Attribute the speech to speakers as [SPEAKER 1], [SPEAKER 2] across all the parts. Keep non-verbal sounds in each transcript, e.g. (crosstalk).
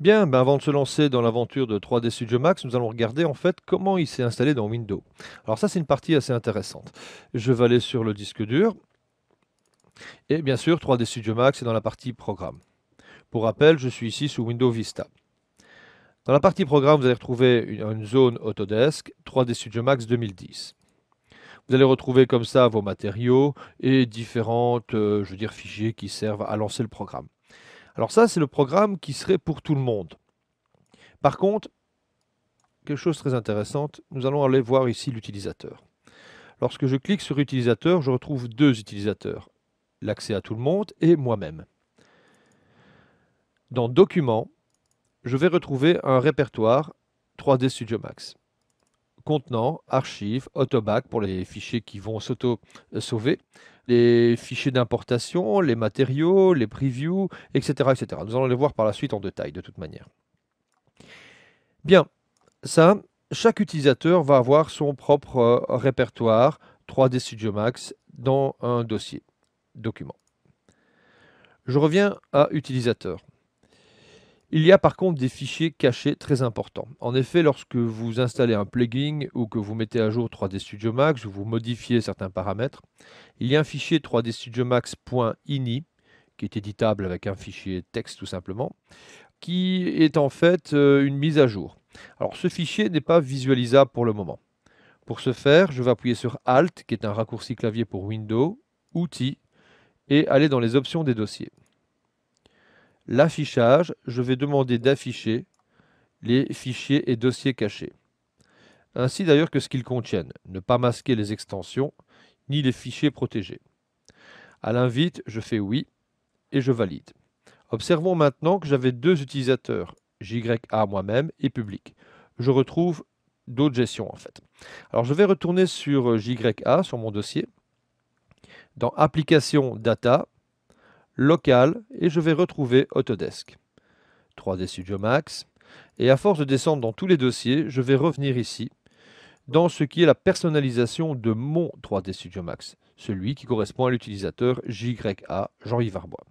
[SPEAKER 1] Bien, ben, avant de se lancer dans l'aventure de 3D Studio Max, nous allons regarder en fait comment il s'est installé dans Windows. Alors ça, c'est une partie assez intéressante. Je vais aller sur le disque dur. Et bien sûr, 3D Studio Max est dans la partie Programme. Pour rappel, je suis ici sous Windows Vista. Dans la partie Programme, vous allez retrouver une zone Autodesk 3D Studio Max 2010. Vous allez retrouver comme ça vos matériaux et différentes, euh, je veux dire, fichiers qui servent à lancer le programme. Alors ça, c'est le programme qui serait pour tout le monde. Par contre, quelque chose de très intéressant, nous allons aller voir ici l'utilisateur. Lorsque je clique sur utilisateur, je retrouve deux utilisateurs, l'accès à tout le monde et moi-même. Dans Documents, je vais retrouver un répertoire 3D Studio Max contenant, archives, autobac pour les fichiers qui vont s'auto-sauver, les fichiers d'importation, les matériaux, les previews, etc., etc. Nous allons les voir par la suite en détail de toute manière. Bien, ça, chaque utilisateur va avoir son propre euh, répertoire 3D Studio Max dans un dossier document. Je reviens à utilisateur. Il y a par contre des fichiers cachés très importants. En effet, lorsque vous installez un plugin ou que vous mettez à jour 3D Studio Max ou vous modifiez certains paramètres, il y a un fichier 3D Studio Max.ini qui est éditable avec un fichier texte tout simplement, qui est en fait euh, une mise à jour. Alors ce fichier n'est pas visualisable pour le moment. Pour ce faire, je vais appuyer sur Alt, qui est un raccourci clavier pour Windows, Outils, et aller dans les options des dossiers l'affichage, je vais demander d'afficher les fichiers et dossiers cachés. Ainsi d'ailleurs que ce qu'ils contiennent, ne pas masquer les extensions ni les fichiers protégés. À l'invite, je fais oui et je valide. Observons maintenant que j'avais deux utilisateurs, JA moi-même et public. Je retrouve d'autres gestions en fait. Alors je vais retourner sur euh, JA, sur mon dossier. Dans Application Data, local et je vais retrouver Autodesk. 3D Studio Max. Et à force de descendre dans tous les dossiers, je vais revenir ici dans ce qui est la personnalisation de mon 3D Studio Max, celui qui correspond à l'utilisateur JYA Jean-Yves Arbois.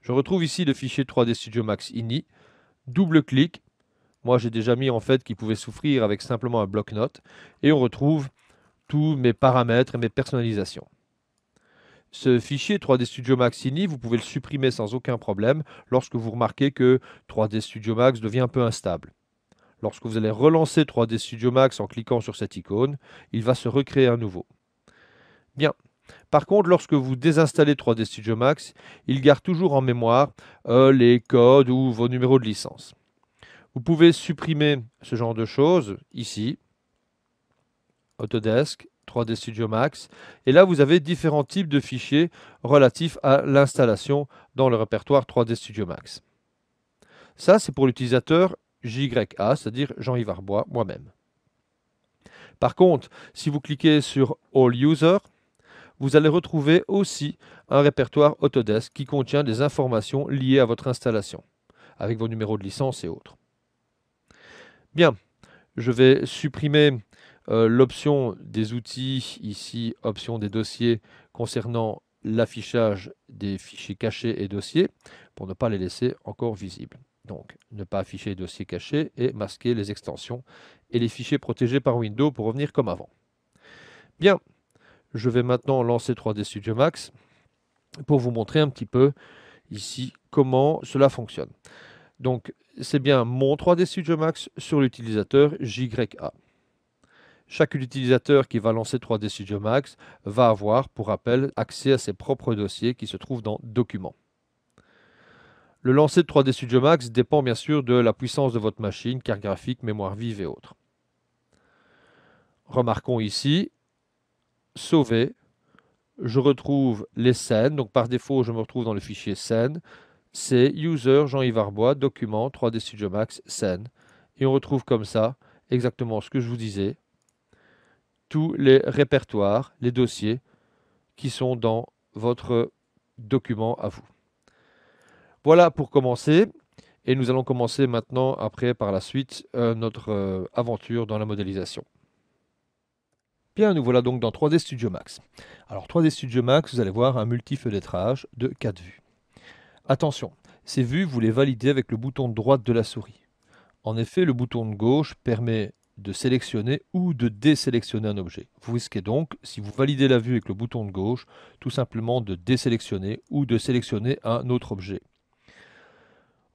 [SPEAKER 1] Je retrouve ici le fichier 3D Studio Max INI, double clic, moi j'ai déjà mis en fait qu'il pouvait souffrir avec simplement un bloc-notes, et on retrouve tous mes paramètres et mes personnalisations ce fichier 3D Studio Max INI, vous pouvez le supprimer sans aucun problème lorsque vous remarquez que 3D Studio Max devient un peu instable. Lorsque vous allez relancer 3D Studio Max en cliquant sur cette icône, il va se recréer à nouveau. Bien. Par contre, lorsque vous désinstallez 3D Studio Max, il garde toujours en mémoire euh, les codes ou vos numéros de licence. Vous pouvez supprimer ce genre de choses ici, Autodesk, 3D Studio Max. Et là, vous avez différents types de fichiers relatifs à l'installation dans le répertoire 3D Studio Max. Ça, c'est pour l'utilisateur JYA, c'est-à-dire Jean-Yves Arbois, moi-même. Par contre, si vous cliquez sur All User, vous allez retrouver aussi un répertoire Autodesk qui contient des informations liées à votre installation, avec vos numéros de licence et autres. Bien, je vais supprimer euh, l'option des outils, ici, option des dossiers concernant l'affichage des fichiers cachés et dossiers pour ne pas les laisser encore visibles. Donc, ne pas afficher les dossiers cachés et masquer les extensions et les fichiers protégés par Windows pour revenir comme avant. Bien, je vais maintenant lancer 3D Studio Max pour vous montrer un petit peu ici comment cela fonctionne. Donc, c'est bien mon 3D Studio Max sur l'utilisateur JYA. Chaque utilisateur qui va lancer 3D Studio Max va avoir, pour rappel, accès à ses propres dossiers qui se trouvent dans Documents. Le lancer de 3D Studio Max dépend bien sûr de la puissance de votre machine, carte graphique, mémoire vive et autres. Remarquons ici, sauver, je retrouve les scènes, donc par défaut je me retrouve dans le fichier scène, c'est user Jean-Yves Arbois, Documents, 3D Studio Max, scène. Et on retrouve comme ça exactement ce que je vous disais, tous les répertoires, les dossiers qui sont dans votre document à vous. Voilà pour commencer. Et nous allons commencer maintenant, après, par la suite, euh, notre euh, aventure dans la modélisation. Bien, nous voilà donc dans 3D Studio Max. Alors 3D Studio Max, vous allez voir un multi de 4 vues. Attention, ces vues, vous les validez avec le bouton de droite de la souris. En effet, le bouton de gauche permet de sélectionner ou de désélectionner un objet. Vous risquez donc, si vous validez la vue avec le bouton de gauche, tout simplement de désélectionner ou de sélectionner un autre objet.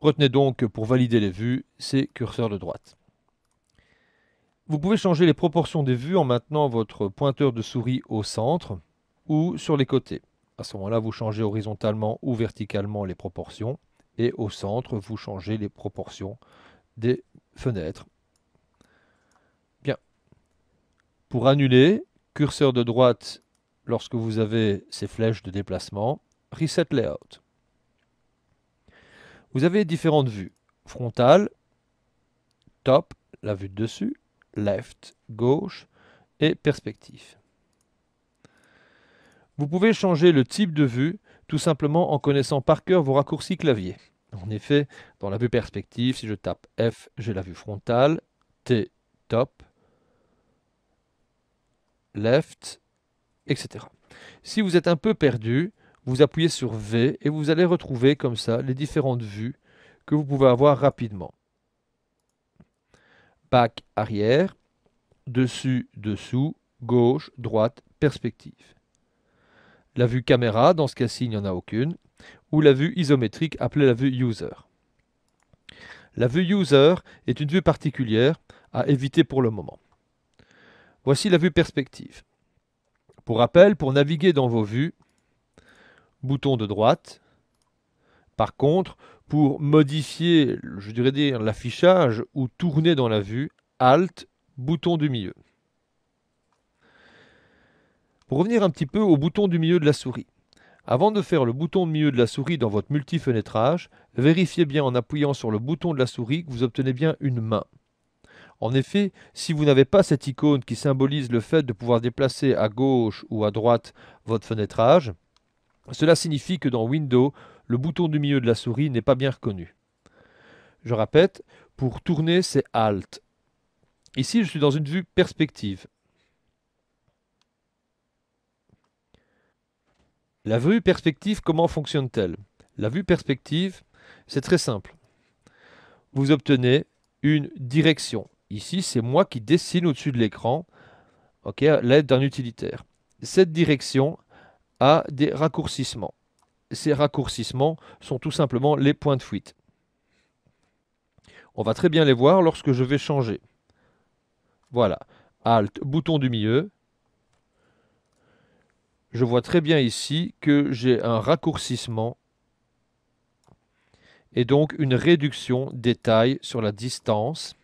[SPEAKER 1] Retenez donc que pour valider les vues, c'est curseur de droite. Vous pouvez changer les proportions des vues en maintenant votre pointeur de souris au centre ou sur les côtés. À ce moment-là, vous changez horizontalement ou verticalement les proportions et au centre, vous changez les proportions des fenêtres Pour annuler, curseur de droite lorsque vous avez ces flèches de déplacement, Reset Layout. Vous avez différentes vues. Frontale, top, la vue de dessus, left, gauche et perspective. Vous pouvez changer le type de vue tout simplement en connaissant par cœur vos raccourcis clavier. En effet, dans la vue perspective, si je tape F, j'ai la vue frontale, T, top, left, etc. Si vous êtes un peu perdu, vous appuyez sur V et vous allez retrouver comme ça les différentes vues que vous pouvez avoir rapidement. Back, arrière, dessus, dessous, gauche, droite, perspective. La vue caméra, dans ce cas-ci, il n'y en a aucune, ou la vue isométrique, appelée la vue user. La vue user est une vue particulière à éviter pour le moment. Voici la vue perspective. Pour rappel, pour naviguer dans vos vues, bouton de droite. Par contre, pour modifier, je dirais dire, l'affichage ou tourner dans la vue, Alt, bouton du milieu. Pour revenir un petit peu au bouton du milieu de la souris. Avant de faire le bouton du milieu de la souris dans votre multi-fenêtrage, vérifiez bien en appuyant sur le bouton de la souris que vous obtenez bien une main. En effet, si vous n'avez pas cette icône qui symbolise le fait de pouvoir déplacer à gauche ou à droite votre fenêtrage, cela signifie que dans Windows, le bouton du milieu de la souris n'est pas bien reconnu. Je répète, pour tourner, c'est Alt. Ici, je suis dans une vue perspective. La vue perspective, comment fonctionne-t-elle La vue perspective, c'est très simple. Vous obtenez une direction. Ici, c'est moi qui dessine au-dessus de l'écran à l'aide d'un utilitaire. Cette direction a des raccourcissements. Ces raccourcissements sont tout simplement les points de fuite. On va très bien les voir lorsque je vais changer. Voilà. Alt, bouton du milieu. Je vois très bien ici que j'ai un raccourcissement et donc une réduction des tailles sur la distance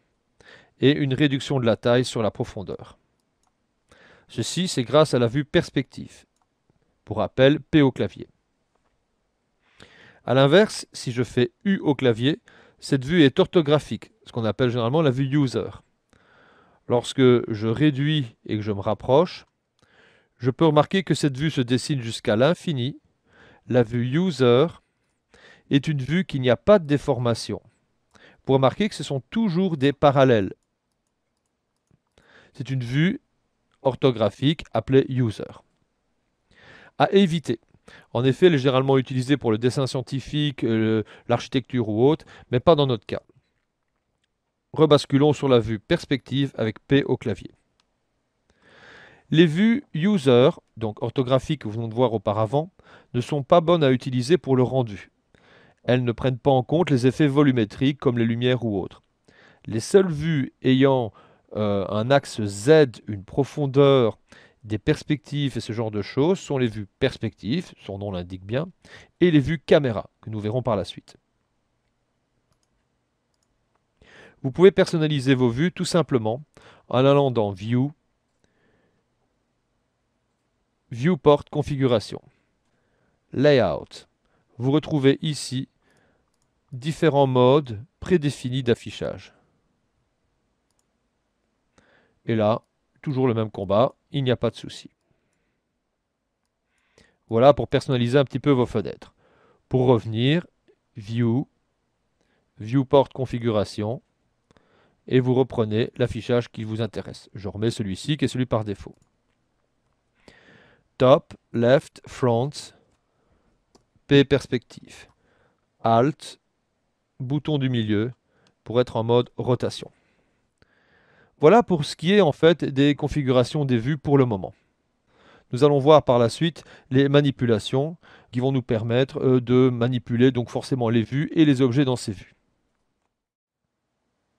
[SPEAKER 1] et une réduction de la taille sur la profondeur. Ceci, c'est grâce à la vue perspective. Pour rappel, P au clavier. A l'inverse, si je fais U au clavier, cette vue est orthographique, ce qu'on appelle généralement la vue user. Lorsque je réduis et que je me rapproche, je peux remarquer que cette vue se dessine jusqu'à l'infini. La vue user est une vue qui n'y a pas de déformation. Pour remarquer que ce sont toujours des parallèles. C'est une vue orthographique appelée user. À éviter. En effet, elle est généralement utilisée pour le dessin scientifique, euh, l'architecture ou autre, mais pas dans notre cas. Rebasculons sur la vue perspective avec P au clavier. Les vues user, donc orthographiques que vous venons de voir auparavant, ne sont pas bonnes à utiliser pour le rendu. Elles ne prennent pas en compte les effets volumétriques comme les lumières ou autres. Les seules vues ayant euh, un axe Z, une profondeur, des perspectives et ce genre de choses sont les vues perspectives, son nom l'indique bien, et les vues caméra, que nous verrons par la suite. Vous pouvez personnaliser vos vues tout simplement en allant dans View, Viewport Configuration, Layout. Vous retrouvez ici différents modes prédéfinis d'affichage. Et là, toujours le même combat, il n'y a pas de souci. Voilà pour personnaliser un petit peu vos fenêtres. Pour revenir, View, Viewport Configuration, et vous reprenez l'affichage qui vous intéresse. Je remets celui-ci qui est celui par défaut. Top, Left, Front, P perspective. Alt, bouton du milieu pour être en mode rotation. Voilà pour ce qui est en fait des configurations des vues pour le moment. Nous allons voir par la suite les manipulations qui vont nous permettre euh, de manipuler donc forcément les vues et les objets dans ces vues.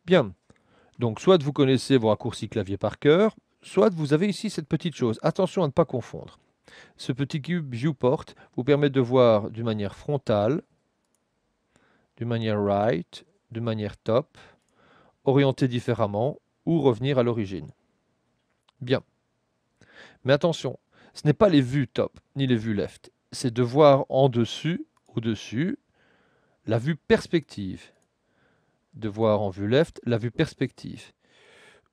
[SPEAKER 1] Bien. Donc soit vous connaissez vos raccourcis clavier par cœur, soit vous avez ici cette petite chose. Attention à ne pas confondre. Ce petit cube viewport vous permet de voir d'une manière frontale, d'une manière right, de manière top, orienté différemment ou revenir à l'origine. Bien. Mais attention, ce n'est pas les vues top ni les vues left, c'est de voir en dessus, au-dessus, la vue perspective. De voir en vue left la vue perspective.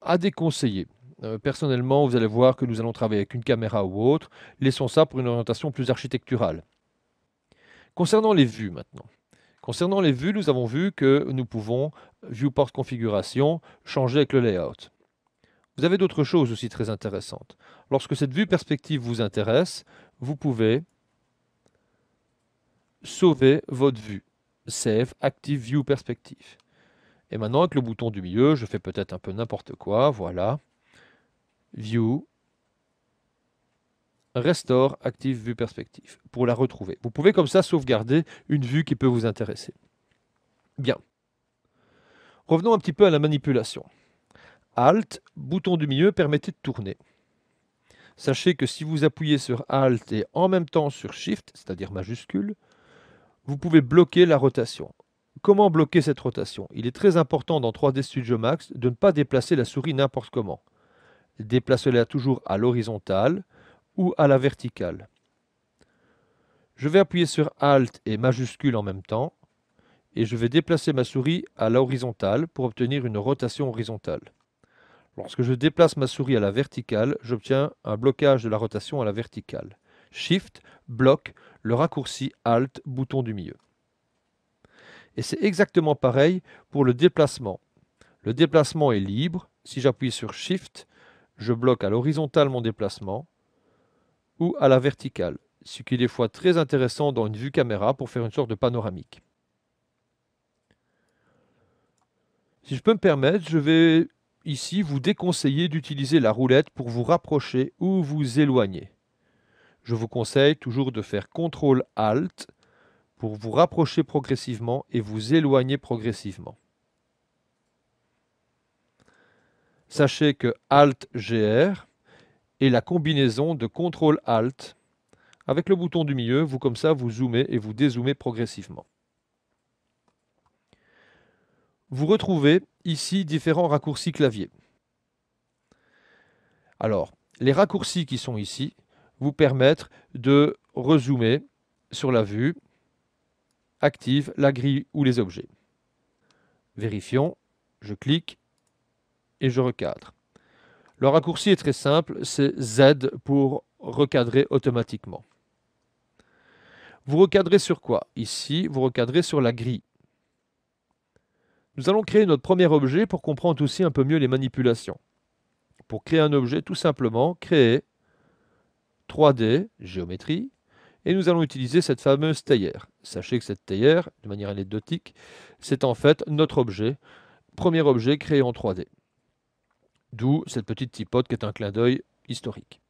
[SPEAKER 1] À déconseiller. Euh, personnellement, vous allez voir que nous allons travailler avec une caméra ou autre. Laissons ça pour une orientation plus architecturale. Concernant les vues maintenant. Concernant les vues, nous avons vu que nous pouvons viewport configuration, changer avec le layout. Vous avez d'autres choses aussi très intéressantes. Lorsque cette vue perspective vous intéresse, vous pouvez sauver votre vue. Save Active View Perspective. Et maintenant, avec le bouton du milieu, je fais peut-être un peu n'importe quoi. Voilà. View. Restore Active View Perspective pour la retrouver. Vous pouvez comme ça sauvegarder une vue qui peut vous intéresser. Bien. Revenons un petit peu à la manipulation. Alt, bouton du milieu, permettait de tourner. Sachez que si vous appuyez sur Alt et en même temps sur Shift, c'est-à-dire majuscule, vous pouvez bloquer la rotation. Comment bloquer cette rotation Il est très important dans 3D Studio Max de ne pas déplacer la souris n'importe comment. Déplacez-la toujours à l'horizontale ou à la verticale. Je vais appuyer sur Alt et majuscule en même temps et je vais déplacer ma souris à horizontale pour obtenir une rotation horizontale. Lorsque je déplace ma souris à la verticale, j'obtiens un blocage de la rotation à la verticale. Shift bloque le raccourci Alt bouton du milieu. Et c'est exactement pareil pour le déplacement. Le déplacement est libre. Si j'appuie sur Shift, je bloque à l'horizontale mon déplacement ou à la verticale, ce qui est des fois très intéressant dans une vue caméra pour faire une sorte de panoramique. Si je peux me permettre, je vais ici vous déconseiller d'utiliser la roulette pour vous rapprocher ou vous éloigner. Je vous conseille toujours de faire CTRL ALT pour vous rapprocher progressivement et vous éloigner progressivement. Sachez que ALT GR est la combinaison de CTRL ALT. Avec le bouton du milieu, vous comme ça vous zoomez et vous dézoomez progressivement vous retrouvez ici différents raccourcis clavier. Alors, les raccourcis qui sont ici vous permettent de rezoomer sur la vue active, la grille ou les objets. Vérifions, je clique et je recadre. Le raccourci est très simple, c'est Z pour recadrer automatiquement. Vous recadrez sur quoi Ici, vous recadrez sur la grille. Nous allons créer notre premier objet pour comprendre aussi un peu mieux les manipulations. Pour créer un objet, tout simplement, créer 3D, géométrie, et nous allons utiliser cette fameuse théière. Sachez que cette théière, de manière anecdotique, c'est en fait notre objet, premier objet créé en 3D. D'où cette petite tipote qui est un clin d'œil historique.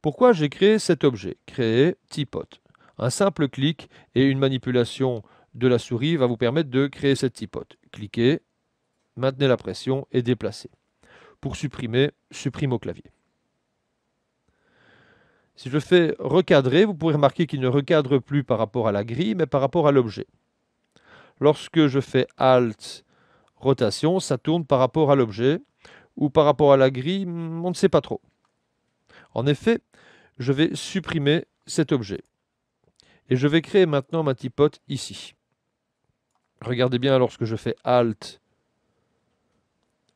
[SPEAKER 1] Pourquoi j'ai créé cet objet Créer tipote. Un simple clic et une manipulation de la souris va vous permettre de créer cette tipote. Cliquez, maintenez la pression et déplacez. Pour supprimer, supprime au clavier. Si je fais recadrer, vous pourrez remarquer qu'il ne recadre plus par rapport à la grille, mais par rapport à l'objet. Lorsque je fais Alt, rotation, ça tourne par rapport à l'objet ou par rapport à la grille, hmm, on ne sait pas trop. En effet, je vais supprimer cet objet. Et je vais créer maintenant ma tipote ici. Regardez bien lorsque je fais Alt,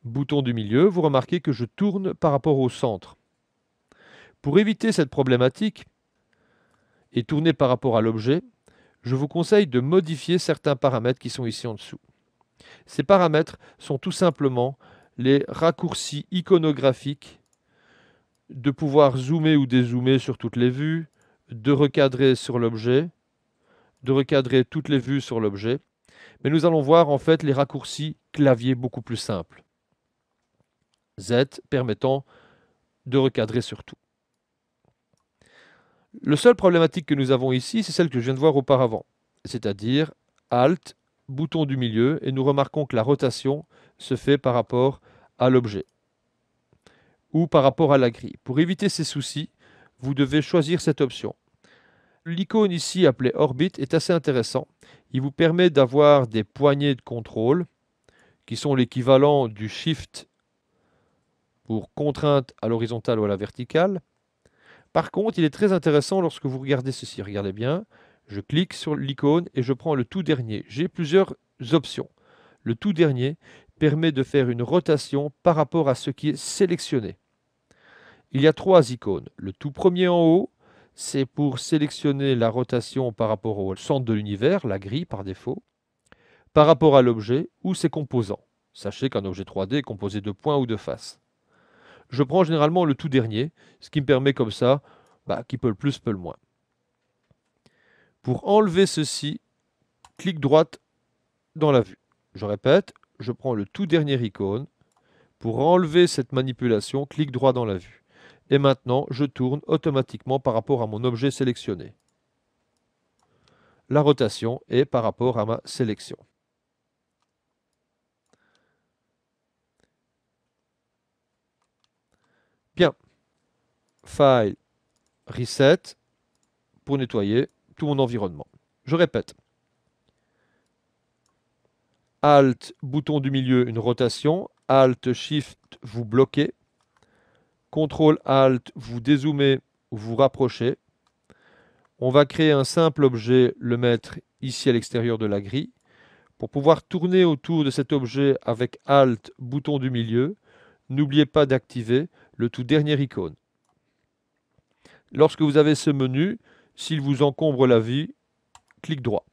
[SPEAKER 1] bouton du milieu, vous remarquez que je tourne par rapport au centre. Pour éviter cette problématique et tourner par rapport à l'objet, je vous conseille de modifier certains paramètres qui sont ici en dessous. Ces paramètres sont tout simplement les raccourcis iconographiques de pouvoir zoomer ou dézoomer sur toutes les vues, de recadrer sur l'objet, de recadrer toutes les vues sur l'objet, mais nous allons voir en fait les raccourcis clavier beaucoup plus simples. Z permettant de recadrer sur tout. Le seul problématique que nous avons ici, c'est celle que je viens de voir auparavant, c'est-à-dire Alt, bouton du milieu, et nous remarquons que la rotation se fait par rapport à l'objet ou par rapport à la grille. Pour éviter ces soucis, vous devez choisir cette option. L'icône ici appelée Orbit est assez intéressant. Il vous permet d'avoir des poignées de contrôle qui sont l'équivalent du Shift pour contrainte à l'horizontale ou à la verticale. Par contre, il est très intéressant lorsque vous regardez ceci. Regardez bien, je clique sur l'icône et je prends le tout dernier. J'ai plusieurs options. Le tout dernier permet de faire une rotation par rapport à ce qui est sélectionné. Il y a trois icônes. Le tout premier en haut, c'est pour sélectionner la rotation par rapport au centre de l'univers, la grille par défaut, par rapport à l'objet ou ses composants. Sachez qu'un objet 3D est composé de points ou de faces. Je prends généralement le tout dernier, ce qui me permet comme ça, bah, qui peut le plus, peut le moins. Pour enlever ceci, clic droite dans la vue. Je répète, je prends le tout dernier icône. Pour enlever cette manipulation, clic droit dans la vue. Et maintenant, je tourne automatiquement par rapport à mon objet sélectionné. La rotation est par rapport à ma sélection. Bien. File, Reset, pour nettoyer tout mon environnement. Je répète. Alt, bouton du milieu, une rotation. Alt, Shift, vous bloquez. CTRL ALT, vous dézoomez, vous rapprochez. On va créer un simple objet, le mettre ici à l'extérieur de la grille. Pour pouvoir tourner autour de cet objet avec ALT, bouton du milieu, n'oubliez pas d'activer le tout dernier icône. Lorsque vous avez ce menu, s'il vous encombre la vie, clic droit.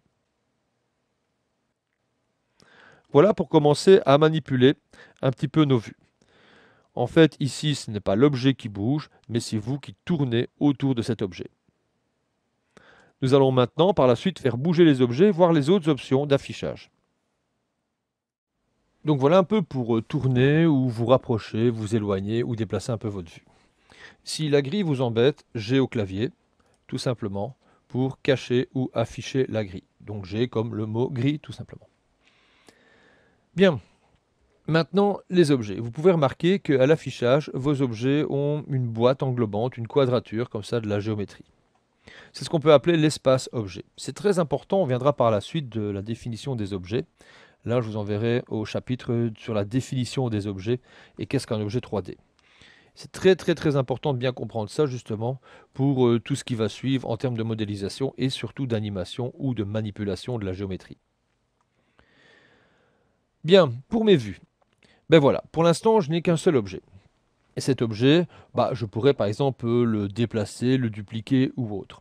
[SPEAKER 1] Voilà pour commencer à manipuler un petit peu nos vues. En fait, ici, ce n'est pas l'objet qui bouge, mais c'est vous qui tournez autour de cet objet. Nous allons maintenant par la suite faire bouger les objets, voir les autres options d'affichage. Donc voilà un peu pour euh, tourner ou vous rapprocher, vous éloigner ou déplacer un peu votre vue. Si la grille vous embête, j'ai au clavier, tout simplement, pour cacher ou afficher la grille. Donc j'ai comme le mot grille, tout simplement. Bien, Maintenant, les objets. Vous pouvez remarquer qu'à l'affichage, vos objets ont une boîte englobante, une quadrature, comme ça, de la géométrie. C'est ce qu'on peut appeler l'espace objet. C'est très important, on viendra par la suite de la définition des objets. Là, je vous enverrai au chapitre sur la définition des objets et qu'est-ce qu'un objet 3D. C'est très très très important de bien comprendre ça justement pour euh, tout ce qui va suivre en termes de modélisation et surtout d'animation ou de manipulation de la géométrie. Bien, pour mes vues, ben voilà, pour l'instant, je n'ai qu'un seul objet. Et cet objet, bah, je pourrais par exemple le déplacer, le dupliquer ou autre.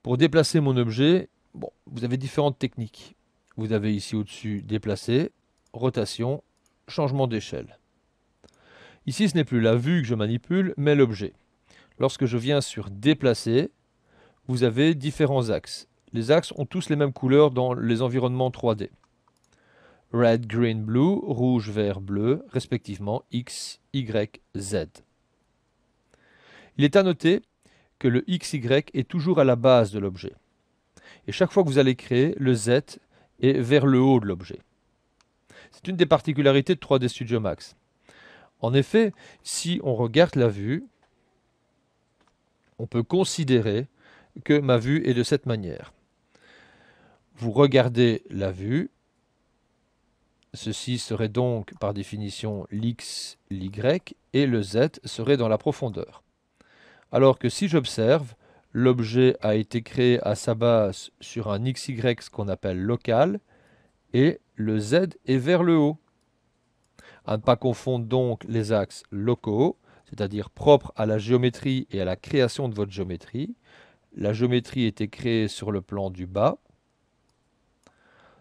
[SPEAKER 1] Pour déplacer mon objet, bon, vous avez différentes techniques. Vous avez ici au-dessus déplacer, rotation, changement d'échelle. Ici, ce n'est plus la vue que je manipule, mais l'objet. Lorsque je viens sur déplacer, vous avez différents axes. Les axes ont tous les mêmes couleurs dans les environnements 3D red, green, blue, rouge, vert, bleu, respectivement X, Y, Z. Il est à noter que le X, Y est toujours à la base de l'objet. Et chaque fois que vous allez créer, le Z est vers le haut de l'objet. C'est une des particularités de 3D Studio Max. En effet, si on regarde la vue, on peut considérer que ma vue est de cette manière. Vous regardez la vue, Ceci serait donc par définition l'x, l'y, et le z serait dans la profondeur. Alors que si j'observe, l'objet a été créé à sa base sur un xy ce qu'on appelle local, et le z est vers le haut. À ne pas confondre donc les axes locaux, c'est-à-dire propres à la géométrie et à la création de votre géométrie. La géométrie était créée sur le plan du bas.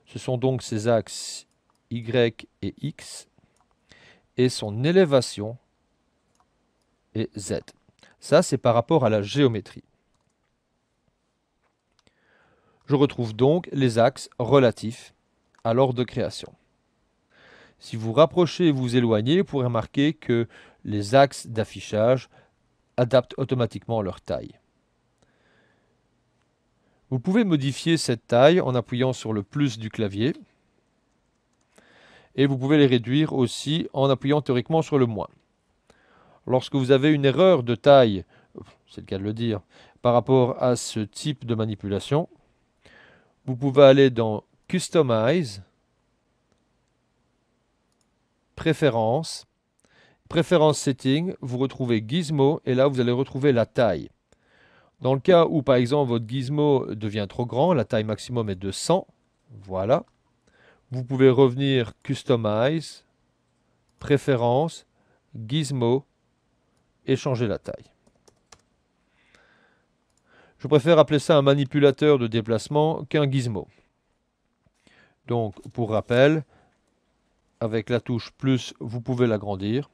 [SPEAKER 1] Ce sont donc ces axes y et x, et son élévation est z. Ça, c'est par rapport à la géométrie. Je retrouve donc les axes relatifs à l'ordre de création. Si vous rapprochez et vous éloignez, vous pourrez remarquer que les axes d'affichage adaptent automatiquement leur taille. Vous pouvez modifier cette taille en appuyant sur le plus du clavier et vous pouvez les réduire aussi en appuyant théoriquement sur le moins. Lorsque vous avez une erreur de taille, c'est le cas de le dire, par rapport à ce type de manipulation, vous pouvez aller dans Customize, Préférences, Préférences Settings, vous retrouvez Gizmo et là vous allez retrouver la taille. Dans le cas où par exemple votre gizmo devient trop grand, la taille maximum est de 100, voilà. Vous pouvez revenir Customize, Préférences, Gizmo et changer la taille. Je préfère appeler ça un manipulateur de déplacement qu'un gizmo. Donc, pour rappel, avec la touche plus, vous pouvez l'agrandir.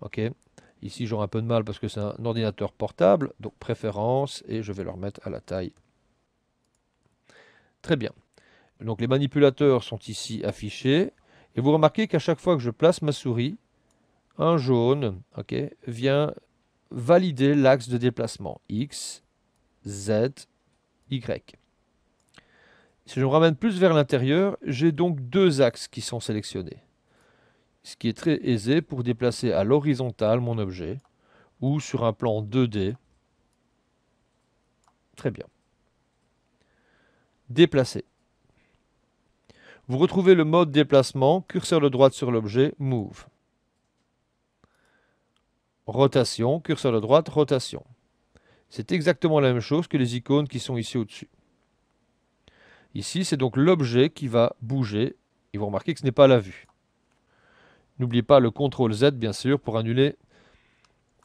[SPEAKER 1] Ok. Ici, j'aurai un peu de mal parce que c'est un ordinateur portable. Donc, préférence, et je vais le remettre à la taille. Très bien. Donc les manipulateurs sont ici affichés. Et vous remarquez qu'à chaque fois que je place ma souris, un jaune vient valider l'axe de déplacement X, Z, Y. Si je me ramène plus vers l'intérieur, j'ai donc deux axes qui sont sélectionnés. Ce qui est très aisé pour déplacer à l'horizontale mon objet ou sur un plan 2D. Très bien. Déplacer. Vous retrouvez le mode déplacement, curseur de droite sur l'objet, Move. Rotation, curseur de droite, rotation. C'est exactement la même chose que les icônes qui sont ici au-dessus. Ici, c'est donc l'objet qui va bouger. Et vous remarquez que ce n'est pas la vue. N'oubliez pas le CTRL Z, bien sûr, pour annuler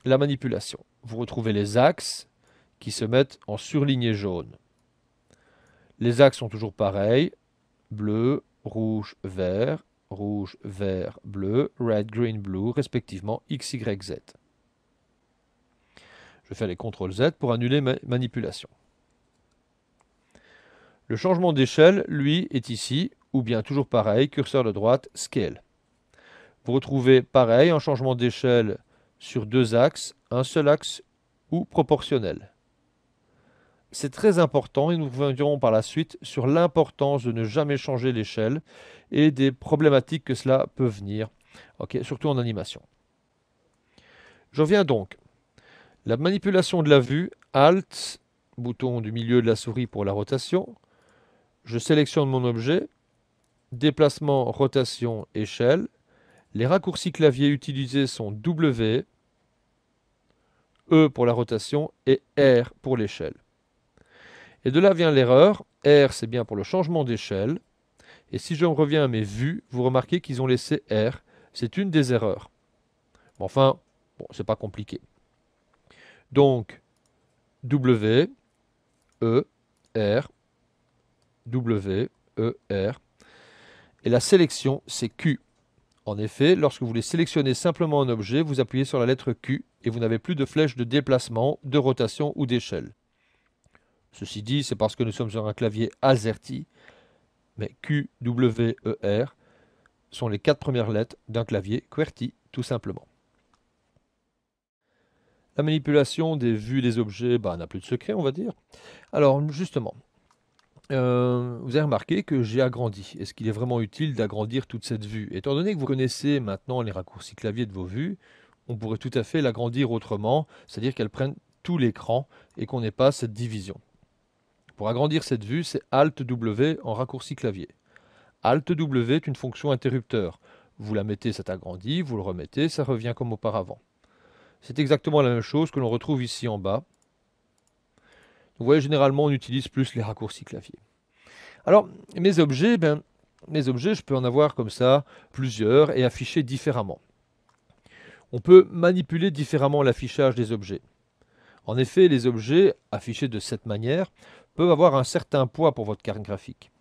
[SPEAKER 1] la manipulation. Vous retrouvez les axes qui se mettent en surlignée jaune. Les axes sont toujours pareils bleu, rouge, vert, rouge, vert, bleu, red, green, blue, respectivement x, y, z. Je fais les CTRL Z pour annuler ma manipulation. Le changement d'échelle, lui, est ici, ou bien toujours pareil, curseur de droite, scale. Vous retrouvez pareil un changement d'échelle sur deux axes, un seul axe ou proportionnel. C'est très important et nous reviendrons par la suite sur l'importance de ne jamais changer l'échelle et des problématiques que cela peut venir, surtout en animation. Je reviens donc. La manipulation de la vue, Alt, bouton du milieu de la souris pour la rotation. Je sélectionne mon objet, déplacement, rotation, échelle. Les raccourcis clavier utilisés sont W, E pour la rotation et R pour l'échelle. Et de là vient l'erreur. R, c'est bien pour le changement d'échelle. Et si je reviens à mes vues, vous remarquez qu'ils ont laissé R. C'est une des erreurs. enfin, bon, c'est pas compliqué. Donc, W, E, R, W, E, R. Et la sélection, c'est Q. En effet, lorsque vous voulez sélectionner simplement un objet, vous appuyez sur la lettre Q et vous n'avez plus de flèche de déplacement, de rotation ou d'échelle. Ceci dit, c'est parce que nous sommes sur un clavier AZERTY, mais Q, W, E, R sont les quatre premières lettres d'un clavier QWERTY, tout simplement. La manipulation des vues des objets bah, n'a plus de secret, on va dire. Alors, justement, euh, vous avez remarqué que j'ai agrandi. Est-ce qu'il est vraiment utile d'agrandir toute cette vue Étant donné que vous connaissez maintenant les raccourcis clavier de vos vues, on pourrait tout à fait l'agrandir autrement, c'est-à-dire qu'elle prennent tout l'écran et qu'on n'ait pas cette division. Pour agrandir cette vue, c'est Alt-W en raccourci clavier. Alt-W est une fonction interrupteur. Vous la mettez, ça agrandit, vous le remettez, ça revient comme auparavant. C'est exactement la même chose que l'on retrouve ici en bas. Vous voyez, généralement, on utilise plus les raccourcis clavier. Alors, mes objets, ben, mes objets, je peux en avoir comme ça plusieurs et afficher différemment. On peut manipuler différemment l'affichage des objets. En effet, les objets affichés de cette manière peuvent avoir un certain poids pour votre carte graphique.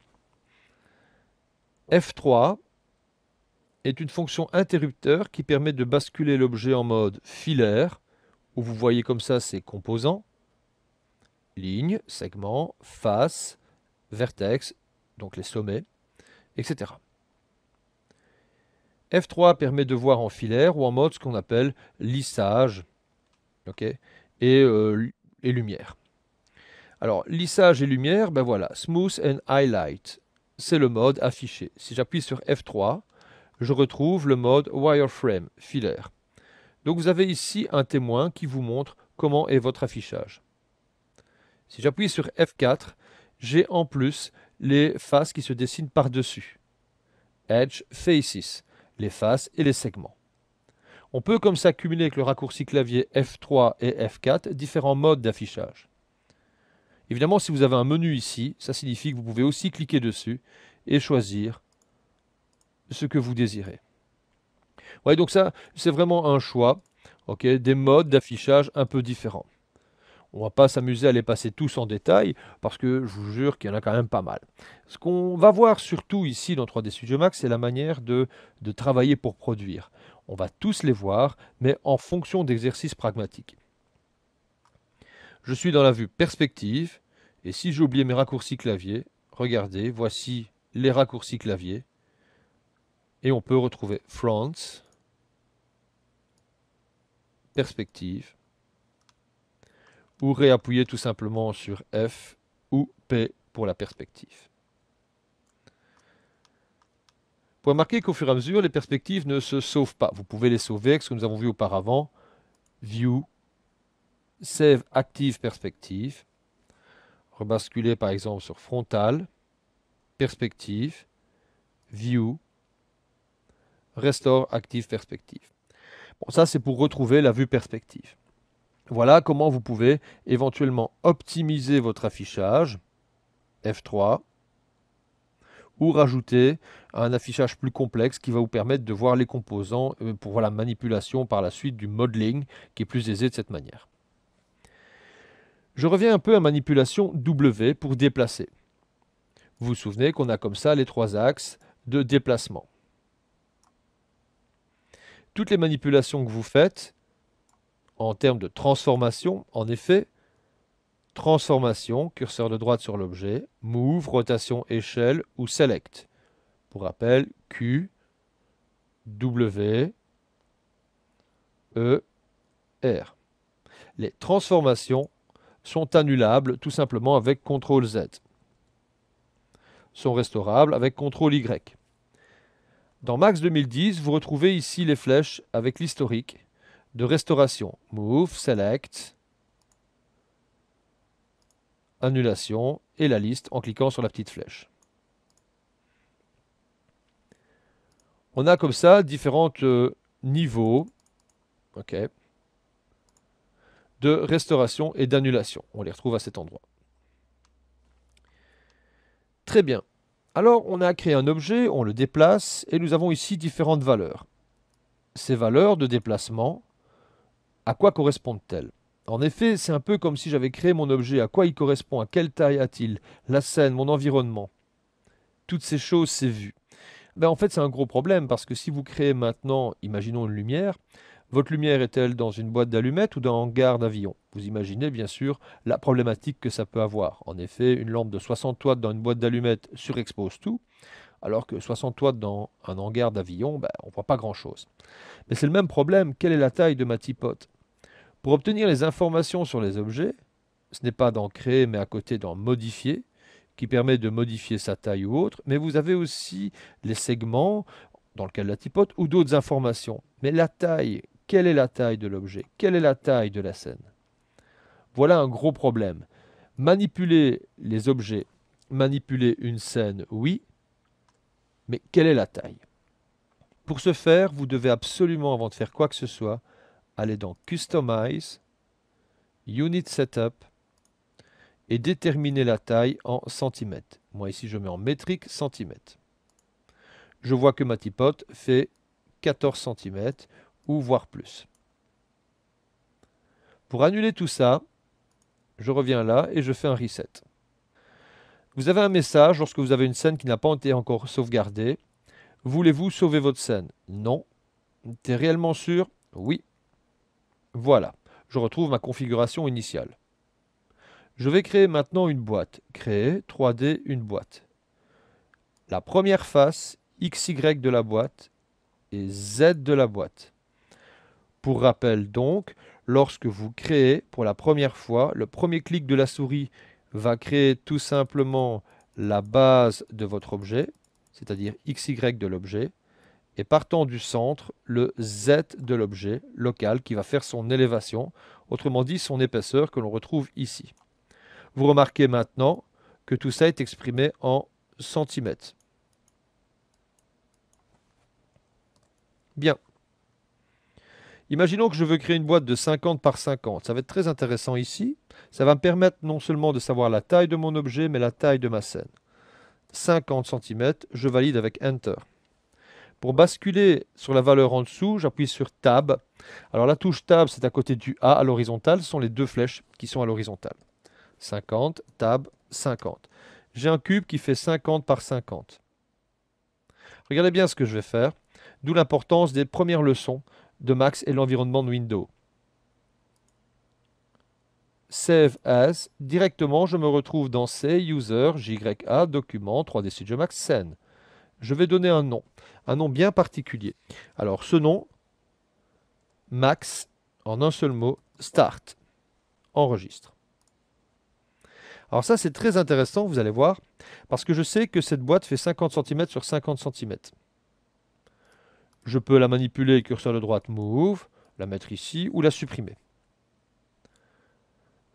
[SPEAKER 1] F3 est une fonction interrupteur qui permet de basculer l'objet en mode filaire, où vous voyez comme ça ses composants, ligne, segment, face, vertex, donc les sommets, etc. F3 permet de voir en filaire ou en mode ce qu'on appelle lissage et, euh, et lumière. Alors, lissage et lumière, ben voilà, Smooth and Highlight, c'est le mode affiché. Si j'appuie sur F3, je retrouve le mode wireframe, filaire. Donc vous avez ici un témoin qui vous montre comment est votre affichage. Si j'appuie sur F4, j'ai en plus les faces qui se dessinent par-dessus. Edge, Faces, les faces et les segments. On peut comme ça cumuler avec le raccourci clavier F3 et F4 différents modes d'affichage. Évidemment, si vous avez un menu ici, ça signifie que vous pouvez aussi cliquer dessus et choisir ce que vous désirez. Ouais, donc ça, c'est vraiment un choix, des modes d'affichage un peu différents. On ne va pas s'amuser à les passer tous en détail, parce que je vous jure qu'il y en a quand même pas mal. Ce qu'on va voir surtout ici dans 3D Studio Max, c'est la manière de travailler pour produire. On va tous les voir, mais en fonction d'exercices pragmatiques. Je suis dans la vue perspective, et si j'ai oublié mes raccourcis clavier, regardez, voici les raccourcis clavier, et on peut retrouver Front, perspective, ou réappuyer tout simplement sur F ou P pour la perspective. Vous remarquez qu'au fur et à mesure, les perspectives ne se sauvent pas. Vous pouvez les sauver avec ce que nous avons vu auparavant, View, Save Active Perspective. Rebasculer par exemple sur Frontal, Perspective, View, Restore Active Perspective. Bon, ça c'est pour retrouver la vue perspective. Voilà comment vous pouvez éventuellement optimiser votre affichage F3 ou rajouter un affichage plus complexe qui va vous permettre de voir les composants euh, pour la manipulation par la suite du modeling qui est plus aisé de cette manière. Je reviens un peu à manipulation W pour déplacer. Vous vous souvenez qu'on a comme ça les trois axes de déplacement. Toutes les manipulations que vous faites, en termes de transformation, en effet, transformation, curseur de droite sur l'objet, move, rotation, échelle ou select. Pour rappel, Q, W, E, R. Les transformations sont annulables tout simplement avec CTRL Z. Sont restaurables avec CTRL Y. Dans Max 2010, vous retrouvez ici les flèches avec l'historique de restauration. Move, Select, Annulation et la liste en cliquant sur la petite flèche. On a comme ça différents euh, niveaux. OK de restauration et d'annulation. On les retrouve à cet endroit. Très bien. Alors on a créé un objet, on le déplace et nous avons ici différentes valeurs. Ces valeurs de déplacement, à quoi correspondent-elles En effet, c'est un peu comme si j'avais créé mon objet, à quoi il correspond, à quelle taille a-t-il, la scène, mon environnement. Toutes ces choses, ces vues. Ben, en fait, c'est un gros problème parce que si vous créez maintenant, imaginons une lumière, votre lumière est-elle dans une boîte d'allumettes ou dans un hangar d'avion Vous imaginez bien sûr la problématique que ça peut avoir. En effet, une lampe de 60 watts dans une boîte d'allumettes surexpose tout, alors que 60 watts dans un hangar d'avion, ben, on ne voit pas grand-chose. Mais c'est le même problème, quelle est la taille de ma tipote Pour obtenir les informations sur les objets, ce n'est pas d'en créer mais à côté dans modifier, qui permet de modifier sa taille ou autre, mais vous avez aussi les segments dans lequel la tipote, ou d'autres informations. Mais la taille quelle est la taille de l'objet Quelle est la taille de la scène Voilà un gros problème. Manipuler les objets, manipuler une scène, oui, mais quelle est la taille Pour ce faire, vous devez absolument, avant de faire quoi que ce soit, aller dans Customize, Unit Setup, et déterminer la taille en centimètres. Moi ici je mets en métrique centimètres. Je vois que ma tipote fait 14 centimètres ou voire plus. Pour annuler tout ça, je reviens là et je fais un reset. Vous avez un message lorsque vous avez une scène qui n'a pas été encore sauvegardée. Voulez-vous sauver votre scène Non. T'es réellement sûr Oui. Voilà, je retrouve ma configuration initiale. Je vais créer maintenant une boîte. Créer 3D une boîte. La première face, XY de la boîte et Z de la boîte. Pour rappel donc, lorsque vous créez pour la première fois, le premier clic de la souris va créer tout simplement la base de votre objet, c'est-à-dire XY de l'objet, et partant du centre, le Z de l'objet local qui va faire son élévation, autrement dit son épaisseur que l'on retrouve ici. Vous remarquez maintenant que tout ça est exprimé en centimètres. Bien. Imaginons que je veux créer une boîte de 50 par 50. Ça va être très intéressant ici. Ça va me permettre non seulement de savoir la taille de mon objet, mais la taille de ma scène. 50 cm, je valide avec Enter. Pour basculer sur la valeur en dessous, j'appuie sur Tab. Alors la touche Tab, c'est à côté du A à l'horizontale, ce sont les deux flèches qui sont à l'horizontale. 50, Tab, 50. J'ai un cube qui fait 50 par 50. Regardez bien ce que je vais faire, d'où l'importance des premières leçons de Max et l'environnement de Windows. Save as, directement je me retrouve dans C, user, JA, document, 3D Studio Max, scène. Je vais donner un nom, un nom bien particulier. Alors ce nom, Max, en un seul mot, start, enregistre. Alors ça c'est très intéressant, vous allez voir, parce que je sais que cette boîte fait 50 cm sur 50 cm je peux la manipuler, curseur de droite, move, la mettre ici ou la supprimer.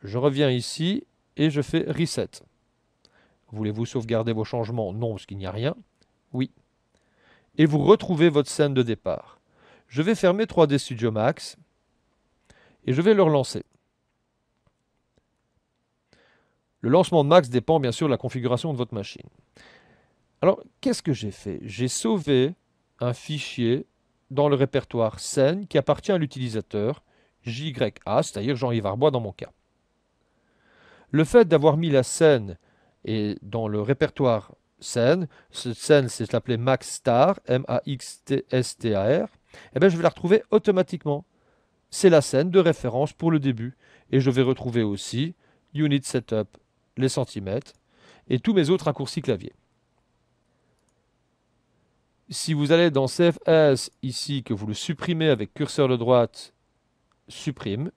[SPEAKER 1] Je reviens ici et je fais reset. Voulez-vous sauvegarder vos changements Non, parce qu'il n'y a rien. Oui. Et vous retrouvez votre scène de départ. Je vais fermer 3D Studio Max et je vais le relancer. Le lancement de Max dépend bien sûr de la configuration de votre machine. Alors, qu'est-ce que j'ai fait J'ai sauvé un fichier dans le répertoire scène qui appartient à l'utilisateur J-Y-A, c'est-à-dire Jean-Yves Arbois dans mon cas. Le fait d'avoir mis la scène et dans le répertoire scène, cette scène c'est appelée MaxStar, M-A-X-T-S-T-A-R, eh ben, je vais la retrouver automatiquement. C'est la scène de référence pour le début. Et je vais retrouver aussi Unit Setup, les centimètres et tous mes autres raccourcis clavier. Si vous allez dans CFS, ici, que vous le supprimez avec curseur de droite, supprime,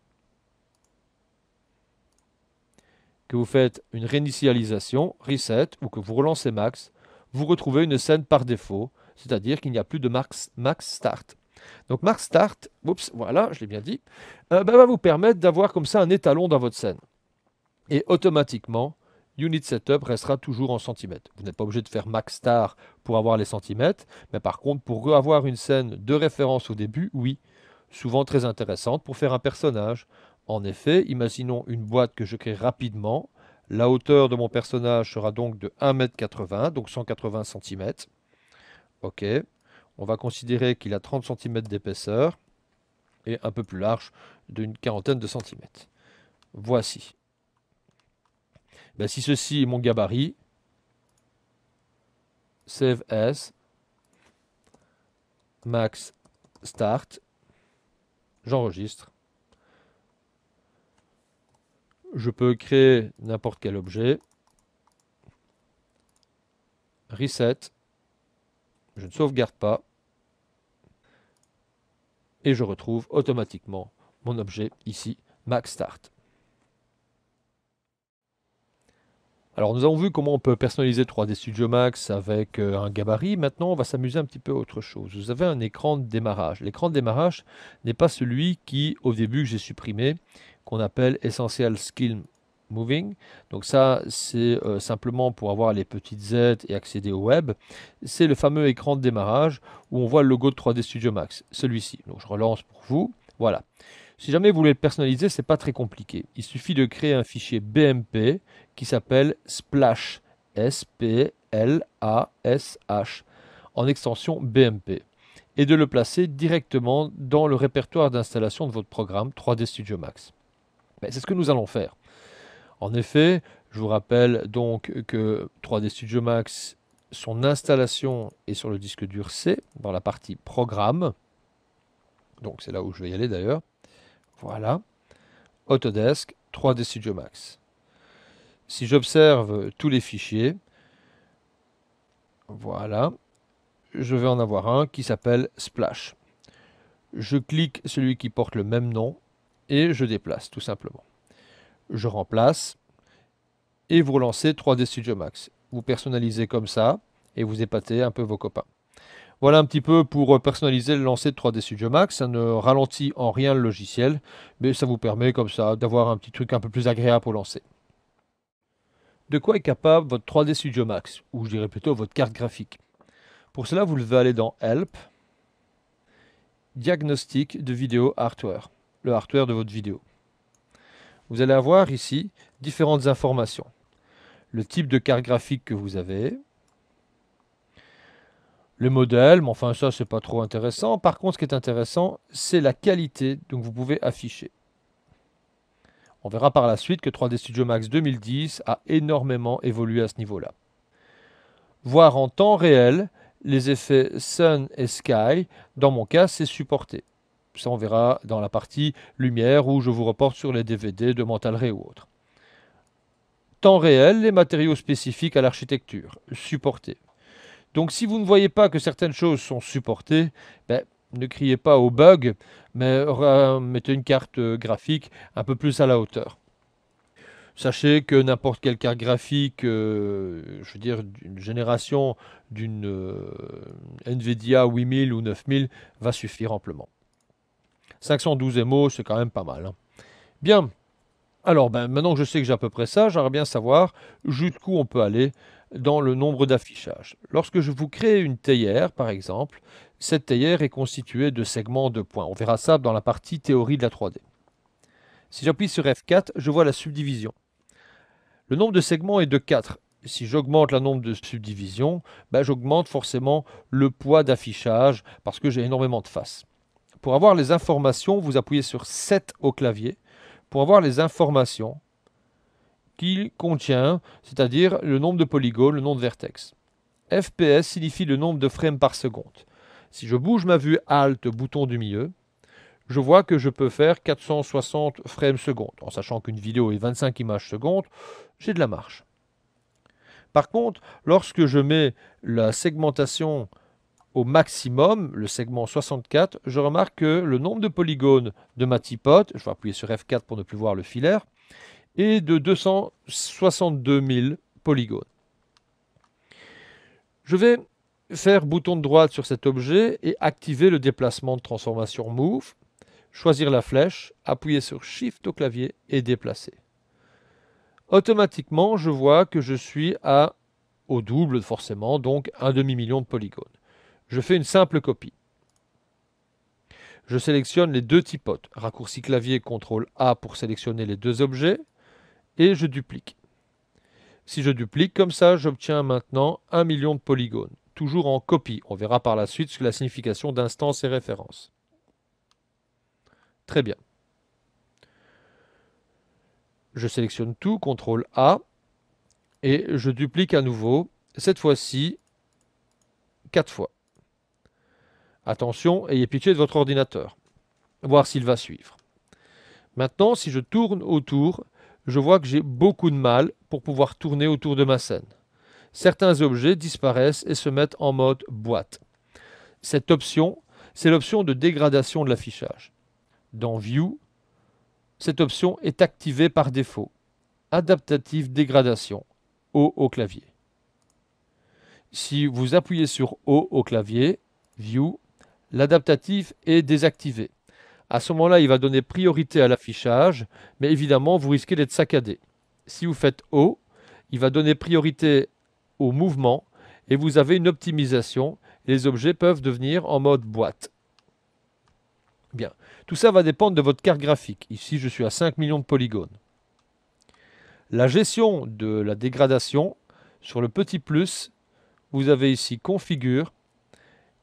[SPEAKER 1] que vous faites une réinitialisation, reset, ou que vous relancez max, vous retrouvez une scène par défaut, c'est-à-dire qu'il n'y a plus de max, max start. Donc max start, oups, voilà, je l'ai bien dit, euh, bah, va vous permettre d'avoir comme ça un étalon dans votre scène. Et automatiquement, Unit Setup restera toujours en centimètres. Vous n'êtes pas obligé de faire max star pour avoir les centimètres, mais par contre, pour avoir une scène de référence au début, oui, souvent très intéressante pour faire un personnage. En effet, imaginons une boîte que je crée rapidement. La hauteur de mon personnage sera donc de 1m80, donc 180 cm. Ok, on va considérer qu'il a 30 cm d'épaisseur et un peu plus large d'une quarantaine de centimètres. Voici. Ben, si ceci est mon gabarit, save as, max start, j'enregistre. Je peux créer n'importe quel objet. Reset. Je ne sauvegarde pas. Et je retrouve automatiquement mon objet ici, max start. Alors nous avons vu comment on peut personnaliser 3D Studio Max avec euh, un gabarit. Maintenant, on va s'amuser un petit peu à autre chose. Vous avez un écran de démarrage. L'écran de démarrage n'est pas celui qui, au début, j'ai supprimé, qu'on appelle Essential Skill Moving. Donc ça, c'est euh, simplement pour avoir les petites Z et accéder au web. C'est le fameux écran de démarrage où on voit le logo de 3D Studio Max, celui-ci. Donc je relance pour vous. Voilà. Si jamais vous voulez le personnaliser, c'est pas très compliqué. Il suffit de créer un fichier BMP qui s'appelle Splash, S-P-L-A-S-H, en extension BMP, et de le placer directement dans le répertoire d'installation de votre programme 3D Studio Max. Ben, c'est ce que nous allons faire. En effet, je vous rappelle donc que 3D Studio Max, son installation est sur le disque dur C, dans la partie programme. Donc c'est là où je vais y aller d'ailleurs. Voilà. Autodesk 3D Studio Max. Si j'observe tous les fichiers, voilà, je vais en avoir un qui s'appelle Splash. Je clique celui qui porte le même nom et je déplace tout simplement. Je remplace et vous relancez 3D Studio Max. Vous personnalisez comme ça et vous épatez un peu vos copains. Voilà un petit peu pour euh, personnaliser le lancer de 3D Studio Max. Ça ne ralentit en rien le logiciel, mais ça vous permet comme ça d'avoir un petit truc un peu plus agréable au lancer. De quoi est capable votre 3D Studio Max, ou je dirais plutôt votre carte graphique Pour cela, vous devez aller dans Help, Diagnostic de vidéo hardware, le hardware de votre vidéo. Vous allez avoir ici différentes informations. Le type de carte graphique que vous avez, le modèle, mais enfin ça c'est pas trop intéressant. Par contre, ce qui est intéressant, c'est la qualité donc vous pouvez afficher. On verra par la suite que 3D Studio Max 2010 a énormément évolué à ce niveau-là. Voir en temps réel les effets Sun et Sky, dans mon cas, c'est supporté. Ça, on verra dans la partie lumière où je vous reporte sur les DVD de Mental Ray ou autre. Temps réel, les matériaux spécifiques à l'architecture, supportés. Donc si vous ne voyez pas que certaines choses sont supportées, ben, ne criez pas au bug, mais mettez une carte euh, graphique un peu plus à la hauteur. Sachez que n'importe quelle carte graphique, euh, je veux dire, d'une génération d'une euh, NVIDIA 8000 ou 9000 va suffire amplement. 512 MO, c'est quand même pas mal. Hein. Bien. Alors, ben, maintenant que je sais que j'ai à peu près ça, j'aimerais bien savoir jusqu'où on peut aller dans le nombre d'affichages. Lorsque je vous crée une théière, par exemple, cette théière est constituée de segments de points. On verra ça dans la partie théorie de la 3D. Si j'appuie sur F4, je vois la subdivision. Le nombre de segments est de 4. Si j'augmente le nombre de subdivisions, ben j'augmente forcément le poids d'affichage parce que j'ai énormément de faces. Pour avoir les informations, vous appuyez sur 7 au clavier. Pour avoir les informations, qu'il contient, c'est-à-dire le nombre de polygones, le nombre de vertex. FPS signifie le nombre de frames par seconde. Si je bouge ma vue Alt, bouton du milieu, je vois que je peux faire 460 frames seconde. En sachant qu'une vidéo est 25 images secondes, j'ai de la marche. Par contre, lorsque je mets la segmentation au maximum, le segment 64, je remarque que le nombre de polygones de ma tipote, je vais appuyer sur F4 pour ne plus voir le filaire, et de 262 000 polygones. Je vais faire bouton de droite sur cet objet et activer le déplacement de transformation Move, choisir la flèche, appuyer sur Shift au clavier et déplacer. Automatiquement, je vois que je suis à, au double forcément, donc un demi-million de polygones. Je fais une simple copie. Je sélectionne les deux typotes, raccourci clavier CTRL A pour sélectionner les deux objets, et je duplique. Si je duplique comme ça, j'obtiens maintenant un million de polygones, toujours en copie. On verra par la suite ce que la signification d'instance et référence. Très bien. Je sélectionne tout, CTRL A, et je duplique à nouveau, cette fois-ci, 4 fois. Attention, ayez pitié de votre ordinateur, voir s'il va suivre. Maintenant, si je tourne autour, je vois que j'ai beaucoup de mal pour pouvoir tourner autour de ma scène. Certains objets disparaissent et se mettent en mode boîte. Cette option, c'est l'option de dégradation de l'affichage. Dans View, cette option est activée par défaut. Adaptative dégradation, O au clavier. Si vous appuyez sur O au clavier, View, l'adaptatif est désactivé. À ce moment-là, il va donner priorité à l'affichage, mais évidemment, vous risquez d'être saccadé. Si vous faites haut, il va donner priorité au mouvement et vous avez une optimisation. Les objets peuvent devenir en mode boîte. Bien. Tout ça va dépendre de votre carte graphique. Ici, je suis à 5 millions de polygones. La gestion de la dégradation, sur le petit plus, vous avez ici configure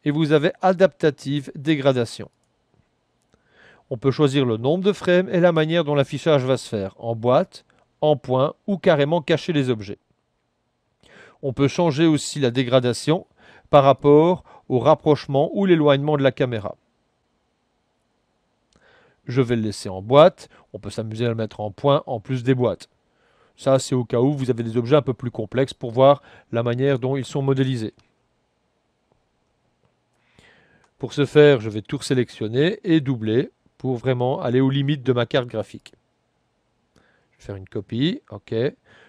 [SPEAKER 1] et vous avez adaptative dégradation. On peut choisir le nombre de frames et la manière dont l'affichage va se faire, en boîte, en point ou carrément cacher les objets. On peut changer aussi la dégradation par rapport au rapprochement ou l'éloignement de la caméra. Je vais le laisser en boîte, on peut s'amuser à le mettre en point en plus des boîtes. Ça, c'est au cas où vous avez des objets un peu plus complexes pour voir la manière dont ils sont modélisés. Pour ce faire, je vais tout sélectionner et doubler pour vraiment aller aux limites de ma carte graphique. Je vais faire une copie, ok.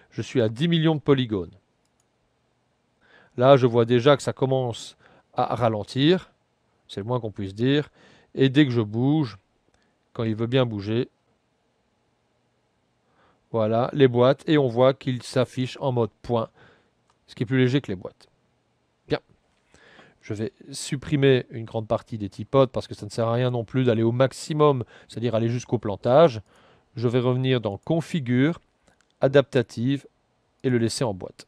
[SPEAKER 1] Je suis à 10 millions de polygones. Là, je vois déjà que ça commence à ralentir, c'est le moins qu'on puisse dire. Et dès que je bouge, quand il veut bien bouger, voilà, les boîtes, et on voit qu'il s'affiche en mode point, ce qui est plus léger que les boîtes je vais supprimer une grande partie des tipodes parce que ça ne sert à rien non plus d'aller au maximum, c'est-à-dire aller jusqu'au plantage. Je vais revenir dans Configure, Adaptative et le laisser en boîte.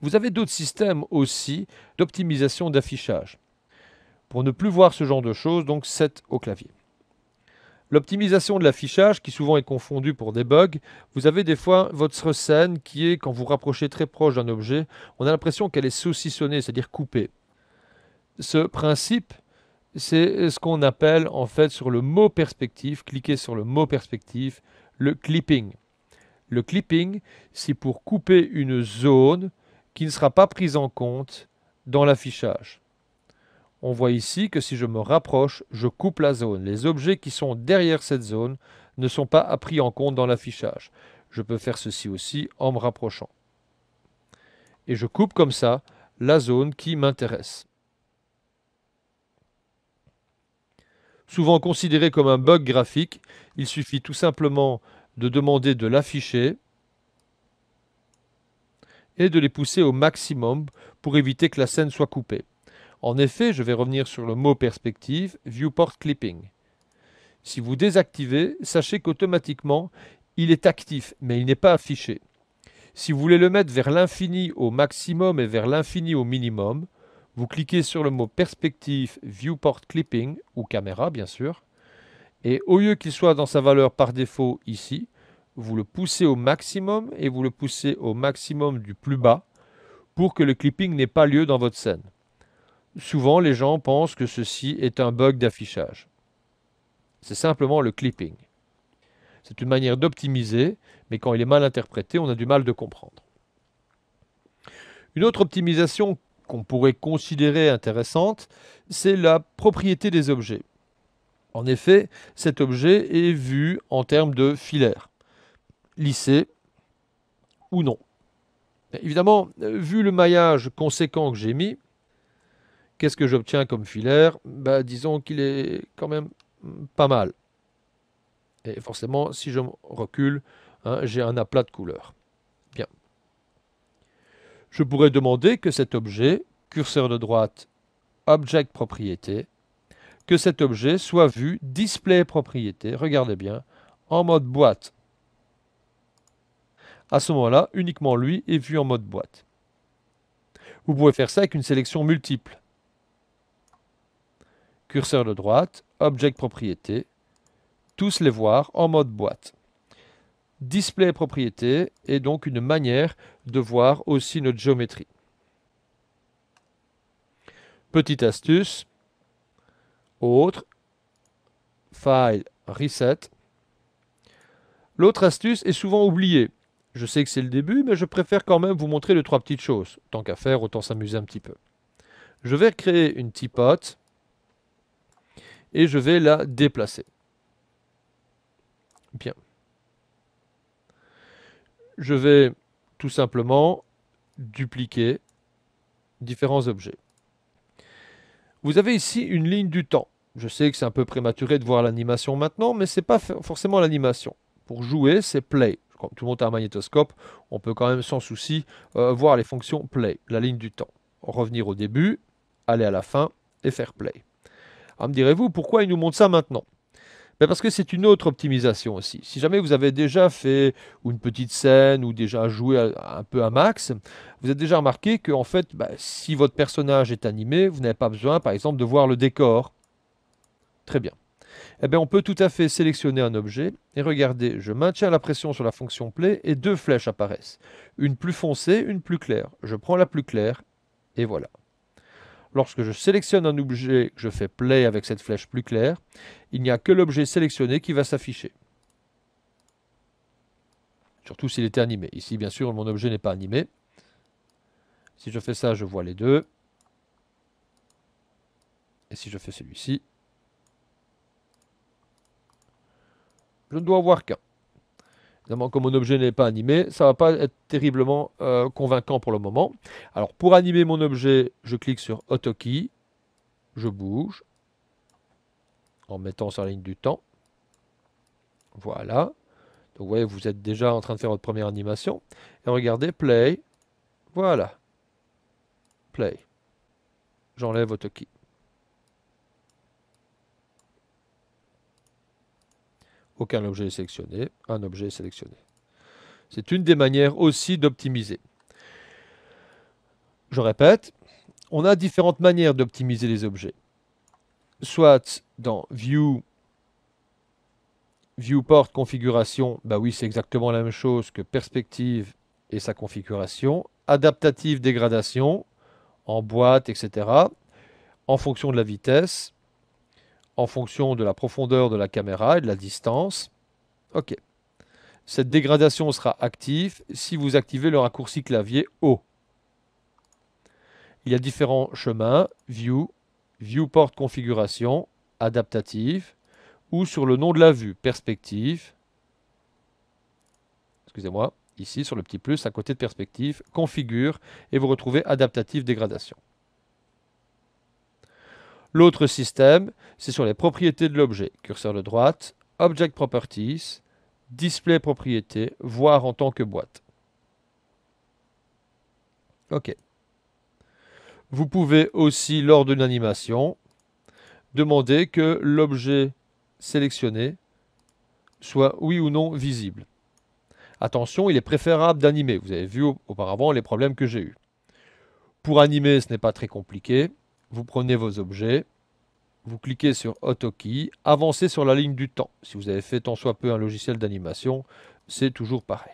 [SPEAKER 1] Vous avez d'autres systèmes aussi d'optimisation d'affichage pour ne plus voir ce genre de choses, donc 7 au clavier. L'optimisation de l'affichage, qui souvent est confondue pour des bugs, vous avez des fois votre scène qui est, quand vous rapprochez très proche d'un objet, on a l'impression qu'elle est saucissonnée, c'est-à-dire coupée. Ce principe, c'est ce qu'on appelle en fait sur le mot perspective, cliquez sur le mot perspective, le clipping. Le clipping, c'est pour couper une zone qui ne sera pas prise en compte dans l'affichage. On voit ici que si je me rapproche, je coupe la zone. Les objets qui sont derrière cette zone ne sont pas pris en compte dans l'affichage. Je peux faire ceci aussi en me rapprochant. Et je coupe comme ça la zone qui m'intéresse. Souvent considéré comme un bug graphique, il suffit tout simplement de demander de l'afficher et de les pousser au maximum pour éviter que la scène soit coupée. En effet, je vais revenir sur le mot perspective, viewport clipping. Si vous désactivez, sachez qu'automatiquement, il est actif, mais il n'est pas affiché. Si vous voulez le mettre vers l'infini au maximum et vers l'infini au minimum, vous cliquez sur le mot perspective, viewport clipping, ou caméra bien sûr, et au lieu qu'il soit dans sa valeur par défaut ici, vous le poussez au maximum et vous le poussez au maximum du plus bas pour que le clipping n'ait pas lieu dans votre scène souvent les gens pensent que ceci est un bug d'affichage. C'est simplement le clipping. C'est une manière d'optimiser, mais quand il est mal interprété, on a du mal de comprendre. Une autre optimisation qu'on pourrait considérer intéressante, c'est la propriété des objets. En effet, cet objet est vu en termes de filaire, lissé ou non. Évidemment, vu le maillage conséquent que j'ai mis, Qu'est-ce que j'obtiens comme filaire bah, Disons qu'il est quand même pas mal. Et forcément, si je recule, hein, j'ai un aplat de couleur. Bien. Je pourrais demander que cet objet, curseur de droite, object propriété, que cet objet soit vu display propriété, regardez bien, en mode boîte. À ce moment-là, uniquement lui est vu en mode boîte. Vous pouvez faire ça avec une sélection multiple. Curseur de droite, Object propriété, tous les voir en mode boîte. Display propriété est donc une manière de voir aussi notre géométrie. Petite astuce, autre, File, Reset. L'autre astuce est souvent oubliée. Je sais que c'est le début, mais je préfère quand même vous montrer les trois petites choses. Tant qu'à faire, autant s'amuser un petit peu. Je vais créer une tipote, et je vais la déplacer. Bien. Je vais tout simplement dupliquer différents objets. Vous avez ici une ligne du temps. Je sais que c'est un peu prématuré de voir l'animation maintenant, mais ce n'est pas forcément l'animation. Pour jouer, c'est play. Comme tout le monde a un magnétoscope, on peut quand même sans souci euh, voir les fonctions play, la ligne du temps. Revenir au début, aller à la fin et faire play. Ah, me direz-vous, pourquoi il nous montre ça maintenant ben, parce que c'est une autre optimisation aussi. Si jamais vous avez déjà fait une petite scène ou déjà joué un peu à max, vous avez déjà remarqué que en fait, ben, si votre personnage est animé, vous n'avez pas besoin, par exemple, de voir le décor. Très bien. Eh bien, on peut tout à fait sélectionner un objet et regardez, je maintiens la pression sur la fonction play et deux flèches apparaissent. Une plus foncée, une plus claire. Je prends la plus claire et voilà. Lorsque je sélectionne un objet, je fais play avec cette flèche plus claire, il n'y a que l'objet sélectionné qui va s'afficher. Surtout s'il était animé. Ici, bien sûr, mon objet n'est pas animé. Si je fais ça, je vois les deux. Et si je fais celui-ci, je ne dois avoir qu'un. Évidemment, comme mon objet n'est pas animé, ça ne va pas être terriblement euh, convaincant pour le moment. Alors, pour animer mon objet, je clique sur AutoKey. Je bouge en mettant sur la ligne du temps. Voilà. Donc, vous voyez, vous êtes déjà en train de faire votre première animation. Et regardez, Play. Voilà. Play. J'enlève AutoKey. Aucun objet est sélectionné, un objet est sélectionné. C'est une des manières aussi d'optimiser. Je répète, on a différentes manières d'optimiser les objets. Soit dans View, Viewport Configuration, bah oui, c'est exactement la même chose que Perspective et sa configuration. Adaptative Dégradation, en boîte, etc. En fonction de la vitesse en fonction de la profondeur de la caméra et de la distance. OK. Cette dégradation sera active si vous activez le raccourci clavier haut. Il y a différents chemins, View, Viewport Configuration, Adaptative, ou sur le nom de la vue, Perspective, excusez-moi, ici sur le petit plus à côté de Perspective, Configure, et vous retrouvez Adaptative Dégradation. L'autre système, c'est sur les propriétés de l'objet. Curseur de droite, Object Properties, Display Propriétés, voir en tant que boîte. OK. Vous pouvez aussi, lors d'une animation, demander que l'objet sélectionné soit oui ou non visible. Attention, il est préférable d'animer. Vous avez vu auparavant les problèmes que j'ai eus. Pour animer, ce n'est pas très compliqué vous prenez vos objets, vous cliquez sur AutoKey, avancez sur la ligne du temps. Si vous avez fait tant soit peu un logiciel d'animation, c'est toujours pareil.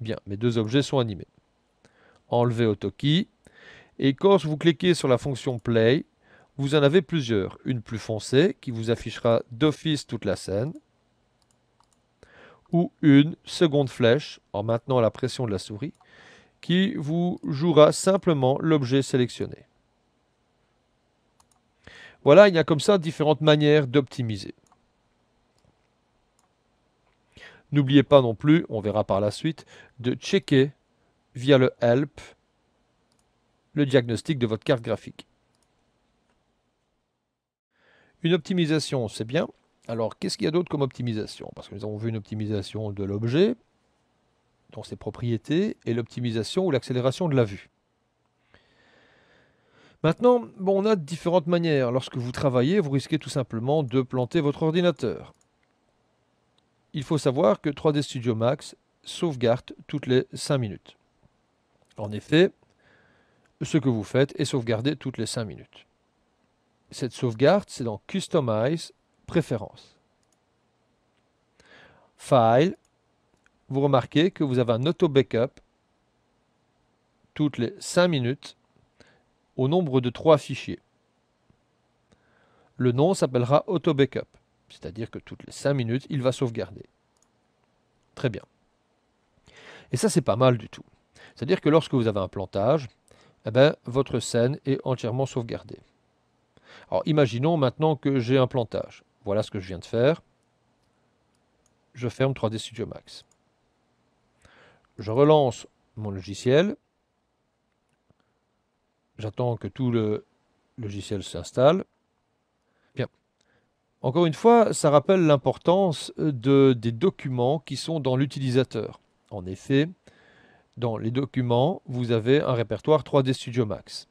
[SPEAKER 1] Eh bien, mes deux objets sont animés. Enlevez AutoKey. Et quand vous cliquez sur la fonction Play, vous en avez plusieurs. Une plus foncée, qui vous affichera d'office toute la scène. Ou une seconde flèche, en maintenant la pression de la souris, qui vous jouera simplement l'objet sélectionné. Voilà, il y a comme ça différentes manières d'optimiser. N'oubliez pas non plus, on verra par la suite, de checker via le help le diagnostic de votre carte graphique. Une optimisation, c'est bien. Alors, qu'est-ce qu'il y a d'autre comme optimisation Parce que nous avons vu une optimisation de l'objet, dont ses propriétés, et l'optimisation ou l'accélération de la vue. Maintenant, bon, on a différentes manières. Lorsque vous travaillez, vous risquez tout simplement de planter votre ordinateur. Il faut savoir que 3D Studio Max sauvegarde toutes les 5 minutes. En effet, ce que vous faites est sauvegardé toutes les 5 minutes. Cette sauvegarde, c'est dans Customize, Préférences. File, vous remarquez que vous avez un auto-backup toutes les 5 minutes au nombre de 3 fichiers. Le nom s'appellera auto-backup, c'est-à-dire que toutes les 5 minutes, il va sauvegarder. Très bien. Et ça, c'est pas mal du tout. C'est-à-dire que lorsque vous avez un plantage, eh ben, votre scène est entièrement sauvegardée. Alors imaginons maintenant que j'ai un plantage. Voilà ce que je viens de faire. Je ferme 3D Studio Max je relance mon logiciel. J'attends que tout le logiciel s'installe. Bien. Encore une fois, ça rappelle l'importance euh, de, des documents qui sont dans l'utilisateur. En effet, dans les documents, vous avez un répertoire 3D Studio Max.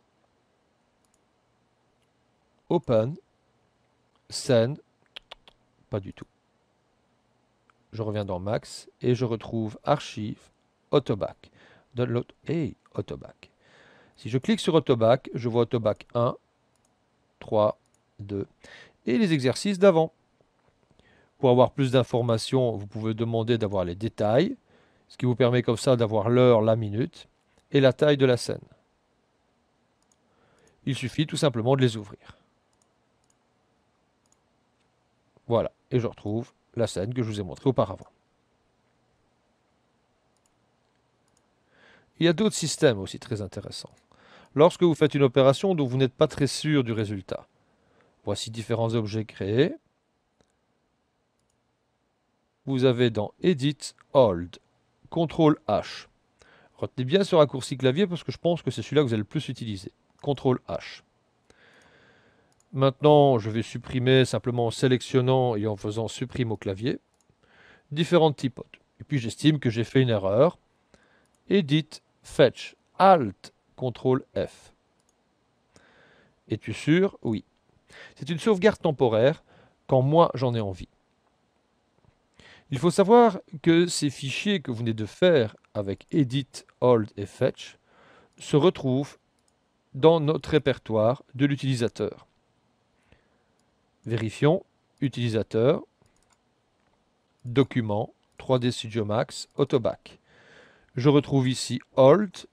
[SPEAKER 1] Open, Send, pas du tout. Je reviens dans Max et je retrouve Archive. Autobac. Download. et Autobac. Si je clique sur Autobac, je vois Autobac 1, 3, 2 et les exercices d'avant. Pour avoir plus d'informations, vous pouvez demander d'avoir les détails, ce qui vous permet comme ça d'avoir l'heure, la minute et la taille de la scène. Il suffit tout simplement de les ouvrir. Voilà, et je retrouve la scène que je vous ai montrée auparavant. Il y a d'autres systèmes aussi très intéressants. Lorsque vous faites une opération dont vous n'êtes pas très sûr du résultat, voici différents objets créés. Vous avez dans Edit, Hold, CTRL H. Retenez bien ce raccourci clavier parce que je pense que c'est celui-là que vous allez le plus utiliser. CTRL H. Maintenant, je vais supprimer simplement en sélectionnant et en faisant supprime au clavier différentes types. Et puis j'estime que j'ai fait une erreur. Edit Fetch, Alt, CTRL F. Es-tu sûr Oui. C'est une sauvegarde temporaire quand moi j'en ai envie. Il faut savoir que ces fichiers que vous venez de faire avec Edit, Hold et Fetch se retrouvent dans notre répertoire de l'utilisateur. Vérifions Utilisateur, Document. 3D Studio Max, AutoBack. Je retrouve ici Alt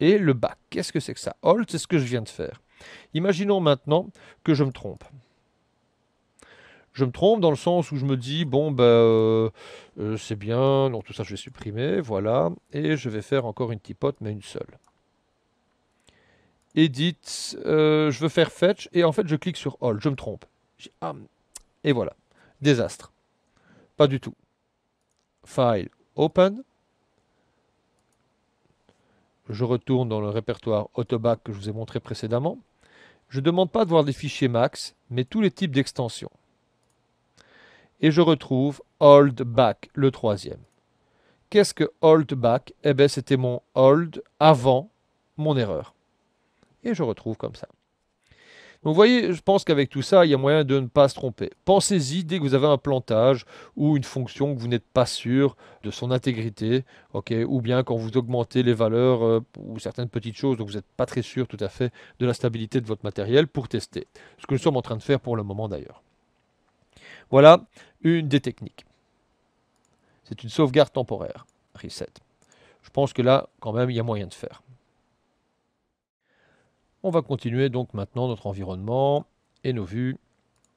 [SPEAKER 1] et le back. Qu'est-ce que c'est que ça Alt, c'est ce que je viens de faire. Imaginons maintenant que je me trompe. Je me trompe dans le sens où je me dis, bon, ben, euh, euh, c'est bien, non, tout ça je vais supprimer, voilà, et je vais faire encore une tipote, mais une seule. Edit, euh, je veux faire fetch, et en fait je clique sur Alt », je me trompe. Ah, et voilà, désastre. Pas du tout. File, open, je retourne dans le répertoire autoback que je vous ai montré précédemment. Je ne demande pas de voir les fichiers max, mais tous les types d'extensions. Et je retrouve Old le troisième. Qu'est-ce que Old Eh bien, c'était mon Old avant mon erreur. Et je retrouve comme ça. Donc vous voyez, je pense qu'avec tout ça, il y a moyen de ne pas se tromper. Pensez-y dès que vous avez un plantage ou une fonction que vous n'êtes pas sûr de son intégrité, ou bien quand vous augmentez les valeurs euh, ou certaines petites choses, donc vous n'êtes pas très sûr tout à fait de la stabilité de votre matériel pour tester. Ce que nous sommes en train de faire pour le moment d'ailleurs. Voilà une des techniques. C'est une sauvegarde temporaire, reset. Je pense que là, quand même, il y a moyen de faire. On va continuer donc maintenant notre environnement et nos vues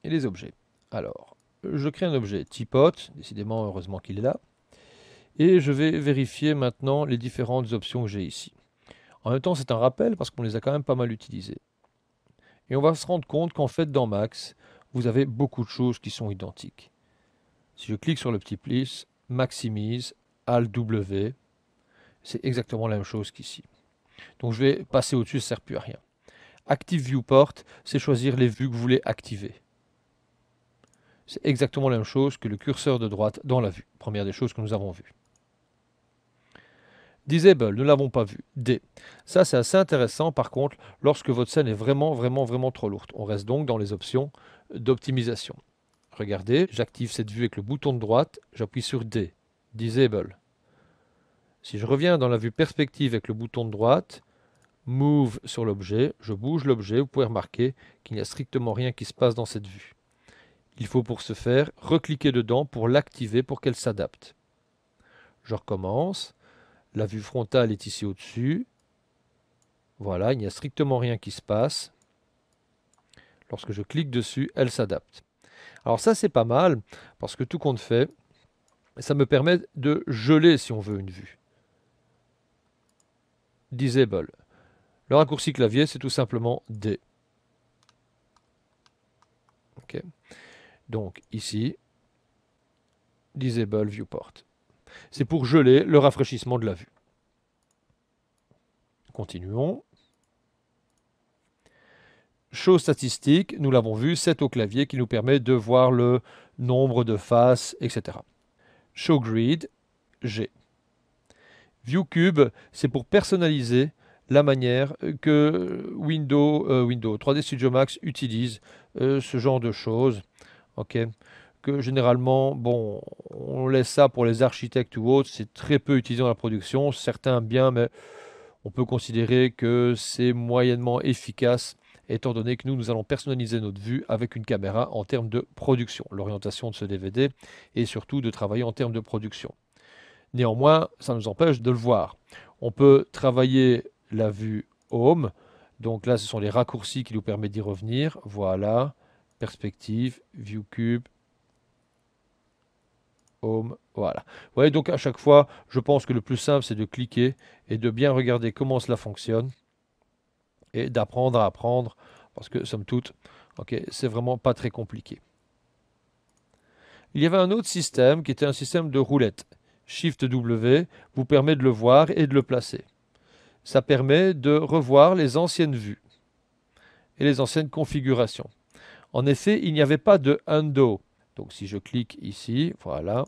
[SPEAKER 1] et les objets. Alors, je crée un objet tipote, décidément heureusement qu'il est là, et je vais vérifier maintenant les différentes options que j'ai ici. En même temps, c'est un rappel parce qu'on les a quand même pas mal utilisées. Et on va se rendre compte qu'en fait, dans Max, vous avez beaucoup de choses qui sont identiques. Si je clique sur le petit plus, maximise, Alt W, c'est exactement la même chose qu'ici. Donc je vais passer au-dessus, ça ne sert plus à rien. Active Viewport, c'est choisir les vues que vous voulez activer. C'est exactement la même chose que le curseur de droite dans la vue. Première des choses que nous avons vues. Disable, nous l'avons pas vu. D. Ça, c'est assez intéressant, par contre, lorsque votre scène est vraiment, vraiment, vraiment trop lourde. On reste donc dans les options d'optimisation. Regardez, j'active cette vue avec le bouton de droite, j'appuie sur D. Disable. Si je reviens dans la vue perspective avec le bouton de droite, move sur l'objet, je bouge l'objet, vous pouvez remarquer qu'il n'y a strictement rien qui se passe dans cette vue. Il faut pour ce faire recliquer dedans pour l'activer pour qu'elle s'adapte. Je recommence. La vue frontale est ici au-dessus. Voilà, il n'y a strictement rien qui se passe. Lorsque je clique dessus, elle s'adapte. Alors ça c'est pas mal, parce que tout compte fait, ça me permet de geler si on veut une vue. Disable. Le raccourci clavier, c'est tout simplement D. Donc ici, Disable Viewport. C'est pour geler le rafraîchissement de la vue. Continuons. Show statistique, nous l'avons vu, c'est au clavier qui nous permet de voir le nombre de faces, etc. Show Grid, G. View Cube, c'est pour personnaliser la manière que Windows, euh, Windows 3D Studio Max utilise euh, ce genre de choses. ok que généralement, bon, on laisse ça pour les architectes ou autres, c'est très peu utilisé dans la production, certains bien, mais on peut considérer que c'est moyennement efficace étant donné que nous, nous allons personnaliser notre vue avec une caméra en termes de production, l'orientation de ce DVD, et surtout de travailler en termes de production. Néanmoins, ça nous empêche de le voir. On peut travailler la vue Home. Donc là, ce sont les raccourcis qui nous permettent d'y revenir. Voilà, perspective, view cube, home, voilà. Vous voyez, donc à chaque fois, je pense que le plus simple, c'est de cliquer et de bien regarder comment cela fonctionne et d'apprendre à apprendre parce que, somme toute, ok, c'est vraiment pas très compliqué. Il y avait un autre système qui était un système de roulette. Shift W vous permet de le voir et de le placer ça permet de revoir les anciennes vues et les anciennes configurations. En effet, il n'y avait pas de undo. Donc si je clique ici, voilà,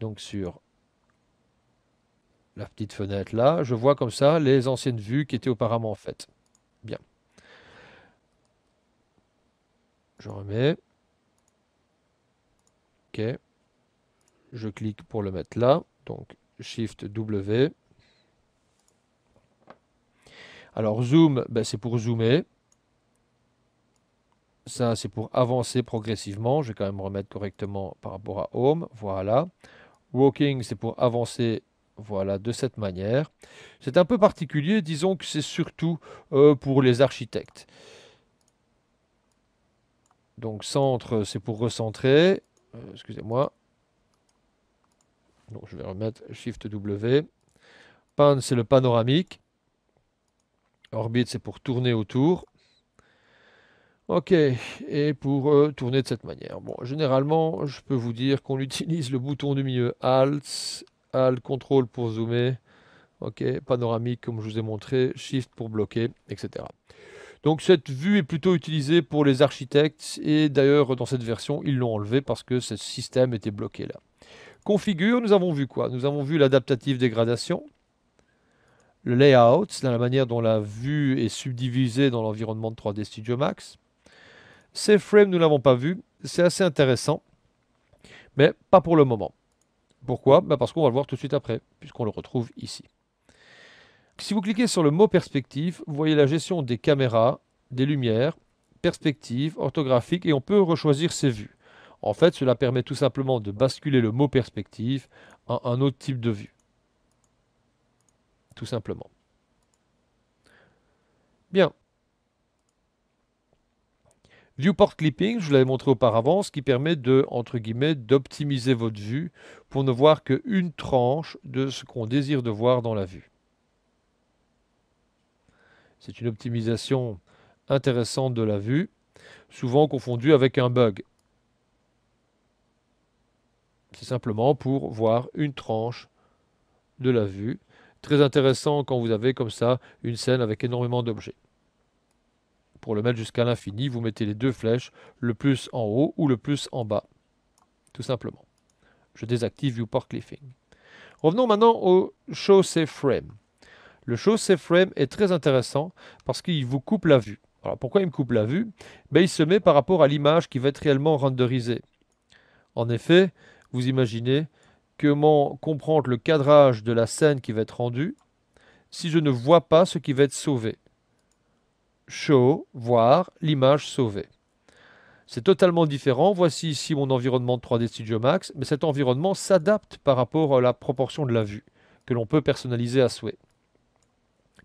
[SPEAKER 1] donc sur la petite fenêtre là, je vois comme ça les anciennes vues qui étaient auparavant faites. Bien. Je remets. OK. Je clique pour le mettre là. Donc Shift W. Alors zoom, ben, c'est pour zoomer. Ça, c'est pour avancer progressivement. Je vais quand même remettre correctement par rapport à home. Voilà. Walking, c'est pour avancer voilà, de cette manière. C'est un peu particulier, disons que c'est surtout euh, pour les architectes. Donc centre, c'est pour recentrer. Euh, excusez-moi. Donc je vais remettre Shift W. Pan, c'est le panoramique. Orbite, c'est pour tourner autour. Ok, et pour euh, tourner de cette manière. Bon, généralement, je peux vous dire qu'on (laughs) utilise le bouton du milieu Alt, Alt, Contrôle pour zoomer, ok, panoramique comme je vous ai montré, Shift pour bloquer, etc. Donc cette vue est plutôt utilisée pour les architectes et d'ailleurs dans cette version ils l'ont enlevée parce que ce système était bloqué là. Configure, nous avons vu quoi Nous avons vu l'adaptative dégradation, le layout, c'est la manière dont la vue est subdivisée dans l'environnement de 3D Studio Max. Ces frames, nous ne l'avons pas vu. C'est assez intéressant, mais pas pour le moment. Pourquoi bah, Parce qu'on va le voir tout de suite après, puisqu'on le retrouve ici. Si vous cliquez sur le mot perspective, vous voyez la gestion des caméras, des lumières, perspective, orthographique, et on peut rechoisir ses vues. En fait, cela permet tout simplement de basculer le mot perspective à un autre type de vue tout simplement. Bien. Viewport Clipping, je vous l'avais montré auparavant, ce qui permet de, entre guillemets, d'optimiser votre vue pour ne voir qu'une tranche de ce qu'on désire de voir dans la vue. C'est une optimisation intéressante de la vue, souvent confondue avec un bug. C'est simplement pour voir une tranche de la vue Très intéressant quand vous avez comme ça une scène avec énormément d'objets. Pour le mettre jusqu'à l'infini, vous mettez les deux flèches, le plus en haut ou le plus en bas. Tout simplement. Je désactive Viewport Cliffing. Revenons maintenant au Show Frame. Le Show Frame est très intéressant parce qu'il vous coupe la vue. Alors pourquoi il me coupe la vue ben, Il se met par rapport à l'image qui va être réellement renderisée. En effet, vous imaginez, comment comprendre le cadrage de la scène qui va être rendue si je ne vois pas ce qui va être sauvé. Show, voir, l'image sauvée. C'est totalement différent. Voici ici mon environnement de 3D Studio Max, mais cet environnement s'adapte par rapport à la proportion de la vue, que l'on peut personnaliser à souhait.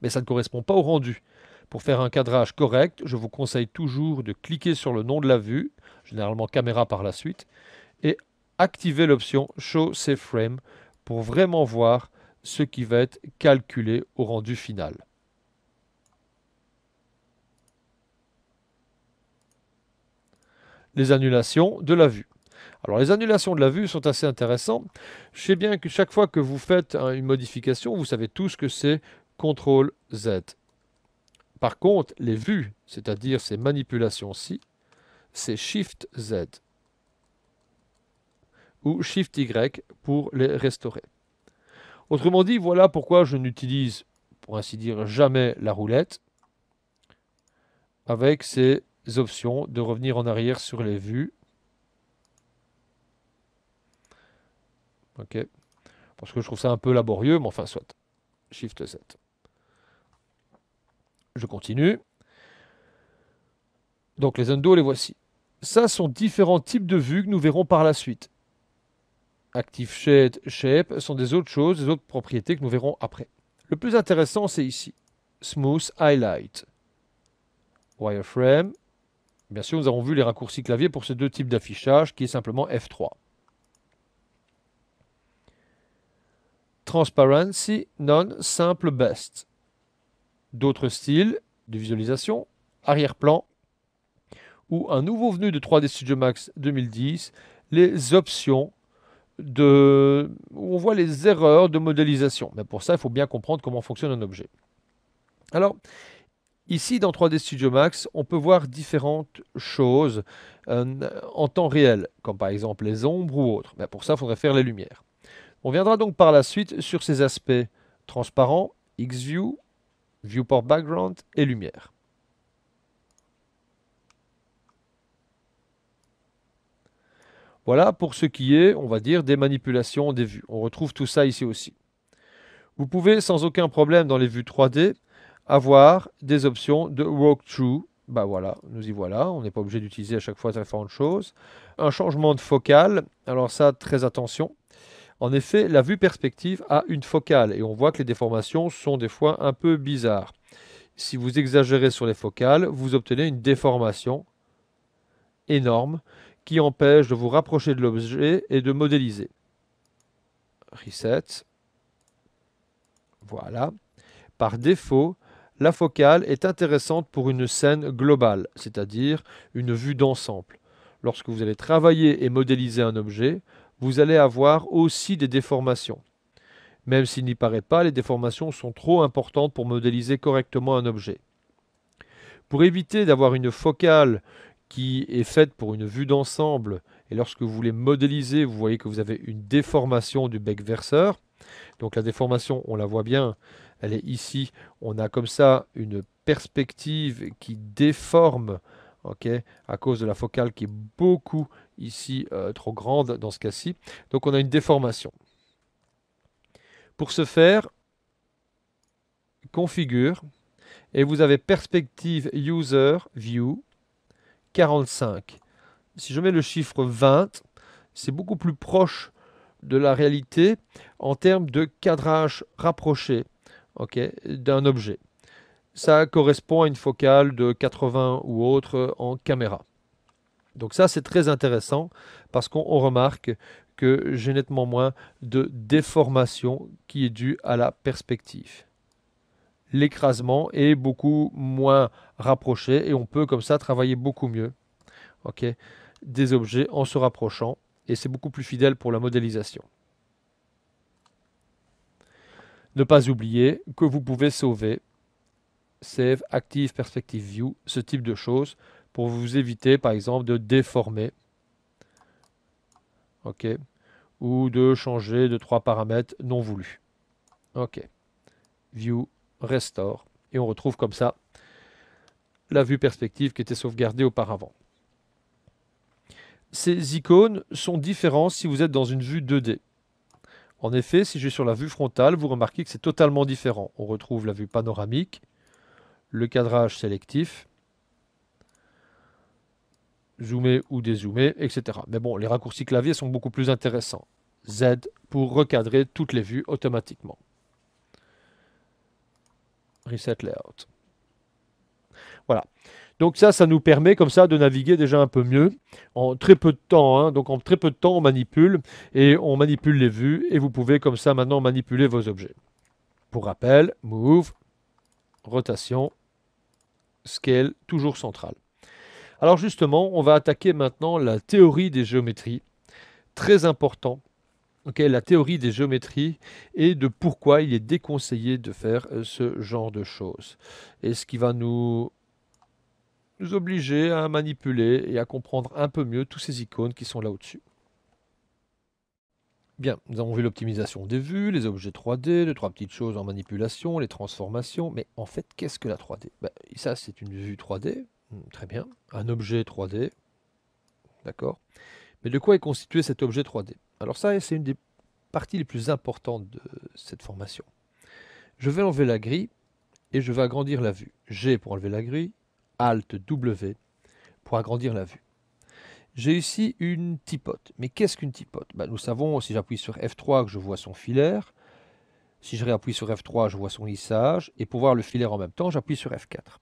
[SPEAKER 1] Mais ça ne correspond pas au rendu. Pour faire un cadrage correct, je vous conseille toujours de cliquer sur le nom de la vue, généralement caméra par la suite, et activer l'option Show C-Frame Frame pour vraiment voir ce qui va être calculé au rendu final. Les annulations de la vue. Alors les annulations de la vue sont assez intéressantes. Je sais bien que chaque fois que vous faites une modification, vous savez tous que c'est CTRL Z. Par contre, les vues, c'est-à-dire ces manipulations-ci, c'est Shift Z ou Shift Y pour les restaurer. Autrement dit, voilà pourquoi je n'utilise, pour ainsi dire, jamais la roulette avec ces options de revenir en arrière sur les vues. Ok. Parce que je trouve ça un peu laborieux, mais enfin, soit. Shift z Je continue. Donc les undo, les voici. Ça sont différents types de vues que nous verrons par la suite active Shade, shape sont des autres choses, des autres propriétés que nous verrons après. Le plus intéressant, c'est ici. Smooth Highlight. Wireframe. Bien sûr, nous avons vu les raccourcis clavier pour ces deux types d'affichage, qui est simplement F3. Transparency Non Simple Best. D'autres styles de visualisation, arrière-plan, ou un nouveau venu de 3D Studio Max 2010, les options où on voit les erreurs de modélisation. Mais pour ça, il faut bien comprendre comment fonctionne un objet. Alors, ici, dans 3D Studio Max, on peut voir différentes choses euh, en temps réel, comme par exemple les ombres ou autres. Mais pour ça, il faudrait faire les lumières. On viendra donc par la suite sur ces aspects transparents, X-View, Viewport Background et Lumière. Voilà pour ce qui est, on va dire, des manipulations des vues. On retrouve tout ça ici aussi. Vous pouvez sans aucun problème dans les vues 3D avoir des options de walkthrough. Bah ben voilà, nous y voilà, on n'est pas obligé d'utiliser à chaque fois différentes choses. Un changement de focale, alors ça, très attention. En effet, la vue perspective a une focale et on voit que les déformations sont des fois un peu bizarres. Si vous exagérez sur les focales, vous obtenez une déformation énorme qui empêche de vous rapprocher de l'objet et de modéliser. Reset. Voilà. Par défaut, la focale est intéressante pour une scène globale, c'est-à-dire une vue d'ensemble. Lorsque vous allez travailler et modéliser un objet, vous allez avoir aussi des déformations. Même s'il n'y paraît pas, les déformations sont trop importantes pour modéliser correctement un objet. Pour éviter d'avoir une focale qui est faite pour une vue d'ensemble, et lorsque vous les modélisez, vous voyez que vous avez une déformation du bec verseur. Donc la déformation, on la voit bien, elle est ici. On a comme ça une perspective qui déforme à cause de la focale qui est beaucoup ici euh, trop grande dans ce cas-ci. Donc on a une déformation. Pour ce faire, configure et vous avez perspective user view 45. Si je mets le chiffre 20, c'est beaucoup plus proche de la réalité en termes de cadrage rapproché d'un objet. Ça correspond à une focale de 80 ou autre en caméra. Donc ça, c'est très intéressant parce qu'on remarque que j'ai nettement moins de déformation qui est due à la perspective l'écrasement est beaucoup moins rapproché et on peut comme ça travailler beaucoup mieux des objets en se rapprochant et c'est beaucoup plus fidèle pour la modélisation. Ne pas oublier que vous pouvez sauver Save, Active, Perspective View, ce type de choses pour vous éviter par exemple de déformer ok, ou de changer de trois paramètres non voulus. Ok, View, « Restore » Et on retrouve comme ça la vue perspective qui était sauvegardée auparavant. Ces icônes sont différentes si vous êtes dans une vue 2D. En effet, si je vais sur la vue frontale, vous remarquez que c'est totalement différent. On retrouve la vue panoramique, le cadrage sélectif, zoomer ou dézoomer, etc. Mais bon, les raccourcis clavier sont beaucoup plus intéressants. Z pour recadrer toutes les vues automatiquement. Reset Layout. Voilà. Donc ça, ça nous permet comme ça de naviguer déjà un peu mieux en très peu de temps. Hein. Donc en très peu de temps, on manipule et on manipule les vues et vous pouvez comme ça maintenant manipuler vos objets. Pour rappel, move, rotation, scale, toujours central. Alors justement, on va attaquer maintenant la théorie des géométries. Très important la théorie des géométries et de pourquoi il est déconseillé de faire euh, ce genre de choses. Et ce qui va nous, nous obliger à manipuler et à comprendre un peu mieux toutes ces icônes qui sont là au-dessus. Bien, nous avons vu l'optimisation des vues, les objets 3D, les trois petites choses en manipulation, les transformations. Mais en fait, qu'est-ce que la 3D ben, Ça, c'est une vue 3D. Hmm, très bien. Un objet 3D. D'accord mais de quoi est constitué cet objet 3D Alors ça, c'est une des parties les plus importantes de cette formation. Je vais enlever la grille et je vais agrandir la vue. G pour enlever la grille, Alt W pour agrandir la vue. J'ai ici une tipote. Mais qu'est-ce qu'une tipote ben, Nous savons, si j'appuie sur F3, que je vois son filaire. Si je réappuie sur F3, je vois son lissage. Et pour voir le filaire en même temps, j'appuie sur F4.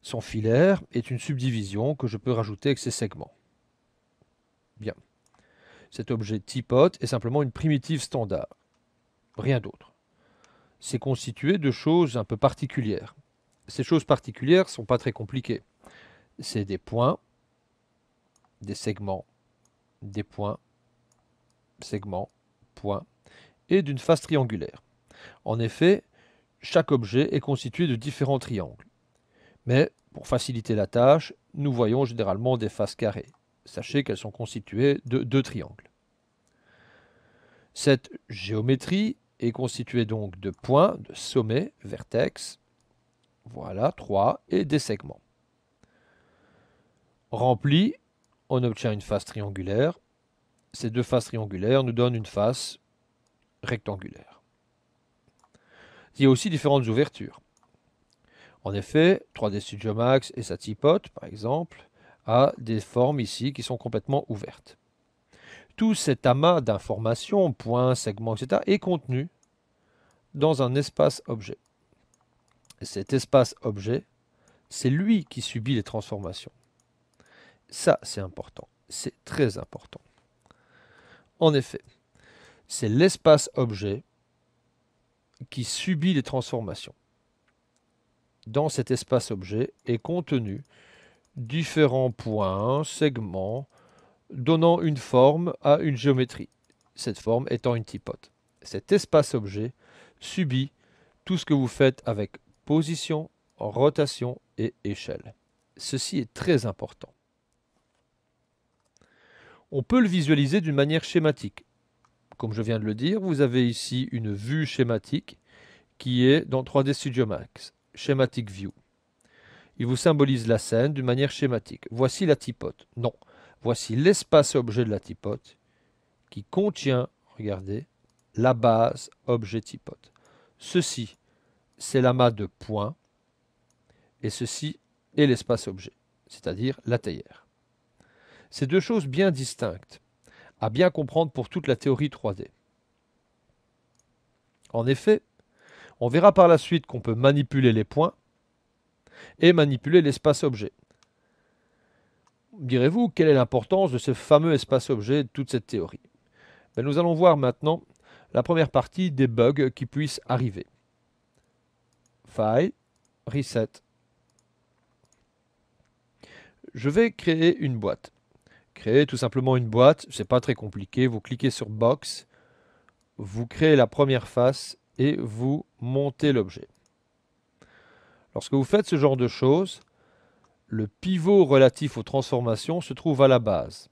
[SPEAKER 1] Son filaire est une subdivision que je peux rajouter avec ses segments. Bien. Cet objet tipote est simplement une primitive standard. Rien d'autre. C'est constitué de choses un peu particulières. Ces choses particulières ne sont pas très compliquées. C'est des points, des segments, des points, segments, points, et d'une face triangulaire. En effet, chaque objet est constitué de différents triangles. Mais pour faciliter la tâche, nous voyons généralement des faces carrées sachez qu'elles sont constituées de deux triangles. Cette géométrie est constituée donc de points, de sommets, vertex, voilà, trois, et des segments. Remplis, on obtient une face triangulaire. Ces deux faces triangulaires nous donnent une face rectangulaire. Il y a aussi différentes ouvertures. En effet, 3D Studio Max et sa tipote, par exemple, à des formes ici qui sont complètement ouvertes. Tout cet amas d'informations, points, segments, etc. est contenu dans un espace objet. cet espace objet, c'est lui qui subit les transformations. Ça, c'est important. C'est très important. En effet, c'est l'espace objet qui subit les transformations. Dans cet espace objet est contenu différents points, segments, donnant une forme à une géométrie, cette forme étant une typote. Cet espace-objet subit tout ce que vous faites avec position, rotation et échelle. Ceci est très important. On peut le visualiser d'une manière schématique. Comme je viens de le dire, vous avez ici une vue schématique qui est dans 3D Studio Max, Schematic View. Il vous symbolise la scène d'une manière schématique. Voici la tipote. Non, voici l'espace objet de la tipote qui contient, regardez, la base objet tipote. Ceci, c'est l'amas de points et ceci est l'espace objet, c'est-à-dire la théière. C'est deux choses bien distinctes à bien comprendre pour toute la théorie 3D. En effet, on verra par la suite qu'on peut manipuler les points, et manipuler l'espace-objet. Direz-vous, quelle est l'importance de ce fameux espace-objet, de toute cette théorie ben, Nous allons voir maintenant la première partie des bugs qui puissent arriver. File, Reset. Je vais créer une boîte. Créer tout simplement une boîte, c'est pas très compliqué. Vous cliquez sur Box, vous créez la première face et vous montez l'objet. Lorsque vous faites ce genre de choses, le pivot relatif aux transformations se trouve à la base.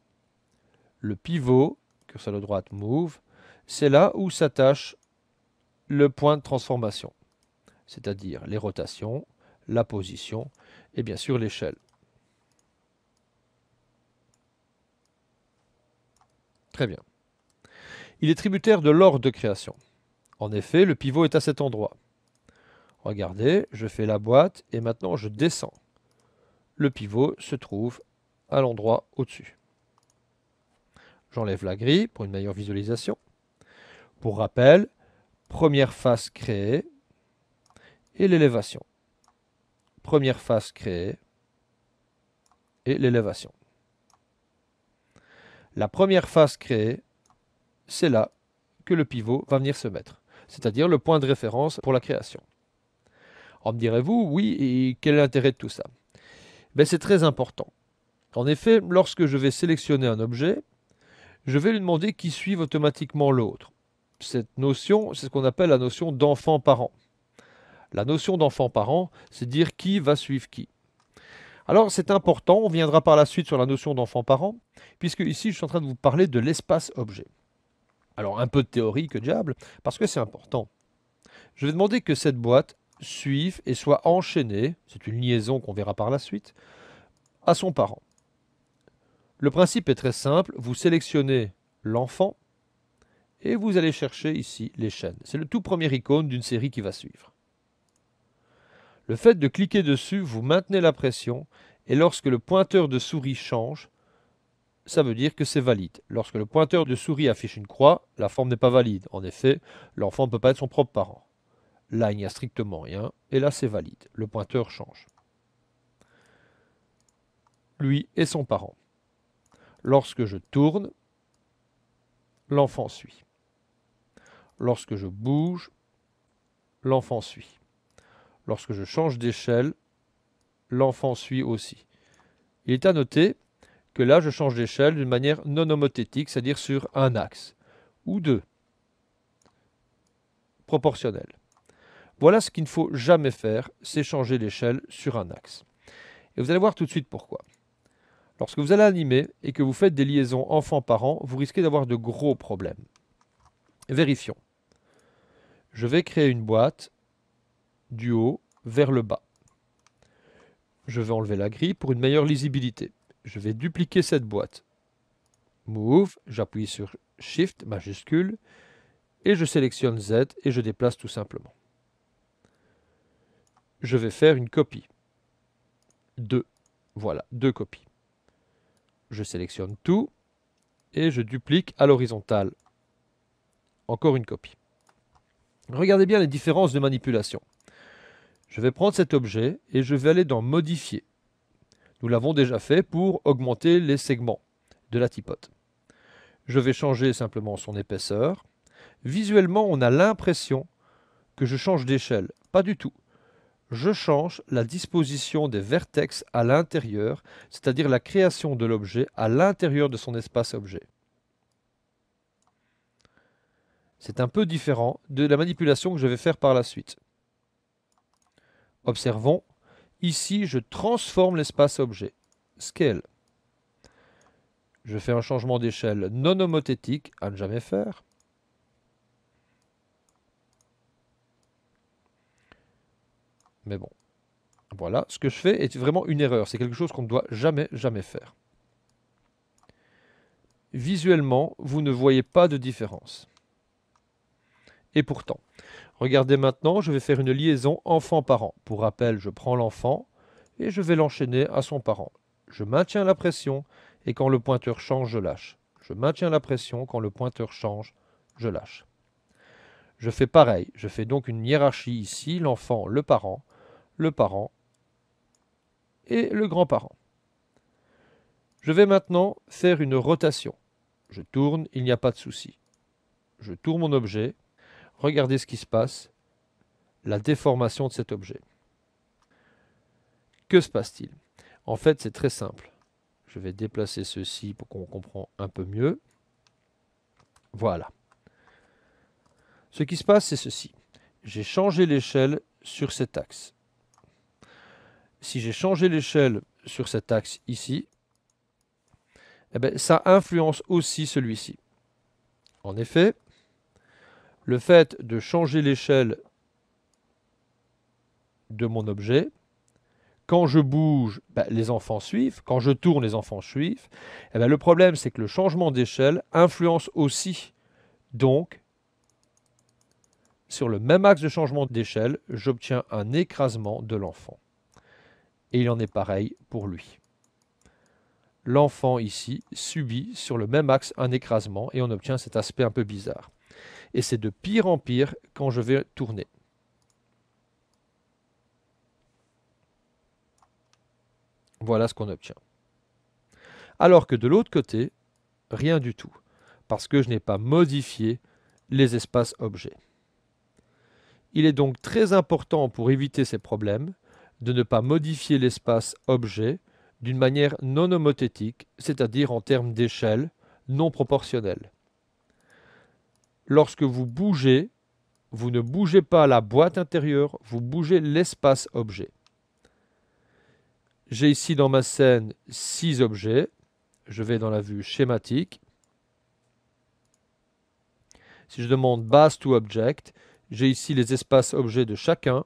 [SPEAKER 1] Le pivot, curseur de droite move, c'est là où s'attache le point de transformation, c'est-à-dire les rotations, la position et bien sûr l'échelle. Très bien. Il est tributaire de l'ordre de création. En effet, le pivot est à cet endroit. Regardez, je fais la boîte et maintenant je descends. Le pivot se trouve à l'endroit au-dessus. J'enlève la grille pour une meilleure visualisation. Pour rappel, première face créée et l'élévation. Première face créée et l'élévation. La première face créée, c'est là que le pivot va venir se mettre, c'est-à-dire le point de référence pour la création. En me direz-vous, oui, et quel est l'intérêt de tout ça ben, C'est très important. En effet, lorsque je vais sélectionner un objet, je vais lui demander qui suive automatiquement l'autre. Cette notion, c'est ce qu'on appelle la notion d'enfant-parent. La notion d'enfant-parent, c'est dire qui va suivre qui. Alors c'est important, on viendra par la suite sur la notion d'enfant-parent, puisque ici je suis en train de vous parler de l'espace-objet. Alors un peu de théorie que diable, parce que c'est important. Je vais demander que cette boîte suivent et soient enchaînés, c'est une liaison qu'on verra par la suite, à son parent. Le principe est très simple, vous sélectionnez l'enfant et vous allez chercher ici les chaînes. C'est le tout premier icône d'une série qui va suivre. Le fait de cliquer dessus, vous maintenez la pression et lorsque le pointeur de souris change, ça veut dire que c'est valide. Lorsque le pointeur de souris affiche une croix, la forme n'est pas valide. En effet, l'enfant ne peut pas être son propre parent. Là, il n'y a strictement rien. Et là, c'est valide. Le pointeur change. Lui et son parent. Lorsque je tourne, l'enfant suit. Lorsque je bouge, l'enfant suit. Lorsque je change d'échelle, l'enfant suit aussi. Il est à noter que là, je change d'échelle d'une manière non homothétique, c'est-à-dire sur un axe, ou deux, proportionnel. Voilà ce qu'il ne faut jamais faire, c'est changer l'échelle sur un axe. Et vous allez voir tout de suite pourquoi. Lorsque vous allez animer et que vous faites des liaisons enfant-parent, vous risquez d'avoir de gros problèmes. Vérifions. Je vais créer une boîte du haut vers le bas. Je vais enlever la grille pour une meilleure lisibilité. Je vais dupliquer cette boîte. Move, j'appuie sur Shift majuscule et je sélectionne Z et je déplace tout simplement je vais faire une copie. Deux. Voilà, deux copies. Je sélectionne tout et je duplique à l'horizontale. Encore une copie. Regardez bien les différences de manipulation. Je vais prendre cet objet et je vais aller dans Modifier. Nous l'avons déjà fait pour augmenter les segments de la tipote. Je vais changer simplement son épaisseur. Visuellement, on a l'impression que je change d'échelle. Pas du tout je change la disposition des vertex à l'intérieur, c'est-à-dire la création de l'objet à l'intérieur de son espace objet. C'est un peu différent de la manipulation que je vais faire par la suite. Observons, ici je transforme l'espace objet. Scale. Je fais un changement d'échelle non homothétique à ne jamais faire. Mais bon, voilà, ce que je fais est vraiment une erreur. C'est quelque chose qu'on ne doit jamais, jamais faire. Visuellement, vous ne voyez pas de différence. Et pourtant, regardez maintenant, je vais faire une liaison enfant-parent. Pour rappel, je prends l'enfant et je vais l'enchaîner à son parent. Je maintiens la pression et quand le pointeur change, je lâche. Je maintiens la pression, quand le pointeur change, je lâche. Je fais pareil, je fais donc une hiérarchie ici, l'enfant, le parent, le parent et le grand-parent. Je vais maintenant faire une rotation. Je tourne, il n'y a pas de souci. Je tourne mon objet. Regardez ce qui se passe. La déformation de cet objet. Que se passe-t-il En fait, c'est très simple. Je vais déplacer ceci pour qu'on comprenne un peu mieux. Voilà. Ce qui se passe, c'est ceci. J'ai changé l'échelle sur cet axe si j'ai changé l'échelle sur cet axe ici, eh ben, ça influence aussi celui-ci. En effet, le fait de changer l'échelle de mon objet, quand je bouge, ben, les enfants suivent, quand je tourne, les enfants suivent, eh ben, le problème c'est que le changement d'échelle influence aussi, donc, sur le même axe de changement d'échelle, j'obtiens un écrasement de l'enfant et il en est pareil pour lui. L'enfant ici subit sur le même axe un écrasement et on obtient cet aspect un peu bizarre. Et c'est de pire en pire quand je vais tourner. Voilà ce qu'on obtient. Alors que de l'autre côté, rien du tout, parce que je n'ai pas modifié les espaces objets. Il est donc très important pour éviter ces problèmes de ne pas modifier l'espace objet d'une manière non homothétique, c'est-à-dire en termes d'échelle, non proportionnelle. Lorsque vous bougez, vous ne bougez pas la boîte intérieure, vous bougez l'espace objet. J'ai ici dans ma scène 6 objets. Je vais dans la vue schématique. Si je demande Base to Object, j'ai ici les espaces objets de chacun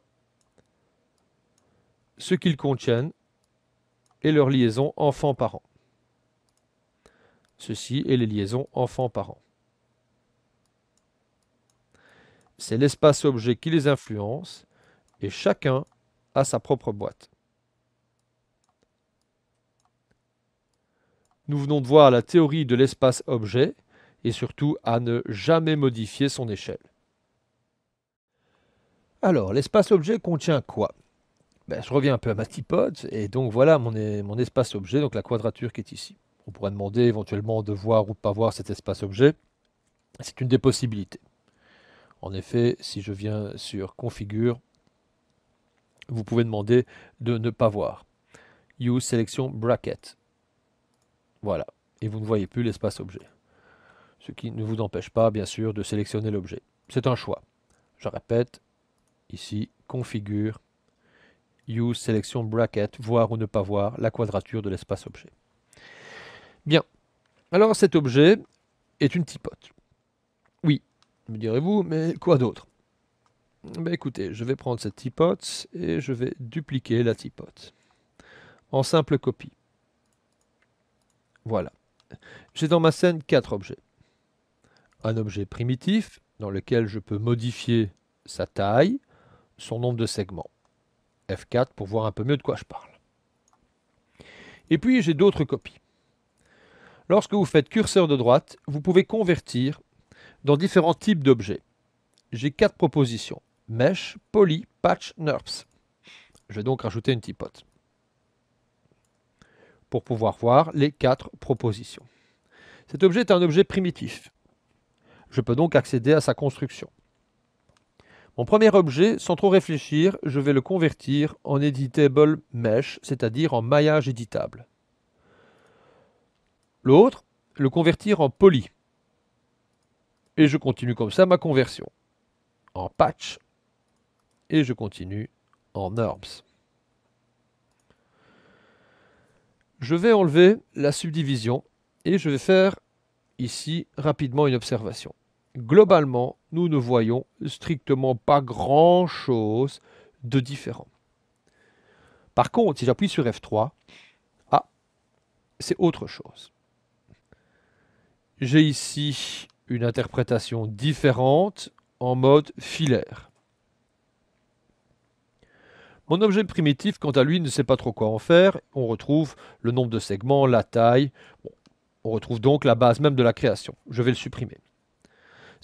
[SPEAKER 1] ce qu'ils contiennent et leur liaison enfant-parent. Ceci est les liaisons enfant-parent. C'est l'espace objet qui les influence et chacun a sa propre boîte. Nous venons de voir la théorie de l'espace objet et surtout à ne jamais modifier son échelle. Alors, l'espace objet contient quoi ben, je reviens un peu à ma tipode, et donc voilà mon, mon espace objet, donc la quadrature qui est ici. On pourrait demander éventuellement de voir ou de pas voir cet espace objet. C'est une des possibilités. En effet, si je viens sur Configure, vous pouvez demander de ne pas voir. Use Selection Bracket. Voilà. Et vous ne voyez plus l'espace objet. Ce qui ne vous empêche pas, bien sûr, de sélectionner l'objet. C'est un choix. Je répète, ici, Configure, use selection bracket, voir ou ne pas voir la quadrature de l'espace objet. Bien. Alors cet objet est une typote. Oui, me direz-vous, mais quoi d'autre ben Écoutez, je vais prendre cette typote et je vais dupliquer la tipote. en simple copie. Voilà. J'ai dans ma scène quatre objets. Un objet primitif dans lequel je peux modifier sa taille, son nombre de segments. F4 pour voir un peu mieux de quoi je parle. Et puis j'ai d'autres copies. Lorsque vous faites curseur de droite, vous pouvez convertir dans différents types d'objets. J'ai quatre propositions. Mesh, Poly, Patch, NURBS. Je vais donc rajouter une tipote pour pouvoir voir les quatre propositions. Cet objet est un objet primitif. Je peux donc accéder à sa construction. Mon premier objet, sans trop réfléchir, je vais le convertir en editable mesh, c'est-à-dire en maillage éditable. L'autre, le convertir en poly. Et je continue comme ça ma conversion. En patch. Et je continue en orbs. Je vais enlever la subdivision et je vais faire ici rapidement une observation globalement, nous ne voyons strictement pas grand-chose de différent. Par contre, si j'appuie sur F3, ah, c'est autre chose. J'ai ici une interprétation différente en mode filaire. Mon objet primitif, quant à lui, ne sait pas trop quoi en faire. On retrouve le nombre de segments, la taille. on retrouve donc la base même de la création. Je vais le supprimer.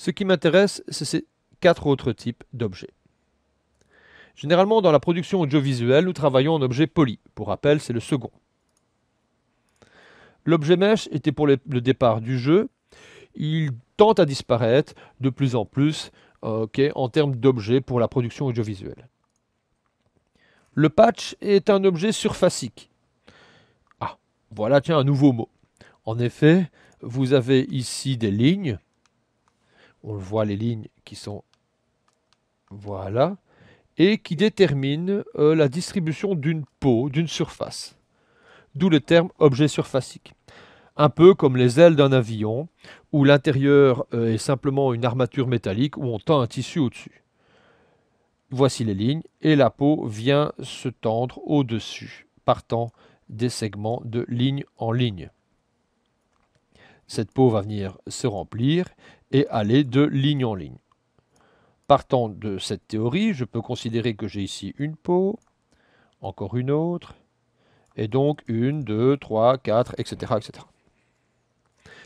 [SPEAKER 1] Ce qui m'intéresse, c'est ces quatre autres types d'objets. Généralement, dans la production audiovisuelle, nous travaillons en objet poli. Pour rappel, c'est le second. L'objet mesh était pour le départ du jeu. Il tend à disparaître de plus en plus euh, en termes d'objets pour la production audiovisuelle. Le patch est un objet surfacique. Ah, voilà, tiens, un nouveau mot. En effet, vous avez ici des lignes on voit les lignes qui sont voilà, et qui déterminent euh, la distribution d'une peau, d'une surface. D'où le terme objet surfacique. Un peu comme les ailes d'un avion, où l'intérieur euh, est simplement une armature métallique où on tend un tissu au-dessus. Voici les lignes, et la peau vient se tendre au-dessus, partant des segments de ligne en ligne. Cette peau va venir se remplir et aller de ligne en ligne. Partant de cette théorie, je peux considérer que j'ai ici une peau, encore une autre, et donc une, deux, trois, quatre, etc. etc.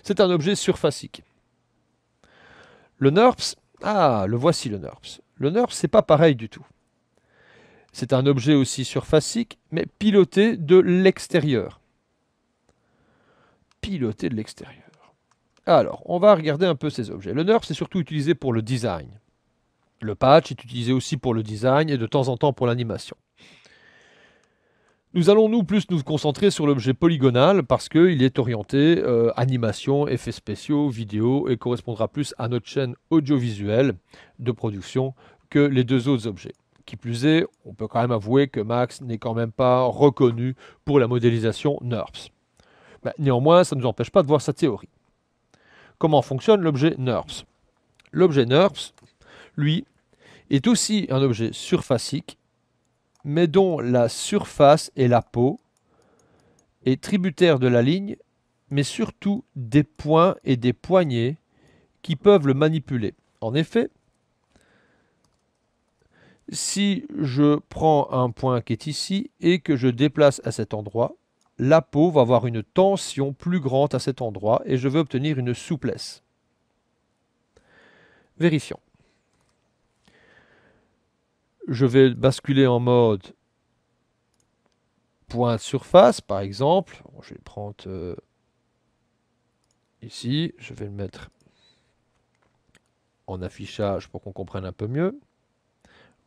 [SPEAKER 1] C'est un objet surfacique. Le NURPS, ah, le voici le NURPS. Le NURBS, c'est pas pareil du tout. C'est un objet aussi surfacique, mais piloté de l'extérieur. Piloté de l'extérieur. Alors, on va regarder un peu ces objets. Le nerf, c'est surtout utilisé pour le design. Le patch est utilisé aussi pour le design et de temps en temps pour l'animation. Nous allons nous plus nous concentrer sur l'objet polygonal parce qu'il est orienté euh, animation, effets spéciaux, vidéo et correspondra plus à notre chaîne audiovisuelle de production que les deux autres objets. Qui plus est, on peut quand même avouer que Max n'est quand même pas reconnu pour la modélisation NURBS. Ben, néanmoins, ça ne nous empêche pas de voir sa théorie comment fonctionne l'objet NURBS. L'objet NURBS, lui, est aussi un objet surfacique, mais dont la surface et la peau est tributaire de la ligne, mais surtout des points et des poignées qui peuvent le manipuler. En effet, si je prends un point qui est ici et que je déplace à cet endroit, la peau va avoir une tension plus grande à cet endroit et je veux obtenir une souplesse. Vérifions. Je vais basculer en mode point de surface, par exemple. Je vais prendre euh, ici, je vais le mettre en affichage pour qu'on comprenne un peu mieux.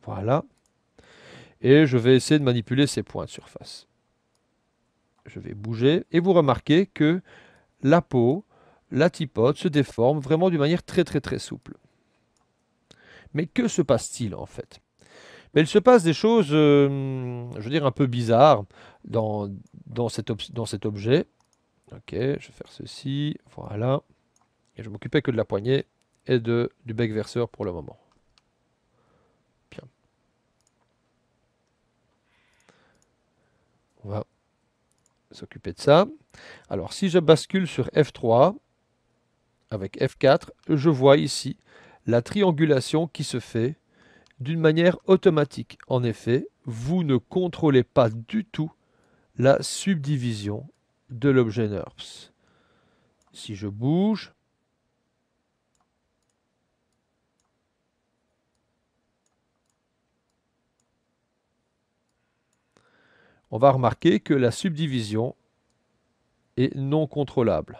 [SPEAKER 1] Voilà. Et je vais essayer de manipuler ces points de surface je vais bouger, et vous remarquez que la peau, la tipote se déforme vraiment d'une manière très très très souple. Mais que se passe-t-il en fait Mais il se passe des choses, euh, je veux dire, un peu bizarres dans, cet, objet. Ok, je vais faire ceci, voilà. Et je m'occupais que de la poignée et de, du bec verseur pour le moment. Bien. On va s'occuper de ça. Alors si je bascule sur F3 avec F4, je vois ici la triangulation qui se fait d'une manière automatique. En effet, vous ne contrôlez pas du tout la subdivision de l'objet NURBS. Si je bouge, on va remarquer que la subdivision est non contrôlable.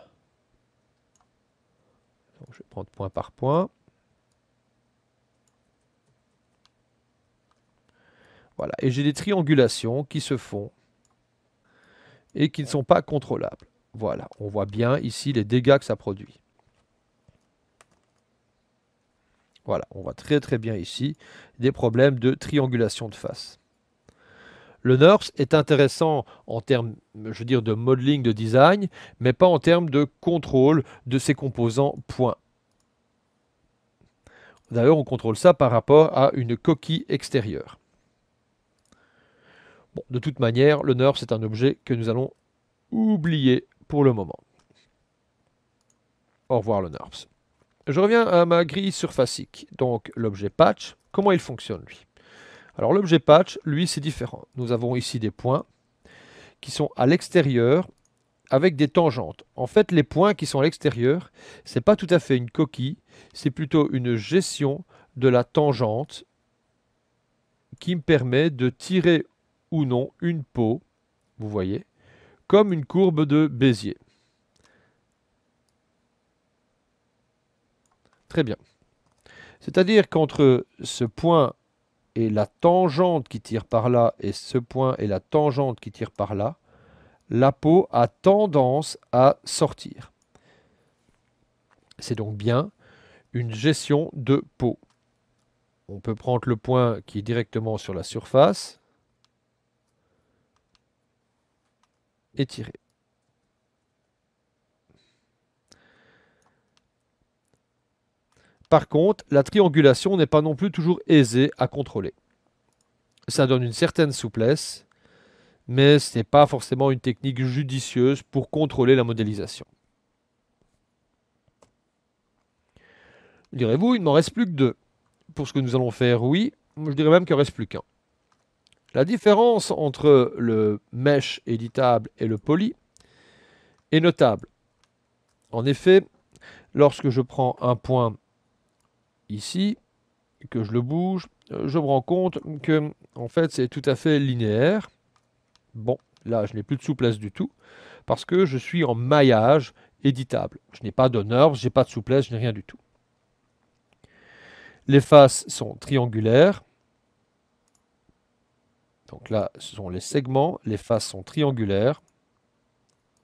[SPEAKER 1] je vais prendre point par point. Voilà, et j'ai des triangulations qui se font et qui ne sont pas contrôlables. Voilà, on voit bien ici les dégâts que ça produit. Voilà, on voit très très bien ici des problèmes de triangulation de face le Nurse est intéressant en termes, je veux dire, de modeling, de design, mais pas en termes de contrôle de ses composants. points. D'ailleurs, on contrôle ça par rapport à une coquille extérieure. de toute manière, le Nurse est un objet que nous allons oublier pour le moment. Au revoir le NURBS. Je reviens à ma grille surfacique, donc l'objet patch, comment il fonctionne lui. Alors l'objet patch, lui, c'est différent. Nous avons ici des points qui sont à l'extérieur avec des tangentes. En fait, les points qui sont à l'extérieur, c'est pas tout à fait une coquille, c'est plutôt une gestion de la tangente qui me permet de tirer ou non une peau, vous voyez, comme une courbe de Bézier. Très bien. C'est-à-dire qu'entre ce point et la tangente qui tire par là, et ce point et la tangente qui tire par là, la peau a tendance à sortir. C'est donc bien une gestion de peau. On peut prendre le point qui est directement sur la surface et tirer. Par contre, la triangulation n'est pas non plus toujours aisée à contrôler. Ça donne une certaine souplesse, mais ce n'est pas forcément une technique judicieuse pour contrôler la modélisation. Direz-vous, il ne m'en reste plus que deux. Pour ce que nous allons faire, oui, je dirais même qu'il ne reste plus qu'un. La différence entre le mesh éditable et le poly est notable. En effet, lorsque je prends un point ici, que je le bouge, euh, je me rends compte que en fait c'est tout à fait linéaire. Bon, là je n'ai plus de souplesse du tout, parce que je suis en maillage éditable. Je n'ai pas d'honneur, j'ai je n'ai pas de souplesse, je n'ai rien du tout. Les faces sont triangulaires. Donc là, ce sont les segments, les faces sont triangulaires.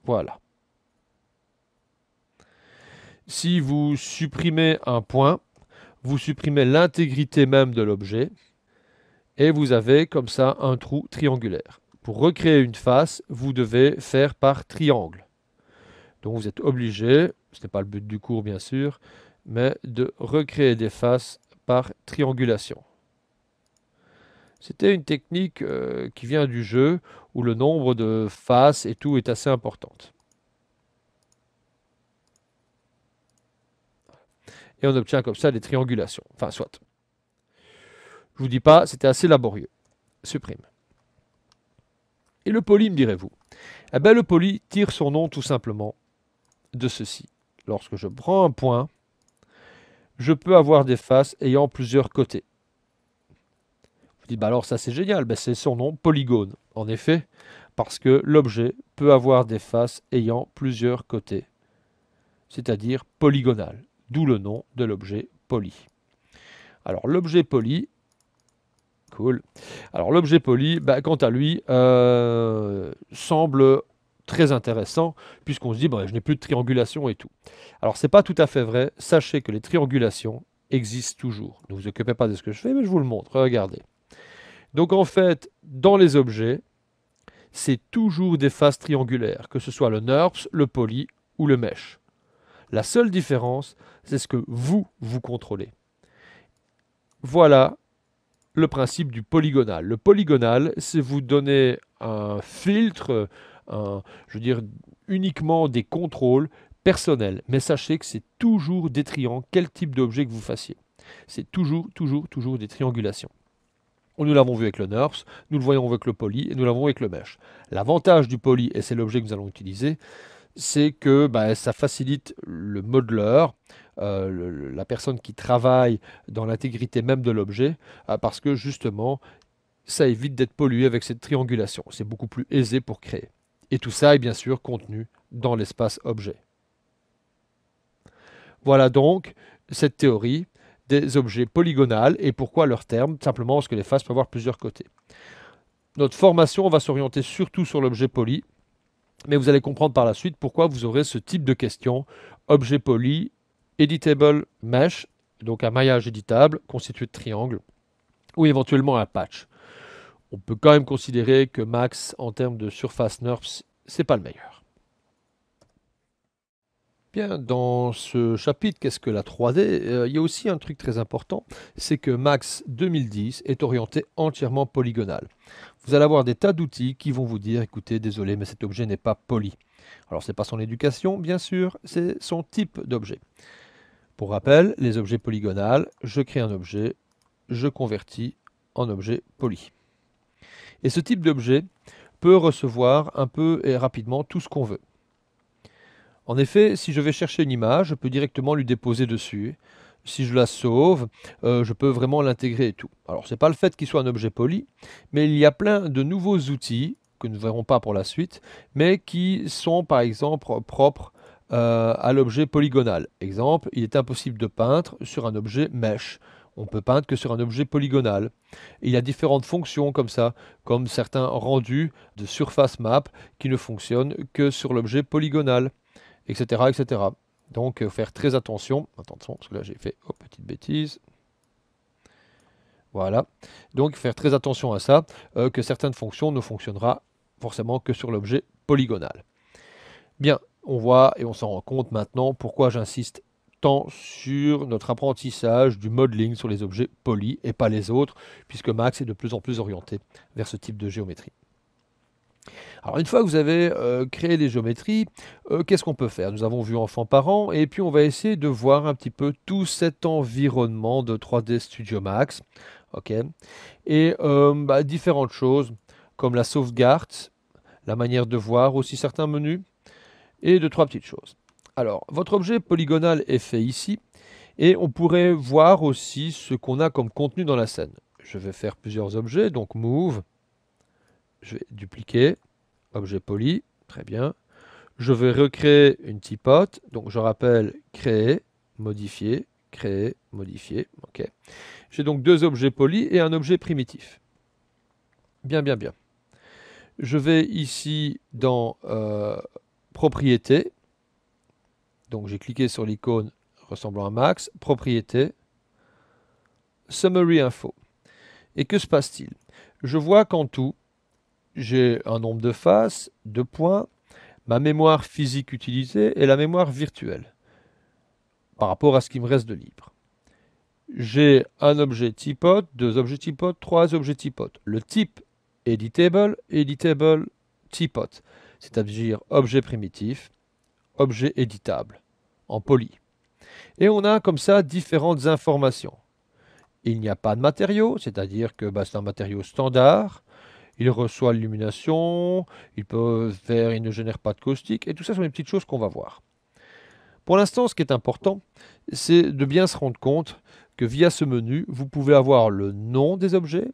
[SPEAKER 1] Voilà. Si vous supprimez un point, vous supprimez l'intégrité même de l'objet, et vous avez comme ça un trou triangulaire. Pour recréer une face, vous devez faire par triangle. Donc vous êtes obligé, ce n'est pas le but du cours bien sûr, mais de recréer des faces par triangulation. C'était une technique euh, qui vient du jeu où le nombre de faces et tout est assez importante. et on obtient comme ça des triangulations. Enfin, soit. Je vous dis pas, c'était assez laborieux. Supprime. Et le poly, me direz-vous Eh bien, le poly tire son nom tout simplement de ceci. Lorsque je prends un point, je peux avoir des faces ayant plusieurs côtés. Vous dites, bah alors ça c'est génial, ben, c'est son nom, polygone. En effet, parce que l'objet peut avoir des faces ayant plusieurs côtés, c'est-à-dire polygonales d'où le nom de l'objet poly. Alors l'objet poly, cool. Alors l'objet poly, bah, quant à lui, euh, semble très intéressant puisqu'on se dit je n'ai plus de triangulation et tout. Alors c'est pas tout à fait vrai. Sachez que les triangulations existent toujours. Ne vous occupez pas de ce que je fais, mais je vous le montre. Regardez. Donc en fait, dans les objets, c'est toujours des faces triangulaires, que ce soit le NURBS, le poly ou le mesh. La seule différence, c'est ce que vous, vous contrôlez. Voilà le principe du polygonal. Le polygonal, c'est vous donner un filtre, je veux dire, uniquement des contrôles personnels. Mais sachez que c'est toujours des triangles, quel type d'objet que vous fassiez. C'est toujours, toujours, toujours des triangulations. Nous l'avons vu avec le NURBS, nous le voyons avec le poly et nous l'avons avec le mesh. L'avantage du poly, et c'est l'objet que nous allons utiliser, c'est que bah, ça facilite le modeleur, euh, la personne qui travaille dans l'intégrité même de l'objet, euh, parce que justement, ça évite d'être pollué avec cette triangulation. C'est beaucoup plus aisé pour créer. Et tout ça est bien sûr contenu dans l'espace objet. Voilà donc cette théorie des objets polygonales et pourquoi leur terme, simplement parce que les faces peuvent avoir plusieurs côtés. Notre formation va s'orienter surtout sur l'objet poly, mais vous allez comprendre par la suite pourquoi vous aurez ce type de questions. Objet poli, editable mesh, donc un maillage éditable constitué de triangles, ou éventuellement un patch. On peut quand même considérer que Max, en termes de surface NURBS, c'est pas le meilleur. Bien, dans ce chapitre, qu'est-ce que la 3D euh, Il y a aussi un truc très important, c'est que Max 2010 est orienté entièrement polygonal. Vous allez avoir des tas d'outils qui vont vous dire, écoutez, désolé, mais cet objet n'est pas poli. Alors, ce n'est pas son éducation, bien sûr, c'est son type d'objet. Pour rappel, les objets polygonales, je crée un objet, je convertis en objet poli. Et ce type d'objet peut recevoir un peu et rapidement tout ce qu'on veut. En effet, si je vais chercher une image, je peux directement lui déposer dessus si je la sauve, euh, je peux vraiment l'intégrer et tout. Alors, ce n'est pas le fait qu'il soit un objet poli, mais il y a plein de nouveaux outils que nous ne verrons pas pour la suite, mais qui sont par exemple propres euh, à l'objet polygonal. Exemple, il est impossible de peindre sur un objet mesh. On peut peindre que sur un objet polygonal. il y a différentes fonctions comme ça, comme certains rendus de surface map qui ne fonctionnent que sur l'objet polygonal, etc., etc. Donc, euh, faire très attention. Attention, parce que là, j'ai fait petite bêtise. Voilà. Donc, faire très attention à ça, euh, que certaines fonctions ne fonctionnera forcément que sur l'objet polygonal. Bien, on voit et on s'en rend compte maintenant pourquoi j'insiste tant sur notre apprentissage du modeling sur les objets polis et pas les autres, puisque Max est de plus en plus orienté vers ce type de géométrie. Alors une fois que vous avez euh, créé les géométries, euh, qu'est-ce qu'on peut faire Nous avons vu enfant-parent et puis on va essayer de voir un petit peu tout cet environnement de 3D Studio Max. et euh, bah, différentes choses comme la sauvegarde, la manière de voir, aussi certains menus et de trois petites choses. Alors votre objet polygonal est fait ici et on pourrait voir aussi ce qu'on a comme contenu dans la scène. Je vais faire plusieurs objets, donc Move, je vais dupliquer, objet poli, très bien. Je vais recréer une tipote donc je rappelle créer, modifier, créer, modifier, ok. J'ai donc deux objets polis et un objet primitif. Bien, bien, bien. Je vais ici dans euh, propriétés, donc j'ai cliqué sur l'icône ressemblant à max, propriétés, summary info. Et que se passe-t-il Je vois qu'en tout, j'ai un nombre de faces, de points, ma mémoire physique utilisée et la mémoire virtuelle par rapport à ce qui me reste de libre. J'ai un objet typote, deux objets typote, trois objets typote. Le type éditable, éditable, typote, c'est-à-dire objet primitif, objet éditable, en poly. Et on a comme ça différentes informations. Il n'y a pas de matériau, c'est-à-dire que bah, c'est un matériau standard il reçoit l'illumination, il peut faire, il ne génère pas de caustique, et tout ça sont des petites choses qu'on va voir. Pour l'instant, ce qui est important, c'est de bien se rendre compte que via ce menu, vous pouvez avoir le nom des objets,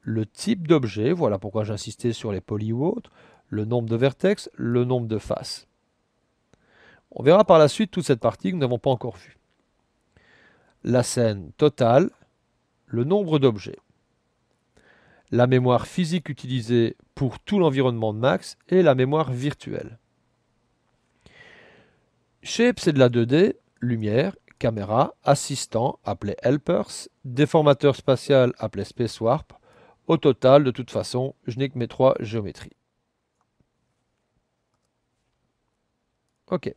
[SPEAKER 1] le type d'objet, voilà pourquoi j'insistais sur les poly ou autres, le nombre de vertex, le nombre de faces. On verra par la suite toute cette partie que nous n'avons pas encore vue. La scène totale, le nombre d'objets la mémoire physique utilisée pour tout l'environnement de Max et la mémoire virtuelle. Shape, c'est de la 2D, lumière, caméra, assistant, appelé helpers, déformateur spatial, appelé space warp. Au total, de toute façon, je n'ai que mes trois géométries. Ok.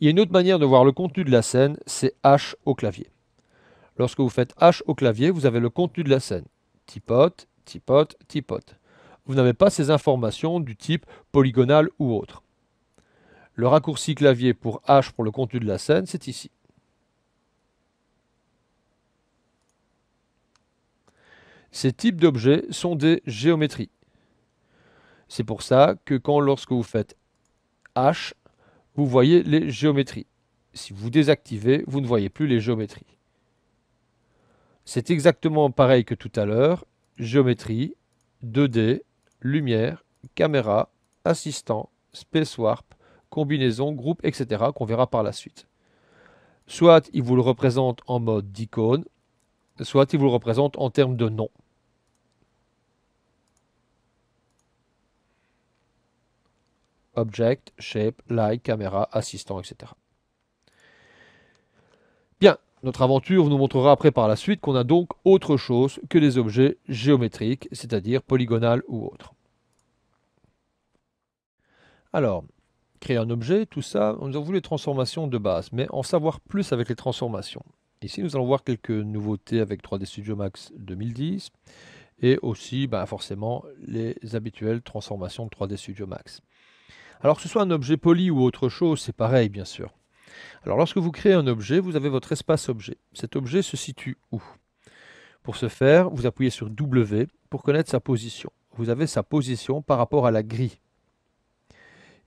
[SPEAKER 1] Il y a une autre manière de voir le contenu de la scène, c'est H au clavier. Lorsque vous faites H au clavier, vous avez le contenu de la scène. Tipote, tipote, tipote. Vous n'avez pas ces informations du type polygonal ou autre. Le raccourci clavier pour H pour le contenu de la scène, c'est ici. Ces types d'objets sont des géométries. C'est pour ça que quand lorsque vous faites H, vous voyez les géométries. Si vous désactivez, vous ne voyez plus les géométries. C'est exactement pareil que tout à l'heure. Géométrie, 2D, lumière, caméra, assistant, space warp, combinaison, groupe, etc. qu'on verra par la suite. Soit il vous le représente en mode d'icône, soit il vous le représente en termes de nom. Object, shape, light, caméra, assistant, etc. Notre aventure nous montrera après par la suite qu'on a donc autre chose que des objets géométriques, c'est-à-dire polygonales ou autres. Alors, créer un objet, tout ça, nous a voulu les transformations de base, mais en savoir plus avec les transformations. Ici, nous allons voir quelques nouveautés avec 3D Studio Max 2010 et aussi ben, forcément les habituelles transformations de 3D Studio Max. Alors que ce soit un objet poli ou autre chose, c'est pareil bien sûr. Alors lorsque vous créez un objet, vous avez votre espace objet. Cet objet se situe où Pour ce faire, vous appuyez sur W pour connaître sa position. Vous avez sa position par rapport à la grille.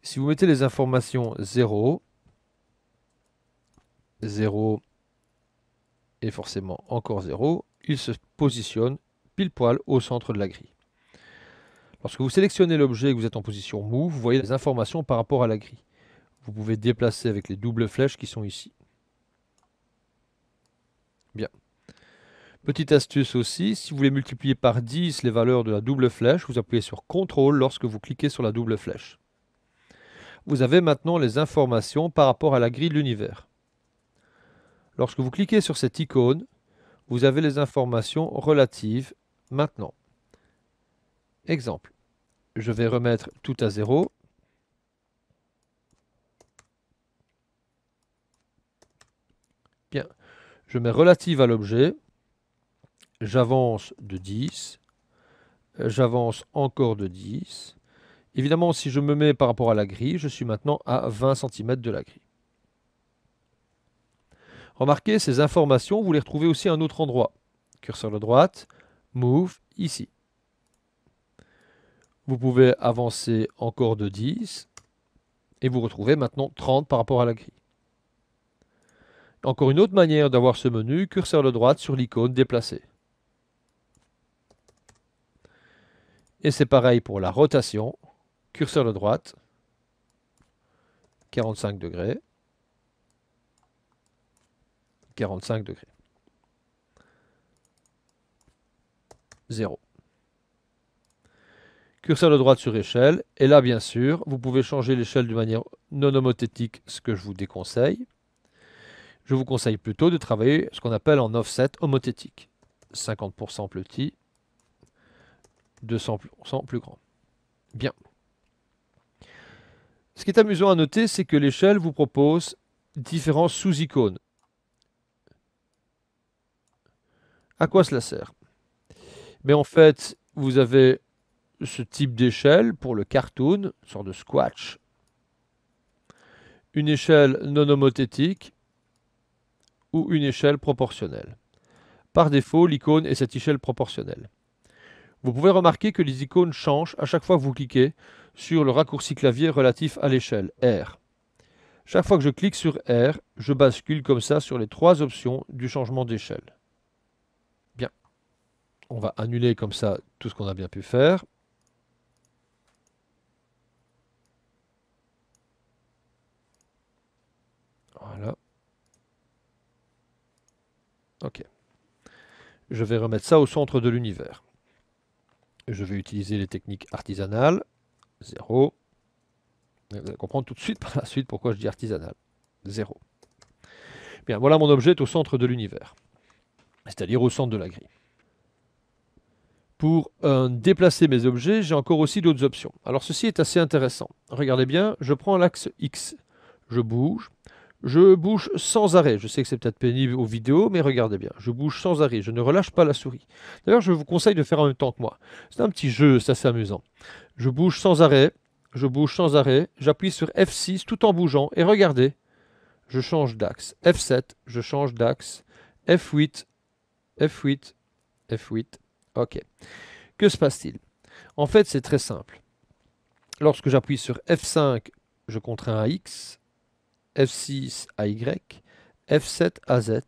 [SPEAKER 1] Si vous mettez les informations 0, 0 et forcément encore 0, il se positionne pile poil au centre de la grille. Lorsque vous sélectionnez l'objet et que vous êtes en position mou, vous voyez les informations par rapport à la grille vous pouvez déplacer avec les doubles flèches qui sont ici. Bien. Petite astuce aussi, si vous voulez multiplier par 10 les valeurs de la double flèche, vous appuyez sur CTRL lorsque vous cliquez sur la double flèche. Vous avez maintenant les informations par rapport à la grille de l'univers. Lorsque vous cliquez sur cette icône, vous avez les informations relatives maintenant. Exemple, je vais remettre tout à zéro Je mets relative à l'objet. J'avance de 10. J'avance encore de 10. Évidemment, si je me mets par rapport à la grille, je suis maintenant à 20 cm de la grille. Remarquez, ces informations, vous les retrouvez aussi à un autre endroit. Curseur de droite, Move, ici. Vous pouvez avancer encore de 10, et vous retrouvez maintenant 30 par rapport à la grille. Encore une autre manière d'avoir ce menu, curseur de droite sur l'icône déplacée. Et c'est pareil pour la rotation, curseur de droite, 45 degrés, 45 degrés, 0 curseur de droite sur échelle. Et là, bien sûr, vous pouvez changer l'échelle de manière non homothétique, ce que je vous déconseille je vous conseille plutôt de travailler ce qu'on appelle en offset homothétique. 50% plus petit, 200% plus grand. Bien. Ce qui est amusant à noter, c'est que l'échelle vous propose différents sous-icônes. À quoi cela sert Mais en fait, vous avez ce type d'échelle pour le cartoon, une sorte de squash. Une échelle non homothétique ou une échelle proportionnelle. Par défaut, l'icône est cette échelle proportionnelle. Vous pouvez remarquer que les icônes changent à chaque fois que vous cliquez sur le raccourci clavier relatif à l'échelle R. Chaque fois que je clique sur R, je bascule comme ça sur les trois options du changement d'échelle. Bien. On va annuler comme ça tout ce qu'on a bien pu faire. Voilà. Ok. Je vais remettre ça au centre de l'univers. Je vais utiliser les techniques artisanales. 0. Vous allez comprendre tout de suite (laughs) par la suite pourquoi je dis artisanal. 0. Bien, voilà mon objet est au centre de l'univers. C'est-à-dire au centre de la grille. Pour euh, déplacer mes objets, j'ai encore aussi d'autres options. Alors ceci est assez intéressant. Regardez bien, je prends l'axe X. Je bouge. Je bouge sans arrêt. Je sais que c'est peut-être pénible aux vidéos, mais regardez bien. Je bouge sans arrêt. Je ne relâche pas la souris. D'ailleurs, je vous conseille de faire en même temps que moi. C'est un petit jeu, c'est assez amusant. Je bouge sans arrêt. Je bouge sans arrêt. J'appuie sur F6 tout en bougeant. Et regardez, je change d'axe. F7, je change d'axe. F8, F8, F8. OK. Que se passe-t-il En fait, c'est très simple. Lorsque j'appuie sur F5, je contrains un X f 6 à Y, f 7 Z,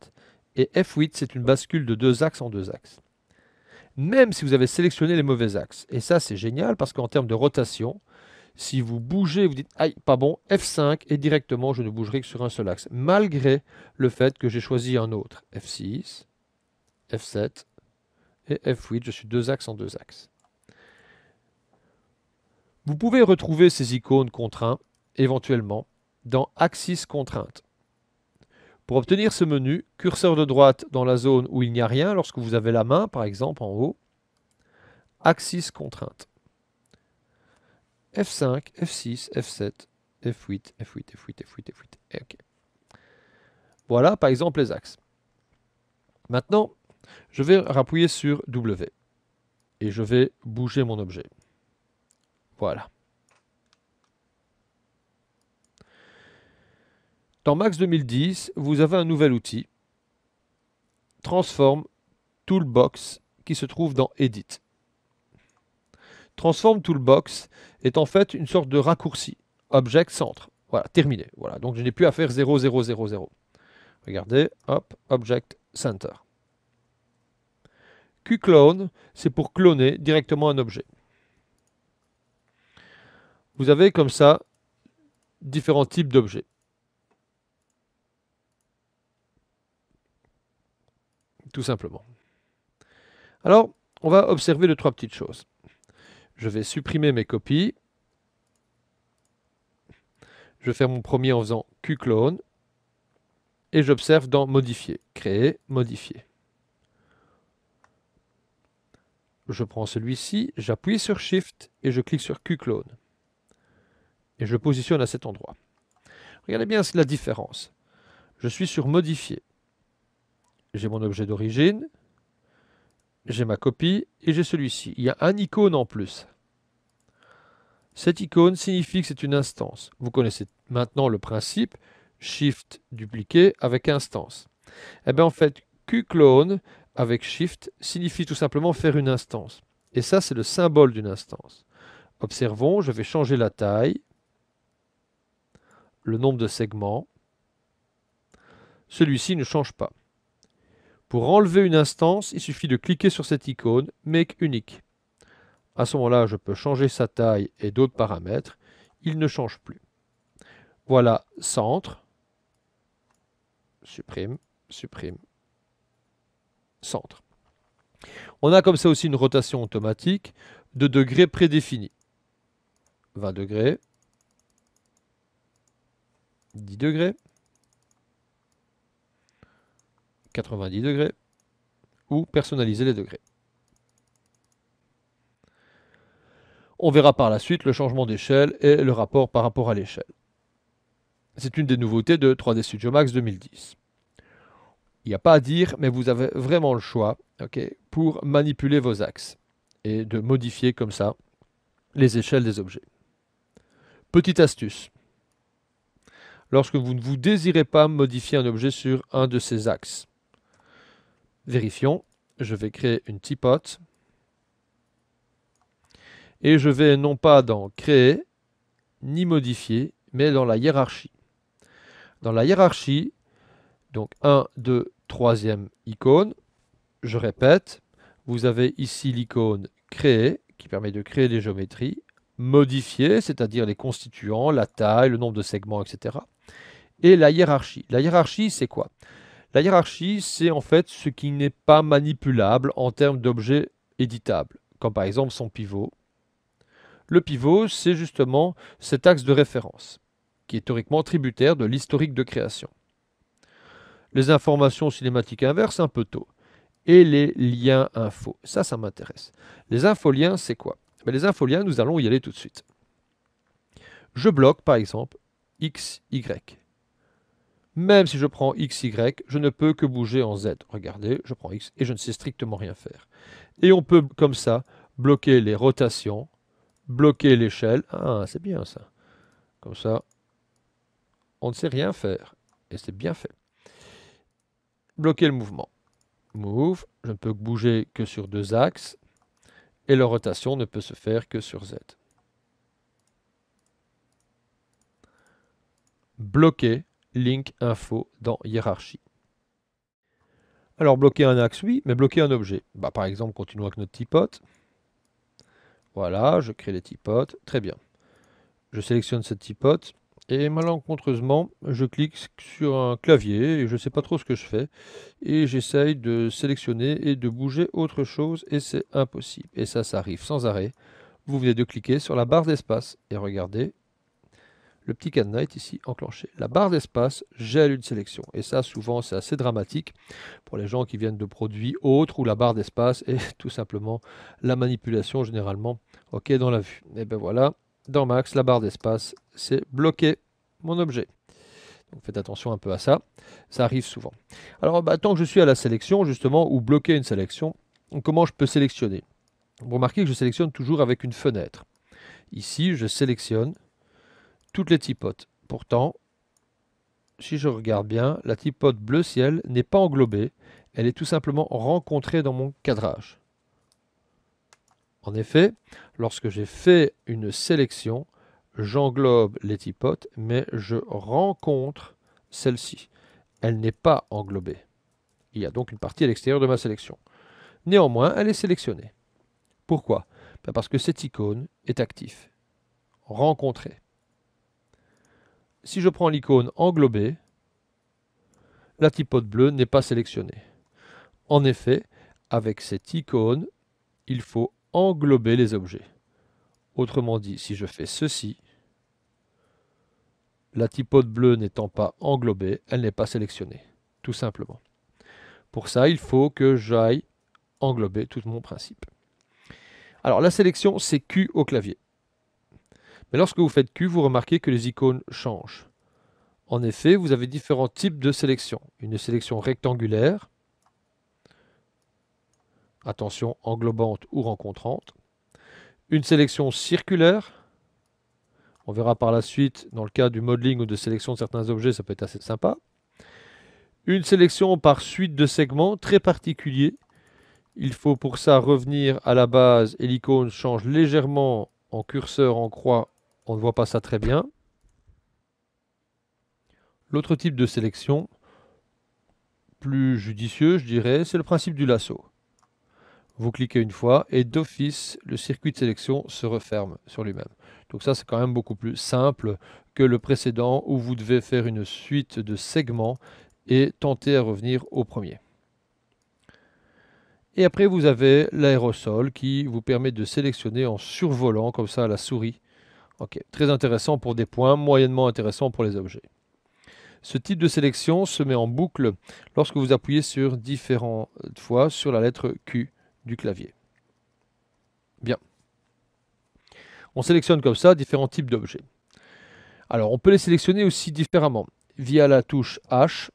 [SPEAKER 1] et F8, c'est une bascule de deux axes en deux axes. Même si vous avez sélectionné les mauvais axes, et ça c'est génial parce qu'en termes de rotation, si vous bougez, vous dites aïe, pas bon, F5 et directement je ne bougerai que sur un seul axe, malgré le fait que j'ai choisi un autre, F6, F7 et F8, je suis deux axes en deux axes. Vous pouvez retrouver ces icônes contraints éventuellement dans Axis Contrainte. Pour obtenir ce menu, curseur de droite dans la zone où il n'y a rien, lorsque vous avez la main, par exemple, en haut, Axis Contrainte. F5, F6, F7, F8, F8, F8, F8, F8. f OK. Voilà, par exemple, les axes. Maintenant, je vais appuyer sur W. Et je vais bouger mon objet. Voilà. Dans Max 2010, vous avez un nouvel outil, Transform Toolbox, qui se trouve dans Edit. Transform Toolbox est en fait une sorte de raccourci, Object Centre. Voilà, terminé. Voilà, donc je n'ai plus à faire 0, 0, 0, 0. Regardez, hop, Object Center. Qclone, c'est pour cloner directement un objet. Vous avez comme ça différents types d'objets. tout simplement. Alors, on va observer deux, trois petites choses. Je vais supprimer mes copies. Je vais faire mon premier en faisant clone Et j'observe dans modifier, créer, modifier. Je prends celui-ci, j'appuie sur Shift et je clique sur Q clone Et je positionne à cet endroit. Regardez bien la différence. Je suis sur modifier j'ai mon objet d'origine, j'ai ma copie et j'ai celui-ci. Il y a un icône en plus. Cette icône signifie que c'est une instance. Vous connaissez maintenant le principe Shift dupliquer avec instance. Et eh bien en fait, clone avec Shift signifie tout simplement faire une instance. Et ça, c'est le symbole d'une instance. Observons, je vais changer la taille, le nombre de segments. Celui-ci ne change pas. Pour enlever une instance, il suffit de cliquer sur cette icône Make unique. À ce moment-là, je peux changer sa taille et d'autres paramètres. Il ne change plus. Voilà, centre. Supprime, supprime, centre. On a comme ça aussi une rotation automatique de degrés prédéfinis. 20 degrés, 10 degrés, 90 degrés ou personnaliser les degrés. On verra par la suite le changement d'échelle et le rapport par rapport à l'échelle. C'est une des nouveautés de 3D Studio Max 2010. Il n'y a pas à dire, mais vous avez vraiment le choix pour manipuler vos axes et de modifier comme ça les échelles des objets. Petite astuce. Lorsque vous ne vous désirez pas modifier un objet sur un de ces axes, Vérifions. Je vais créer une tipote Et je vais non pas dans créer, ni modifier, mais dans la hiérarchie. Dans la hiérarchie, donc 1, 2, 3e icône, je répète, vous avez ici l'icône créer, qui permet de créer des géométries, modifier, c'est-à-dire les constituants, la taille, le nombre de segments, etc. Et la hiérarchie. La hiérarchie, c'est quoi la hiérarchie, c'est en fait ce qui n'est pas manipulable en termes d'objets éditables, comme par exemple son pivot. Le pivot, c'est justement cet axe de référence, qui est théoriquement tributaire de l'historique de création. Les informations cinématiques inverses, un peu tôt. Et les liens infos, ça, ça m'intéresse. Les infoliens, c'est quoi Mais ben, Les infoliens, nous allons y aller tout de suite. Je bloque, par exemple, x, y. Même si je prends x, y, je ne peux que bouger en z. Regardez, je prends x et je ne sais strictement rien faire. Et on peut comme ça bloquer les rotations, bloquer l'échelle. Ah, c'est bien ça. Comme ça, on ne sait rien faire. Et c'est bien fait. Bloquer le mouvement. Move, je ne peux bouger que sur deux axes. Et la rotation ne peut se faire que sur Z. Bloquer, link info dans hiérarchie. Alors bloquer un axe, oui, mais bloquer un objet. Bah, par exemple, continuons avec notre tipote. Voilà, je crée les tipotes. très bien. Je sélectionne cette tipote. et malencontreusement, je clique sur un clavier et je ne sais pas trop ce que je fais. Et j'essaye de sélectionner et de bouger autre chose et c'est impossible. Et ça, ça arrive sans arrêt. Vous venez de cliquer sur la barre d'espace et regardez, le petit cadenas ici enclenché. La barre d'espace gèle une sélection. Et ça, souvent, c'est assez dramatique pour les gens qui viennent de produits autres où la barre d'espace est (laughs) tout simplement la manipulation généralement ok dans la vue. Et bien voilà, dans Max, la barre d'espace, c'est bloqué mon objet. Donc faites attention un peu à ça, ça arrive souvent. Alors bah, tant que je suis à la sélection justement, ou bloquer une sélection, comment je peux sélectionner Vous remarquez que je sélectionne toujours avec une fenêtre. Ici, je sélectionne, toutes les tipotes. Pourtant, si je regarde bien, la tipote bleu ciel n'est pas englobée, elle est tout simplement rencontrée dans mon cadrage. En effet, lorsque j'ai fait une sélection, j'englobe les tipotes, mais je rencontre celle-ci. Elle n'est pas englobée. Il y a donc une partie à l'extérieur de ma sélection. Néanmoins, elle est sélectionnée. Pourquoi ben Parce que cette icône est active, rencontrée si je prends l'icône englobée, la typote bleue n'est pas sélectionnée. En effet, avec cette icône, il faut englober les objets. Autrement dit, si je fais ceci, la typote bleue n'étant pas englobée, elle n'est pas sélectionnée, tout simplement. Pour ça, il faut que j'aille englober tout mon principe. Alors la sélection, c'est Q au clavier. Mais lorsque vous faites Q, vous remarquez que les icônes changent. En effet, vous avez différents types de sélection. Une sélection rectangulaire, attention, englobante ou rencontrante. Une sélection circulaire, on verra par la suite, dans le cas du modeling ou de sélection de certains objets, ça peut être assez sympa. Une sélection par suite de segments très particulier. Il faut pour ça revenir à la base et l'icône change légèrement en curseur en croix on ne voit pas ça très bien. L'autre type de sélection, plus judicieux, je dirais, c'est le principe du lasso. Vous cliquez une fois et d'office, le circuit de sélection se referme sur lui-même. Donc ça, c'est quand même beaucoup plus simple que le précédent où vous devez faire une suite de segments et tenter à revenir au premier. Et après, vous avez l'aérosol qui vous permet de sélectionner en survolant comme ça la souris OK. Très intéressant pour des points, moyennement intéressant pour les objets. Ce type de sélection se met en boucle lorsque vous appuyez sur différentes fois sur la lettre Q du clavier. Bien. On sélectionne comme ça différents types d'objets. Alors, on peut les sélectionner aussi différemment. Via la touche H,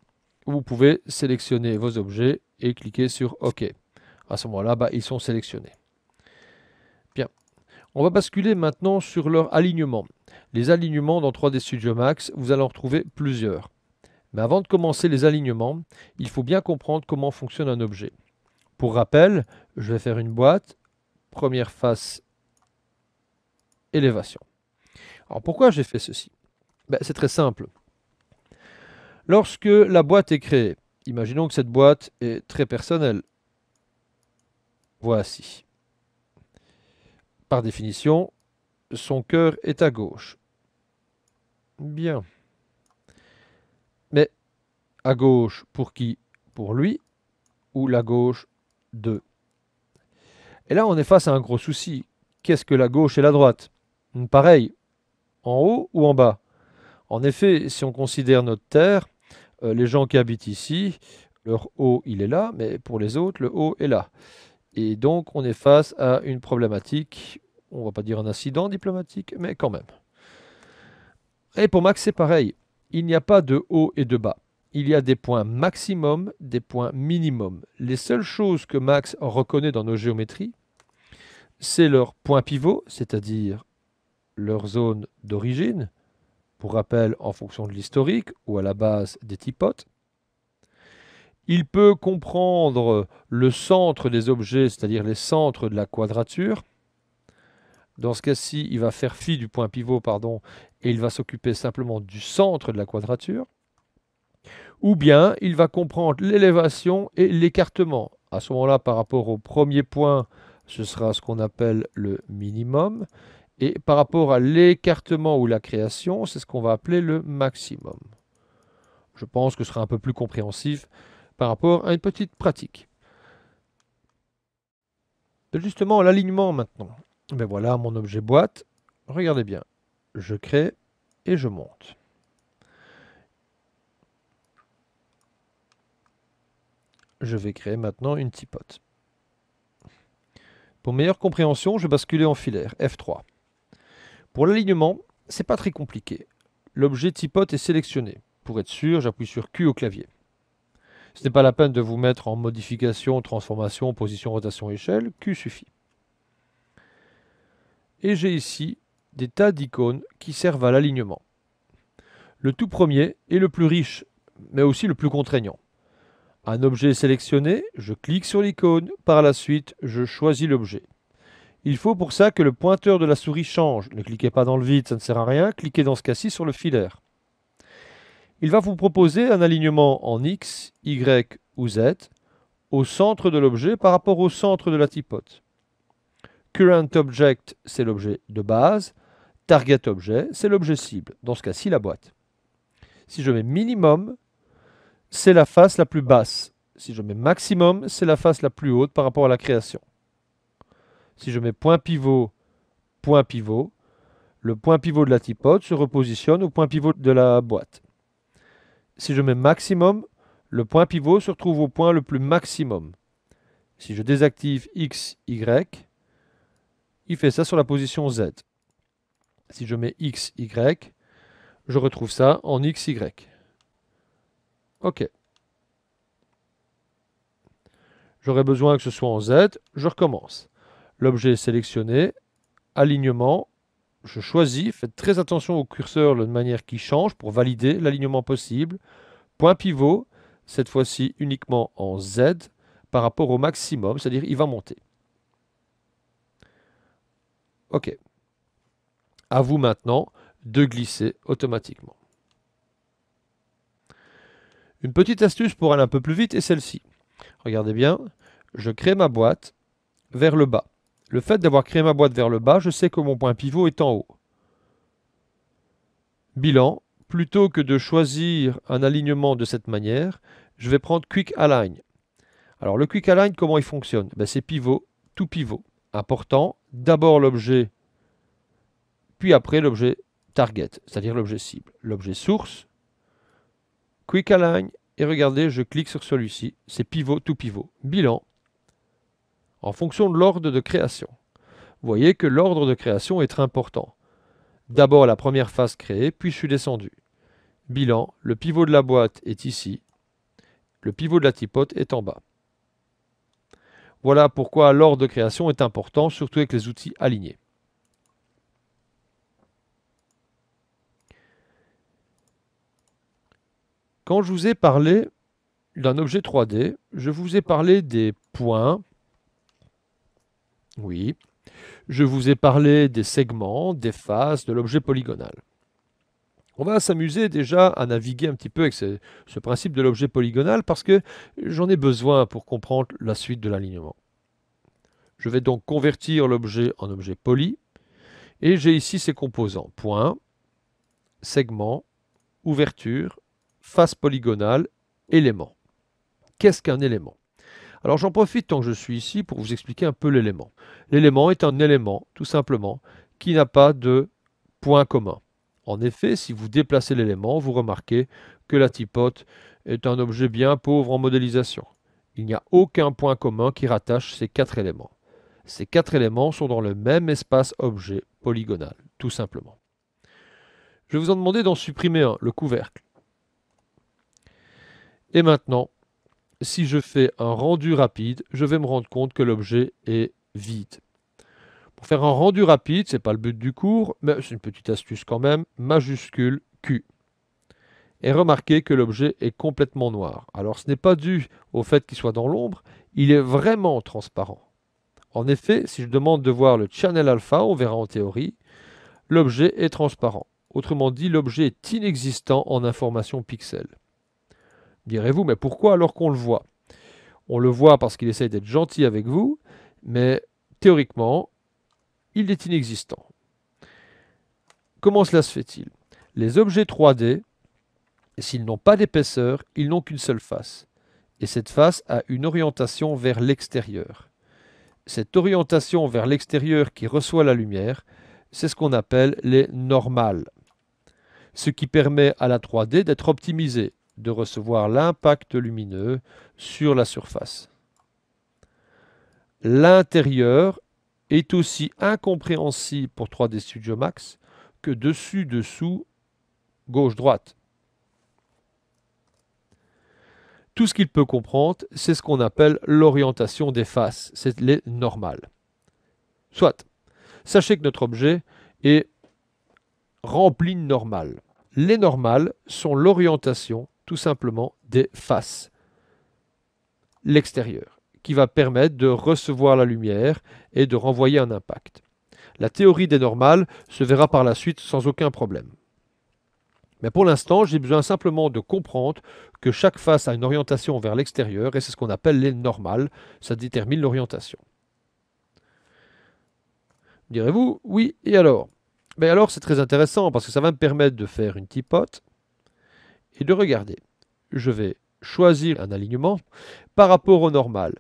[SPEAKER 1] vous pouvez sélectionner vos objets et cliquer sur OK. À ce moment-là, bah, ils sont sélectionnés. On va basculer maintenant sur leur alignement. Les alignements dans 3D Studio Max, vous allez en retrouver plusieurs. Mais avant de commencer les alignements, il faut bien comprendre comment fonctionne un objet. Pour rappel, je vais faire une boîte, première face, élévation. Alors pourquoi j'ai fait ceci ben, C'est très simple. Lorsque la boîte est créée, imaginons que cette boîte est très personnelle. Voici par définition, son cœur est à gauche. Bien. Mais à gauche pour qui Pour lui ou la gauche de Et là, on est face à un gros souci. Qu'est-ce que la gauche et la droite Pareil, en haut ou en bas En effet, si on considère notre Terre, euh, les gens qui habitent ici, leur haut, il est là, mais pour les autres, le haut est là. Et donc, on est face à une problématique, on va pas dire un incident diplomatique, mais quand même. Et pour Max, c'est pareil. Il n'y a pas de haut et de bas. Il y a des points maximum, des points minimum. Les seules choses que Max reconnaît dans nos géométries, c'est leur point pivot, c'est-à-dire leur zone d'origine, pour rappel en fonction de l'historique ou à la base des typotes, il peut comprendre le centre des objets, c'est-à-dire les centres de la quadrature. Dans ce cas-ci, il va faire fi du point pivot, pardon, et il va s'occuper simplement du centre de la quadrature. Ou bien, il va comprendre l'élévation et l'écartement. À ce moment-là, par rapport au premier point, ce sera ce qu'on appelle le minimum. Et par rapport à l'écartement ou la création, c'est ce qu'on va appeler le maximum. Je pense que ce sera un peu plus compréhensif par rapport à une petite pratique. Justement, l'alignement maintenant. Ben voilà mon objet boîte. Regardez bien. Je crée et je monte. Je vais créer maintenant une tipote. Pour meilleure compréhension, je basculer en filaire, F3. Pour l'alignement, c'est pas très compliqué. L'objet tipote est sélectionné. Pour être sûr, j'appuie sur Q au clavier. Ce n'est pas la peine de vous mettre en modification, transformation, position, rotation, échelle. Q suffit. Et j'ai ici des tas d'icônes qui servent à l'alignement. Le tout premier est le plus riche, mais aussi le plus contraignant. Un objet est sélectionné, je clique sur l'icône, par la suite je choisis l'objet. Il faut pour ça que le pointeur de la souris change. Ne cliquez pas dans le vide, ça ne sert à rien, cliquez dans ce cas-ci sur le filaire. Il va vous proposer un alignement en X, Y ou Z au centre de l'objet par rapport au centre de la typote. Current Object, c'est l'objet de base. Target object, c'est l'objet cible, dans ce cas-ci la boîte. Si je mets minimum, c'est la face la plus basse. Si je mets maximum, c'est la face la plus haute par rapport à la création. Si je mets point pivot, point pivot, le point pivot de la tipote se repositionne au point pivot de la boîte si je mets maximum, le point pivot se retrouve au point le plus maximum. Si je désactive X, Y, il fait ça sur la position Z. Si je mets X, Y, je retrouve ça en X, Y. OK. J'aurais besoin que ce soit en Z, je recommence. L'objet est sélectionné, alignement, je choisis, faites très attention au curseur de manière qui change pour valider l'alignement possible. Point pivot, cette fois-ci uniquement en Z par rapport au maximum, c'est-à-dire il va monter. OK. À vous maintenant de glisser automatiquement. Une petite astuce pour aller un peu plus vite est celle-ci. Regardez bien, je crée ma boîte vers le bas. Le fait d'avoir créé ma boîte vers le bas, je sais que mon point pivot est en haut. Bilan, plutôt que de choisir un alignement de cette manière, je vais prendre Quick Align. Alors le Quick Align, comment il fonctionne ben, C'est pivot, tout pivot. Important, d'abord l'objet, puis après l'objet target, c'est-à-dire l'objet cible. L'objet source, Quick Align, et regardez, je clique sur celui-ci, c'est pivot, tout pivot. Bilan, en fonction de l'ordre de création. Vous voyez que l'ordre de création est très important. D'abord la première phase créée, puis je suis descendu. Bilan, le pivot de la boîte est ici, le pivot de la tipote est en bas. Voilà pourquoi l'ordre de création est important, surtout avec les outils alignés. Quand je vous ai parlé d'un objet 3D, je vous ai parlé des points, oui. Je vous ai parlé des segments, des faces, de l'objet polygonal. On va s'amuser déjà à naviguer un petit peu avec ce, principe de l'objet polygonal parce que j'en ai besoin pour comprendre la suite de l'alignement. Je vais donc convertir l'objet en objet poly et j'ai ici ses composants. Point, segment, ouverture, face polygonale, élément. Qu'est-ce qu'un élément alors j'en profite tant que je suis ici pour vous expliquer un peu l'élément. L'élément est un élément, tout simplement, qui n'a pas de point commun. En effet, si vous déplacez l'élément, vous remarquez que la tipote est un objet bien pauvre en modélisation. Il n'y a aucun point commun qui rattache ces quatre éléments. Ces quatre éléments sont dans le même espace objet polygonal, tout simplement. Je vais vous en demander d'en supprimer un, le couvercle. Et maintenant, si je fais un rendu rapide, je vais me rendre compte que l'objet est vide. Pour faire un rendu rapide, ce n'est pas le but du cours, mais c'est une petite astuce quand même, majuscule Q. Et remarquez que l'objet est complètement noir. Alors ce n'est pas dû au fait qu'il soit dans l'ombre, il est vraiment transparent. En effet, si je demande de voir le channel alpha, on verra en théorie, l'objet est transparent. Autrement dit, l'objet est inexistant en information pixel. Direz-vous, mais pourquoi alors qu'on le voit On le voit parce qu'il essaye d'être gentil avec vous, mais théoriquement, il est inexistant. Comment cela se fait-il Les objets 3D, s'ils n'ont pas d'épaisseur, ils n'ont qu'une seule face. Et cette face a une orientation vers l'extérieur. Cette orientation vers l'extérieur qui reçoit la lumière, c'est ce qu'on appelle les normales. Ce qui permet à la 3D d'être optimisée, de recevoir l'impact lumineux sur la surface. L'intérieur est aussi incompréhensible pour 3D Studio Max que dessus-dessous, gauche-droite. Tout ce qu'il peut comprendre, c'est ce qu'on appelle l'orientation des faces, c'est les normales. Soit, sachez que notre objet est rempli de normales. Les normales sont l'orientation tout simplement des faces. L'extérieur, qui va permettre de recevoir la lumière et de renvoyer un impact. La théorie des normales se verra par la suite sans aucun problème. Mais pour l'instant, j'ai besoin simplement de comprendre que chaque face a une orientation vers l'extérieur et c'est ce qu'on appelle les normales. Ça détermine l'orientation. Direz-vous, oui, et alors Mais ben alors, c'est très intéressant parce que ça va me permettre de faire une tipote et de regarder. Je vais choisir un alignement par rapport au normal.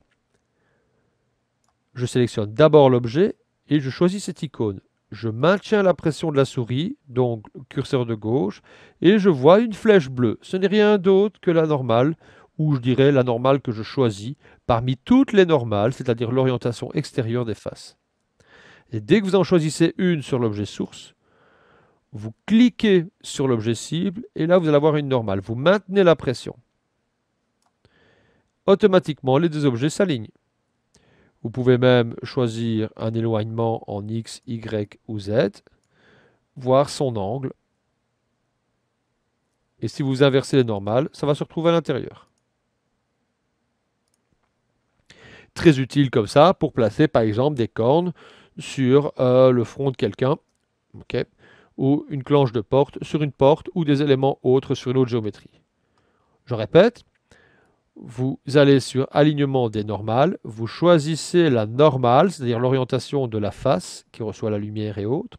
[SPEAKER 1] Je sélectionne d'abord l'objet et je choisis cette icône. Je maintiens la pression de la souris, donc curseur de gauche, et je vois une flèche bleue. Ce n'est rien d'autre que la normale, ou je dirais la normale que je choisis parmi toutes les normales, c'est-à-dire l'orientation extérieure des faces. Et dès que vous en choisissez une sur l'objet source, vous cliquez sur l'objet cible et là vous allez avoir une normale. Vous maintenez la pression. Automatiquement, les deux objets s'alignent. Vous pouvez même choisir un éloignement en X, Y ou Z, voir son angle. Et si vous inversez les normales, ça va se retrouver à l'intérieur. Très utile comme ça pour placer par exemple des cornes sur euh, le front de quelqu'un. OK ou une clanche de porte sur une porte ou des éléments autres sur une autre géométrie. Je répète, vous allez sur alignement des normales, vous choisissez la normale, c'est-à-dire l'orientation de la face qui reçoit la lumière et autres,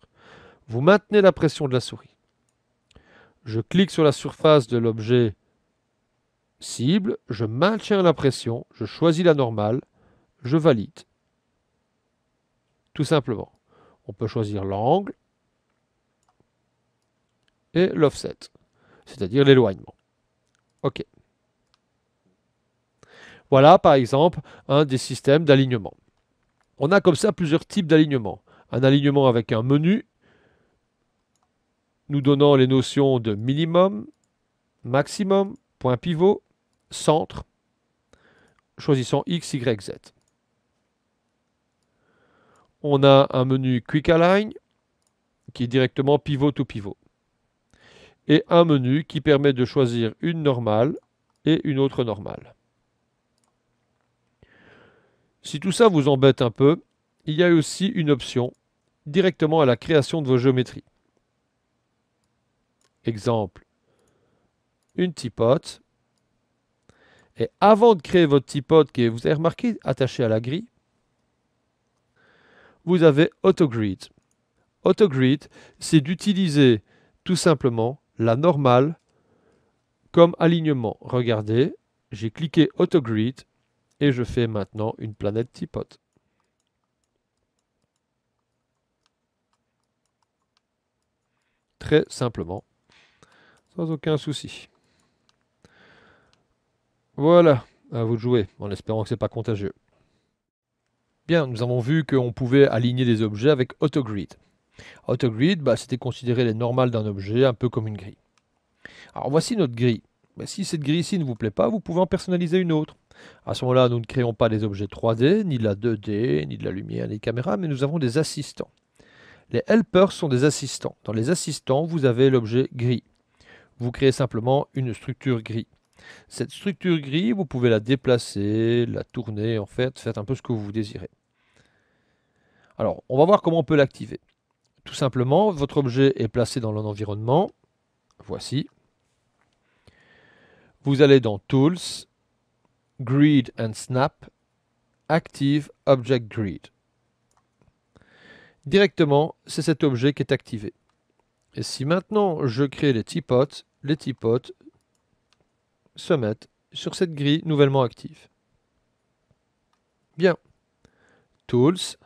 [SPEAKER 1] vous maintenez la pression de la souris. Je clique sur la surface de l'objet cible, je maintiens la pression, je choisis la normale, je valide. Tout simplement. On peut choisir l'angle, et l'offset, c'est-à-dire l'éloignement. OK. Voilà par exemple un des systèmes d'alignement. On a comme ça plusieurs types d'alignement. Un alignement avec un menu, nous donnant les notions de minimum, maximum, point pivot, centre, choisissant X, Y, Z. On a un menu Quick Align qui est directement pivot to pivot et un menu qui permet de choisir une normale et une autre normale. Si tout ça vous embête un peu, il y a aussi une option directement à la création de vos géométries. Exemple, une tipote. Et avant de créer votre tipote, qui vous avez remarqué, attaché à la grille, vous avez AutoGrid. Grid, c'est d'utiliser tout simplement la normale comme alignement. Regardez, j'ai cliqué Autogrid et je fais maintenant une planète Teapot. Très simplement, sans aucun souci. Voilà, à vous de jouer, en espérant que ce n'est pas contagieux. Bien, nous avons vu qu'on pouvait aligner des objets avec AutoGrid. Autogrid, bah, c'était considérer les normales d'un objet, un peu comme une grille. Alors voici notre grille. Bah, si cette grille ici ne vous plaît pas, vous pouvez en personnaliser une autre. À ce moment-là, nous ne créons pas des objets 3D, ni de la 2D, ni de la lumière, ni des caméras, mais nous avons des assistants. Les helpers sont des assistants. Dans les assistants, vous avez l'objet gris. Vous créez simplement une structure gris. Cette structure gris, vous pouvez la déplacer, la tourner, en fait, faites un peu ce que vous désirez. Alors, on va voir comment on peut l'activer. Tout simplement, votre objet est placé dans l'environnement. Voici. Vous allez dans Tools, Grid and Snap, Active Object Grid. Directement, c'est cet objet qui est activé. Et si maintenant je crée les teapots, les teapots se mettent sur cette grille nouvellement active. Bien. Tools,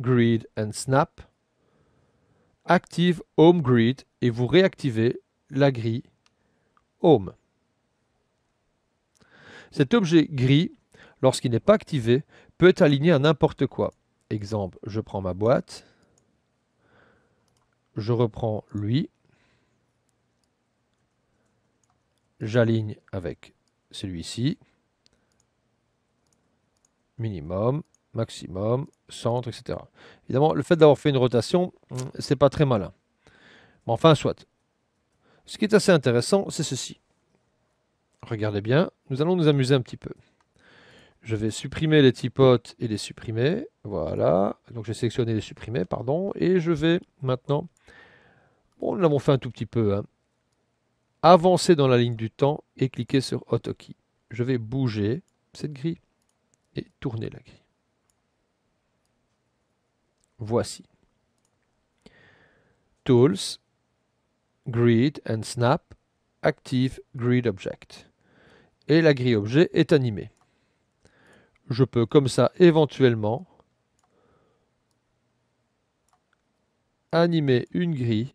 [SPEAKER 1] Grid and Snap, Active Home Grid et vous réactivez la grille Home. Cet objet gris, lorsqu'il n'est pas activé, peut être aligné à n'importe quoi. Exemple, je prends ma boîte, je reprends lui, j'aligne avec celui-ci, minimum, maximum, centre, etc. Évidemment, le fait d'avoir fait une rotation, hmm, c'est pas très malin. Mais enfin, soit. Ce qui est assez intéressant, c'est ceci. Regardez bien, nous allons nous amuser un petit peu. Je vais supprimer les tipotes et les supprimer. Voilà, donc j'ai sélectionné les supprimer, pardon. Et je vais maintenant, bon, nous l'avons fait un tout petit peu, hein, avancer dans la ligne du temps et cliquer sur key Je vais bouger cette grille et tourner la grille. Voici. Tools, Grid and Snap, Active Grid Object. Et la grille objet est animée. Je peux comme ça éventuellement animer une grille,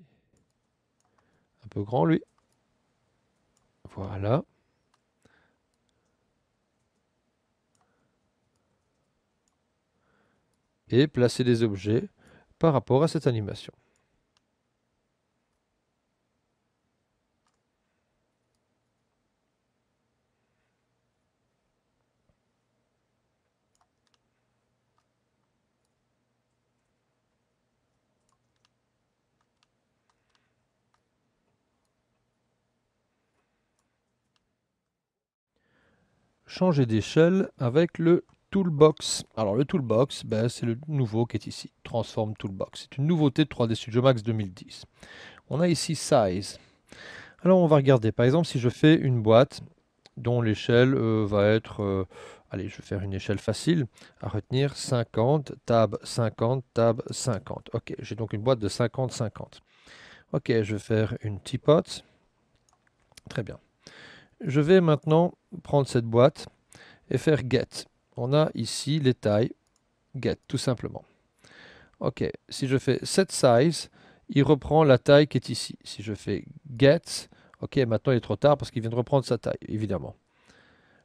[SPEAKER 1] un peu grand lui, voilà, et placer des objets par rapport à cette animation. changer d'échelle avec le Toolbox. Alors le Toolbox, ben, c'est le nouveau qui est ici, Transform Toolbox. C'est une nouveauté de 3D Studio Max 2010. On a ici Size. Alors on va regarder, par exemple, si je fais une boîte dont l'échelle euh, va être, euh, allez, je vais faire une échelle facile à retenir, 50, tab 50, tab 50. Ok, j'ai donc une boîte de 50, 50. Ok, je vais faire une teapot. Très bien. Je vais maintenant prendre cette boîte et faire get on a ici les tailles get, tout simplement. Ok, si je fais set size, il reprend la taille qui est ici. Si je fais get, ok, maintenant il est trop tard parce qu'il vient de reprendre sa taille, évidemment.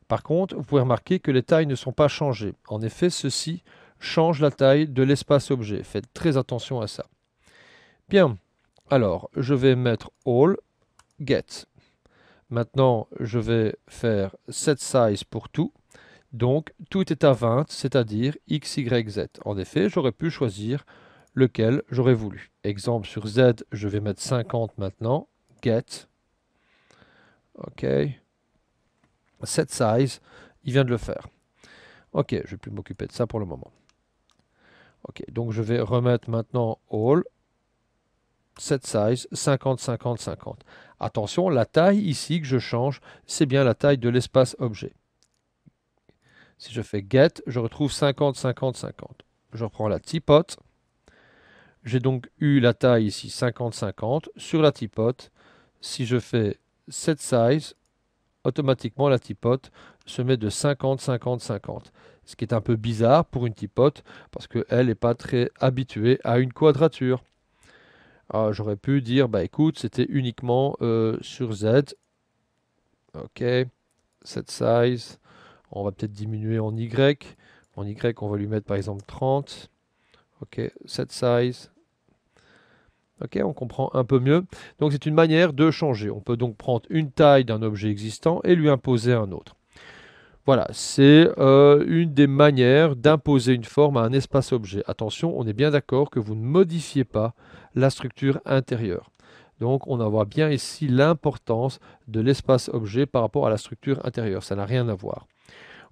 [SPEAKER 1] Par contre, vous pouvez remarquer que les tailles ne sont pas changées. En effet, ceci change la taille de l'espace objet. Faites très attention à ça. Bien, alors je vais mettre all get. Maintenant, je vais faire set size pour tout. Donc tout est à 20, c'est-à-dire x, y, z. En effet, j'aurais pu choisir lequel j'aurais voulu. Exemple sur z, je vais mettre 50 maintenant. Get. OK. Set size, il vient de le faire. OK, je ne vais plus m'occuper de ça pour le moment. OK, donc je vais remettre maintenant all. Set size, 50, 50, 50. Attention, la taille ici que je change, c'est bien la taille de l'espace objet. Si je fais get, je retrouve 50, 50, 50. Je reprends la tipote. J'ai donc eu la taille ici 50, 50. Sur la tipote. si je fais set size, automatiquement la tipote se met de 50, 50, 50. Ce qui est un peu bizarre pour une tipote parce qu'elle n'est pas très habituée à une quadrature. Ah, j'aurais pu dire, bah écoute, c'était uniquement euh, sur Z. Ok, set size. On va peut-être diminuer en Y. En Y, on va lui mettre par exemple 30. Ok, set size. Ok, on comprend un peu mieux. Donc c'est une manière de changer. On peut donc prendre une taille d'un objet existant et lui imposer un autre. Voilà, c'est euh, une des manières d'imposer une forme à un espace objet. Attention, on est bien d'accord que vous ne modifiez pas la structure intérieure. Donc on voit bien ici l'importance de l'espace-objet par rapport à la structure intérieure. Ça n'a rien à voir.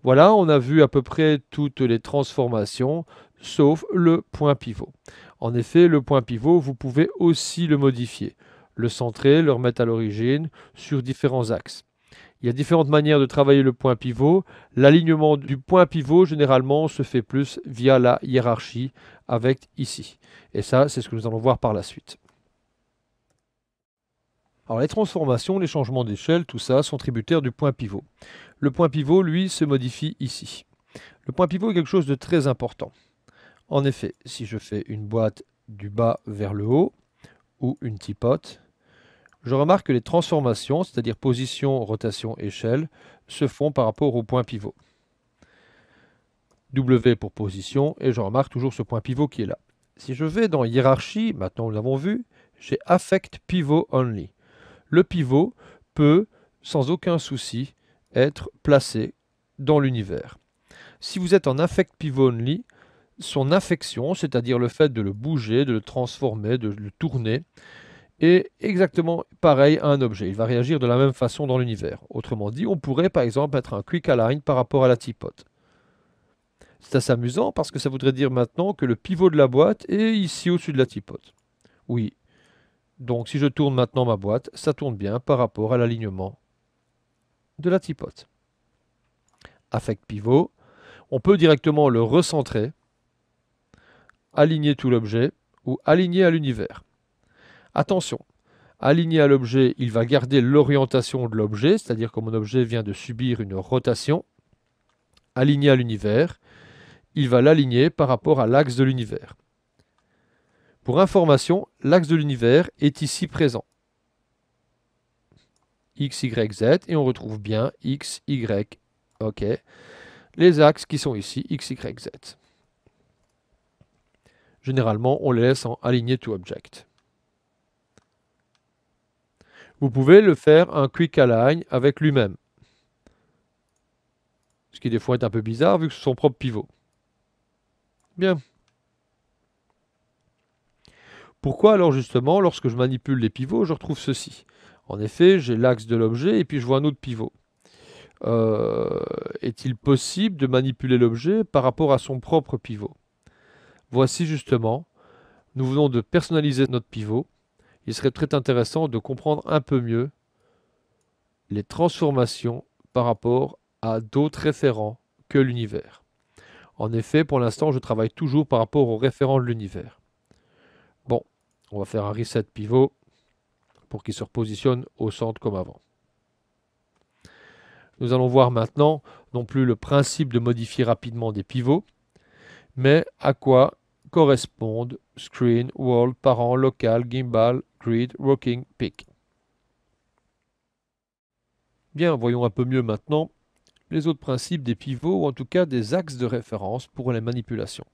[SPEAKER 1] Voilà, on a vu à peu près toutes les transformations, sauf le point pivot. En effet, le point pivot, vous pouvez aussi le modifier, le centrer, le remettre à l'origine, sur différents axes. Il y a différentes manières de travailler le point pivot. L'alignement du point pivot, généralement, se fait plus via la hiérarchie avec ici. Et ça, c'est ce que nous allons voir par la suite. Alors les transformations, les changements d'échelle, tout ça sont tributaires du point pivot. Le point pivot, lui, se modifie ici. Le point pivot est quelque chose de très important. En effet, si je fais une boîte du bas vers le haut, ou une tipote, je remarque que les transformations, c'est-à-dire position, rotation, échelle, se font par rapport au point pivot. W pour position, et je remarque toujours ce point pivot qui est là. Si je vais dans hiérarchie, maintenant nous l'avons vu, j'ai affect pivot only le pivot peut sans aucun souci être placé dans l'univers. Si vous êtes en affect pivot only, son affection, c'est-à-dire le fait de le bouger, de le transformer, de le tourner, est exactement pareil à un objet. Il va réagir de la même façon dans l'univers. Autrement dit, on pourrait par exemple être un quick align par rapport à la tipote. C'est assez amusant parce que ça voudrait dire maintenant que le pivot de la boîte est ici au-dessus de la tipote. Oui, donc si je tourne maintenant ma boîte, ça tourne bien par rapport à l'alignement de la tipote. Affect pivot, on peut directement le recentrer, aligner tout l'objet ou aligner à l'univers. Attention, aligner à l'objet, il va garder l'orientation de l'objet, c'est-à-dire que mon objet vient de subir une rotation. Aligner à l'univers, il va l'aligner par rapport à l'axe de l'univers. Pour information, l'axe de l'univers est ici présent. X, Y, Z, et on retrouve bien X, Y, OK. Les axes qui sont ici, X, Y, Z. Généralement, on les laisse en aligner to object. Vous pouvez le faire un quick align avec lui-même. Ce qui des fois est un peu bizarre vu que c'est son propre pivot. Bien, pourquoi alors justement, lorsque je manipule les pivots, je retrouve ceci En effet, j'ai l'axe de l'objet et puis je vois un autre pivot. Euh, est-il possible de manipuler l'objet par rapport à son propre pivot Voici justement, nous venons de personnaliser notre pivot. Il serait très intéressant de comprendre un peu mieux les transformations par rapport à d'autres référents que l'univers. En effet, pour l'instant, je travaille toujours par rapport aux référents de l'univers. On va faire un reset pivot pour qu'il se repositionne au centre comme avant. Nous allons voir maintenant non plus le principe de modifier rapidement des pivots, mais à quoi correspondent screen, world, parent, local, gimbal, grid, rocking, pick. Bien, voyons un peu mieux maintenant les autres principes des pivots, ou en tout cas des axes de référence pour les manipulations.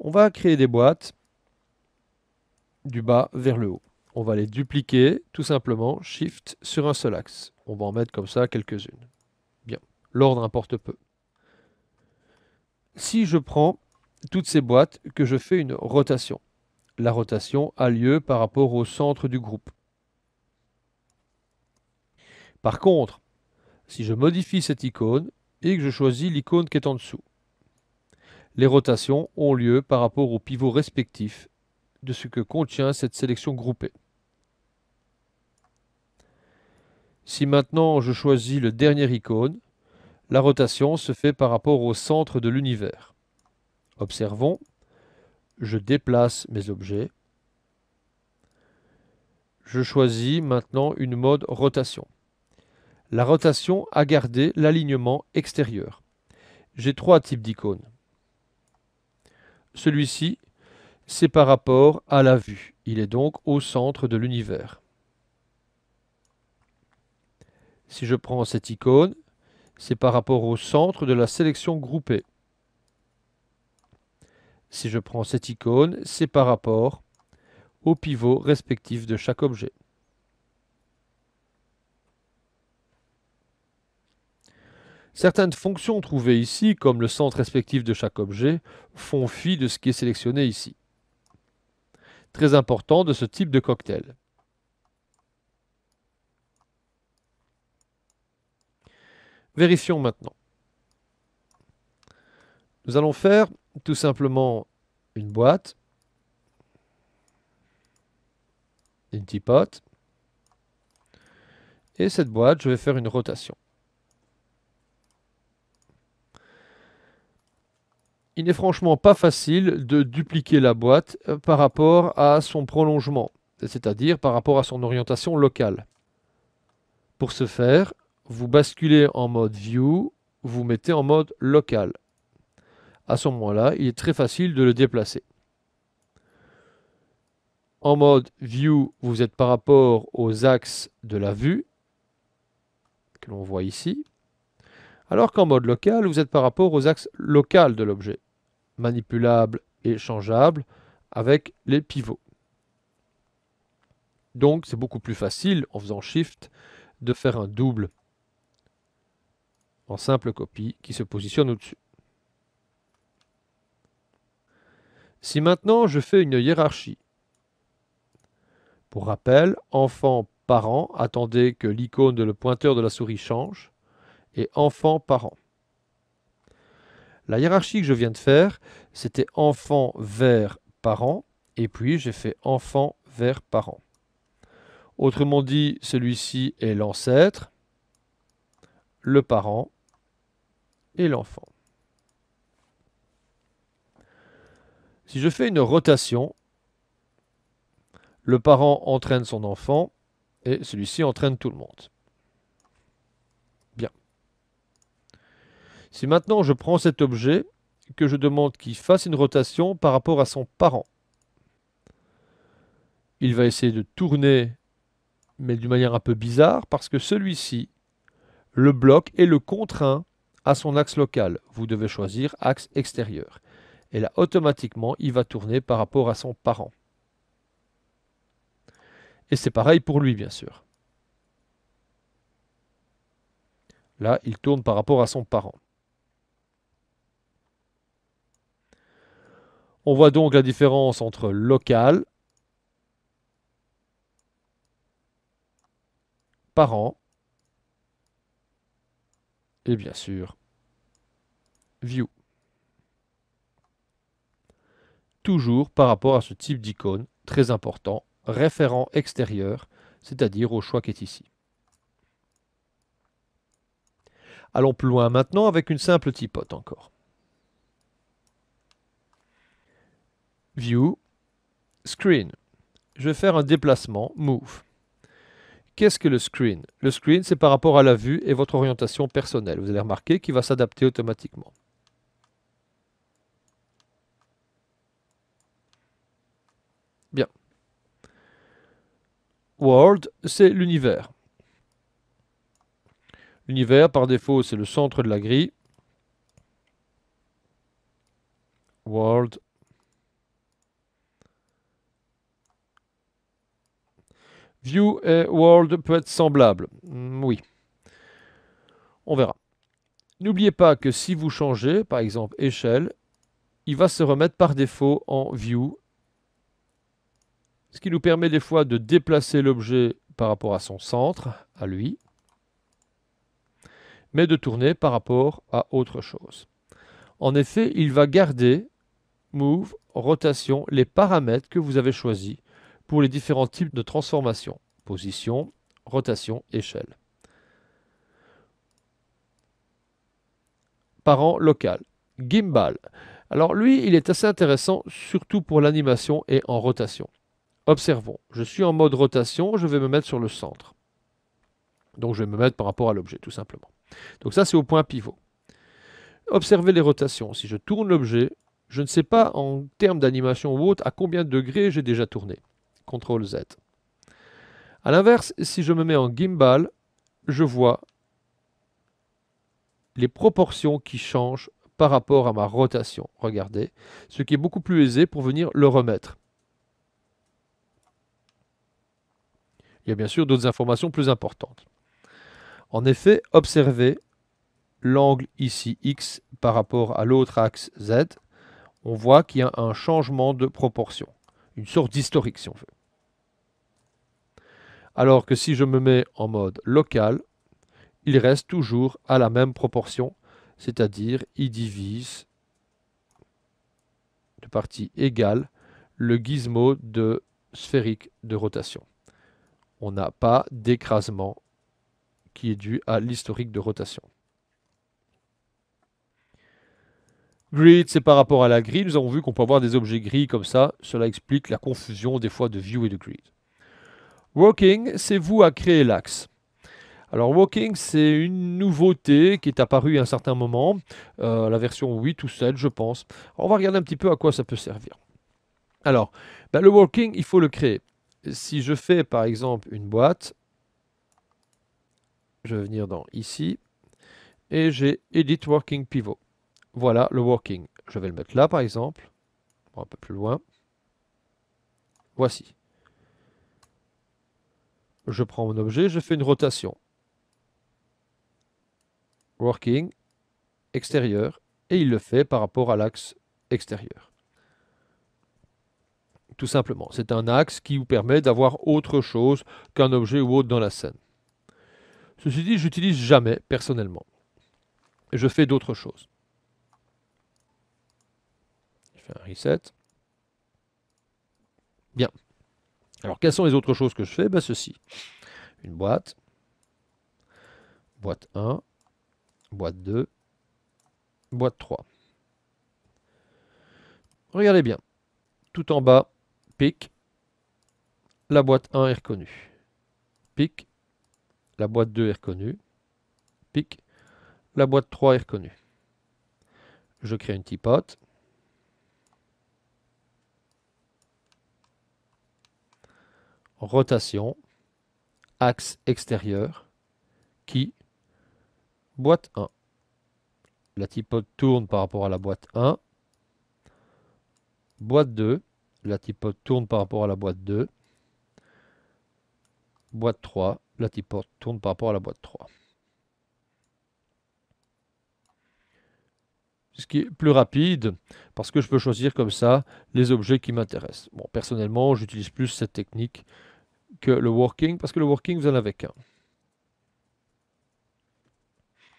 [SPEAKER 1] On va créer des boîtes du bas vers le haut. On va les dupliquer tout simplement, Shift, sur un seul axe. On va en mettre comme ça quelques-unes. Bien, l'ordre importe peu. Si je prends toutes ces boîtes, que je fais une rotation, la rotation a lieu par rapport au centre du groupe. Par contre, si je modifie cette icône et que je choisis l'icône qui est en dessous, les rotations ont lieu par rapport aux pivots respectifs de ce que contient cette sélection groupée. Si maintenant je choisis le dernier icône, la rotation se fait par rapport au centre de l'univers. Observons, je déplace mes objets. Je choisis maintenant une mode rotation. La rotation a gardé l'alignement extérieur. J'ai trois types d'icônes. Celui-ci c'est par rapport à la vue. Il est donc au centre de l'univers. Si je prends cette icône, c'est par rapport au centre de la sélection groupée. Si je prends cette icône, c'est par rapport au pivot respectif de chaque objet. Certaines fonctions trouvées ici, comme le centre respectif de chaque objet, font fi de ce qui est sélectionné ici très important de ce type de cocktail. Vérifions maintenant. Nous allons faire tout simplement une boîte, une teapot, et cette boîte, je vais faire une rotation. il n'est franchement pas facile de dupliquer la boîte euh, par rapport à son prolongement, c'est-à-dire par rapport à son orientation locale. Pour ce faire, vous basculez en mode View, vous mettez en mode Local. À ce moment-là, il est très facile de le déplacer. En mode View, vous êtes par rapport aux axes de la vue, que l'on voit ici, alors qu'en mode local, vous êtes par rapport aux axes locaux de l'objet manipulable et changeable avec les pivots. Donc c'est beaucoup plus facile en faisant Shift de faire un double en simple copie qui se positionne au-dessus. Si maintenant je fais une hiérarchie, pour rappel, enfant, parent, attendez que l'icône de le pointeur de la souris change, et enfant, parent. La hiérarchie que je viens de faire, c'était enfant, vers, parent, et puis j'ai fait enfant, vers, parent. Autrement dit, celui-ci est l'ancêtre, le parent et l'enfant. Si je fais une rotation, le parent entraîne son enfant et celui-ci entraîne tout le monde. Si maintenant je prends cet objet, que je demande qu'il fasse une rotation par rapport à son parent, il va essayer de tourner, mais d'une manière un peu bizarre, parce que celui-ci le bloque et le contraint à son axe local. Vous devez choisir axe extérieur. Et là, automatiquement, il va tourner par rapport à son parent. Et c'est pareil pour lui, bien sûr. Là, il tourne par rapport à son parent. On voit donc la différence entre local, parent, et bien sûr, view. Toujours par rapport à ce type d'icône, très important, référent extérieur, c'est-à-dire au choix qui est ici. Allons plus loin maintenant avec une simple tipote encore. View, Screen. Je vais faire un déplacement, Move. Qu'est-ce que le screen Le screen, c'est par rapport à la vue et votre orientation personnelle. Vous allez remarquer qu'il va s'adapter automatiquement. Bien. World, c'est l'univers. L'univers, par défaut, c'est le centre de la grille. World, View et World peut être semblable. Hmm, oui. On verra. N'oubliez pas que si vous changez, par exemple échelle, il va se remettre par défaut en View. Ce qui nous permet des fois de déplacer l'objet par rapport à son centre, à lui, mais de tourner par rapport à autre chose. En effet, il va garder Move, Rotation, les paramètres que vous avez choisis pour les différents types de transformations, position, rotation, échelle. Parent local, Gimbal. Alors lui, il est assez intéressant, surtout pour l'animation et en rotation. Observons, je suis en mode rotation, je vais me mettre sur le centre. Donc je vais me mettre par rapport à l'objet, tout simplement. Donc ça, c'est au point pivot. Observez les rotations. Si je tourne l'objet, je ne sais pas en termes d'animation ou autre à combien de degrés j'ai déjà tourné. CTRL Z. A l'inverse, si je me mets en gimbal, je vois les proportions qui changent par rapport à ma rotation. Regardez, ce qui est beaucoup plus aisé pour venir le remettre. Il y a bien sûr d'autres informations plus importantes. En effet, observez l'angle ici X par rapport à l'autre axe Z. On voit qu'il y a un changement de proportion, une sorte d'historique si on veut. Alors que si je me mets en mode local, il reste toujours à la même proportion, c'est-à-dire il divise de partie égale le gizmo de sphérique de rotation. On n'a pas d'écrasement qui est dû à l'historique de rotation. Grid, c'est par rapport à la grille. Nous avons vu qu'on peut avoir des objets gris comme ça. Cela explique la confusion des fois de view et de grid. Working, c'est vous à créer l'axe. Alors Walking, c'est une nouveauté qui est apparue à un certain moment, euh, la version 8 ou 7 je pense. On va regarder un petit peu à quoi ça peut servir. Alors, ben, le Walking, il faut le créer. Si je fais par exemple une boîte, je vais venir dans ici, et j'ai Edit Working Pivot. Voilà le Working. Je vais le mettre là par exemple, un peu plus loin. Voici je prends mon objet, je fais une rotation. Working, extérieur, et il le fait par rapport à l'axe extérieur. Tout simplement, c'est un axe qui vous permet d'avoir autre chose qu'un objet ou autre dans la scène. Ceci dit, j'utilise jamais personnellement. Je fais d'autres choses. Je fais un reset. Bien. Alors, quelles sont les autres choses que je fais bah, Ceci. Une boîte. Boîte 1. Boîte 2. Boîte 3. Regardez bien. Tout en bas, pic. La boîte 1 est reconnue. Pic. La boîte 2 est reconnue. Pic. La boîte 3 est reconnue. Je crée une tipote. rotation, axe extérieur, qui, boîte 1. La typo tourne par rapport à la boîte 1. Boîte 2. La typo tourne par rapport à la boîte 2. Boîte 3. La typo tourne par rapport à la boîte 3. ce qui est plus rapide parce que je peux choisir comme ça les objets qui m'intéressent. Bon, personnellement, j'utilise plus cette technique que le working parce que le working, vous en avez qu'un.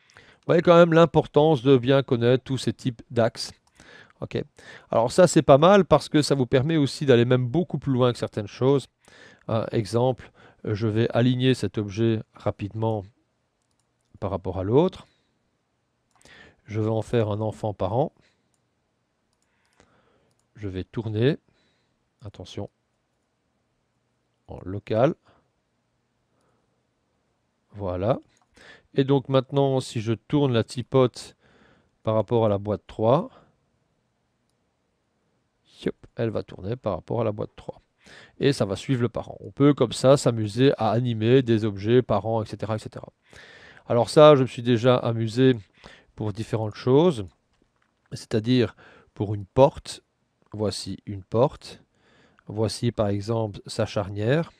[SPEAKER 1] Vous voyez quand même l'importance de bien connaître tous ces types d'axes. Ok. Alors ça, c'est pas mal parce que ça vous permet aussi d'aller même beaucoup plus loin que certaines choses. exemple, je vais aligner cet objet rapidement par rapport à l'autre. Je vais en faire un enfant par an. Je vais tourner. Attention. En local. Voilà. Et donc maintenant, si je tourne la tipote par rapport à la boîte 3, elle va tourner par rapport à la boîte 3. Et ça va suivre le parent. On peut comme ça s'amuser à animer des objets, parents, etc., etc. Alors ça, je me suis déjà amusé pour différentes choses, c'est-à-dire pour une porte, voici une porte, voici par exemple sa charnière.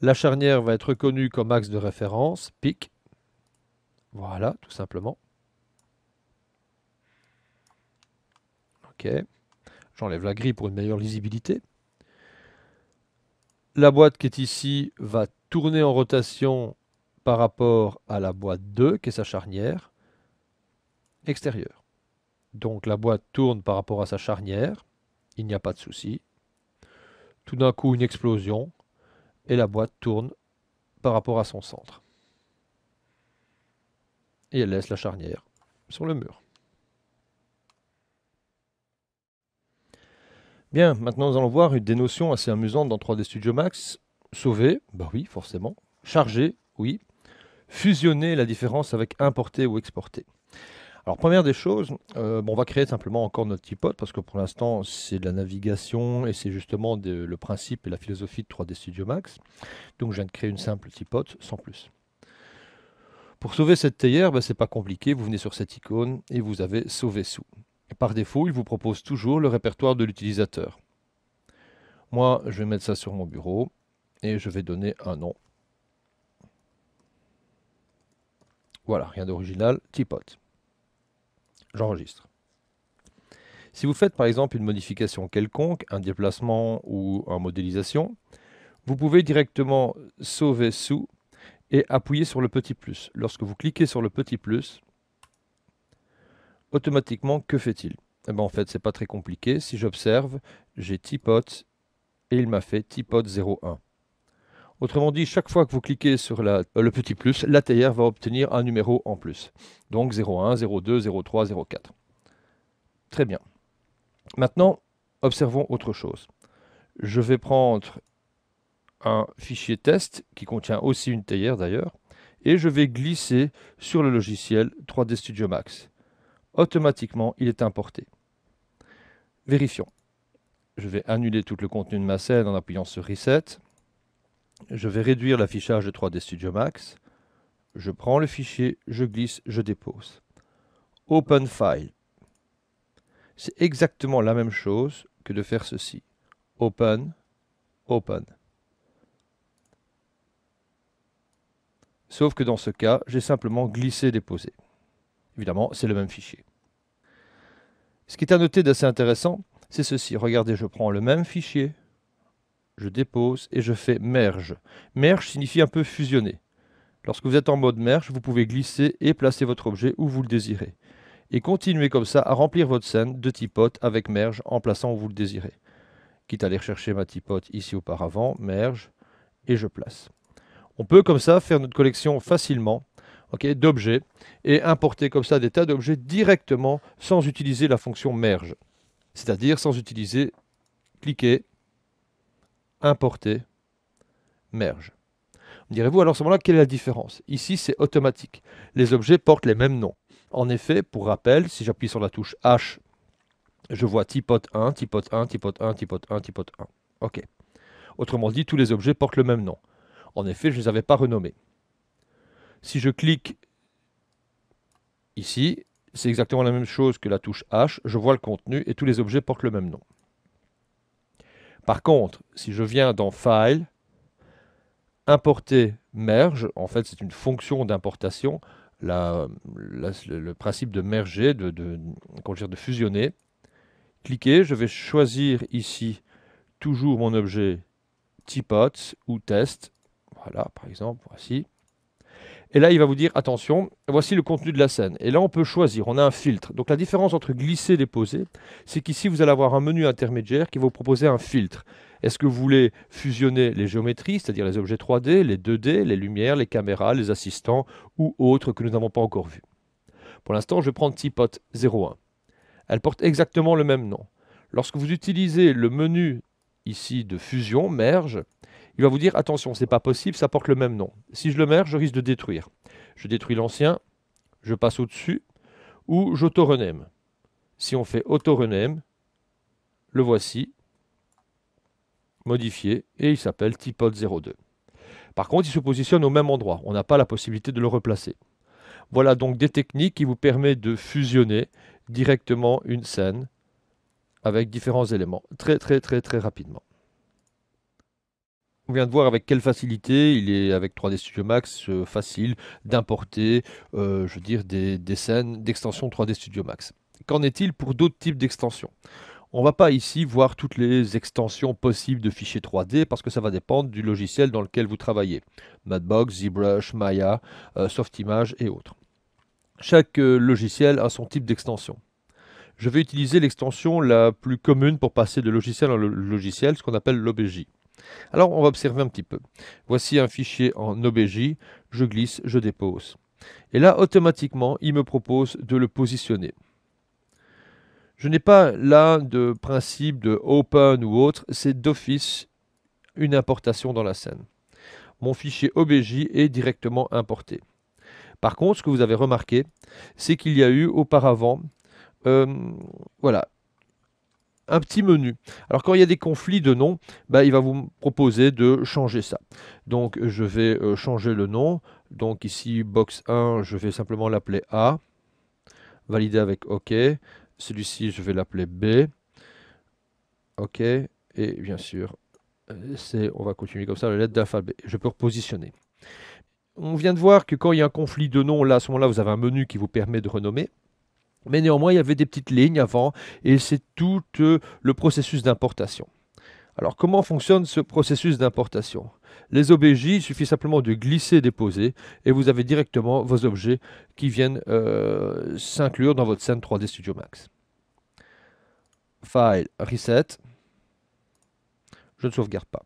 [SPEAKER 1] La charnière va être connue comme axe de référence, pic. Voilà, tout simplement. Ok. J'enlève la grille pour une meilleure lisibilité. La boîte qui est ici va tourner en rotation par rapport à la boîte 2, qui est sa charnière extérieur. Donc la boîte tourne par rapport à sa charnière, il n'y a pas de souci. Tout d'un coup, une explosion, et la boîte tourne par rapport à son centre. Et elle laisse la charnière sur le mur. Bien, maintenant nous allons voir une des notions assez amusantes dans 3D Studio Max. Sauver, bah oui, forcément. Charger, oui. Fusionner la différence avec importer ou exporter. Alors, première des choses, euh, on va créer simplement encore notre tipote parce que pour l'instant, c'est de la navigation et c'est justement le principe et la philosophie de 3D Studio Max. Donc, je viens de créer une simple tipote sans plus. Pour sauver cette théière, ben, ce n'est pas compliqué. Vous venez sur cette icône et vous avez sauver sous. par défaut, il vous propose toujours le répertoire de l'utilisateur. Moi, je vais mettre ça sur mon bureau et je vais donner un nom. Voilà, rien d'original, tipote j'enregistre. Si vous faites par exemple une modification quelconque, un déplacement ou une modélisation, vous pouvez directement sauver sous et appuyer sur le petit plus. Lorsque vous cliquez sur le petit plus, automatiquement, que fait-il eh ben, En fait, c'est pas très compliqué. Si j'observe, j'ai TIPOT et il m'a fait tipot 01. Autrement dit, chaque fois que vous cliquez sur euh, le petit plus, la théière va obtenir un numéro en plus. Donc 01, 02, 03, 04. Très bien. Maintenant, observons autre chose. Je vais prendre un fichier test qui contient aussi une théière d'ailleurs et je vais glisser sur le logiciel 3D Studio Max. Automatiquement, il est importé. Vérifions. Je vais annuler tout le contenu de ma scène en appuyant sur Reset. Je vais réduire l'affichage de 3D Studio Max. Je prends le fichier, je glisse, je dépose. Open File. C'est exactement la même chose que de faire ceci. Open, Open. Sauf que dans ce cas, j'ai simplement glissé-déposé. Évidemment, c'est le même fichier. Ce qui est à noter d'assez intéressant, c'est ceci. Regardez, je prends le même fichier, je dépose et je fais merge. Merge signifie un peu fusionner. Lorsque vous êtes en mode merge, vous pouvez glisser et placer votre objet où vous le désirez. Et continuez comme ça à remplir votre scène de tipote avec merge en plaçant où vous le désirez. Quitte à aller chercher ma tipote ici auparavant, merge, et je place. On peut comme ça faire notre collection facilement d'objets et importer comme ça des tas d'objets directement sans utiliser la fonction merge. C'est-à-dire sans utiliser cliquer importer, merge. direz-vous alors à ce moment-là, quelle est la différence Ici, c'est automatique. Les objets portent les mêmes noms. En effet, pour rappel, si j'appuie sur la touche H, je vois typote 1, typote 1, typote 1, typote 1, typote 1. OK. Autrement dit, tous les objets portent le même nom. En effet, je ne les avais pas renommés. Si je clique ici, c'est exactement la même chose que la touche H, je vois le contenu et tous les objets portent le même nom. Par contre, si je viens dans File, Importer Merge, en fait c'est une fonction d'importation, le principe de merger, de, de, fusionner. Cliquez, je vais choisir ici toujours mon objet Teapots ou Test. E voilà, par exemple, voici. Et là, il va vous dire, attention, voici le contenu de la scène. Et là, on peut choisir, on a un filtre. Donc la différence entre glisser et déposer, c'est qu'ici, vous allez avoir un menu intermédiaire qui va vous proposer un filtre. Est-ce que vous voulez fusionner les géométries, c'est-à-dire les objets 3D, les 2D, les lumières, les caméras, les assistants ou autres que nous n'avons pas encore vus Pour l'instant, je vais prendre Teapot 01. Elle porte exactement le même nom. Lorsque vous utilisez le menu ici de fusion, merge, il va vous dire attention, c'est pas possible, ça porte le même nom. Si je le mets, je risque de détruire. Je détruis l'ancien, je passe au-dessus, ou j'auto-rename. Si on fait auto-rename, le voici, modifié, et il s'appelle Tipod02. Par contre, il se positionne au même endroit. On n'a pas la possibilité de le replacer. Voilà donc des techniques qui vous permettent de fusionner directement une scène avec différents éléments, très très très très rapidement. On vient de voir avec quelle facilité il est avec 3D Studio Max euh, facile d'importer, euh, je veux dire, des, scènes d'extension 3D Studio Max. Qu'en est-il pour d'autres types d'extensions on ne va pas ici voir toutes les extensions possibles de fichiers 3D parce que ça va dépendre du logiciel dans lequel vous travaillez. Madbox, ZBrush, Maya, euh, Softimage et autres. Chaque logiciel a son type d'extension. Je vais utiliser l'extension la plus commune pour passer de logiciel en logiciel, ce qu'on appelle l'OBJ. Alors on va observer un petit peu. Voici un fichier en OBJ, je glisse, je dépose. Et là, automatiquement, il me propose de le positionner. Je n'ai pas là de principe de open ou autre, c'est d'office une importation dans la scène. Mon fichier OBJ est directement importé. Par contre, ce que vous avez remarqué, c'est qu'il y a eu auparavant, euh, voilà, un petit menu. Alors quand il y a des conflits de noms, bah, il va vous proposer de changer ça. Donc je vais euh, changer le nom. Donc ici, box 1, je vais simplement l'appeler A. Valider avec OK. Celui-ci, je vais l'appeler B. OK. Et bien sûr, on va continuer comme ça, la lettre d'alphabet. Je peux repositionner. On vient de voir que quand il y a un conflit de noms, là, à ce moment-là, vous avez un menu qui vous permet de renommer. Mais néanmoins, il y avait des petites lignes avant et c'est tout euh, le processus d'importation. Alors comment fonctionne ce processus d'importation Les OBJ, il suffit simplement de glisser, déposer et vous avez directement vos objets qui viennent euh, s'inclure dans votre scène 3D Studio Max. File, Reset. Je ne sauvegarde pas.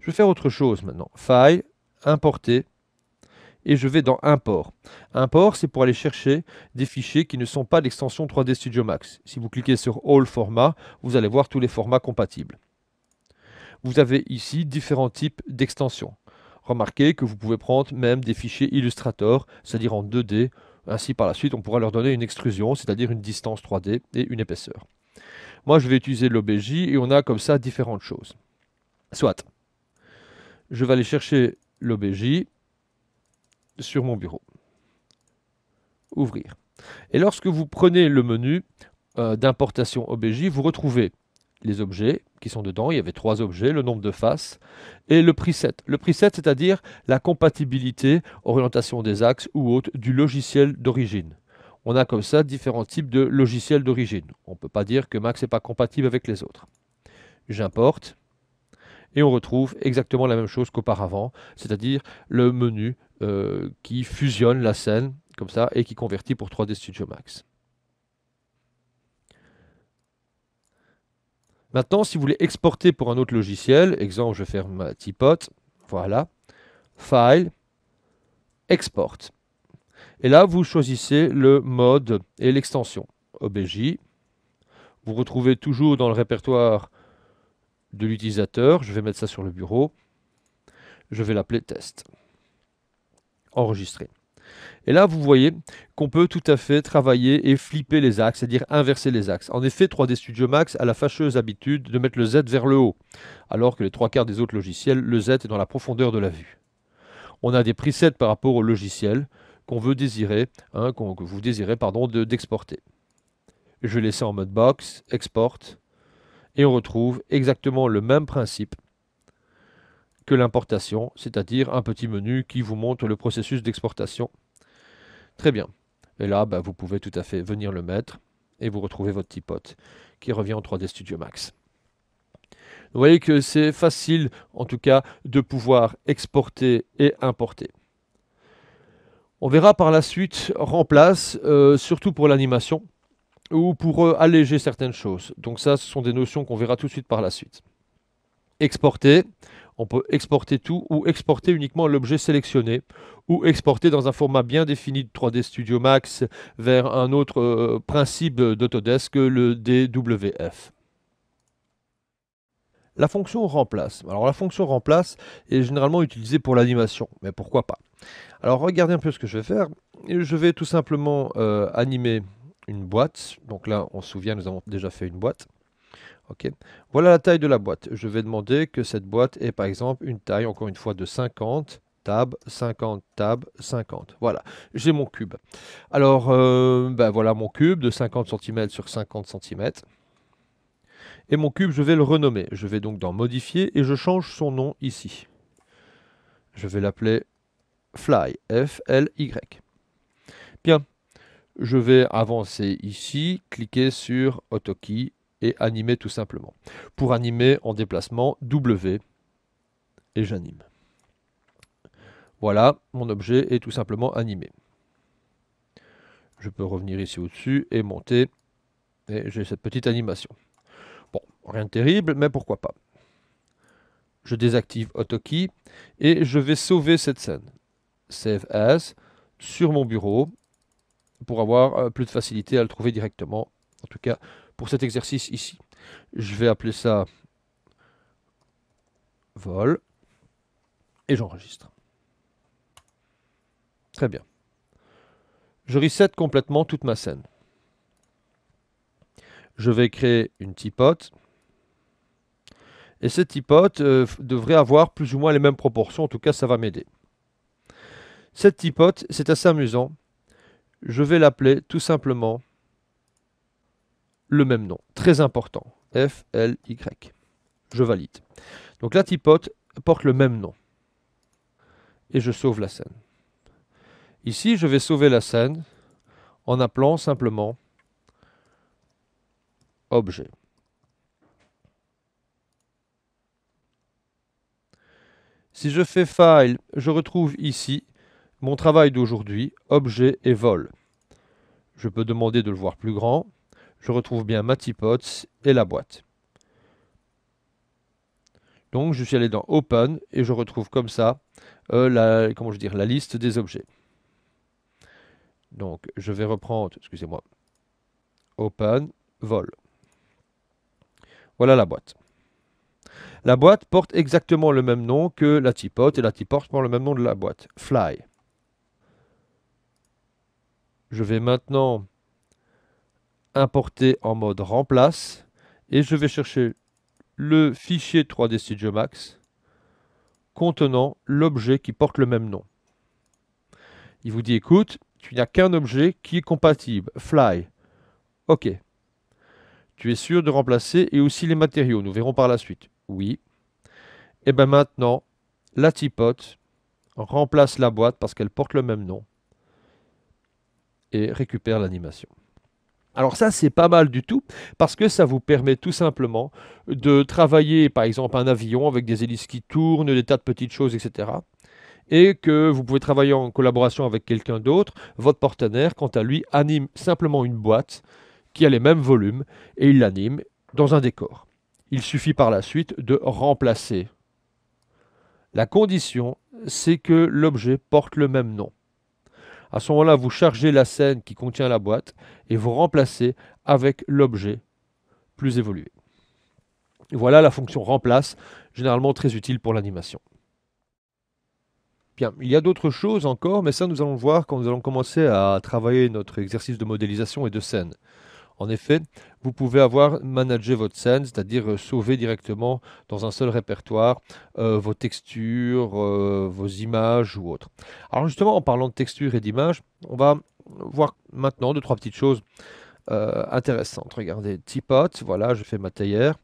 [SPEAKER 1] Je vais faire autre chose maintenant. File, Importer, et je vais dans Import. Import, c'est pour aller chercher des fichiers qui ne sont pas d'extension 3D Studio Max. Si vous cliquez sur All Formats, vous allez voir tous les formats compatibles. Vous avez ici différents types d'extensions. Remarquez que vous pouvez prendre même des fichiers Illustrator, c'est-à-dire en 2D. Ainsi, par la suite, on pourra leur donner une extrusion, c'est-à-dire une distance 3D et une épaisseur. Moi, je vais utiliser l'OBJ et on a comme ça différentes choses. Soit, je vais aller chercher l'OBJ sur mon bureau. Ouvrir. Et lorsque vous prenez le menu euh, d'importation OBJ, vous retrouvez les objets qui sont dedans. Il y avait trois objets, le nombre de faces et le preset. Le preset, c'est-à-dire la compatibilité, orientation des axes ou autres, du logiciel d'origine. On a comme ça différents types de logiciels d'origine. On ne peut pas dire que Max n'est pas compatible avec les autres. J'importe et on retrouve exactement la même chose qu'auparavant, c'est-à-dire le menu euh, qui fusionne la scène comme ça et qui convertit pour 3D Studio Max. Maintenant, si vous voulez exporter pour un autre logiciel, exemple, je vais faire ma teapot, voilà, File, Export. Et là, vous choisissez le mode et l'extension OBJ. Vous retrouvez toujours dans le répertoire de l'utilisateur, je vais mettre ça sur le bureau, je vais l'appeler test enregistré. Et là, vous voyez qu'on peut tout à fait travailler et flipper les axes, c'est-à-dire inverser les axes. En effet, 3D Studio Max a la fâcheuse habitude de mettre le Z vers le haut, alors que les trois quarts des autres logiciels, le Z est dans la profondeur de la vue. On a des presets par rapport au logiciel qu'on veut désirer, hein, que vous désirez pardon, d'exporter. Je vais laisser en mode box, export, et on retrouve exactement le même principe que l'importation, c'est-à-dire un petit menu qui vous montre le processus d'exportation. Très bien. Et là, bah, vous pouvez tout à fait venir le mettre et vous retrouvez votre tipote qui revient en 3D Studio Max. Vous voyez que c'est facile, en tout cas, de pouvoir exporter et importer. On verra par la suite remplace, euh, surtout pour l'animation, ou pour euh, alléger certaines choses. Donc ça, ce sont des notions qu'on verra tout de suite par la suite. Exporter, on peut exporter tout ou exporter uniquement l'objet sélectionné ou exporter dans un format bien défini de 3D Studio Max vers un autre euh, principe d'Autodesk, le DWF. La fonction remplace. Alors la fonction remplace est généralement utilisée pour l'animation, mais pourquoi pas Alors regardez un peu ce que je vais faire. Je vais tout simplement euh, animer une boîte. Donc là, on se souvient, nous avons déjà fait une boîte. Voilà la taille de la boîte. Je vais demander que cette boîte ait par exemple une taille, encore une fois, de 50 tab, 50 tab, 50. Voilà, j'ai mon cube. Alors, euh, ben voilà mon cube de 50 cm sur 50 cm. Et mon cube, je vais le renommer. Je vais donc dans Modifier et je change son nom ici. Je vais l'appeler Fly, F-L-Y. Bien, je vais avancer ici, cliquer sur AutoKey et animer tout simplement. Pour animer en déplacement, W et j'anime. Voilà, mon objet est tout simplement animé. Je peux revenir ici au-dessus et monter, et j'ai cette petite animation. Bon, rien de terrible, mais pourquoi pas. Je désactive AutoKey, et je vais sauver cette scène. Save As, sur mon bureau, pour avoir euh, plus de facilité à le trouver directement, en tout cas pour cet exercice ici. Je vais appeler ça vol et j'enregistre. Très bien. Je reset complètement toute ma scène. Je vais créer une tipote. Et cette tipote euh, devrait avoir plus ou moins les mêmes proportions, en tout cas ça va m'aider. Cette tipote, c'est assez amusant. Je vais l'appeler tout simplement le même nom. Très important. F-L-Y. Je valide. Donc la Tipote porte le même nom. Et je sauve la scène. Ici, je vais sauver la scène en appelant simplement objet. Si je fais File, je retrouve ici mon travail d'aujourd'hui, objet et vol. Je peux demander de le voir plus grand je retrouve bien ma teapot et la boîte. Donc je suis allé dans Open et je retrouve comme ça euh, la, comment je la liste des objets. Donc je vais reprendre, excusez-moi, Open, Vol. Voilà la boîte. La boîte porte exactement le même nom que la teapot et la teapot porte le même nom de la boîte, Fly. Je vais maintenant importer en mode remplace et je vais chercher le fichier 3D Studio Max contenant l'objet qui porte le même nom. Il vous dit écoute, tu n'as qu'un objet qui est compatible, fly. OK. Tu es sûr de remplacer et aussi les matériaux, nous verrons par la suite. Oui. Et eh bien maintenant, la tipote remplace la boîte parce qu'elle porte le même nom et récupère l'animation. Alors ça, c'est pas mal du tout, parce que ça vous permet tout simplement de travailler, par exemple, un avion avec des hélices qui tournent, des tas de petites choses, etc. Et que vous pouvez travailler en collaboration avec quelqu'un d'autre. Votre partenaire, quant à lui, anime simplement une boîte qui a les mêmes volumes, et il l'anime dans un décor. Il suffit par la suite de remplacer. La condition, c'est que l'objet porte le même nom. À ce moment-là, vous chargez la scène qui contient la boîte et vous remplacez avec l'objet plus évolué. Voilà la fonction remplace, généralement très utile pour l'animation. Bien, il y a d'autres choses encore, mais ça nous allons voir quand nous allons commencer à travailler notre exercice de modélisation et de scène. En effet, vous pouvez avoir managé votre scène, c'est-à-dire euh, sauver directement dans un seul répertoire euh, vos textures, euh, vos images ou autres. Alors justement, en parlant de textures et d'images, on va voir maintenant deux, trois petites choses intéressantes. Regardez, Teapot, voilà, je fais ma théière.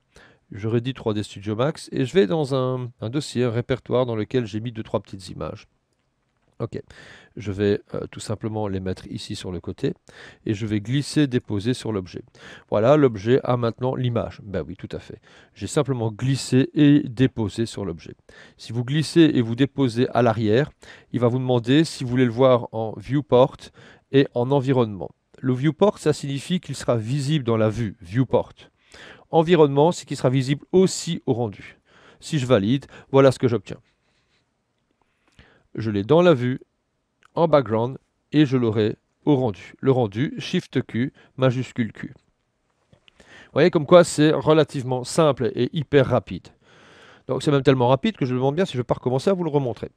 [SPEAKER 1] Je redis 3D Studio Max et je vais dans un, un dossier, un répertoire dans lequel j'ai mis deux, trois petites images. Ok, je vais euh, tout simplement les mettre ici sur le côté et je vais glisser, déposer sur l'objet. Voilà, l'objet a maintenant l'image. Ben oui, tout à fait. J'ai simplement glissé et déposé sur l'objet. Si vous glissez et vous déposez à l'arrière, il va vous demander si vous voulez le voir en viewport et en environnement. Le viewport, ça signifie qu'il sera visible dans la vue, viewport. Environnement, c'est qu'il sera visible aussi au rendu. Si je valide, voilà ce que j'obtiens je l'ai dans la vue, en background, et je l'aurai au rendu. Le rendu, Shift Q, majuscule Q. Vous voyez comme quoi c'est relativement simple et hyper rapide. Donc c'est même tellement rapide que je me demande bien si je ne vais pas recommencer à vous le remontrer.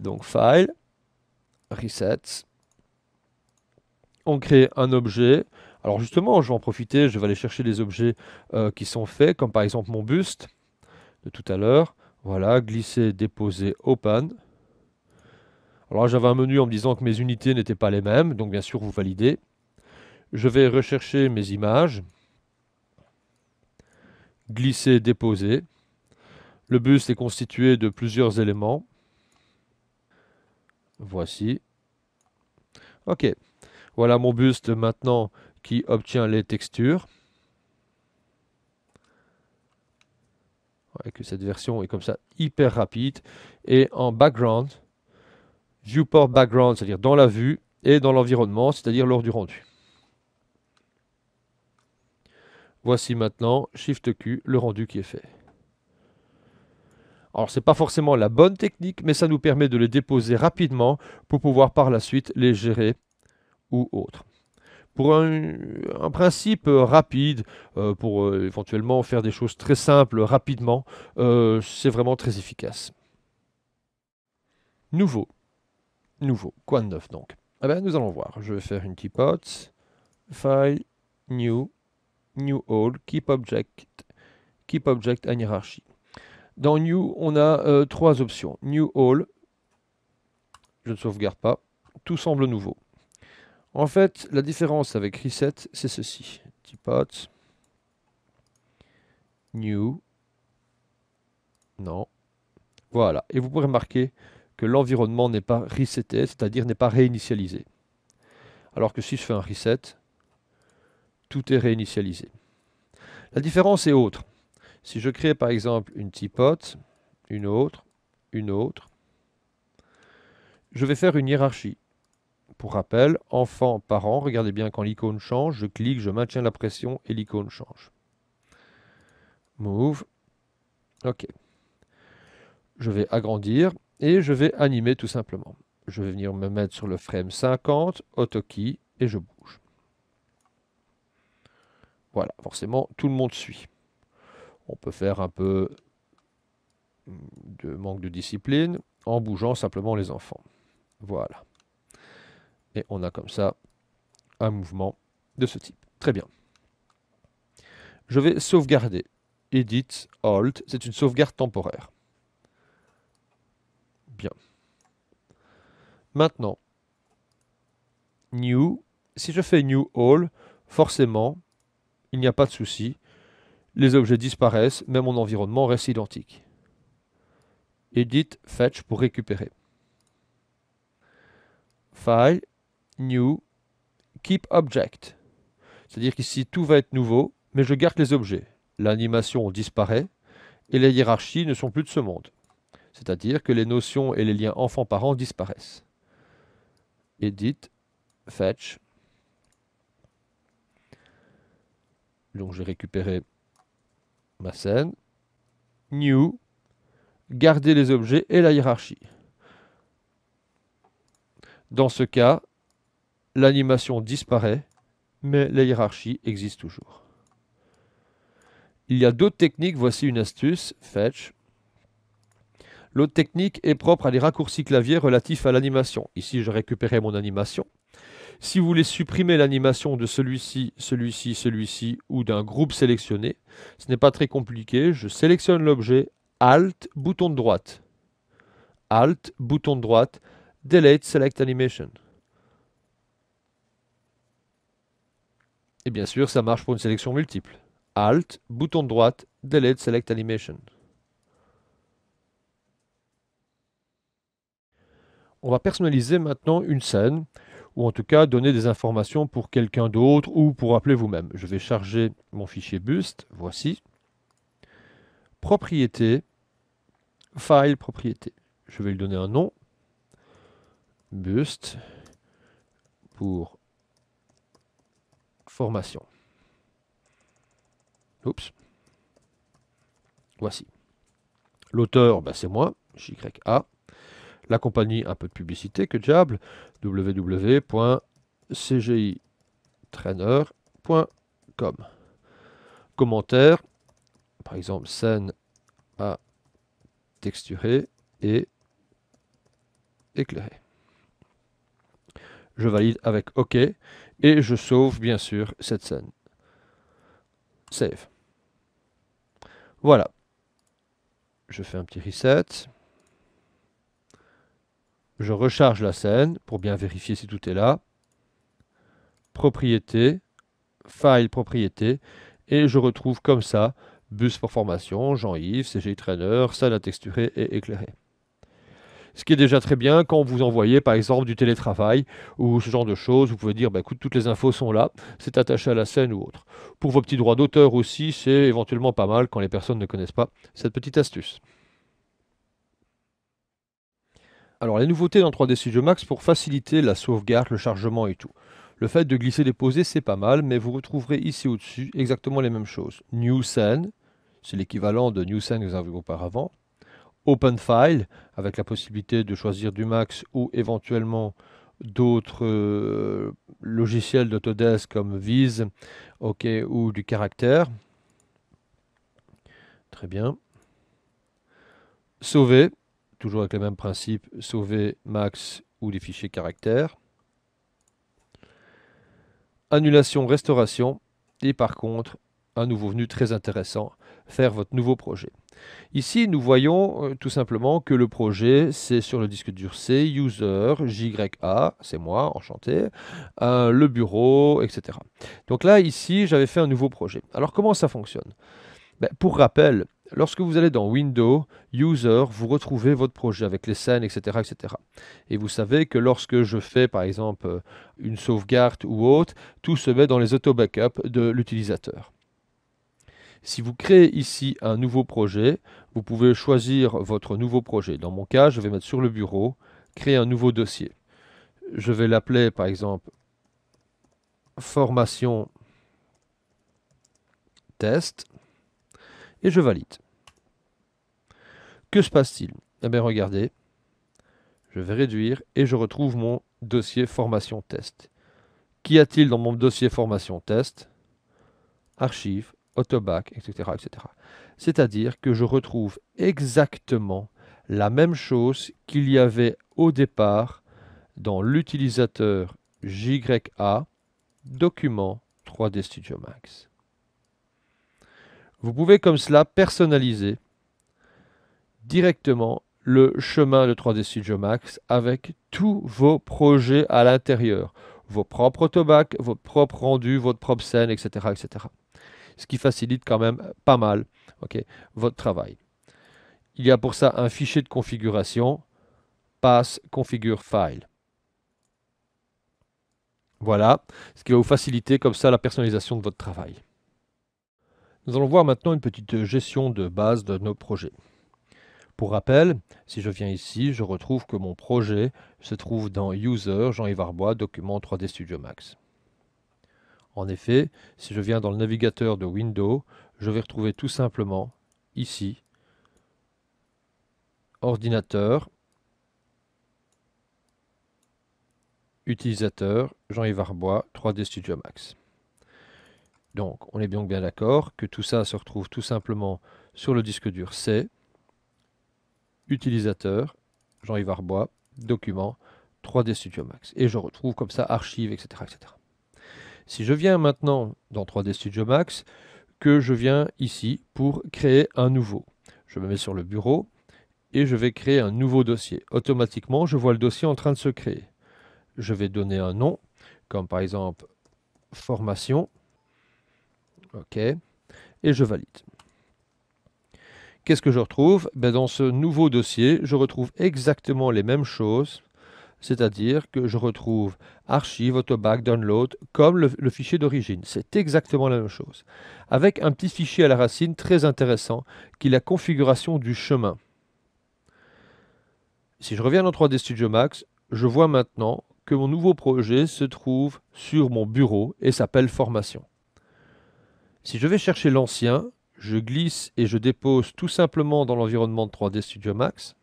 [SPEAKER 1] Donc File, Reset, on crée un objet. Alors justement, je vais en profiter, je vais aller chercher les objets euh, qui sont faits, comme par exemple mon buste de tout à l'heure. Voilà, glisser, déposer, open. Alors j'avais un menu en me disant que mes unités n'étaient pas les mêmes, donc bien sûr vous validez. Je vais rechercher mes images, glisser, déposer. Le buste est constitué de plusieurs éléments. Voici. Ok, voilà mon buste maintenant qui obtient les textures. voyez que cette version est comme ça hyper rapide. Et en background, viewport background, c'est-à-dire dans la vue, et dans l'environnement, c'est-à-dire lors du rendu. Voici maintenant, Shift Q, le rendu qui est fait. Alors ce n'est pas forcément la bonne technique, mais ça nous permet de les déposer rapidement pour pouvoir par la suite les gérer ou autre. Pour un, principe rapide, euh, pour euh, éventuellement faire des choses très simples rapidement, euh, c'est vraiment très efficace. Nouveau nouveau. Quoi de neuf donc eh ben, Nous allons voir. Je vais faire une tipot, File, new, new all, keep object, keep object à hiérarchie. Dans new, on a euh, trois options. New all, je ne sauvegarde pas, tout semble nouveau. En fait, la différence avec reset, c'est ceci. Teapot, new, non, voilà. Et vous pourrez marquer que l'environnement n'est pas reseté, c'est-à-dire n'est pas réinitialisé. Alors que si je fais un reset, tout est réinitialisé. La différence est autre. Si je crée par exemple une tipote, une autre, une autre, je vais faire une hiérarchie. Pour rappel, enfant, parent, regardez bien quand l'icône change, je clique, je maintiens la pression et l'icône change. Move. OK. Je vais agrandir et je vais animer tout simplement. Je vais venir me mettre sur le frame 50, Key, et je bouge. Voilà, forcément, tout le monde suit. On peut faire un peu de manque de discipline en bougeant simplement les enfants. Voilà. Et on a comme ça un mouvement de ce type. Très bien. Je vais sauvegarder. Edit, Alt, c'est une sauvegarde temporaire. Bien. Maintenant, new. Si je fais new all, forcément, il n'y a pas de souci. Les objets disparaissent, mais mon environnement reste identique. Edit fetch pour récupérer. File, new, keep object. C'est-à-dire qu'ici tout va être nouveau, mais je garde les objets. L'animation disparaît et les hiérarchies ne sont plus de ce monde c'est-à-dire que les notions et les liens enfant-parent disparaissent. Edit, fetch. Donc j'ai récupéré ma scène. New, garder les objets et la hiérarchie. Dans ce cas, l'animation disparaît, mais la hiérarchie existe toujours. Il y a d'autres techniques, voici une astuce, fetch. L'autre technique est propre à des raccourcis clavier relatifs à l'animation. Ici, je récupérais mon animation. Si vous voulez supprimer l'animation de celui-ci, celui-ci, celui-ci ou d'un groupe sélectionné, ce n'est pas très compliqué. Je sélectionne l'objet, Alt, bouton de droite. Alt, bouton de droite, Delete Select Animation. Et bien sûr, ça marche pour une sélection multiple. Alt, bouton de droite, Delete Select Animation. on va personnaliser maintenant une scène, ou en tout cas donner des informations pour quelqu'un d'autre ou pour appeler vous-même. Je vais charger mon fichier buste, voici. Propriété, file propriété. Je vais lui donner un nom, buste, pour formation. Oups. Voici. L'auteur, bah, c'est moi, A la compagnie, un peu de publicité, que diable, www.cgitrainer.com. Commentaire, par exemple, scène à texturer et éclairer. Je valide avec OK et je sauve bien sûr cette scène. Save. Voilà. Je fais un petit reset. Je recharge la scène pour bien vérifier si tout est là. Propriété, file propriété, et je retrouve comme ça bus pour formation, Jean-Yves, CGI Trainer, salle à texturer et éclairer. Ce qui est déjà très bien quand vous envoyez par exemple du télétravail ou ce genre de choses, vous pouvez dire bah, écoute, toutes les infos sont là, c'est attaché à la scène ou autre. Pour vos petits droits d'auteur aussi, c'est éventuellement pas mal quand les personnes ne connaissent pas cette petite astuce. Alors les nouveautés dans 3D Studio Max pour faciliter la sauvegarde, le chargement et tout. Le fait de glisser déposer c'est pas mal, mais vous retrouverez ici au-dessus exactement les mêmes choses. New Scene, c'est l'équivalent de New Scene que nous avons vu auparavant. Open File, avec la possibilité de choisir du Max ou éventuellement d'autres euh, logiciels d'Autodesk comme Viz ok, ou du caractère. Très bien. Sauver, toujours avec le même principe, sauver max ou les fichiers caractères. Annulation, restauration. Et par contre, un nouveau venu très intéressant, faire votre nouveau projet. Ici, nous voyons euh, tout simplement que le projet, c'est sur le disque dur C, user, JA, c'est moi, enchanté, euh, le bureau, etc. Donc là, ici, j'avais fait un nouveau projet. Alors, comment ça fonctionne ben, Pour rappel, Lorsque vous allez dans Windows, User, vous retrouvez votre projet avec les scènes, etc., etc. Et vous savez que lorsque je fais, par exemple, euh, une sauvegarde ou autre, tout se met dans les auto-backups de l'utilisateur. Si vous créez ici un nouveau projet, vous pouvez choisir votre nouveau projet. Dans mon cas, je vais mettre sur le bureau, créer un nouveau dossier. Je vais l'appeler, par exemple, formation test et je valide. Que se passe-t-il Eh bien regardez, je vais réduire et je retrouve mon dossier formation test. Qu'y a-t-il dans mon dossier formation test Archives, autobac, etc. etc. C'est-à-dire que je retrouve exactement la même chose qu'il y avait au départ dans l'utilisateur JA document 3D Studio Max. Vous pouvez comme cela personnaliser directement le chemin de 3D Studio Max avec tous vos projets à l'intérieur. Vos propres autobacs, vos propres rendus, votre propre scène, etc., etc. Ce qui facilite quand même pas mal ok, votre travail. Il y a pour ça un fichier de configuration, pass configure file. Voilà, ce qui va vous faciliter comme ça la personnalisation de votre travail. Nous allons voir maintenant une petite gestion de base de nos projets. Pour rappel, si je viens ici, je retrouve que mon projet se trouve dans User, Jean-Yves Arbois, document 3D Studio Max. En effet, si je viens dans le navigateur de Windows, je vais retrouver tout simplement ici ordinateur, utilisateur, Jean-Yves Arbois, 3D Studio Max. Donc, on est bien d'accord que tout ça se retrouve tout simplement sur le disque dur C, utilisateur, Jean-Yves Arbois, document, 3D Studio Max. Et je retrouve comme ça archives, etc., etc. Si je viens maintenant dans 3D Studio Max, que je viens ici pour créer un nouveau. Je me mets sur le bureau et je vais créer un nouveau dossier. Automatiquement, je vois le dossier en train de se créer. Je vais donner un nom, comme par exemple formation. OK. Et je valide. Qu'est-ce que je retrouve ben Dans ce nouveau dossier, je retrouve exactement les mêmes choses, c'est-à-dire que je retrouve archive, autobac, download, comme le, le fichier d'origine. C'est exactement la même chose. Avec un petit fichier à la racine très intéressant, qui est la configuration du chemin. Si je reviens dans 3D Studio Max, je vois maintenant que mon nouveau projet se trouve sur mon bureau et s'appelle Formation. Si je vais chercher l'ancien, je glisse et je dépose tout simplement dans l'environnement de 3D Studio Max.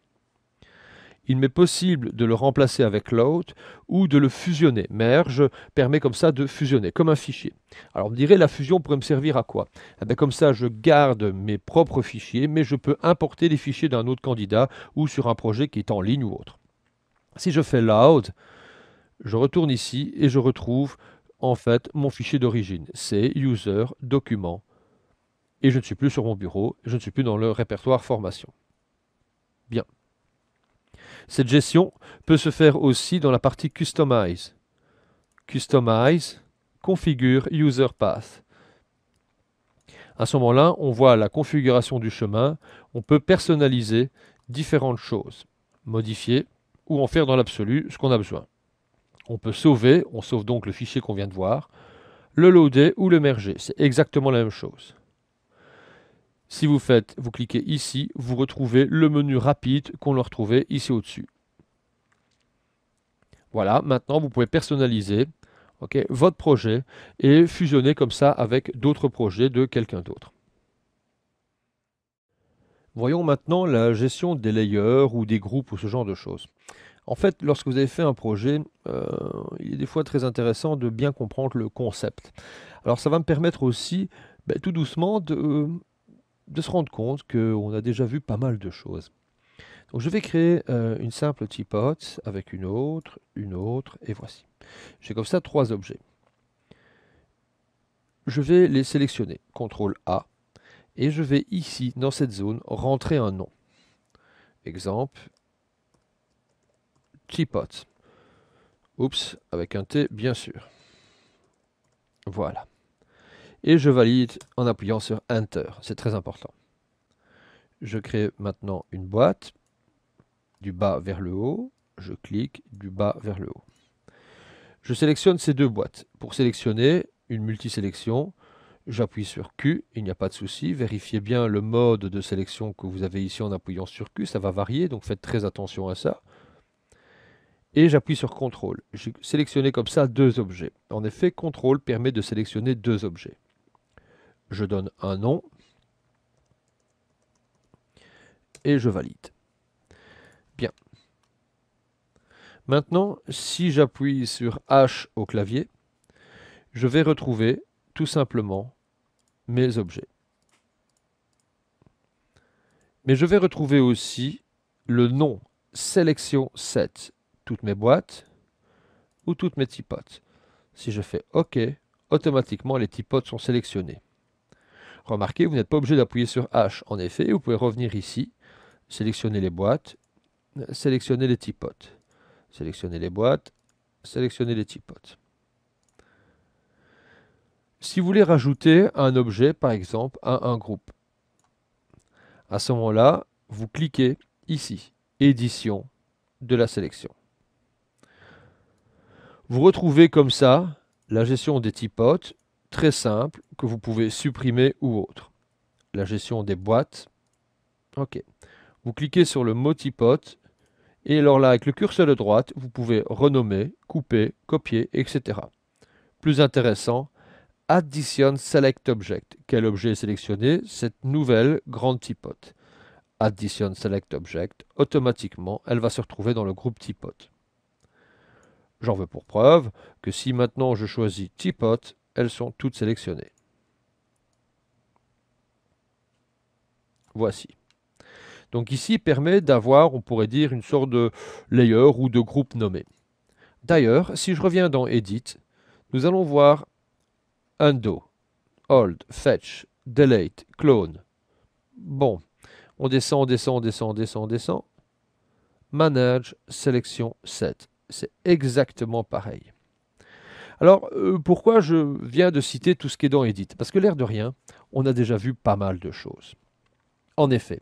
[SPEAKER 1] Il m'est possible de le remplacer avec Load ou de le fusionner. Merge permet comme ça de fusionner, comme un fichier. Alors on me dirait, la fusion pourrait me servir à quoi eh ben, Comme ça, je garde mes propres fichiers, mais je peux importer les fichiers d'un autre candidat ou sur un projet qui est en ligne ou autre. Si je fais loud, je retourne ici et je retrouve en fait mon fichier d'origine. C'est user Documents, Et je ne suis plus sur mon bureau, je ne suis plus dans le répertoire formation. Bien. Cette gestion peut se faire aussi dans la partie Customize. Customize, Configure User Path. À ce moment-là, on voit la configuration du chemin. On peut personnaliser différentes choses, modifier ou en faire dans l'absolu ce qu'on a besoin. On peut sauver, on sauve donc le fichier qu'on vient de voir, le loader ou le merger. C'est exactement la même chose. Si vous faites, vous cliquez ici, vous retrouvez le menu rapide qu'on a retrouvé ici au-dessus. Voilà, maintenant vous pouvez personnaliser votre projet et fusionner comme ça avec d'autres projets de quelqu'un d'autre. Voyons maintenant la gestion des layers ou des groupes ou ce genre de choses. En fait, lorsque vous avez fait un projet, euh, il est des fois très intéressant de bien comprendre le concept. Alors ça va me permettre aussi, ben, tout doucement, de, se rendre compte qu'on a déjà vu pas mal de choses. Donc je vais créer euh, une simple teapot avec une autre, une autre, et voici. J'ai comme ça trois objets. Je vais les sélectionner, CTRL A, et je vais ici, dans cette zone, rentrer un nom. Exemple, Oups, avec un T bien sûr. Voilà. Et je valide en appuyant sur Enter, c'est très important. Je crée maintenant une boîte, du bas vers le haut, je clique du bas vers le haut. Je sélectionne ces deux boîtes. Pour sélectionner une multisélection, j'appuie sur Q, il n'y a pas de souci. Vérifiez bien le mode de sélection que vous avez ici en appuyant sur Q, ça va varier, donc faites très attention à ça et j'appuie sur CTRL. J'ai sélectionné comme ça deux objets. En effet, CTRL permet de sélectionner deux objets. Je donne un nom et je valide. Bien. Maintenant, si j'appuie sur H au clavier, je vais retrouver tout simplement mes objets. Mais je vais retrouver aussi le nom sélection 7 toutes mes boîtes ou toutes mes tipotes. Si je fais OK, automatiquement les tipotes sont sélectionnés. Remarquez, vous n'êtes pas obligé d'appuyer sur H. En effet, vous pouvez revenir ici, sélectionner les boîtes, sélectionner les tipotes. Sélectionner les boîtes, sélectionner les tipotes. Si vous voulez rajouter un objet, par exemple, à un groupe, à ce moment-là, vous cliquez ici, édition de la sélection. Vous retrouvez comme ça la gestion des tipotes très simple, que vous pouvez supprimer ou autre. La gestion des boîtes. OK. Vous cliquez sur le mot tipote Et alors là, avec le curseur de droite, vous pouvez renommer, couper, copier, etc. Plus intéressant, Addition Select Object. Quel objet est sélectionné Cette nouvelle grande tipote. Addition Select Object. Automatiquement, elle va se retrouver dans le groupe tipote. J'en veux pour preuve que si maintenant je choisis Teapot, elles sont toutes sélectionnées. Voici. Donc ici permet d'avoir, on pourrait dire, une sorte de layer ou de groupe nommé. D'ailleurs, si je reviens dans Edit, nous allons voir Undo, Hold, Fetch, Delete, Clone. Bon, on descend, on descend, on descend, on descend, on descend. Manage, Sélection, Set. C'est exactement pareil. Alors, euh, pourquoi je viens de citer tout ce qui est dans Edit Parce que l'air de rien, on a déjà vu pas mal de choses. En effet,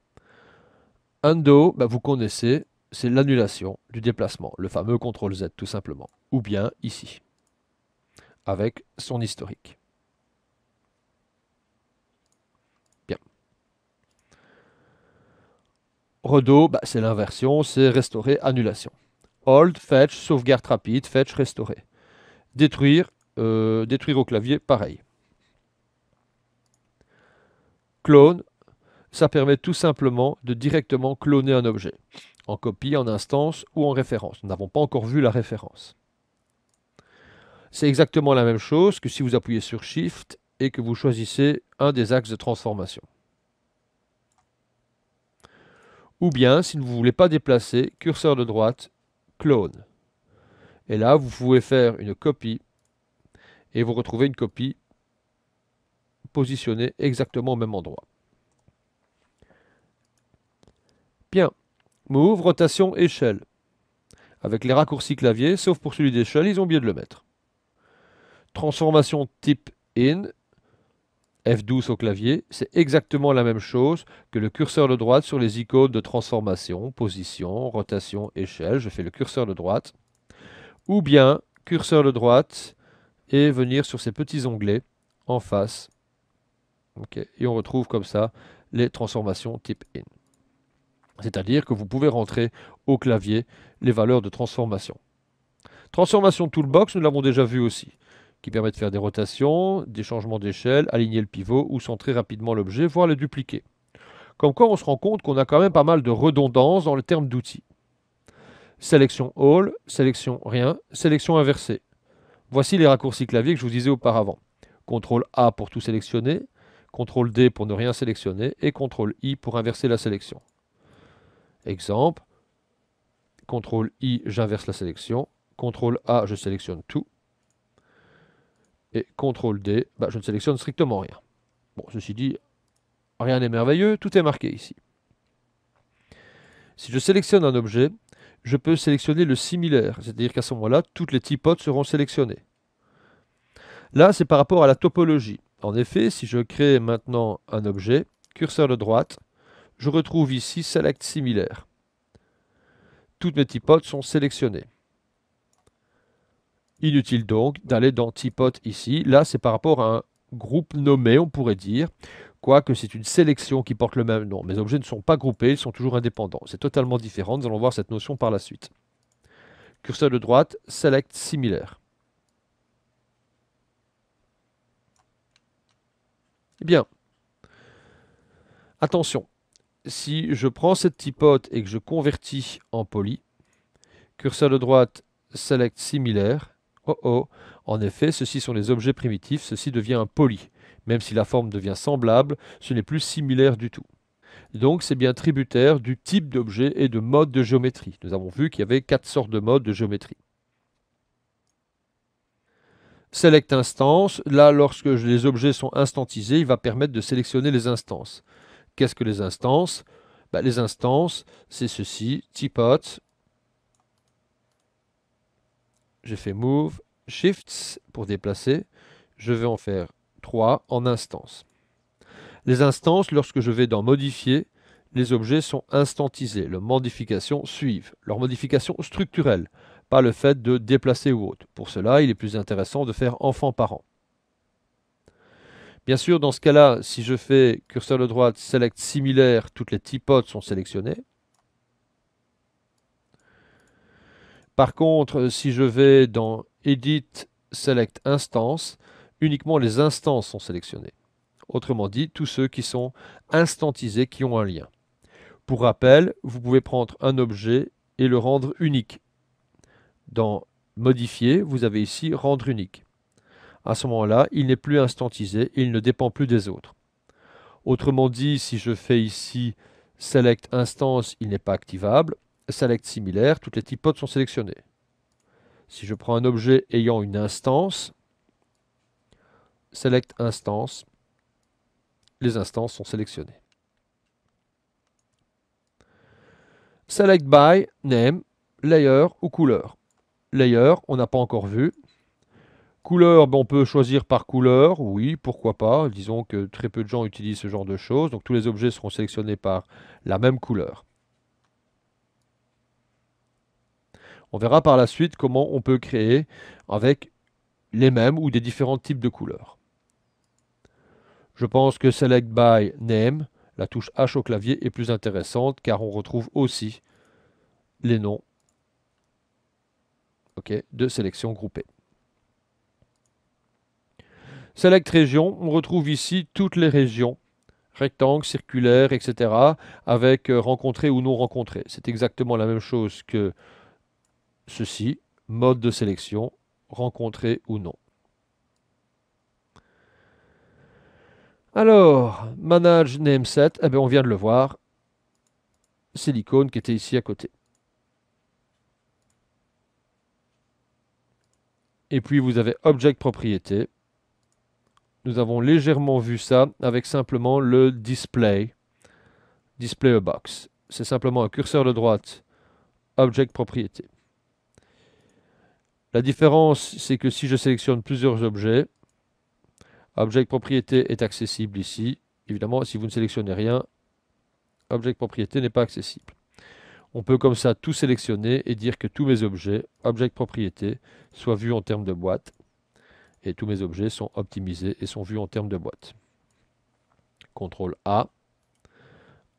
[SPEAKER 1] Undo, bah, vous connaissez, c'est l'annulation du déplacement, le fameux CTRL Z tout simplement, ou bien ici, avec son historique. Bien. Redo, bah, c'est l'inversion, c'est restaurer, annulation. Hold, Fetch, sauvegarde rapide, Fetch, restaurer. Détruire, euh, détruire au clavier, pareil. Clone, ça permet tout simplement de directement cloner un objet, en copie, en instance ou en référence. Nous n'avons pas encore vu la référence. C'est exactement la même chose que si vous appuyez sur Shift et que vous choisissez un des axes de transformation. Ou bien, si vous ne voulez pas déplacer, curseur de droite et là, vous pouvez faire une copie et vous retrouvez une copie positionnée exactement au même endroit. Bien. Move, rotation, échelle. Avec les raccourcis clavier, sauf pour celui d'échelle, ils ont oublié de le mettre. Transformation type in, F12 au clavier, c'est exactement la même chose que le curseur de droite sur les icônes de transformation, position, rotation, échelle. Je fais le curseur de droite. Ou bien curseur de droite et venir sur ces petits onglets en face. Et on retrouve comme ça les transformations type in. C'est-à-dire que vous pouvez rentrer au clavier les valeurs de transformation. Transformation Toolbox, nous l'avons déjà vu aussi qui permet de faire des rotations, des changements d'échelle, aligner le pivot ou centrer rapidement l'objet, voire le dupliquer. Comme quoi, on se rend compte qu'on a quand même pas mal de redondance dans le terme d'outils. Sélection All, sélection Rien, sélection inversée. Voici les raccourcis clavier que je vous disais auparavant. CTRL A pour tout sélectionner, CTRL D pour ne rien sélectionner et CTRL I pour inverser la sélection. Exemple, CTRL I, j'inverse la sélection, CTRL A, je sélectionne tout, et CTRL D, bah, je ne sélectionne strictement rien. Bon, ceci dit, rien n'est merveilleux, tout est marqué ici. Si je sélectionne un objet, je peux sélectionner le similaire, c'est-à-dire qu'à ce moment-là, toutes les typotes seront sélectionnées. Là, c'est par rapport à la topologie. En effet, si je crée maintenant un objet, curseur de droite, je retrouve ici Select similaire. Toutes mes typotes sont sélectionnées. Inutile donc d'aller dans Teapot ici. Là, c'est par rapport à un groupe nommé, on pourrait dire, quoique c'est une sélection qui porte le même nom. Mes objets ne sont pas groupés, ils sont toujours indépendants. C'est totalement différent, nous allons voir cette notion par la suite. Curseur de droite, Select similaire. Eh bien, attention, si je prends cette typote et que je convertis en poly, curseur de droite, select similaire, Oh oh En effet, ceux-ci sont les objets primitifs, ceci devient un poly. Même si la forme devient semblable, ce n'est plus similaire du tout. Donc c'est bien tributaire du type d'objet et de mode de géométrie. Nous avons vu qu'il y avait quatre sortes de modes de géométrie. Select instance, là lorsque les objets sont instantisés, il va permettre de sélectionner les instances. Qu'est-ce que les instances bah, Les instances, c'est ceci, tipot, j'ai fait move, Shift pour déplacer. Je vais en faire 3 en Instance. Les instances, lorsque je vais dans modifier, les objets sont instantisés. Leurs modifications suivent, leurs modifications structurelles, pas le fait de déplacer ou autre. Pour cela, il est plus intéressant de faire enfant parent. Bien sûr, dans ce cas-là, si je fais curseur de droite, select similaire, toutes les typodes sont sélectionnées. Par contre, euh, si je vais dans Edit, Select Instance, uniquement les instances sont sélectionnées. Autrement dit, tous ceux qui sont instantisés, qui ont un lien. Pour rappel, vous pouvez prendre un objet et le rendre unique. Dans Modifier, vous avez ici Rendre unique. À ce moment-là, il n'est plus instantisé il ne dépend plus des autres. Autrement dit, si je fais ici Select Instance, il n'est pas activable select similaire, toutes les typodes sont sélectionnées. Si je prends un objet ayant une instance, select instance, les instances sont sélectionnées. Select by name, layer ou couleur. Layer, on n'a pas encore vu. Couleur, ben, on peut choisir par couleur, oui, pourquoi pas. Disons que très peu de gens utilisent ce genre de choses, donc tous les objets seront sélectionnés par la même couleur. On verra par la suite comment on peut créer avec les mêmes ou des différents types de couleurs. Je pense que Select by Name, la touche H au clavier est plus intéressante car on retrouve aussi les noms Ok, de sélection groupée. Select région, on retrouve ici toutes les régions, rectangles, circulaires, etc., avec euh, rencontré ou non rencontré. C'est exactement la même chose que Ceci, mode de sélection, rencontré ou non. Alors, manage name set, eh ben, on vient de le voir. C'est l'icône qui était ici à côté. Et puis vous avez object propriété. Nous avons légèrement vu ça avec simplement le display, display a box. C'est simplement un curseur de droite, object propriété. La différence, c'est que si je sélectionne plusieurs objets, Object propriété est accessible ici. Évidemment, si vous ne sélectionnez rien, Object propriété n'est pas accessible. On peut comme ça tout sélectionner et dire que tous mes objets, Object propriété, soient vus en termes de boîte. Et tous mes objets sont optimisés et sont vus en termes de boîte. CTRL A,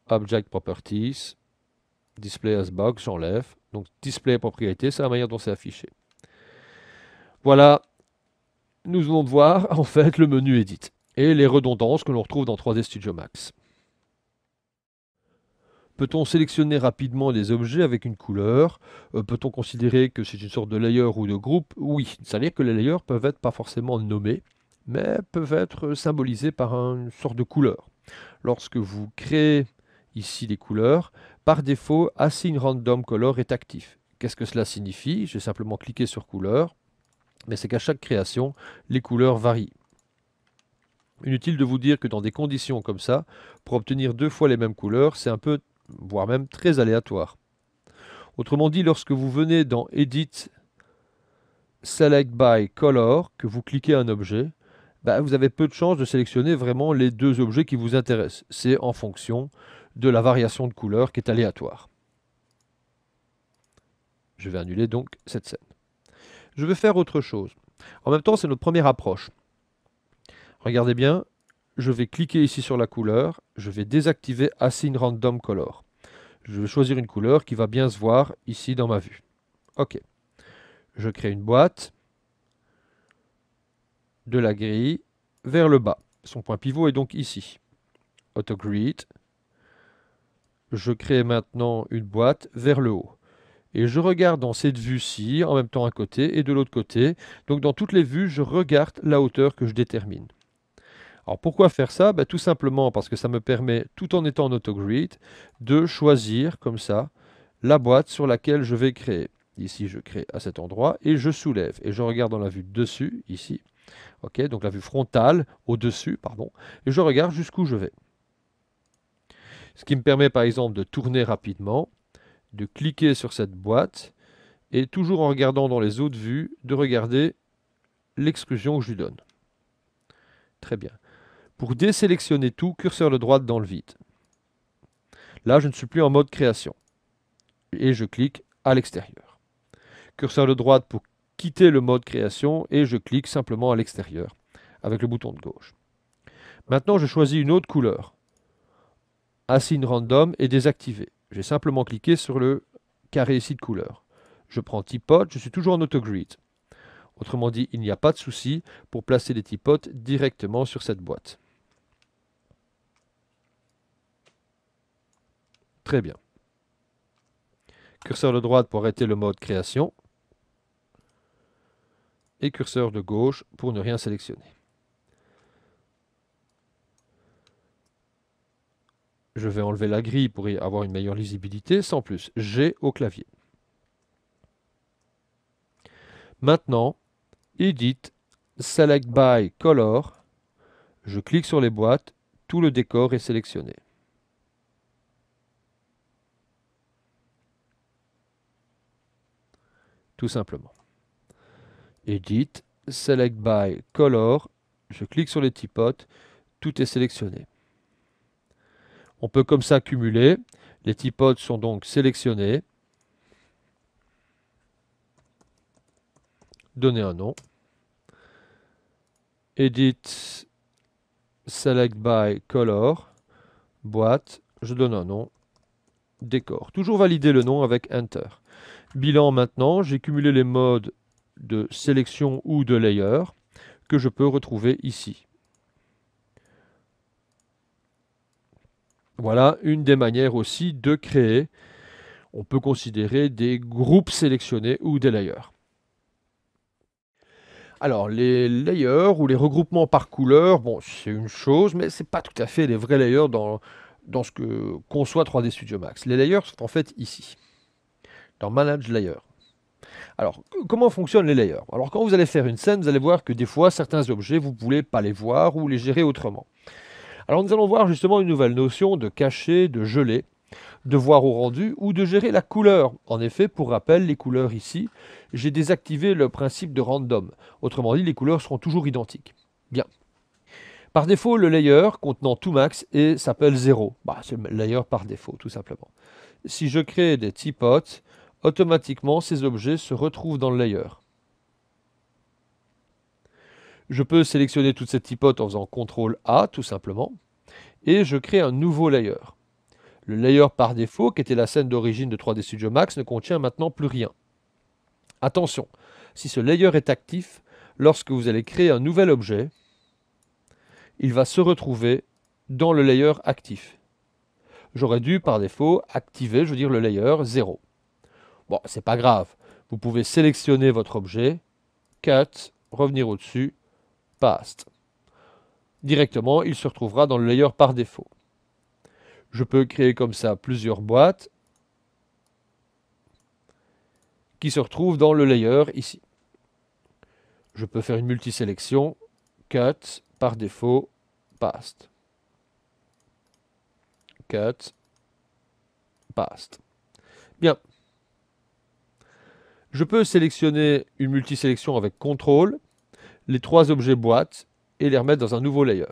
[SPEAKER 1] Object Properties, Display as Box, j'enlève. Donc Display propriété, c'est la manière dont c'est affiché. Voilà, nous allons voir (laughs) en fait le menu Edit et les redondances que l'on retrouve dans 3D Studio Max. Peut-on sélectionner rapidement des objets avec une couleur euh, Peut-on considérer que c'est une sorte de layer ou de groupe Oui, c'est-à-dire que les layers peuvent être pas forcément nommés, mais peuvent être symbolisés par une sorte de couleur. Lorsque vous créez ici des couleurs, par défaut, Assign Random Color est actif. Qu'est-ce que cela signifie J'ai simplement cliqué sur couleur, mais c'est qu'à chaque création, les couleurs varient. Inutile de vous dire que dans des conditions comme ça, pour obtenir deux fois les mêmes couleurs, c'est un peu, voire même très aléatoire. Autrement dit, lorsque vous venez dans Edit, Select by Color, que vous cliquez un objet, bah, vous avez peu de chances de sélectionner vraiment les deux objets qui vous intéressent. C'est en fonction de la variation de couleur qui est aléatoire. Je vais annuler donc cette scène je vais faire autre chose. En même temps, c'est notre première approche. Regardez bien, je vais cliquer ici sur la couleur, je vais désactiver Assign Random Color. Je vais choisir une couleur qui va bien se voir ici dans ma vue. OK. Je crée une boîte de la grille vers le bas. Son point pivot est donc ici. Auto Grid. Je crée maintenant une boîte vers le haut et je regarde dans cette vue-ci, en même temps à côté et de l'autre côté. Donc dans toutes les vues, je regarde la hauteur que je détermine. Alors pourquoi faire ça ben, Tout simplement parce que ça me permet, tout en étant en autogrid, de choisir comme ça la boîte sur laquelle je vais créer. Ici, je crée à cet endroit et je soulève. Et je regarde dans la vue dessus, ici. ok donc la vue frontale, au-dessus, pardon. Et je regarde jusqu'où je vais. Ce qui me permet par exemple de tourner rapidement de cliquer sur cette boîte et toujours en regardant dans les autres vues, de regarder l'exclusion que je lui donne. Très bien. Pour désélectionner tout, curseur de droite dans le vide. Là, je ne suis plus en mode création. Et je clique à l'extérieur. Curseur de droite pour quitter le mode création et je clique simplement à l'extérieur avec le bouton de gauche. Maintenant, je choisis une autre couleur. Assigne random et désactiver. J'ai simplement cliqué sur le carré ici de couleur. Je prends Teapot, je suis toujours en auto-grid. Autrement dit, il n'y a pas de souci pour placer les teapots directement sur cette boîte. Très bien. Curseur de droite pour arrêter le mode création. Et curseur de gauche pour ne rien sélectionner. je vais enlever la grille pour y avoir une meilleure lisibilité, sans plus. G au clavier. Maintenant, Edit, Select by Color. Je clique sur les boîtes, tout le décor est sélectionné. Tout simplement. Edit, Select by Color. Je clique sur les tipotes, tout est sélectionné. On peut comme ça cumuler. Les typodes sont donc sélectionnés. Donner un nom. Edit, select by color, boîte, je donne un nom, décor. Toujours valider le nom avec Enter. Bilan maintenant, j'ai cumulé les modes de sélection ou de layer que je peux retrouver ici. Voilà une des manières aussi de créer, on peut considérer des groupes sélectionnés ou des layers. Alors les layers ou les regroupements par couleur, bon c'est une chose, mais ce n'est pas tout à fait les vrais layers dans, ce que conçoit 3D Studio Max. Les layers sont en fait ici, dans Manage Layer. Alors, comment fonctionnent les layers Alors, quand vous allez faire une scène, vous allez voir que des fois, certains objets, vous ne voulez pas les voir ou les gérer autrement. Alors nous allons voir justement une nouvelle notion de cacher, de geler, de voir au rendu ou de gérer la couleur. En effet, pour rappel, les couleurs ici, j'ai désactivé le principe de random. Autrement dit, les couleurs seront toujours identiques. Bien. Par défaut, le layer contenant tout max et s'appelle 0. Bah, c'est le layer par défaut, tout simplement. Si je crée des teapots, automatiquement ces objets se retrouvent dans le layer. Je peux sélectionner toute cette typote en faisant CTRL A tout simplement, et je crée un nouveau layer. Le layer par défaut, qui était la scène d'origine de 3D Studio Max, ne contient maintenant plus rien. Attention, si ce layer est actif, lorsque vous allez créer un nouvel objet, il va se retrouver dans le layer actif. J'aurais dû par défaut activer, je veux dire, le layer 0. Bon, c'est pas grave. Vous pouvez sélectionner votre objet, 4, revenir au-dessus past. Directement, il se retrouvera dans le layer par défaut. Je peux créer comme ça plusieurs boîtes qui se retrouvent dans le layer ici. Je peux faire une multisélection, cut, par défaut, paste Cut, past. Bien. Je peux sélectionner une multisélection avec CTRL les trois objets boîtes et les remettre dans un nouveau layer.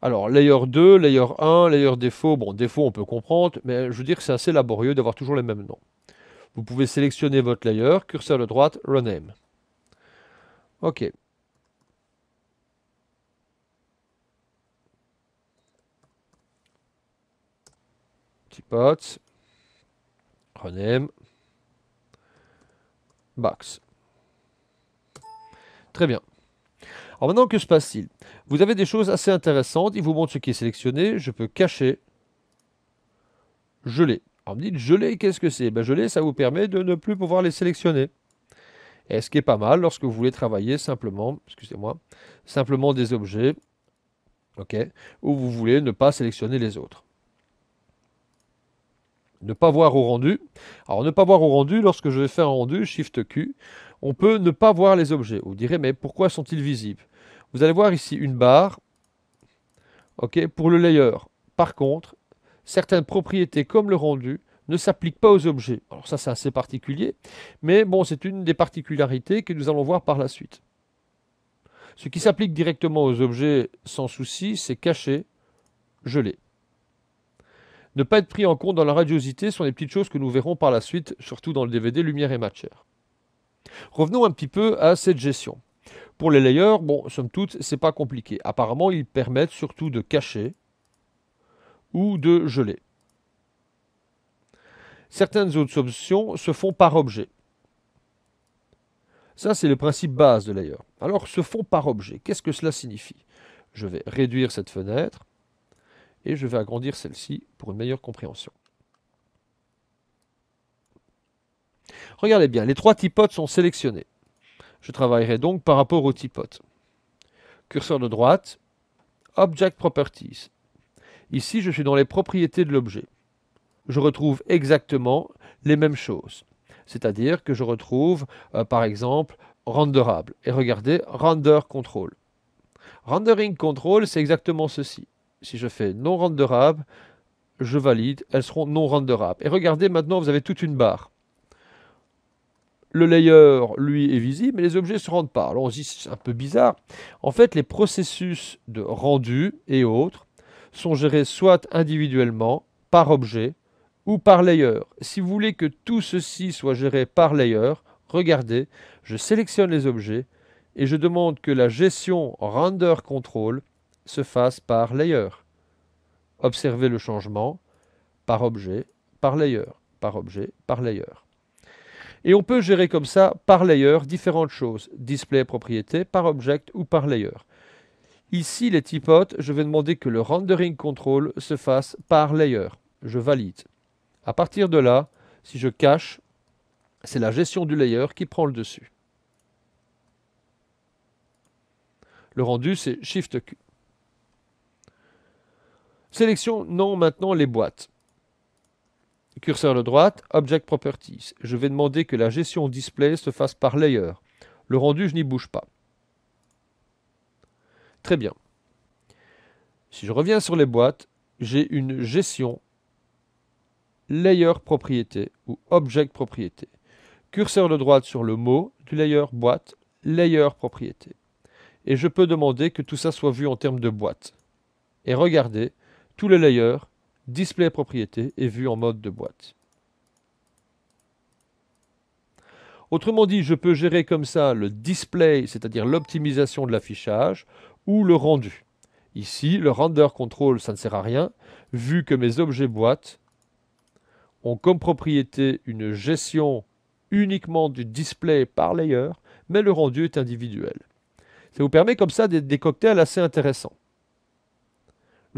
[SPEAKER 1] Alors, layer 2, layer 1, layer défaut, bon, défaut on peut comprendre, mais je veux dire que c'est assez laborieux d'avoir toujours les mêmes noms. Vous pouvez sélectionner votre layer, curseur de droite, rename. Ok. Teapot, rename, box. Très bien. Alors maintenant, que se passe-t-il Vous avez des choses assez intéressantes, il vous montre ce qui est sélectionné, je peux cacher, geler. Alors vous me dites, geler, qu'est-ce que c'est ben, Geler, ça vous permet de ne plus pouvoir les sélectionner. Et ce qui est pas mal lorsque vous voulez travailler simplement, excusez-moi, simplement des objets, ok, où vous voulez ne pas sélectionner les autres ne pas voir au rendu. Alors ne pas voir au rendu, lorsque je vais faire un rendu, Shift Q, on peut ne pas voir les objets. Vous direz, mais pourquoi sont-ils visibles Vous allez voir ici une barre ok, pour le layer. Par contre, certaines propriétés comme le rendu ne s'appliquent pas aux objets. Alors ça, c'est assez particulier, mais bon, c'est une des particularités que nous allons voir par la suite. Ce qui s'applique directement aux objets sans souci, c'est caché, gelé. Ne pas être pris en compte dans la radiosité sont des petites choses que nous verrons par la suite, surtout dans le DVD Lumière et Matière. Revenons un petit peu à cette gestion. Pour les layers, bon, somme toute, c'est pas compliqué. Apparemment, ils permettent surtout de cacher ou de geler. Certaines autres options se font par objet. Ça, c'est le principe base de layer. Alors, se font par objet, qu'est-ce que cela signifie Je vais réduire cette fenêtre et je vais agrandir celle-ci pour une meilleure compréhension. Regardez bien, les trois tipotes sont sélectionnés. Je travaillerai donc par rapport aux tipotes. Curseur de droite, Object Properties. Ici, je suis dans les propriétés de l'objet. Je retrouve exactement les mêmes choses. C'est-à-dire que je retrouve, euh, par exemple, renderable. Et regardez, render control. Rendering control, c'est exactement ceci. Si je fais non renderable, je valide, elles seront non renderables. Et regardez, maintenant, vous avez toute une barre le layer, lui, est visible, mais les objets ne se rendent pas. Alors on dit, c'est un peu bizarre. En fait, les processus de rendu et autres sont gérés soit individuellement, par objet, ou par layer. Si vous voulez que tout ceci soit géré par layer, regardez, je sélectionne les objets et je demande que la gestion render control se fasse par layer. Observez le changement par objet, par layer, par objet, par layer. Et on peut gérer comme ça, par layer, différentes choses. Display propriété, par object ou par layer. Ici, les tipotes, je vais demander que le rendering control se fasse par layer. Je valide. À partir de là, si je cache, c'est la gestion du layer qui prend le dessus. Le rendu, c'est Shift-Q. Sélectionnons maintenant les boîtes. Curseur de droite, Object Properties. Je vais demander que la gestion display se fasse par layer. Le rendu, je n'y bouge pas. Très bien. Si je reviens sur les boîtes, j'ai une gestion layer propriété ou object propriété. Curseur de droite sur le mot du layer boîte, layer propriété. Et je peux demander que tout ça soit vu en termes de boîte. Et regardez, tous les layers display propriété est vue en mode de boîte. Autrement dit, je peux gérer comme ça le display, c'est-à-dire l'optimisation de l'affichage, ou le rendu. Ici, le render control, ça ne sert à rien, vu que mes objets boîte ont comme propriété une gestion uniquement du display par layer, mais le rendu est individuel. Ça vous permet comme ça des cocktails assez intéressants.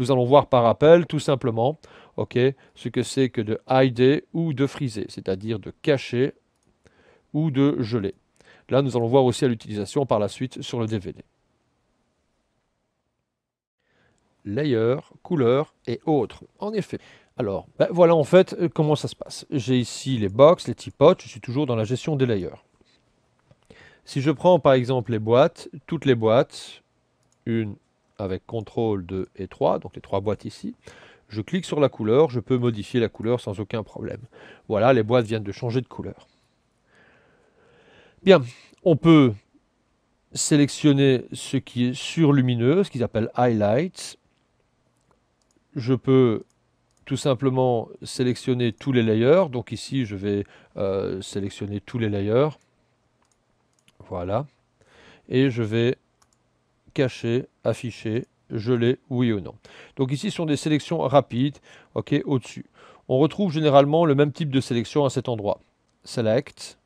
[SPEAKER 1] Nous allons voir par appel tout simplement ok, ce que c'est que de hider ou de friser, c'est-à-dire de cacher ou de geler. Là, nous allons voir aussi à l'utilisation par la suite sur le DVD. Layer, couleur et autres. En effet, alors, ben voilà en fait euh, comment ça se passe. J'ai ici les box, les teapots, je suis toujours dans la gestion des layers. Si je prends par exemple les boîtes, toutes les boîtes, une, avec CTRL, 2 et 3, donc les trois boîtes ici. Je clique sur la couleur, je peux modifier la couleur sans aucun problème. Voilà, les boîtes viennent de changer de couleur. Bien, on peut sélectionner ce qui est surlumineux, ce qu'ils appellent Highlights. Je peux tout simplement sélectionner tous les layers. Donc ici, je vais euh, sélectionner tous les layers. Voilà. Et je vais caché, affiché, gelé, oui ou non. Donc ici, ce sont des sélections rapides, ok, au-dessus. On retrouve généralement le même type de sélection à cet endroit. Select,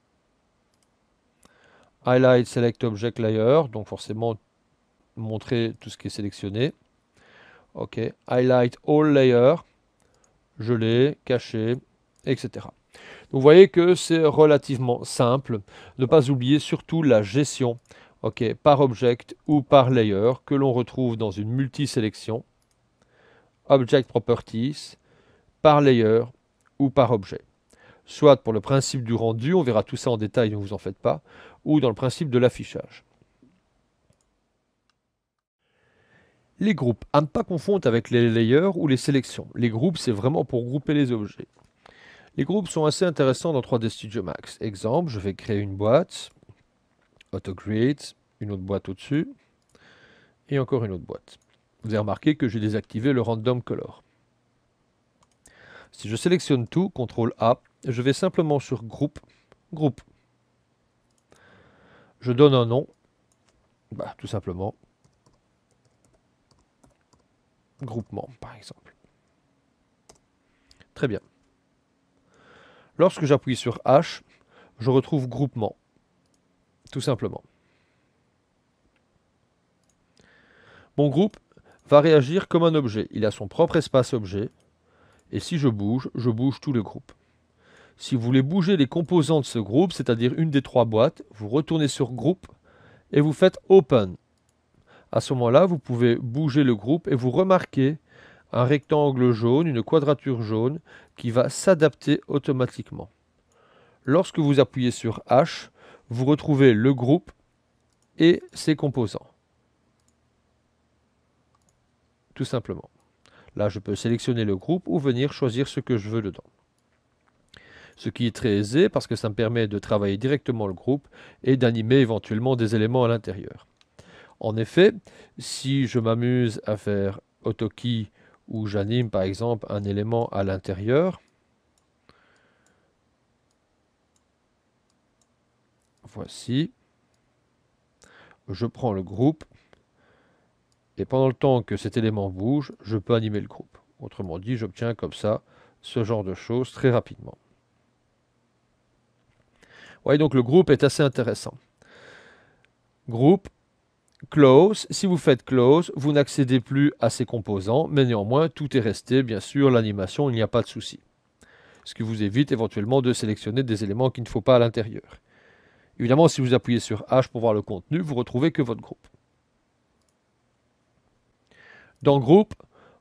[SPEAKER 1] Highlight, Select Object Layer, donc forcément montrer tout ce qui est sélectionné. Ok, Highlight All Layer, gelé, caché, etc. Donc vous voyez que c'est relativement simple. Ne pas oublier surtout la gestion par object ou par layer que l'on retrouve dans une multi-sélection. Object Properties, par layer ou par objet. Soit pour le principe du rendu, on verra tout ça en détail, ne vous en faites pas, ou dans le principe de l'affichage. Les groupes, à ne pas confondre avec les layers ou les sélections. Les groupes, c'est vraiment pour grouper les objets. Les groupes sont assez intéressants dans 3D Studio Max. Exemple, je vais créer une boîte auto une autre boîte au-dessus, et encore une autre boîte. Vous avez remarqué que j'ai désactivé le random color. Si je sélectionne tout, CTRL A, je vais simplement sur groupe, groupe. Je donne un nom, bah, tout simplement, groupement par exemple. Très bien. Lorsque j'appuie sur H, je retrouve groupement tout simplement. Mon groupe va réagir comme un objet. Il a son propre espace objet. Et si je bouge, je bouge tout le groupe. Si vous voulez bouger les composants de ce groupe, c'est-à-dire une des trois boîtes, vous retournez sur groupe et vous faites open. À ce moment-là, vous pouvez bouger le groupe et vous remarquez un rectangle jaune, une quadrature jaune qui va s'adapter automatiquement. Lorsque vous appuyez sur H, vous retrouvez le groupe et ses composants. Tout simplement. Là, je peux sélectionner le groupe ou venir choisir ce que je veux dedans. Ce qui est très aisé parce que ça me permet de travailler directement le groupe et d'animer éventuellement des éléments à l'intérieur. En effet, si je m'amuse à faire AutoKey ou j'anime par exemple un élément à l'intérieur, Voici. Je prends le groupe. Et pendant le temps que cet élément bouge, je peux animer le groupe. Autrement dit, j'obtiens comme ça ce genre de choses très rapidement. Voyez donc le groupe est assez intéressant. Groupe, close. Si vous faites close, vous n'accédez plus à ces composants, mais néanmoins, tout est resté, bien sûr, l'animation, il n'y a pas de souci. Ce qui vous évite éventuellement de sélectionner des éléments qu'il ne faut pas à l'intérieur. Évidemment, si vous appuyez sur H pour voir le contenu, vous ne retrouvez que votre groupe. Dans groupe,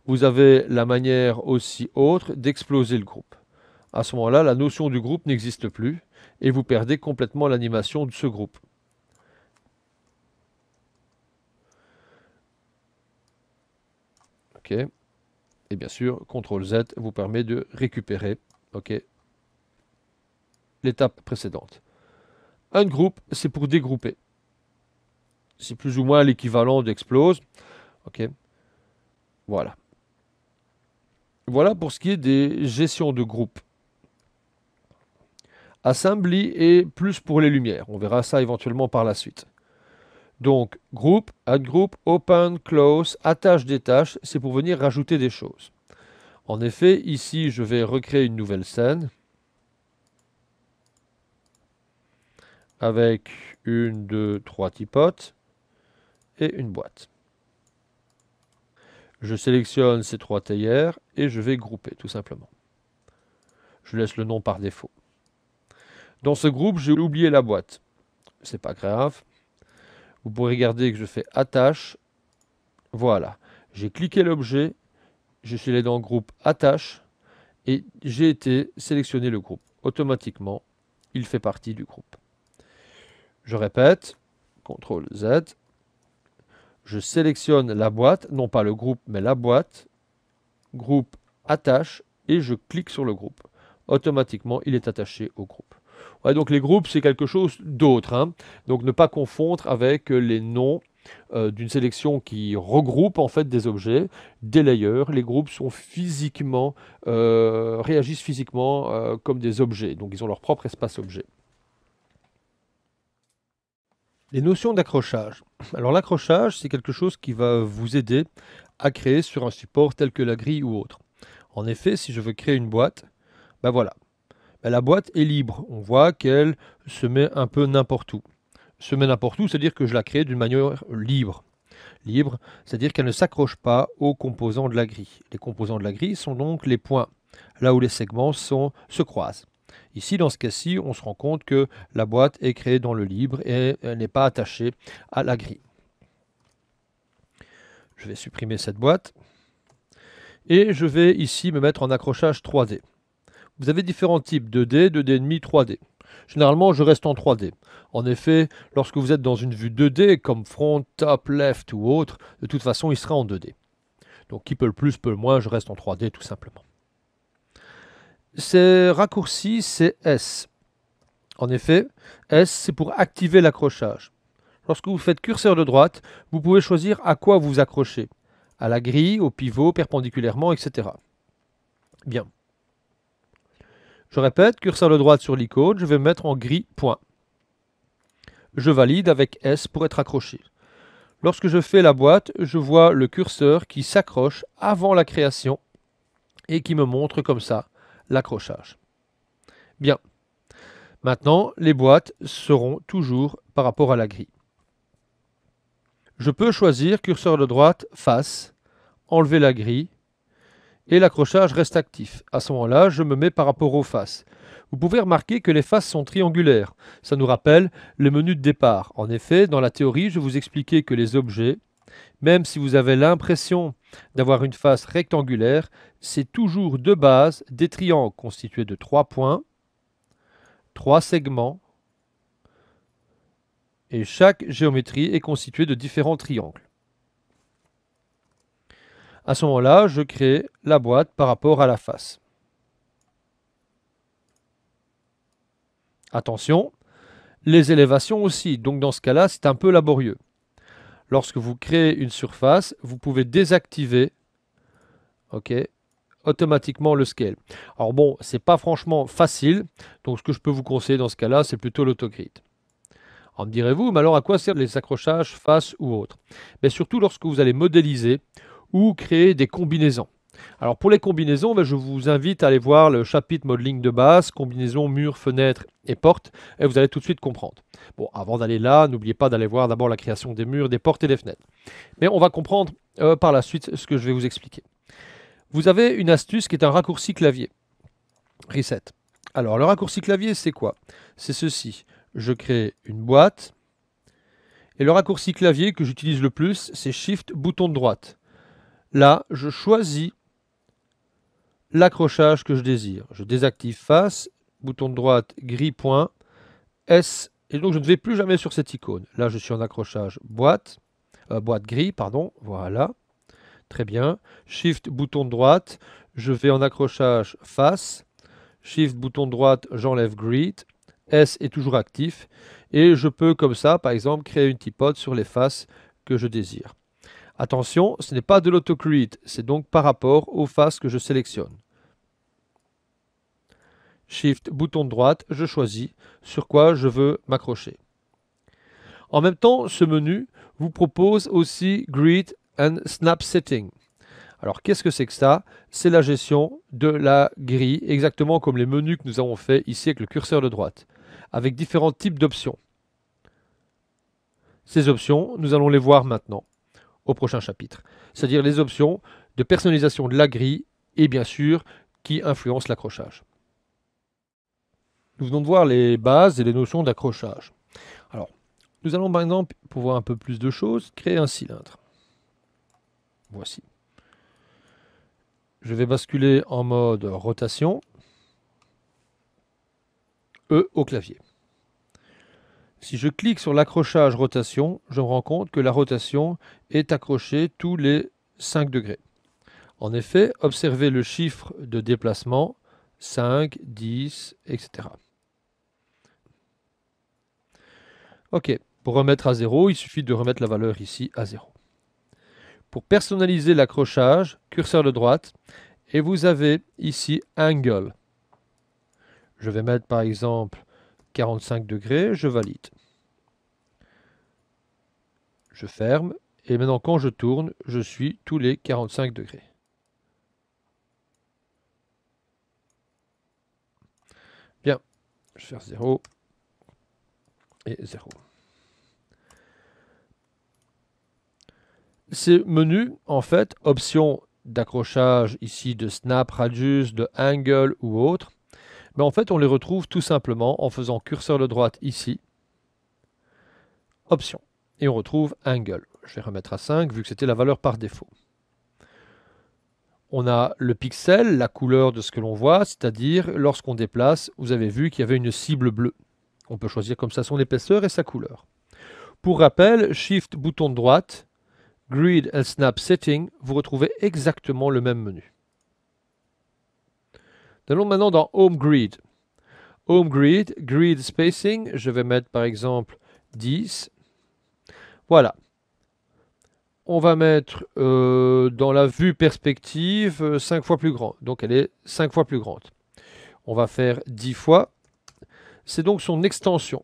[SPEAKER 1] vous avez la manière aussi autre d'exploser le groupe. À ce moment-là, la notion du groupe n'existe plus et vous perdez complètement l'animation de ce groupe. OK. Et bien sûr, CTRL Z vous permet de récupérer OK, l'étape précédente. Un groupe, c'est pour dégrouper. C'est plus ou moins l'équivalent d'explose. Ok. Voilà. Voilà pour ce qui est des gestions de groupe. Assembly est plus pour les lumières. On verra ça éventuellement par la suite. Donc, groupe, add group, open, close, attache, des tâches, c'est pour venir rajouter des choses. En effet, ici, je vais recréer une nouvelle scène. avec une, deux, trois tipotes et une boîte. Je sélectionne ces trois théières et je vais grouper tout simplement. Je laisse le nom par défaut. Dans ce groupe, j'ai oublié la boîte. C'est pas grave. Vous pouvez regarder que je fais attache. Voilà. J'ai cliqué l'objet. Je suis allé dans le groupe attache. Et j'ai été sélectionné le groupe. Automatiquement, il fait partie du groupe. Je répète, CTRL Z. Je sélectionne la boîte, non pas le groupe, mais la boîte. Groupe attache et je clique sur le groupe. Automatiquement, il est attaché au groupe. donc les groupes, c'est quelque chose d'autre. Hein. Donc ne pas confondre avec les noms euh, d'une sélection qui regroupe en fait des objets, des layers. Les groupes sont physiquement, euh, réagissent physiquement euh, comme des objets. Donc ils ont leur propre espace objet. Les notions d'accrochage. Alors l'accrochage, c'est quelque chose qui va vous aider à créer sur un support tel que la grille ou autre. En effet, si je veux créer une boîte, ben voilà. Bah, la boîte est libre. On voit qu'elle se met un peu n'importe où. Se met n'importe où, c'est-à-dire que je la crée d'une manière libre. Libre, c'est-à-dire qu'elle ne s'accroche pas aux composants de la grille. Les composants de la grille sont donc les points, là où les segments sont, se croisent. Ici, dans ce cas-ci, on se rend compte que la boîte est créée dans le libre et n'est pas attachée à la grille. Je vais supprimer cette boîte. Et je vais ici me mettre en accrochage 3D. Vous avez différents types, 2D, 2 demi 3D. Généralement, je reste en 3D. En effet, lorsque vous êtes dans une vue 2D, comme front, top, left ou autre, de toute façon, il sera en 2D. Donc qui peut le plus, peut le moins, je reste en 3D tout simplement. Ces raccourci, c'est S. En effet, S, c'est pour activer l'accrochage. Lorsque vous faites curseur de droite, vous pouvez choisir à quoi vous accrochez. À la grille, au pivot, perpendiculairement, etc. Bien. Je répète, curseur de droite sur l'icône, je vais mettre en gris point. Je valide avec S pour être accroché. Lorsque je fais la boîte, je vois le curseur qui s'accroche avant la création et qui me montre comme ça l'accrochage. Bien. Maintenant, les boîtes seront toujours par rapport à la grille. Je peux choisir curseur de droite, face, enlever la grille, et l'accrochage reste actif. À ce moment-là, je me mets par rapport aux faces. Vous pouvez remarquer que les faces sont triangulaires. Ça nous rappelle le menu de départ. En effet, dans la théorie, je vous expliquais que les objets même si vous avez l'impression d'avoir une face rectangulaire, c'est toujours de base des triangles constitués de trois points, trois segments, et chaque géométrie est constituée de différents triangles. À ce moment-là, je crée la boîte par rapport à la face. Attention, les élévations aussi, donc dans ce cas-là, c'est un peu laborieux lorsque vous créez une surface, vous pouvez désactiver automatiquement le scale. Alors bon, ce n'est pas franchement facile, donc ce que je peux vous conseiller dans ce cas-là, c'est plutôt l'autogrid. en me direz-vous, mais alors à quoi servent les accrochages face ou autre Mais surtout lorsque vous allez modéliser ou créer des combinaisons. Alors pour les combinaisons, ben, je vous invite à aller voir le chapitre modeling de base, combinaison murs, fenêtres et portes, et vous allez tout de suite comprendre. Bon, avant d'aller là, n'oubliez pas d'aller voir d'abord la création des murs, des portes et des fenêtres. Mais on va comprendre euh, par la suite ce que je vais vous expliquer. Vous avez une astuce qui est un raccourci clavier. Reset. Alors le raccourci clavier, c'est quoi C'est ceci. Je crée une boîte. Et le raccourci clavier que j'utilise le plus, c'est Shift, bouton de droite. Là, je choisis l'accrochage que je désire. Je désactive face, bouton de droite, gris point, S, et donc je ne vais plus jamais sur cette icône. Là, je suis en accrochage boîte, euh, boîte gris, pardon, voilà. Très bien. Shift, bouton de droite, je vais en accrochage face. Shift, bouton de droite, j'enlève grid. S est toujours actif. Et je peux comme ça, par exemple, créer une tipote sur les faces que je désire. Attention, ce n'est pas de l'autocreate, c'est donc par rapport aux faces que je sélectionne. Shift, bouton de droite, je choisis sur quoi je veux m'accrocher. En même temps, ce menu vous propose aussi Grid and Snap Setting. Alors qu'est-ce que c'est que ça C'est la gestion de la grille, exactement comme les menus que nous avons fait ici avec le curseur de droite, avec différents types d'options. Ces options, nous allons les voir maintenant au prochain chapitre, c'est-à-dire les options de personnalisation de la grille et bien sûr qui influencent l'accrochage. Nous venons de voir les bases et les notions d'accrochage. Alors, nous allons maintenant, pour voir un peu plus de choses, créer un cylindre. Voici. Je vais basculer en mode rotation. E au clavier. Si je clique sur l'accrochage rotation, je me rends compte que la rotation est accrochée tous les 5 degrés. En effet, observez le chiffre de déplacement 5, 10, etc. OK, pour remettre à zéro, il suffit de remettre la valeur ici à 0. Pour personnaliser l'accrochage, curseur de droite, et vous avez ici Angle. Je vais mettre par exemple 45 degrés, je valide. Je ferme, et maintenant quand je tourne, je suis tous les 45 degrés. Bien, je vais faire 0 et 0. Ces menus, en fait, options d'accrochage ici de snap, radius, de angle ou autre, mais en fait on les retrouve tout simplement en faisant curseur de droite ici, option, et on retrouve angle. Je vais remettre à 5 vu que c'était la valeur par défaut. On a le pixel, la couleur de ce que l'on voit, c'est-à-dire lorsqu'on déplace, vous avez vu qu'il y avait une cible bleue. On peut choisir comme ça son épaisseur et sa couleur. Pour rappel, Shift, bouton de droite, Grid and Snap Setting, vous retrouvez exactement le même menu. allons maintenant dans Home Grid. Home Grid, Grid Spacing, je vais mettre par exemple 10. Voilà. On va mettre euh, dans la vue perspective 5 euh, fois plus grand. Donc elle est 5 fois plus grande. On va faire 10 fois. C'est donc son extension.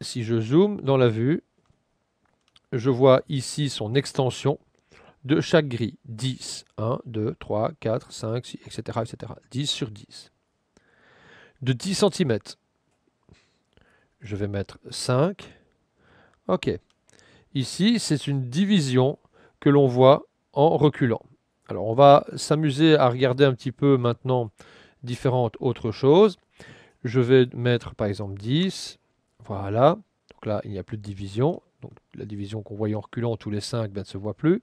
[SPEAKER 1] Si je zoome dans la vue, je vois ici son extension de chaque grille. 10, 1, 2, 3, 4, 5, 6, etc. etc. 10 sur 10. De 10 cm, je vais mettre 5. OK. Ici, c'est une division que l'on voit en reculant. Alors, on va s'amuser à regarder un petit peu maintenant différentes autres choses. Je vais mettre par exemple 10. Voilà. Donc là, il n'y a plus de division la division qu'on voyait en reculant, tous les 5 ben, ne se voit plus.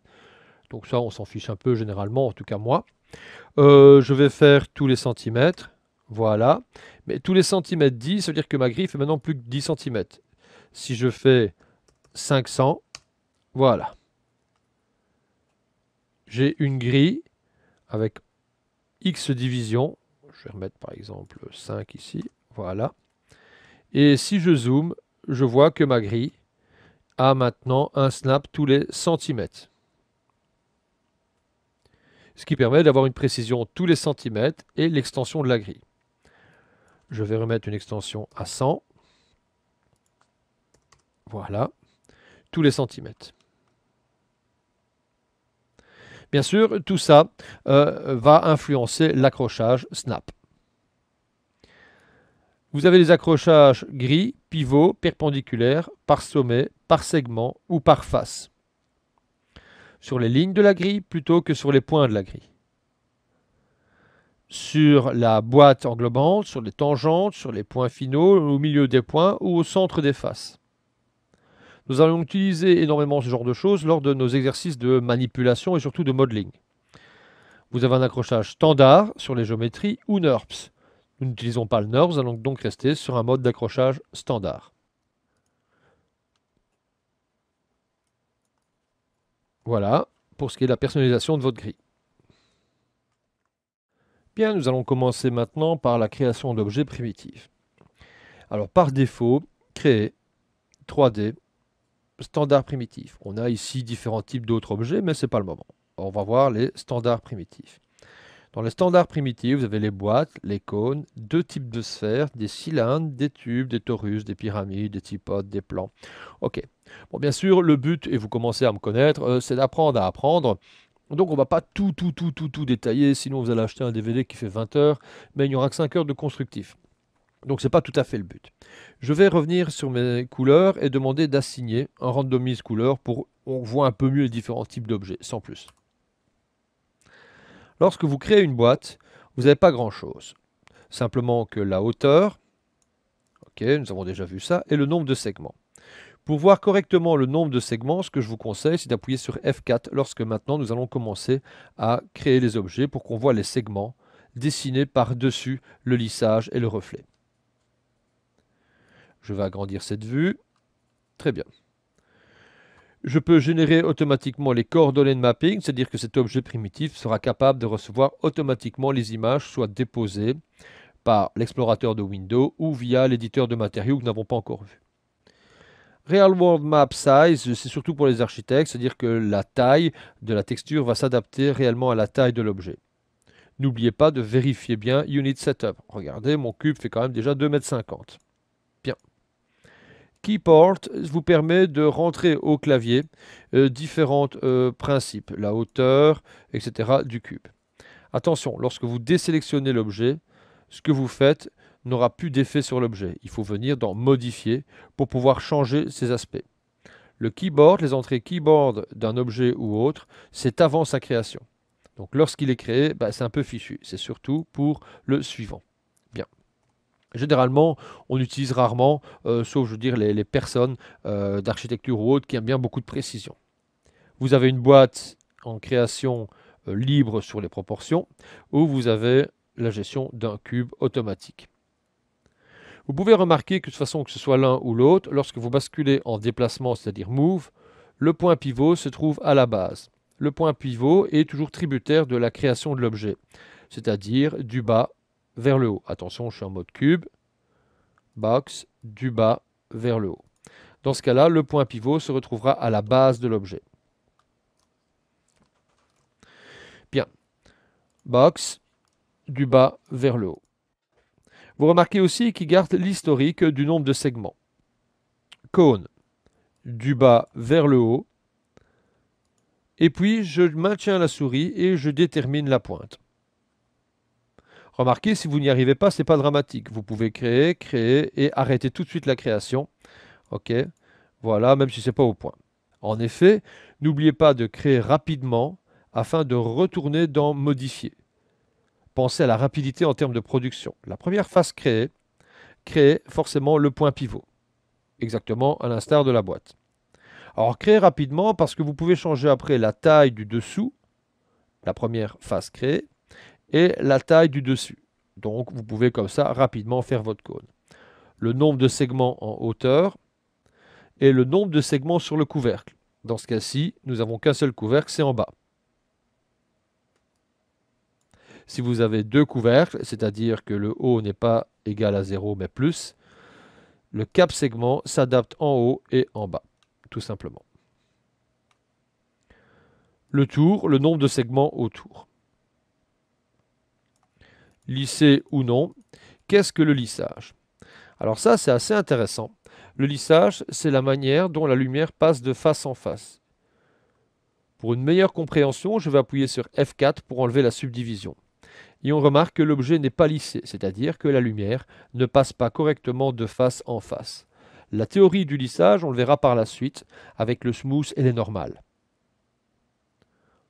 [SPEAKER 1] Donc ça, on s'en fiche un peu généralement, en tout cas moi. Euh, je vais faire tous les centimètres. Voilà. Mais tous les centimètres 10, ça veut dire que ma grille fait maintenant plus que 10 centimètres. Si je fais 500, voilà. J'ai une grille avec x divisions. Je vais remettre par exemple 5 ici. Voilà. Et si je zoome, je vois que ma grille a maintenant un snap tous les centimètres. Ce qui permet d'avoir une précision tous les centimètres et l'extension de la grille. Je vais remettre une extension à 100. Voilà, tous les centimètres. Bien sûr, tout ça euh, va influencer l'accrochage snap. Vous avez des accrochages gris, pivot, perpendiculaire, par sommet, par segment ou par face. Sur les lignes de la grille plutôt que sur les points de la grille. Sur la boîte englobante, sur les tangentes, sur les points finaux, au milieu des points ou au centre des faces. Nous allons utiliser énormément ce genre de choses lors de nos exercices de manipulation et surtout de modeling. Vous avez un accrochage standard sur les géométries ou NURBS. Nous n'utilisons pas le nord, nous allons donc rester sur un mode d'accrochage standard. Voilà pour ce qui est de la personnalisation de votre grille. Bien, nous allons commencer maintenant par la création d'objets primitifs. Alors par défaut, créer 3D, standard primitif. On a ici différents types d'autres objets, mais ce n'est pas le moment. On va voir les standards primitifs. Dans les standards primitifs, vous avez les boîtes, les cônes, deux types de sphères, des cylindres, des tubes, des torus, des pyramides, des tipodes, des plans. Ok. Bon, bien sûr, le but, et vous commencez à me connaître, euh, c'est d'apprendre à apprendre. Donc on va pas tout, tout, tout, tout, tout détailler, sinon vous allez acheter un DVD qui fait 20 heures, mais il n'y aura que 5 heures de constructif. Donc ce n'est pas tout à fait le but. Je vais revenir sur mes couleurs et demander d'assigner un randomise couleur pour on voit un peu mieux les différents types d'objets, sans plus. Lorsque vous créez une boîte, vous n'avez pas grand-chose. Simplement que la hauteur, ok, nous avons déjà vu ça, et le nombre de segments. Pour voir correctement le nombre de segments, ce que je vous conseille, c'est d'appuyer sur F4 lorsque maintenant nous allons commencer à créer les objets pour qu'on voit les segments dessinés par-dessus le lissage et le reflet. Je vais agrandir cette vue. Très bien je peux générer automatiquement les coordonnées de mapping, c'est-à-dire que cet objet primitif sera capable de recevoir automatiquement les images, soit déposées par l'explorateur de Windows ou via l'éditeur de matériaux que nous n'avons pas encore vu. Real World Map Size, c'est surtout pour les architectes, c'est-à-dire que la taille de la texture va s'adapter réellement à la taille de l'objet. N'oubliez pas de vérifier bien Unit Setup. Regardez, mon cube fait quand même déjà 2,50 m. Keyport vous permet de rentrer au clavier euh, différents euh, principes, la hauteur, etc. du cube. Attention, lorsque vous désélectionnez l'objet, ce que vous faites n'aura plus d'effet sur l'objet. Il faut venir dans Modifier pour pouvoir changer ses aspects. Le keyboard, les entrées keyboard d'un objet ou autre, c'est avant sa création. Donc lorsqu'il est créé, bah, c'est un peu fichu. C'est surtout pour le suivant. Généralement, on utilise rarement, euh, sauf je veux les, personnes euh, d'architecture ou autres qui aiment bien beaucoup de précision. Vous avez une boîte en création euh, libre sur les proportions, ou vous avez la gestion d'un cube automatique. Vous pouvez remarquer que de toute façon que ce soit l'un ou l'autre, lorsque vous basculez en déplacement, c'est-à-dire move, le point pivot se trouve à la base. Le point pivot est toujours tributaire de la création de l'objet, c'est-à-dire du bas vers le haut. Attention, je suis en mode cube, box, du bas vers le haut. Dans ce cas-là, le point pivot se retrouvera à la base de l'objet. Bien. Box, du bas vers le haut. Vous remarquez aussi qu'il garde l'historique du nombre de segments. Cône, du bas vers le haut. Et puis, je maintiens la souris et je détermine la pointe. Remarquez, si vous n'y arrivez pas, ce n'est pas dramatique. Vous pouvez créer, créer et arrêter tout de suite la création. OK Voilà, même si ce n'est pas au point. En effet, n'oubliez pas de créer rapidement afin de retourner dans modifier. Pensez à la rapidité en termes de production. La première phase créée crée forcément le point pivot, exactement à l'instar de la boîte. Alors créez rapidement parce que vous pouvez changer après la taille du dessous, la première phase créée, et la taille du dessus. Donc vous pouvez comme ça rapidement faire votre cône. Le nombre de segments en hauteur et le nombre de segments sur le couvercle. Dans ce cas-ci, nous n'avons qu'un seul couvercle, c'est en bas. Si vous avez deux couvercles, c'est-à-dire que le haut n'est pas égal à 0 mais plus, le cap segment s'adapte en haut et en bas, tout simplement. Le tour, le nombre de segments autour lissé ou non. Qu'est-ce que le lissage Alors ça, c'est assez intéressant. Le lissage, c'est la manière dont la lumière passe de face en face. Pour une meilleure compréhension, je vais appuyer sur F4 pour enlever la subdivision. Et on remarque que l'objet n'est pas lissé, c'est-à-dire que la lumière ne passe pas correctement de face en face. La théorie du lissage, on le verra par la suite avec le smooth et les normales.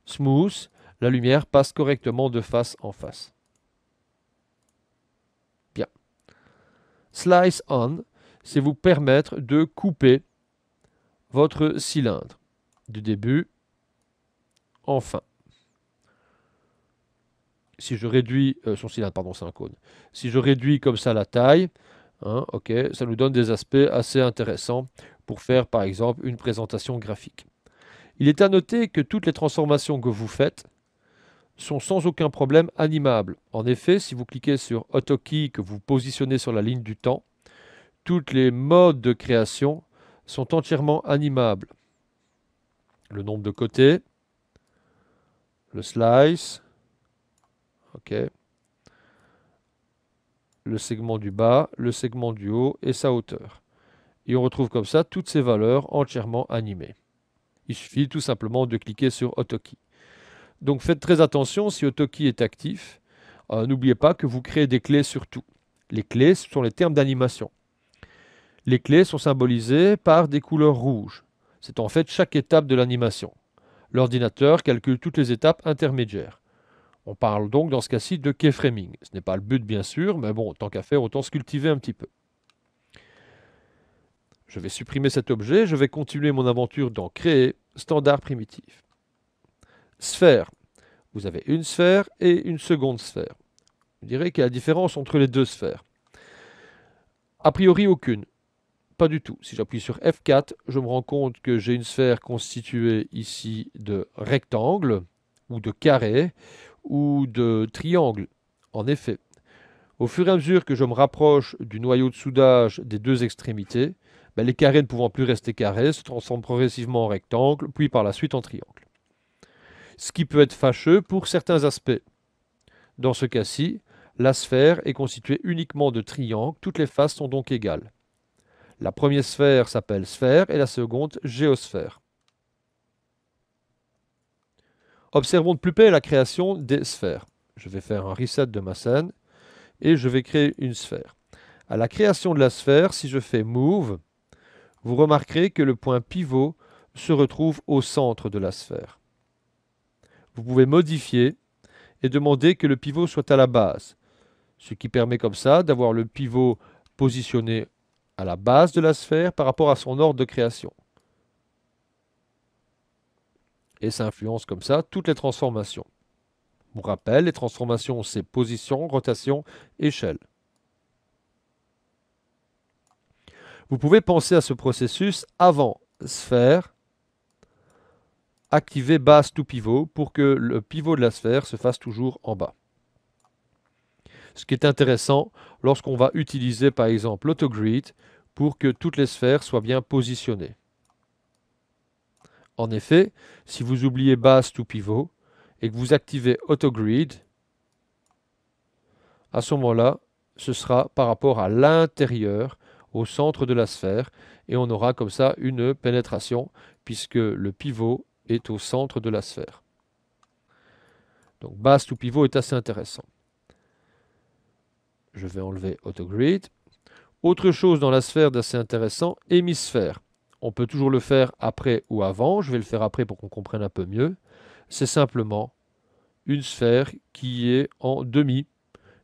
[SPEAKER 1] Smooth, la lumière passe correctement de face en face. Slice on, c'est vous permettre de couper votre cylindre du début en fin. Si je réduis euh, son cylindre, pardon, c'est un cône. Si je réduis comme ça la taille, hein, ok, ça nous donne des aspects assez intéressants pour faire par exemple une présentation graphique. Il est à noter que toutes les transformations que vous faites sont sans aucun problème animables. En effet, si vous cliquez sur AutoKey que vous positionnez sur la ligne du temps, toutes les modes de création sont entièrement animables. Le nombre de côtés, le slice, le segment du bas, le segment du haut et sa hauteur. Et on retrouve comme ça toutes ces valeurs entièrement animées. Il suffit tout simplement de cliquer sur AutoKey. Donc faites très attention si Otoki est actif. Euh, n'oubliez pas que vous créez des clés surtout. Les clés ce sont les termes d'animation. Les clés sont symbolisées par des couleurs rouges. C'est en fait chaque étape de l'animation. L'ordinateur calcule toutes les étapes intermédiaires. On parle donc dans ce cas-ci de keyframing. Ce n'est pas le but bien sûr, mais bon, tant qu'à faire, autant se cultiver un petit peu. Je vais supprimer cet objet, je vais continuer mon aventure dans Créer, Standard primitif. Sphère. Vous avez une sphère et une seconde sphère. Vous direz qu'il y a la différence entre les deux sphères. A priori, aucune. Pas du tout. Si j'appuie sur F4, je me rends compte que j'ai une sphère constituée ici de rectangles, ou de carrés, ou de triangles. En effet, au fur et à mesure que je me rapproche du noyau de soudage des deux extrémités, ben, les carrés ne pouvant plus rester carrés se transforment progressivement en rectangles, puis par la suite en triangles ce qui peut être fâcheux pour certains aspects. Dans ce cas-ci, la sphère est constituée uniquement de triangles, toutes les faces sont donc égales. La première sphère s'appelle sphère et la seconde géosphère. Observons de plus près la création des sphères. Je vais faire un reset de ma scène et je vais créer une sphère. À la création de la sphère, si je fais Move, vous remarquerez que le point pivot se retrouve au centre de la sphère. Vous pouvez modifier et demander que le pivot soit à la base, ce qui permet comme ça d'avoir le pivot positionné à la base de la sphère par rapport à son ordre de création. Et ça influence comme ça toutes les transformations. vous rappelle, les transformations, c'est position, rotation, échelle. Vous pouvez penser à ce processus avant sphère activer base to pivot pour que le pivot de la sphère se fasse toujours en bas. Ce qui est intéressant lorsqu'on va utiliser par exemple l'autogrid pour que toutes les sphères soient bien positionnées. En effet, si vous oubliez base to pivot et que vous activez autogrid, à ce moment-là, ce sera par rapport à l'intérieur, au centre de la sphère, et on aura comme ça une pénétration, puisque le pivot est au centre de la sphère. Donc base ou pivot est assez intéressant. Je vais enlever autogrid. Autre chose dans la sphère d'assez intéressant, hémisphère. On peut toujours le faire après ou avant. Je vais le faire après pour qu'on comprenne un peu mieux. C'est simplement une sphère qui est en demi.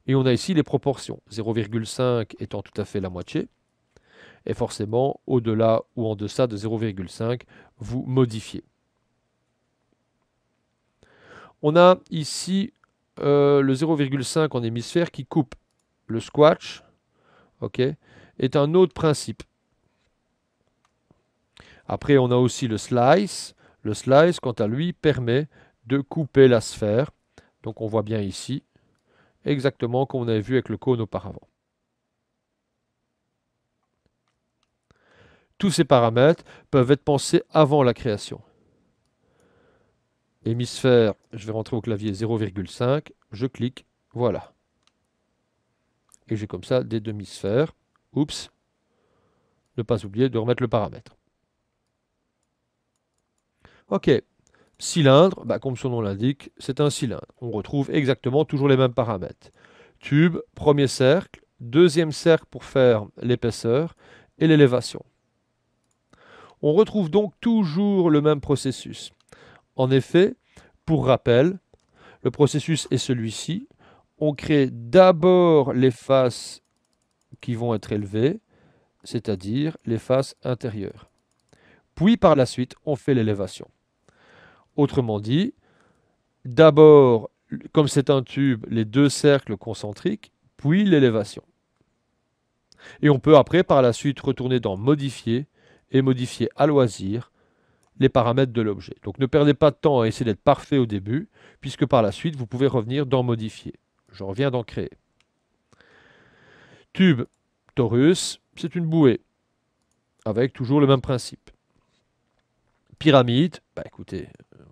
[SPEAKER 1] Et on a ici les proportions. 0,5 étant tout à fait la moitié. Et forcément, au-delà ou en deçà de 0,5, vous modifiez. On a ici euh, le 0,5 en hémisphère qui coupe le squash, ok, est un autre principe. Après, on a aussi le slice. Le slice, quant à lui, permet de couper la sphère. Donc on voit bien ici, exactement comme on avait vu avec le cône auparavant. Tous ces paramètres peuvent être pensés avant la création. Hémisphère, je vais rentrer au clavier 0,5, je clique, voilà. Et j'ai comme ça des demi-sphères. Oups, ne pas oublier de remettre le paramètre. Ok, cylindre, bah, comme son nom l'indique, c'est un cylindre. On retrouve exactement toujours les mêmes paramètres. Tube, premier cercle, deuxième cercle pour faire l'épaisseur et l'élévation. On retrouve donc toujours le même processus. En effet, pour rappel, le processus est celui-ci. On crée d'abord les faces qui vont être élevées, c'est-à-dire les faces intérieures. Puis par la suite, on fait l'élévation. Autrement dit, d'abord, comme c'est un tube, les deux cercles concentriques, puis l'élévation. Et on peut après, par la suite, retourner dans Modifier et modifier à loisir les paramètres de l'objet. Donc ne perdez pas de temps à essayer d'être parfait au début, puisque par la suite, vous pouvez revenir dans Modifier. Je reviens d'en Créer. Tube torus, c'est une bouée, avec toujours le même principe. Pyramide, bah écoutez,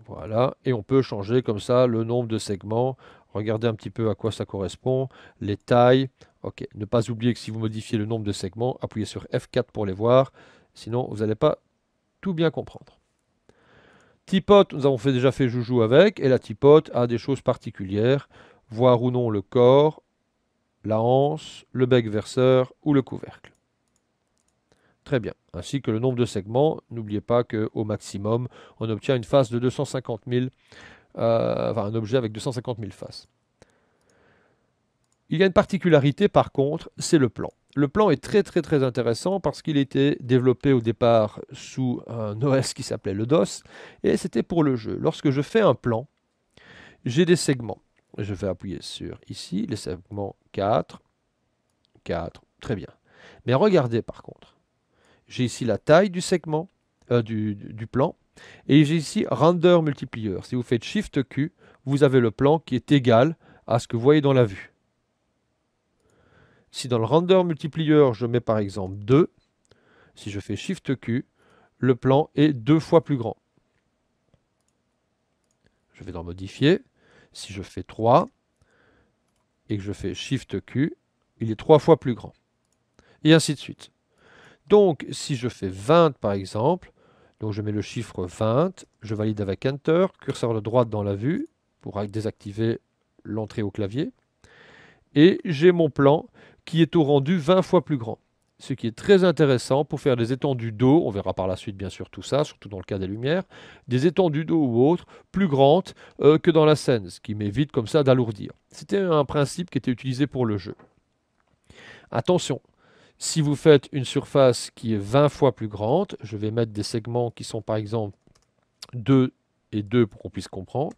[SPEAKER 1] voilà, et on peut changer comme ça le nombre de segments, regardez un petit peu à quoi ça correspond, les tailles, ok, ne pas oublier que si vous modifiez le nombre de segments, appuyez sur F4 pour les voir, sinon vous n'allez pas tout bien comprendre. Tipote, nous avons déjà fait joujou avec, et la tipote a des choses particulières, voir ou non le corps, la hanse, le bec verseur ou le couvercle. Très bien, ainsi que le nombre de segments. N'oubliez pas qu'au maximum, on obtient une face de 250 000, euh, enfin un objet avec 250 000 faces. Il y a une particularité par contre, c'est le plan. Le plan est très très très intéressant parce qu'il était développé au départ sous un OS qui s'appelait le DOS et c'était pour le jeu. Lorsque je fais un plan, j'ai des segments. Je vais appuyer sur ici, les segments 4, 4, très bien. Mais regardez par contre, j'ai ici la taille du segment, euh, du, du plan, et j'ai ici Render Multiplier. Si vous faites Shift Q, vous avez le plan qui est égal à ce que vous voyez dans la vue. Si dans le render multiplier, je mets par exemple 2, si je fais Shift Q, le plan est deux fois plus grand. Je vais dans modifier. Si je fais 3 et que je fais Shift Q, il est trois fois plus grand. Et ainsi de suite. Donc, si je fais 20 par exemple, donc je mets le chiffre 20, je valide avec Enter, curseur de droite dans la vue pour désactiver l'entrée au clavier. Et j'ai mon plan qui est au rendu 20 fois plus grand. Ce qui est très intéressant pour faire des étendues d'eau, on verra par la suite bien sûr tout ça, surtout dans le cas des lumières, des étendues d'eau ou autres plus grandes euh, que dans la scène, ce qui m'évite comme ça d'alourdir. C'était un principe qui était utilisé pour le jeu. Attention, si vous faites une surface qui est 20 fois plus grande, je vais mettre des segments qui sont par exemple 2 et 2 pour qu'on puisse comprendre.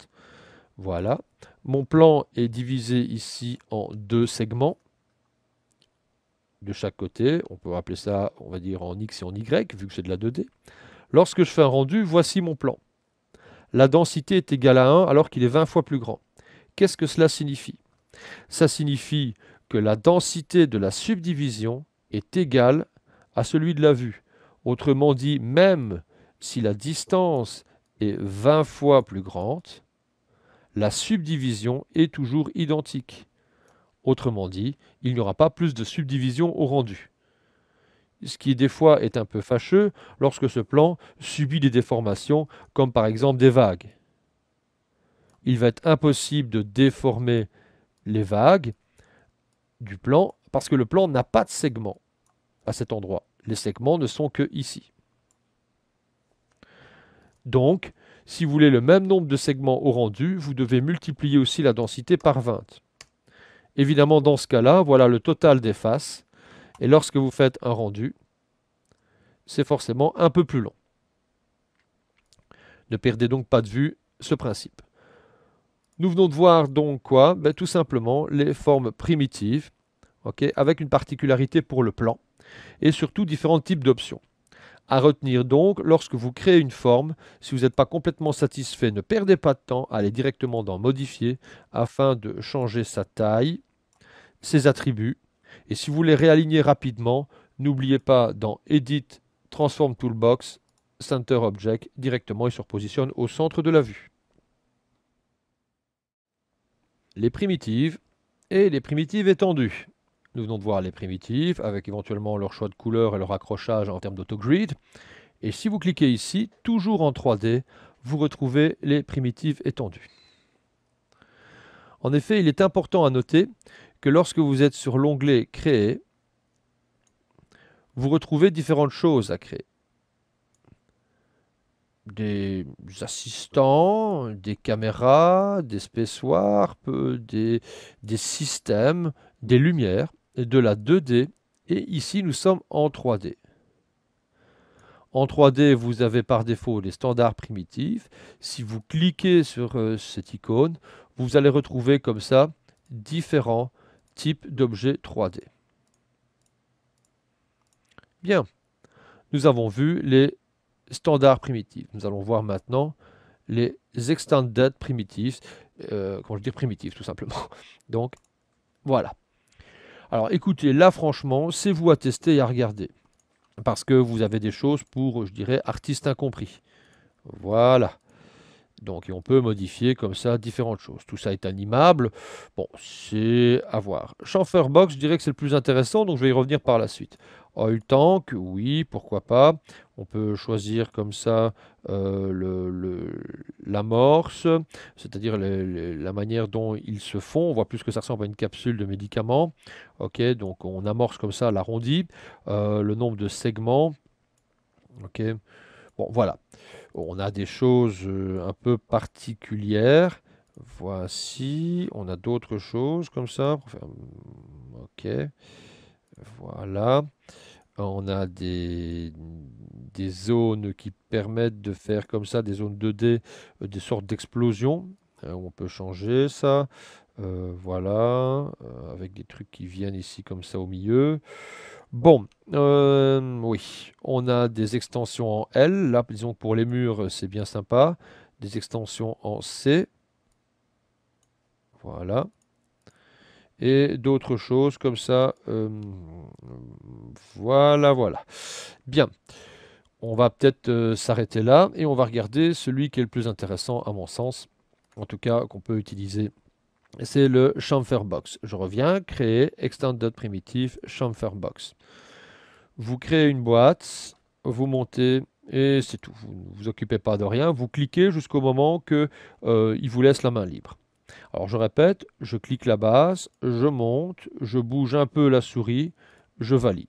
[SPEAKER 1] Voilà. Mon plan est divisé ici en deux segments de chaque côté. On peut appeler ça, on va dire, en X et en Y, vu que c'est de la 2D. Lorsque je fais un rendu, voici mon plan. La densité est égale à 1 alors qu'il est 20 fois plus grand. Qu'est-ce que cela signifie Ça signifie que la densité de la subdivision est égale à celui de la vue. Autrement dit, même si la distance est 20 fois plus grande, la subdivision est toujours identique. Autrement dit, il n'y aura pas plus de subdivision au rendu. Ce qui des fois est un peu fâcheux lorsque ce plan subit des déformations, comme par exemple des vagues. Il va être impossible de déformer les vagues du plan parce que le plan n'a pas de segment à cet endroit. Les segments ne sont que ici. Donc, si vous voulez le même nombre de segments au rendu, vous devez multiplier aussi la densité par 20. Évidemment, dans ce cas-là, voilà le total des faces. Et lorsque vous faites un rendu, c'est forcément un peu plus long. Ne perdez donc pas de vue ce principe. Nous venons de voir donc quoi ben, Tout simplement les formes primitives, avec une particularité pour le plan, et surtout différents types d'options. À retenir donc, lorsque vous créez une forme, si vous n'êtes pas complètement satisfait, ne perdez pas de temps, allez directement dans Modifier afin de changer sa taille, ses attributs. Et si vous voulez réaligner rapidement, n'oubliez pas dans Edit, Transform Toolbox, Center Object, directement il se repositionne au centre de la vue. Les primitives et les primitives étendues. Nous venons de voir les primitives avec éventuellement leur choix de couleur et leur accrochage en termes d'autogrid. Et si vous cliquez ici, toujours en 3D, vous retrouvez les primitives étendues. En effet, il est important à noter que lorsque vous êtes sur l'onglet « Créer », vous retrouvez différentes choses à créer. Des assistants, des caméras, des spacewarps, des, des systèmes, des lumières de la 2D et ici nous sommes en 3D. En 3D, vous avez par défaut les standards primitifs. Si vous cliquez sur euh, cette icône, vous allez retrouver comme ça différents types d'objets 3D. Bien, nous avons vu les standards primitifs. Nous allons voir maintenant les extended primitifs, euh, quand je dis primitifs tout simplement. Donc voilà. Alors écoutez, là franchement, c'est vous à tester et à regarder. Parce que vous avez des choses pour, je dirais, artistes incompris. Voilà. Donc, on peut modifier comme ça différentes choses. Tout ça est animable. Bon, c'est à voir. Chamferbox, je dirais que c'est le plus intéressant, donc je vais y revenir par la suite. Oil Tank, oui, pourquoi pas. On peut choisir comme ça euh, l'amorce, c'est-à-dire la manière dont ils se font. On voit plus que ça ressemble à une capsule de médicament. Ok, donc on amorce comme ça l'arrondi, euh, le nombre de segments. Ok, bon voilà. On a des choses euh, un peu particulières. Voici, on a d'autres choses comme ça. Ok. Voilà. On a des, zones qui permettent de faire comme ça, des zones 2D, euh, des sortes d'explosions. Hein, on peut changer ça. Euh, voilà, euh, avec des trucs qui viennent ici comme ça au milieu. Bon, oui, on a des extensions en L. Là, disons pour les murs, c'est bien sympa. Des extensions en C. Voilà et d'autres choses comme ça. Euh, voilà, voilà. Bien. On va peut-être euh, s'arrêter là et on va regarder celui qui est le plus intéressant à mon sens, en tout cas qu'on peut utiliser. C'est le box. Je reviens, créer extended primitive box. Vous créez une boîte, vous montez et c'est tout. Vous ne vous occupez pas de rien. Vous cliquez jusqu'au moment qu'il euh, vous laisse la main libre. Alors je répète, je clique la base, je monte, je bouge un peu la souris, je valide.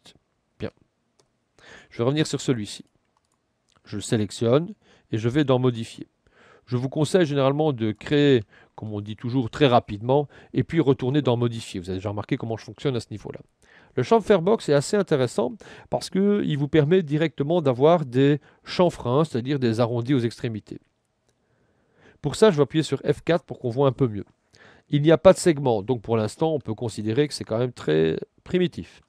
[SPEAKER 1] Bien. Je vais revenir sur celui-ci. Je sélectionne et je vais dans modifier. Je vous conseille généralement de créer, comme on dit toujours, très rapidement et puis retourner dans modifier. Vous avez déjà remarqué comment je fonctionne à ce niveau-là. Le Fairbox est assez intéressant parce qu'il vous permet directement d'avoir des chanfreins, c'est-à-dire des arrondis aux extrémités. Pour ça, je vais appuyer sur F4 pour qu'on voit un peu mieux. Il n'y a pas de segment, donc pour l'instant, on peut considérer que c'est quand même très primitif.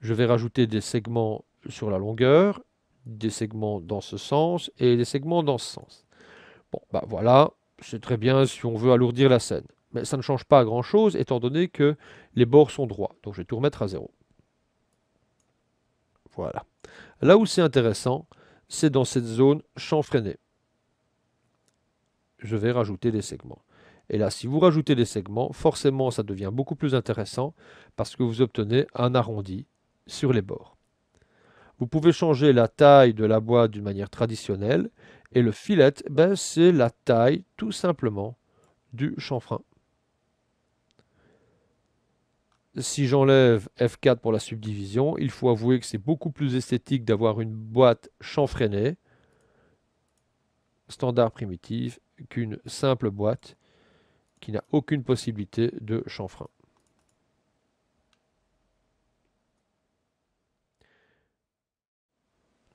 [SPEAKER 1] Je vais rajouter des segments sur la longueur, des segments dans ce sens et des segments dans ce sens. Bon, ben voilà, c'est très bien si on veut alourdir la scène. Mais ça ne change pas grand-chose étant donné que les bords sont droits. Donc je vais tout remettre à zéro. Voilà. Là où c'est intéressant, c'est dans cette zone chanfreinée je vais rajouter des segments. Et là, si vous rajoutez des segments, forcément, ça devient beaucoup plus intéressant parce que vous obtenez un arrondi sur les bords. Vous pouvez changer la taille de la boîte d'une manière traditionnelle et le filet, ben, c'est la taille tout simplement du chanfrein. Si j'enlève F4 pour la subdivision, il faut avouer que c'est beaucoup plus esthétique d'avoir une boîte chanfreinée, standard primitive, qu'une simple boîte qui n'a aucune possibilité de chanfrein.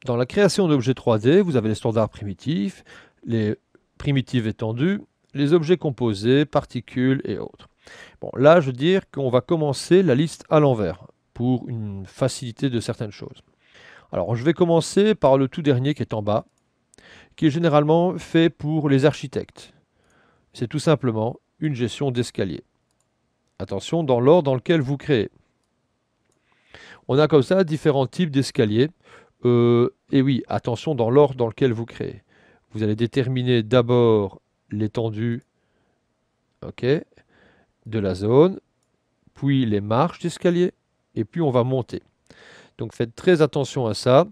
[SPEAKER 1] Dans la création d'objets 3D, vous avez les standards primitifs, les primitives étendues, les objets composés, particules et autres. Bon, là, je veux dire qu'on va commencer la liste à l'envers pour une facilité de certaines choses. Alors, je vais commencer par le tout dernier qui est en bas, qui est généralement fait pour les architectes. C'est tout simplement une gestion d'escalier. Attention dans l'ordre dans lequel vous créez. On a comme ça différents types d'escaliers. Euh, et oui, attention dans l'ordre dans lequel vous créez. Vous allez déterminer d'abord l'étendue de la zone, puis les marches d'escalier, et puis on va monter. Donc faites très attention à ça.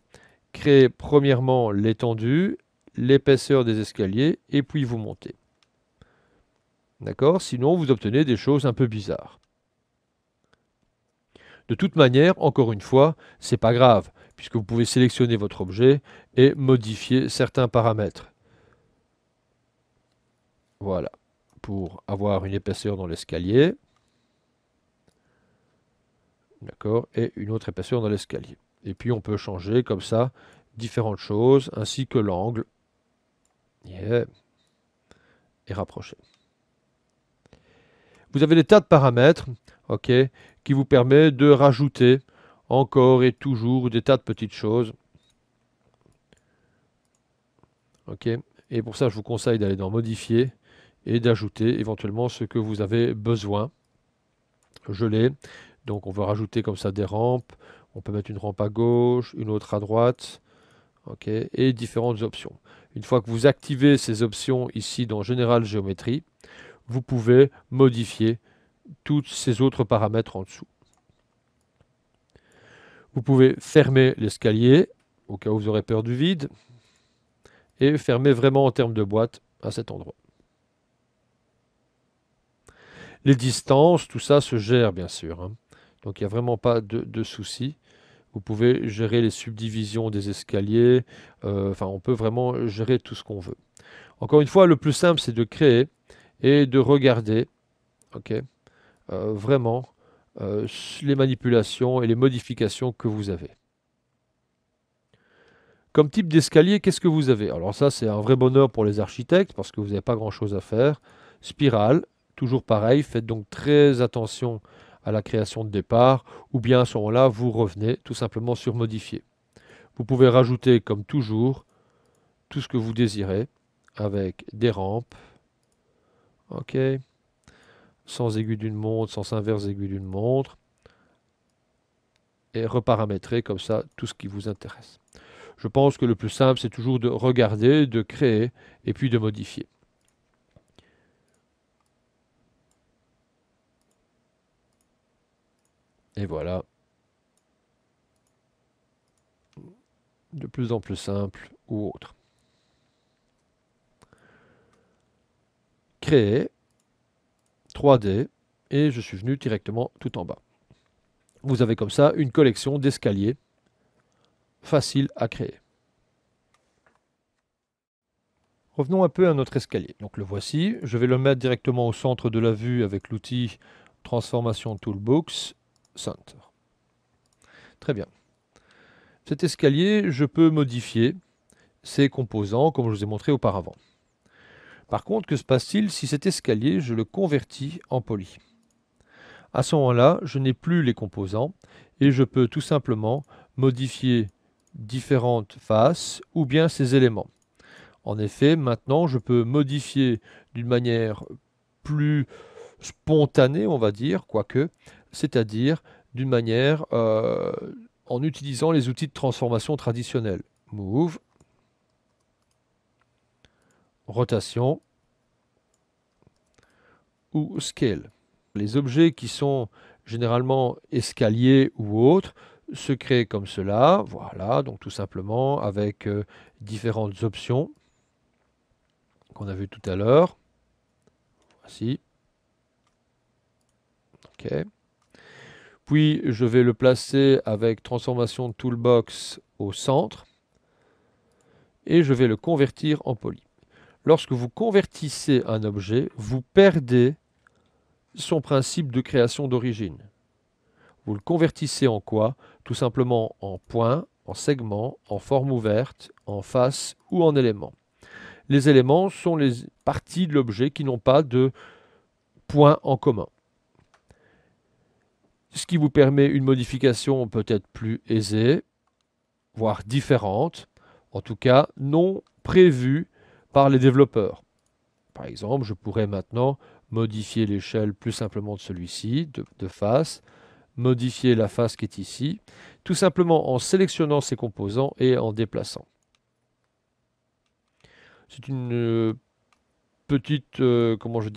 [SPEAKER 1] Créez premièrement l'étendue, l'épaisseur des escaliers, et puis vous montez. D'accord Sinon, vous obtenez des choses un peu bizarres. De toute manière, encore une fois, c'est pas grave, puisque vous pouvez sélectionner votre objet et modifier certains paramètres. Voilà, pour avoir une épaisseur dans l'escalier. D'accord Et une autre épaisseur dans l'escalier. Et puis on peut changer comme ça différentes choses, ainsi que l'angle et euh, rapprocher. Vous avez des tas de paramètres qui vous permettent de rajouter encore et toujours des tas de petites choses. ok. Et pour ça, je vous conseille d'aller dans Modifier et d'ajouter éventuellement ce que vous avez besoin. Je l'ai. Donc on va rajouter comme ça des rampes. On peut mettre une rampe à gauche, une autre à droite. ok, Et différentes options. Une fois que vous activez ces options ici dans Général Géométrie, vous pouvez modifier tous ces autres paramètres en dessous. Vous pouvez fermer l'escalier au cas où vous aurez peur du vide et fermer vraiment en termes de boîte à cet endroit. Les distances, tout ça se gère bien sûr. Hein. Donc il n'y a vraiment pas de, de souci. Vous pouvez gérer les subdivisions des escaliers. Euh, enfin, on peut vraiment gérer tout ce qu'on veut. Encore une fois, le plus simple, c'est de créer et de regarder ok, euh, vraiment euh, les manipulations et les modifications que vous avez. Comme type d'escalier, qu'est-ce que vous avez Alors ça, c'est un vrai bonheur pour les architectes parce que vous n'avez pas grand-chose à faire. Spirale, toujours pareil, faites donc très attention à la création de départ, ou bien à ce moment-là, vous revenez tout simplement sur modifier. Vous pouvez rajouter, comme toujours, tout ce que vous désirez, avec des rampes, ok, sans aiguille d'une montre, sans inverse aiguille d'une montre, et reparamétrer comme ça tout ce qui vous intéresse. Je pense que le plus simple, c'est toujours de regarder, de créer, et puis de modifier. Et voilà. De plus en plus simple ou autre. Créer. 3D. Et je suis venu directement tout en bas. Vous avez comme ça une collection d'escaliers facile à créer. Revenons un peu à notre escalier. Donc le voici, je vais le mettre directement au centre de la vue avec l'outil transformation toolbox Très bien. Cet escalier, je peux modifier ses composants comme je vous ai montré auparavant. Par contre, que se passe-t-il si cet escalier, je le convertis en poly À ce moment-là, je n'ai plus les composants et je peux tout simplement modifier différentes faces ou bien ces éléments. En effet, maintenant, je peux modifier d'une manière plus spontanée, on va dire, quoique, c'est-à-dire d'une manière euh, en utilisant les outils de transformation traditionnels. Move, rotation ou scale. Les objets qui sont généralement escaliers ou autres se créent comme cela, voilà, donc tout simplement avec euh, différentes options qu'on a vu tout à l'heure. Voici. OK. Puis je vais le placer avec transformation toolbox au centre et je vais le convertir en poly. Lorsque vous convertissez un objet, vous perdez son principe de création d'origine. Vous le convertissez en quoi Tout simplement en point, en segment, en forme ouverte, en face ou en élément. Les éléments sont les parties de l'objet qui n'ont pas de point en commun ce qui vous permet une modification peut-être plus aisée, voire différente, en tout cas non prévue par les développeurs. Par exemple, je pourrais maintenant modifier l'échelle plus simplement de celui-ci, de, face, modifier la face qui est ici, tout simplement en sélectionnant ces composants et en déplaçant. C'est une euh, petite, euh, comment je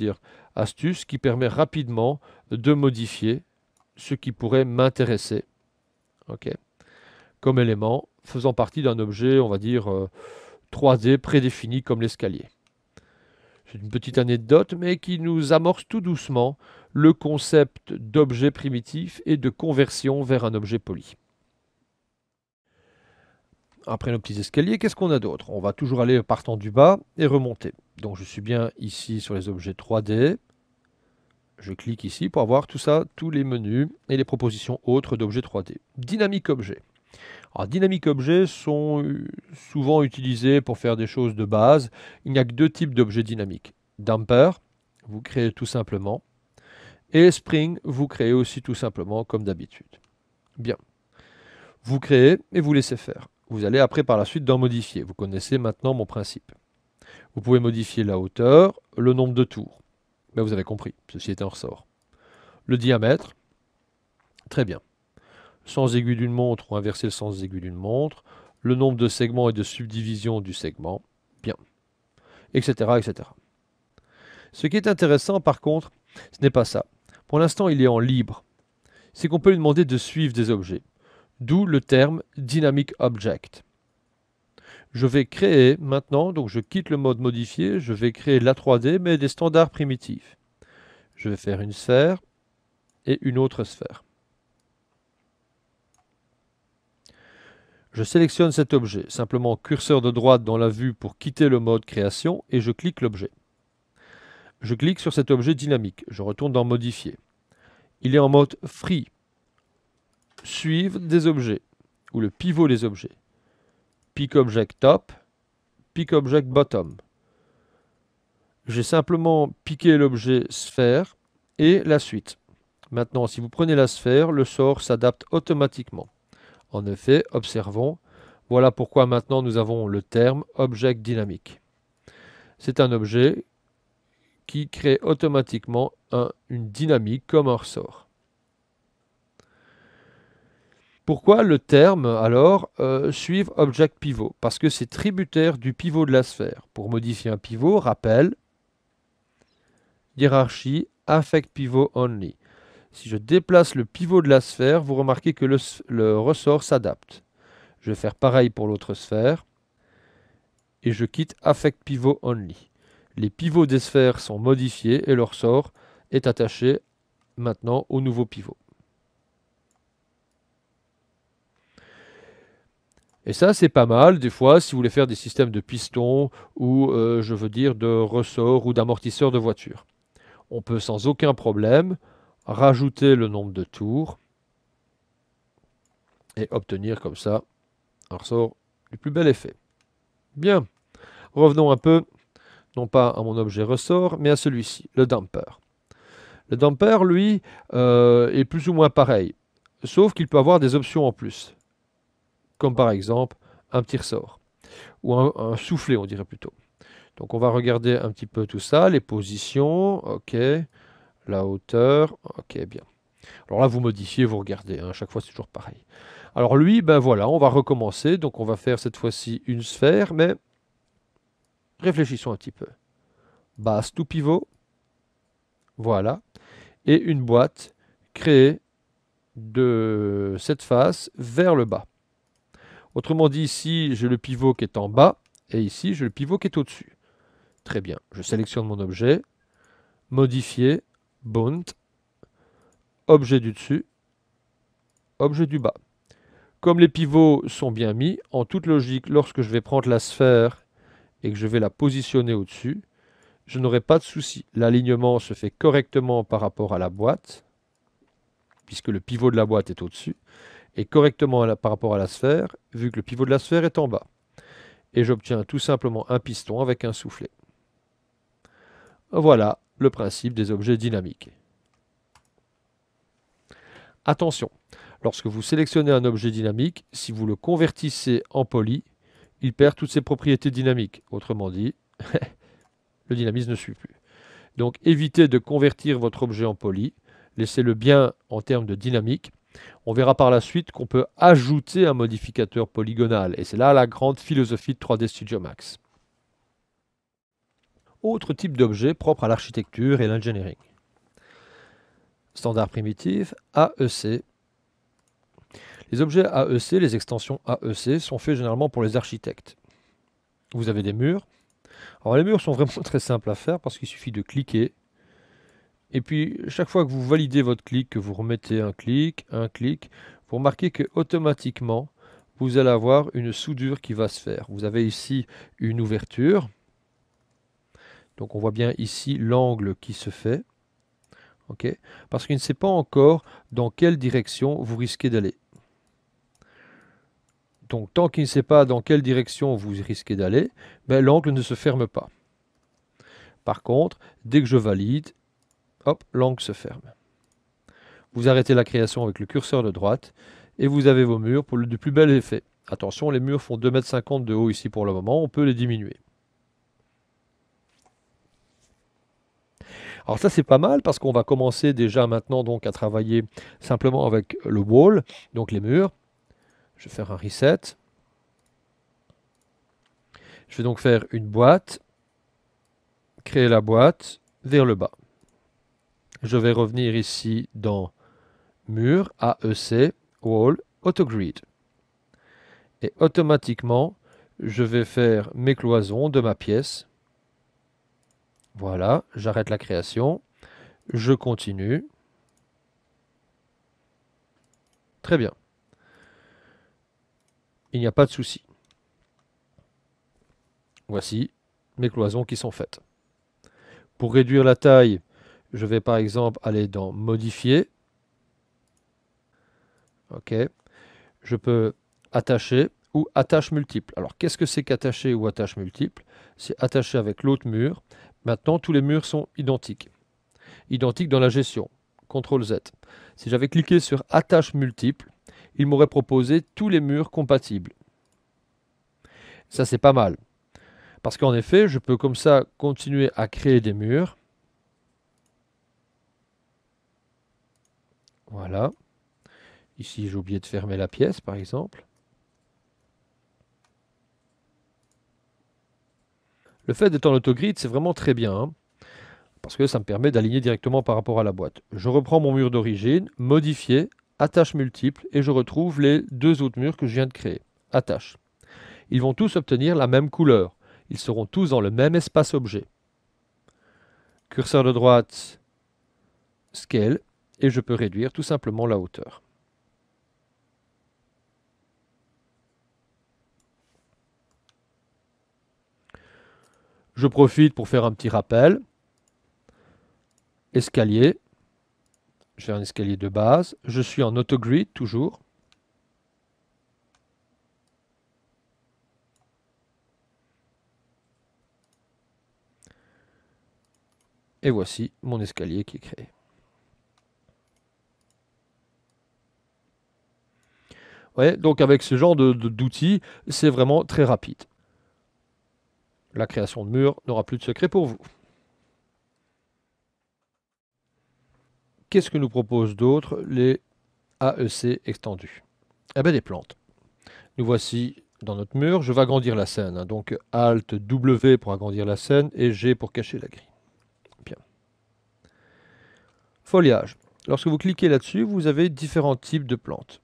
[SPEAKER 1] astuce qui permet rapidement de modifier ce qui pourrait m'intéresser, ok, comme élément faisant partie d'un objet, on va dire, 3D euh, prédéfini comme l'escalier. C'est une petite anecdote, mais qui nous amorce tout doucement le concept d'objet primitif et de conversion vers un objet poli. Après nos petits escaliers, qu'est-ce qu'on a d'autre On va toujours aller partant du bas et remonter. Donc je suis bien ici sur les objets 3D. Je clique ici pour avoir tout ça, tous les menus et les propositions autres d'objets 3D. Dynamique objet. Alors, dynamique objet sont euh, souvent utilisés pour faire des choses de base. Il n'y a que deux types d'objets dynamiques. Damper, vous créez tout simplement. Et Spring, vous créez aussi tout simplement comme d'habitude. Bien. Vous créez et vous laissez faire. Vous allez après par la suite d'en modifier. Vous connaissez maintenant mon principe. Vous pouvez modifier la hauteur, le nombre de tours vous avez compris, ceci est un ressort. Le diamètre, très bien. Sans aiguille d'une montre ou inverser le sens aiguille d'une montre. Le nombre de segments et de subdivisions du segment, bien. Etc. etc. Ce qui est intéressant par contre, ce n'est pas ça. Pour l'instant, il est en libre. C'est qu'on peut lui demander de suivre des objets. D'où le terme dynamic object je vais créer maintenant, donc je quitte le mode modifié, je vais créer la 3D, mais des standards primitifs. Je vais faire une sphère et une autre sphère. Je sélectionne cet objet, simplement curseur de droite dans la vue pour quitter le mode création et je clique l'objet. Je clique sur cet objet dynamique, je retourne dans modifier. Il est en mode free, suivre des objets, ou le pivot des objets pick object top, pick object bottom. J'ai simplement piqué l'objet sphère et la suite. Maintenant, si vous prenez la sphère, le sort s'adapte automatiquement. En effet, observons, voilà pourquoi maintenant nous avons le terme object dynamique. C'est un objet qui crée automatiquement une dynamique comme un ressort. Pourquoi le terme, alors, euh, suivre object pivot Parce que c'est tributaire du pivot de la sphère. Pour modifier un pivot, rappel, hiérarchie, affect pivot only. Si je déplace le pivot de la sphère, vous remarquez que le, ressort s'adapte. Je vais faire pareil pour l'autre sphère. Et je quitte affect pivot only. Les pivots des sphères sont modifiés et leur ressort est attaché maintenant au nouveau pivot. Et ça, c'est pas mal. Des fois, si vous voulez faire des systèmes de pistons ou, euh, je veux dire, de ressorts ou d'amortisseurs de voiture, on peut sans aucun problème rajouter le nombre de tours et obtenir comme ça un ressort du plus bel effet. Bien. Revenons un peu, non pas à mon objet ressort, mais à celui-ci, le damper. Le damper, lui, euh, est plus ou moins pareil, sauf qu'il peut avoir des options en plus comme par exemple un petit ressort, ou un, soufflet, on dirait plutôt. Donc on va regarder un petit peu tout ça, les positions, ok, la hauteur, ok, bien. Alors là, vous modifiez, vous regardez, à hein. chaque fois c'est toujours pareil. Alors lui, ben voilà, on va recommencer, donc on va faire cette fois-ci une sphère, mais réfléchissons un petit peu. Basse, tout pivot, voilà, et une boîte créée de cette face vers le bas. Autrement dit, ici, j'ai le pivot qui est en bas, et ici, j'ai le pivot qui est au-dessus. Très bien, je sélectionne mon objet, modifier, bount, objet du dessus, objet du bas. Comme les pivots sont bien mis, en toute logique, lorsque je vais prendre la sphère et que je vais la positionner au-dessus, je n'aurai pas de souci. L'alignement se fait correctement par rapport à la boîte, puisque le pivot de la boîte est au-dessus et correctement par rapport à la sphère, vu que le pivot de la sphère est en bas. Et j'obtiens tout simplement un piston avec un soufflet. Voilà le principe des objets dynamiques. Attention, lorsque vous sélectionnez un objet dynamique, si vous le convertissez en poly, il perd toutes ses propriétés dynamiques. Autrement dit, (laughs) le dynamisme ne suit plus. Donc évitez de convertir votre objet en poly, laissez-le bien en termes de dynamique, on verra par la suite qu'on peut ajouter un modificateur polygonal, et c'est là la grande philosophie de 3D Studio Max. Autre type d'objet propre à l'architecture et l'engineering. Standard primitif, AEC. Les objets AEC, les extensions AEC, sont faits généralement pour les architectes. Vous avez des murs. Alors les murs sont vraiment (laughs) très simples à faire parce qu'il suffit de cliquer et puis, chaque fois que vous validez votre clic, que vous remettez un clic, un clic, vous remarquez que automatiquement, vous allez avoir une soudure qui va se faire. Vous avez ici une ouverture. Donc on voit bien ici l'angle qui se fait. OK. Parce qu'il ne sait pas encore dans quelle direction vous risquez d'aller. Donc tant qu'il ne sait pas dans quelle direction vous risquez d'aller, ben, l'angle ne se ferme pas. Par contre, dès que je valide, Hop, l'angle se ferme. Vous arrêtez la création avec le curseur de droite et vous avez vos murs pour le plus bel effet. Attention, les murs font 2,50 m de haut ici pour le moment, on peut les diminuer. Alors ça c'est pas mal parce qu'on va commencer déjà maintenant donc à travailler simplement avec le wall, donc les murs. Je vais faire un reset. Je vais donc faire une boîte, créer la boîte vers le bas je vais revenir ici dans mur, AEC, wall, autogrid. Et automatiquement, je vais faire mes cloisons de ma pièce. Voilà, j'arrête la création. Je continue. Très bien. Il n'y a pas de souci. Voici mes cloisons qui sont faites. Pour réduire la taille, je vais par exemple aller dans Modifier. OK. Je peux attacher ou attache multiple. Alors qu'est-ce que c'est qu'attacher ou attache multiple C'est attacher avec l'autre mur. Maintenant, tous les murs sont identiques. Identiques dans la gestion. CTRL Z. Si j'avais cliqué sur attache multiple, il m'aurait proposé tous les murs compatibles. Ça, c'est pas mal. Parce qu'en effet, je peux comme ça continuer à créer des murs Voilà. Ici, j'ai oublié de fermer la pièce, par exemple. Le fait d'être en autogrid, c'est vraiment très bien, hein, parce que ça me permet d'aligner directement par rapport à la boîte. Je reprends mon mur d'origine, modifier, attache multiple, et je retrouve les deux autres murs que je viens de créer. Attache. Ils vont tous obtenir la même couleur. Ils seront tous dans le même espace objet. Curseur de droite, scale, et je peux réduire tout simplement la hauteur. Je profite pour faire un petit rappel. Escalier. J'ai un escalier de base. Je suis en autogrid toujours. Et voici mon escalier qui est créé. donc avec ce genre d'outils, de, c'est vraiment très rapide. La création de murs n'aura plus de secret pour vous. Qu'est-ce que nous proposent d'autres les AEC étendus Eh bien des plantes. Nous voici dans notre mur, je vais agrandir la scène. Hein. donc Alt W pour agrandir la scène et G pour cacher la grille. Bien. Foliage. Lorsque vous cliquez là-dessus, vous avez différents types de plantes.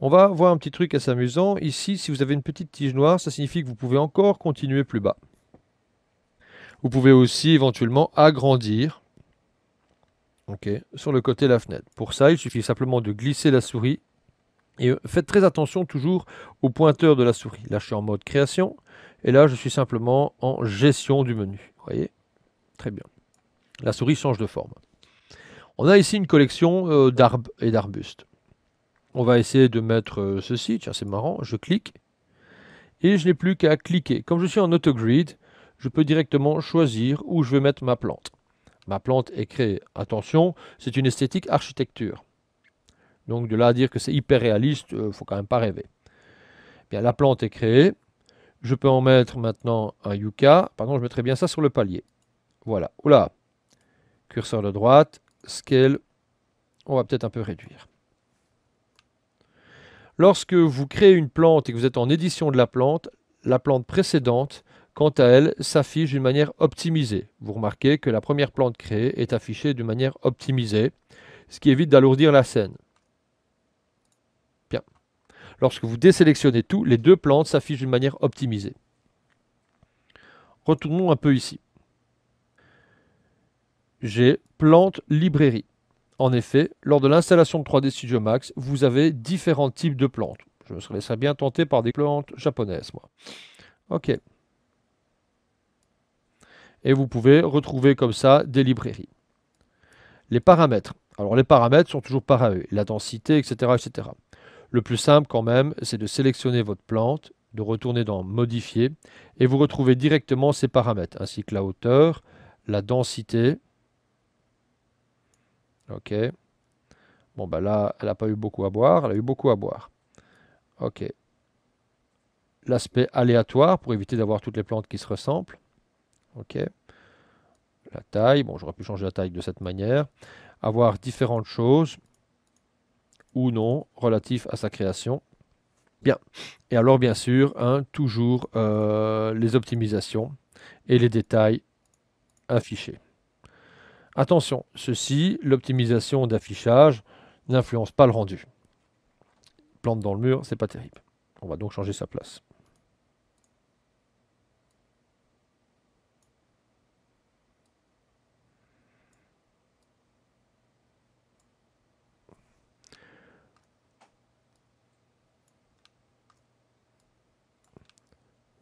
[SPEAKER 1] On va voir un petit truc assez amusant. Ici, si vous avez une petite tige noire, ça signifie que vous pouvez encore continuer plus bas. Vous pouvez aussi éventuellement agrandir ok, sur le côté de la fenêtre. Pour ça, il suffit simplement de glisser la souris. Et euh, faites très attention toujours au pointeur de la souris. Là, je suis en mode création. Et là, je suis simplement en gestion du menu. Vous voyez Très bien. La souris change de forme. On a ici une collection euh, d'arbres et d'arbustes. On va essayer de mettre euh, ceci. Tiens, c'est marrant. Je clique. Et je n'ai plus qu'à cliquer. Comme je suis en auto-grid, je peux directement choisir où je veux mettre ma plante. Ma plante est créée. Attention, c'est une esthétique architecture. Donc de là à dire que c'est hyper réaliste, ne euh, faut quand même pas rêver. Eh bien, la plante est créée. Je peux en mettre maintenant un yucca. Pardon, je mettrai bien ça sur le palier. Voilà. Oula. Curseur de droite. Scale. On va peut-être un peu réduire. Lorsque vous créez une plante et que vous êtes en édition de la plante, la plante précédente, quant à elle, s'affiche d'une manière optimisée. Vous remarquez que la première plante créée est affichée d'une manière optimisée, ce qui évite d'alourdir la scène. Bien. Lorsque vous désélectionnez tout, les deux plantes s'affichent d'une manière optimisée. Retournons un peu ici. J'ai plante librairie. En effet, lors de l'installation de 3D Studio Max, vous avez différents types de plantes. Je me laisserais bien tenter par des plantes japonaises, moi. Ok. Et vous pouvez retrouver comme ça des librairies. Les paramètres. Alors les paramètres sont toujours eux. la densité, etc. etc. Le plus simple quand même, c'est de sélectionner votre plante, de retourner dans Modifier, et vous retrouvez directement ces paramètres, ainsi que la hauteur, la densité, Ok. Bon, bah là, elle n'a pas eu beaucoup à boire. Elle a eu beaucoup à boire. Ok. L'aspect aléatoire pour éviter d'avoir toutes les plantes qui se ressemblent. Ok. La taille. Bon, j'aurais pu changer la taille de cette manière. Avoir différentes choses ou non relatif à sa création. Bien. Et alors, bien sûr, hein, toujours euh, les optimisations et les détails affichés. Attention, ceci, l'optimisation d'affichage n'influence pas le rendu. Plante dans le mur, c'est pas terrible. On va donc changer sa place.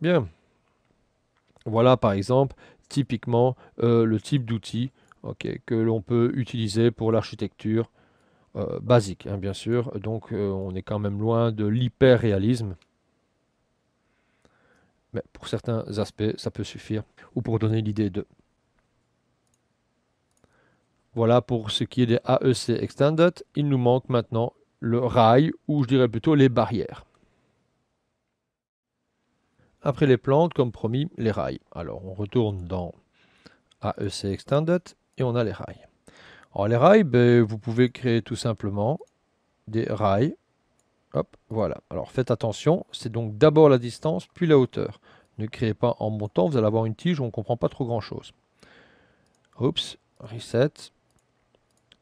[SPEAKER 1] Bien. Voilà par exemple typiquement euh, le type d'outil que l'on peut utiliser pour l'architecture euh, basique, hein, bien sûr. Donc euh, on est quand même loin de l'hyper-réalisme. Mais pour certains aspects, ça peut suffire, ou pour donner l'idée de. Voilà pour ce qui est des AEC Extended. Il nous manque maintenant le rail, ou je dirais plutôt les barrières. Après les plantes, comme promis, les rails. Alors on retourne dans AEC Extended et on a les rails. Alors les rails, ben, vous pouvez créer tout simplement des rails. Hop, voilà. Alors faites attention, c'est donc d'abord la distance, puis la hauteur. Ne créez pas en montant, vous allez avoir une tige où on ne comprend pas trop grand chose. Oups, reset.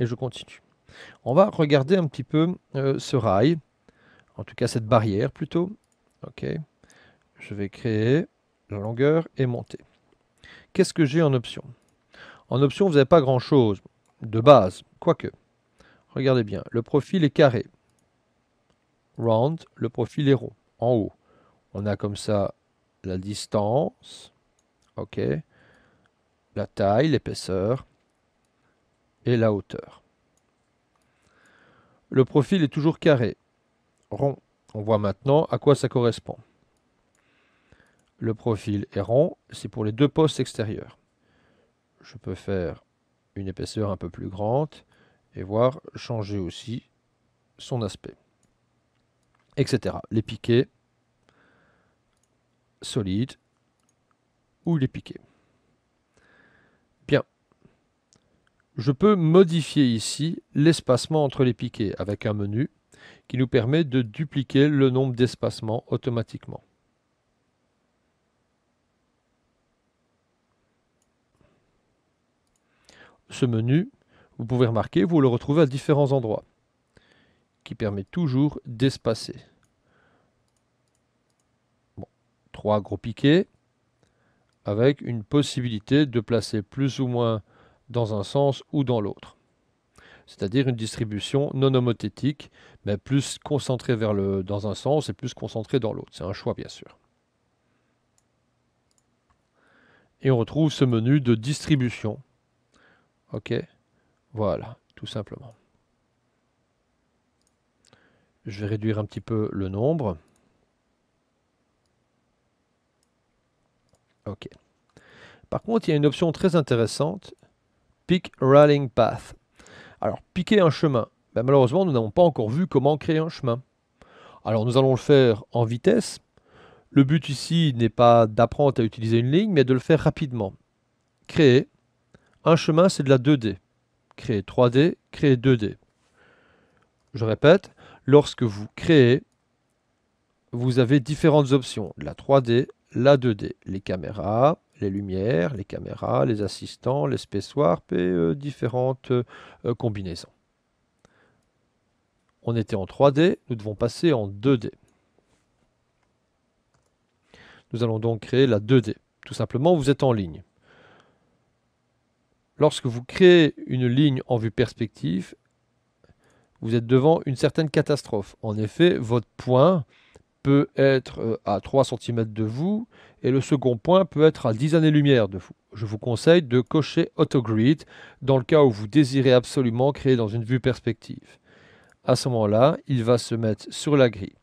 [SPEAKER 1] Et je continue. On va regarder un petit peu euh, ce rail, en tout cas cette barrière plutôt. Ok, je vais créer la longueur et monter. Qu'est-ce que j'ai en option en option, vous n'avez pas grand-chose de base, quoique. Regardez bien, le profil est carré. Round, le profil est rond, en haut. On a comme ça la distance, ok, la taille, l'épaisseur et la hauteur. Le profil est toujours carré, rond. On voit maintenant à quoi ça correspond. Le profil est rond, c'est pour les deux postes extérieurs je peux faire une épaisseur un peu plus grande et voir changer aussi son aspect. Etc. Les piquets solides ou les piquets. Bien. Je peux modifier ici l'espacement entre les piquets avec un menu qui nous permet de dupliquer le nombre d'espacements automatiquement. Ce menu, vous pouvez remarquer, vous le retrouvez à différents endroits, qui permet toujours d'espacer. trois gros piquets, avec une possibilité de placer plus ou moins dans un sens ou dans l'autre. C'est-à-dire une distribution non homothétique, mais plus concentrée vers le, dans un sens et plus concentrée dans l'autre. C'est un choix, bien sûr. Et on retrouve ce menu de distribution Ok Voilà, tout simplement. Je vais réduire un petit peu le nombre. Ok. Par contre, il y a une option très intéressante. Pick Rallying Path. Alors, piquer un chemin. Ben, malheureusement, nous n'avons pas encore vu comment créer un chemin. Alors, nous allons le faire en vitesse. Le but ici n'est pas d'apprendre à utiliser une ligne, mais de le faire rapidement. Créer. Un chemin, c'est de la 2D. Créer 3D, créer 2D. Je répète, lorsque vous créez, vous avez différentes options. La 3D, la 2D, les caméras, les lumières, les caméras, les assistants, l'espèce-warp et euh, différentes euh, combinaisons. On était en 3D, nous devons passer en 2D. Nous allons donc créer la 2D. Tout simplement, vous êtes en ligne. Lorsque vous créez une ligne en vue perspective, vous êtes devant une certaine catastrophe. En effet, votre point peut être euh, à 3 cm de vous et le second point peut être à 10 années-lumière de vous. Je vous conseille de cocher Auto-Grid dans le cas où vous désirez absolument créer dans une vue perspective. À ce moment-là, il va se mettre sur la grille.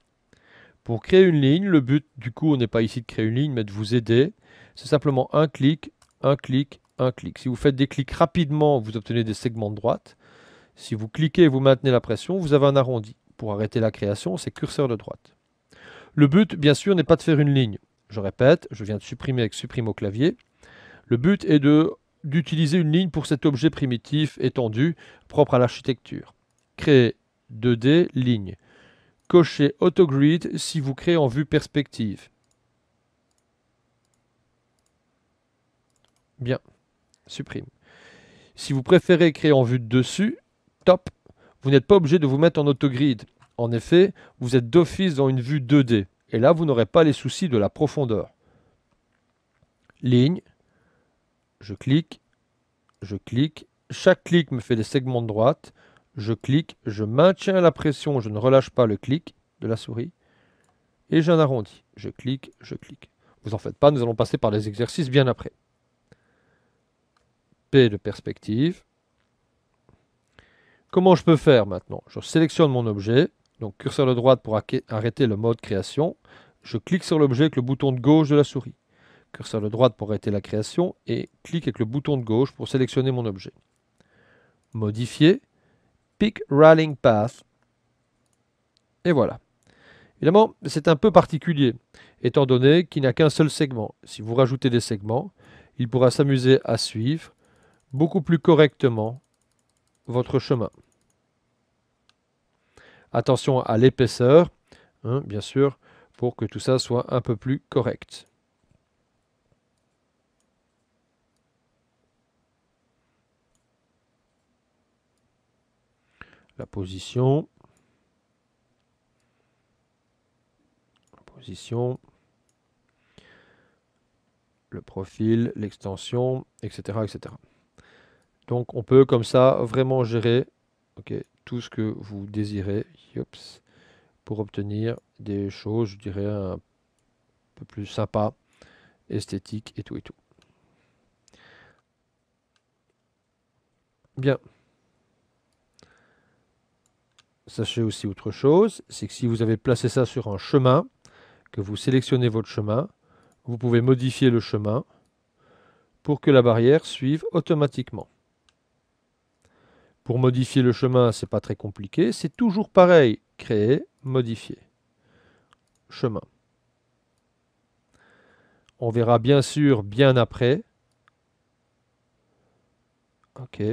[SPEAKER 1] Pour créer une ligne, le but du coup, on n'est pas ici de créer une ligne, mais de vous aider. C'est simplement un clic, un clic, un clic. Si vous faites des clics rapidement, vous obtenez des segments de droite. Si vous cliquez et vous maintenez la pression, vous avez un arrondi. Pour arrêter la création, c'est curseur de droite. Le but, bien sûr, n'est pas de faire une ligne. Je répète, je viens de supprimer avec supprime au clavier. Le but est d'utiliser une ligne pour cet objet primitif étendu, propre à l'architecture. Créer 2D, ligne. Cochez AutoGrid si vous créez en vue perspective. Bien supprime. Si vous préférez créer en vue de dessus, top, vous n'êtes pas obligé de vous mettre en auto-grid. En effet, vous êtes d'office dans une vue 2D, et là vous n'aurez pas les soucis de la profondeur. Ligne, je clique, je clique, chaque clic me fait des segments de droite, je clique, je maintiens la pression, je ne relâche pas le clic de la souris, et j'en arrondis. Je clique, je clique. Vous en faites pas, nous allons passer par les exercices bien après de perspective. Comment je peux faire maintenant Je sélectionne mon objet, donc curseur de droite pour arrêter le mode création. Je clique sur l'objet avec le bouton de gauche de la souris. Curseur de droite pour arrêter la création et clique avec le bouton de gauche pour sélectionner mon objet. Modifier. Pick Rallying Path. Et voilà. Évidemment, c'est un peu particulier, étant donné qu'il n'a qu'un seul segment. Si vous rajoutez des segments, il pourra s'amuser à suivre beaucoup plus correctement votre chemin. Attention à l'épaisseur, hein, bien sûr, pour que tout ça soit un peu plus correct. La position. La position le profil, l'extension, etc., etc. Donc on peut comme ça vraiment gérer tout ce que vous désirez pour obtenir des choses, je dirais, un peu plus sympa, esthétique et tout et tout. Bien. Sachez aussi autre chose, c'est que si vous avez placé ça sur un chemin, que vous sélectionnez votre chemin, vous pouvez modifier le chemin pour que la barrière suive automatiquement. Pour modifier le chemin, c'est pas très compliqué. C'est toujours pareil. Créer, modifier. Chemin. On verra bien sûr bien après. Ok.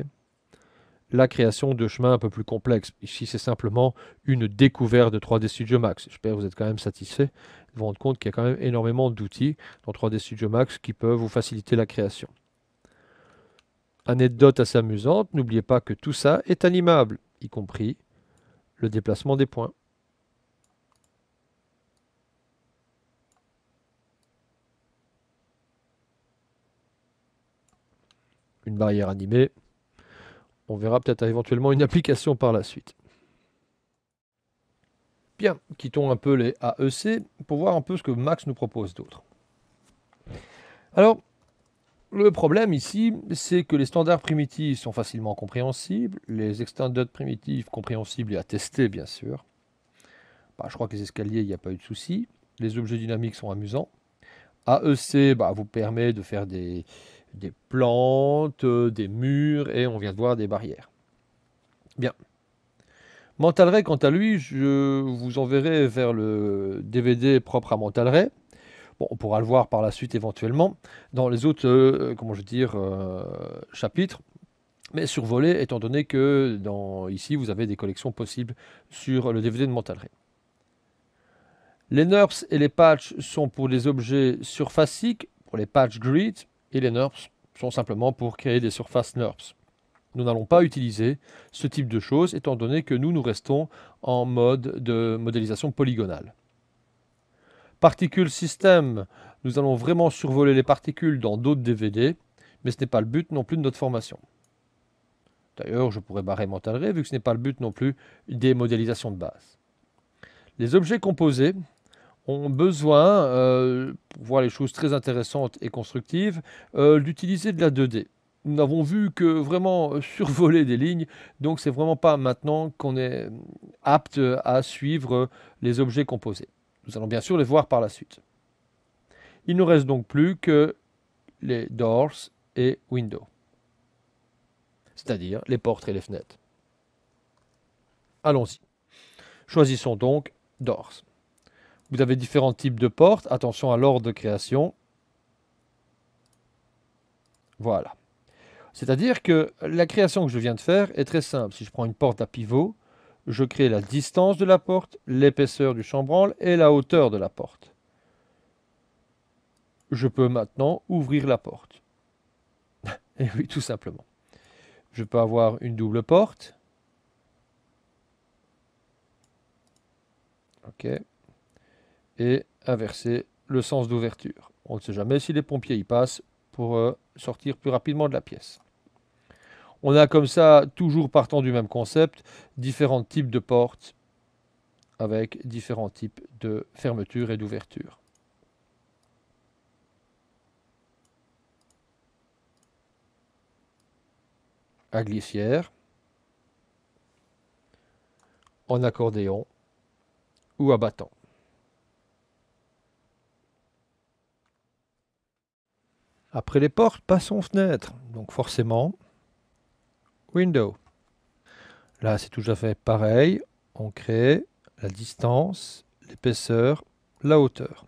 [SPEAKER 1] La création de chemins un peu plus complexes. Ici, c'est simplement une découverte de 3D Studio Max. J'espère que vous êtes quand même satisfait. Vous vous compte qu'il y a quand même énormément d'outils dans 3D Studio Max qui peuvent vous faciliter la création. Anecdote assez amusante, n'oubliez pas que tout ça est animable, y compris le déplacement des points. Une barrière animée. On verra peut-être éventuellement une (laughs) application par la suite. Bien, quittons un peu les AEC pour voir un peu ce que Max nous propose d'autre. Alors, le problème ici, c'est que les standards primitifs sont facilement compréhensibles, les standards primitifs compréhensibles et attestés, bien sûr. Bah, je crois que les escaliers, il n'y a pas eu de souci. Les objets dynamiques sont amusants. AEC bah, vous permet de faire des, des plantes, euh, des murs, et on vient de voir des barrières. Bien. Mental quant à lui, je vous enverrai vers le DVD propre à Mental on pourra le voir par la suite éventuellement dans les autres, euh, comment euh, chapitres. Mais survolé, étant donné que dans, ici, vous avez des collections possibles sur le DVD de Mental Les NURBS et les patchs sont pour les objets surfaciques, pour les patchs grid, et les NURBS sont simplement pour créer des surfaces NURBS. Nous n'allons pas utiliser ce type de choses, étant donné que nous, nous restons en mode de modélisation polygonale. Particules système, nous allons vraiment survoler les particules dans d'autres DVD, mais ce n'est pas le but non plus de notre formation. D'ailleurs, je pourrais barrer mon Ray, vu que ce n'est pas le but non plus des modélisations de base. Les objets composés ont besoin, euh, pour voir les choses très intéressantes et constructives, euh, d'utiliser de la 2D nous n'avons vu que vraiment (laughs) survoler des lignes, donc ce n'est vraiment pas maintenant qu'on est apte à suivre les objets composés. Nous allons bien sûr les voir par la suite. Il ne reste donc plus que les doors et windows, c'est-à-dire les portes et les fenêtres. Allons-y. Choisissons donc doors. Vous avez différents types de portes, attention à l'ordre de création. Voilà. C'est-à-dire que la création que je viens de faire est très simple. Si je prends une porte à pivot, je crée la distance de la porte, l'épaisseur du chambranle et la hauteur de la porte. Je peux maintenant ouvrir la porte. (laughs) et eh oui, tout simplement. Je peux avoir une double porte. OK. Et inverser le sens d'ouverture. On ne sait jamais si les pompiers y passent pour euh, sortir plus rapidement de la pièce. On a comme ça, toujours partant du même concept, différents types de portes avec différents types de fermetures et d'ouvertures. à glissière, en accordéon ou à battant. Après les portes, passons aux fenêtres. Donc forcément, window. Là, c'est tout à fait pareil. On crée la distance, l'épaisseur, la hauteur.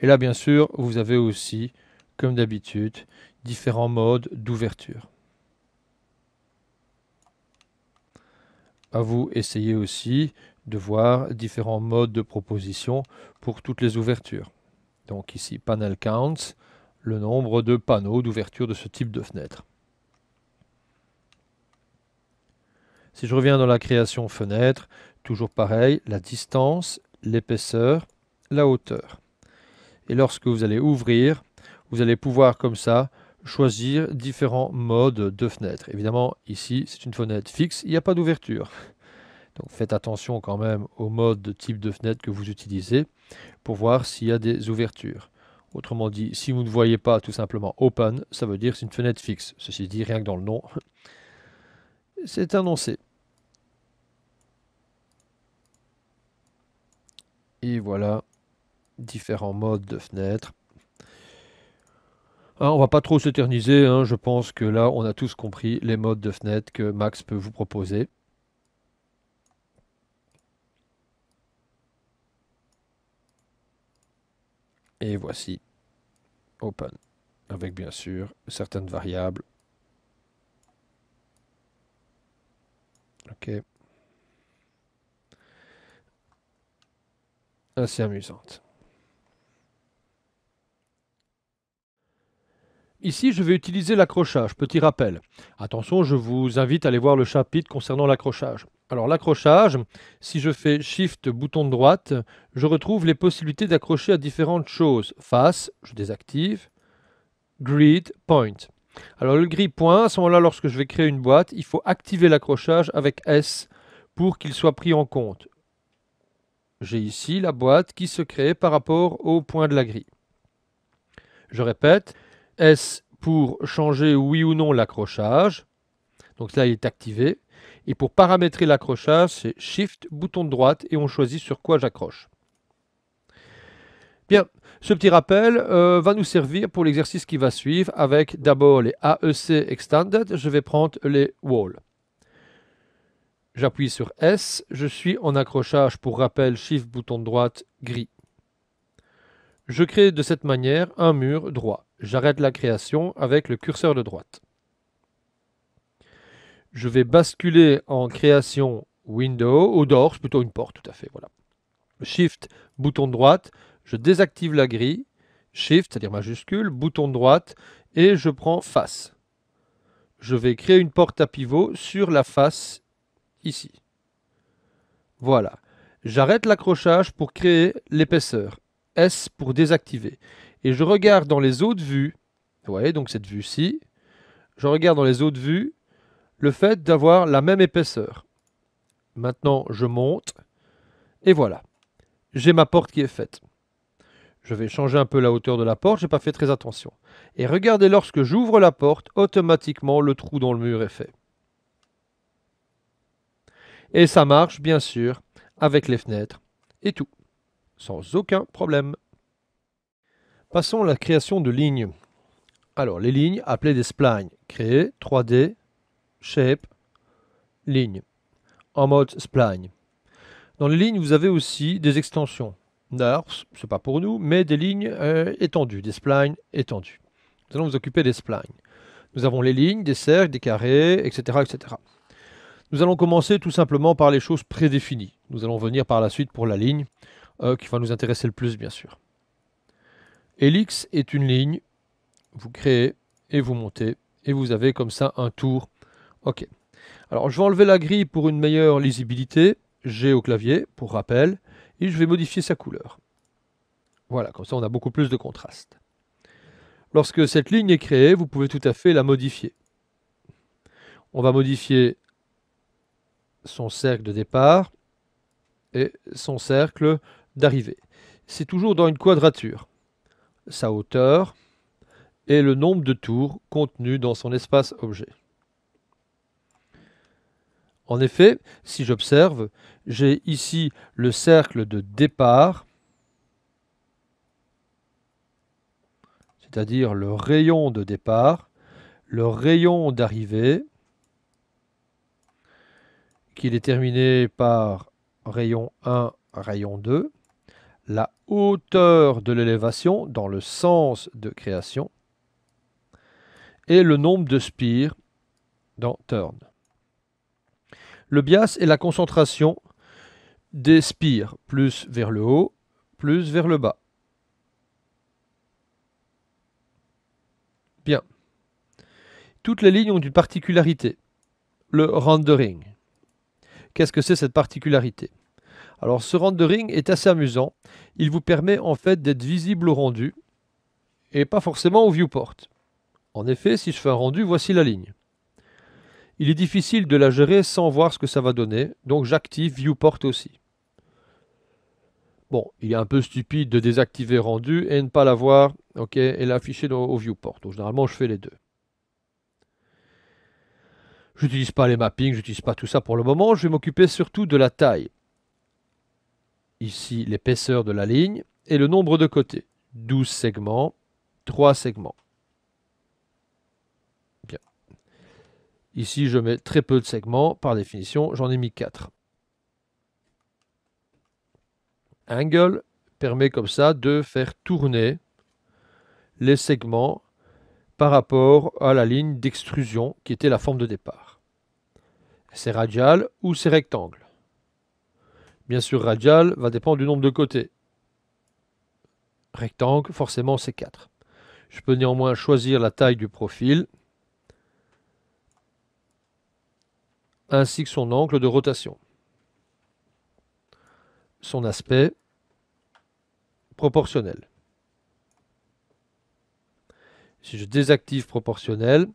[SPEAKER 1] Et là, bien sûr, vous avez aussi, comme d'habitude, différents modes d'ouverture. À vous essayez aussi de voir différents modes de proposition pour toutes les ouvertures. Donc ici, panel counts, le nombre de panneaux d'ouverture de ce type de fenêtre. Si je reviens dans la création fenêtre, toujours pareil, la distance, l'épaisseur, la hauteur. Et lorsque vous allez ouvrir, vous allez pouvoir comme ça choisir différents modes de fenêtre. Évidemment, ici, c'est une fenêtre fixe, il n'y a pas d'ouverture. Donc faites attention quand même au mode de type de fenêtre que vous utilisez pour voir s'il y a des ouvertures. Autrement dit, si vous ne voyez pas tout simplement open, ça veut dire c'est une fenêtre fixe. Ceci dit, rien que dans le nom, c'est annoncé. voilà, différents modes de fenêtres. Hein, on va pas trop s'éterniser, hein, je pense que là on a tous compris les modes de fenêtre que Max peut vous proposer. Et voici open, avec bien sûr certaines variables. OK. assez amusante. Ici, je vais utiliser l'accrochage, petit rappel. Attention, je vous invite à aller voir le chapitre concernant l'accrochage. Alors l'accrochage, si je fais Shift bouton de droite, je retrouve les possibilités d'accrocher à différentes choses. Face, je désactive. Grid, Point. Alors le grid point, à ce moment-là, lorsque je vais créer une boîte, il faut activer l'accrochage avec S pour qu'il soit pris en compte. J'ai ici la boîte qui se crée par rapport au point de la grille. Je répète, S pour changer oui ou non l'accrochage. Donc là, il est activé. Et pour paramétrer l'accrochage, c'est Shift, bouton de droite, et on choisit sur quoi j'accroche. Bien, ce petit rappel euh, va nous servir pour l'exercice qui va suivre avec d'abord les AEC Extended. Je vais prendre les Walls. J'appuie sur S, je suis en accrochage pour rappel Shift bouton de droite gris. Je crée de cette manière un mur droit. J'arrête la création avec le curseur de droite. Je vais basculer en création window, ou c'est plutôt une porte, tout à fait, voilà. Shift, bouton de droite, je désactive la grille, Shift, c'est-à-dire majuscule, bouton de droite, et je prends face. Je vais créer une porte à pivot sur la face ici. Voilà. J'arrête l'accrochage pour créer l'épaisseur. S pour désactiver. Et je regarde dans les autres vues, vous voyez donc cette vue-ci, je regarde dans les autres vues le fait d'avoir la même épaisseur. Maintenant, je monte. Et voilà. J'ai ma porte qui est faite. Je vais changer un peu la hauteur de la porte, j'ai pas fait très attention. Et regardez, lorsque j'ouvre la porte, automatiquement le trou dans le mur est fait. Et ça marche, bien sûr, avec les fenêtres et tout, sans aucun problème. Passons à la création de lignes. Alors, les lignes, appelées des splines, créer 3D, shape, ligne, en mode spline. Dans les lignes, vous avez aussi des extensions. ce n'est pas pour nous, mais des lignes euh, étendues, des splines étendues. Nous allons nous occuper des splines. Nous avons les lignes, des cercles, des carrés, etc. etc. Nous allons commencer tout simplement par les choses prédéfinies. Nous allons venir par la suite pour la ligne euh, qui va nous intéresser le plus, bien sûr. Helix est une ligne. Vous créez et vous montez et vous avez comme ça un tour. Ok. Alors je vais enlever la grille pour une meilleure lisibilité. J'ai au clavier pour rappel et je vais modifier sa couleur. Voilà, comme ça on a beaucoup plus de contraste. Lorsque cette ligne est créée, vous pouvez tout à fait la modifier. On va modifier son cercle de départ et son cercle d'arrivée. C'est toujours dans une quadrature. Sa hauteur et le nombre de tours contenus dans son espace objet. En effet, si j'observe, j'ai ici le cercle de départ, c'est-à-dire le rayon de départ, le rayon d'arrivée, qui est terminé par rayon 1, rayon 2, la hauteur de l'élévation dans le sens de création, et le nombre de spires dans turn. Le bias est la concentration des spires, plus vers le haut, plus vers le bas. Bien. Toutes les lignes ont une particularité, le rendering. Qu'est-ce que c'est cette particularité Alors ce rendering est assez amusant. Il vous permet en fait d'être visible au rendu et pas forcément au viewport. En effet, si je fais un rendu, voici la ligne. Il est difficile de la gérer sans voir ce que ça va donner, donc j'active viewport aussi. Bon, il est un peu stupide de désactiver rendu et ne pas l'avoir ok, et l'afficher au viewport. Donc généralement, je fais les deux. Je n'utilise pas les mappings, je n'utilise pas tout ça pour le moment. Je vais m'occuper surtout de la taille. Ici, l'épaisseur de la ligne et le nombre de côtés. 12 segments, 3 segments. Bien. Ici, je mets très peu de segments. Par définition, j'en ai mis 4. Angle permet comme ça de faire tourner les segments par rapport à la ligne d'extrusion qui était la forme de départ c'est radial ou c'est rectangle. Bien sûr, radial va dépendre du nombre de côtés. Rectangle, forcément, c'est 4. Je peux néanmoins choisir la taille du profil ainsi que son angle de rotation. Son aspect proportionnel. Si je désactive proportionnel,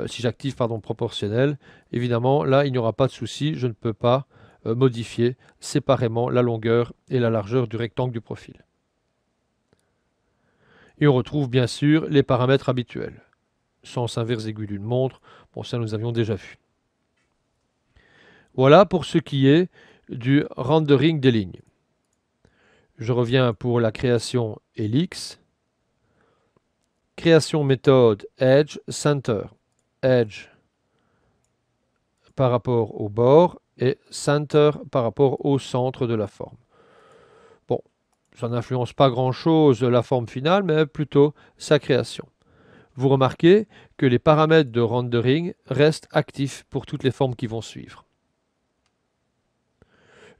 [SPEAKER 1] euh, si j'active pardon proportionnel, évidemment là il n'y aura pas de souci, je ne peux pas euh, modifier séparément la longueur et la largeur du rectangle du profil. Et on retrouve bien sûr les paramètres habituels. Sens inverse aigu d'une montre, bon ça nous avions déjà vu. Voilà pour ce qui est du rendering des lignes. Je reviens pour la création Helix. Création méthode Edge Center edge par rapport au bord et center par rapport au centre de la forme. Bon, ça n'influence pas grand-chose la forme finale, mais plutôt sa création. Vous remarquez que les paramètres de rendering restent actifs pour toutes les formes qui vont suivre.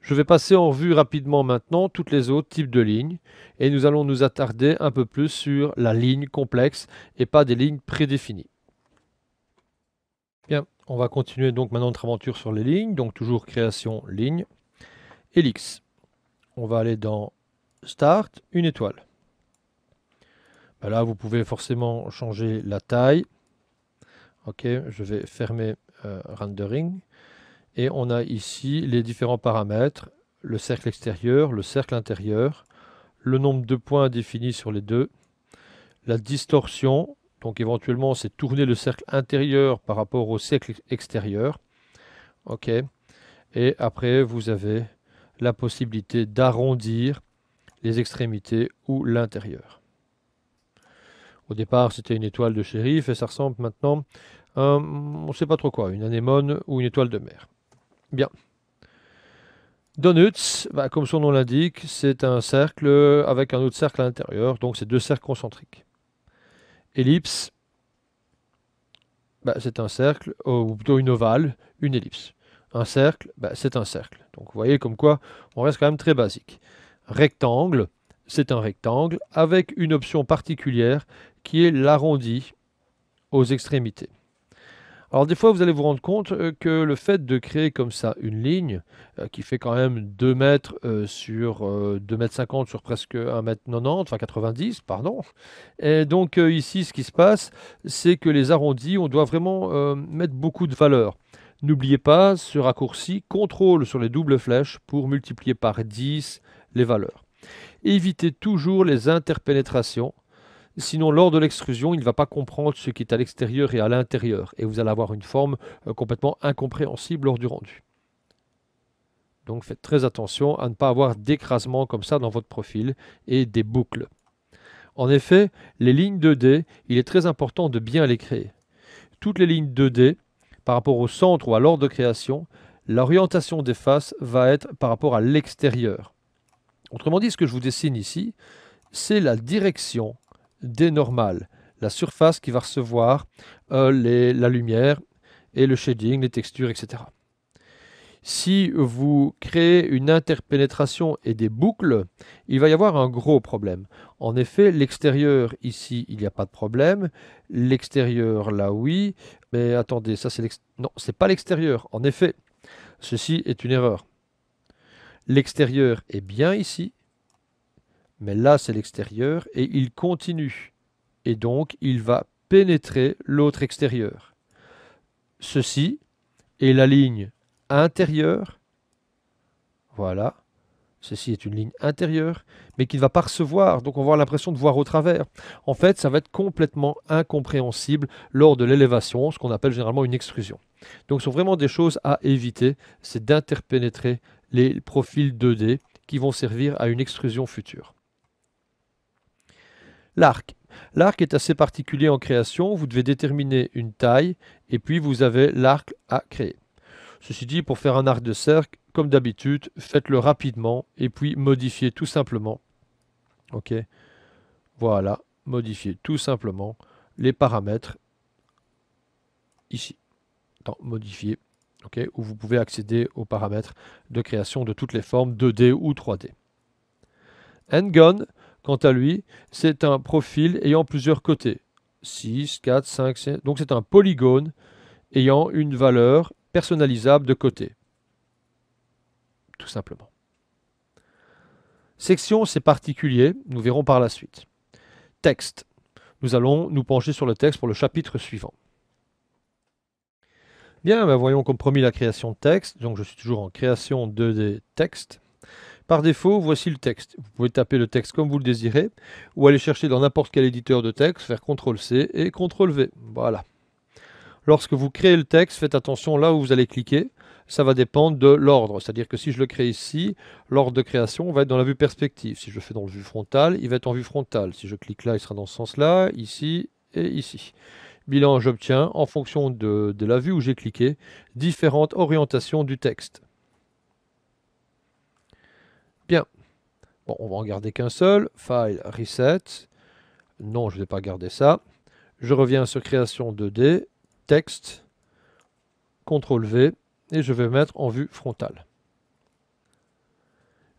[SPEAKER 1] Je vais passer en revue rapidement maintenant toutes les autres types de lignes et nous allons nous attarder un peu plus sur la ligne complexe et pas des lignes prédéfinies. On va continuer donc maintenant notre aventure sur les lignes. Donc toujours création ligne, elix On va aller dans Start, une étoile. Ben là, vous pouvez forcément changer la taille. Ok, je vais fermer euh, Rendering. Et on a ici les différents paramètres. Le cercle extérieur, le cercle intérieur, le nombre de points définis sur les deux, la distorsion, donc éventuellement, c'est tourner le cercle intérieur par rapport au cercle extérieur. OK. Et après, vous avez la possibilité d'arrondir les extrémités ou l'intérieur. Au départ, c'était une étoile de shérif et ça ressemble maintenant à, on ne sait pas trop quoi, une anémone ou une étoile de mer. Bien. Donuts, bah, comme son nom l'indique, c'est un cercle euh, avec un autre cercle à l'intérieur, donc c'est deux cercles concentriques ellipse, bah, c'est un cercle, ou plutôt une ovale, une ellipse. Un cercle, bah, c'est un cercle. Donc vous voyez comme quoi on reste quand même très basique. Rectangle, c'est un rectangle avec une option particulière qui est l'arrondi aux extrémités. Alors des fois, vous allez vous rendre compte euh, que le fait de créer comme ça une ligne, euh, qui fait quand même 2 mètres euh, sur 2 mètres 50 sur presque 1 mètre 90, enfin 90, pardon. Et donc ici, ce qui se passe, c'est que les arrondis, on doit vraiment mettre beaucoup de valeur. N'oubliez pas ce raccourci contrôle sur les doubles flèches pour multiplier par 10 les valeurs. Évitez toujours les interpénétrations Sinon, lors de l'extrusion, il ne va pas comprendre ce qui est à l'extérieur et à l'intérieur, et vous allez avoir une forme euh, complètement incompréhensible lors du rendu. Donc faites très attention à ne pas avoir d'écrasement comme ça dans votre profil et des boucles. En effet, les lignes 2D, il est très important de bien les créer. Toutes les lignes 2D, par rapport au centre ou à l'ordre de création, l'orientation des faces va être par rapport à l'extérieur. Autrement dit, ce que je vous dessine ici, c'est la direction des normales, la surface qui va recevoir euh, la lumière et le shading, les textures, etc. Si vous créez une interpénétration et des boucles, il va y avoir un gros problème. En effet, l'extérieur ici, il n'y a pas de problème. L'extérieur là, oui. Mais attendez, ça c'est non, c'est pas l'extérieur. En effet, ceci est une erreur. L'extérieur est bien ici, mais là, c'est l'extérieur et il continue. Et donc, il va pénétrer l'autre extérieur. Ceci est la ligne intérieure. Voilà. Ceci est une ligne intérieure, mais qui ne va pas recevoir, donc on va avoir l'impression de voir au travers. En fait, ça va être complètement incompréhensible lors de l'élévation, ce qu'on appelle généralement une extrusion. Donc ce sont vraiment des choses à éviter, c'est d'interpénétrer les profils 2D qui vont servir à une extrusion future. L'arc. L'arc est assez particulier en création, vous devez déterminer une taille et puis vous avez l'arc à créer. Ceci dit, pour faire un arc de cercle, comme d'habitude, faites-le rapidement et puis modifiez tout simplement. Ok, voilà, modifiez tout simplement les paramètres ici, dans modifier, ok, où vous pouvez accéder aux paramètres de création de toutes les formes 2D ou 3D. And Quant à lui, c'est un profil ayant plusieurs côtés. 6, 4, 5, 6. Donc c'est un polygone ayant une valeur personnalisable de côté. Tout simplement. Section, c'est particulier, nous verrons par la suite. Texte. Nous allons nous pencher sur le texte pour le chapitre suivant. Bien, ben voyons comme promis la création de texte. Donc je suis toujours en création 2D texte. Par défaut, voici le texte. Vous pouvez taper le texte comme vous le désirez, ou aller chercher dans n'importe quel éditeur de texte, faire CTRL-C et CTRL-V. Voilà. Lorsque vous créez le texte, faites attention là où vous allez cliquer. Ça va dépendre de l'ordre. C'est-à-dire que si je le crée ici, l'ordre de création va être dans la vue perspective. Si je le fais dans la vue frontale, il va être en vue frontale. Si je clique là, il sera dans ce sens-là, ici et ici. Bilan, j'obtiens, en fonction de la vue où j'ai cliqué, différentes orientations du texte. Bien. Bon, on va en garder qu'un seul. File, Reset. Non, je ne vais pas garder ça. Je reviens sur Création 2D, Texte, CTRL V, et je vais mettre en vue frontale.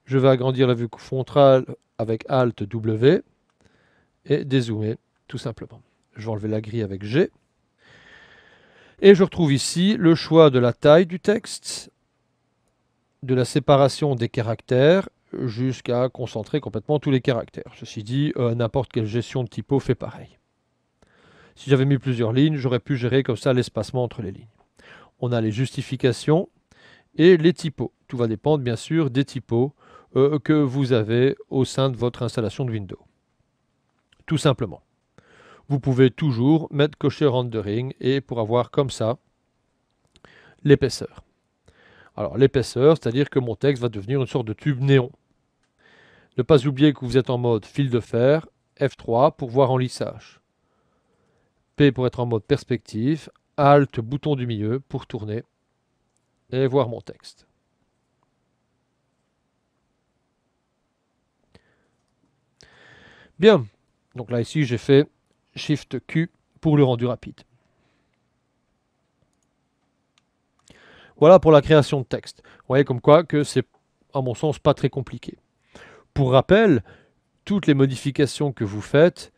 [SPEAKER 1] Je vais agrandir la vue frontale avec Alt W et dézoomer tout simplement. Je vais enlever la grille avec G. Et je retrouve ici le choix de la taille du texte, de la séparation des caractères jusqu'à concentrer complètement tous les caractères. Ceci dit, euh, n'importe quelle gestion de typo fait pareil. Si j'avais mis plusieurs lignes, j'aurais pu gérer comme ça l'espacement entre les lignes. On a les justifications et les typos. Tout va dépendre bien sûr des typos euh, que vous avez au sein de votre installation de Windows. Tout simplement. Vous pouvez toujours mettre cocher rendering et pour avoir comme ça l'épaisseur. Alors l'épaisseur, c'est-à-dire que mon texte va devenir une sorte de tube néon. Ne pas oublier que vous êtes en mode fil de fer, F3 pour voir en lissage. P pour être en mode perspective, Alt bouton du milieu pour tourner et voir mon texte. Bien, donc là ici j'ai fait Shift Q pour le rendu rapide. Voilà pour la création de texte. Vous voyez comme quoi que c'est, à mon sens, pas très compliqué. Pour rappel, toutes les modifications que vous faites,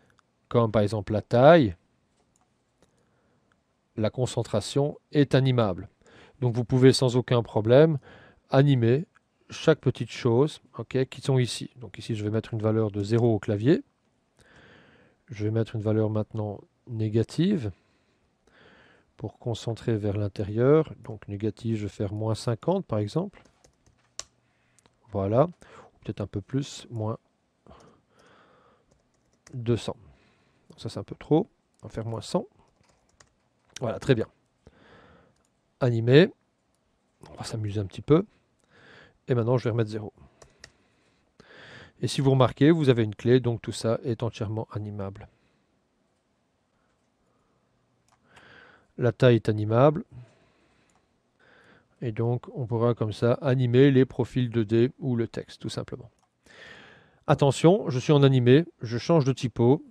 [SPEAKER 1] comme par exemple la taille, la concentration est animable. Donc vous pouvez sans aucun problème animer chaque petite chose qui sont ici. Donc ici je vais mettre une valeur de 0 au clavier. Je vais mettre une valeur maintenant négative pour concentrer vers l'intérieur. Donc négatif, je vais faire moins 50 par exemple. Voilà. Peut-être un peu plus, moins 200. ça c'est un peu trop. On va faire moins 100. Voilà, très bien. Animé. On va s'amuser un petit peu. Et maintenant, je vais remettre 0. Et si vous remarquez, vous avez une clé, donc tout ça est entièrement animable. La taille est animable. Et donc, on pourra comme ça animer les profils 2D ou le texte, tout simplement. Attention, je suis en animé, je change de typo.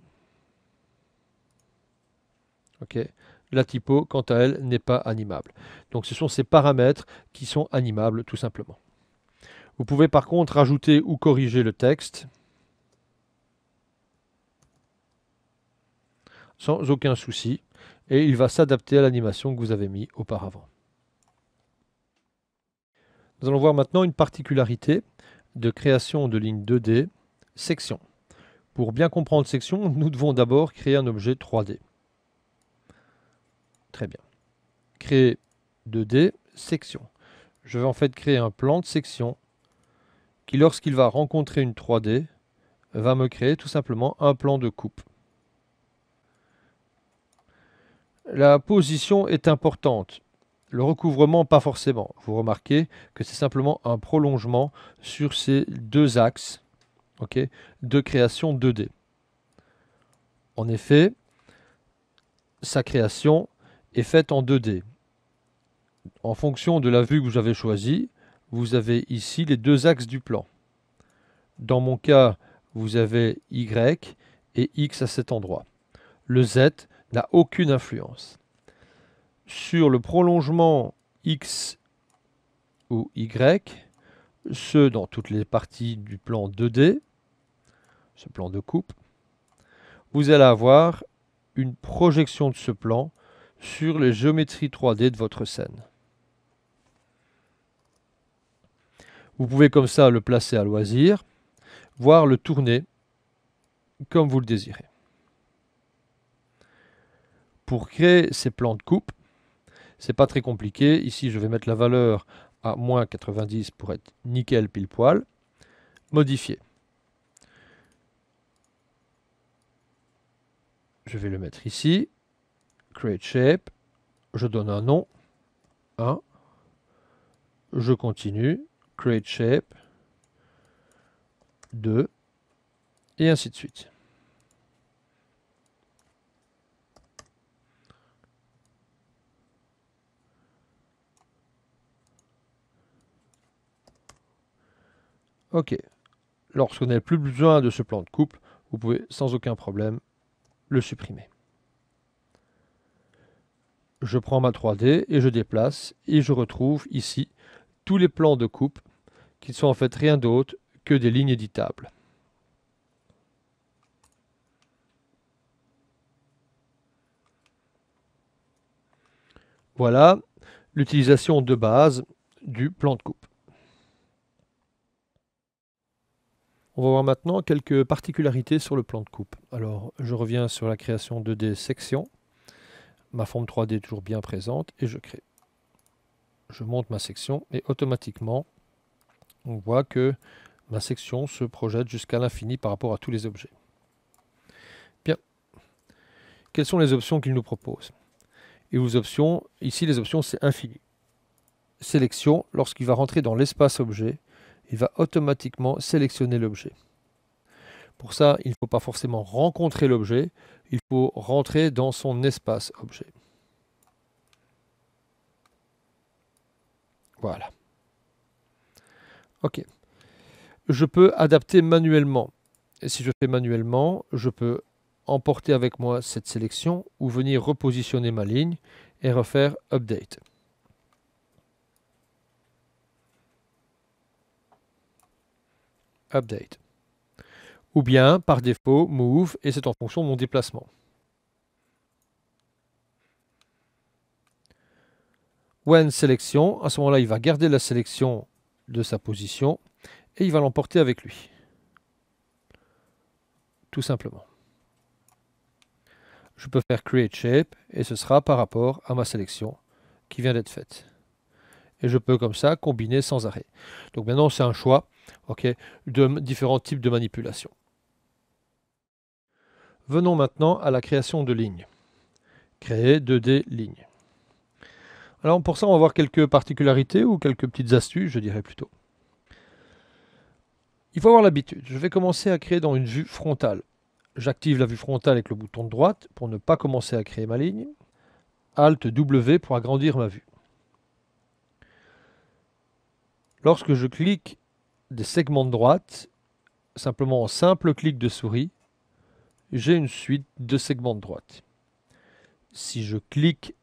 [SPEAKER 1] Ok, La typo, quant à elle, n'est pas animable. Donc ce sont ces paramètres qui sont animables, tout simplement. Vous pouvez par contre rajouter ou corriger le texte. Sans aucun souci et il va s'adapter à l'animation que vous avez mis auparavant. Nous allons voir maintenant une particularité de création de lignes 2D, section. Pour bien comprendre section, nous devons d'abord créer un objet 3D. Très bien. Créer 2D, section. Je vais en fait créer un plan de section qui, lorsqu'il va rencontrer une 3D, va me créer tout simplement un plan de coupe. la position est importante. Le recouvrement, pas forcément. Vous remarquez que c'est simplement un prolongement sur ces deux axes de création 2D. En effet, sa création est faite en 2D. En fonction de la vue que vous avez choisie, vous avez ici les deux axes du plan. Dans mon cas, vous avez Y et X à cet endroit. Le Z, n'a aucune influence sur le prolongement X ou Y, ce dans toutes les parties du plan 2D, ce plan de coupe, vous allez avoir une projection de ce plan sur les géométries 3D de votre scène. Vous pouvez comme ça le placer à loisir, voire le tourner comme vous le désirez pour créer ces plans de coupe, c'est pas très compliqué. Ici, je vais mettre la valeur à moins 90 pour être nickel pile poil. Modifier. Je vais le mettre ici. Create shape. Je donne un nom. 1. Je continue. Create shape. 2. Et ainsi de suite. OK. Lorsqu'on n'a plus besoin de ce plan de coupe, vous pouvez sans aucun problème le supprimer. Je prends ma 3D et je déplace et je retrouve ici tous les plans de coupe qui ne sont en fait rien d'autre que des lignes éditables. Voilà l'utilisation de base du plan de coupe. On va voir maintenant quelques particularités sur le plan de coupe. Alors, je reviens sur la création de des sections. Ma forme 3D est toujours bien présente et je crée. Je monte ma section et automatiquement, on voit que ma section se projette jusqu'à l'infini par rapport à tous les objets. Bien. Quelles sont les options qu'il nous propose Et options, ici les options c'est infini. Sélection, lorsqu'il va rentrer dans l'espace objet, il va automatiquement sélectionner l'objet. Pour ça, il ne faut pas forcément rencontrer l'objet, il faut rentrer dans son espace objet. Voilà. Ok. Je peux adapter manuellement. Et si je fais manuellement, je peux emporter avec moi cette sélection ou venir repositionner ma ligne et refaire Update. update. Ou bien par défaut move et c'est en fonction de mon déplacement. When sélection, à ce moment-là, il va garder la sélection de sa position et il va l'emporter avec lui. Tout simplement. Je peux faire create shape et ce sera par rapport à ma sélection qui vient d'être faite. Et je peux comme ça combiner sans arrêt. Donc maintenant c'est un choix de différents types de manipulations. Venons maintenant à la création de lignes. Créer 2D lignes. Alors pour ça, on va voir quelques particularités ou quelques petites astuces, je dirais plutôt. Il faut avoir l'habitude. Je vais commencer à créer dans une vue frontale. J'active la vue frontale avec le bouton de droite pour ne pas commencer à créer ma ligne. Alt W pour agrandir ma vue. Lorsque je clique des segments de droite, simplement en simple clic de souris, j'ai une suite de segments de droite. Si je clique,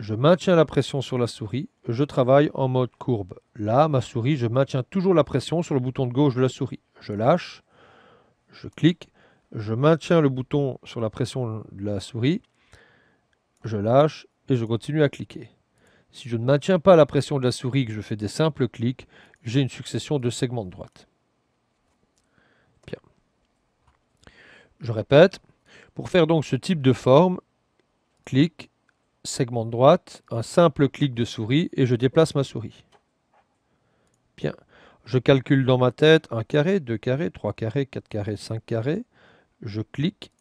[SPEAKER 1] je maintiens la pression sur la souris, je travaille en mode courbe. Là, ma souris, je maintiens toujours la pression sur le bouton de gauche de la souris. Je lâche, je clique, je maintiens le bouton sur la pression de la souris, je lâche et je continue à cliquer. Si je ne maintiens pas la pression de la souris, que je fais des simples clics, j'ai une succession de segments de droite. Bien. Je répète, pour faire donc ce type de forme, clic, segment de droite, un simple clic de souris et je déplace ma souris. Bien. Je calcule dans ma tête un carré, deux carrés, trois carrés, quatre carrés, cinq carrés. Je clique.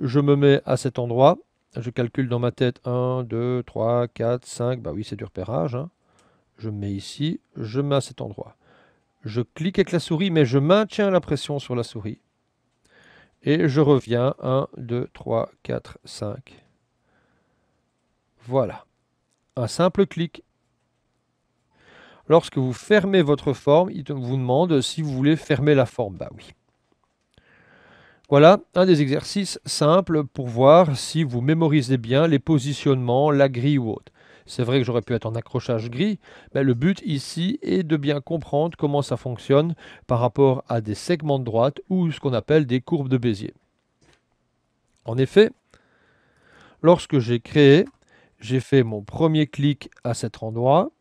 [SPEAKER 1] Je me mets à cet endroit. Je calcule dans ma tête 1, 2, 3, 4, 5. Bah oui, c'est du repérage. Hein. Je mets ici, je mets à cet endroit. Je clique avec la souris, mais je maintiens la pression sur la souris. Et je reviens. 1, 2, 3, 4, 5. Voilà. Un simple clic. Lorsque vous fermez votre forme, il vous demande si vous voulez fermer la forme. Bah oui. Voilà un des exercices simples pour voir si vous mémorisez bien les positionnements, la grille ou autre. C'est vrai que j'aurais pu être en accrochage gris, mais le but ici est de bien comprendre comment ça fonctionne par rapport à des segments de droite ou ce qu'on appelle des courbes de Bézier. En effet, lorsque j'ai créé, j'ai fait mon premier clic à cet endroit,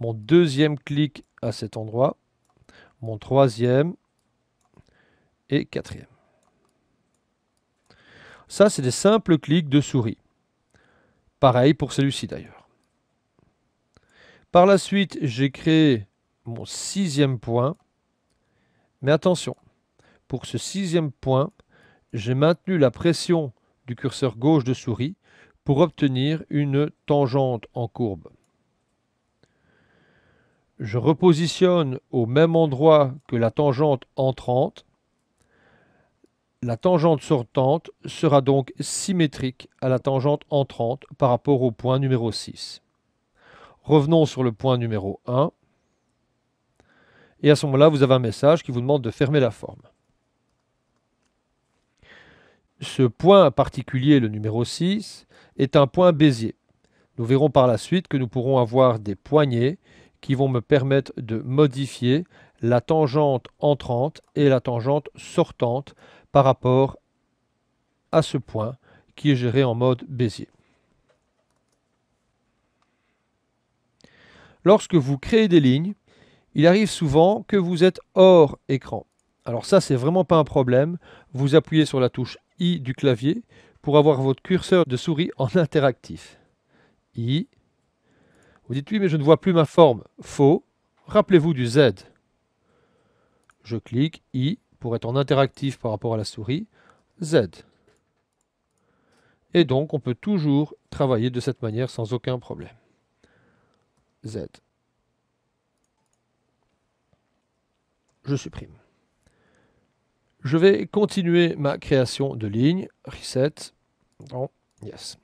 [SPEAKER 1] mon deuxième clic à cet endroit, mon troisième et quatrième. Ça, c'est des simples clics de souris. Pareil pour celui-ci d'ailleurs. Par la suite, j'ai créé mon sixième point. Mais attention, pour ce sixième point, j'ai maintenu la pression du curseur gauche de souris pour obtenir une tangente en courbe. Je repositionne au même endroit que la tangente entrante. La tangente sortante sera donc symétrique à la tangente entrante par rapport au point numéro 6. Revenons sur le point numéro 1. Et à ce moment-là, vous avez un message qui vous demande de fermer la forme. Ce point particulier, le numéro 6, est un point Bézier. Nous verrons par la suite que nous pourrons avoir des poignées qui vont me permettre de modifier la tangente entrante et la tangente sortante par rapport à ce point qui est géré en mode Bézier. Lorsque vous créez des lignes, il arrive souvent que vous êtes hors écran. Alors ça, c'est vraiment pas un problème. Vous appuyez sur la touche I du clavier pour avoir votre curseur de souris en (laughs) interactif. I. Vous dites oui, mais je ne vois plus ma forme. Faux. Rappelez-vous du Z. Je clique I pour être en interactif par rapport à la souris. Z. Et donc, on peut toujours travailler de cette manière sans aucun problème. Z. Je supprime. Je vais continuer ma création de ligne. Reset. Yes.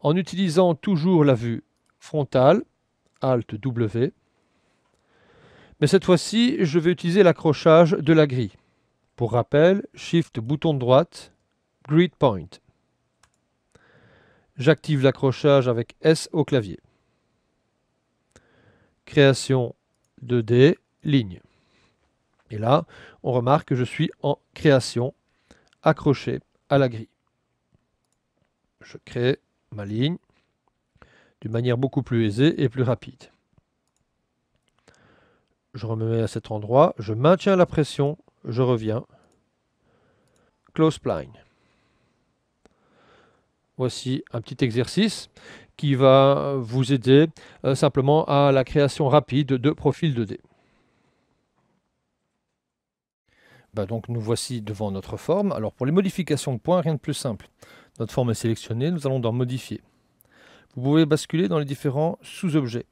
[SPEAKER 1] En utilisant toujours la vue frontale, Alt W. Mais cette fois-ci, je vais utiliser l'accrochage de la grille. Pour rappel, Shift bouton de droite, Grid Point. J'active l'accrochage avec S au clavier création de d ligne. Et là, on remarque que je suis en création, accroché à la grille. Je crée ma ligne d'une manière beaucoup plus aisée et plus rapide. Je remets à cet endroit, je maintiens la pression, je reviens. Close spline. Voici un petit exercice qui va vous aider euh, simplement à la création rapide de profils 2D. Bah donc nous voici devant notre forme. Alors pour les modifications de points, rien de plus simple. Notre forme est sélectionnée, nous allons dans modifier. Vous pouvez basculer dans les différents sous-objets.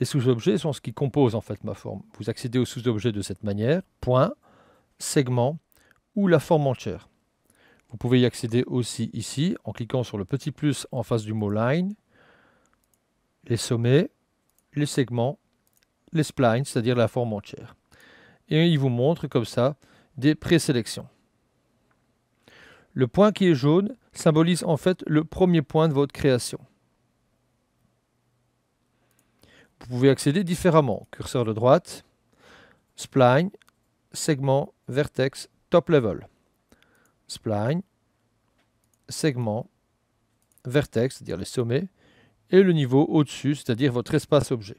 [SPEAKER 1] Les sous-objets sont ce qui compose en fait ma forme. Vous accédez aux sous-objets de cette manière, point, segment ou la forme entière. Vous pouvez y accéder aussi ici en cliquant sur le petit plus en face du mot line les sommets, les segments, les splines, c'est-à-dire la forme entière. Et il vous montre comme ça des présélections. Le point qui est jaune symbolise en fait le premier point de votre création. Vous pouvez accéder différemment. Curseur de droite, spline, segment, vertex, top level. Spline, segment, vertex, c'est-à-dire les sommets, et le niveau au-dessus, c'est-à-dire votre espace objet.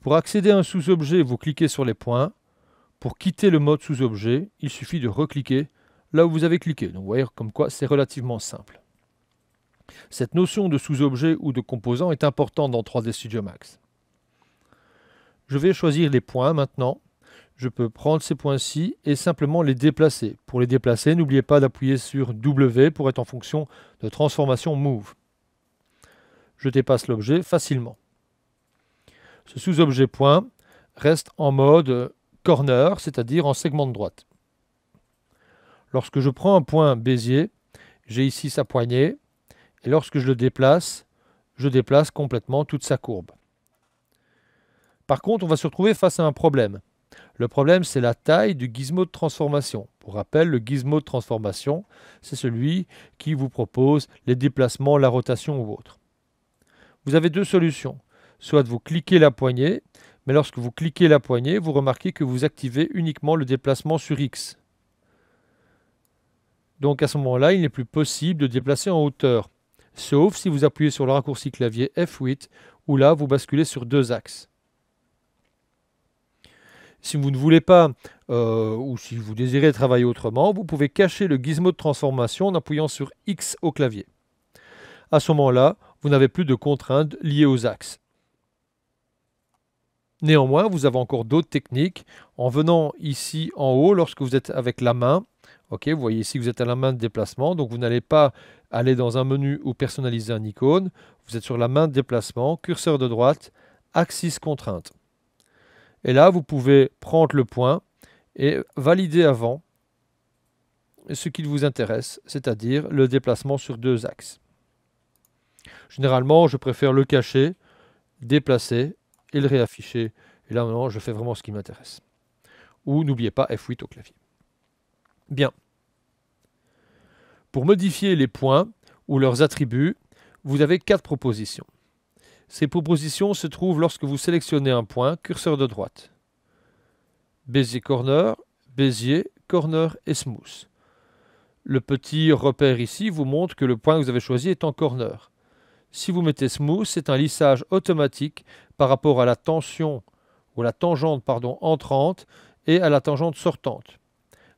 [SPEAKER 1] Pour accéder à un sous-objet, vous cliquez sur les points. Pour quitter le mode sous-objet, il suffit de recliquer là où vous avez cliqué. Donc vous voyez comme quoi c'est relativement simple. Cette notion de sous-objet ou de composant est importante dans 3D Studio Max. Je vais choisir les points maintenant. Je peux prendre ces points-ci et simplement les déplacer. Pour les déplacer, n'oubliez pas d'appuyer sur W pour être en fonction de transformation Move je dépasse l'objet facilement. Ce sous-objet point reste en mode corner, c'est-à-dire en segment de droite. Lorsque je prends un point Bézier, j'ai ici sa poignée, et lorsque je le déplace, je déplace complètement toute sa courbe. Par contre, on va se retrouver face à un problème. Le problème, c'est la taille du gizmo de transformation. Pour rappel, le gizmo de transformation, c'est celui qui vous propose les déplacements, la rotation ou autre. Vous avez deux solutions. Soit vous cliquez la poignée, mais lorsque vous cliquez la poignée, vous remarquez que vous activez uniquement le déplacement sur X. Donc à ce moment-là, il n'est plus possible de déplacer en hauteur, sauf si vous appuyez sur le raccourci clavier F8, où là, vous basculez sur deux axes. Si vous ne voulez pas, euh, ou si vous désirez travailler autrement, vous pouvez cacher le gizmo de transformation en appuyant sur X au clavier. À ce moment-là, vous n'avez plus de contraintes liées aux axes. Néanmoins, vous avez encore d'autres techniques. En venant ici en haut, lorsque vous êtes avec la main, ok, vous voyez ici que vous êtes à la main de déplacement, donc vous n'allez pas aller dans un menu ou personnaliser un icône. Vous êtes sur la main de déplacement, curseur de droite, axis contrainte. Et là, vous pouvez prendre le point et valider avant ce qui vous intéresse, c'est-à-dire le déplacement sur deux axes. Généralement, je préfère le cacher, déplacer et le réafficher. Et là, maintenant, je fais vraiment ce qui m'intéresse. Ou n'oubliez pas F8 au clavier. Bien. Pour modifier les points ou leurs attributs, vous avez quatre propositions. Ces propositions se trouvent lorsque vous sélectionnez un point, curseur de droite. Bézier Corner, Bézier, Corner et Smooth. Le petit repère ici vous montre que le point que vous avez choisi est en corner. Si vous mettez smooth, c'est un lissage automatique par rapport à la tension ou la tangente entrante et à la tangente sortante.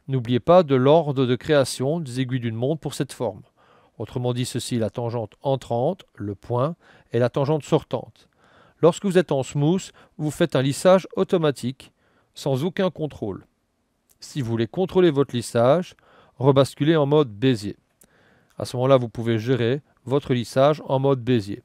[SPEAKER 1] N'oubliez pas de l'ordre de création des aiguilles d'une montre pour cette forme. Autrement dit, ceci la tangente entrante, le point, et la tangente sortante. Lorsque vous êtes en smooth, vous faites un lissage automatique, sans aucun contrôle. Si vous voulez contrôler votre lissage, rebasculez en mode Bézier. À ce moment-là, vous pouvez gérer votre lissage en mode Bézier.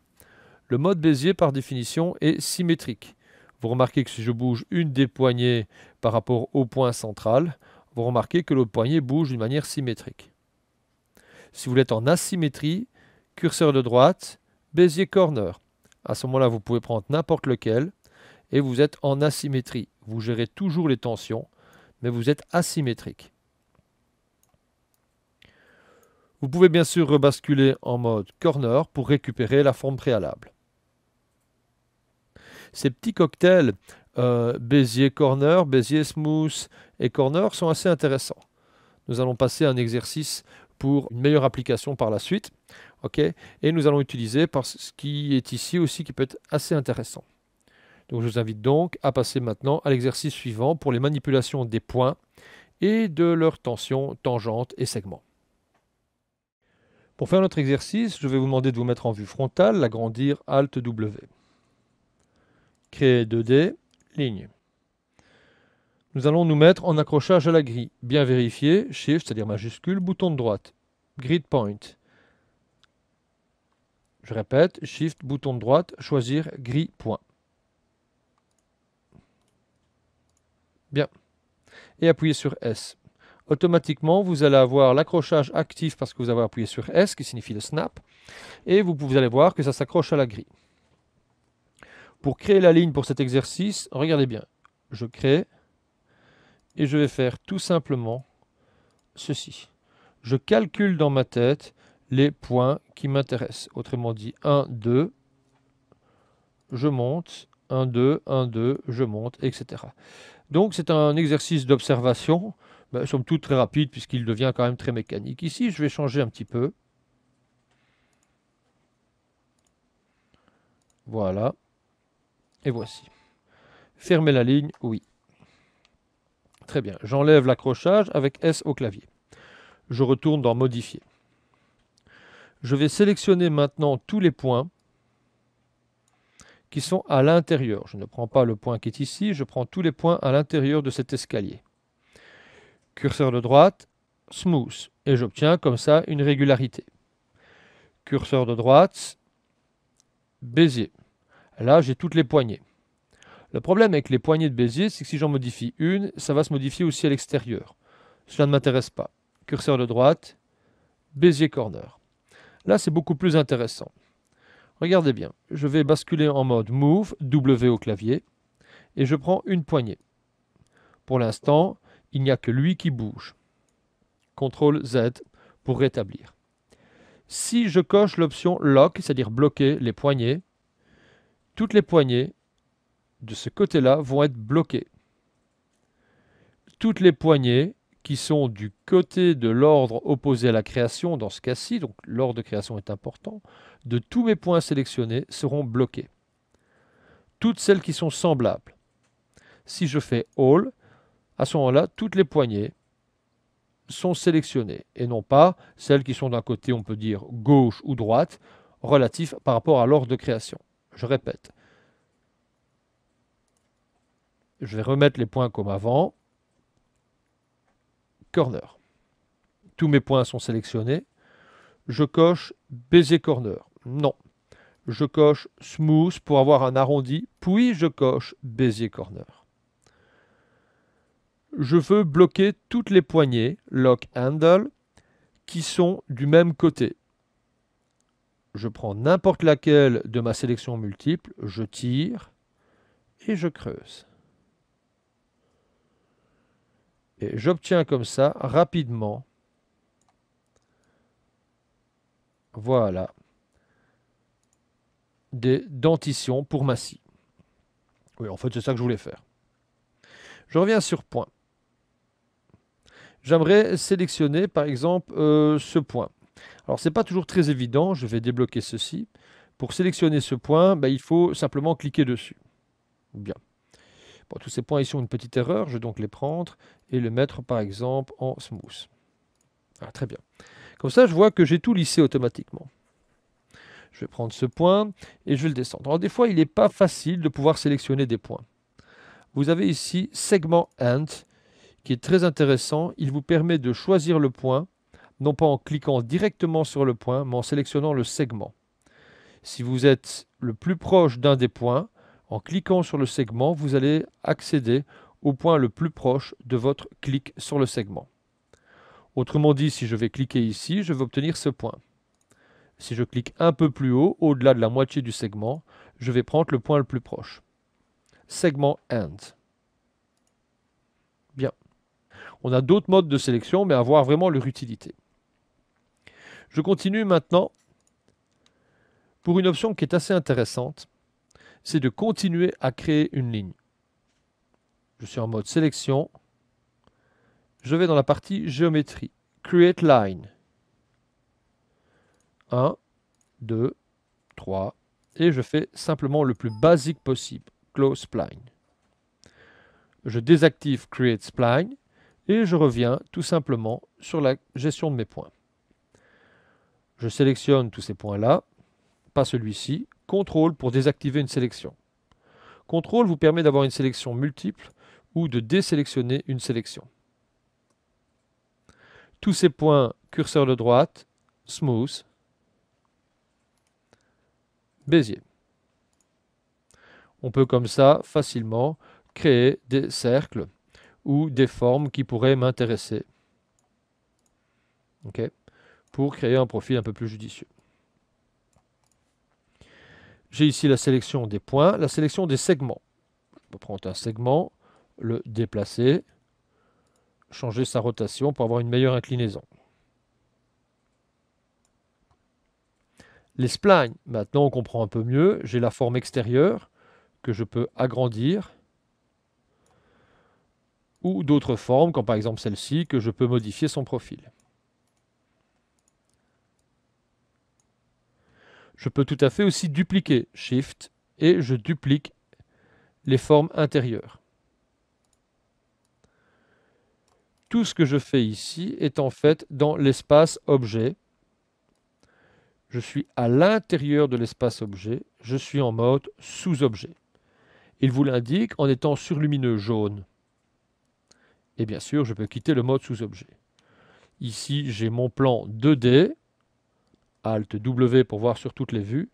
[SPEAKER 1] Le mode Bézier, par définition, est symétrique. Vous remarquez que si je bouge une des poignées par rapport au point central, vous remarquez que l'autre poignet bouge d'une manière symétrique. Si vous l'êtes en asymétrie, curseur de droite, Bézier corner. À ce moment-là, vous pouvez prendre n'importe lequel et vous êtes en asymétrie. Vous gérez toujours les tensions, mais vous êtes asymétrique. Vous pouvez bien sûr rebasculer en mode corner pour récupérer la forme préalable. Ces petits cocktails euh, Bézier Corner, Bézier Smooth et Corner sont assez intéressants. Nous allons passer à un exercice pour une meilleure application par la suite. et nous allons utiliser ce qui est ici aussi qui peut être assez intéressant. Donc je vous invite donc à passer maintenant à l'exercice suivant pour les manipulations des points et de leurs tensions, tangentes et segments. Pour faire notre exercice, je vais vous demander de vous mettre en vue frontale, l'agrandir Alt-W. Créer 2D, ligne. Nous allons nous mettre en accrochage à la grille. Bien vérifier, Shift, c'est-à-dire majuscule, bouton de droite. Grid point. Je répète, Shift, bouton de droite, choisir Grid point. Bien. Et appuyer sur S automatiquement vous allez avoir l'accrochage actif parce que vous avez appuyé sur S qui signifie le snap et vous, allez voir que ça s'accroche à la grille. Pour créer la ligne pour cet exercice, regardez bien, je crée et je vais faire tout simplement ceci. Je calcule dans ma tête les points qui m'intéressent. Autrement dit, 1, 2, je monte, 1, 2, 1, 2, je monte, etc. Donc c'est un exercice d'observation ben, bah, somme toute très rapide puisqu'il devient quand même très mécanique. Ici, je vais changer un petit peu. Voilà. Et voici. Fermer la ligne, oui. Très bien. J'enlève l'accrochage avec S au clavier. Je retourne dans Modifier. Je vais sélectionner maintenant tous les points qui sont à l'intérieur. Je ne prends pas le point qui est ici, je prends tous les points à l'intérieur de cet escalier. Curseur de droite, smooth, et j'obtiens comme ça une régularité. Curseur de droite, Bézier. Là, j'ai toutes les poignées. Le problème avec les poignées de Bézier, c'est que si j'en modifie une, ça va se modifier aussi à l'extérieur. Cela ne m'intéresse pas. Curseur de droite, Bézier corner. Là, c'est beaucoup plus intéressant. Regardez bien, je vais basculer en mode Move, W au clavier, et je prends une poignée. Pour l'instant, il n'y a que lui qui bouge. CTRL Z pour rétablir. Si je coche l'option lock, c'est-à-dire bloquer les poignées, toutes les poignées de ce côté-là vont être bloquées. Toutes les poignées qui sont du côté de l'ordre opposé à la création, dans ce cas-ci, donc l'ordre de création est important, de tous mes points sélectionnés seront bloqués. Toutes celles qui sont semblables. Si je fais All, à ce moment-là, toutes les poignées sont sélectionnées et non pas celles qui sont d'un côté, on peut dire, gauche ou droite, relatif par rapport à l'ordre de création. Je répète. Je vais remettre les points comme avant. Corner. Tous mes points sont sélectionnés. Je coche baiser corner. Non. Je coche smooth pour avoir un arrondi, puis je coche baiser corner je veux bloquer toutes les poignées, lock handle, qui sont du même côté. Je prends n'importe laquelle de ma sélection multiple, je tire et je creuse. Et j'obtiens comme ça rapidement. Voilà. Des dentitions pour ma scie. Oui, en fait, c'est ça que je voulais faire. Je reviens sur point. J'aimerais sélectionner par exemple euh, ce point. Alors ce n'est pas toujours très évident, je vais débloquer ceci. Pour sélectionner ce point, bah, il faut simplement cliquer dessus. Bien. Bon, tous ces points ici ont une petite erreur, je vais donc les prendre et le mettre par exemple en smooth. Ah, très bien. Comme ça, je vois que j'ai tout lissé automatiquement. Je vais prendre ce point et je vais le descendre. Alors des fois, il n'est pas facile de pouvoir sélectionner des points. Vous avez ici segment End qui est très intéressant. Il vous permet de choisir le point, non pas en cliquant directement sur le point, mais en sélectionnant le segment. Si vous êtes le plus proche d'un des points, en cliquant sur le segment, vous allez accéder au point le plus proche de votre clic sur le segment. Autrement dit, si je vais cliquer ici, je vais obtenir ce point. Si je clique un peu plus haut, au-delà de la moitié du segment, je vais prendre le point le plus proche. Segment End. Bien. On a d'autres modes de sélection, mais à voir vraiment leur utilité. Je continue maintenant pour une option qui est assez intéressante, c'est de continuer à créer une ligne. Je suis en mode sélection. Je vais dans la partie géométrie. Create line. 1, 2, 3. Et je fais simplement le plus basique possible. Close spline. Je désactive Create spline et je reviens tout simplement sur la gestion de mes points. Je sélectionne tous ces points-là, pas celui-ci, contrôle pour désactiver une sélection. Contrôle vous permet d'avoir une sélection multiple ou de désélectionner une sélection. Tous ces points, curseur de droite, smooth, Bézier. On peut comme ça facilement créer des cercles ou des formes qui pourraient m'intéresser. Pour créer un profil un peu plus judicieux. J'ai ici la sélection des points, la sélection des segments. Je peux prendre un segment, le déplacer, changer sa rotation pour avoir une meilleure inclinaison. Les splines, maintenant on comprend un peu mieux. J'ai la forme extérieure que je peux agrandir ou d'autres formes, comme par exemple celle-ci, que je peux modifier son profil. Je peux tout à fait aussi dupliquer Shift et je duplique les formes intérieures. Tout ce que je fais ici est en fait dans l'espace objet. Je suis à l'intérieur de l'espace objet, je suis en mode sous-objet. Il vous l'indique en étant surlumineux jaune. Et bien sûr, je peux quitter le mode sous-objet. Ici, j'ai mon plan 2D, Alt W pour voir sur toutes les vues,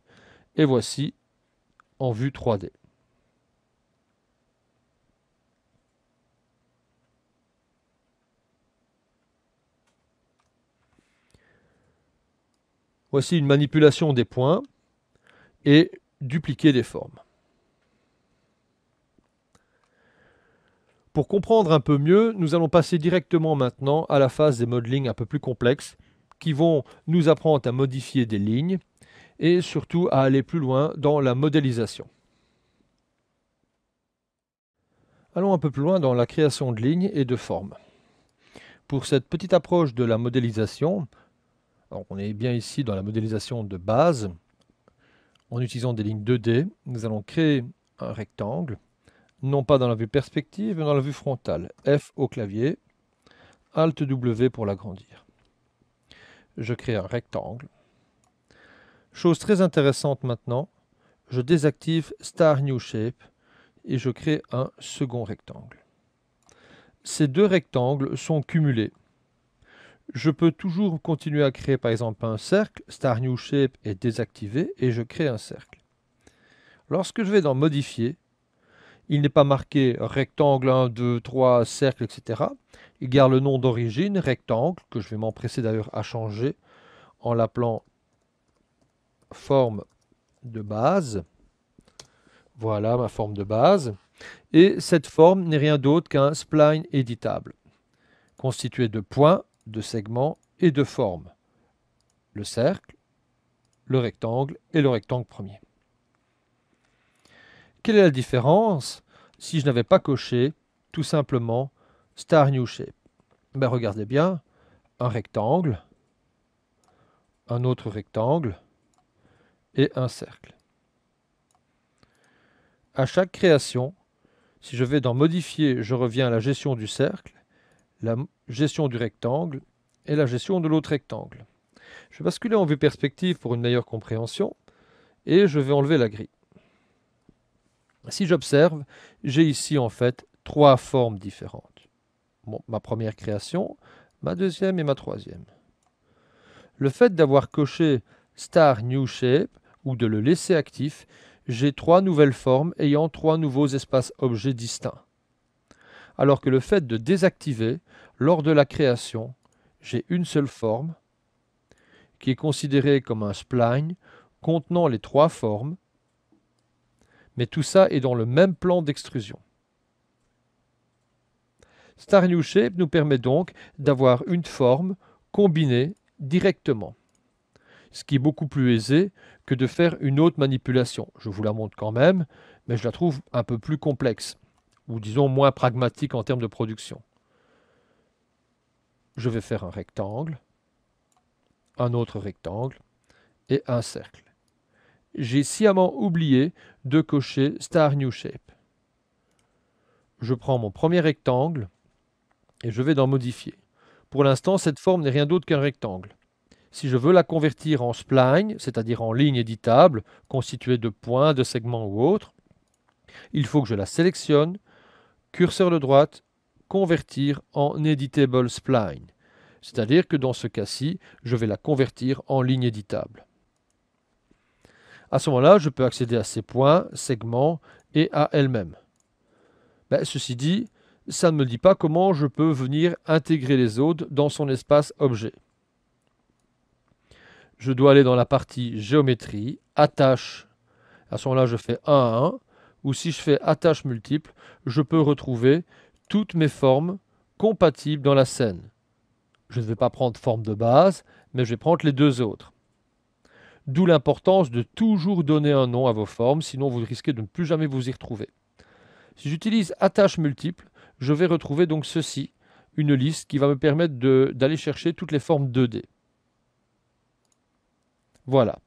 [SPEAKER 1] et voici en vue 3D. Voici une manipulation des points et dupliquer des formes. Pour comprendre un peu mieux, nous allons passer directement maintenant à la phase des modelings un peu plus complexes, qui vont nous apprendre à modifier des lignes et surtout à aller plus loin dans la modélisation. Allons un peu plus loin dans la création de lignes et de formes. Pour cette petite approche de la modélisation, on est bien ici dans la modélisation de base, en utilisant des lignes 2D, nous allons créer un rectangle non pas dans la vue perspective, mais dans la vue frontale. F au clavier, Alt W pour l'agrandir. Je crée un rectangle. Chose très intéressante maintenant, je désactive Star New Shape et je crée un second rectangle. Ces deux rectangles sont cumulés. Je peux toujours continuer à créer par exemple un cercle, Star New Shape est désactivé et je crée un cercle. Lorsque je vais dans Modifier, il n'est pas marqué rectangle 1, 2, 3, cercle, etc. Il garde le nom d'origine, rectangle, que je vais m'empresser d'ailleurs à changer en l'appelant forme de base. Voilà ma forme de base. Et cette forme n'est rien d'autre qu'un spline éditable, constitué de points, de segments et de formes. Le cercle, le rectangle et le rectangle premier. Quelle est la différence si je n'avais pas coché tout simplement Star New Shape ben Regardez bien, un rectangle, un autre rectangle et un cercle. À chaque création, si je vais dans Modifier, je reviens à la gestion du cercle, la gestion du rectangle et la gestion de l'autre rectangle. Je vais basculer en vue perspective pour une meilleure compréhension et je vais enlever la grille. Si j'observe, j'ai ici en fait trois formes différentes. ma première création, ma deuxième et ma troisième. Le fait d'avoir coché Star New Shape ou de le laisser actif, j'ai trois nouvelles formes ayant trois nouveaux espaces objets distincts. Alors que le fait de désactiver, lors de la création, j'ai une seule forme, qui est considérée comme un spline contenant les trois formes mais tout ça est dans le même plan d'extrusion. Star New Shape nous permet donc d'avoir une forme combinée directement, ce qui est beaucoup plus aisé que de faire une autre manipulation. Je vous la montre quand même, mais je la trouve un peu plus complexe, ou disons moins pragmatique en termes de production. Je vais faire un rectangle, un autre rectangle et un cercle j'ai sciemment oublié de cocher Star New Shape. Je prends mon premier rectangle et je vais dans Modifier. Pour l'instant, cette forme n'est rien d'autre qu'un rectangle. Si je veux la convertir en spline, c'est-à-dire en ligne éditable, constituée de points, de segments ou autres, il faut que je la sélectionne, curseur de droite, convertir en editable spline. C'est-à-dire que dans ce cas-ci, je vais la convertir en ligne éditable à ce moment-là, je peux accéder à ces points, segments et à elle-même. Ben, ceci dit, ça ne me dit pas comment je peux venir intégrer les autres dans son espace objet. Je dois aller dans la partie géométrie, attache. À ce moment-là, je fais 1 à 1. Ou si je fais attache multiple, je peux retrouver toutes mes formes compatibles dans la scène. Je ne vais pas prendre forme de base, mais je vais prendre les deux autres. D'où l'importance de toujours donner un nom à vos formes, sinon vous risquez de ne plus jamais vous y retrouver. Si j'utilise attache multiple, je vais retrouver donc ceci, une liste qui va me permettre d'aller chercher toutes les formes 2D. Voilà.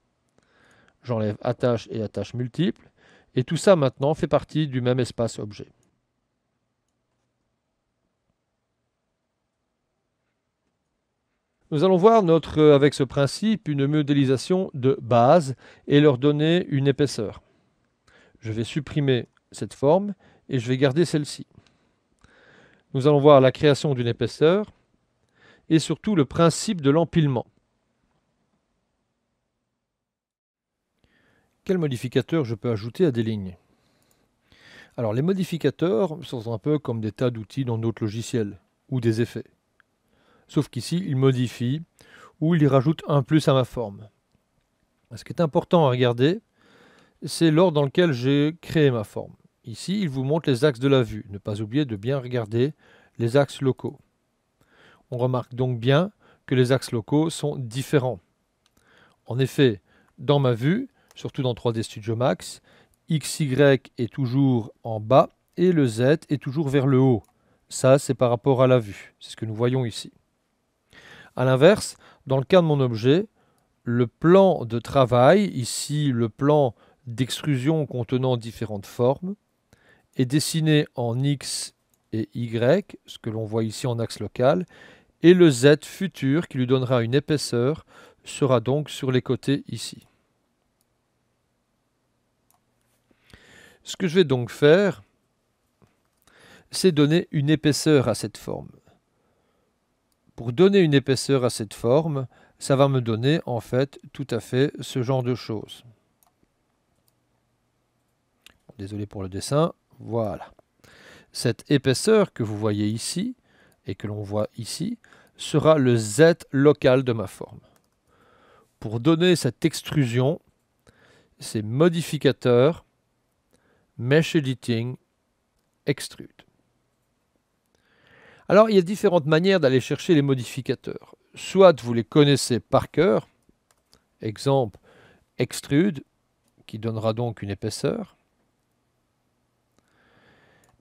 [SPEAKER 1] J'enlève attache et attache multiple. Et tout ça maintenant fait partie du même espace objet. Nous allons voir notre, euh, avec ce principe une modélisation de base et leur donner une épaisseur. Je vais supprimer cette forme et je vais garder celle-ci. Nous allons voir la création d'une épaisseur et surtout le principe de l'empilement. Quels modificateurs je peux ajouter à des lignes Alors les modificateurs sont un peu comme des tas d'outils dans notre logiciel ou des effets. Sauf qu'ici, il modifie ou il y rajoute un plus à ma forme. Ce qui est important à regarder, c'est l'ordre dans lequel j'ai créé ma forme. Ici, il vous montre les axes de la vue. Ne pas oublier de bien regarder les axes locaux. On remarque donc bien que les axes locaux sont différents. En effet, dans ma vue, surtout dans 3D Studio Max, XY est toujours en bas et le Z est toujours vers le haut. Ça, c'est par rapport à la vue. C'est ce que nous voyons ici. A l'inverse, dans le cas de mon objet, le plan de travail, ici le plan d'extrusion contenant différentes formes, est dessiné en X et Y, ce que l'on voit ici en axe local, et le Z futur qui lui donnera une épaisseur sera donc sur les côtés ici. Ce que je vais donc faire, c'est donner une épaisseur à cette forme. Pour donner une épaisseur à cette forme, ça va me donner en fait tout à fait ce genre de choses. Désolé pour le dessin, voilà. Cette épaisseur que vous voyez ici et que l'on voit ici sera le Z local de ma forme. Pour donner cette extrusion, c'est modificateur, mesh editing, extrude. Alors, il y a différentes manières d'aller chercher les modificateurs. Soit vous les connaissez par cœur, exemple extrude, qui donnera donc une épaisseur.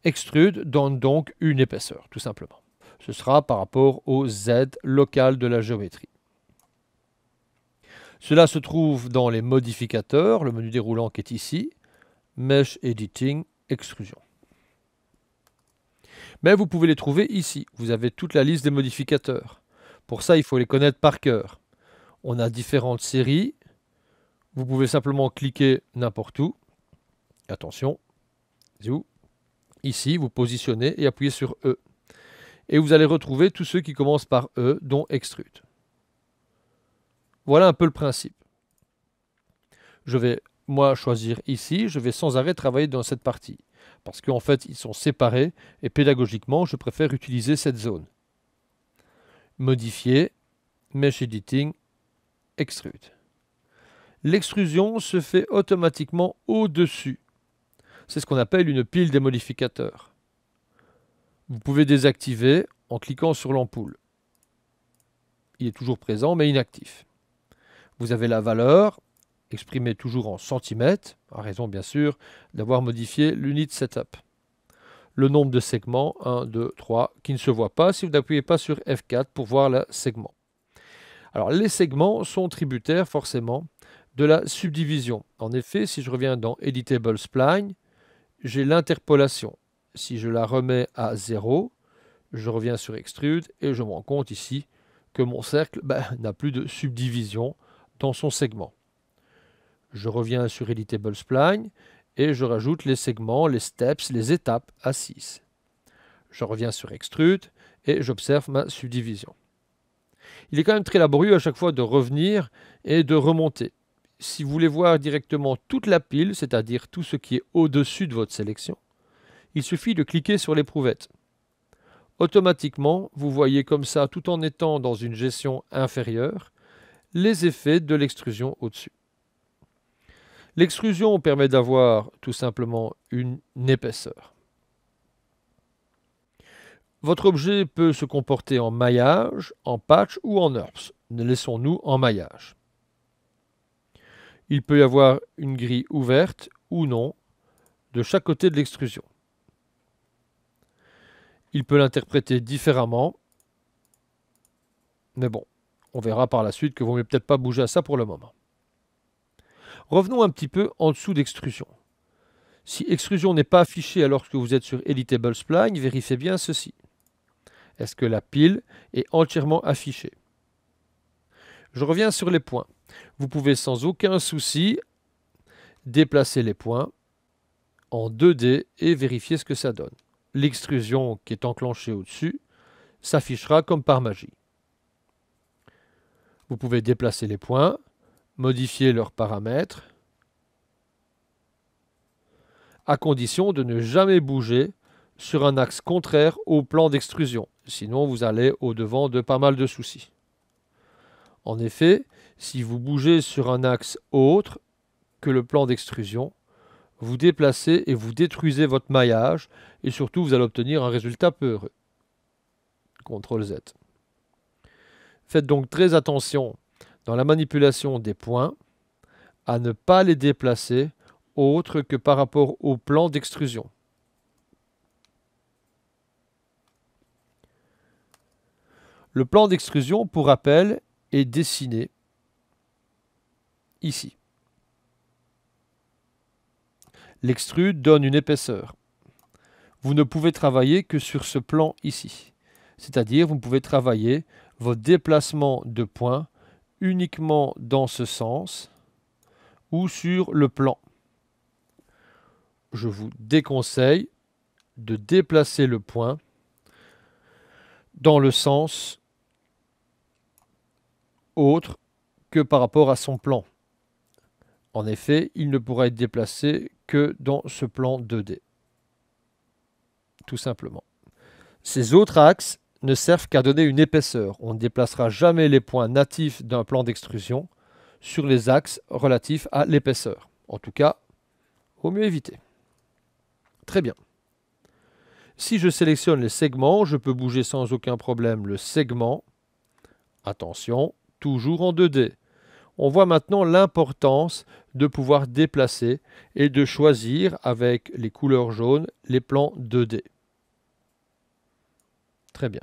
[SPEAKER 1] Extrude donne donc une épaisseur, tout simplement. Ce sera par rapport au Z local de la géométrie. Cela se trouve dans les modificateurs, le menu déroulant qui est ici, Mesh Editing, Extrusion mais vous pouvez les trouver ici. Vous avez toute la liste des modificateurs. Pour ça, il faut les connaître par cœur. On a différentes séries. Vous pouvez simplement cliquer n'importe où. Attention. Ici, vous positionnez et appuyez sur E. Et vous allez retrouver tous ceux qui commencent par E, dont Extrude. Voilà un peu le principe. Je vais, moi, choisir ici. Je vais sans arrêt travailler dans cette partie parce qu'en fait, ils sont séparés, et pédagogiquement, je préfère utiliser cette zone. Modifier, Mesh Editing, Extrude. L'extrusion se fait automatiquement au-dessus. C'est ce qu'on appelle une pile des modificateurs. Vous pouvez désactiver en cliquant sur l'ampoule. Il est toujours présent mais inactif. Vous avez la valeur, exprimé toujours en centimètres, à raison bien sûr d'avoir modifié l'unit setup. Le nombre de segments, 1, 2, 3, qui ne se voit pas si vous n'appuyez pas sur F4 pour voir le segment. Alors les segments sont tributaires forcément de la subdivision. En effet, si je reviens dans Editable Spline, j'ai l'interpolation. Si je la remets à 0, je reviens sur Extrude et je me rends compte ici que mon cercle ben, n'a plus de subdivision dans son segment. Je reviens sur Editable Spline et je rajoute les segments, les steps, les étapes à 6. Je reviens sur Extrude et j'observe ma subdivision. Il est quand même très laborieux à chaque fois de revenir et de remonter. Si vous voulez voir directement toute la pile, c'est-à-dire tout ce qui est au-dessus de votre sélection, il suffit de cliquer sur l'éprouvette. Automatiquement, vous voyez comme ça, tout en étant dans une gestion inférieure, les effets de l'extrusion au-dessus. L'extrusion permet d'avoir tout simplement une épaisseur. Votre objet peut se comporter en maillage, en patch ou en herbs. Ne laissons-nous en maillage. Il peut y avoir une grille ouverte ou non de chaque côté de l'extrusion. Il peut l'interpréter différemment. Mais bon, on verra par la suite que vous ne peut-être pas bouger à ça pour le moment. Revenons un petit peu en dessous d'extrusion. Si extrusion n'est pas affichée alors que vous êtes sur Editable Spline, vérifiez bien ceci. Est-ce que la pile est entièrement affichée Je reviens sur les points. Vous pouvez sans aucun souci déplacer les points en 2D et vérifier ce que ça donne. L'extrusion qui est enclenchée au-dessus s'affichera comme par magie. Vous pouvez déplacer les points, modifier leurs paramètres, à condition de ne jamais bouger sur un axe contraire au plan d'extrusion. Sinon, vous allez au-devant de pas mal de soucis. En effet, si vous bougez sur un axe autre que le plan d'extrusion, vous déplacez et vous détruisez votre maillage, et surtout vous allez obtenir un résultat peu heureux. CTRL Z. Faites donc très attention dans la manipulation des points, à ne pas les déplacer autre que par rapport au plan d'extrusion. Le plan d'extrusion, pour rappel, est dessiné ici. L'extrude donne une épaisseur. Vous ne pouvez travailler que sur ce plan ici. C'est-à-dire, vous pouvez travailler vos déplacements de points uniquement dans ce sens ou sur le plan. Je vous déconseille de déplacer le point dans le sens autre que par rapport à son plan. En effet, il ne pourra être déplacé que dans ce plan 2D. Tout simplement. Ces autres axes ne servent qu'à donner une épaisseur. On ne déplacera jamais les points natifs d'un plan d'extrusion sur les axes relatifs à l'épaisseur. En tout cas, au mieux éviter. Très bien. Si je sélectionne les segments, je peux bouger sans aucun problème le segment. Attention, toujours en 2D. On voit maintenant l'importance de pouvoir déplacer et de choisir avec les couleurs jaunes les plans 2D. Très bien.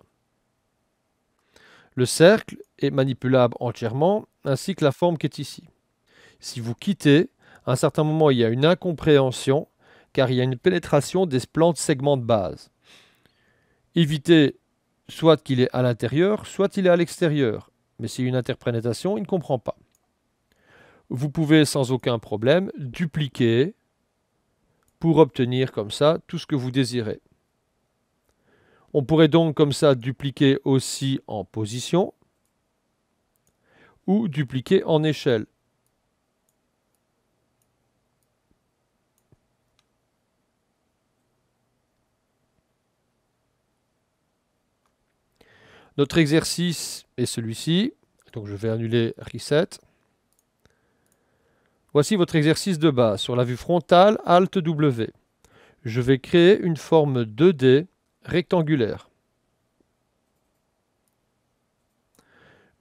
[SPEAKER 1] Le cercle est manipulable entièrement, ainsi que la forme qui est ici. Si vous quittez, à un certain moment, il y a une incompréhension, car il y a une pénétration des plans de segments de base. Évitez soit qu'il est à l'intérieur, soit il est à l'extérieur. Mais s'il une interprétation, il ne comprend pas. Vous pouvez sans aucun problème dupliquer pour obtenir comme ça tout ce que vous désirez. On pourrait donc comme ça dupliquer aussi en position ou dupliquer en échelle. Notre exercice est celui-ci. Donc je vais annuler Reset. Voici votre exercice de base sur la vue frontale Alt W. Je vais créer une forme 2D rectangulaire.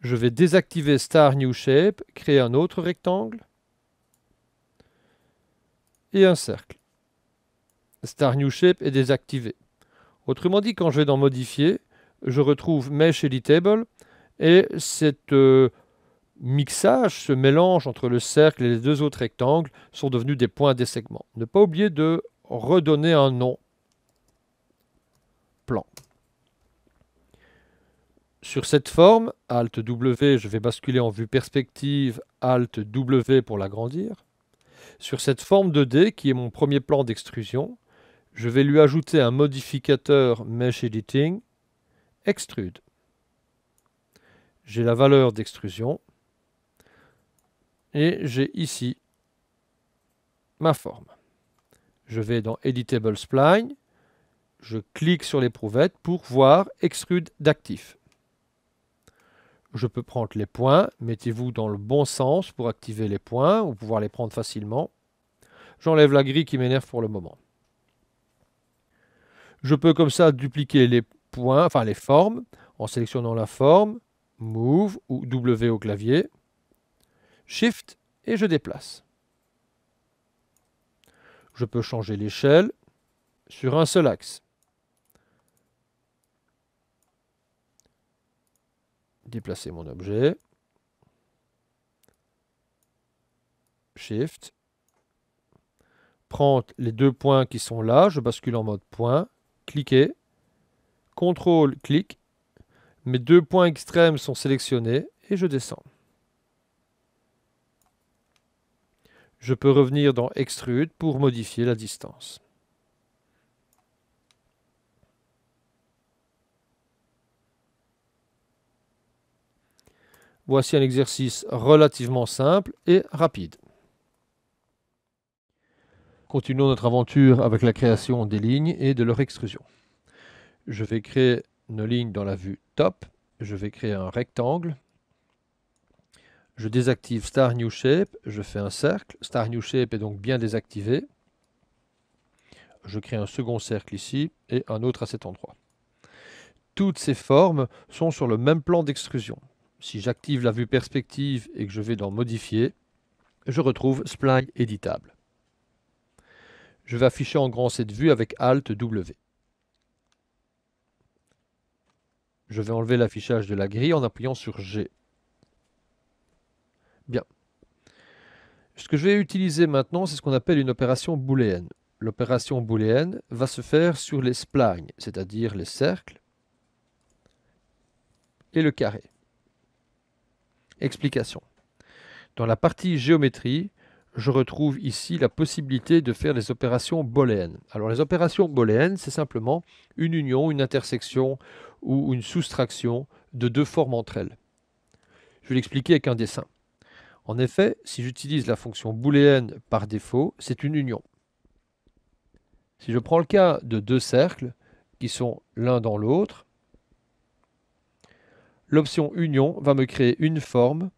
[SPEAKER 1] Je vais désactiver Star New Shape, créer un autre rectangle et un cercle. Star New Shape est désactivé. Autrement dit, quand je vais dans Modifier, je retrouve Mesh Editable et cette euh, mixage, ce mélange entre le cercle et les deux autres rectangles sont devenus des points des segments. Ne pas oublier de redonner un nom plan. Sur cette forme, Alt W, je vais basculer en vue perspective, Alt W pour l'agrandir. Sur cette forme de d qui est mon premier plan d'extrusion, je vais lui ajouter un modificateur Mesh Editing, Extrude. J'ai la valeur d'extrusion et j'ai ici ma forme. Je vais dans Editable Spline, je clique sur l'éprouvette pour voir extrude d'actif. Je peux prendre les points. Mettez-vous dans le bon sens pour activer les points ou pouvoir les prendre facilement. J'enlève la grille qui m'énerve pour le moment. Je peux comme ça dupliquer les points, enfin les formes, en sélectionnant la forme, Move ou W au clavier, Shift et je déplace. Je peux changer l'échelle sur un seul axe. déplacer mon objet. Shift. Prendre les deux points qui sont là, je bascule en mode point, cliquez, contrôle, clic, mes deux points extrêmes sont sélectionnés et je descends. Je peux revenir dans Extrude pour modifier la distance. Voici un exercice relativement simple et rapide. Continuons notre aventure avec la création des lignes et de leur extrusion. Je vais créer une ligne dans la vue top. Je vais créer un rectangle. Je désactive Star New Shape. Je fais un cercle. Star New Shape est donc bien désactivé. Je crée un second cercle ici et un autre à cet endroit. Toutes ces formes sont sur le même plan d'extrusion. Si j'active la vue perspective et que je vais dans Modifier, je retrouve Spline éditable. Je vais afficher en grand cette vue avec Alt W. Je vais enlever l'affichage de la grille en appuyant sur G. Bien. Ce que je vais utiliser maintenant, c'est ce qu'on appelle une opération booléenne. L'opération booléenne va se faire sur les splines, c'est-à-dire les cercles et le carré. Explication. Dans la partie géométrie, je retrouve ici la possibilité de faire des opérations booléennes. Alors les opérations booléennes, c'est simplement une union, une intersection ou une soustraction de deux formes entre elles. Je vais l'expliquer avec un dessin. En effet, si j'utilise la fonction booléenne par défaut, c'est une union. Si je prends le cas de deux cercles qui sont l'un dans l'autre, L'option union va me créer une forme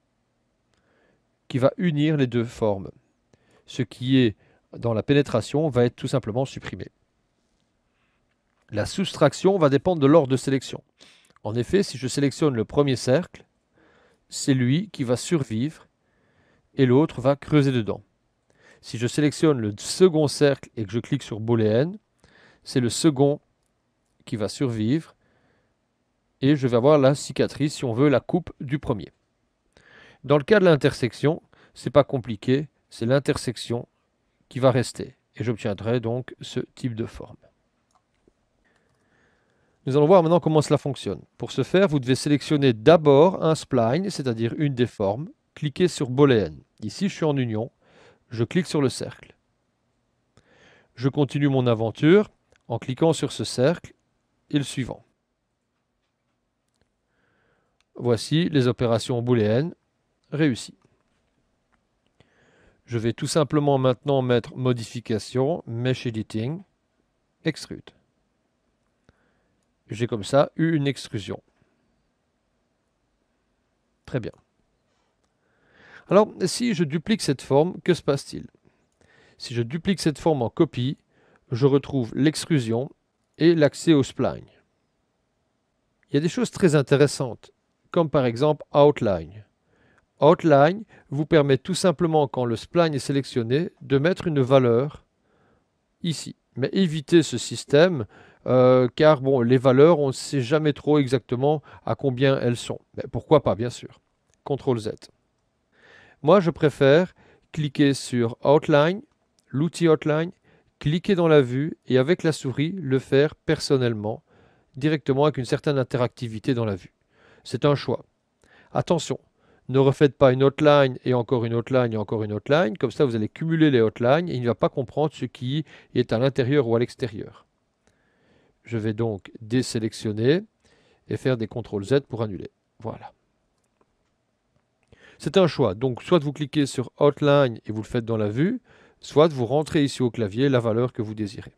[SPEAKER 1] qui va unir les deux formes. Ce qui est dans la pénétration va être tout simplement supprimé. La soustraction va dépendre de l'ordre de sélection. En effet, si je sélectionne le premier cercle, c'est lui qui va survivre et l'autre va creuser dedans. Si je sélectionne le second cercle et que je clique sur Booléen, c'est le second qui va survivre et je vais avoir la cicatrice, si on veut, la coupe du premier. Dans le cas de l'intersection, c'est pas compliqué, c'est l'intersection qui va rester, et j'obtiendrai donc ce type de forme. Nous allons voir maintenant comment cela fonctionne. Pour ce faire, vous devez sélectionner d'abord un spline, c'est-à-dire une des formes, cliquez sur Boolean. Ici, je suis en union, je clique sur le cercle. Je continue mon aventure en cliquant sur ce cercle et le suivant. Voici les opérations booléennes réussies. Je vais tout simplement maintenant mettre modification, mesh editing, extrude. J'ai comme ça eu une extrusion. Très bien. Alors, si je duplique cette forme, que se passe-t-il Si je duplique cette forme en copie, je retrouve l'extrusion et l'accès au spline. Il y a des choses très intéressantes comme par exemple Outline. Outline vous permet tout simplement, quand le spline est sélectionné, de mettre une valeur ici. Mais évitez ce système, euh, car bon, les valeurs, on ne sait jamais trop exactement à combien elles sont. Mais pourquoi pas, bien sûr. CTRL Z. Moi, je préfère cliquer sur Outline, l'outil Outline, cliquer dans la vue et avec la souris, le faire personnellement, directement avec une certaine interactivité dans la vue. C'est un choix. Attention, ne refaites pas une hotline et encore une hotline et encore une hotline. Comme ça, vous allez cumuler les hotlines et il ne va pas comprendre ce qui est à l'intérieur ou à l'extérieur. Je vais donc désélectionner et faire des CTRL Z pour annuler. Voilà. C'est un choix. Donc, soit vous cliquez sur Hotline, et vous le faites dans la vue, soit vous rentrez ici au clavier la valeur que vous désirez.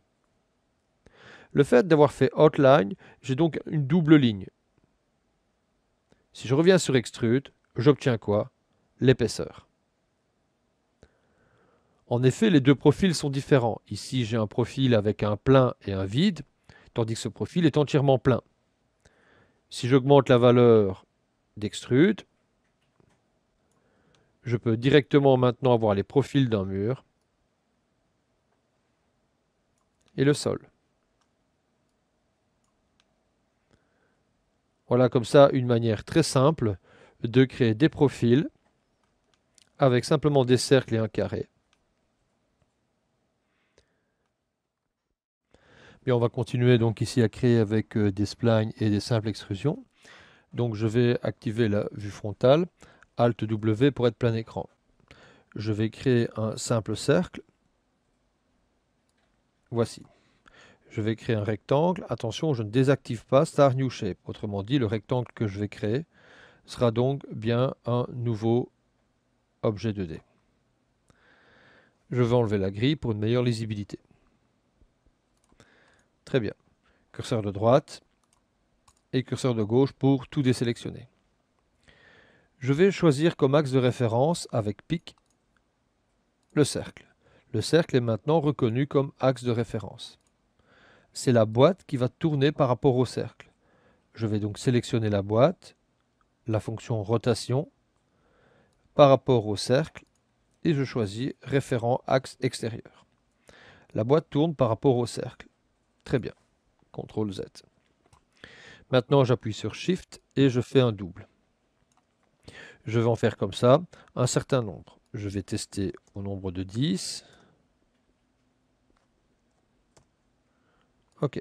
[SPEAKER 1] Le fait d'avoir fait Hotline, j'ai donc une double ligne. Si je reviens sur Extrude, j'obtiens quoi L'épaisseur. En effet, les deux profils sont différents. Ici, j'ai un profil avec un plein et un vide, tandis que ce profil est entièrement plein. Si j'augmente la valeur d'extrude, je peux directement maintenant avoir les profils d'un mur et le sol. Voilà comme ça une manière très simple de créer des profils avec simplement des cercles et un carré. Mais on va continuer donc ici à créer avec euh, des splines et des simples extrusions. Donc je vais activer la vue frontale, Alt W pour être plein écran. Je vais créer un simple cercle. Voici je vais créer un rectangle. Attention, je ne désactive pas Star New Shape. Autrement dit, le rectangle que je vais créer sera donc bien un nouveau objet 2D. Je vais enlever la grille pour une meilleure lisibilité. Très bien. Curseur de droite et curseur de gauche pour tout désélectionner. Je vais choisir comme axe de référence avec pic le cercle. Le cercle est maintenant reconnu comme axe de référence c'est la boîte qui va tourner par rapport au cercle. Je vais donc sélectionner la boîte, la fonction rotation, par rapport au cercle, et je choisis référent axe extérieur. La boîte tourne par rapport au cercle. Très bien. CTRL Z. Maintenant, j'appuie sur Shift et je fais un double. Je vais en faire comme ça un certain nombre. Je vais tester au nombre de 10. Ok.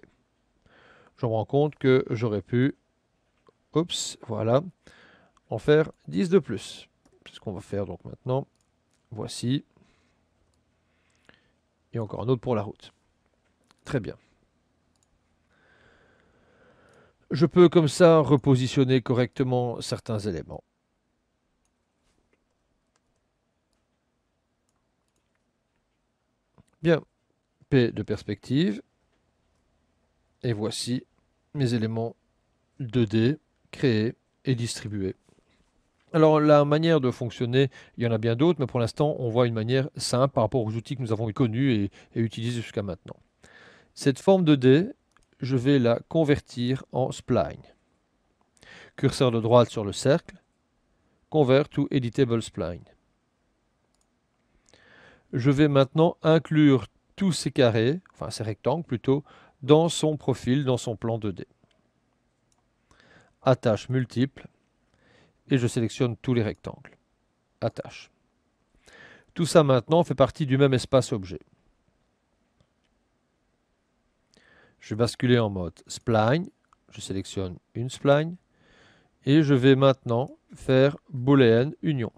[SPEAKER 1] Je me rends compte que j'aurais pu, voilà, en faire 10 de plus. C'est ce qu'on va faire donc maintenant. Voici. Et encore un autre pour la route. Très bien. Je peux comme ça repositionner correctement certains éléments. Bien. P de perspective. Et voici mes éléments 2D créés et distribués. Alors la manière de fonctionner, il y en a bien d'autres, mais pour l'instant on voit une manière simple par rapport aux outils que nous avons connus et, utilisés jusqu'à maintenant. Cette forme 2D, je vais la convertir en spline. Curseur de droite sur le cercle, convert to editable spline. Je vais maintenant inclure tous ces carrés, enfin ces rectangles plutôt, dans son profil, dans son plan 2D. Attache multiple, et je sélectionne tous les rectangles. Attache. Tout ça maintenant fait partie du même espace objet. Je vais basculer en mode spline, je sélectionne une spline, et je vais maintenant faire boolean union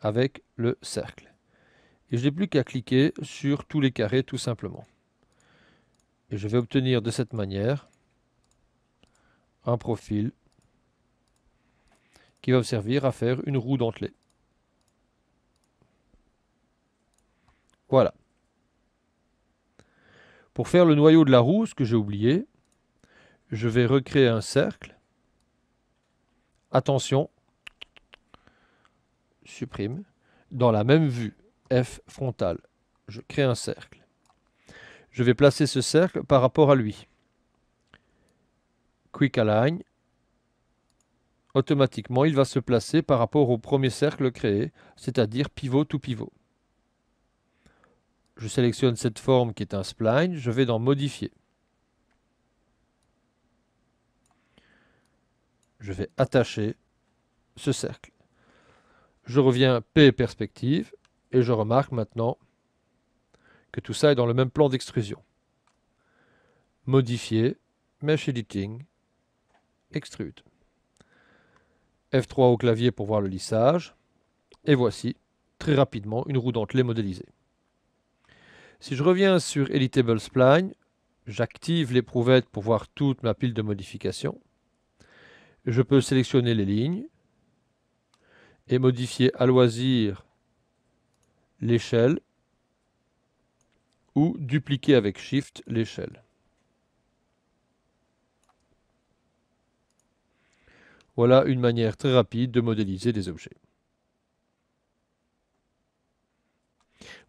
[SPEAKER 1] avec le cercle. Et je n'ai plus qu'à cliquer sur tous les carrés tout simplement. Et je vais obtenir de cette manière un profil qui va me servir à faire une roue dentelée. Voilà. Pour faire le noyau de la roue, ce que j'ai oublié, je vais recréer un cercle. Attention, supprime, dans la même vue, F frontal, Je crée un cercle. Je vais placer ce cercle par rapport à lui. Quick Align. Automatiquement, il va se placer par rapport au premier cercle créé, c'est-à-dire pivot to pivot. Je sélectionne cette forme qui est un spline, je vais dans Modifier. Je vais attacher ce cercle. Je reviens P perspective et je remarque maintenant que tout ça est dans le même plan d'extrusion. Modifier, Mesh Editing, Extrude. F3 au clavier pour voir le lissage. Et voici, très rapidement, une roue dentelée modélisée. Si je reviens sur Editable Spline, j'active l'éprouvette pour voir toute ma pile de modifications. Je peux sélectionner les lignes et modifier à loisir l'échelle ou dupliquer avec Shift l'échelle. Voilà une manière très rapide de modéliser des objets.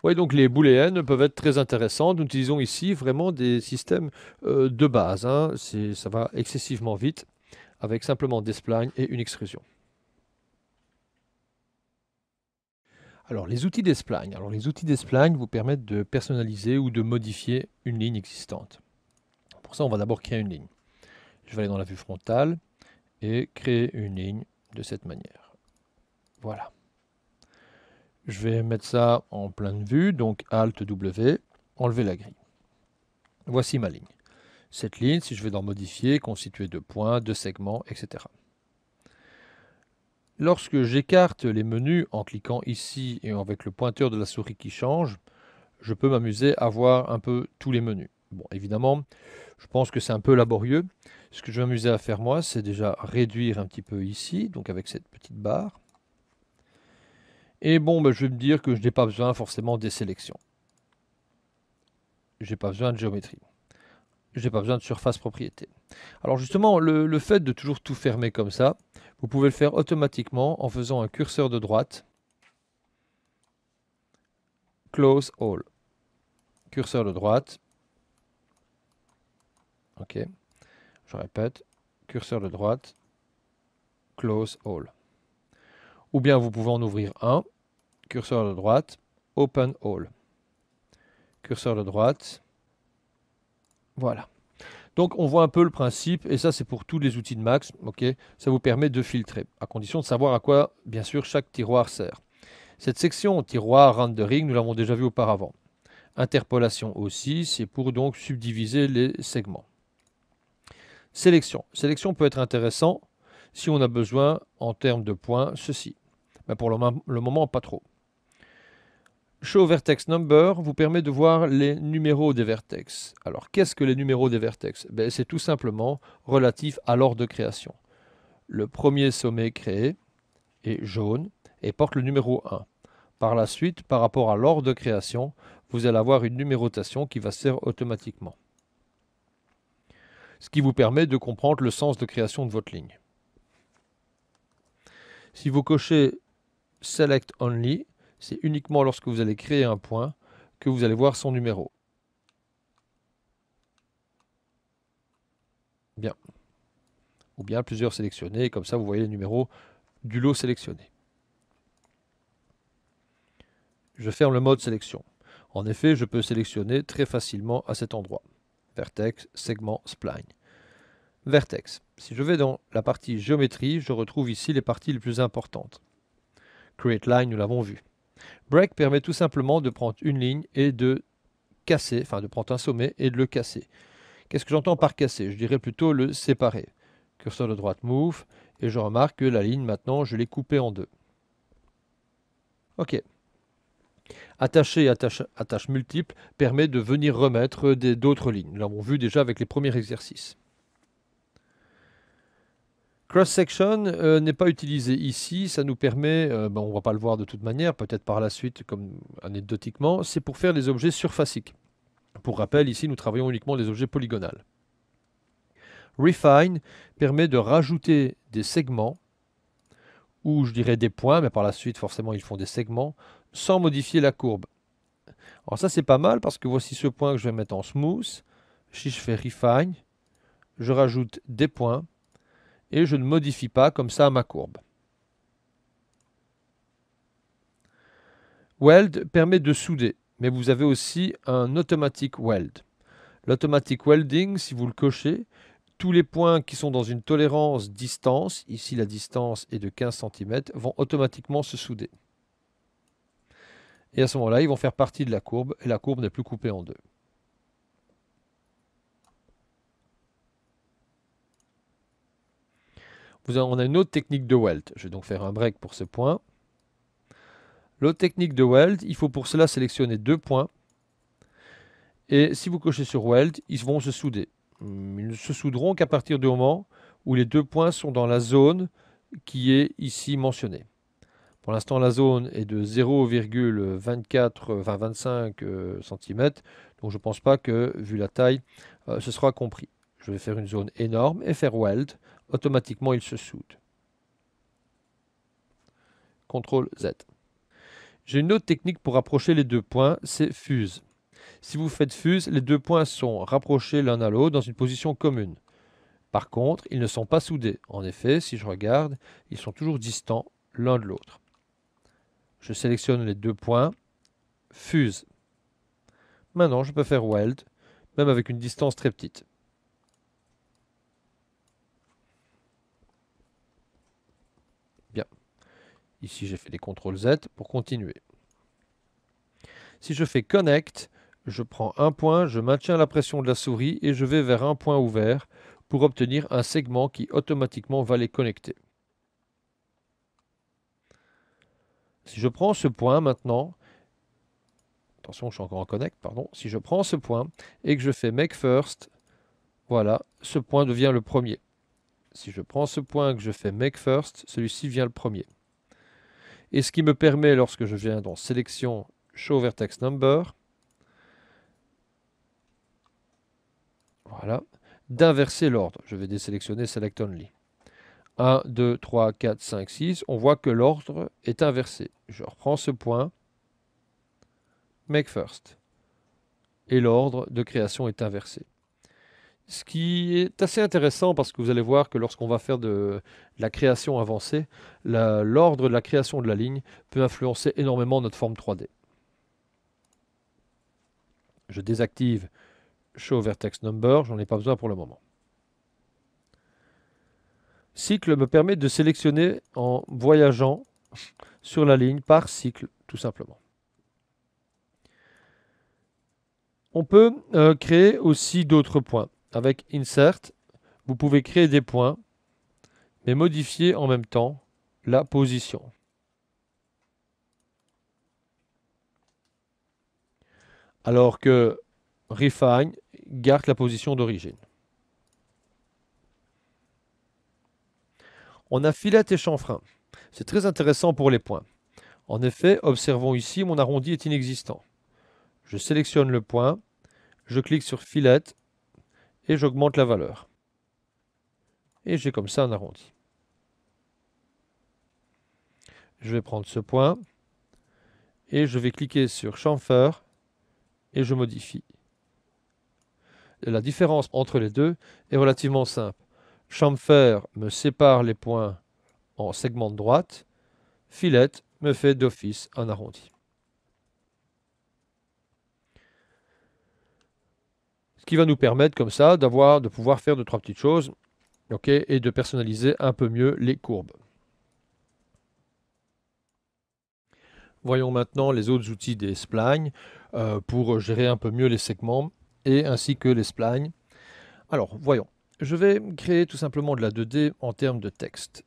[SPEAKER 1] Oui donc les booléennes peuvent être très intéressantes. Nous utilisons ici vraiment des systèmes euh, de base. Hein. Ça va excessivement vite avec simplement des splines et une extrusion. Alors, les outils d'Espline. Alors, les outils vous permettent de personnaliser ou de modifier une ligne existante. Pour ça, on va d'abord créer une ligne. Je vais aller dans la vue frontale et créer une ligne de cette manière. Voilà. Je vais mettre ça en pleine vue, donc Alt W, enlever la grille. Voici ma ligne. Cette ligne, si je vais dans modifier, constituée de points, de segments, etc. Lorsque j'écarte les menus en cliquant ici et avec le pointeur de la souris qui change, je peux m'amuser à voir un peu tous les menus. Bon, évidemment, je pense que c'est un peu laborieux. Ce que je vais m'amuser à faire moi, c'est déjà réduire un petit peu ici, donc avec cette petite barre. Et bon, ben, je vais me dire que je n'ai pas besoin forcément des sélections. n'ai pas besoin de géométrie. Je n'ai pas besoin de surface propriété. Alors justement, le fait de toujours tout fermer comme ça, vous pouvez le faire automatiquement en faisant un curseur de droite. Close all. Curseur de droite. OK. Je répète. Curseur de droite. Close all. Ou bien vous pouvez en ouvrir un. Curseur de droite. Open all. Curseur de droite. Voilà. Donc on voit un peu le principe, et ça c'est pour tous les outils de Max, ça vous permet de filtrer, à condition de savoir à quoi, bien sûr, chaque tiroir sert. Cette section tiroir rendering, nous l'avons déjà vu auparavant. Interpolation aussi, c'est pour donc subdiviser les segments. Sélection. Sélection peut être intéressant si on a besoin, en termes de points, ceci. Mais pour le moment, pas trop. Show Vertex Number vous permet de voir les numéros des vertex. Alors, qu'est-ce que les numéros des vertex ben, C'est tout simplement relatif à l'ordre de création. Le premier sommet créé est jaune et porte le numéro 1. Par la suite, par rapport à l'ordre de création, vous allez avoir une numérotation qui va se faire automatiquement. Ce qui vous permet de comprendre le sens de création de votre ligne. Si vous cochez Select Only, c'est uniquement lorsque vous allez créer un point que vous allez voir son numéro. Bien. Ou bien plusieurs sélectionnés, comme ça vous voyez les numéros du lot sélectionné. Je ferme le mode sélection. En effet, je peux sélectionner très facilement à cet endroit. Vertex, segment, spline. Vertex. Si je vais dans la partie géométrie, je retrouve ici les parties les plus importantes. Create line, nous l'avons vu. Break permet tout simplement de prendre une ligne et de casser, enfin de prendre un sommet et de le casser. Qu'est-ce que j'entends par casser Je dirais plutôt le séparer. Curseur de droite move, et je remarque que la ligne maintenant, je l'ai coupée en deux. Ok. Attacher attache, attache multiple permet de venir remettre d'autres lignes. Nous l'avons vu déjà avec les premiers exercices. Cross-section euh, n'est pas utilisé ici, ça nous permet, euh, ben, on ne va pas le voir de toute manière, peut-être par la suite comme anecdotiquement, c'est pour faire les objets surfaciques. Pour rappel, ici nous travaillons uniquement les objets polygonales. Refine permet de rajouter des segments, ou je dirais des points, mais par la suite forcément ils font des segments, sans modifier la courbe. Alors ça c'est pas mal parce que voici ce point que je vais mettre en smooth. Si je fais refine, je rajoute des points et je ne modifie pas comme ça ma courbe. Weld permet de souder, mais vous avez aussi un automatic weld. L'automatic welding, si vous le cochez, tous les points qui sont dans une tolérance distance, ici la distance est de 15 cm, vont automatiquement se souder. Et à ce moment-là, ils vont faire partie de la courbe, et la courbe n'est plus coupée en deux. on a une autre technique de weld. Je vais donc faire un break pour ce point. L'autre technique de weld, il faut pour cela sélectionner deux points. Et si vous cochez sur weld, ils vont se souder. Hmm, ils ne se souderont qu'à partir du moment où les deux points sont dans la zone qui est ici mentionnée. Pour l'instant, la zone est de 0,24, 25 cm. Donc je ne pense pas que, vu la taille, euh, ce sera compris. Je vais faire une zone énorme et faire weld automatiquement il se soude. CTRL Z. J'ai une autre technique pour rapprocher les deux points, c'est fuse. Si vous faites fuse, les deux points sont rapprochés l'un à l'autre dans une position commune. Par contre, ils ne sont pas soudés. En effet, si je regarde, ils sont toujours distants l'un de l'autre. Je sélectionne les deux points, fuse. Maintenant, je peux faire weld, même avec une distance très petite. Ici, j'ai fait des CTRL Z pour continuer. Si je fais Connect, je prends un point, je maintiens la pression de la souris et je vais vers un point ouvert pour obtenir un segment qui automatiquement va les connecter. Si je prends ce point maintenant, attention, je suis encore en connect, pardon. Si je prends ce point et que je fais make first, voilà, ce point devient le premier. Si je prends ce point et que je fais make first, celui-ci vient le premier. Et ce qui me permet, lorsque je viens dans Sélection Show Vertex Number, voilà, d'inverser l'ordre. Je vais désélectionner Select Only. 1, 2, 3, 4, 5, 6. On voit que l'ordre est inversé. Je reprends ce point. Make first. Et l'ordre de création est inversé. Ce qui est assez intéressant parce que vous allez voir que lorsqu'on va faire de la création avancée, l'ordre de la création de la ligne peut influencer énormément notre forme 3D. Je désactive Show Vertex Number, j'en ai pas besoin pour le moment. Cycle me permet de sélectionner en voyageant sur la ligne par cycle, tout simplement. On peut euh, créer aussi d'autres points avec insert, vous pouvez créer des points, mais modifier en même temps la position. Alors que refine garde la position d'origine. On a Filet » et chanfrein. C'est très intéressant pour les points. En effet, observons ici, mon arrondi est inexistant. Je sélectionne le point, je clique sur filette et j'augmente la valeur. Et j'ai comme ça un arrondi. Je vais prendre ce point et je vais cliquer sur chamfer et je modifie. la différence entre les deux est relativement simple. Chamfer me sépare les points en segments de droite, Filette me fait d'office un arrondi. qui va nous permettre comme ça d'avoir, de pouvoir faire deux, trois petites choses ok, et de personnaliser un peu mieux les courbes. Voyons maintenant les autres outils des splines euh, pour gérer un peu mieux les segments et ainsi que les splines. Alors, voyons. Je vais créer tout simplement de la 2D en termes de texte.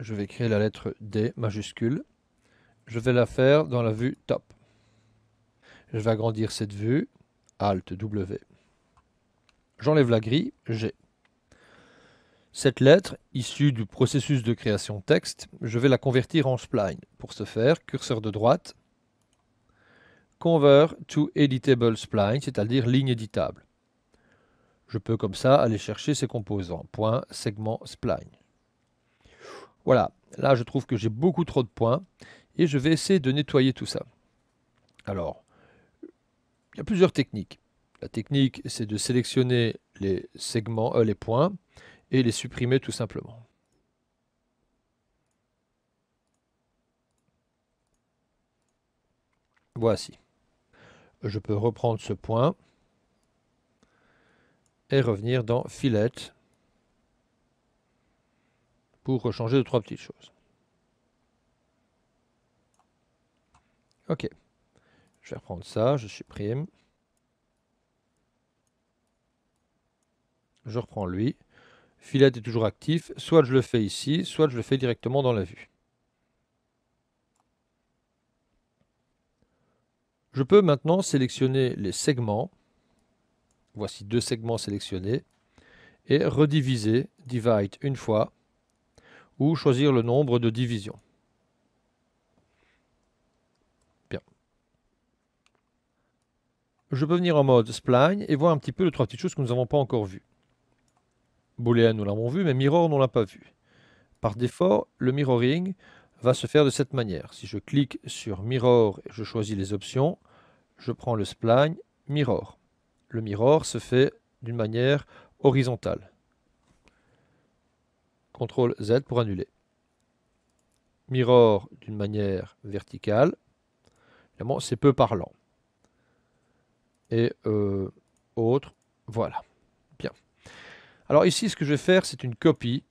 [SPEAKER 1] Je vais créer la lettre D majuscule. Je vais la faire dans la vue top. Je vais agrandir cette vue, Alt W. J'enlève la grille, j'ai. Cette lettre, issue du processus de création texte, je vais la convertir en spline. Pour ce faire, curseur de droite, convert to editable spline, c'est-à-dire ligne éditable. Je peux comme ça aller chercher ces composants. Point, segment, spline. Voilà, là je trouve que j'ai beaucoup trop de points et je vais essayer de nettoyer tout ça. Alors, il y a plusieurs techniques. La technique, c'est de sélectionner les segments, euh, les points, et les supprimer tout simplement. Voici. Je peux reprendre ce point et revenir dans Filette pour changer de trois petites choses. Ok. Je vais reprendre ça, je supprime. je reprends lui, filet est toujours actif, soit je le fais ici, soit je le fais directement dans la vue. Je peux maintenant sélectionner les segments, voici deux segments sélectionnés, et rediviser, divide une fois, ou choisir le nombre de divisions. Bien. Je peux venir en mode spline et voir un petit peu les trois petites choses que nous n'avons pas encore vues. Boolean, nous l'avons vu, mais Mirror, nous ne l'a pas vu. Par défaut, le mirroring va se faire de cette manière. Si je clique sur Mirror et je choisis les options, je prends le spline Mirror. Le mirror se fait d'une manière horizontale. CTRL Z pour annuler. Mirror d'une manière verticale. Évidemment, c'est peu parlant. Et euh, autre, voilà. Alors ici, ce que je vais faire, c'est une copie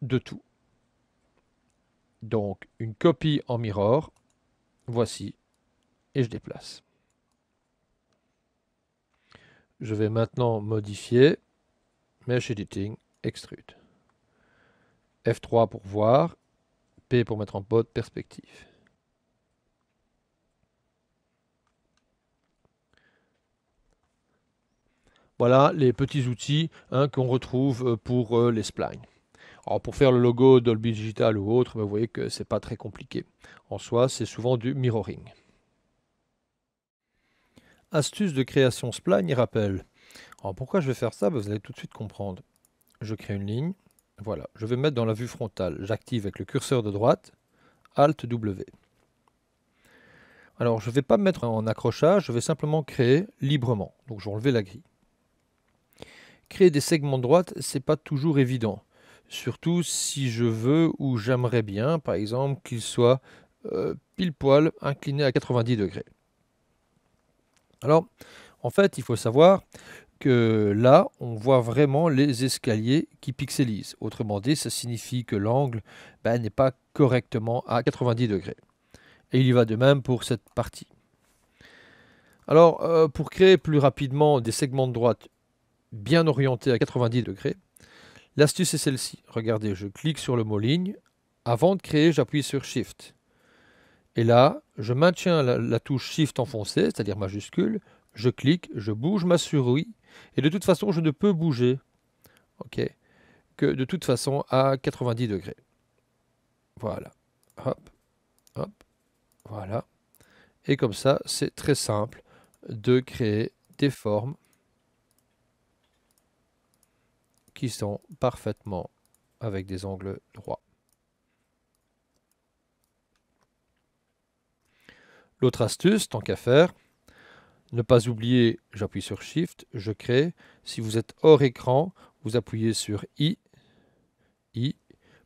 [SPEAKER 1] de tout. Donc, une copie en mirror. Voici. Et je déplace. Je vais maintenant modifier Mesh Editing Extrude. F3 pour voir, P pour mettre en mode perspective. Voilà les petits outils hein, qu'on retrouve euh, pour euh, les splines. pour faire le logo Dolby Digital ou autre, ben, vous voyez que c'est pas très compliqué. En soi, c'est souvent du mirroring. Astuce de création spline et rappel. pourquoi je vais faire ça ben, Vous allez tout de suite comprendre. Je crée une ligne. Voilà, je vais mettre dans la vue frontale. J'active avec le curseur de droite, Alt W. Alors je ne vais pas me mettre en accrochage, je vais simplement créer librement. Donc je vais enlever la grille. Créer des segments de droite, c'est pas toujours évident. Surtout si je veux ou j'aimerais bien, par exemple, qu'il soit euh, pile poil incliné à 90 degrés. Alors, en fait, il faut savoir que là, on voit vraiment les escaliers qui pixelisent. Autrement dit, ça signifie que l'angle ben, n'est pas correctement à 90 degrés. Et il y va de même pour cette partie. Alors, euh, pour créer plus rapidement des segments de droite bien orienté à 90 degrés. L'astuce est celle-ci. Regardez, je clique sur le mot ligne. Avant de créer, j'appuie sur Shift. Et là, je maintiens la, touche Shift enfoncée, c'est-à-dire majuscule. Je clique, je bouge ma souris. Et de toute façon, je ne peux bouger. OK. Que de toute façon à 90 degrés. Voilà. Hop. Hop. Voilà. Et comme ça, c'est très simple de créer des formes qui sont parfaitement avec des angles droits. L'autre astuce, tant qu'à faire, ne pas oublier, j'appuie sur Shift, je crée. Si vous êtes hors écran, vous appuyez sur I, I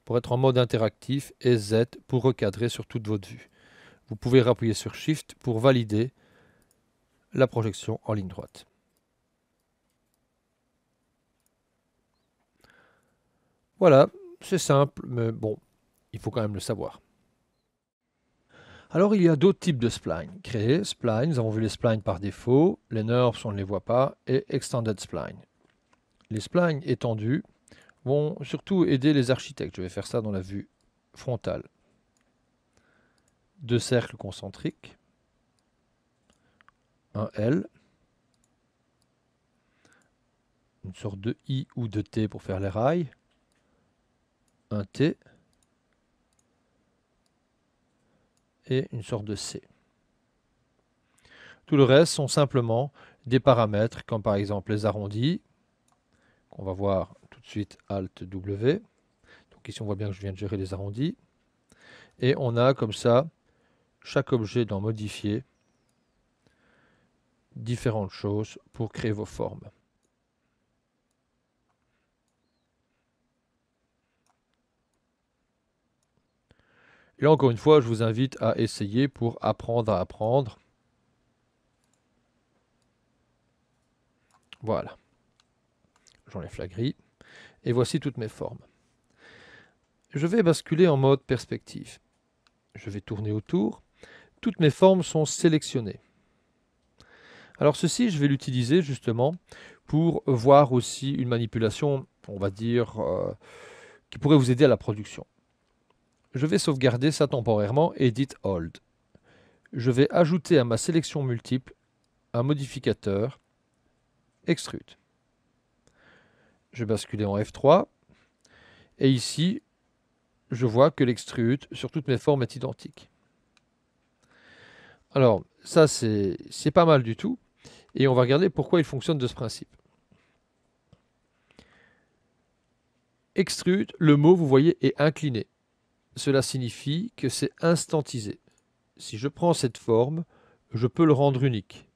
[SPEAKER 1] pour être en mode interactif et Z pour recadrer sur toute votre vue. Vous pouvez appuyer sur Shift pour valider la projection en ligne droite. Voilà, c'est simple, mais bon, il faut quand même le savoir. Alors il y a d'autres types de splines. Créer, spline, nous avons vu les splines par défaut, les nerfs on ne les voit pas, et extended spline. Les splines étendues vont surtout aider les architectes. Je vais faire ça dans la vue frontale. Deux cercles concentriques, un L, une sorte de I ou de T pour faire les rails, un T et une sorte de C. Tout le reste sont simplement des paramètres comme par exemple les arrondis, qu'on va voir tout de suite Alt W. Donc ici on voit bien que je viens de gérer les arrondis. Et on a comme ça chaque objet dans modifier différentes choses pour créer vos formes. Et là, encore une fois, je vous invite à essayer pour apprendre à apprendre. Voilà. J'enlève la grille. Et voici toutes mes formes. Je vais basculer en mode perspective. Je vais tourner autour. Toutes mes formes sont sélectionnées. Alors ceci, je vais l'utiliser justement pour voir aussi une manipulation, on va dire, euh, qui pourrait vous aider à la production. Je vais sauvegarder ça temporairement et Hold. Je vais ajouter à ma sélection multiple un modificateur Extrude. Je vais basculer en F3. Et ici, je vois que l'extrude sur toutes mes formes est identique. Alors, ça, c'est pas mal du tout. Et on va regarder pourquoi il fonctionne de ce principe. Extrude, le mot, vous voyez, est incliné cela signifie que c'est instantisé. Si je prends cette forme, je peux le rendre unique.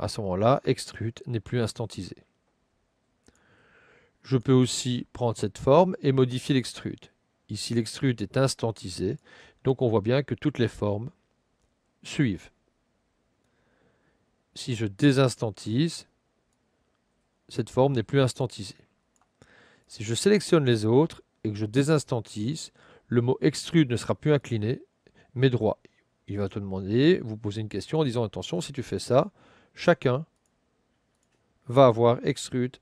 [SPEAKER 1] À ce moment-là, extrude n'est plus instantisé. Je peux aussi prendre cette forme et modifier l'extrude. Ici, l'extrude est instantisé, donc on voit bien que toutes les formes suivent. Si je désinstantise, cette forme n'est plus instantisée. Si je sélectionne les autres et que je désinstantise, le mot extrude ne sera plus incliné, mais droit. Il va te demander, vous poser une question en disant attention, si tu fais ça, chacun va avoir extrude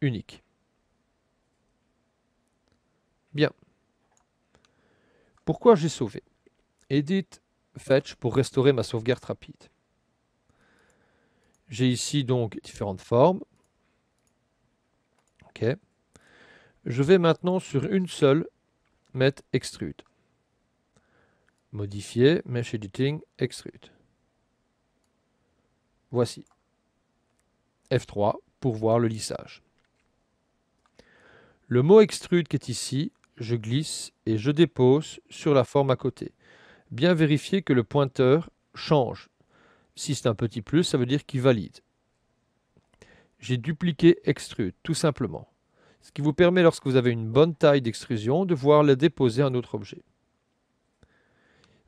[SPEAKER 1] unique. Bien. Pourquoi j'ai sauvé Edit Fetch pour restaurer ma sauvegarde rapide. J'ai ici donc différentes formes. Ok. Je vais maintenant sur une seule mettre extrude. Modifier, mesh editing, extrude. Voici. F3 pour voir le lissage. Le mot extrude qui est ici, je glisse et je dépose sur la forme à côté. Bien vérifier que le pointeur change. Si c'est un petit plus, ça veut dire qu'il valide. J'ai dupliqué extrude, tout simplement ce qui vous permet, lorsque vous avez une bonne taille d'extrusion, de voir la déposer à un autre objet.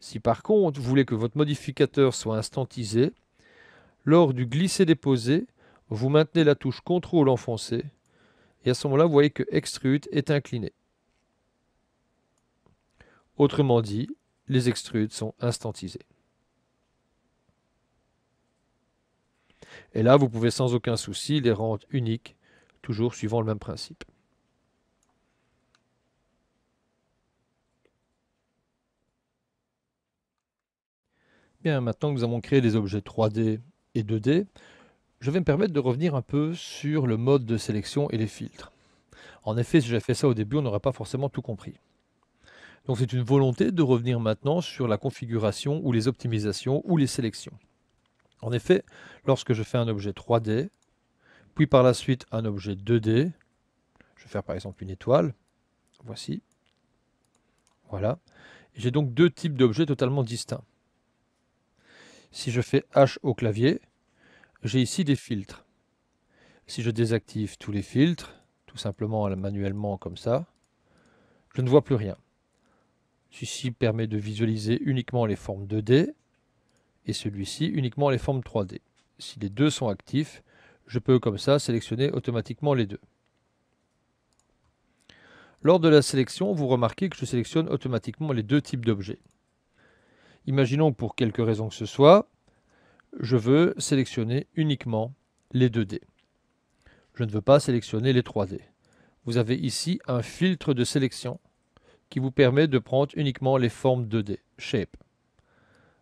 [SPEAKER 1] Si par contre, vous voulez que votre modificateur soit instantisé, lors du glisser-déposer, vous maintenez la touche CTRL enfoncée, et à ce moment-là, vous voyez que Extrude est incliné. Autrement dit, les extrudes sont instantisés. Et là, vous pouvez sans aucun souci les rendre uniques toujours suivant le même principe. Bien, maintenant que nous avons créé les objets 3D et 2D, je vais me permettre de revenir un peu sur le mode de sélection et les filtres. En effet, si j'avais fait ça au début, on n'aurait pas forcément tout compris. Donc c'est une volonté de revenir maintenant sur la configuration ou les optimisations ou les sélections. En effet, lorsque je fais un objet 3D, puis par la suite un objet 2D. Je vais faire par exemple une étoile. Voici. Voilà. J'ai donc deux types d'objets totalement distincts. Si je fais H au clavier, j'ai ici des filtres. Si je désactive tous les filtres, tout simplement manuellement comme ça, je ne vois plus rien. Ceci permet de visualiser uniquement les formes 2D et celui-ci uniquement les formes 3D. Si les deux sont actifs, je peux comme ça sélectionner automatiquement les deux. Lors de la sélection, vous remarquez que je sélectionne automatiquement les deux types d'objets. Imaginons que pour quelque raison que ce soit, je veux sélectionner uniquement les 2D. Je ne veux pas sélectionner les 3D. Vous avez ici un filtre de sélection qui vous permet de prendre uniquement les formes 2D, shape.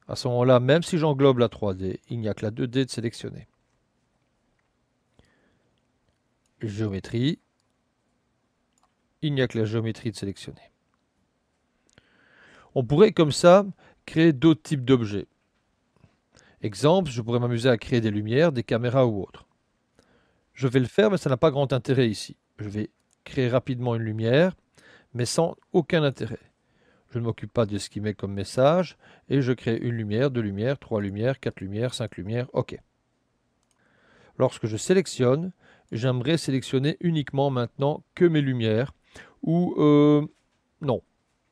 [SPEAKER 1] À ce moment-là, même si j'englobe la 3D, il n'y a que la 2D de sélectionner. géométrie. Il n'y a que la géométrie de sélectionner. On pourrait comme ça créer d'autres types d'objets. Exemple, je pourrais m'amuser à créer des lumières, des caméras ou autres. Je vais le faire, mais ça n'a pas grand intérêt ici. Je vais créer rapidement une lumière, mais sans aucun intérêt. Je ne m'occupe pas de ce qui met comme message, et je crée une lumière, deux lumières, trois lumières, quatre lumières, cinq lumières, ok. Lorsque je sélectionne, j'aimerais sélectionner uniquement maintenant que mes lumières. Ou euh, non,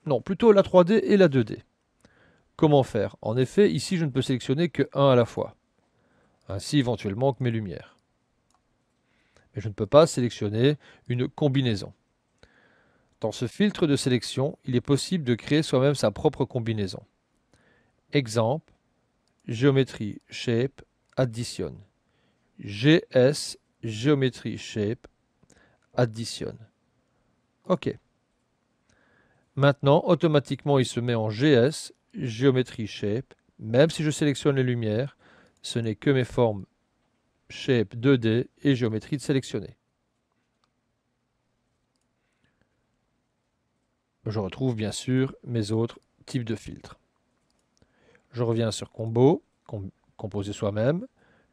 [SPEAKER 1] non, plutôt la 3D et la 2D. Comment faire En effet, ici je ne peux sélectionner que un à la fois. Ainsi éventuellement que mes lumières. Mais je ne peux pas sélectionner une combinaison. Dans ce filtre de sélection, il est possible de créer soi-même sa propre combinaison. Exemple, géométrie, shape, addition, GS géométrie shape, additionne. OK. Maintenant, automatiquement, il se met en GS, géométrie shape. Même si je sélectionne les lumières, ce n'est que mes formes shape 2D et géométrie de sélectionner. Je retrouve bien sûr mes autres types de filtres. Je reviens sur combo, composé composer soi-même,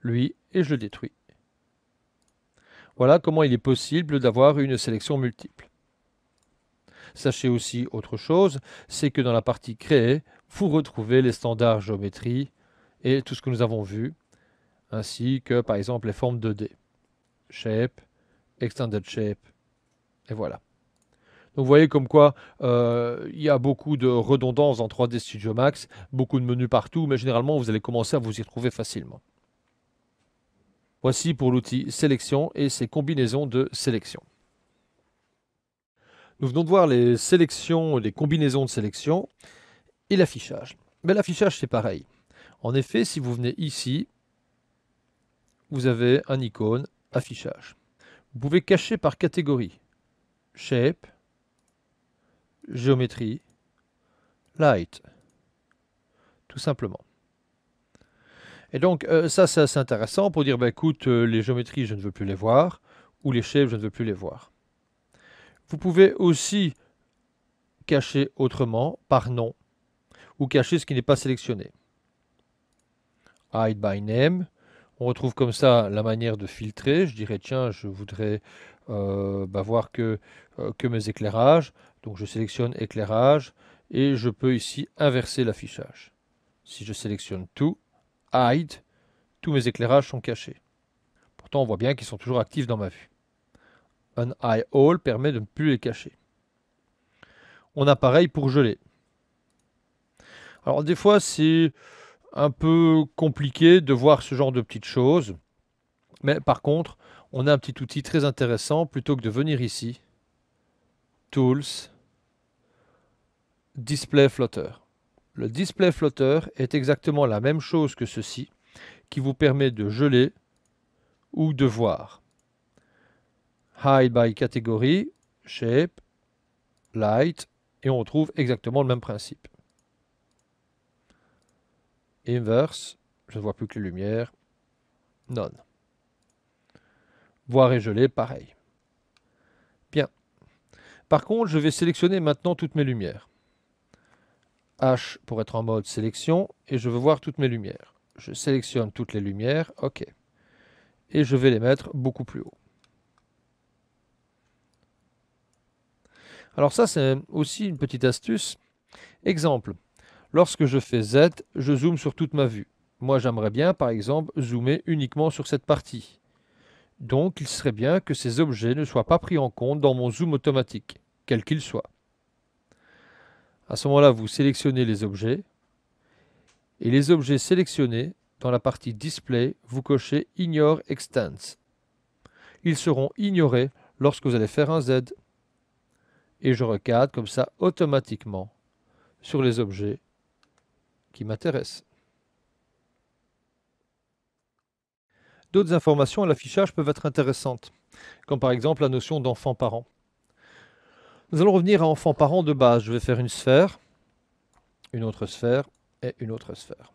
[SPEAKER 1] lui, et je le détruis. Voilà comment il est possible d'avoir une sélection multiple. Sachez aussi autre chose, c'est que dans la partie Créer, vous retrouvez les standards géométrie et tout ce que nous avons vu, ainsi que par exemple les formes 2D. Shape, Extended Shape, et voilà. Donc vous voyez comme quoi euh, il y a beaucoup de redondances en 3D Studio Max, beaucoup de menus partout, mais généralement vous allez commencer à vous y retrouver facilement. Voici pour l'outil sélection et ses combinaisons de sélection. Nous venons de voir les sélections, les combinaisons de sélection et l'affichage. Mais ben, l'affichage, c'est pareil. En effet, si vous venez ici, vous avez un icône affichage. Vous pouvez cacher par catégorie. Shape, géométrie, light, tout simplement. Et donc, euh, ça, c'est c'est intéressant pour dire, bah, écoute, euh, les géométries, je ne veux plus les voir, ou les chefs, je ne veux plus les voir. Vous pouvez aussi cacher autrement, par nom, ou cacher ce qui n'est pas sélectionné. Hide by name. On retrouve comme ça la manière de filtrer. Je dirais, tiens, je voudrais euh, bah, voir que, que mes éclairages. Donc, je sélectionne éclairage et je peux ici inverser l'affichage. Si je sélectionne tout, hide, tous mes éclairages sont cachés. Pourtant, on voit bien qu'ils sont toujours actifs dans ma vue. Un eye all permet de ne plus les cacher. On a pareil pour geler. Alors des fois, c'est un peu compliqué de voir ce genre de petites choses. Mais par contre, on a un petit outil très intéressant. Plutôt que de venir ici, Tools, Display Flutter. Le display flotteur est exactement la même chose que ceci, qui vous permet de geler ou de voir. Hide by category, shape, light, et on retrouve exactement le même principe. Inverse, je ne vois plus que les lumières, none. Voir et geler, pareil. Bien. Par contre, je vais sélectionner maintenant toutes mes lumières. H pour être en mode sélection, et je veux voir toutes mes lumières. Je sélectionne toutes les lumières, OK. Et je vais les mettre beaucoup plus haut. Alors ça, c'est aussi une petite astuce. Exemple, lorsque je fais Z, je zoome sur toute ma vue. Moi, j'aimerais bien, par exemple, zoomer uniquement sur cette partie. Donc, il serait bien que ces objets ne soient pas pris en compte dans mon zoom automatique, quel qu'il soit. À ce moment-là, vous sélectionnez les objets. Et les objets sélectionnés, dans la partie Display, vous cochez Ignore Extents. Ils seront ignorés lorsque vous allez faire un Z. Et je recadre comme ça automatiquement sur les objets qui m'intéressent. D'autres informations à l'affichage peuvent être intéressantes, comme par exemple la notion d'enfant-parent. Nous allons revenir à enfant parent de base. Je vais faire une sphère, une autre sphère et une autre sphère.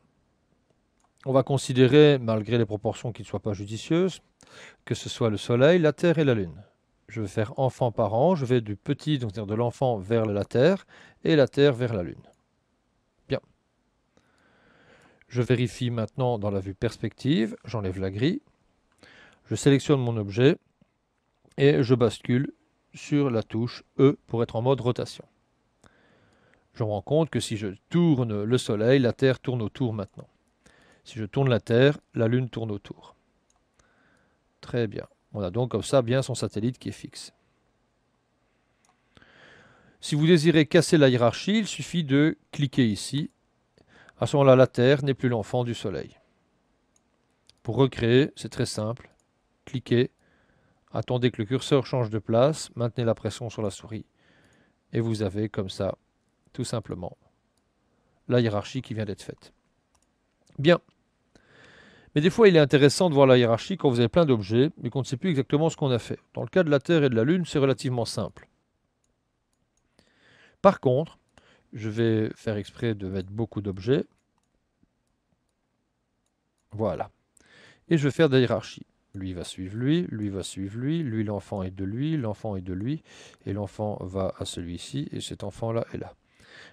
[SPEAKER 1] On va considérer, malgré les proportions qui ne soient pas judicieuses, que ce soit le Soleil, la Terre et la Lune. Je vais faire enfant parent, je vais du petit, donc de l'enfant vers la Terre, et la Terre vers la Lune. Bien. Je vérifie maintenant dans la vue perspective, j'enlève la grille, je sélectionne mon objet, et je bascule sur la touche E pour être en mode rotation. Je me rends compte que si je tourne le Soleil, la Terre tourne autour maintenant. Si je tourne la Terre, la Lune tourne autour. Très bien. On a donc comme ça bien son satellite qui est fixe. Si vous désirez casser la hiérarchie, il suffit de cliquer ici. À ce moment-là, la Terre n'est plus l'enfant du Soleil. Pour recréer, c'est très simple. Cliquez Attendez que le curseur change de place, maintenez la pression sur la souris. Et vous avez comme ça, tout simplement, la hiérarchie qui vient d'être faite. Bien. Mais des fois, il est intéressant de voir la hiérarchie quand vous avez plein d'objets, mais qu'on ne sait plus exactement ce qu'on a fait. Dans le cas de la Terre et de la Lune, c'est relativement simple. Par contre, je vais faire exprès de mettre beaucoup d'objets. Voilà. Et je vais faire de la hiérarchie. Lui va suivre lui, lui va suivre lui, lui l'enfant est de lui, l'enfant est de lui, et l'enfant va à celui-ci, et cet enfant-là est là.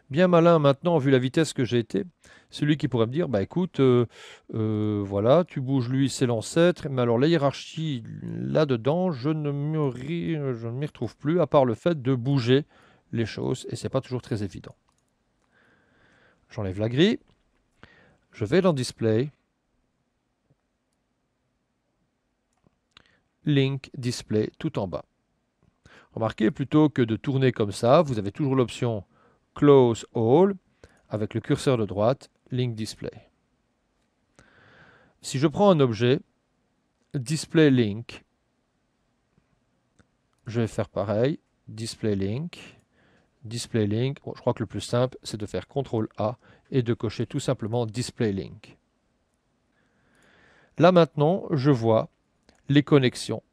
[SPEAKER 1] Bien malin maintenant, vu la vitesse que j'ai été, celui qui pourrait me dire, bah écoute, euh, euh, voilà, tu bouges lui, c'est l'ancêtre, mais alors la hiérarchie là-dedans, je ne m'y retrouve plus, à part le fait de bouger les choses, et c'est pas toujours très évident. J'enlève la grille, je vais dans Display, Link Display tout en bas. Remarquez, plutôt que de tourner comme ça, vous avez toujours l'option Close All avec le curseur de droite, Link Display. Si je prends un objet, Display Link, je vais faire pareil, Display Link, Display Link. je crois que le plus simple, c'est de faire CTRL A et de cocher tout simplement Display Link. Là maintenant, je vois les connexions.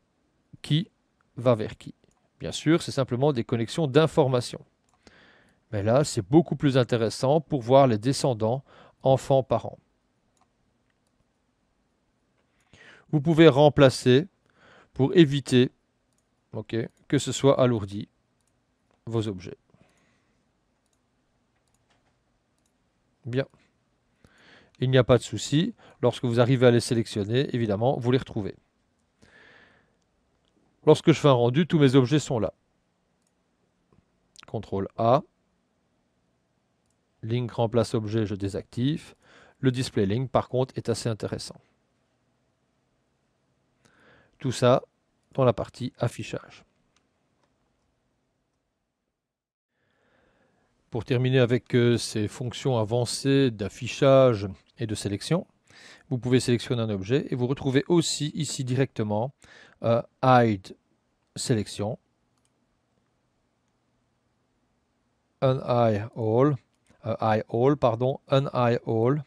[SPEAKER 1] Qui va vers qui Bien sûr, c'est simplement des connexions d'informations. Mais là, c'est beaucoup plus intéressant pour voir les descendants, enfants, parents. Vous pouvez remplacer pour éviter que ce soit alourdi vos objets. Bien. Il n'y a pas de souci. Lorsque vous arrivez à les sélectionner, évidemment, vous les retrouvez. Lorsque je fais un rendu, tous mes objets sont là. CTRL A. Link remplace objet, je désactive. Le display link, par contre, est assez intéressant. Tout ça dans la partie affichage. Pour terminer avec euh, ces fonctions avancées d'affichage et de sélection, vous pouvez sélectionner un objet et vous retrouvez aussi ici directement euh, Hide sélection, un i all, all, pardon, un eye all,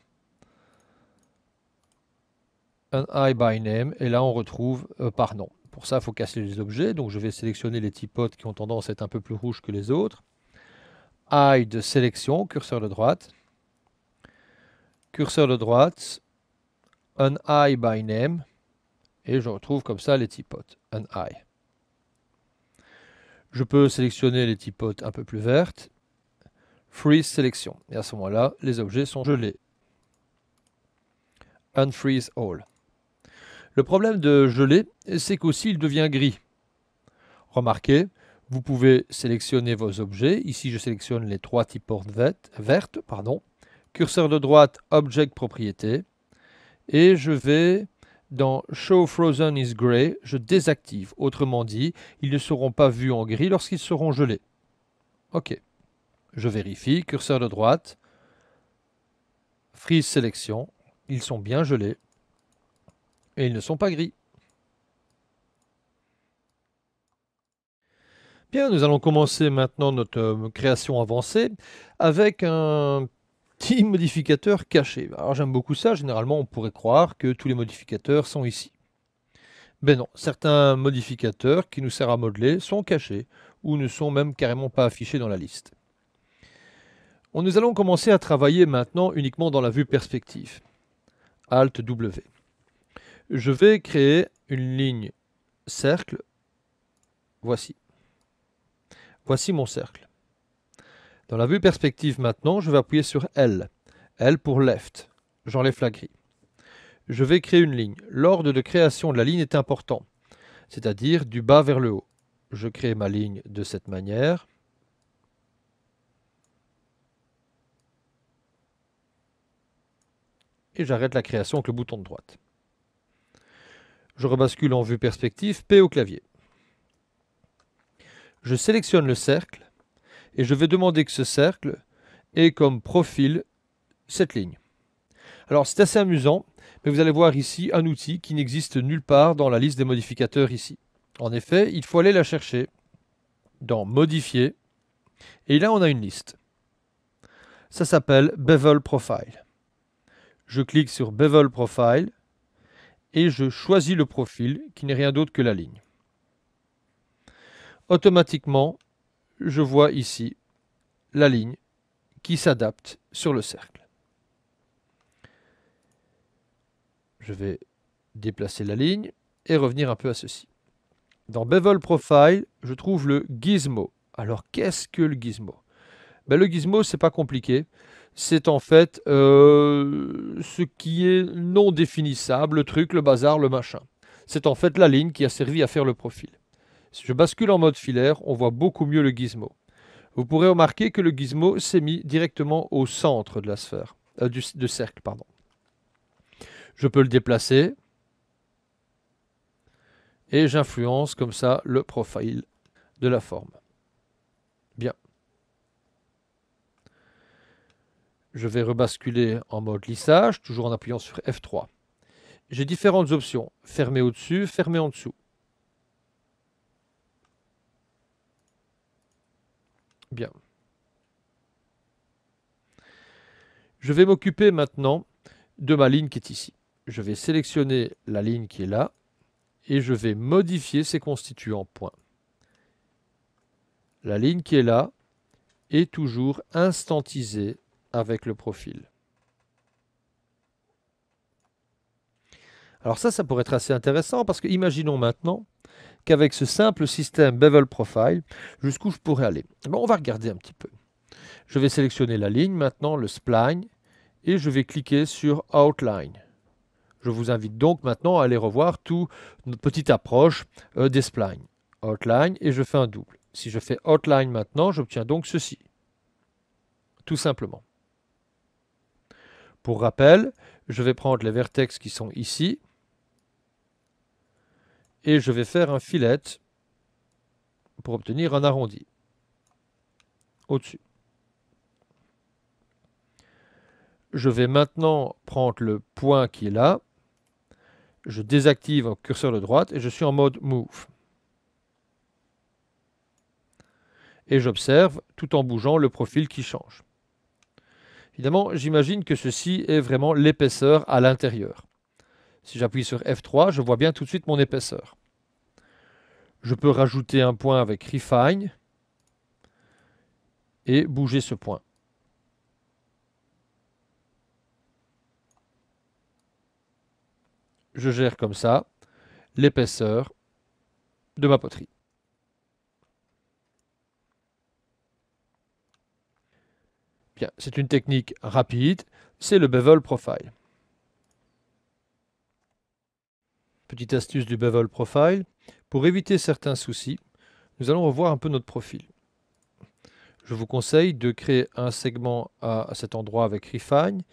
[SPEAKER 1] un eye by name, et là on retrouve euh, par nom. Pour ça, il faut casser les objets, donc je vais sélectionner les typotes qui ont tendance à être un peu plus rouges que les autres. Eye de sélection, curseur de droite, curseur de droite, un i by name, et je retrouve comme ça les typotes, un i. Je peux sélectionner les typotes un peu plus vertes. Freeze Selection. Et à ce moment-là, les objets sont gelés. Unfreeze All. Le problème de geler, c'est qu'aussi il devient gris. Remarquez, vous pouvez sélectionner vos objets. Ici, je sélectionne les trois typotes vertes. Pardon. Curseur de droite, Object Propriété. Et je vais dans Show Frozen is Gray, je désactive. Autrement dit, ils ne seront pas vus en gris lorsqu'ils seront gelés. OK. Je vérifie, curseur de droite, freeze sélection, ils sont bien gelés et ils ne sont pas gris. Bien, nous allons commencer maintenant notre euh, création avancée avec un Petit modificateur caché. Alors j'aime beaucoup ça, généralement on pourrait croire que tous les modificateurs sont ici. Ben non, certains modificateurs qui nous servent à modeler sont cachés ou ne sont même carrément pas affichés dans la liste. nous allons commencer à travailler maintenant uniquement dans la vue perspective. Alt W. Je vais créer une ligne cercle. Voici. Voici mon cercle. Dans la vue perspective maintenant, je vais appuyer sur L. L pour left. J'enlève la grille. Je vais créer une ligne. L'ordre de création de la ligne est important, c'est-à-dire du bas vers le haut. Je crée ma ligne de cette manière. Et j'arrête la création avec le bouton de droite. Je rebascule en vue perspective P au clavier. Je sélectionne le cercle et je vais demander que ce cercle ait comme profil cette ligne. Alors c'est assez amusant, mais vous allez voir ici un outil qui n'existe nulle part dans la liste des modificateurs ici. En effet, il faut aller la chercher dans Modifier, et là on a une liste. Ça s'appelle Bevel Profile. Je clique sur Bevel Profile, et je choisis le profil qui n'est rien d'autre que la ligne. Automatiquement, je vois ici la ligne qui s'adapte sur le cercle. Je vais déplacer la ligne et revenir un peu à ceci. Dans Bevel Profile, je trouve le gizmo. Alors qu'est-ce que le gizmo ben, Le gizmo, c'est pas compliqué. C'est en fait euh, ce qui est non définissable, le truc, le bazar, le machin. C'est en fait la ligne qui a servi à faire le profil. Si je bascule en mode filaire, on voit beaucoup mieux le gizmo. Vous pourrez remarquer que le gizmo s'est mis directement au centre de la sphère, euh, de cercle. Pardon. Je peux le déplacer et j'influence comme ça le profil de la forme. Bien. Je vais rebasculer en mode lissage, toujours en appuyant sur F3. J'ai différentes options, fermer au-dessus, fermer en dessous. Bien. Je vais m'occuper maintenant de ma ligne qui est ici. Je vais sélectionner la ligne qui est là et je vais modifier ses constituants points. La ligne qui est là est toujours instantisée avec le profil. Alors ça, ça pourrait être assez intéressant parce que imaginons maintenant qu'avec ce simple système Bevel Profile, jusqu'où je pourrais aller. Bon, on va regarder un petit peu. Je vais sélectionner la ligne, maintenant le spline, et je vais cliquer sur Outline. Je vous invite donc maintenant à aller revoir toute notre petite approche euh, des splines. Outline, et je fais un double. Si je fais Outline maintenant, j'obtiens donc ceci. Tout simplement. Pour rappel, je vais prendre les vertex qui sont ici, et je vais faire un filet pour obtenir un arrondi au-dessus. Je vais maintenant prendre le point qui est là. Je désactive le curseur de droite et je suis en mode Move. Et j'observe tout en bougeant le profil qui change. Évidemment, j'imagine que ceci est vraiment l'épaisseur à l'intérieur. Si j'appuie sur F3, je vois bien tout de suite mon épaisseur. Je peux rajouter un point avec Refine et bouger ce point. Je gère comme ça l'épaisseur de ma poterie. Bien, c'est une technique rapide, c'est le bevel profile. Petite astuce du Bevel Profile. Pour éviter certains soucis, nous allons revoir un peu notre profil. Je vous conseille de créer un segment à cet endroit avec Refine,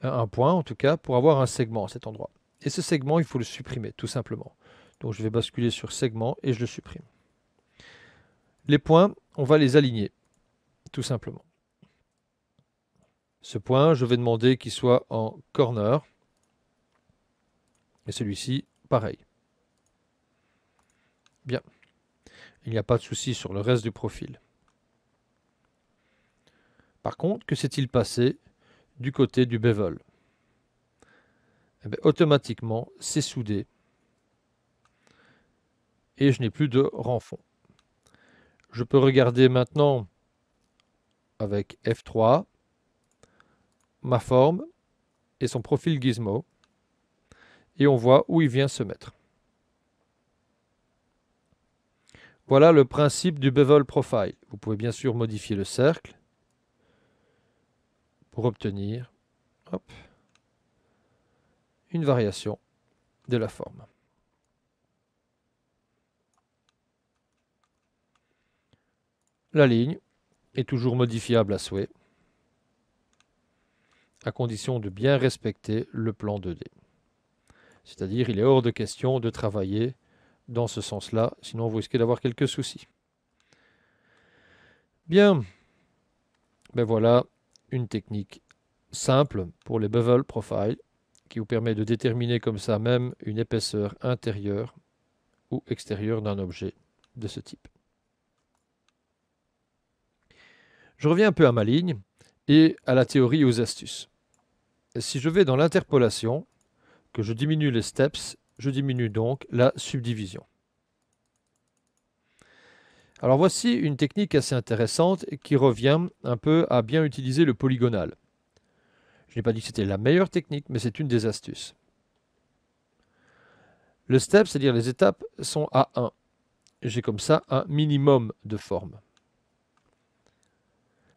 [SPEAKER 1] un point en tout cas, pour avoir un segment à cet endroit. Et ce segment, il faut le supprimer, tout simplement. Donc je vais basculer sur segment et je le supprime. Les points, on va les aligner, tout simplement. Ce point, je vais demander qu'il soit en corner. Et celui-ci, pareil. Bien. Il n'y a pas de souci sur le reste du profil. Par contre, que s'est-il passé du côté du eh bevel Automatiquement, c'est soudé et je n'ai plus de renfond. Je peux regarder maintenant avec F3 ma forme et son profil gizmo et on voit où il vient se mettre. Voilà le principe du bevel profile. Vous pouvez bien sûr modifier le cercle pour obtenir une variation de la forme. La ligne est toujours modifiable à souhait, à condition de bien respecter le plan 2D. C'est-à-dire, il est hors de question de travailler dans ce sens-là, sinon vous risquez d'avoir quelques soucis. Bien, ben voilà une technique simple pour les bevel profiles qui vous permet de déterminer comme ça même une épaisseur intérieure ou extérieure d'un objet de ce type. Je reviens un peu à ma ligne et à la théorie aux astuces. Si je vais dans l'interpolation, je diminue les steps, je diminue donc la subdivision. Alors voici une technique assez intéressante qui revient un peu à bien utiliser le polygonal. Je n'ai pas dit que c'était la meilleure technique, mais c'est une des astuces. Le step, c'est-à-dire les étapes, sont à 1. J'ai comme ça un minimum de forme.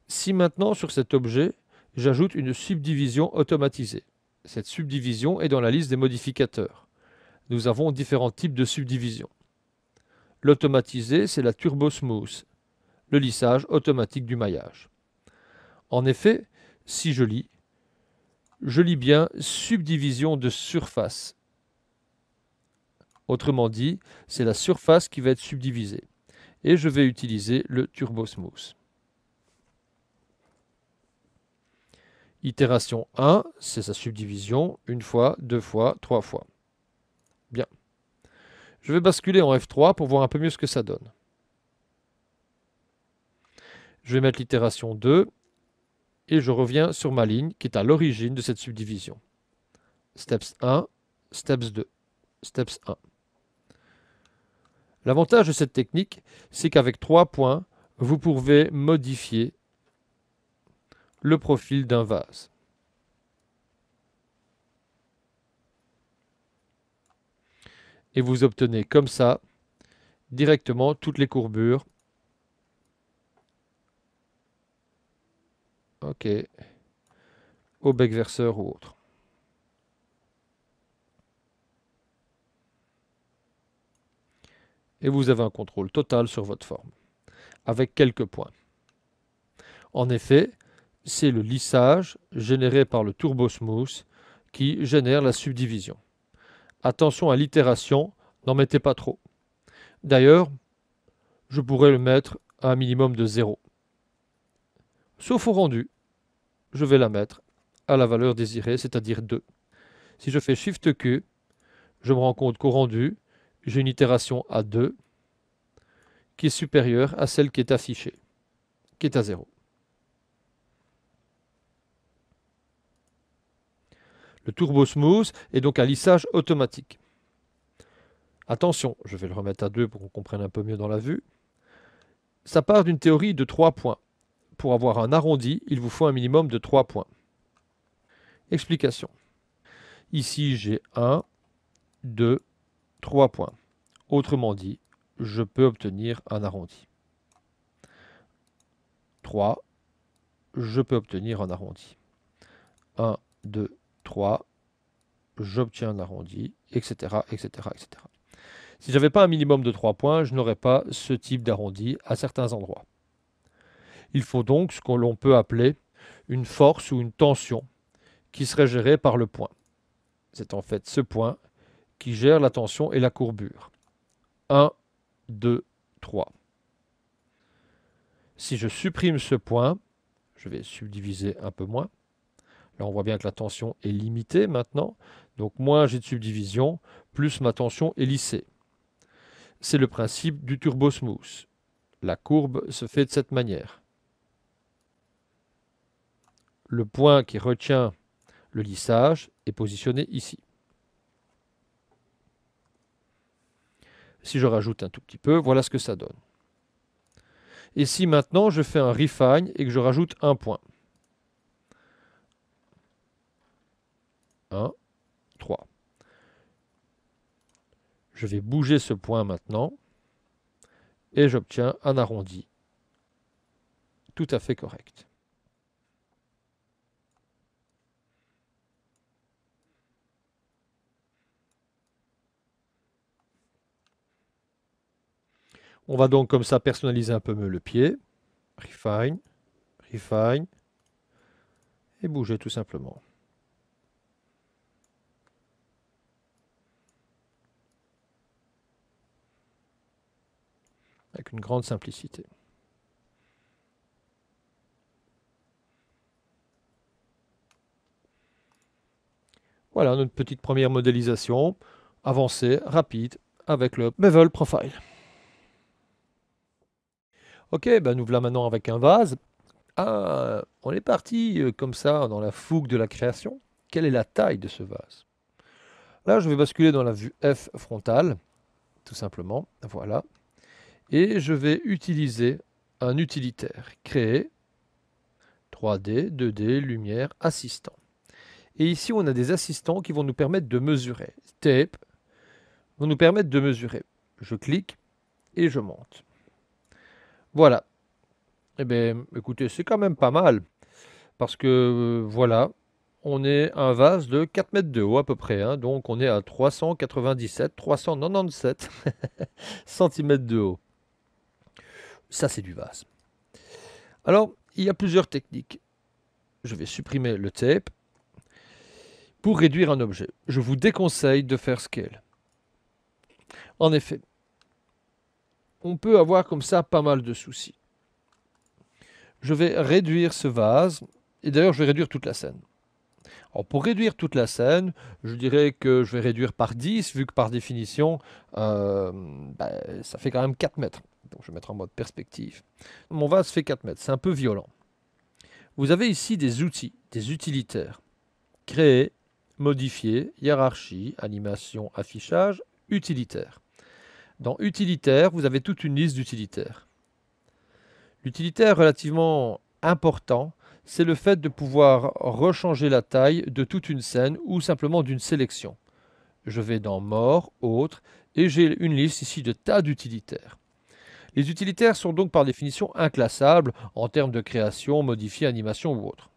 [SPEAKER 1] Si maintenant sur cet objet, j'ajoute une subdivision automatisée, cette subdivision est dans la liste des modificateurs. Nous avons différents types de subdivisions. L'automatisé, c'est la turbo smooth, le lissage automatique du maillage. En effet, si je lis, je lis bien subdivision de surface. Autrement dit, c'est la surface qui va être subdivisée. Et je vais utiliser le turbo Itération 1, c'est sa subdivision, une fois, deux fois, trois fois. Bien. Je vais basculer en F3 pour voir un peu mieux ce que ça donne. Je vais mettre l'itération 2 et je reviens sur ma ligne qui est à l'origine de cette subdivision. Steps 1, Steps 2, Steps 1. L'avantage de cette technique, c'est qu'avec trois points, vous pouvez modifier le profil d'un vase. Et vous obtenez comme ça directement toutes les courbures. Au bec verseur ou autre. Et vous avez un contrôle total sur votre forme, avec quelques points. En effet, c'est le lissage généré par le turbosmooth qui génère la subdivision. Attention à l'itération, n'en mettez pas trop. D'ailleurs, je pourrais le mettre à un minimum de 0. Sauf au rendu, je vais la mettre à la valeur désirée, c'est-à-dire 2. Si je fais Shift Q, je me rends compte qu'au rendu, j'ai une itération à 2 qui est supérieure à celle qui est affichée, qui est à 0. turbo smooth et donc un lissage automatique. Attention, je vais le remettre à 2 pour qu'on comprenne un peu mieux dans la vue. Ça part d'une théorie de 3 points. Pour avoir un arrondi, il vous faut un minimum de 3 points. Explication. Ici, j'ai 1, 2, 3 points. Autrement dit, je peux obtenir un arrondi. 3, je peux obtenir un arrondi. 1, 2, 3, j'obtiens un arrondi, etc., Si je n'avais pas un minimum de 3 points, je n'aurais pas ce type d'arrondi à certains endroits. Il faut donc ce que l'on peut appeler une force ou une tension qui serait gérée par le point. C'est en fait ce point qui gère la tension et la courbure. 1, 2, 3. Si je supprime ce point, je vais subdiviser un peu moins, on voit bien que la tension est limitée maintenant. Donc moins j'ai de subdivision, plus ma tension est lissée. C'est le principe du turbo smooth. La courbe se fait de cette manière. Le point qui retient le lissage est positionné ici. Si je rajoute un tout petit peu, voilà ce que ça donne. Et si maintenant je fais un refine et que je rajoute un point, 1, 3. Je vais bouger ce point maintenant et j'obtiens un arrondi tout à fait correct. On va donc comme ça personnaliser un peu mieux le pied. Refine, refine et bouger tout simplement. avec une grande simplicité. Voilà notre petite première modélisation, avancée, rapide, avec le Bevel Profile. Ok, ben nous voilà maintenant avec un vase. Ah, on est parti euh, comme ça dans la fougue de la création. Quelle est la taille de ce vase Là, je vais basculer dans la vue F frontale, tout simplement. Voilà et je vais utiliser un utilitaire, créer 3D, 2D, lumière, assistant. Et ici, on a des assistants qui vont nous permettre de mesurer. Tape vont nous permettre de mesurer. Je clique et je monte. Voilà. Eh bien, écoutez, c'est quand même pas mal. Parce que, euh, voilà, on est un vase de 4 mètres de haut à peu près. Hein. donc, on est à 397, 397 cm de haut. Ça, c'est du vase. Alors, il y a plusieurs techniques. Je vais supprimer le tape pour réduire un objet. Je vous déconseille de faire scale. En effet, on peut avoir comme ça pas mal de soucis. Je vais réduire ce vase, et d'ailleurs je vais réduire toute la scène. pour réduire toute la scène, je dirais que je vais réduire par 10, vu que par définition, euh, ben, ça fait quand même 4 mètres je vais mettre en mode perspective. Mon vase fait 4 mètres, c'est un peu violent. Vous avez ici des outils, des utilitaires. Créer, modifier, hiérarchie, animation, affichage, utilitaire. Dans utilitaire, vous avez toute une liste d'utilitaires. L'utilitaire relativement important, c'est le fait de pouvoir rechanger la taille de toute une scène ou simplement d'une sélection. Je vais dans mort, autre, et j'ai une liste ici de tas d'utilitaires. Les utilitaires sont donc par définition inclassables en termes de création, modifier, animation ou autre.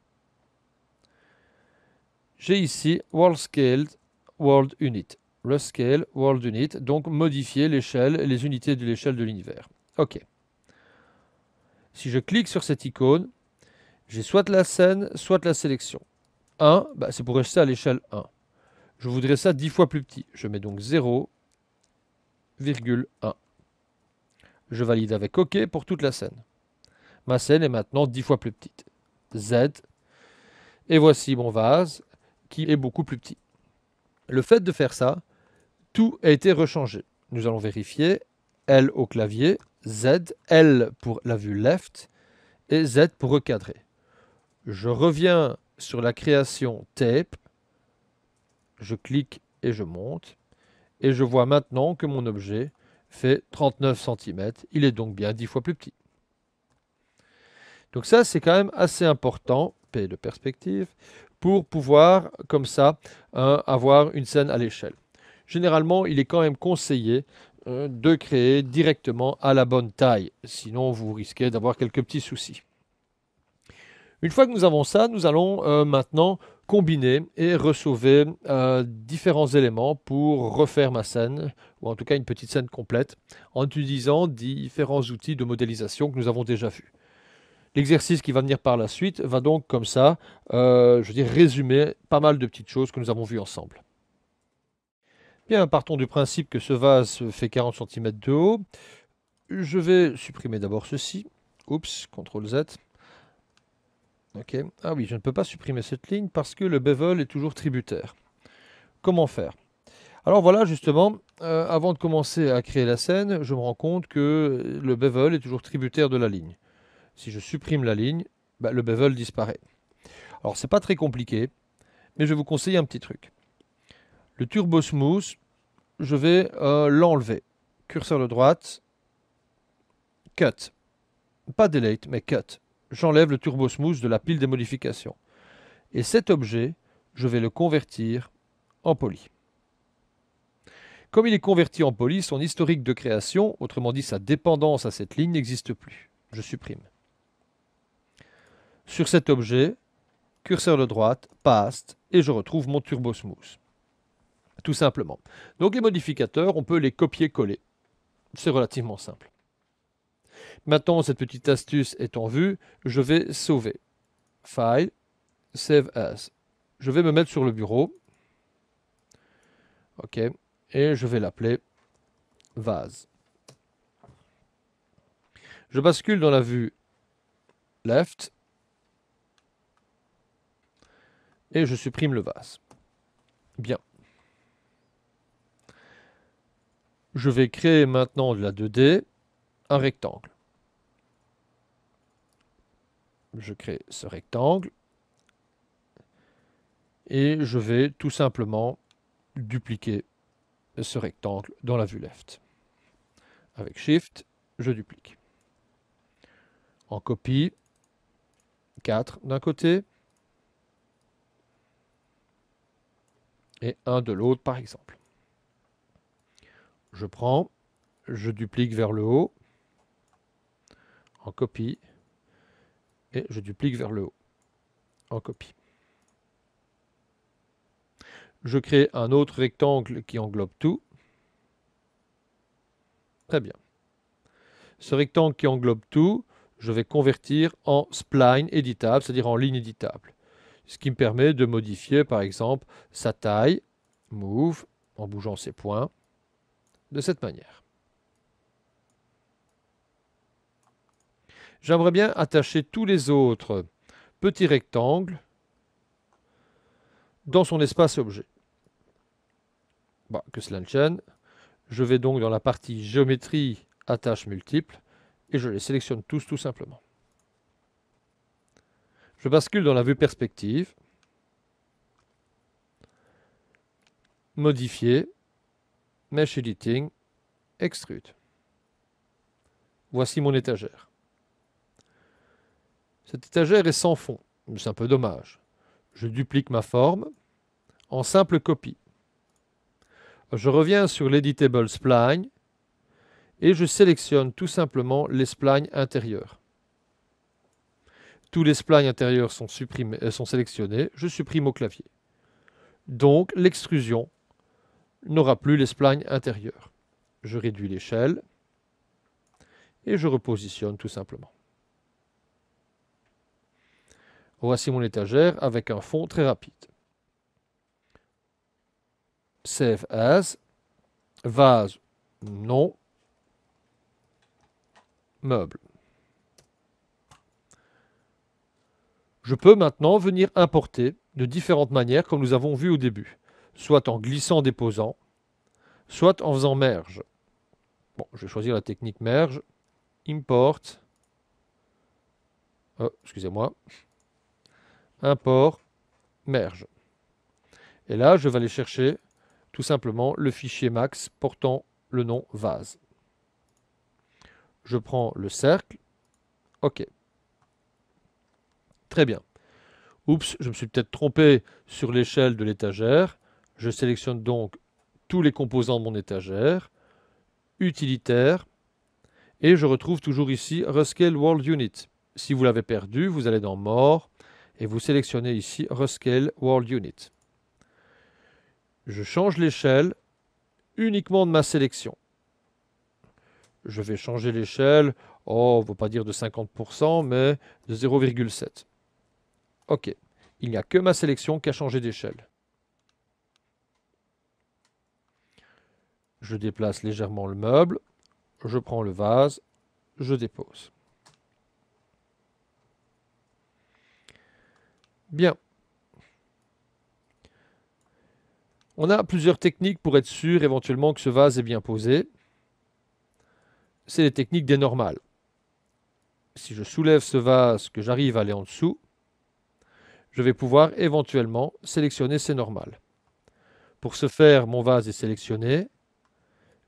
[SPEAKER 1] J'ai ici World Scale, World Unit. Le scale, World Unit, donc modifier l'échelle, et les unités de l'échelle de l'univers. OK. Si je clique sur cette icône, j'ai soit la scène, soit la sélection. 1, bah, c'est pour rester à l'échelle 1. Je voudrais ça 10 fois plus petit. Je mets donc 0,1. Je valide avec OK pour toute la scène. Ma scène est maintenant 10 fois plus petite. Z. Et voici mon vase qui est beaucoup plus petit. Le fait de faire ça, tout a été rechangé. Nous allons vérifier L au clavier, Z, L pour la vue left et Z pour recadrer. Je reviens sur la création tape, je clique et je monte, et je vois maintenant que mon objet fait 39 cm. Il est donc bien 10 fois plus petit. Donc ça, c'est quand même assez important, P de perspective, pour pouvoir, comme ça, hein, avoir une scène à l'échelle. Généralement, il est quand même conseillé euh, de créer directement à la bonne taille, sinon vous risquez d'avoir quelques petits soucis. Une fois que nous avons ça, nous allons euh, maintenant combiner et ressauver euh, différents éléments pour refaire ma scène, ou en tout cas une petite scène complète, en utilisant différents outils de modélisation que nous avons déjà vus. L'exercice qui va venir par la suite va donc comme ça, euh, je résumer pas mal de petites choses que nous avons vues ensemble. Bien, partons du principe que ce vase fait 40 cm de haut. Je vais supprimer d'abord ceci. Oups, CTRL Z. Ah oui, je ne peux pas supprimer cette ligne parce que le bevel est toujours tributaire. Comment faire alors voilà, justement, euh, avant de commencer à créer la scène, je me rends compte que le bevel est toujours tributaire de la ligne. Si je supprime la ligne, bah, le bevel disparaît. Alors c'est pas très compliqué, mais je vous conseille un petit truc. Le Turbo Smooth, je vais euh, l'enlever. Curseur de droite, cut. Pas delete, mais cut j'enlève le Turbo Smooth de la pile des modifications. Et cet objet, je vais le convertir en poly. Comme il est converti en poly, son historique de création, autrement dit sa dépendance à cette ligne, n'existe plus. Je supprime. Sur cet objet, curseur de droite, past, et je retrouve mon turbo smooth. Tout simplement. Donc les modificateurs, on peut les copier-coller. C'est relativement simple. Maintenant, cette petite astuce est en vue. Je vais sauver. File, Save As. Je vais me mettre sur le bureau. OK. Et je vais l'appeler Vase. Je bascule dans la vue Left. Et je supprime le vase. Bien. Je vais créer maintenant de la 2D un rectangle je crée ce rectangle et je vais tout simplement dupliquer ce rectangle dans la vue left. Avec Shift, je duplique. En copie, 4 d'un côté et un de l'autre par exemple. Je prends, je duplique vers le haut, en copie, et je duplique vers le haut en copie. Je crée un autre rectangle qui englobe tout. Très bien. Ce rectangle qui englobe tout, je vais convertir en spline éditable, c'est-à-dire en ligne éditable. Ce qui me permet de modifier, par exemple, sa taille, move, en bougeant ses points, de cette manière. J'aimerais bien attacher tous les autres petits rectangles dans son espace objet. que cela ne tienne. Je vais donc dans la partie géométrie, attache multiple, et je les sélectionne tous tout simplement. Je bascule dans la vue perspective. Modifier, Mesh Editing, Extrude. Voici mon étagère. Cette étagère est sans fond, c'est un peu dommage. Je duplique ma forme en simple copie. Je reviens sur l'editable spline et je sélectionne tout simplement les splines intérieurs. Tous les splines intérieurs sont, supprimés, euh, sont sélectionnés, je supprime au clavier. Donc l'extrusion n'aura plus les splines intérieurs. Je réduis l'échelle et je repositionne tout simplement. Voici mon étagère avec un fond très rapide. Save as. Vase, non. Meuble. Je peux maintenant venir importer de différentes manières comme nous avons vu au début, soit en glissant déposant, soit en faisant merge. Bon, je vais choisir la technique merge. Import. Oh, excusez-moi import merge. Et là, je vais aller chercher tout simplement le fichier max portant le nom vase. Je prends le cercle. OK. Très bien. Oups, je me suis peut-être trompé sur l'échelle de l'étagère. Je sélectionne donc tous les composants de mon étagère. Utilitaire. Et je retrouve toujours ici Rescale World Unit. Si vous l'avez perdu, vous allez dans More, et vous sélectionnez ici Rescale World Unit. Je change l'échelle uniquement de ma sélection. Je vais changer l'échelle, oh, on ne va pas dire de 50%, mais de 0,7. OK. Il n'y a que ma sélection qui a changé d'échelle. Je déplace légèrement le meuble, je prends le vase, je dépose. Bien. On a plusieurs techniques pour être sûr éventuellement que ce vase est bien posé. C'est les techniques des normales. Si je soulève ce vase, que j'arrive à aller en dessous, je vais pouvoir éventuellement sélectionner ces normales. Pour ce faire, mon vase est sélectionné.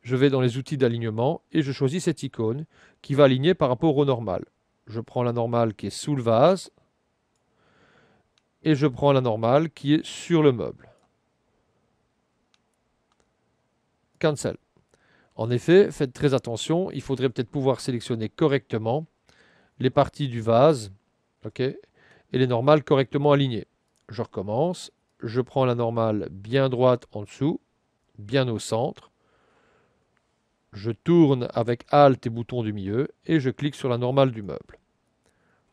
[SPEAKER 1] Je vais dans les outils d'alignement et je choisis cette icône qui va aligner par rapport au normal. Je prends la normale qui est sous le vase, et je prends la normale qui est sur le meuble. Cancel. En effet, faites très attention, il faudrait peut-être pouvoir sélectionner correctement les parties du vase et les normales correctement alignées. Je recommence, je prends la normale bien droite en dessous, bien au centre. Je tourne avec Alt et bouton du milieu et je clique sur la normale du meuble.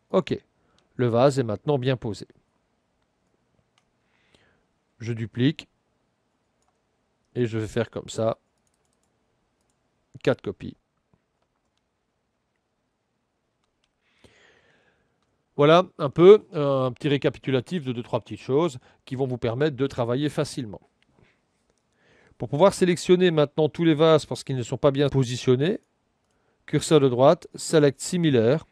[SPEAKER 1] OK, le vase est maintenant bien posé je duplique. Et je vais faire comme ça. 4 copies. Voilà un peu euh, un petit récapitulatif de 2-3 petites choses qui vont vous permettre de travailler facilement. Pour pouvoir sélectionner maintenant tous les vases parce qu'ils ne sont pas bien positionnés, curseur de droite, select similaire,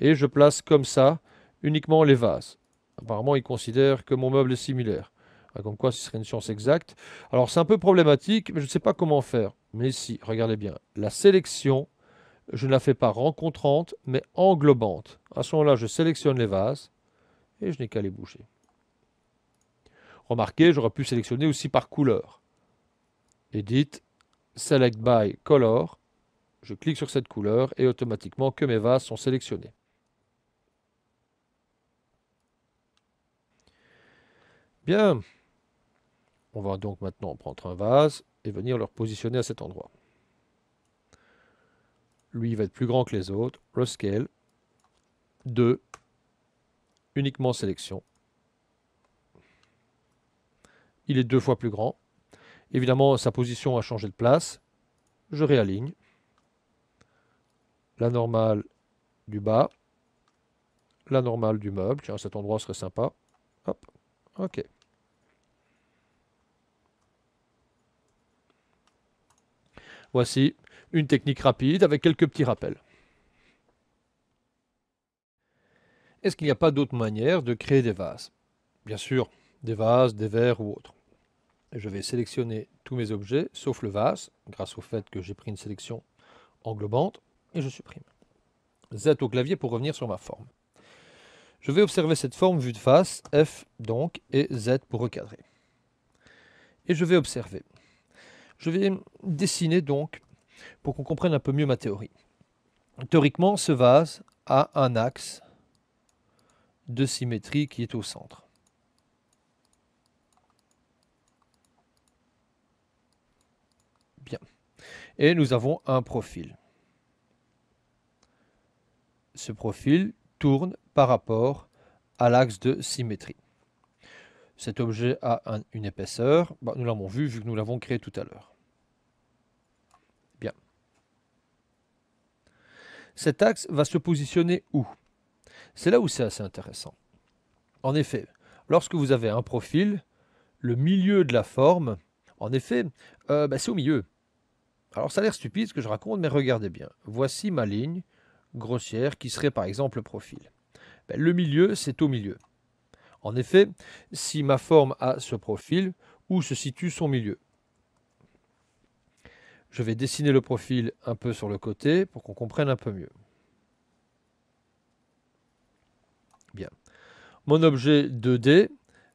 [SPEAKER 1] et je place comme ça uniquement les vases. Apparemment, il considère que mon meuble est similaire. Ah, comme quoi, ce serait une science exacte. Alors, c'est un peu problématique, mais je ne sais pas comment faire. Mais ici, regardez bien. La sélection, je ne la fais pas rencontrante, mais englobante. À ce moment-là, je sélectionne les vases et je n'ai qu'à les bouger. Remarquez, j'aurais pu sélectionner aussi par couleur. Edit, Select by Color. Je clique sur cette couleur et automatiquement que mes vases sont sélectionnés. Bien, on va donc maintenant prendre un vase et venir le repositionner à cet endroit. Lui, va être plus grand que les autres. Rescale. 2. Uniquement sélection. Il est deux fois plus grand. Évidemment, sa position a changé de place. Je réaligne. La normale du bas. La normale du meuble. Tiens, cet endroit serait sympa. Hop. OK. Voici une technique rapide avec quelques petits rappels. Est-ce qu'il n'y a pas d'autre manière de créer des vases Bien sûr, des vases, des verres ou autres. Je vais sélectionner tous mes objets sauf le vase, grâce au fait que j'ai pris une sélection englobante, et je supprime. Z au clavier pour revenir sur ma forme. Je vais observer cette forme vue de face, F donc, et Z pour recadrer. Et je vais observer. Je vais dessiner donc pour qu'on comprenne un peu mieux ma théorie. Théoriquement, ce vase a un axe de symétrie qui est au centre. Bien. Et nous avons un profil. Ce profil tourne par rapport à l'axe de symétrie. Cet objet a une épaisseur. Bah, nous l'avons vu, vu que nous l'avons créé tout à l'heure. Bien. Cet axe va se positionner où C'est là où c'est assez intéressant. En effet, lorsque vous avez un profil, le milieu de la forme, en effet, euh, bah, c'est au milieu. Alors ça a l'air stupide ce que je raconte, mais regardez bien. Voici ma ligne grossière qui serait par exemple le profil. Ben, le milieu, c'est au milieu. En effet, si ma forme a ce profil, où se situe son milieu Je vais dessiner le profil un peu sur le côté pour qu'on comprenne un peu mieux. Bien. Mon objet 2D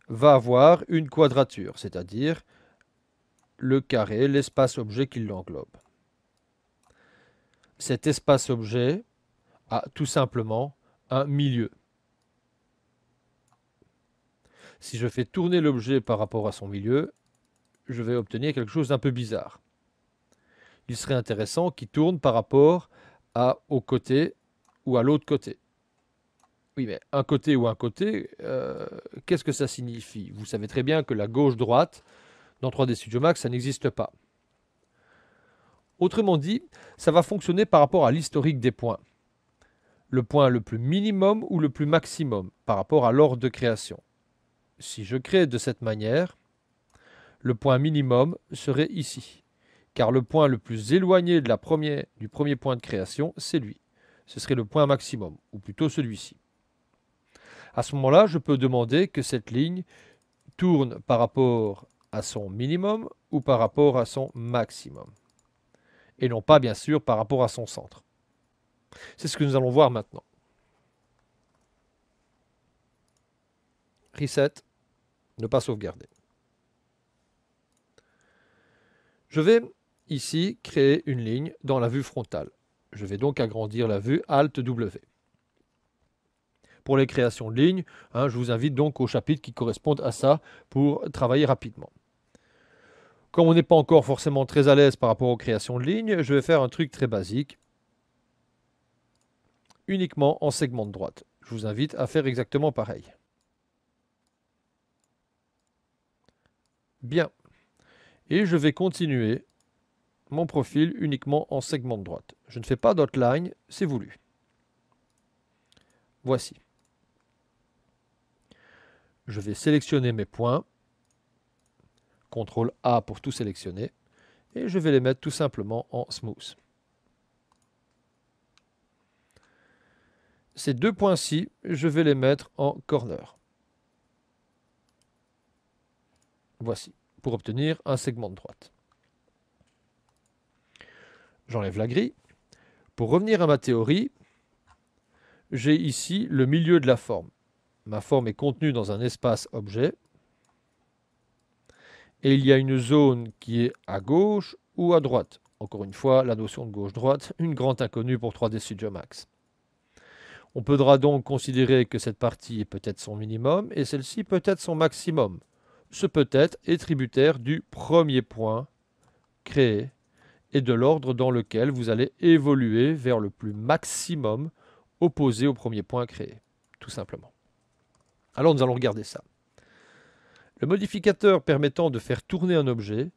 [SPEAKER 1] va avoir une quadrature, c'est-à-dire le carré, l'espace objet qui l'englobe. Cet espace objet a tout simplement un milieu. Si je fais tourner l'objet par rapport à son milieu, je vais obtenir quelque chose d'un peu bizarre. Il serait intéressant qu'il tourne par rapport à, au côté ou à l'autre côté. Oui, mais un côté ou un côté, euh, qu'est-ce que ça signifie Vous savez très bien que la gauche-droite, dans 3D Studio Max, ça n'existe pas. Autrement dit, ça va fonctionner par rapport à l'historique des points. Le point le plus minimum ou le plus maximum par rapport à l'ordre de création. Si je crée de cette manière, le point minimum serait ici, car le point le plus éloigné de la du premier point de création, c'est lui. Ce serait le point maximum, ou plutôt celui-ci. À ce moment-là, je peux demander que cette ligne tourne par rapport à son minimum ou par rapport à son maximum. Et non pas, bien sûr, par rapport à son centre. C'est ce que nous allons voir maintenant. Reset. Ne pas sauvegarder. Je vais ici créer une ligne dans la vue frontale. Je vais donc agrandir la vue Alt-W. Pour les créations de lignes, hein, je vous invite donc au chapitre qui correspondent à ça pour travailler rapidement. Comme on n'est pas encore forcément très à l'aise par rapport aux créations de lignes, je vais faire un truc très basique, uniquement en segment de droite. Je vous invite à faire exactement pareil. Bien. Et je vais continuer mon profil uniquement en segment de droite. Je ne fais pas d'outline, c'est voulu. Voici. Je vais sélectionner mes points. CTRL A pour tout sélectionner. Et je vais les mettre tout simplement en smooth. Ces deux points-ci, je vais les mettre en corner. Voici, pour obtenir un segment de droite. J'enlève la grille. Pour revenir à ma théorie, j'ai ici le milieu de la forme. Ma forme est contenue dans un espace objet. Et il y a une zone qui est à gauche ou à droite. Encore une fois, la notion de gauche-droite, une grande inconnue pour 3D Studio Max. On peut donc considérer que cette partie est peut-être son minimum et celle-ci peut-être son maximum ce peut-être est tributaire du premier point créé et de l'ordre dans lequel vous allez évoluer vers le plus maximum opposé au premier point créé, tout simplement. Alors nous allons regarder ça. Le modificateur permettant de faire tourner un objet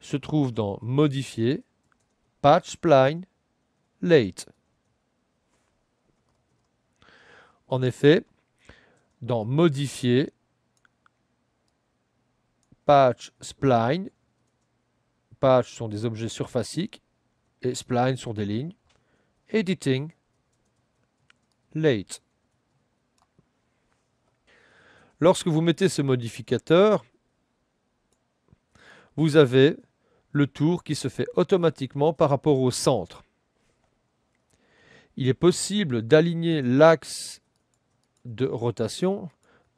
[SPEAKER 1] se trouve dans Modifier, Patch Spline, Late. En effet, dans Modifier, patch, spline. Patch sont des objets surfaciques et spline sont des lignes. Editing, late. Lorsque vous mettez ce modificateur, vous avez le tour qui se fait automatiquement par rapport au centre. Il est possible d'aligner l'axe de rotation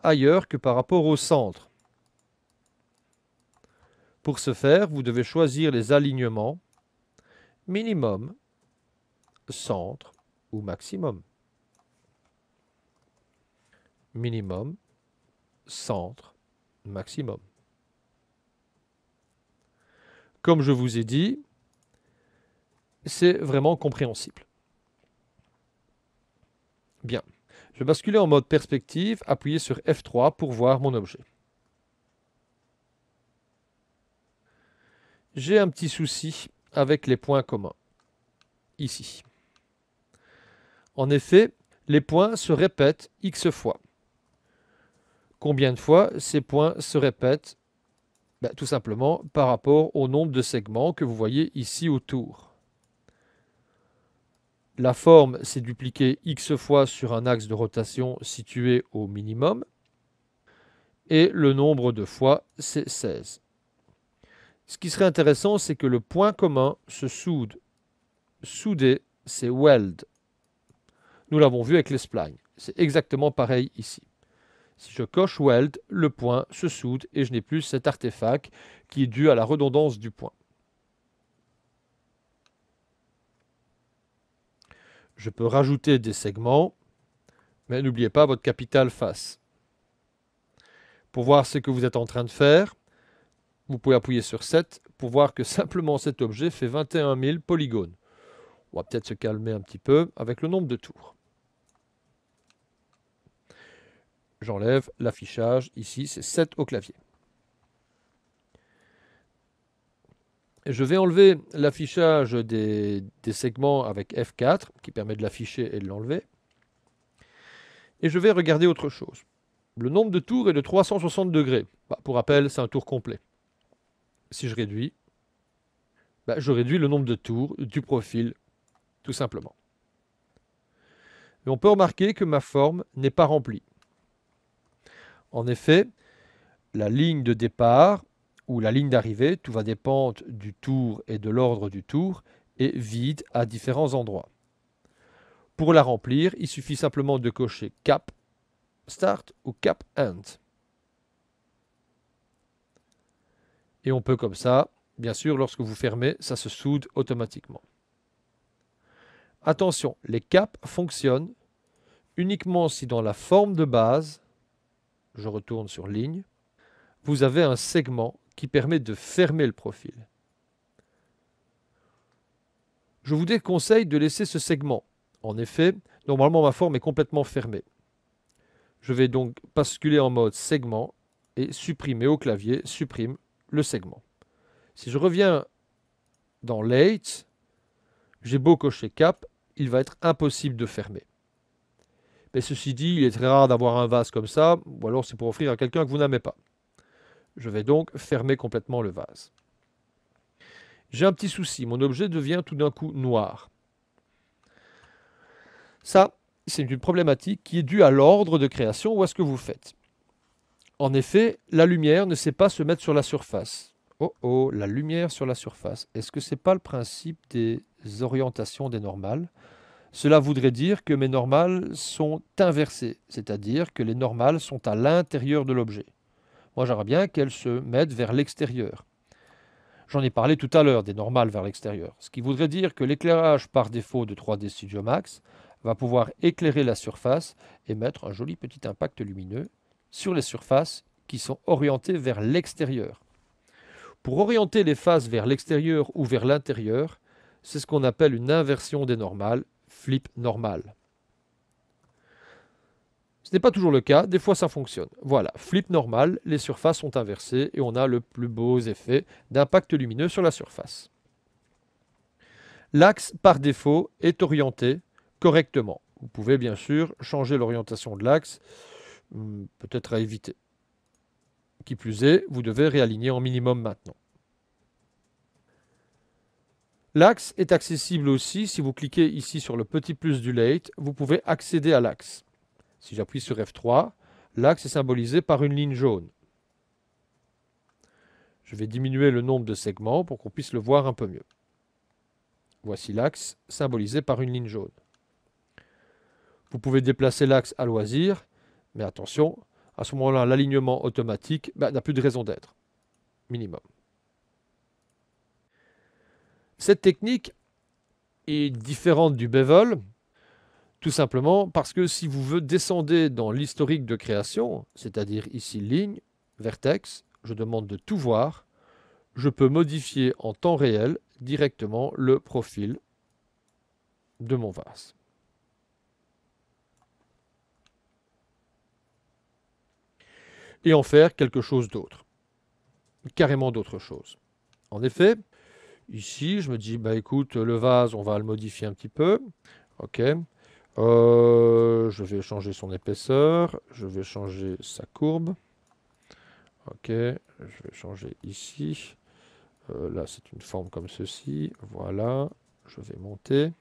[SPEAKER 1] ailleurs que par rapport au centre. Pour ce faire, vous devez choisir les alignements minimum, centre ou maximum. Minimum, centre, maximum. Comme je vous ai dit, c'est vraiment compréhensible. Bien. Je vais basculer en mode perspective, appuyer sur F3 pour voir mon objet. j'ai un petit souci avec les points communs. Ici. En effet, les points se répètent x fois. Combien de fois ces points se répètent ben, Tout simplement par rapport au nombre de segments que vous voyez ici autour. La forme s'est dupliquée x fois sur un axe de rotation situé au minimum. Et le nombre de fois, c'est 16. Ce qui serait intéressant, c'est que le point commun se soude. Souder, c'est weld. Nous l'avons vu avec les splines. C'est exactement pareil ici. Si je coche weld, le point se soude et je n'ai plus cet artefact qui est dû à la redondance du point. Je peux rajouter des segments, mais n'oubliez pas votre capital face. Pour voir ce que vous êtes en train de faire, vous pouvez appuyer sur 7 pour voir que (laughs) simplement cet objet fait 21 000 polygones. On va peut-être se calmer un petit peu avec le nombre de tours. J'enlève l'affichage. Ici, c'est 7 au clavier. Je vais enlever l'affichage des, segments avec F4, qui permet de l'afficher et de l'enlever. Et je vais regarder autre chose. Le nombre de tours est de 360 degrés. Bah, pour rappel, c'est un tour complet si je réduis, bah, je réduis le nombre de tours du profil, tout simplement. Mais on peut remarquer que ma forme n'est pas remplie. En effet, la ligne de départ ou la ligne d'arrivée, tout va dépendre du tour et de l'ordre du tour, est vide à différents endroits. Pour la remplir, il suffit simplement de cocher cap start ou cap end. Et on peut comme ça, bien sûr, lorsque vous fermez, ça se soude automatiquement. Attention, les caps fonctionnent uniquement si dans la forme de base, je retourne sur ligne, vous avez un segment qui permet de fermer le profil. Je vous déconseille de laisser ce segment. En effet, normalement ma forme est complètement fermée. Je vais donc basculer en mode segment et supprimer au clavier, supprime le segment. Si je reviens dans late, j'ai beau cocher cap, il va être impossible de fermer. Mais ceci dit, il est très rare d'avoir un vase comme ça, ou alors c'est pour offrir à quelqu'un que vous n'aimez pas. Je vais donc fermer complètement le vase. J'ai un petit souci, mon objet devient tout d'un coup noir. Ça, c'est une problématique qui est due à l'ordre de création ou à ce que vous faites. En effet, la lumière ne sait pas se mettre sur la surface. Oh oh, la lumière sur la surface. Est-ce que ce n'est pas le principe des orientations des normales Cela voudrait dire que mes normales sont inversées, c'est-à-dire que les normales sont à l'intérieur de l'objet. Moi, j'aimerais bien qu'elles se mettent vers l'extérieur. J'en ai parlé tout à l'heure des normales vers l'extérieur, ce qui voudrait dire que l'éclairage par défaut de 3D Studio Max va pouvoir éclairer la surface et mettre un joli petit impact lumineux sur les surfaces qui sont orientées vers l'extérieur. Pour orienter les faces vers l'extérieur ou vers l'intérieur, c'est ce qu'on appelle une inversion des normales, flip normal). Ce n'est pas toujours le cas, des fois ça fonctionne. Voilà, flip normal, les surfaces sont inversées et on a le plus beau effet d'impact lumineux sur la surface. L'axe par défaut est orienté correctement. Vous pouvez bien sûr changer l'orientation de l'axe Hum, peut-être à éviter. Qui plus est, vous devez réaligner en minimum maintenant. L'axe est accessible aussi si vous cliquez ici sur le petit plus du late, vous pouvez accéder à l'axe. Si j'appuie sur F3, l'axe est symbolisé par une ligne jaune. Je vais diminuer le nombre de segments pour qu'on puisse le voir un peu mieux. Voici l'axe symbolisé par une ligne jaune. Vous pouvez déplacer l'axe à loisir mais attention, à ce moment-là, l'alignement automatique bah, n'a plus de raison d'être. Minimum. Cette technique est différente du bevel, tout simplement parce que si vous voulez descendre dans l'historique de création, c'est-à-dire ici ligne, vertex, je demande de tout voir, je peux modifier en temps réel directement le profil de mon vase. et en faire quelque chose d'autre, carrément d'autre chose. En effet, ici, je me dis, bah écoute, le vase, on va le modifier un petit peu. Ok. Euh, je vais changer son épaisseur. Je vais changer sa courbe. Ok. Je vais changer ici. Euh, là, c'est une forme comme ceci. Voilà. Je vais monter.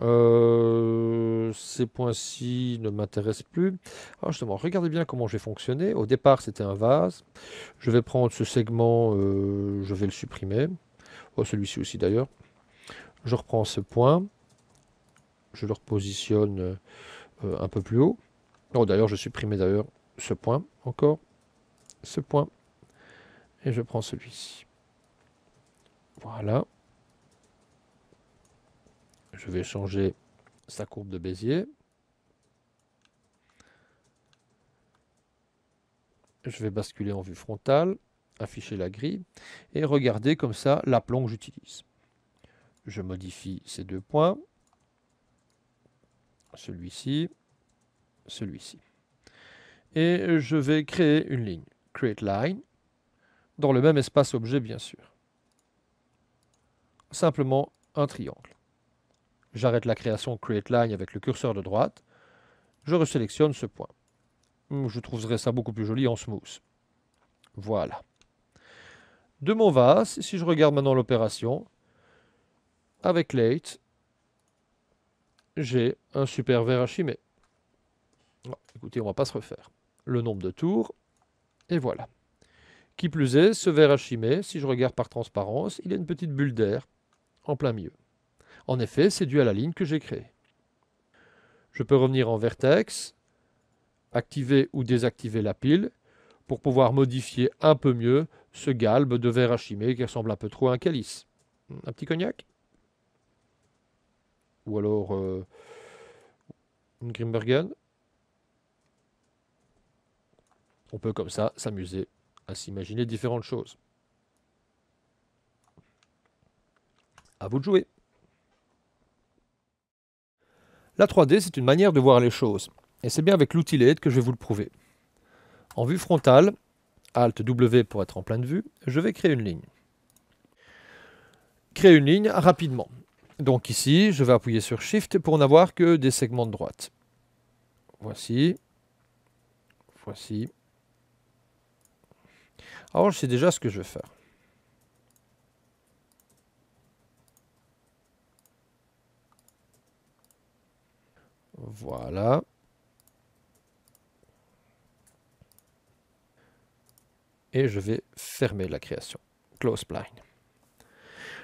[SPEAKER 1] Euh, ces points-ci ne m'intéressent plus. Ah, justement, regardez bien comment je vais fonctionner. Au départ, c'était un vase. Je vais prendre ce segment, euh, je vais le supprimer. Oh, celui-ci aussi d'ailleurs. Je reprends ce point. Je le repositionne euh, un peu plus haut. Oh, d'ailleurs, je supprimais d'ailleurs ce point encore. Ce point. Et je prends celui-ci. Voilà je vais changer sa courbe de Bézier. Je vais basculer en vue frontale, afficher la grille, et regarder comme ça l'aplomb que j'utilise. Je modifie ces deux points, celui-ci, celui-ci. Et je vais créer une ligne, create line, dans le même espace objet bien sûr. Simplement un triangle. J'arrête la création Create Line avec le curseur de droite. Je resélectionne ce point. Hmm, je trouverais ça beaucoup plus joli en smooth. Voilà. De mon vase, si je regarde maintenant l'opération, avec late, j'ai un super verre à chimer. Ah, écoutez, on ne va pas se refaire. Le nombre de tours, et voilà. Qui plus est, ce verre à chimer, si je regarde par transparence, il y a une petite bulle d'air en plein milieu. En effet, c'est dû à la ligne que j'ai créée. Je peux revenir en vertex, activer ou désactiver la pile pour pouvoir modifier un peu mieux ce galbe de verre achimé qui ressemble un peu trop à un calice. Un petit cognac Ou alors euh, une Grimbergen On peut comme ça s'amuser à s'imaginer différentes choses. À vous de jouer la 3D, c'est une manière de voir les choses. Et c'est bien avec l'outil LED que je vais vous le prouver. En vue frontale, Alt W pour être en pleine vue, je vais créer une ligne. Créer une ligne rapidement. Donc ici, je vais appuyer sur Shift pour n'avoir que des segments de droite. Voici. Voici. Alors je sais déjà ce que je vais faire. Voilà. Et je vais fermer la création. Close blind.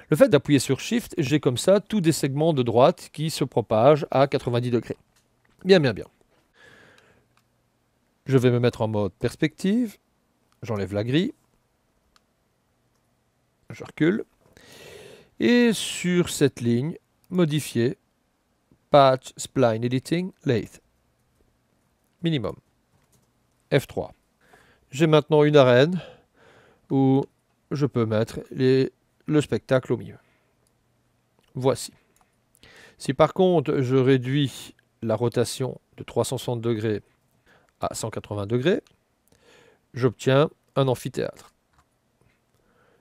[SPEAKER 1] Le fait d'appuyer sur Shift, j'ai comme ça tous des segments de droite qui se propagent à 90 degrés. Bien, bien, bien. Je vais me mettre en mode perspective. J'enlève la grille. Je recule. Et sur cette ligne, modifier patch, spline editing, lathe. Minimum. F3. J'ai maintenant une arène où je peux mettre le spectacle au milieu. Voici. Si par contre je réduis la rotation de 360 degrés à 180 degrés, j'obtiens un amphithéâtre.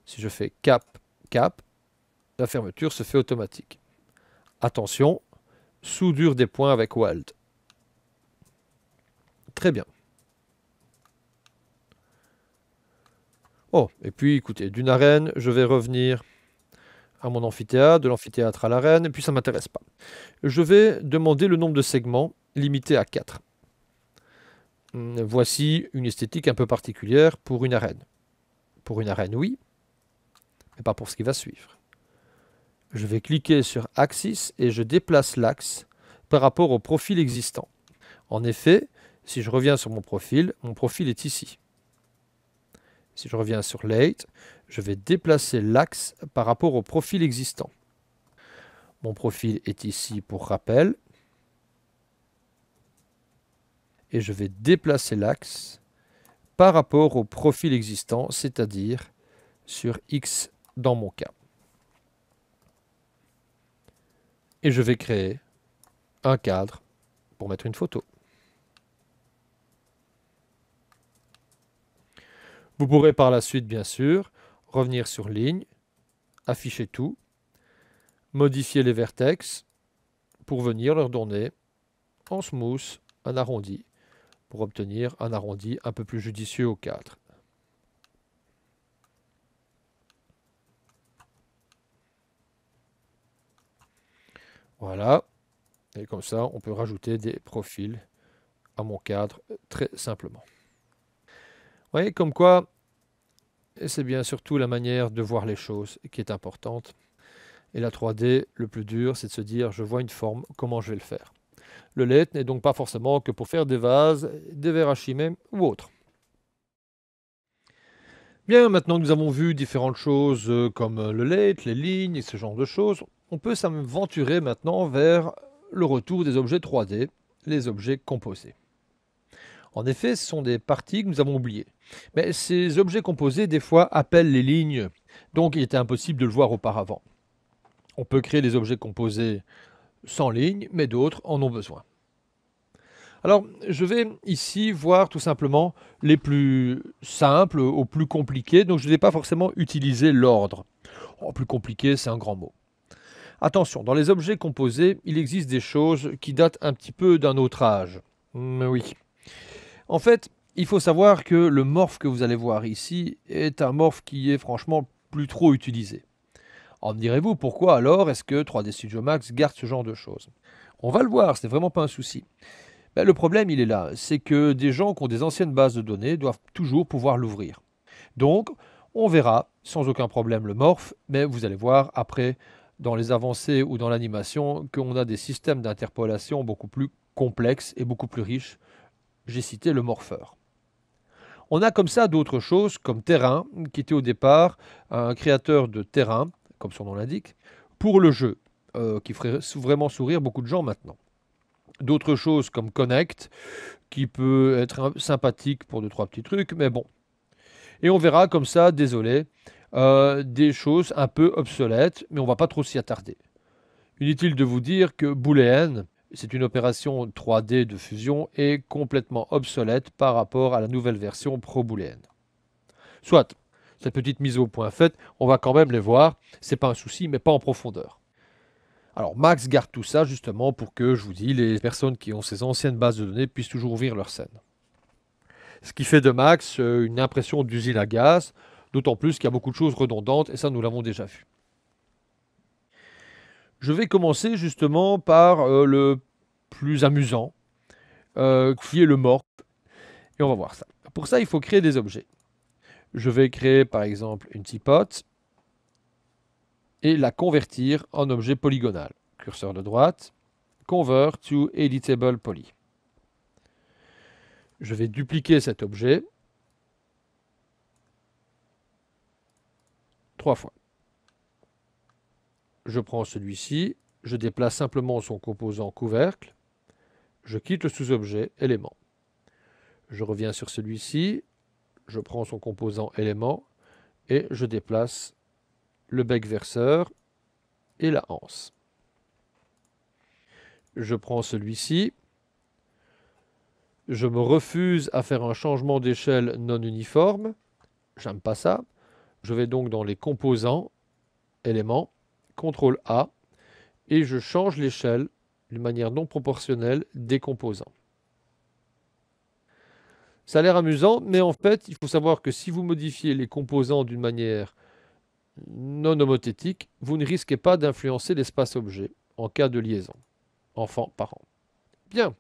[SPEAKER 1] Si je fais cap, cap, la fermeture se fait automatique. Attention, soudure des points avec Wald. Très bien. Oh, et puis écoutez, d'une arène, je vais revenir à mon amphithéâtre, de l'amphithéâtre à l'arène, et puis ça ne m'intéresse pas. Je vais demander le nombre de segments limité à 4. Hmm, voici une esthétique un peu particulière pour une arène. Pour une arène, oui, mais pas pour ce qui va suivre. Je vais cliquer sur Axis et je déplace l'axe par rapport au profil existant. En effet, si je reviens sur mon profil, mon profil est ici. Si je reviens sur Late, je vais déplacer l'axe par rapport au profil existant. Mon profil est ici pour rappel. Et je vais déplacer l'axe par rapport au profil existant, c'est-à-dire sur X dans mon cas. et je vais créer un cadre pour mettre une photo. Vous pourrez par la suite, bien sûr, revenir sur ligne, afficher tout, modifier les vertex pour venir leur donner en smooth un arrondi pour obtenir un arrondi un peu plus judicieux au cadre. Voilà. Et comme ça, on peut rajouter des profils à mon cadre euh, très simplement. Vous voyez, comme quoi, c'est bien surtout la manière de voir les choses qui est importante. Et la 3D, le plus dur, c'est de se dire, je vois une forme, comment je vais le faire Le let n'est donc pas forcément que pour faire des vases, des verres à ou autre. Bien, maintenant que nous avons vu différentes choses euh, comme euh, le LED, les lignes et ce genre de choses, on peut s'aventurer maintenant vers le retour des objets 3D, les objets composés. En effet, ce sont des parties que nous avons oubliées. Mais ces objets composés, des fois, appellent les lignes, donc il était impossible de le voir auparavant. On peut créer des objets composés sans lignes, mais d'autres en ont besoin. Alors, je vais ici voir tout simplement les plus simples aux plus compliqués, donc je ne vais pas forcément utiliser l'ordre. Oh, plus compliqué, c'est un grand mot. Attention, dans les objets composés, il existe des choses qui datent un petit peu d'un autre âge. Hmm, oui. En fait, il faut savoir que le morph que vous allez voir ici est un morph qui est franchement plus trop utilisé. En direz-vous pourquoi alors est-ce que 3D Studio Max garde ce genre de choses On va le voir, ce n'est vraiment pas un souci. Ben, le problème, il est là, c'est que des gens qui ont des anciennes bases de données doivent toujours pouvoir l'ouvrir. Donc, on verra sans aucun problème le morph, mais vous allez voir après dans les avancées ou dans l'animation qu'on a des systèmes d'interpolation beaucoup plus complexes et beaucoup plus riches. J'ai cité le morpheur. On a comme ça d'autres choses, comme terrain, qui était au départ un créateur de terrain, comme son nom l'indique, pour le jeu, euh, qui ferait vraiment sourire beaucoup de gens maintenant. D'autres choses comme Connect, qui peut être sympathique pour deux, trois petits trucs, mais bon. Et on verra comme ça, désolé, euh, des choses un peu obsolètes, mais on va pas trop s'y attarder. Inutile de vous dire que Boolean, c'est une opération 3D de fusion, est complètement obsolète par rapport à la nouvelle version pro Soit, cette petite mise au point faite, on va quand même les voir, c'est pas un souci, mais pas en profondeur. Alors Max garde tout ça justement pour que, je vous dis, les personnes qui ont ces anciennes bases de données puissent toujours ouvrir leur scène. Ce qui fait de Max euh, une impression d'usine à gaz, D'autant plus qu'il y a beaucoup de choses redondantes, et ça, nous l'avons déjà vu. Je vais commencer justement par euh, le plus amusant, euh, qui est le morph. Et on va voir ça. Pour ça, il faut créer des objets. Je vais créer par exemple une teapot et la convertir en objet polygonal. Curseur de droite, convert to editable poly. Je vais dupliquer cet objet fois. Je prends celui-ci, je déplace simplement son composant couvercle, je quitte le sous-objet élément. Je reviens sur celui-ci, je prends son composant élément et je déplace le bec verseur et la hanse. Je prends celui-ci, je me refuse à faire un changement d'échelle non uniforme, j'aime pas ça, je vais donc dans les composants, éléments, CTRL A, et je change l'échelle d'une manière non proportionnelle des composants. Ça a l'air amusant, mais en fait, il faut savoir que si vous modifiez les composants d'une manière non homothétique, vous ne risquez pas d'influencer l'espace objet en cas de liaison enfant-parent. Bien.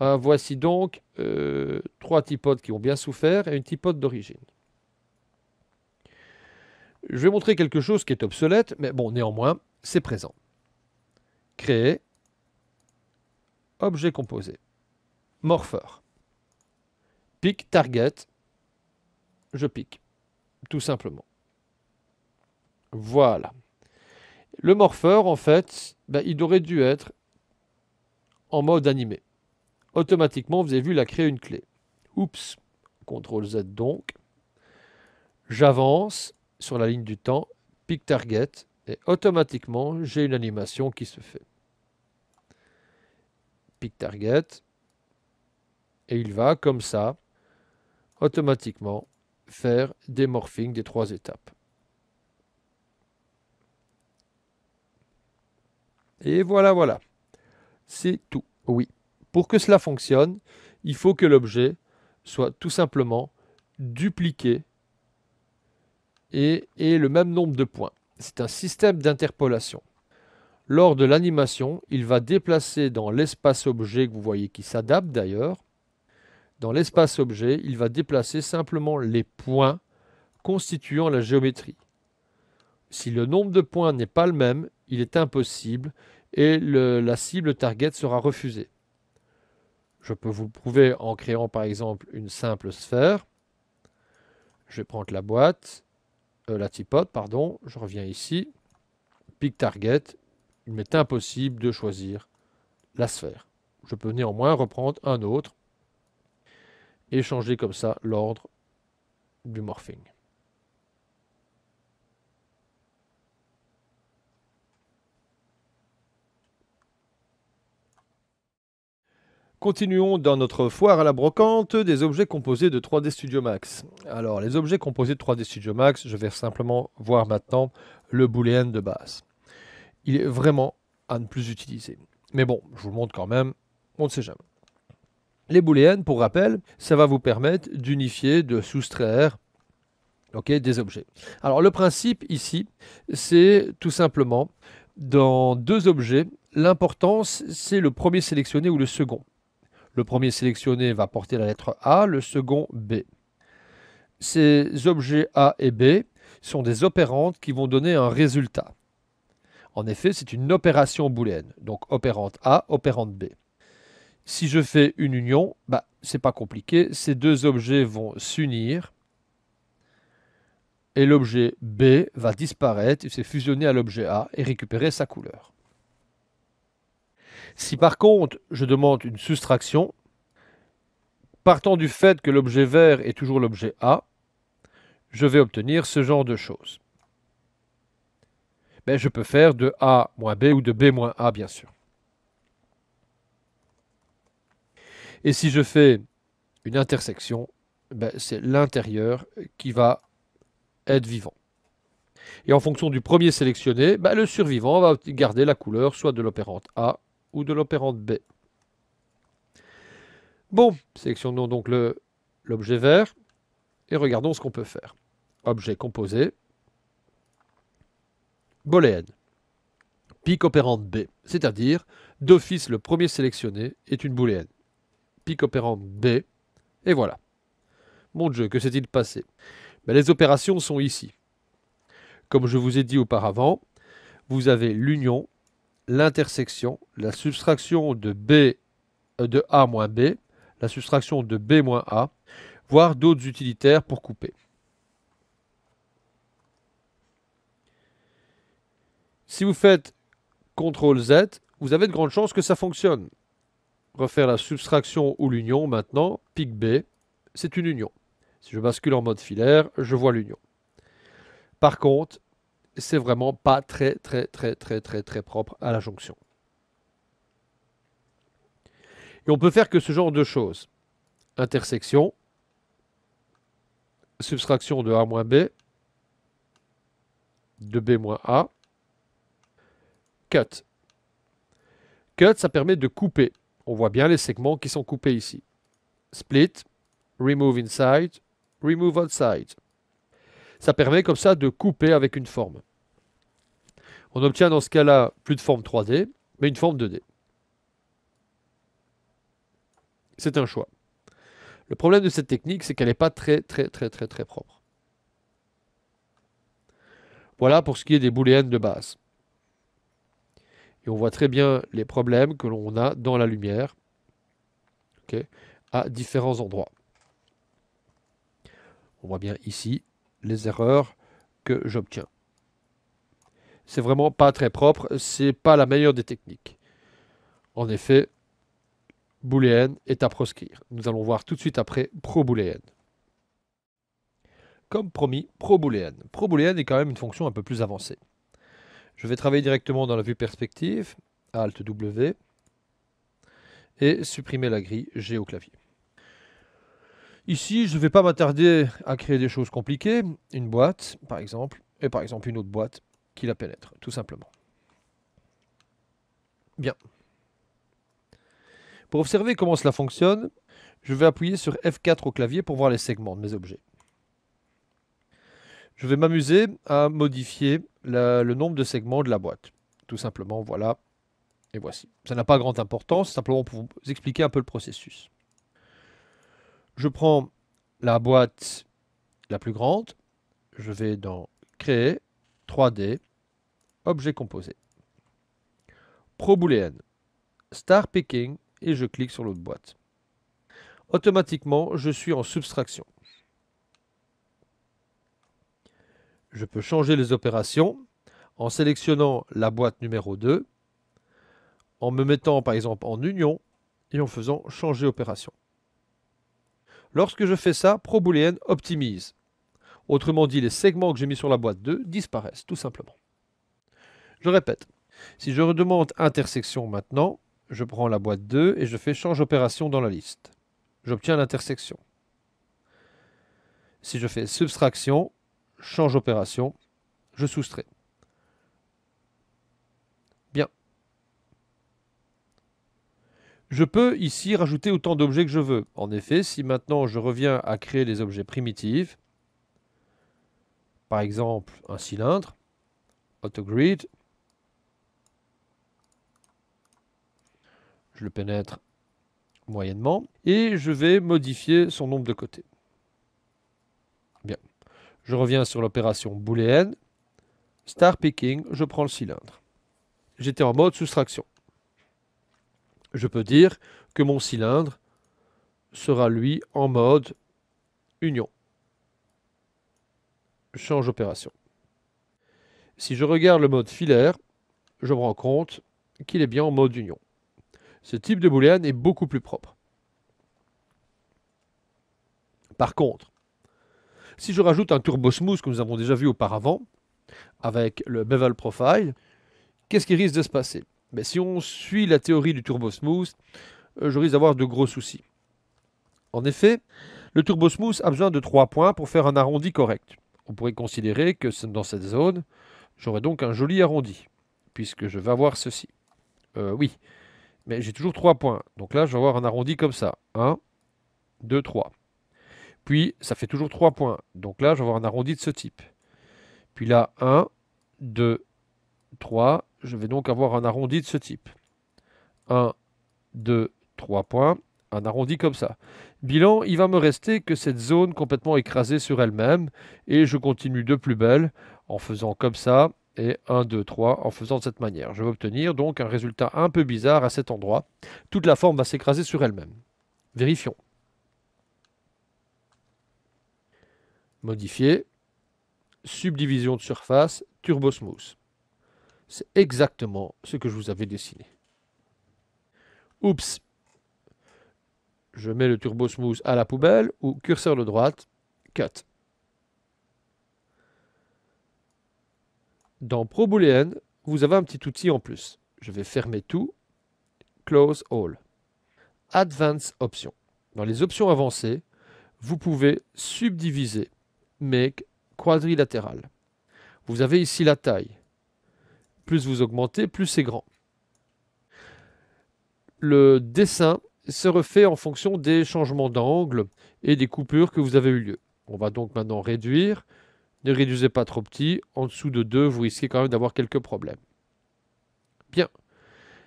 [SPEAKER 1] Euh, voici donc euh, trois typodes qui ont bien souffert et une typode d'origine. Je vais montrer quelque chose qui est obsolète, mais bon, néanmoins, c'est présent. Créer. Objet composé. Morpher. Pick target. Je pique. Tout simplement. Voilà. Le morpher, en fait, ben, il aurait dû être en mode animé. Automatiquement, vous avez vu, il a créé une clé. Oups. CTRL Z donc. J'avance sur la ligne du temps, pick target, et automatiquement, j'ai une animation qui se fait. Pick target, et il va comme ça, automatiquement, faire des morphings des trois étapes. Et voilà, voilà. C'est tout. Oui. Pour que cela fonctionne, il faut que l'objet soit tout simplement dupliqué et, le même nombre de points. C'est un système d'interpolation. Lors de l'animation, il va déplacer dans l'espace objet que vous voyez qui s'adapte d'ailleurs. Dans l'espace objet, il va déplacer simplement les points constituant la géométrie. Si le nombre de points n'est pas le même, il est impossible et la cible target sera refusée. Je peux vous prouver en créant par exemple une simple sphère. Je vais prendre la boîte euh, la tipote, pardon, je reviens ici, pick target, il m'est impossible de choisir la sphère. Je peux néanmoins reprendre un autre et changer comme ça l'ordre du morphing. Continuons dans notre foire à la brocante des objets composés de 3D Studio Max. Alors, les objets composés de 3D Studio Max, je vais simplement voir maintenant le booléen de base. Il est vraiment à ne plus utiliser. Mais bon, je vous le montre quand même, on ne sait jamais. Les booléens, pour rappel, ça va vous permettre d'unifier, de soustraire des objets. Alors, le principe ici, c'est tout simplement dans deux objets, l'importance, c'est le premier sélectionné ou le second. Le premier sélectionné va porter la lettre A, le second B. Ces objets A et B sont des opérantes qui vont donner un résultat. En effet, c'est une opération booléenne, donc opérante A, opérante B. Si je fais une union, bah, c'est pas compliqué, ces deux objets vont s'unir et l'objet B va disparaître, il s'est fusionné à l'objet A et récupérer sa couleur. Si par contre, je demande une soustraction, partant du fait que l'objet vert est toujours l'objet A, je vais obtenir ce genre de choses. Mais ben, je peux faire de A moins B ou de B moins A, bien sûr. Et si je fais une intersection, ben, c'est l'intérieur qui va être vivant. Et en fonction du premier sélectionné, ben, le survivant va garder la couleur soit de l'opérante A, ou de l'opérante B. Bon, sélectionnons donc l'objet vert et regardons ce qu'on peut faire. Objet composé, booléenne, pic opérante B, c'est-à-dire d'office le premier sélectionné est une booléenne. pic opérante B, et voilà. Mon Dieu, que s'est-il passé ben, Les opérations sont ici. Comme je vous ai dit auparavant, vous avez l'union l'intersection, la subtraction de B euh, de A moins B, la subtraction de B moins A, voire d'autres utilitaires pour couper. Si vous faites CTRL Z, vous avez de grandes chances que ça fonctionne. Refaire la subtraction ou l'union maintenant, pic B, c'est une union. Si je bascule en mode filaire, je vois l'union. Par contre, c'est vraiment pas très, très, très, très, très, très propre à la jonction. Et on peut faire que ce genre de choses. Intersection, subtraction de A moins B, de B moins A, cut. Cut, ça permet de couper. On voit bien les segments qui sont coupés ici. Split, remove inside, remove outside. Ça permet comme ça de couper avec une forme. On obtient dans ce cas-là plus de forme 3D, mais une forme 2D. C'est un choix. Le problème de cette technique, c'est qu'elle n'est pas très très très très très propre. Voilà pour ce qui est des booléennes de base. Et on voit très bien les problèmes que l'on a dans la lumière à différents endroits. On voit bien ici les erreurs que j'obtiens. C'est vraiment pas très propre, c'est pas la meilleure des techniques. En effet, booléenne est à proscrire. Nous allons voir tout de suite après pro-booléenne. Comme promis, pro-booléenne. Pro-booléenne est quand même une fonction un peu plus avancée. Je vais travailler directement dans la vue perspective, Alt W, et supprimer la grille G au clavier. Ici, je ne vais pas m'attarder à créer des choses compliquées, une boîte par exemple, et par exemple une autre boîte qui la pénètre, tout simplement. Bien. Pour observer comment cela fonctionne, je vais appuyer sur F4 au clavier pour voir les segments de mes objets. Je vais m'amuser à modifier le nombre de segments de la boîte. Tout simplement, voilà, et voici. Ça n'a pas grande importance, simplement pour vous expliquer un peu le processus. Je prends la boîte la plus grande. Je vais dans Créer, 3D, Objet composé. Pro Boolean, Star Picking, et je clique sur l'autre boîte. Automatiquement, je suis en subtraction. Je peux changer les opérations en sélectionnant la boîte numéro 2, en me mettant par exemple en union et en faisant changer opération. Lorsque je fais ça, ProBoolean optimise. Autrement dit, les segments que j'ai mis sur la boîte 2 disparaissent, tout simplement. Je répète, si je redemande intersection maintenant, je prends la boîte 2 et je fais change opération dans la liste. J'obtiens l'intersection. Si je fais subtraction, change opération, je soustrais. Je peux ici rajouter autant d'objets que je veux. En effet, si maintenant je reviens à créer des objets primitifs, par exemple un cylindre, autogrid, je le pénètre moyennement, et je vais modifier son nombre de côtés. Bien. Je reviens sur l'opération booléenne. Star picking, je prends le cylindre. J'étais en mode soustraction je peux dire que mon cylindre sera lui en mode union. Change opération. Si je regarde le mode filaire, je me rends compte qu'il est bien en mode union. Ce type de boolean est beaucoup plus propre. Par contre, si je rajoute un turbo smooth que nous avons déjà vu auparavant, avec le bevel profile, qu'est-ce qui risque de se passer mais si on suit la théorie du turbo smooth, euh, je risque d'avoir de gros soucis. En effet, le turbo smooth a besoin de 3 points pour faire un arrondi correct. On pourrait considérer que dans cette zone, j'aurais donc un joli arrondi, puisque je vais avoir ceci. Euh, oui, mais j'ai toujours 3 points. Donc là, je vais avoir un arrondi comme ça. 1, 2, 3. Puis, ça fait toujours 3 points. Donc là, je vais avoir un arrondi de ce type. Puis là, 1, 2, 3, je vais donc avoir un arrondi de ce type. 1, 2, 3 points, un arrondi comme ça. Bilan, il va me rester que cette zone complètement écrasée sur elle-même, et je continue de plus belle en faisant comme ça, et 1, 2, 3 en faisant de cette manière. Je vais obtenir donc un résultat un peu bizarre à cet endroit. Toute la forme va s'écraser sur elle-même. Vérifions. Modifier, subdivision de surface, turbo smooth. C'est exactement ce que je vous avais dessiné. Oups Je mets le turbo smooth à la poubelle ou curseur de droite, cut. Dans ProBoolean, vous avez un petit outil en plus. Je vais fermer tout, close all. Advanced Options. Dans les options avancées, vous pouvez subdiviser, make quadrilatéral. Vous avez ici la taille. Plus vous augmentez, plus c'est grand. Le dessin se refait en fonction des changements d'angle et des coupures que vous avez eu lieu. On va donc maintenant réduire. Ne réduisez pas trop petit. En dessous de 2, vous risquez quand même d'avoir quelques problèmes. Bien.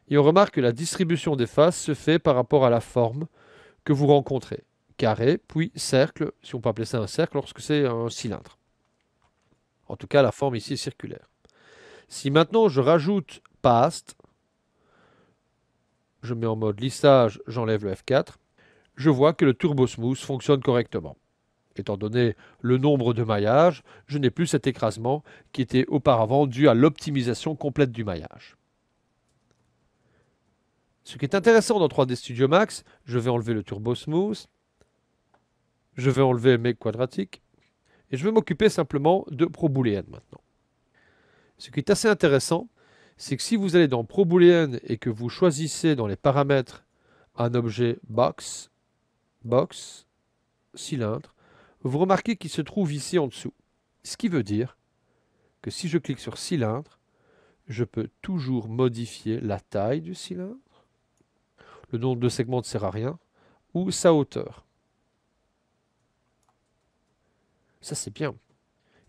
[SPEAKER 1] Et on remarque que la distribution des faces se fait par rapport à la forme que vous rencontrez. Carré, puis cercle, si on peut appeler ça un cercle lorsque c'est un cylindre. En tout cas, la forme ici est circulaire. Si maintenant je rajoute past, je mets en mode lissage, j'enlève le F4, je vois que le Turbo Smooth fonctionne correctement. Étant donné le nombre de maillages, je n'ai plus cet écrasement qui était auparavant dû à l'optimisation complète du maillage. Ce qui est intéressant dans 3D Studio Max, je vais enlever le Turbo Smooth, je vais enlever mes quadratiques, et je vais m'occuper simplement de Pro maintenant. Ce qui est assez intéressant, c'est que si vous allez dans ProBoolean et que vous choisissez dans les paramètres un objet box, box, cylindre, vous remarquez qu'il se trouve ici en dessous. Ce qui veut dire que si je clique sur cylindre, je peux toujours modifier la taille du cylindre, le nombre de segments ne sert à rien, ou sa hauteur. Ça c'est bien.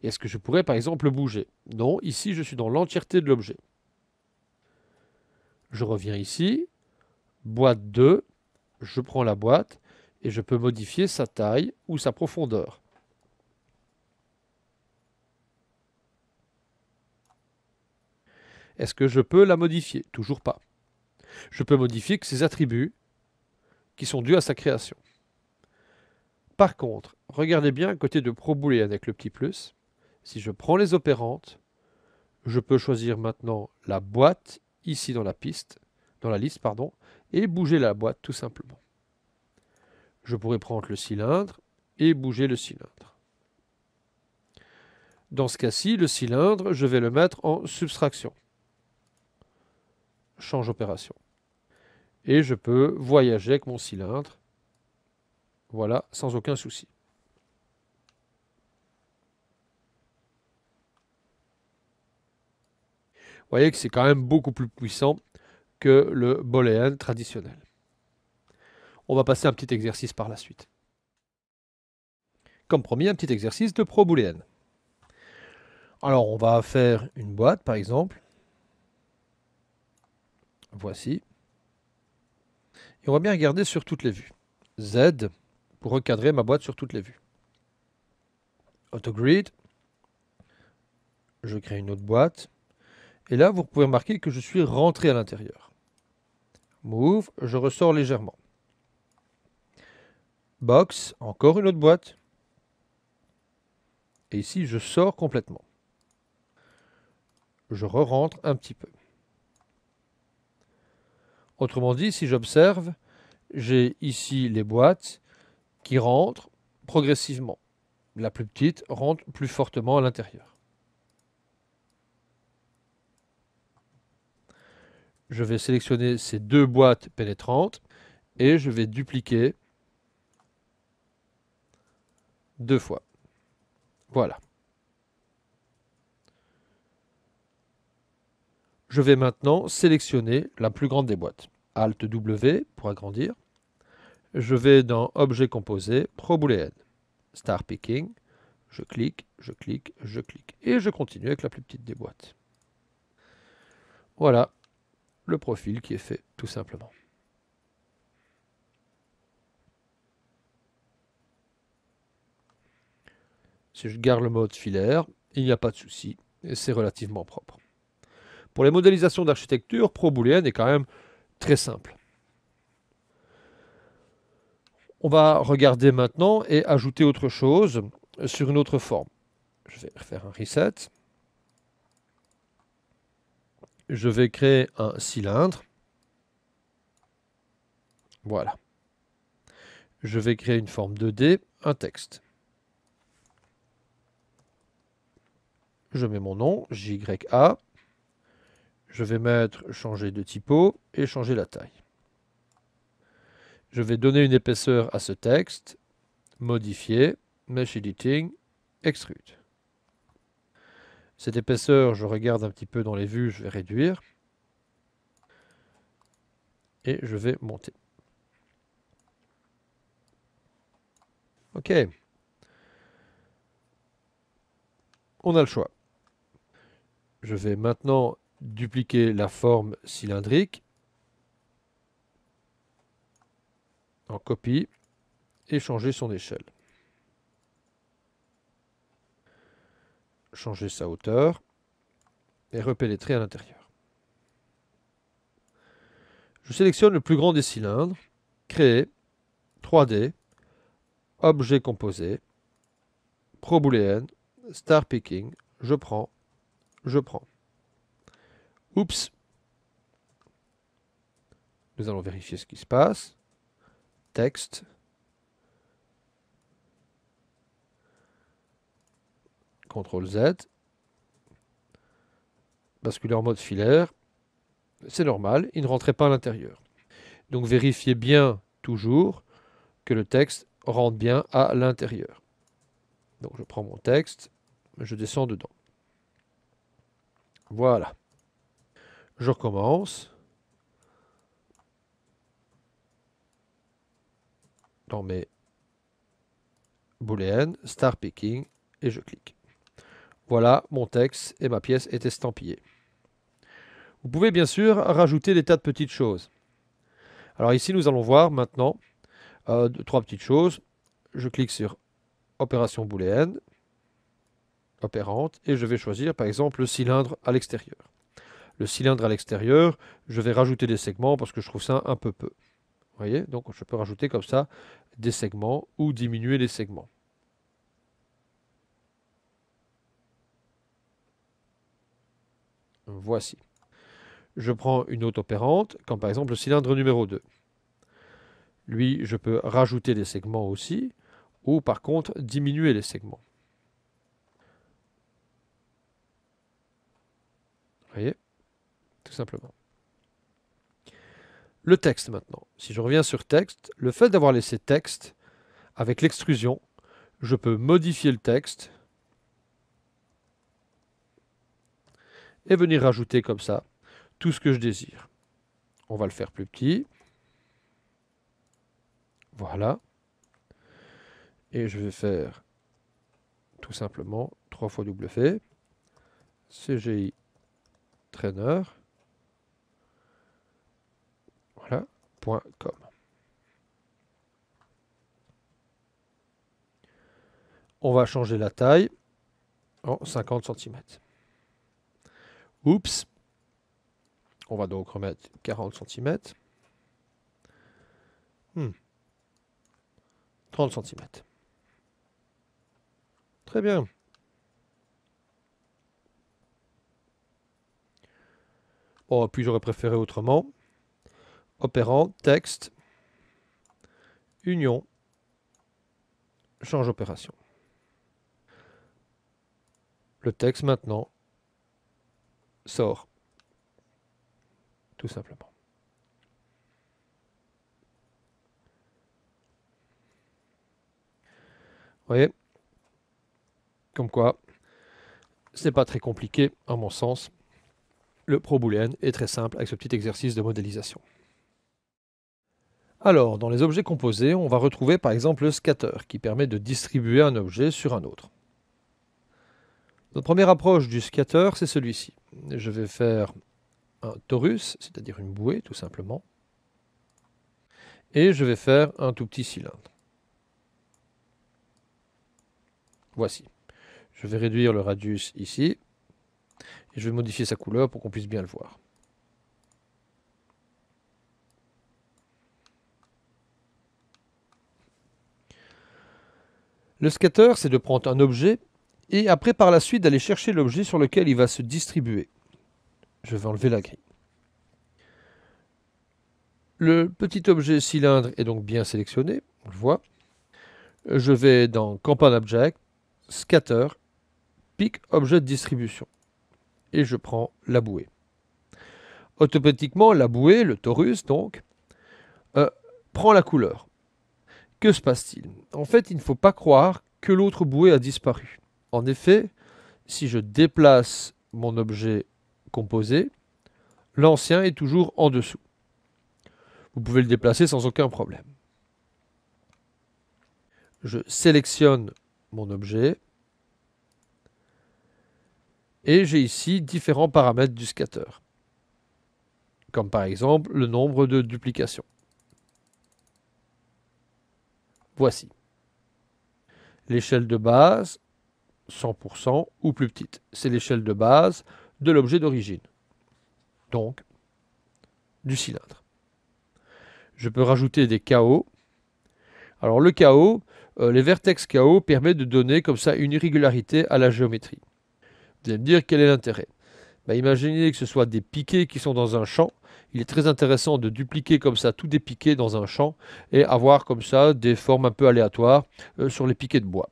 [SPEAKER 1] Est-ce que je pourrais par exemple bouger Non, ici je suis dans l'entièreté de l'objet. Je reviens ici, boîte 2, je prends la boîte et je peux modifier sa taille ou sa profondeur. Est-ce que je peux la modifier Toujours pas. Je peux modifier que ses attributs qui sont dus à sa création. Par contre, regardez bien côté de ProBoolean avec le petit plus. Si je prends les opérantes, je peux choisir maintenant la boîte ici dans la piste, dans la liste, pardon, et bouger la boîte tout simplement. Je pourrais prendre le cylindre et bouger le cylindre. Dans ce cas-ci, le cylindre, je vais le mettre en subtraction. Change opération. Et je peux voyager avec mon cylindre. Voilà, sans aucun souci. Vous voyez que c'est quand même beaucoup plus puissant que le booléen traditionnel. On va passer un petit exercice par la suite. Comme promis, un petit exercice de pro Alors on va faire une boîte par exemple. Voici. Et on va bien regarder sur toutes les vues. Z pour recadrer ma boîte sur toutes les vues. Autogrid. Je crée une autre boîte. Et là, vous pouvez remarquer que je suis rentré à l'intérieur. Move, je ressors légèrement. Box, encore une autre boîte. Et ici, je sors complètement. Je re-rentre un petit peu. Autrement dit, si j'observe, j'ai ici les boîtes qui rentrent progressivement. La plus petite rentre plus fortement à l'intérieur. je vais sélectionner ces deux boîtes pénétrantes et je vais dupliquer deux fois. Voilà. Je vais maintenant sélectionner la plus grande des boîtes. Alt W pour agrandir. Je vais dans Objet composé, Pro Boolean, Star Picking. Je clique, je clique, je clique. Et je continue avec la plus petite des boîtes. Voilà, le profil qui est fait tout simplement. Si je garde le mode filaire, il n'y a pas de souci et c'est relativement propre. Pour les modélisations d'architecture, ProBoolean est quand même très simple. On va regarder maintenant et ajouter autre chose sur une autre forme. Je vais faire un reset je vais créer un cylindre. Voilà. Je vais créer une forme 2D, un texte. Je mets mon nom, JYA. Je vais mettre changer de typo et changer la taille. Je vais donner une épaisseur à ce texte, modifier, mesh editing, extrude. Cette épaisseur, je regarde un petit peu dans les vues, je vais réduire. Et je vais monter. Ok. On a le choix. Je vais maintenant dupliquer la forme cylindrique. En copie. Et changer son échelle. changer sa hauteur et repénétrer à l'intérieur. Je sélectionne le plus grand des cylindres, Créer, 3D, Objet composé, Pro Star Picking, je prends, je prends. Oups Nous allons vérifier ce qui se passe. Texte, CTRL Z, basculer en mode filaire, c'est normal, il ne rentrait pas à l'intérieur. Donc vérifiez bien toujours que le texte rentre bien à l'intérieur. Donc je prends mon texte, je descends dedans. Voilà. Je recommence. Dans mes booléennes, star picking, et je clique. Voilà, mon texte et ma pièce est estampillée. Vous pouvez bien sûr rajouter des tas de petites choses. Alors ici, nous allons voir maintenant euh, trois petites choses. Je clique sur opération booléenne, opérante, et je vais choisir par exemple le cylindre à l'extérieur. Le cylindre à l'extérieur, je vais rajouter des segments parce que je trouve ça un peu peu. Vous voyez, donc je peux rajouter comme ça des segments ou diminuer les segments. Voici. Je prends une autre opérante, comme par exemple le cylindre numéro 2. Lui, je peux rajouter des segments aussi, ou par contre diminuer les segments. Vous voyez Tout simplement. Le texte maintenant. Si je reviens sur texte, le fait d'avoir laissé texte, avec l'extrusion, je peux modifier le texte et venir rajouter comme ça tout ce que je désire. On va le faire plus petit. Voilà. Et je vais faire tout simplement 3 fois double W. E. CGI trainer. Voilà. .com. On va changer la taille en 50 cm. Oups. On va donc remettre 40 cm. 30 cm. Très bien. Bon, oh, puis j'aurais préféré autrement. Opérant, texte, union, change opération. Le texte maintenant sort. Tout simplement. Vous voyez Comme quoi, ce n'est pas très compliqué, à mon sens. Le pro est très simple avec ce petit exercice de modélisation. Alors, dans les objets composés, on va retrouver par exemple le scatter, qui permet de distribuer un objet sur un autre. Notre première approche du scatter, c'est celui-ci. Je vais faire un torus, c'est-à-dire une bouée tout simplement. Et je vais faire un tout petit cylindre. Voici. Je vais réduire le radius ici. Et je vais modifier sa couleur pour qu'on puisse bien le voir. Le scatter, c'est de prendre un objet et après par la suite d'aller chercher l'objet sur lequel il va se distribuer. Je vais enlever la grille. Le petit objet cylindre est donc bien sélectionné, Je vais dans Campan Object, Scatter, Pick Objet de distribution. Et je prends la bouée. Automatiquement, la bouée, le torus donc, euh, prend la couleur. Que se passe-t-il En fait, il ne faut pas croire que l'autre bouée a disparu. En effet, si je déplace mon objet composé, l'ancien est toujours en dessous. Vous pouvez le déplacer sans aucun problème. Je sélectionne mon objet. Et j'ai ici différents paramètres du scatter. Comme par exemple le nombre de duplications. Voici. L'échelle de base, 100% ou plus petite. C'est l'échelle de base de l'objet d'origine, donc du cylindre. Je peux rajouter des KO. Alors le KO, euh, les vertex KO permettent de donner comme ça une irrégularité à la géométrie. Vous allez me dire quel est l'intérêt bah, Imaginez que ce soit des piquets qui sont dans un champ. Il est très intéressant de dupliquer comme ça tous des piquets dans un champ et avoir comme ça des formes un peu aléatoires euh, sur les piquets de bois.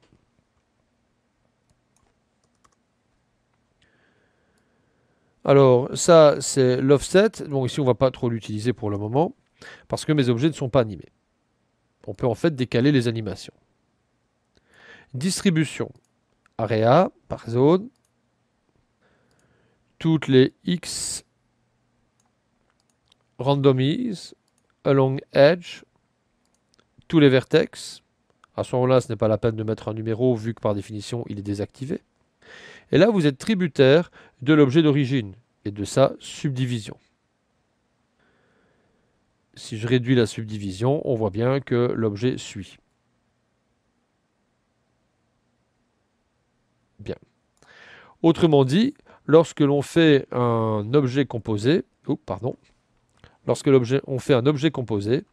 [SPEAKER 1] Alors ça, c'est l'offset. Donc ici, on ne va pas trop l'utiliser pour le moment, parce que mes objets ne sont pas animés. On peut en fait décaler les animations. Distribution. Area par zone. Toutes les X randomise along edge tous les vertex. À ce moment-là, ce n'est pas la peine de mettre un numéro vu que par définition, il est désactivé. Et là, vous êtes tributaire de l'objet d'origine et de sa subdivision. Si je réduis la subdivision, on voit bien que l'objet suit. Bien. Autrement dit, lorsque l'on fait un objet composé, ou pardon, lorsque l'objet fait un objet composé,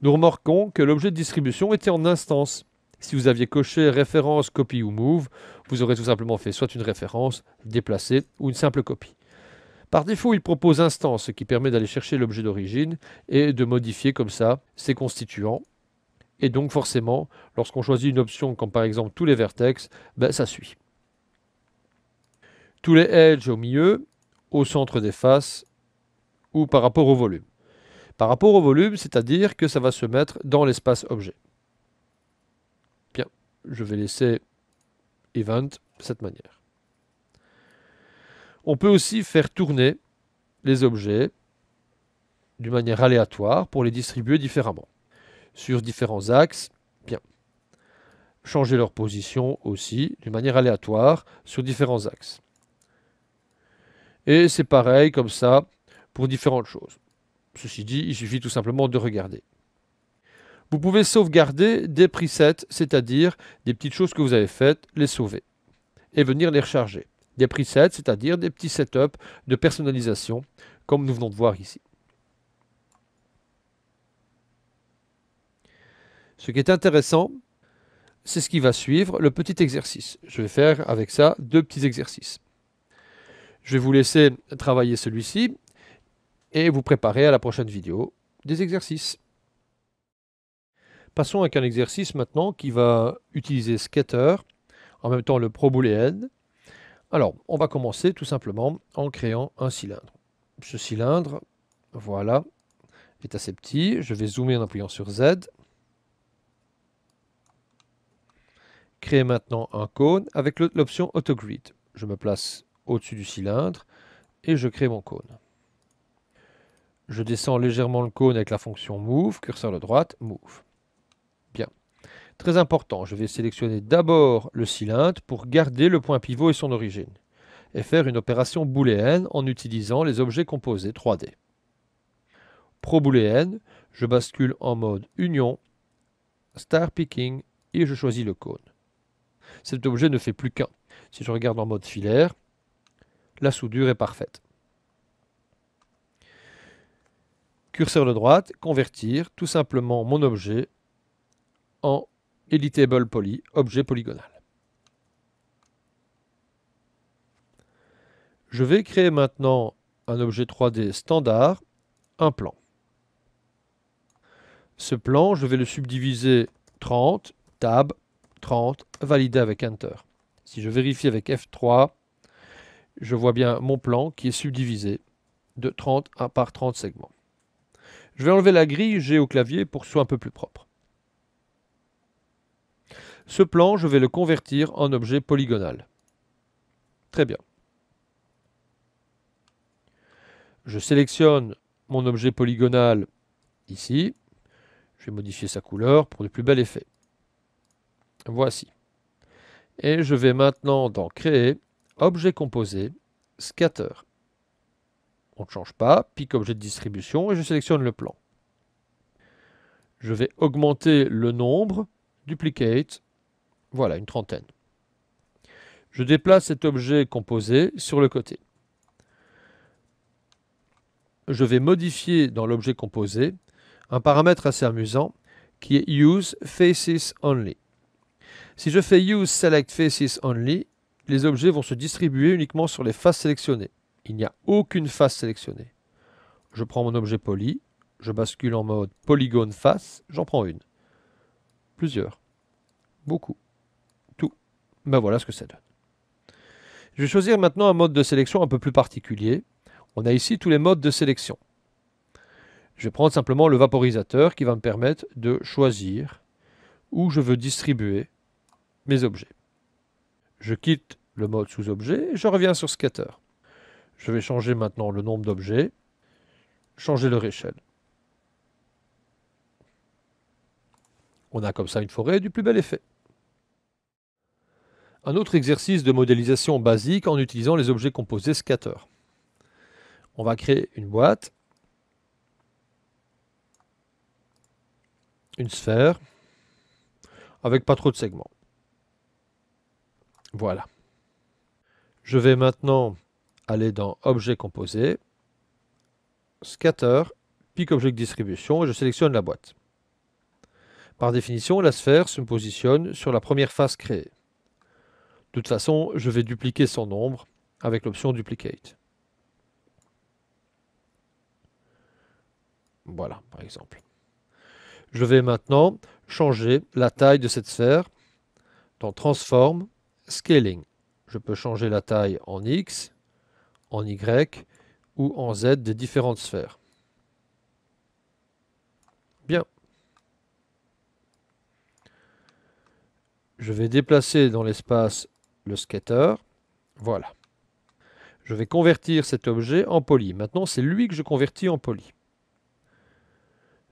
[SPEAKER 1] nous remarquons que l'objet de distribution était en instance. Si vous aviez coché référence, copie ou move, vous aurez tout simplement fait soit une référence déplacée ou une simple copie. Par défaut, il propose instance, ce qui permet d'aller chercher l'objet d'origine et de modifier comme ça ses constituants. Et donc forcément, lorsqu'on choisit une option comme par exemple tous les vertex, ben, ça suit. Tous les edges au milieu, au centre des faces ou par rapport au volume. Par rapport au volume, c'est-à-dire que ça va se mettre dans l'espace objet je vais laisser event de cette manière. On peut aussi faire tourner les objets d'une manière aléatoire pour les distribuer différemment, sur différents axes, bien. Changer leur position aussi d'une manière aléatoire sur différents axes. Et c'est pareil comme ça pour différentes choses. Ceci dit, il suffit tout simplement de regarder. Vous pouvez sauvegarder des presets, c'est-à-dire des petites choses que vous avez faites, les sauver et venir les recharger. Des presets, c'est-à-dire des petits setups de personnalisation, comme nous venons de voir ici. Ce qui est intéressant, c'est ce qui va suivre, le petit exercice. Je vais faire avec ça deux petits exercices. Je vais vous laisser travailler celui-ci et vous préparer à la prochaine vidéo des exercices. Passons avec un exercice maintenant qui va utiliser Scatter, en même temps le Pro Alors, on va commencer tout simplement en créant un cylindre. Ce cylindre, voilà, est assez petit. Je vais zoomer en appuyant sur Z. Créer maintenant un cône avec l'option Autogrid. Je me place au-dessus du cylindre et je crée mon cône. Je descends légèrement le cône avec la fonction Move, curseur de droite, Move. Très important, je vais sélectionner d'abord le cylindre pour garder le point pivot et son origine, et faire une opération booléenne en utilisant les objets composés 3D. Pro booléenne, je bascule en mode union, star picking et je choisis le cône. Cet objet ne fait plus qu'un. Si je regarde en mode filaire, la soudure est parfaite. Curseur de droite, convertir tout simplement mon objet en Editable Poly, objet polygonal. Je vais créer maintenant un objet 3D standard, un plan. Ce plan, je vais le subdiviser 30, tab, 30, valider avec Enter. Si je vérifie avec F3, je vois bien mon plan qui est subdivisé de 30 par 30 segments. Je vais enlever la grille, G au clavier pour que ce soit un peu plus propre. Ce plan, je vais le convertir en objet polygonal. Très bien. Je sélectionne mon objet polygonal ici. Je vais modifier sa couleur pour le plus bel effet. Voici. Et je vais maintenant dans Créer, Objet composé, Scatter. On ne change pas, pique objet de distribution et je sélectionne le plan. Je vais augmenter le nombre, Duplicate, voilà, une trentaine. Je déplace cet objet composé sur le côté. Je vais modifier dans l'objet composé un paramètre assez amusant qui est use faces only. Si je fais use select faces only, les objets vont se distribuer uniquement sur les faces sélectionnées. Il n'y a aucune face sélectionnée. Je prends mon objet poli, je bascule en mode polygone face, j'en prends une. Plusieurs. Beaucoup. Ben voilà ce que ça donne. Je vais choisir maintenant un mode de sélection un peu plus particulier. On a ici tous les modes de sélection. Je vais prendre simplement le vaporisateur qui va me permettre de choisir où je veux distribuer mes objets. Je quitte le mode sous-objet et je reviens sur Scatter. Je vais changer maintenant le nombre d'objets, changer leur échelle. On a comme ça une forêt du plus bel effet. Un autre exercice de modélisation basique en utilisant les objets composés scatter. On va créer une boîte, une sphère, avec pas trop de segments. Voilà. Je vais maintenant aller dans Objet composé, Scatter, Pick Object Distribution et je sélectionne la boîte. Par définition, la sphère se positionne sur la première face créée. De toute façon, je vais dupliquer son nombre avec l'option Duplicate. Voilà, par exemple. Je vais maintenant changer la taille de cette sphère dans Transform, Scaling. Je peux changer la taille en X, en Y ou en Z des différentes sphères. Bien. Je vais déplacer dans l'espace le skater. Voilà. Je vais convertir cet objet en poly. Maintenant, c'est lui que je convertis en poly.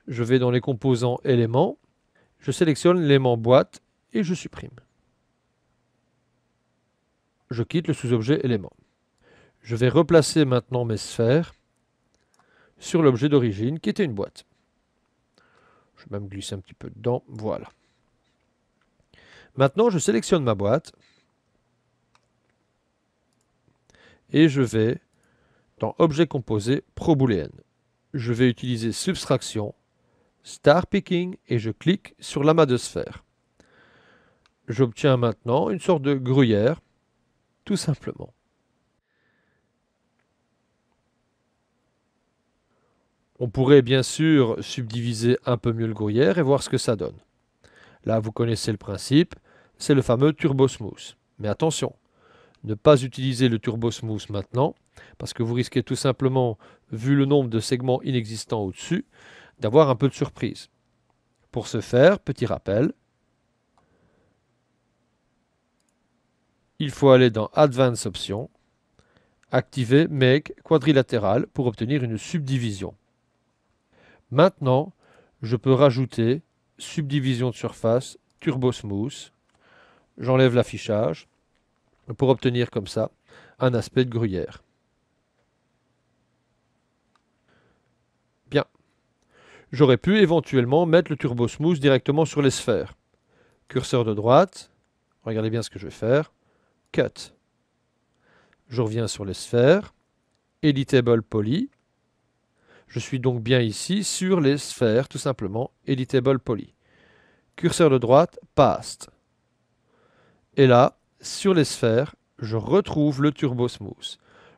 [SPEAKER 1] Je vais dans les composants éléments, je sélectionne l'élément boîte et je supprime. Je quitte le sous-objet éléments. Je vais replacer maintenant mes sphères sur l'objet d'origine qui était une boîte. Je vais même glisser un petit peu dedans, voilà. Maintenant, je sélectionne ma boîte, et je vais dans Objet composé, Pro Je vais utiliser Subtraction, Star Picking et je clique sur l'amas de sphère. J'obtiens maintenant une sorte de gruyère, tout simplement. On pourrait bien sûr subdiviser un peu mieux le gruyère et voir ce que ça donne. Là, vous connaissez le principe, c'est le fameux turbo smooth. Mais attention, ne pas utiliser le turbo smooth maintenant, parce que vous risquez tout simplement, vu le nombre de segments inexistants au-dessus, d'avoir un peu de surprise. Pour ce faire, petit rappel, il faut aller dans Advanced Options, activer Make Quadrilatéral pour obtenir une subdivision. Maintenant, je peux rajouter subdivision de surface, turbo smooth, j'enlève l'affichage, pour obtenir comme ça un aspect de gruyère. Bien. J'aurais pu éventuellement mettre le turbo smooth directement sur les sphères. Curseur de droite, regardez bien ce que je vais faire, cut. Je reviens sur les sphères, editable poly. Je suis donc bien ici sur les sphères, tout simplement, editable poly. Curseur de droite, past. Et là, sur les sphères, je retrouve le Turbo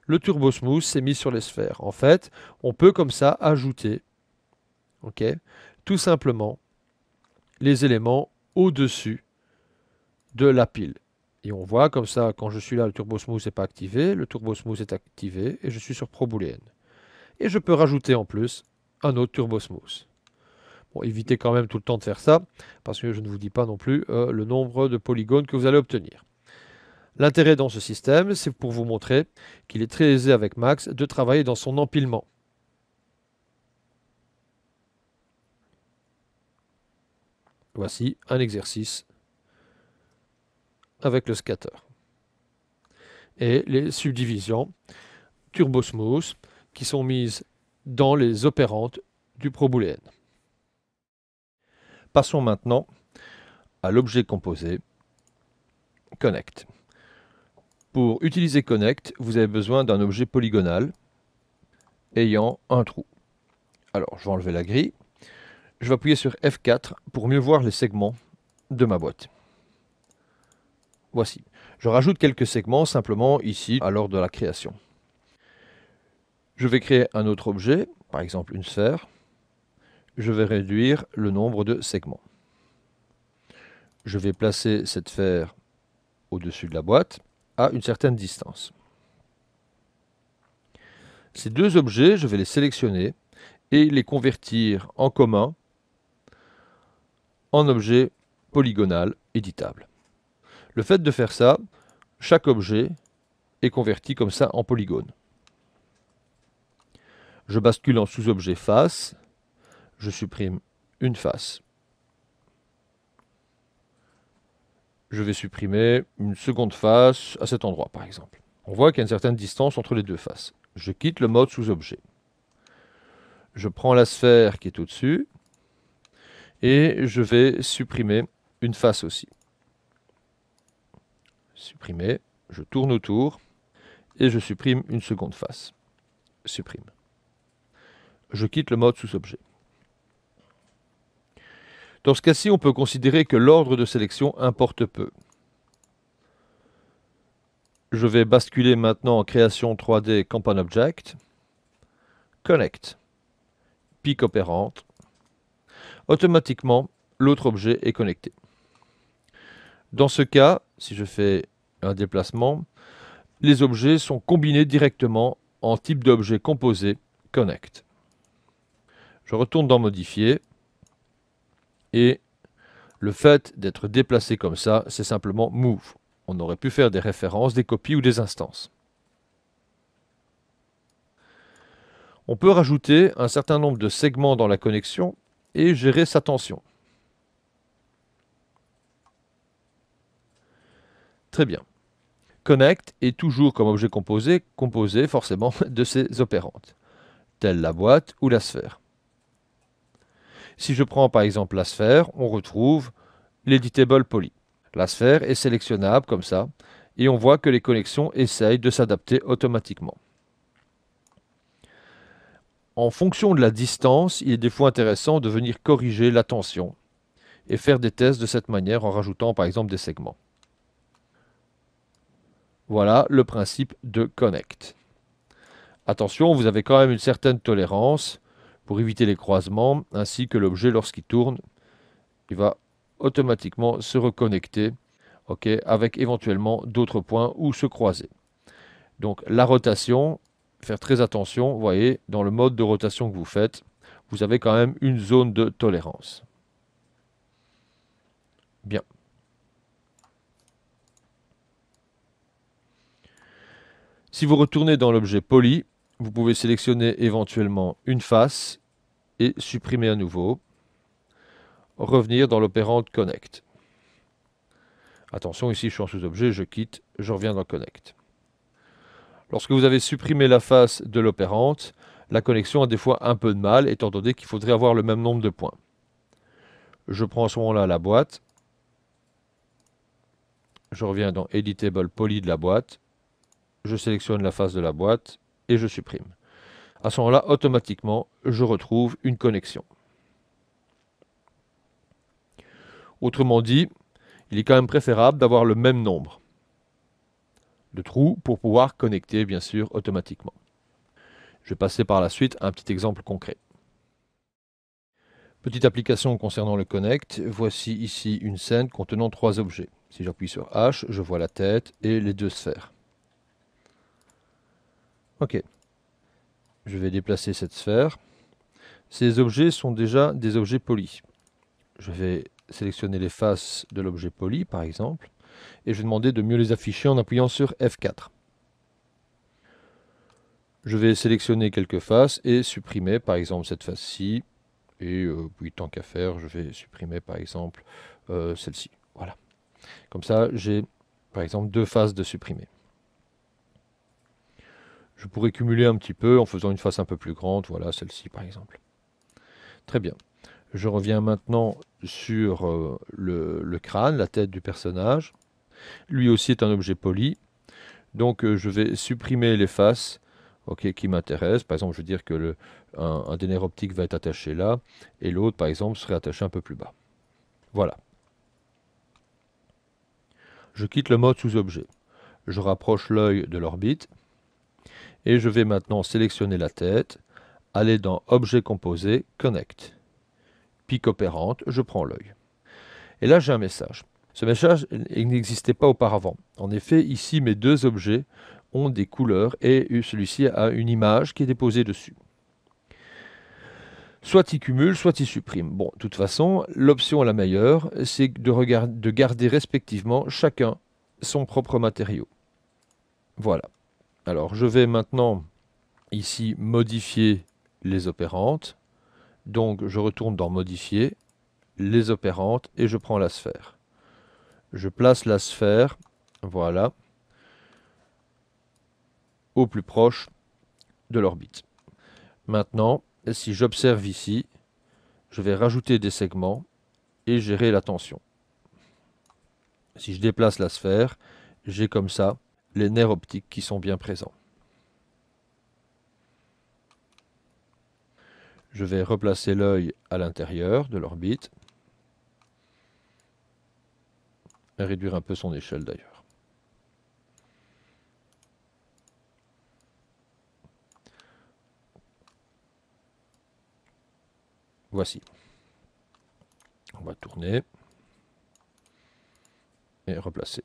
[SPEAKER 1] Le Turbo Smooth s'est mis sur les sphères. En fait, on peut comme ça ajouter, ok, tout simplement, les éléments au-dessus de la pile. Et on voit comme ça, quand je suis là, le Turbo n'est pas activé, le Turbo est activé, et je suis sur Pro Et je peux rajouter en plus un autre Turbo Bon, évitez quand même tout le temps de faire ça, parce que je ne vous dis pas non plus euh, le nombre de polygones que vous allez obtenir. L'intérêt dans ce système, c'est pour vous montrer qu'il est très aisé avec Max de travailler dans son empilement. Voici un exercice avec le scatter. Et les subdivisions turbosmooth qui sont mises dans les opérantes du probooléen. Passons maintenant à l'objet composé Connect. Pour utiliser Connect, vous avez besoin d'un objet polygonal ayant un trou. Alors, je vais enlever la grille. Je vais appuyer sur F4 pour mieux voir les segments de ma boîte. Voici. Je rajoute quelques segments simplement ici à l'ordre de la création. Je vais créer un autre objet, par exemple une sphère. Je vais réduire le nombre de segments. Je vais placer cette sphère au-dessus de la boîte à une certaine distance. Ces deux objets, je vais les sélectionner et les convertir en commun en objet polygonal éditable. Le fait de faire ça, chaque objet est converti comme ça en polygone. Je bascule en sous-objet face, je supprime une face. je vais supprimer une seconde face à cet endroit, par exemple. On voit qu'il y a une certaine distance entre les deux faces. Je quitte le mode sous-objet. Je prends la sphère qui est au-dessus et je vais supprimer une face aussi. Supprimer, je tourne autour et je supprime une seconde face. Supprime. Je quitte le mode sous-objet. Dans ce cas-ci, on peut considérer que l'ordre de sélection importe peu. Je vais basculer maintenant en création 3D Campan Object, Connect, pic opérante. Automatiquement, l'autre objet est connecté. Dans ce cas, si je fais un déplacement, les objets sont combinés directement en type d'objet composé Connect. Je retourne dans Modifier, et le fait d'être déplacé comme ça, c'est simplement move. On aurait pu faire des références, des copies ou des instances. On peut rajouter un certain nombre de segments dans la connexion et gérer sa tension. Très bien. Connect est toujours comme objet composé, composé forcément (laughs) de ses opérantes, Telle la boîte ou la sphère. Si je prends par exemple la sphère, on retrouve l'editable poly. La sphère est sélectionnable comme ça, et on voit que les connexions essayent de s'adapter automatiquement. En fonction de la distance, il est des fois intéressant de venir corriger la tension et faire des tests de cette manière en rajoutant par exemple des segments. Voilà le principe de connect. Attention, vous avez quand même une certaine tolérance éviter les croisements, ainsi que l'objet lorsqu'il tourne, il va automatiquement se reconnecter ok avec éventuellement d'autres points ou se croiser. Donc la rotation, faire très attention, vous voyez, dans le mode de rotation que vous faites, vous avez quand même une zone de tolérance. Bien. Si vous retournez dans l'objet poli, vous pouvez sélectionner éventuellement une face supprimer à nouveau. Revenir dans l'opérante connect. Attention, ici je suis en sous-objet, je quitte, je reviens dans connect. Lorsque vous avez supprimé la face de l'opérante, la connexion a des fois un peu de mal, étant donné qu'il faudrait avoir le même nombre de points. Je prends à ce moment-là la boîte. Je reviens dans Editable Poly de la boîte. Je sélectionne la face de la boîte et je supprime à ce moment-là, automatiquement, je retrouve une connexion. Autrement dit, il est quand même préférable d'avoir le même nombre de trous pour pouvoir connecter, bien sûr, automatiquement. Je vais passer par la suite à un petit exemple concret. Petite application concernant le Connect, voici ici une scène contenant trois objets. Si j'appuie sur H, je vois la tête et les deux sphères. Ok. Je vais déplacer cette sphère. Ces objets sont déjà des objets polis. Je vais sélectionner les faces de l'objet poli, par exemple, et je vais demander de mieux les afficher en appuyant sur F4. Je vais sélectionner quelques faces et supprimer, par exemple, cette face-ci. Et euh, puis, tant qu'à faire, je vais supprimer, par exemple, euh, celle-ci. Voilà. Comme ça, j'ai, par exemple, deux faces de supprimer. Je pourrais cumuler un petit peu en faisant une face un peu plus grande, voilà celle-ci par exemple. Très bien. Je reviens maintenant sur euh, le, crâne, la tête du personnage. Lui aussi est un objet poli. Donc euh, je vais supprimer les faces qui m'intéressent. Par exemple, je veux dire que le, un, optique va être attaché là, et l'autre, par exemple, serait attaché un peu plus bas. Voilà. Je quitte le mode sous-objet. Je rapproche l'œil de l'orbite. Et je vais maintenant sélectionner la tête, aller dans Objet composé, Connect. Pic opérante, je prends l'œil. Et là, j'ai un message. Ce message n'existait pas auparavant. En effet, ici, mes deux objets ont des couleurs et celui-ci a une image qui est déposée dessus. Soit il cumule, soit il supprime. Bon, de toute façon, l'option la meilleure, c'est de garder respectivement chacun son propre matériau. Voilà. Alors je vais maintenant ici modifier les opérantes. Donc je retourne dans modifier les opérantes et je prends la sphère. Je place la sphère, voilà, au plus proche de l'orbite. Maintenant, si j'observe ici, je vais rajouter des segments et gérer la tension. Si je déplace la sphère, j'ai comme ça les nerfs optiques qui sont bien présents. Je vais replacer l'œil à l'intérieur de l'orbite. Et réduire un peu son échelle d'ailleurs. Voici. On va tourner et replacer.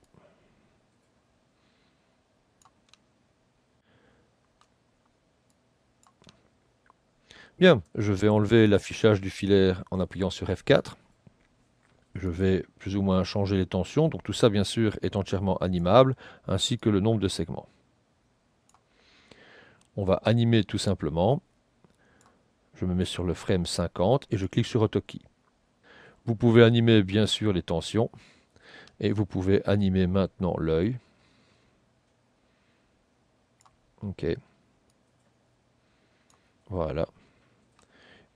[SPEAKER 1] Bien, je vais enlever l'affichage du filaire en appuyant sur F4. Je vais plus ou moins changer les tensions, donc tout ça bien sûr est entièrement animable, ainsi que le nombre de segments. On va animer tout simplement. Je me mets sur le frame 50 et je clique sur Autokey. Vous pouvez animer bien sûr les tensions et vous pouvez animer maintenant l'œil. Ok. Voilà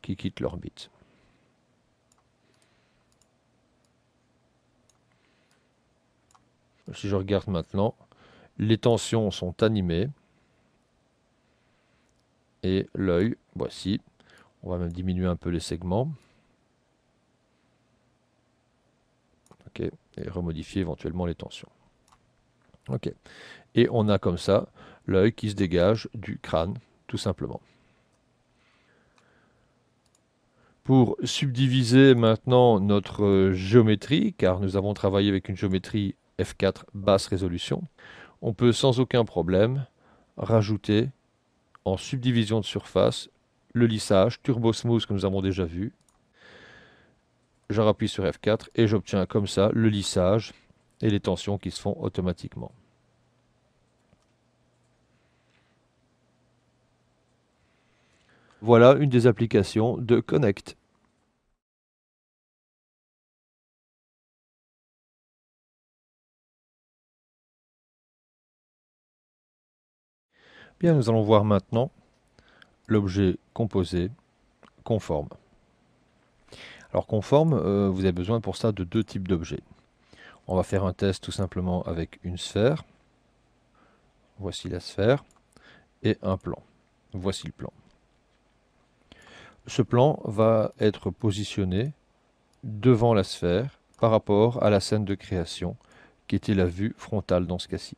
[SPEAKER 1] qui quitte l'orbite. Si je regarde maintenant, les tensions sont animées. Et l'œil, voici, on va même diminuer un peu les segments. OK, et remodifier éventuellement les tensions. OK. Et on a comme ça l'œil qui se dégage du crâne, tout simplement. pour subdiviser maintenant notre euh, géométrie, car nous avons travaillé avec une géométrie F4 basse résolution, on peut sans aucun problème rajouter en subdivision de surface le lissage turbo smooth que nous avons déjà vu. Je rappuie sur F4 et j'obtiens comme ça le lissage et les tensions qui se font automatiquement. Voilà une des applications de Connect. Bien, nous allons voir maintenant l'objet composé conforme. Alors conforme, euh, vous avez besoin pour ça de deux types d'objets. On va faire un test tout simplement avec une sphère. Voici la sphère. Et un plan. Voici le plan. Ce plan va être positionné devant la sphère par rapport à la scène de création qui était la vue frontale dans ce cas-ci.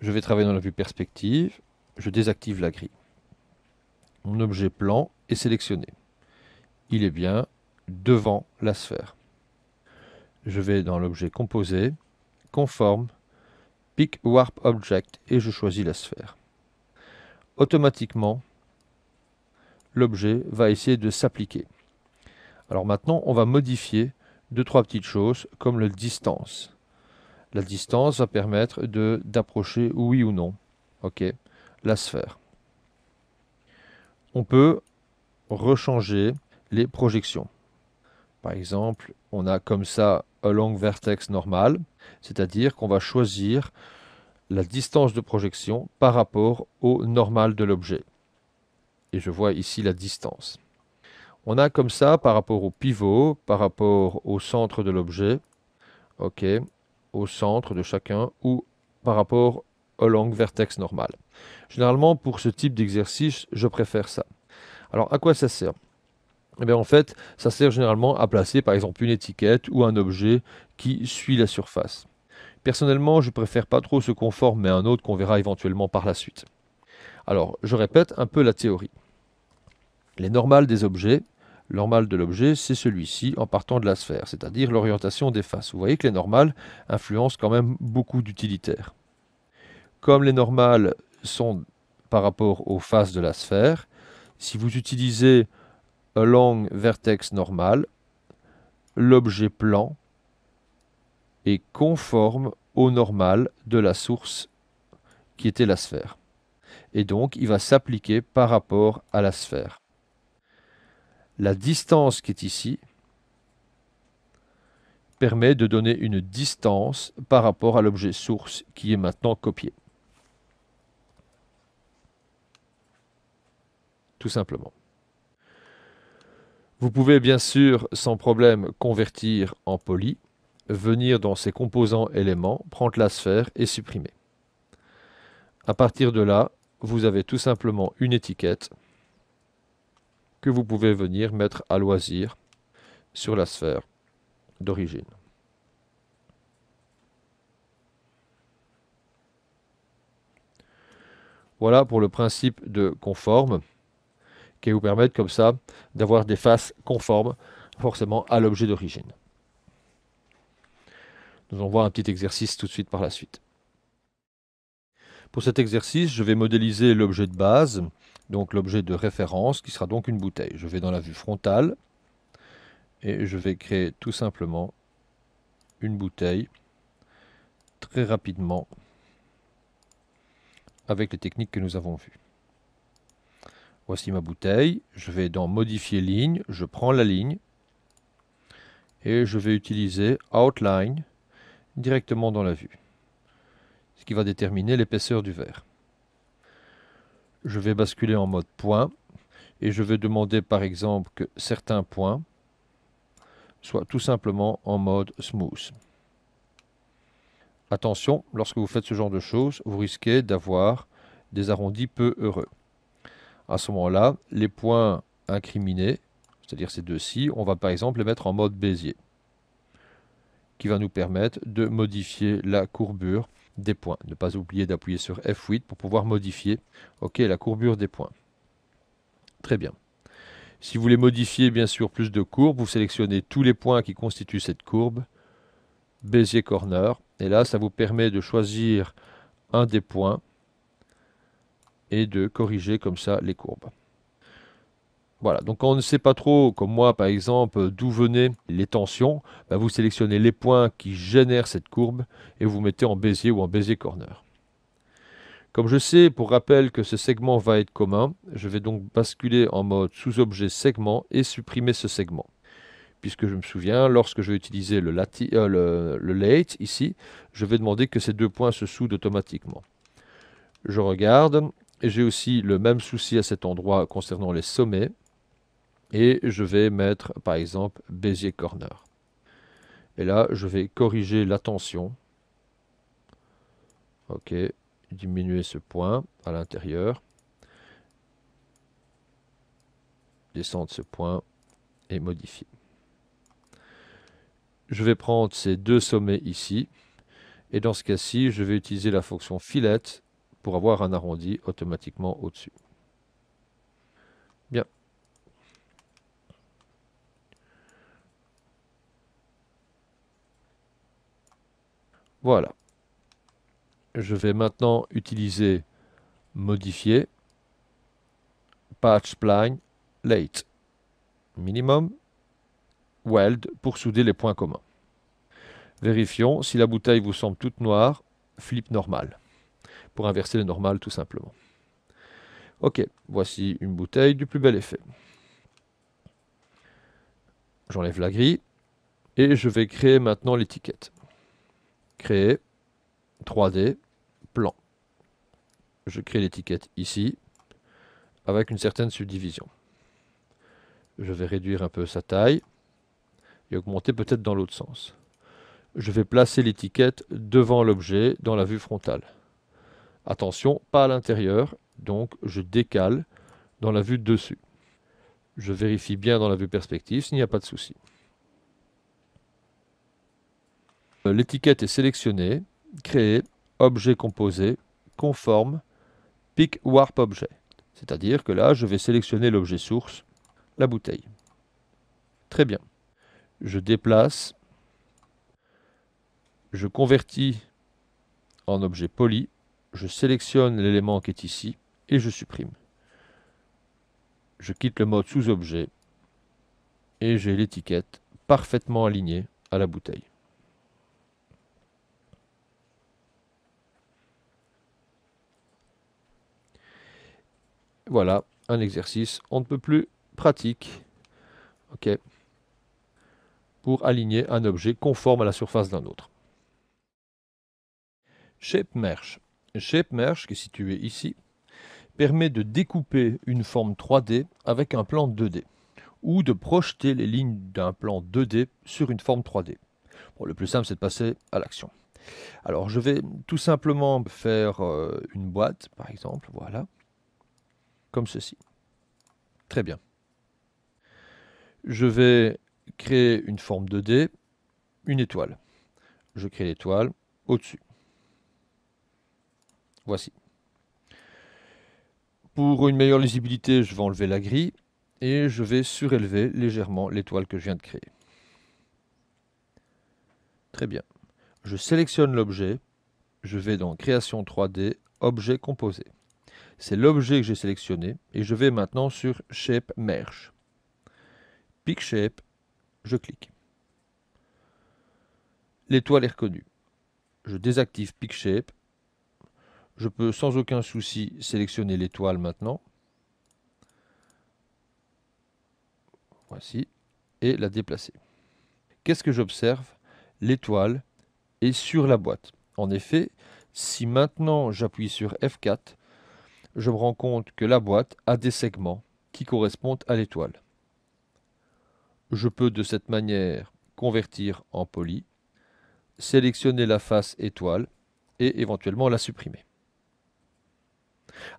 [SPEAKER 1] Je vais travailler dans la vue perspective. Je désactive la grille. Mon objet plan est sélectionné. Il est bien devant la sphère. Je vais dans l'objet composé, conforme, pick warp object et je choisis la sphère. Automatiquement, l'objet va essayer de s'appliquer. Alors maintenant, on va modifier deux trois petites choses comme le distance. La distance va permettre de d'approcher, oui ou non, la sphère. On peut rechanger les projections. Par exemple, on a comme ça un long vertex normal, c'est-à-dire qu'on va choisir la distance de projection par rapport au normal de l'objet. Et je vois ici la distance. On a comme ça par rapport au pivot, par rapport au centre de l'objet, ok, au centre de chacun ou par rapport au long vertex normal. Généralement, pour ce type d'exercice, je préfère ça. Alors, à quoi ça sert eh bien, en fait, ça sert généralement à placer par exemple une étiquette ou un objet qui suit la surface. Personnellement, je préfère pas trop ce conforme, mais un autre qu'on verra éventuellement par la suite. Alors, je répète un peu la théorie. Les normales des objets, Normal de l'objet, c'est celui-ci en partant de la sphère, c'est-à-dire l'orientation des faces. Vous voyez que les normales influencent quand même beaucoup d'utilitaires. Comme les normales sont par rapport aux faces de la sphère, si vous utilisez long vertex normal, l'objet plan est conforme au normal de la source qui était la sphère. Et donc, il va s'appliquer par rapport à la sphère la distance qui est ici permet de donner une distance par rapport à l'objet source qui est maintenant copié. Tout simplement. Vous pouvez bien sûr sans problème convertir en poly, venir dans ses composants éléments, prendre la sphère et supprimer. À partir de là, vous avez tout simplement une étiquette que vous pouvez venir mettre à loisir sur la sphère d'origine. Voilà pour le principe de conforme, qui vous permettent comme ça d'avoir des faces conformes forcément à l'objet d'origine. Nous allons voir un petit exercice tout de suite par la suite. Pour cet exercice, je vais modéliser l'objet de base donc l'objet de référence qui sera donc une bouteille. Je vais dans la vue frontale et je vais créer tout simplement une bouteille très rapidement avec les techniques que nous avons vues. Voici ma bouteille, je vais dans modifier ligne, je prends la ligne et je vais utiliser outline directement dans la vue, ce qui va déterminer l'épaisseur du verre je vais basculer en mode point et je vais demander par exemple que certains points soient tout simplement en mode smooth. Attention, lorsque vous faites ce genre de choses, vous risquez d'avoir des arrondis peu heureux. À ce moment-là, les points incriminés, c'est-à-dire ces deux-ci, on va par exemple les mettre en mode Bézier, qui va nous permettre de modifier la courbure des points. Ne pas oublier d'appuyer sur F8 pour pouvoir modifier ok, la courbure des points. Très bien. Si vous voulez modifier bien sûr plus de courbes, vous sélectionnez tous les points qui constituent cette courbe, Bézier Corner, et là ça vous permet de choisir un des points et de corriger comme ça les courbes. Voilà, donc quand on ne sait pas trop, comme moi par exemple, d'où venaient les tensions, bah, vous sélectionnez les points qui génèrent cette courbe et vous mettez en Bézier ou en Bézier Corner. Comme je sais, pour rappel, que ce segment va être commun, je vais donc basculer en mode sous-objet segment et supprimer ce segment. Puisque je me souviens, lorsque je vais utiliser le, euh, le late ici, je vais demander que ces deux points se soudent automatiquement. Je regarde, et j'ai aussi le même souci à cet endroit concernant les sommets. Et je vais mettre par exemple Bézier Corner. Et là, je vais corriger la tension. Ok, diminuer ce point à l'intérieur. Descendre ce point et modifier. Je vais prendre ces deux sommets ici. Et dans ce cas-ci, je vais utiliser la fonction filette pour avoir un arrondi automatiquement au-dessus. Bien, Voilà. Je vais maintenant utiliser modifier patch spline late minimum weld pour souder les points communs. Vérifions si la bouteille vous semble toute noire, flip normal pour inverser le normal tout simplement. Ok, voici une bouteille du plus bel effet. J'enlève la grille et je vais créer maintenant l'étiquette. Créer, 3D, plan. Je crée l'étiquette ici, avec une certaine subdivision. Je vais réduire un peu sa taille, et augmenter peut-être dans l'autre sens. Je vais placer l'étiquette devant l'objet, dans la vue frontale. Attention, pas à l'intérieur, donc je décale dans la vue dessus. Je vérifie bien dans la vue perspective s'il n'y a pas de souci. Euh, l'étiquette est sélectionnée, créer objet composé, conforme, pick warp objet. C'est-à-dire que là, je vais sélectionner l'objet source, la bouteille. Très bien. Je déplace, je convertis en objet poli, je sélectionne l'élément qui est ici et je supprime. Je quitte le mode sous-objet et j'ai l'étiquette parfaitement alignée à la bouteille. Voilà, un exercice on ne peut plus pratique. OK. Pour aligner un objet conforme à la surface d'un autre. Shape Merge. qui est situé ici, permet de découper une forme 3D avec un plan 2D ou de projeter les lignes d'un plan 2D sur une forme 3D. Bon, le plus simple, c'est de passer à l'action. Alors, je vais tout simplement faire euh, une boîte, par exemple, voilà comme ceci. Très bien. Je vais créer une forme 2D, une étoile. Je crée l'étoile au-dessus. Voici. Pour une meilleure lisibilité, je vais enlever la grille et je vais surélever légèrement l'étoile que je viens de créer. Très bien. Je sélectionne l'objet. Je vais dans Création 3D, Objet composé. C'est l'objet que j'ai sélectionné et je vais maintenant sur Shape Merge. Pick Shape, je clique. L'étoile est reconnue. Je désactive Pick Shape. Je peux sans aucun souci sélectionner l'étoile maintenant. Voici. Et la déplacer. Qu'est-ce que j'observe L'étoile est sur la boîte. En effet, si maintenant j'appuie sur F4, je me rends compte que la boîte a des segments qui correspondent à l'étoile. Je peux de cette manière convertir en poly, sélectionner la face étoile et éventuellement la supprimer.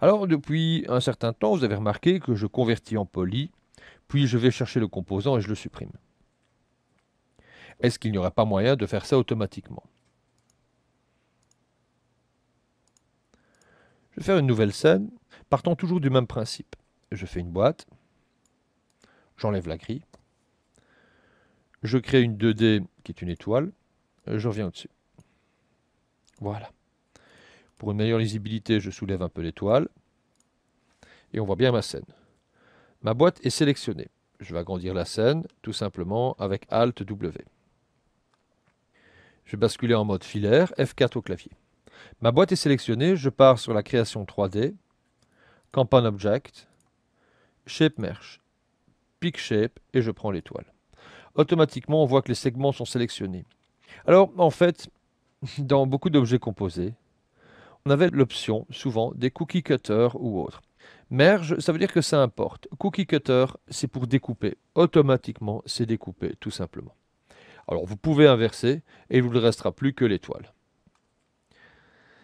[SPEAKER 1] Alors depuis un certain temps, vous avez remarqué que je convertis en poly, puis je vais chercher le composant et je le supprime. Est-ce qu'il n'y aurait pas moyen de faire ça automatiquement Je vais faire une nouvelle scène, partant toujours du même principe. Je fais une boîte, j'enlève la grille, je crée une 2D qui est une étoile, je reviens au-dessus. Voilà. Pour une meilleure lisibilité, je soulève un peu l'étoile, et on voit bien ma scène. Ma boîte est sélectionnée. Je vais agrandir la scène, tout simplement, avec Alt W. Je vais basculer en mode filaire, F4 au clavier. Ma boîte est sélectionnée, je pars sur la création 3D, Campan Object, Shape Merge, Pick Shape et je prends l'étoile. Automatiquement, on voit que les segments sont sélectionnés. Alors, en fait, (laughs) dans beaucoup d'objets composés, on avait l'option souvent des cookie cutters ou autres. Merge, ça veut dire que ça importe. Cookie cutter, c'est pour découper. Automatiquement, c'est découpé, tout simplement. Alors, vous pouvez inverser et il ne vous restera plus que l'étoile.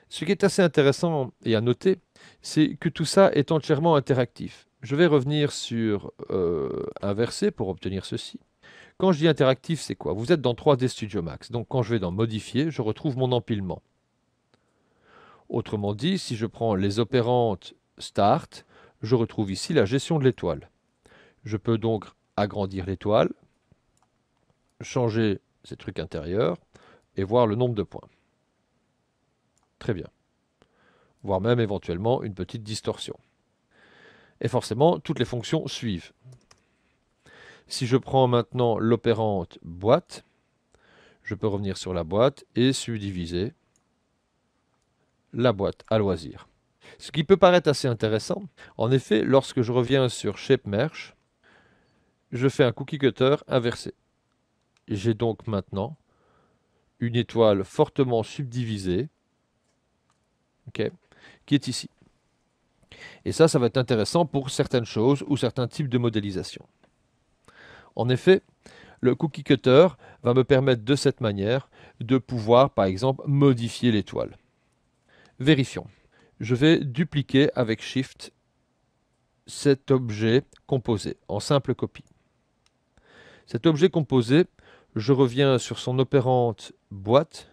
[SPEAKER 1] Ce qui est assez intéressant et à noter, c'est que tout ça est entièrement interactif. Je vais revenir sur inverser euh, pour obtenir ceci. Quand je dis interactif, c'est quoi Vous êtes dans 3D Studio Max, donc quand je vais dans Modifier, je retrouve mon empilement. Autrement dit, si je prends les opérantes Start, je retrouve ici la gestion de l'étoile. Je peux donc agrandir l'étoile, changer ces trucs intérieurs et voir le nombre de points. Très bien. Voire même éventuellement une petite distorsion. Et forcément, toutes les fonctions suivent. Si je prends maintenant l'opérante boîte, je peux revenir sur la boîte et subdiviser la boîte à loisir. Ce qui peut paraître assez intéressant, en effet, lorsque je reviens sur Shape Merge, je fais un cookie cutter inversé. J'ai donc maintenant une étoile fortement subdivisée qui est ici. Et ça, ça va être intéressant pour certaines choses ou certains types de modélisation. En effet, le cookie cutter va me permettre de cette manière de pouvoir, par exemple, modifier l'étoile. Vérifions. Je vais dupliquer avec Shift cet objet composé en simple copie. Cet objet composé, je reviens sur son opérante boîte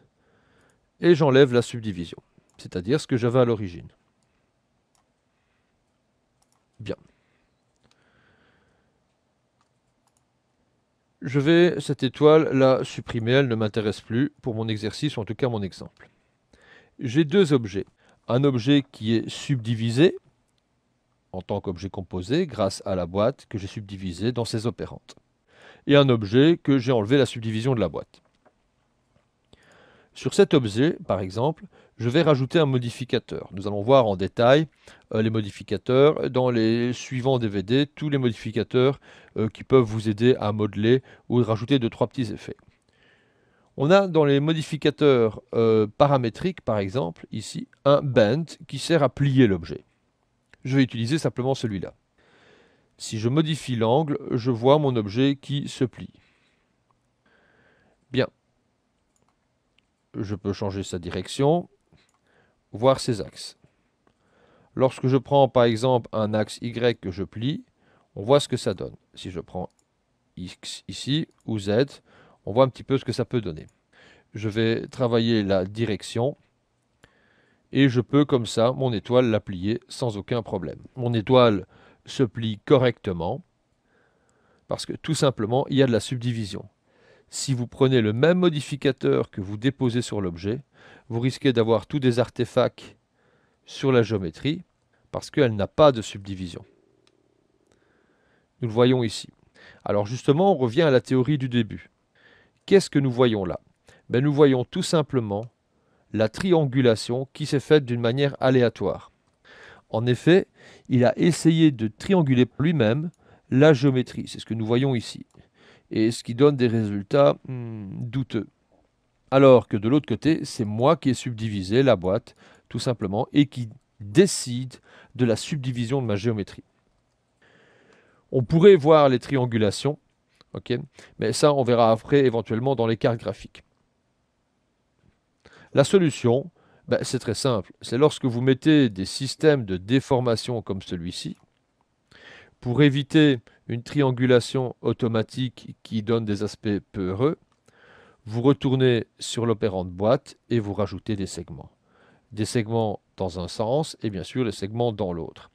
[SPEAKER 1] et j'enlève la subdivision c'est-à-dire ce que j'avais à l'origine. Bien. Je vais cette étoile là supprimer, elle ne m'intéresse plus pour mon exercice, ou en tout cas mon exemple. J'ai deux objets. Un objet qui est subdivisé en tant qu'objet composé grâce à la boîte que j'ai subdivisée dans ses opérantes. Et un objet que j'ai enlevé la subdivision de la boîte. Sur cet objet, par exemple, je vais rajouter un modificateur. Nous allons voir en détail euh, les modificateurs. Dans les suivants DVD, tous les modificateurs euh, qui peuvent vous aider à modeler ou rajouter deux, trois petits effets. On a dans les modificateurs euh, paramétriques, par exemple, ici, un bend qui sert à plier l'objet. Je vais utiliser simplement celui-là. Si je modifie l'angle, je vois mon objet qui se plie. Bien. Je peux changer sa direction voir ses axes. Lorsque je prends par exemple un axe Y que je plie, on voit ce que ça donne. Si je prends X ici ou Z, on voit un petit peu ce que ça peut donner. Je vais travailler la direction et je peux comme ça mon étoile la plier sans aucun problème. Mon étoile se plie correctement parce que tout simplement il y a de la subdivision. Si vous prenez le même modificateur que vous déposez sur l'objet, vous risquez d'avoir tous des artefacts sur la géométrie parce qu'elle n'a pas de subdivision. Nous le voyons ici. Alors justement, on revient à la théorie du début. Qu'est-ce que nous voyons là ben, Nous voyons tout simplement la triangulation qui s'est faite d'une manière aléatoire. En effet, il a essayé de trianguler lui-même la géométrie, c'est ce que nous voyons ici, et ce qui donne des résultats hmm, douteux. Alors que de l'autre côté, c'est moi qui ai subdivisé la boîte, tout simplement, et qui décide de la subdivision de ma géométrie. On pourrait voir les triangulations, mais ça on verra après éventuellement dans les cartes graphiques. La solution, ben, c'est très simple. C'est lorsque vous mettez des systèmes de déformation comme celui-ci, pour éviter une triangulation automatique qui donne des aspects peu heureux, vous retournez sur l'opérante boîte et vous rajoutez des segments. Des segments dans un sens et bien sûr les segments dans l'autre.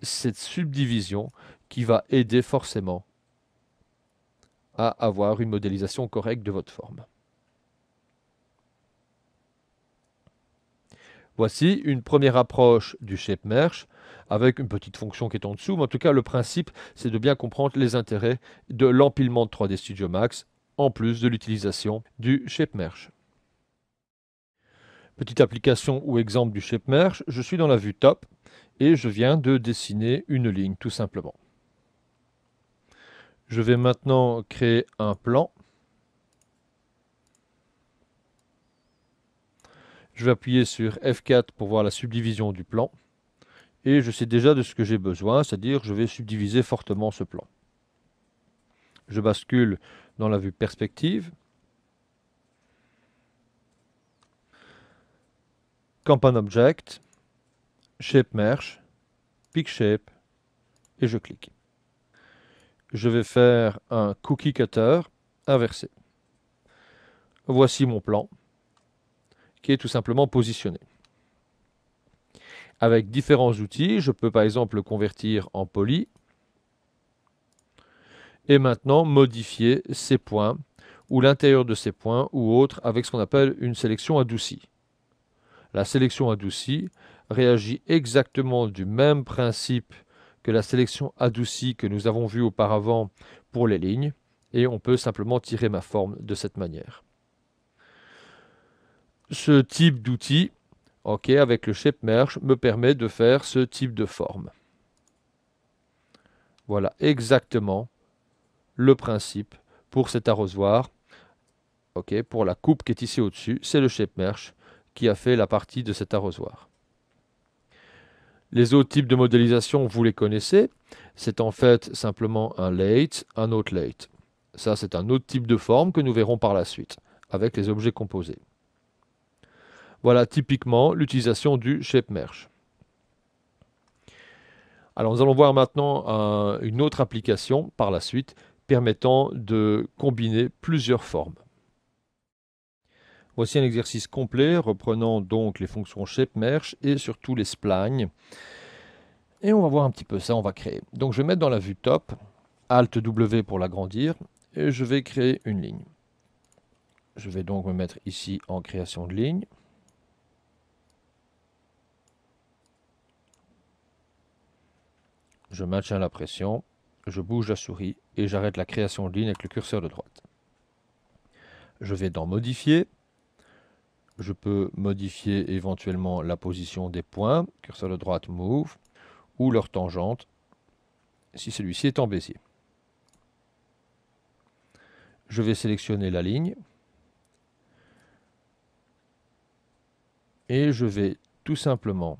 [SPEAKER 1] Cette subdivision qui va aider forcément à avoir une modélisation correcte de votre forme. Voici une première approche du shape merge avec une petite fonction qui est en dessous, mais en tout cas le principe c'est de bien comprendre les intérêts de l'empilement de 3D Studio Max en plus de l'utilisation du Merge. Petite application ou exemple du Merge, je suis dans la vue top et je viens de dessiner une ligne tout simplement. Je vais maintenant créer un plan. Je vais appuyer sur F4 pour voir la subdivision du plan. Et je sais déjà de ce que j'ai besoin, c'est-à-dire je vais subdiviser fortement ce plan. Je bascule dans la vue perspective. Campan Object, Shape Merge, Pick Shape, et je clique. Je vais faire un cookie cutter inversé. Voici mon plan, qui est tout simplement positionné. Avec différents outils, je peux par exemple le convertir en poly, et maintenant modifier ces points ou l'intérieur de ces points ou autres avec ce qu'on appelle une sélection adoucie. La sélection adoucie réagit exactement du même principe que la sélection adoucie que nous avons vue auparavant pour les lignes, et on peut simplement tirer ma forme de cette manière. Ce type d'outil, ok, avec le shape merge, me permet de faire ce type de forme. Voilà exactement le principe pour cet arrosoir, pour la coupe qui est ici au-dessus, c'est le shape qui a fait la partie de cet arrosoir. Les autres types de modélisation, vous les connaissez. C'est en fait simplement un late, un autre late. Ça, c'est un autre type de forme que nous verrons par la suite, avec les objets composés. Voilà typiquement l'utilisation du shape Alors nous allons voir maintenant une autre application par la suite permettant de combiner plusieurs formes. Voici un exercice complet reprenant donc les fonctions shape merge et surtout les splines. Et on va voir un petit peu ça, on va créer. Donc je vais mettre dans la vue top, Alt W pour l'agrandir, et je vais créer une ligne. Je vais donc me mettre ici en création de ligne. Je maintiens la pression je bouge la souris et j'arrête la création de ligne avec le curseur de droite. Je vais dans Modifier. Je peux modifier éventuellement la position des points, curseur de droite Move, ou leur tangente, si celui-ci est en baissier. Je vais sélectionner la ligne. Et je vais tout simplement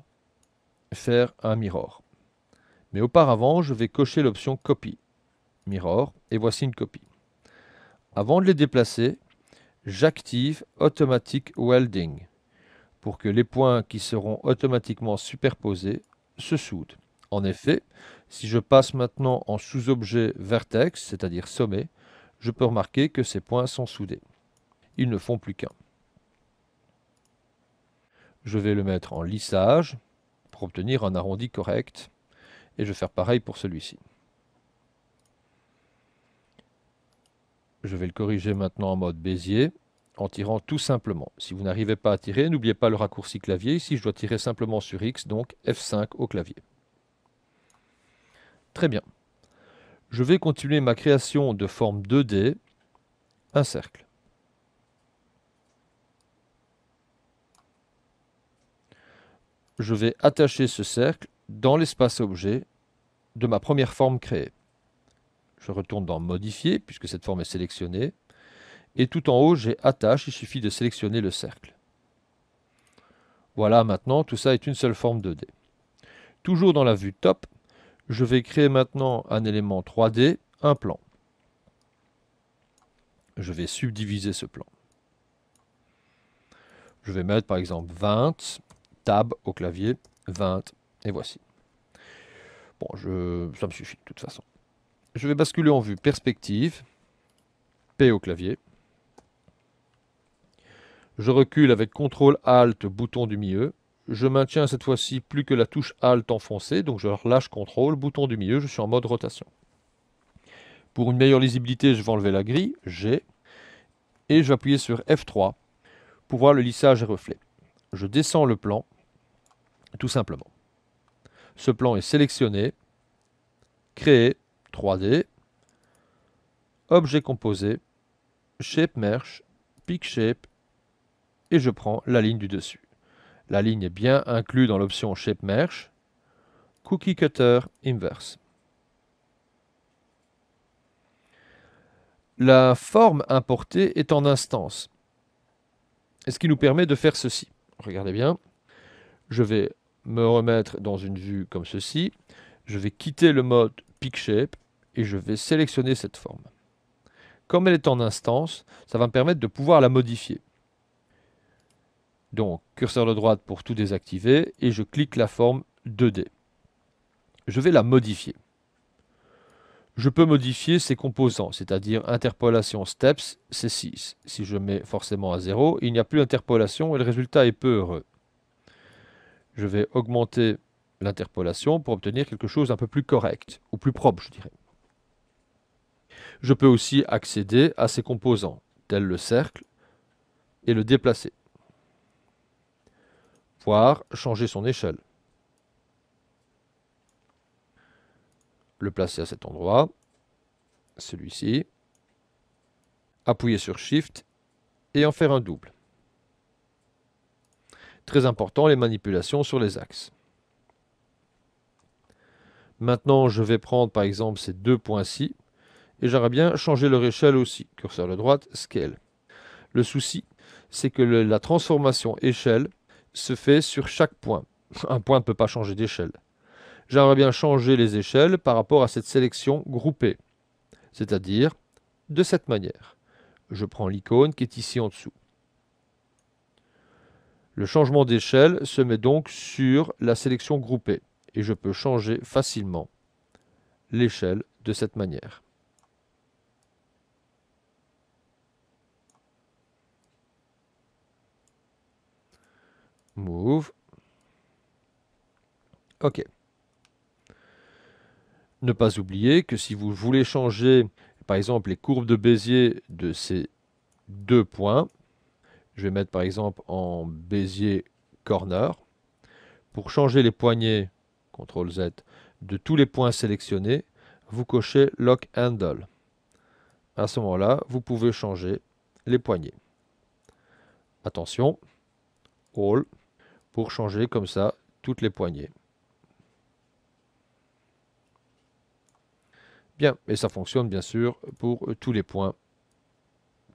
[SPEAKER 1] faire un mirror. Mais auparavant, je vais cocher l'option Copy, Mirror, et voici une copie. Avant de les déplacer, j'active Automatic Welding pour que les points qui seront automatiquement superposés se soudent. En effet, si je passe maintenant en sous-objet vertex, c'est-à-dire sommet, je peux remarquer que ces points sont soudés. Ils ne font plus qu'un. Je vais le mettre en lissage pour obtenir un arrondi correct. Et je vais faire pareil pour celui-ci. Je vais le corriger maintenant en mode Bézier en tirant tout simplement. Si vous n'arrivez pas à tirer, n'oubliez pas le raccourci clavier. Ici, je dois tirer simplement sur X, donc F5 au clavier. Très bien. Je vais continuer ma création de forme 2D, un cercle. Je vais attacher ce cercle dans l'espace objet de ma première forme créée. Je retourne dans Modifier, puisque cette forme est sélectionnée. Et tout en haut, j'ai Attache, il suffit de sélectionner le cercle. Voilà, maintenant, tout ça est une seule forme 2D. Toujours dans la vue Top, je vais créer maintenant un élément 3D, un plan. Je vais subdiviser ce plan. Je vais mettre par exemple 20, Tab au clavier, 20 et voici. Bon, je, ça me suffit de toute façon. Je vais basculer en vue perspective, P au clavier. Je recule avec CTRL ALT, bouton du milieu. Je maintiens cette fois-ci plus que la touche ALT enfoncée, donc je relâche CTRL, bouton du milieu, je suis en mode rotation. Pour une meilleure lisibilité, je vais enlever la grille, G, et je vais appuyer sur F3 pour voir le lissage et reflet. Je descends le plan, tout simplement. Ce plan est sélectionné, créé 3D, objet composé, shape merge, pick shape, et je prends la ligne du dessus. La ligne est bien inclue dans l'option shape merge, cookie cutter inverse. La forme importée est en instance, ce qui nous permet de faire ceci. Regardez bien, je vais me remettre dans une vue comme ceci. Je vais quitter le mode Peak Shape et je vais sélectionner cette forme. Comme elle est en instance, ça va me permettre de pouvoir la modifier. Donc, curseur de droite pour tout désactiver et je clique la forme 2D. Je vais la modifier. Je peux modifier ses composants, c'est-à-dire interpolation steps, c'est 6. Si je mets forcément à 0, il n'y a plus d'interpolation et le résultat est peu heureux je vais augmenter l'interpolation pour obtenir quelque chose un peu plus correct, ou plus propre, je dirais. Je peux aussi accéder à ses composants, tels le cercle, et le déplacer, voire changer son échelle. Le placer à cet endroit, celui-ci, appuyer sur Shift et en faire un double. Très important, les manipulations sur les axes. Maintenant, je vais prendre par exemple ces deux points-ci, et j'aimerais bien changer leur échelle aussi. Curseur de droite, scale. Le souci, c'est que la transformation échelle se fait sur chaque point. (laughs) Un point ne peut pas changer d'échelle. J'aimerais bien changer les échelles par rapport à cette sélection groupée, c'est-à-dire de cette manière. Je prends l'icône qui est ici en dessous. Le changement d'échelle se met donc sur la sélection groupée et je peux changer facilement l'échelle de cette manière. Move. OK. Ne pas oublier que si vous voulez changer, par exemple, les courbes de Bézier de ces deux points, je vais mettre par exemple en Bézier Corner. Pour changer les poignées, CTRL Z, de tous les points sélectionnés, vous cochez Lock Handle. À ce moment-là, vous pouvez changer les poignées. Attention, All, pour changer comme ça toutes les poignées. Bien, et ça fonctionne bien sûr pour tous les points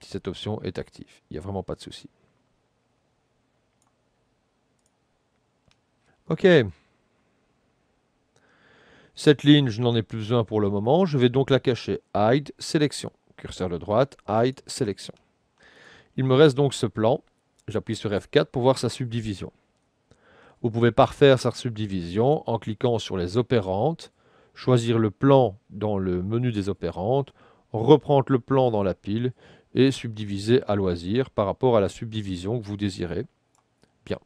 [SPEAKER 1] cette option est active. Il n'y a vraiment pas de souci. Ok. Cette ligne, je n'en ai plus besoin pour le moment. Je vais donc la cacher. Hide, sélection. Curseur de droite, Hide, sélection. Il me reste donc ce plan. J'appuie sur F4 pour voir sa subdivision. Vous pouvez parfaire sa subdivision en cliquant sur les opérantes, choisir le plan dans le menu des opérantes, reprendre le plan dans la pile, et subdiviser à loisir par rapport à la subdivision que vous désirez. Bien.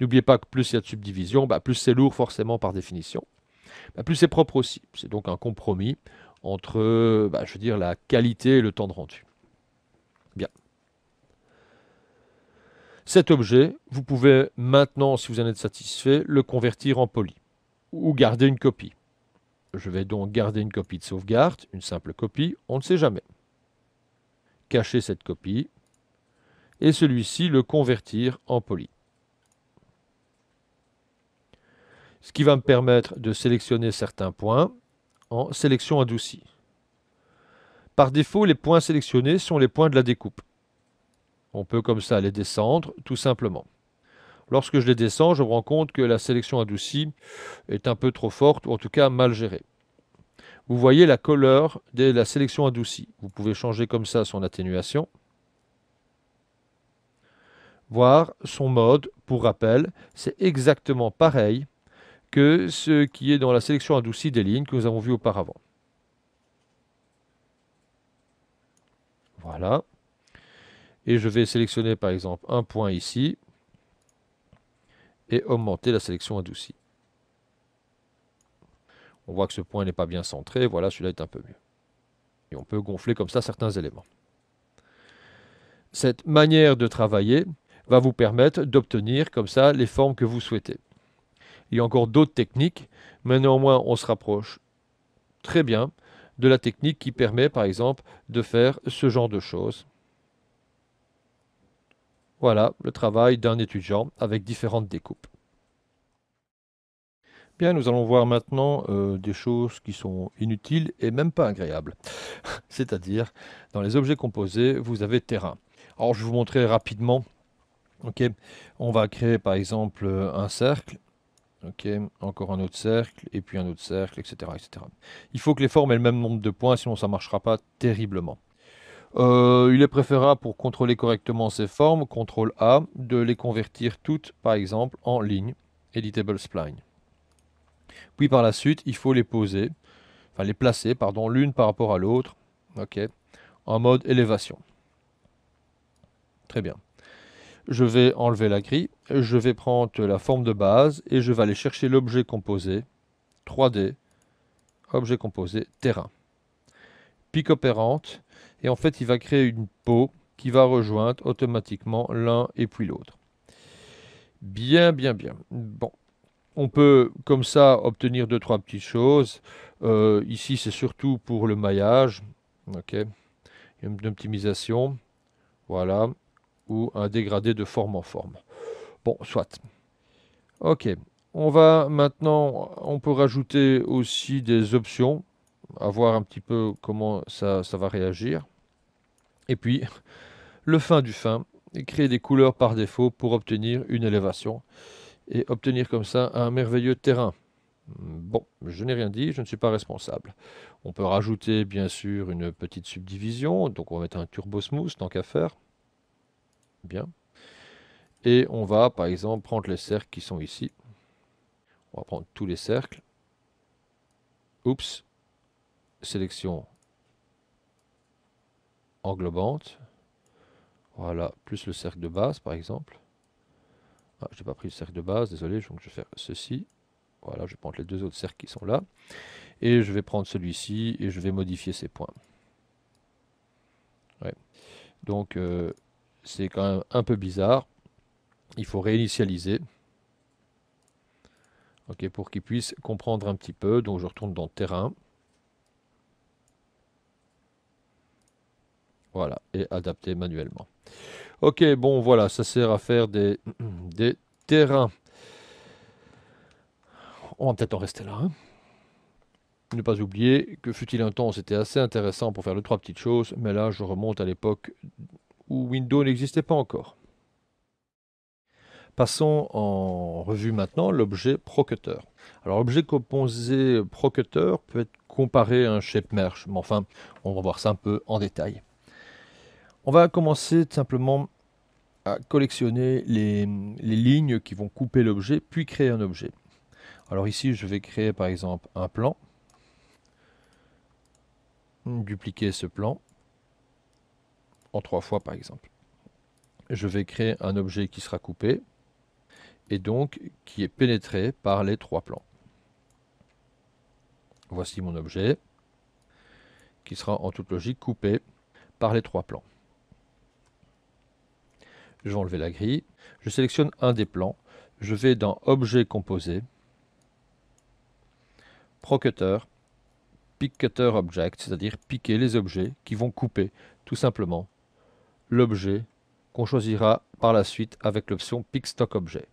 [SPEAKER 1] N'oubliez pas que plus il y a de subdivision, bah, plus c'est lourd forcément par définition. Bah, plus c'est propre aussi. C'est donc un compromis entre bah, je veux la qualité et le temps de rendu. Bien. Cet objet, vous pouvez maintenant, si vous en êtes satisfait, le convertir en poly ou garder une copie. Je vais donc garder une copie de sauvegarde, une simple copie, on ne sait jamais cacher cette copie, et celui-ci le convertir en poly. Ce qui va me permettre de sélectionner certains points en sélection adoucie. Par défaut, les points sélectionnés sont les points de la découpe. On peut comme ça les descendre tout simplement. Lorsque je les descends, je me rends compte que la sélection adoucie est un peu trop forte, ou en tout cas mal gérée. Vous voyez la couleur de la sélection adoucie. Vous pouvez changer comme ça son atténuation. Voir son mode, pour rappel, c'est exactement pareil que ce qui est dans la sélection adoucie des lignes que nous avons vu auparavant. Voilà. Et je vais sélectionner par exemple un point ici et augmenter la sélection adoucie. On voit que ce point n'est pas bien centré, voilà, celui-là est un peu mieux. Et on peut gonfler comme ça certains éléments. Cette manière de travailler va vous permettre d'obtenir comme ça les formes que vous souhaitez. Il y a encore d'autres techniques, mais néanmoins on se rapproche très bien de la technique qui permet par exemple de faire ce genre de choses. Voilà le travail d'un étudiant avec différentes découpes. Bien, nous allons voir maintenant euh, des choses qui sont inutiles et même pas agréables. (laughs) C'est-à-dire, dans les objets composés, vous avez terrain. Alors, je vais vous montrer rapidement. Ok, on va créer par exemple un cercle. Ok, encore un autre cercle, et puis un autre cercle, etc., etc. Il faut que les formes aient le même nombre de points, sinon ça ne marchera pas terriblement. Euh, il est préférable pour contrôler correctement ces formes, CTRL A, de les convertir toutes, par exemple, en ligne, editable spline. Puis par la suite, il faut les poser, enfin les placer, pardon, l'une par rapport à l'autre, ok, en mode élévation. Très bien. Je vais enlever la grille, je vais prendre la forme de base et je vais aller chercher l'objet composé, 3D, objet composé, terrain. Pic opérante, et en fait il va créer une peau qui va rejoindre automatiquement l'un et puis l'autre. Bien, bien, bien. Bon, on peut comme ça obtenir deux trois petites choses. Euh, ici, c'est surtout pour le maillage. Ok, une optimisation. Voilà, ou un dégradé de forme en forme. Bon, soit. Ok. On va maintenant, on peut rajouter aussi des options, à voir un petit peu comment ça, ça va réagir. Et puis, le fin du fin, créer des couleurs par défaut pour obtenir une élévation et obtenir comme ça un merveilleux terrain. Bon, je n'ai rien dit, je ne suis pas responsable. On peut rajouter bien sûr une petite subdivision, donc on va mettre un turbo smooth tant qu'à faire. Bien. Et on va par exemple prendre les cercles qui sont ici. On va prendre tous les cercles. Oups. Sélection englobante. Voilà, plus le cercle de base par exemple. Ah, je n'ai pas pris le cercle de base, désolé, je vais faire ceci. Voilà, je vais prendre les deux autres cercles qui sont là. Et je vais prendre celui-ci et je vais modifier ces points. Donc euh, c'est quand même un peu bizarre. Il faut réinitialiser. Ok, pour qu'il puisse comprendre un petit peu. Donc je retourne dans terrain. Voilà, et adapté manuellement. Ok, bon, voilà, ça sert à faire des, (clears throat) des terrains. On va peut-être en rester là. Hein. Ne pas oublier que fut-il un temps, c'était assez intéressant pour faire les trois petites choses, mais là, je remonte à l'époque où Windows n'existait pas encore. Passons en revue maintenant l'objet procuteur. Alors l'objet composé procuteur peut être comparé à un shape merge, mais enfin, on va voir ça un peu en détail. On va commencer tout simplement à collectionner les, les lignes qui vont couper l'objet, puis créer un objet. Alors ici, je vais créer par exemple un plan, dupliquer ce plan en trois fois par exemple. Je vais créer un objet qui sera coupé et donc qui est pénétré par les trois plans. Voici mon objet qui sera en toute logique coupé par les trois plans. Je vais enlever la grille. Je sélectionne un des plans. Je vais dans Objet composé, Procutter, Pick Cutter Object, c'est-à-dire piquer les objets qui vont couper tout simplement l'objet qu'on choisira par la suite avec l'option Pick Stock Objet.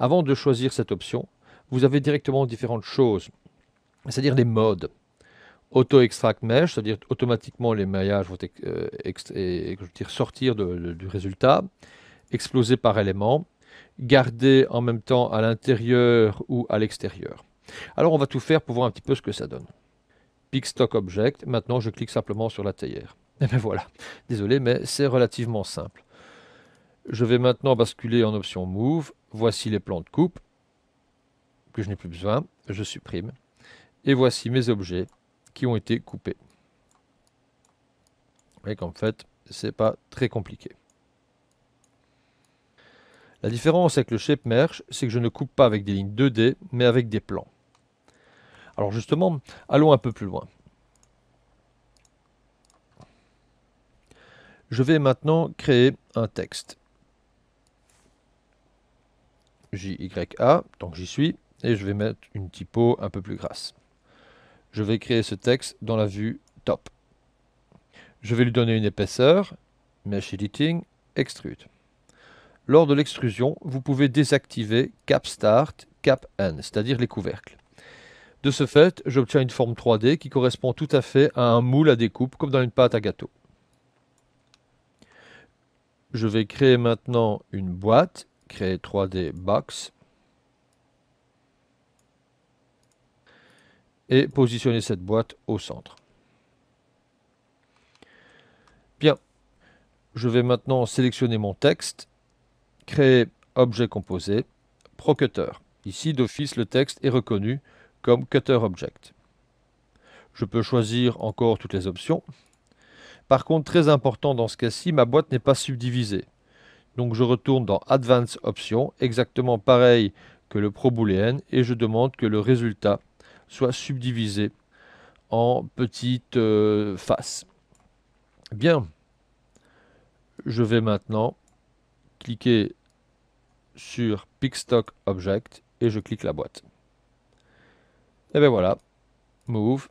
[SPEAKER 1] Avant de choisir cette option, vous avez directement différentes choses, c'est-à-dire des modes auto-extract mesh, c'est-à-dire automatiquement les maillages vont euh, sortir du résultat, exploser par élément, garder en même temps à l'intérieur ou à l'extérieur. Alors on va tout faire pour voir un petit peu ce que ça donne. Pick Stock Object, maintenant je clique simplement sur la théière. (laughs) Et eh bien voilà, désolé mais c'est relativement simple. Je vais maintenant basculer en option Move, voici les plans de coupe, que je n'ai plus besoin, je supprime, et voici mes objets qui ont été coupés. voyez qu'en fait, c'est pas très compliqué. La différence avec le shape merge, c'est que je ne coupe pas avec des lignes 2D, mais avec des plans. Alors justement, allons un peu plus loin. Je vais maintenant créer un texte. JYA, donc j'y suis, et je vais mettre une typo un peu plus grasse. Je vais créer ce texte dans la vue top. Je vais lui donner une épaisseur, Mesh Editing, Extrude. Lors de l'extrusion, vous pouvez désactiver Cap Start, Cap End, c'est-à-dire les couvercles. De ce fait, j'obtiens une forme 3D qui correspond tout à fait à un moule à découpe, comme dans une pâte à gâteau. Je vais créer maintenant une boîte, créer 3D Box. et positionner cette boîte au centre. Bien, je vais maintenant sélectionner mon texte, créer objet composé, procutter. Ici, d'office, le texte est reconnu comme cutter object. Je peux choisir encore toutes les options. Par contre, très important dans ce cas-ci, ma boîte n'est pas subdivisée. Donc je retourne dans Advanced Options, exactement pareil que le Pro Boolean, et je demande que le résultat soit subdivisé en petites euh, faces. Bien, je vais maintenant cliquer sur Pickstock Object et je clique la boîte. Et bien voilà, Move.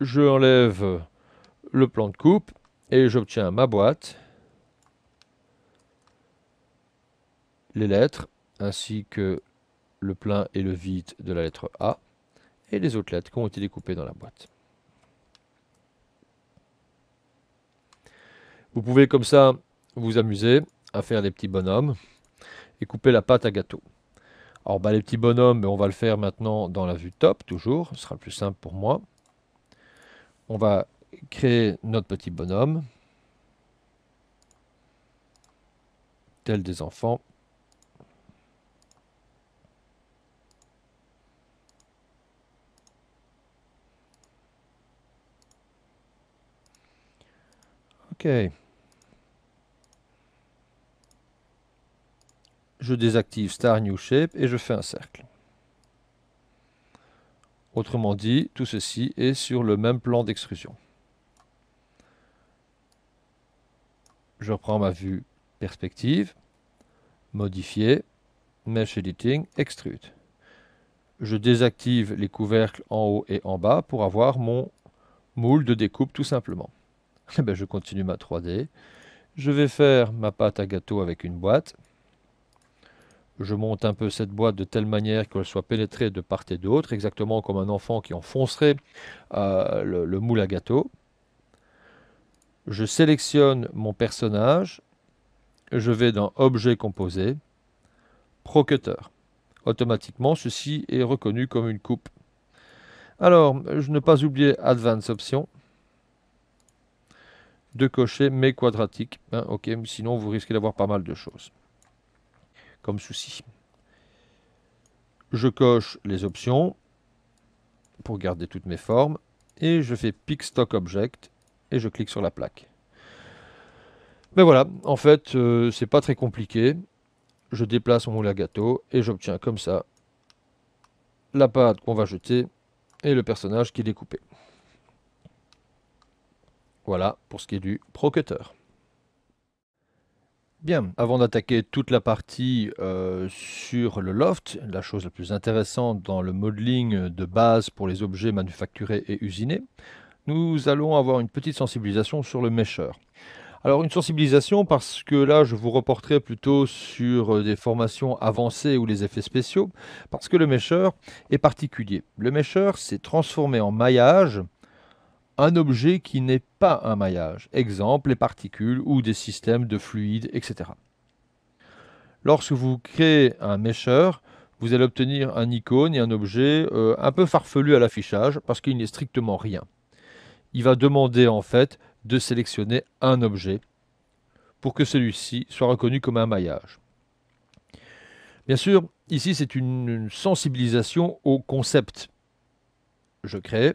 [SPEAKER 1] Je enlève le plan de coupe et j'obtiens ma boîte, les lettres ainsi que le plein et le vide de la lettre A, et les autres lettres qui ont été découpées dans la boîte. Vous pouvez comme ça vous amuser à faire des petits bonhommes et couper la pâte à gâteau. Alors bah, les petits bonhommes, on va le faire maintenant dans la vue top, toujours, ce sera le plus simple pour moi. On va créer notre petit bonhomme, tel des enfants. Je désactive Star New Shape et je fais un cercle. Autrement dit, tout ceci est sur le même plan d'extrusion. Je reprends ma vue perspective, modifier, mesh editing, extrude. Je désactive les couvercles en haut et en bas pour avoir mon moule de découpe tout simplement. (laughs) Ben, je continue ma 3D. Je vais faire ma pâte à gâteau avec une boîte. Je monte un peu cette boîte de telle manière qu'elle soit pénétrée de part et d'autre, exactement comme un enfant qui enfoncerait euh, le, moule à gâteau. Je sélectionne mon personnage. Je vais dans Objet composé, procuteur Automatiquement, ceci est reconnu comme une coupe. Alors, je ne pas oublier Advanced Options de cocher mes quadratiques, ben, sinon vous risquez d'avoir pas mal de choses comme souci. Je coche les options pour garder toutes mes formes et je fais pick stock object et je clique sur la plaque. Mais ben voilà, en fait, euh, c'est pas très compliqué. Je déplace mon moule à gâteau et j'obtiens comme ça la pâte qu'on va jeter et le personnage qui est coupé. Voilà pour ce qui est du ProCutter. Bien, avant d'attaquer toute la partie euh, sur le loft, la chose la plus intéressante dans le modeling de base pour les objets manufacturés et usinés, nous allons avoir une petite sensibilisation sur le mècheur. Alors une sensibilisation parce que là je vous reporterai plutôt sur euh, des formations avancées ou les effets spéciaux, parce que le mècheur est particulier. Le mècheur s'est transformé en maillage un objet qui n'est pas un maillage, exemple les particules ou des systèmes de fluides, etc. Lorsque vous créez un mesher, vous allez obtenir un icône et un objet euh, un peu farfelu à l'affichage parce qu'il n'est strictement rien. Il va demander en fait de sélectionner un objet pour que celui-ci soit reconnu comme un maillage. Bien sûr, ici c'est une sensibilisation au concept. Je crée,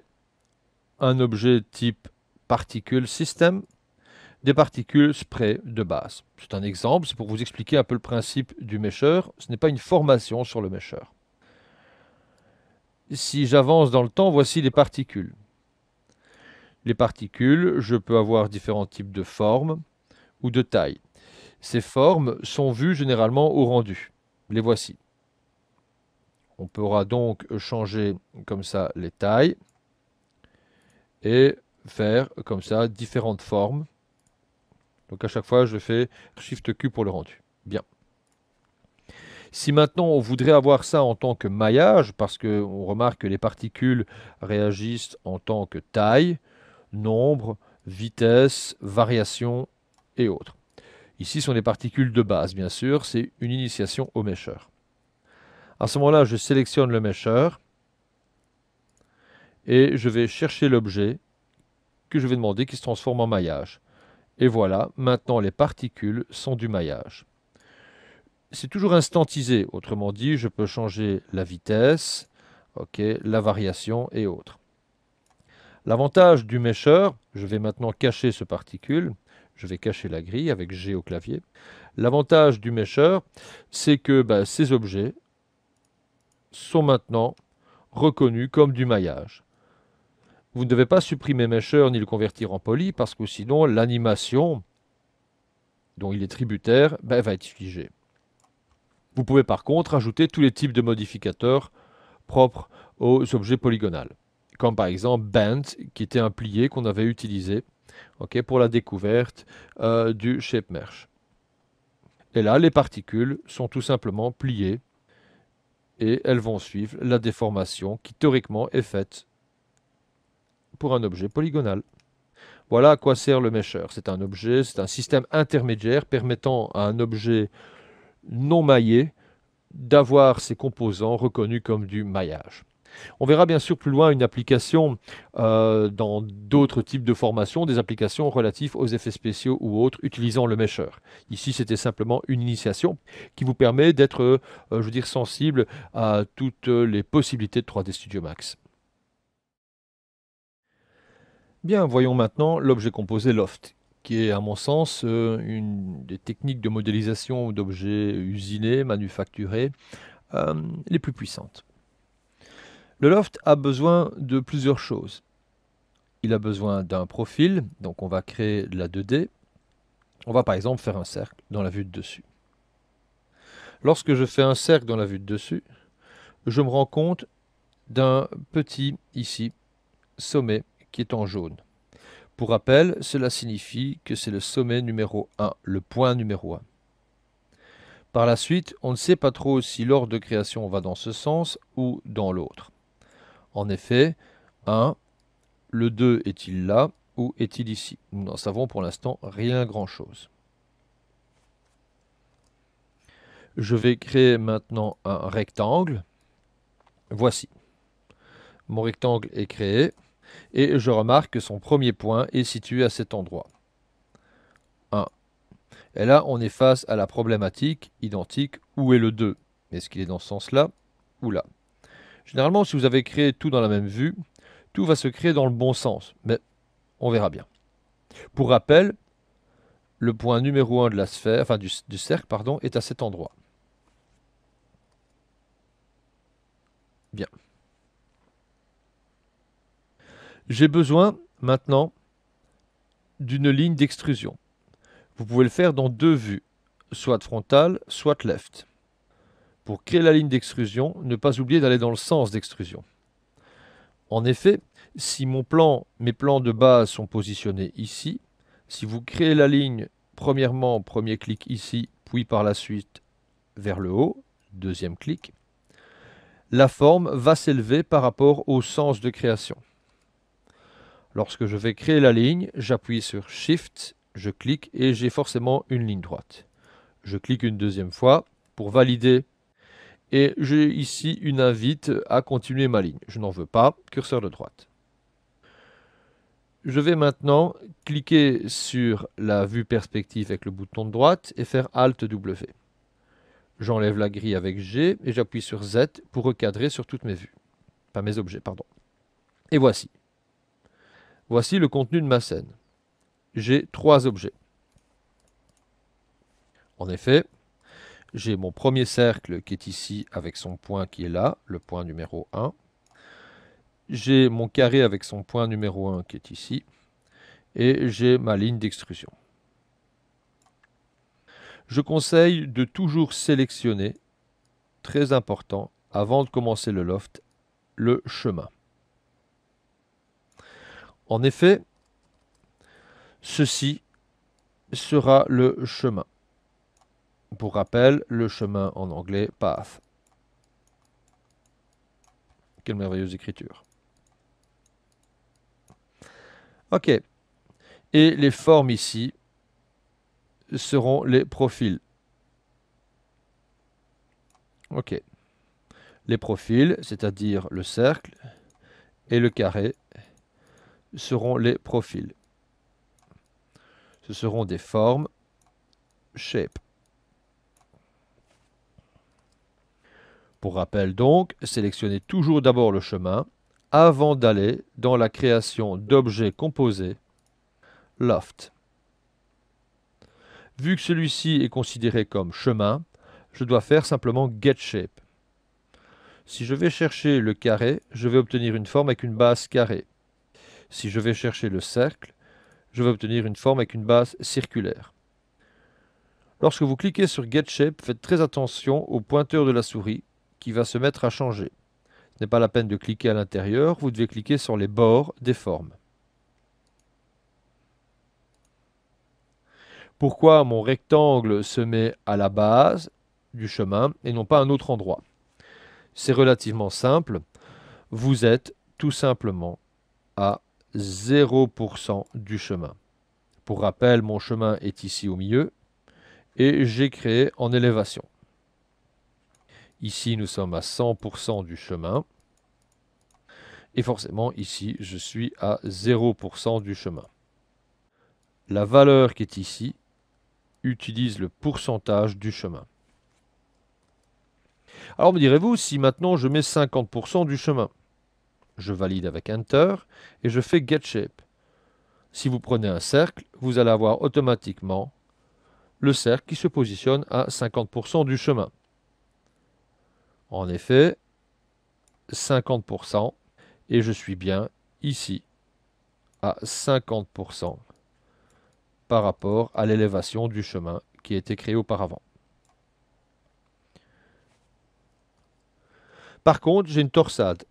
[SPEAKER 1] un objet type particule system, des particules spray de base. C'est un exemple, c'est pour vous expliquer un peu le principe du mècheur Ce n'est pas une formation sur le mècheur Si j'avance dans le temps, voici les particules. Les particules, je peux avoir différents types de formes ou de tailles. Ces formes sont vues généralement au rendu. Les voici. On pourra donc changer comme ça les tailles et faire comme ça différentes formes. Donc à chaque fois, je fais Shift Q pour le rendu. Bien. Si maintenant on voudrait avoir ça en tant que maillage, parce qu'on remarque que les particules réagissent en tant que taille, nombre, vitesse, variation et autres. Ici sont des particules de base, bien sûr, c'est une initiation au mècheur. À ce moment-là, je sélectionne le mècheur et je vais chercher l'objet que je vais demander qui se transforme en maillage. Et voilà, maintenant les particules sont du maillage. C'est toujours instantisé, autrement dit, je peux changer la vitesse, la variation et autres. L'avantage du mècheur, je vais maintenant cacher ce particule, je vais cacher la grille avec G au clavier. L'avantage du mècheur, c'est que bah, ces objets sont maintenant reconnus comme du maillage. Vous ne devez pas supprimer Mesher ni le convertir en poly, parce que sinon l'animation dont il est tributaire ben, va être figée. Vous pouvez par contre ajouter tous les types de modificateurs propres aux objets polygonales, comme par exemple bent, qui était un plié qu'on avait utilisé pour la découverte euh, du shape merge. Et là, les particules sont tout simplement pliées et elles vont suivre la déformation qui théoriquement est faite pour un objet polygonal. Voilà à quoi sert le mesher. C'est un objet, c'est un système intermédiaire permettant à un objet non maillé d'avoir ses composants reconnus comme du maillage. On verra bien sûr plus loin une application euh, dans d'autres types de formations, des applications relatives aux effets spéciaux ou autres utilisant le mesher. Ici, c'était simplement une initiation qui vous permet d'être, euh, je veux dire, sensible à toutes les possibilités de 3D Studio Max. Bien, voyons maintenant l'objet composé Loft, qui est à mon sens euh, une des techniques de modélisation d'objets usinés, manufacturés, euh, les plus puissantes. Le loft a besoin de plusieurs choses. Il a besoin d'un profil, donc on va créer de la 2D. On va par exemple faire un cercle dans la vue de dessus. Lorsque je fais un cercle dans la vue de dessus, je me rends compte d'un petit, ici, sommet qui est en jaune. Pour rappel, cela signifie que c'est le sommet numéro 1, le point numéro 1. Par la suite, on ne sait pas trop si l'ordre de création va dans ce sens ou dans l'autre. En effet, 1, le 2 est-il là ou est-il ici Nous n'en savons pour l'instant rien grand-chose. Je vais créer maintenant un rectangle. Voici. Mon rectangle est créé et je remarque que son premier point est situé à cet endroit. 1. Et là, on est face à la problématique identique où est le 2 Est-ce qu'il est dans ce sens-là ou là Généralement, si vous avez créé tout dans la même vue, tout va se créer dans le bon sens, mais on verra bien. Pour rappel, le point numéro 1 de la sphère, enfin du, du cercle, pardon, est à cet endroit. Bien. J'ai besoin maintenant d'une ligne d'extrusion. Vous pouvez le faire dans deux vues, soit frontale, soit left. Pour créer la ligne d'extrusion, ne pas oublier d'aller dans le sens d'extrusion. En effet, si mon plan, mes plans de base sont positionnés ici, si vous créez la ligne premièrement, premier clic ici, puis par la suite vers le haut, deuxième clic, la forme va s'élever par rapport au sens de création. Lorsque je vais créer la ligne, j'appuie sur Shift, je clique et j'ai forcément une ligne droite. Je clique une deuxième fois pour valider. Et j'ai ici une invite à continuer ma ligne. Je n'en veux pas, curseur de droite. Je vais maintenant cliquer sur la vue perspective avec le bouton de droite et faire Alt W. J'enlève la grille avec G et j'appuie sur Z pour recadrer sur toutes mes vues. Pas mes objets, pardon. Et voici, Voici le contenu de ma scène. J'ai trois objets. En effet, j'ai mon premier cercle qui est ici avec son point qui est là, le point numéro 1. J'ai mon carré avec son point numéro 1 qui est ici. Et j'ai ma ligne d'extrusion. Je conseille de toujours sélectionner, très important, avant de commencer le loft, le chemin. En effet, ceci sera le chemin. Pour rappel, le chemin en anglais, path. Quelle merveilleuse écriture. Ok. Et les formes ici seront les profils. Ok. Les profils, c'est-à-dire le cercle et le carré seront les profils. Ce seront des formes shape. Pour rappel donc, sélectionnez toujours d'abord le chemin avant d'aller dans la création d'objets composés loft. Vu que celui-ci est considéré comme chemin, je dois faire simplement Get Shape. Si je vais chercher le carré, je vais obtenir une forme avec une base carrée. Si je vais chercher le cercle, je vais obtenir une forme avec une base circulaire. Lorsque vous cliquez sur Get Shape, faites très attention au pointeur de la souris qui va se mettre à changer. Ce n'est pas la peine de cliquer à l'intérieur, vous devez cliquer sur les bords des formes. Pourquoi mon rectangle se met à la base du chemin et non pas à un autre endroit C'est relativement simple. Vous êtes tout simplement à 0% du chemin. Pour rappel, mon chemin est ici au milieu et j'ai créé en élévation. Ici, nous sommes à 100% du chemin. Et forcément, ici, je suis à 0% du chemin. La valeur qui est ici utilise le pourcentage du chemin. Alors me direz-vous, si maintenant je mets 50% du chemin, je valide avec Enter et je fais Get Shape. Si vous prenez un cercle, vous allez avoir automatiquement le cercle qui se positionne à 50% du chemin. En effet, 50%, et je suis bien ici, à 50% par rapport à l'élévation du chemin qui a été créé auparavant. Par contre, j'ai une torsade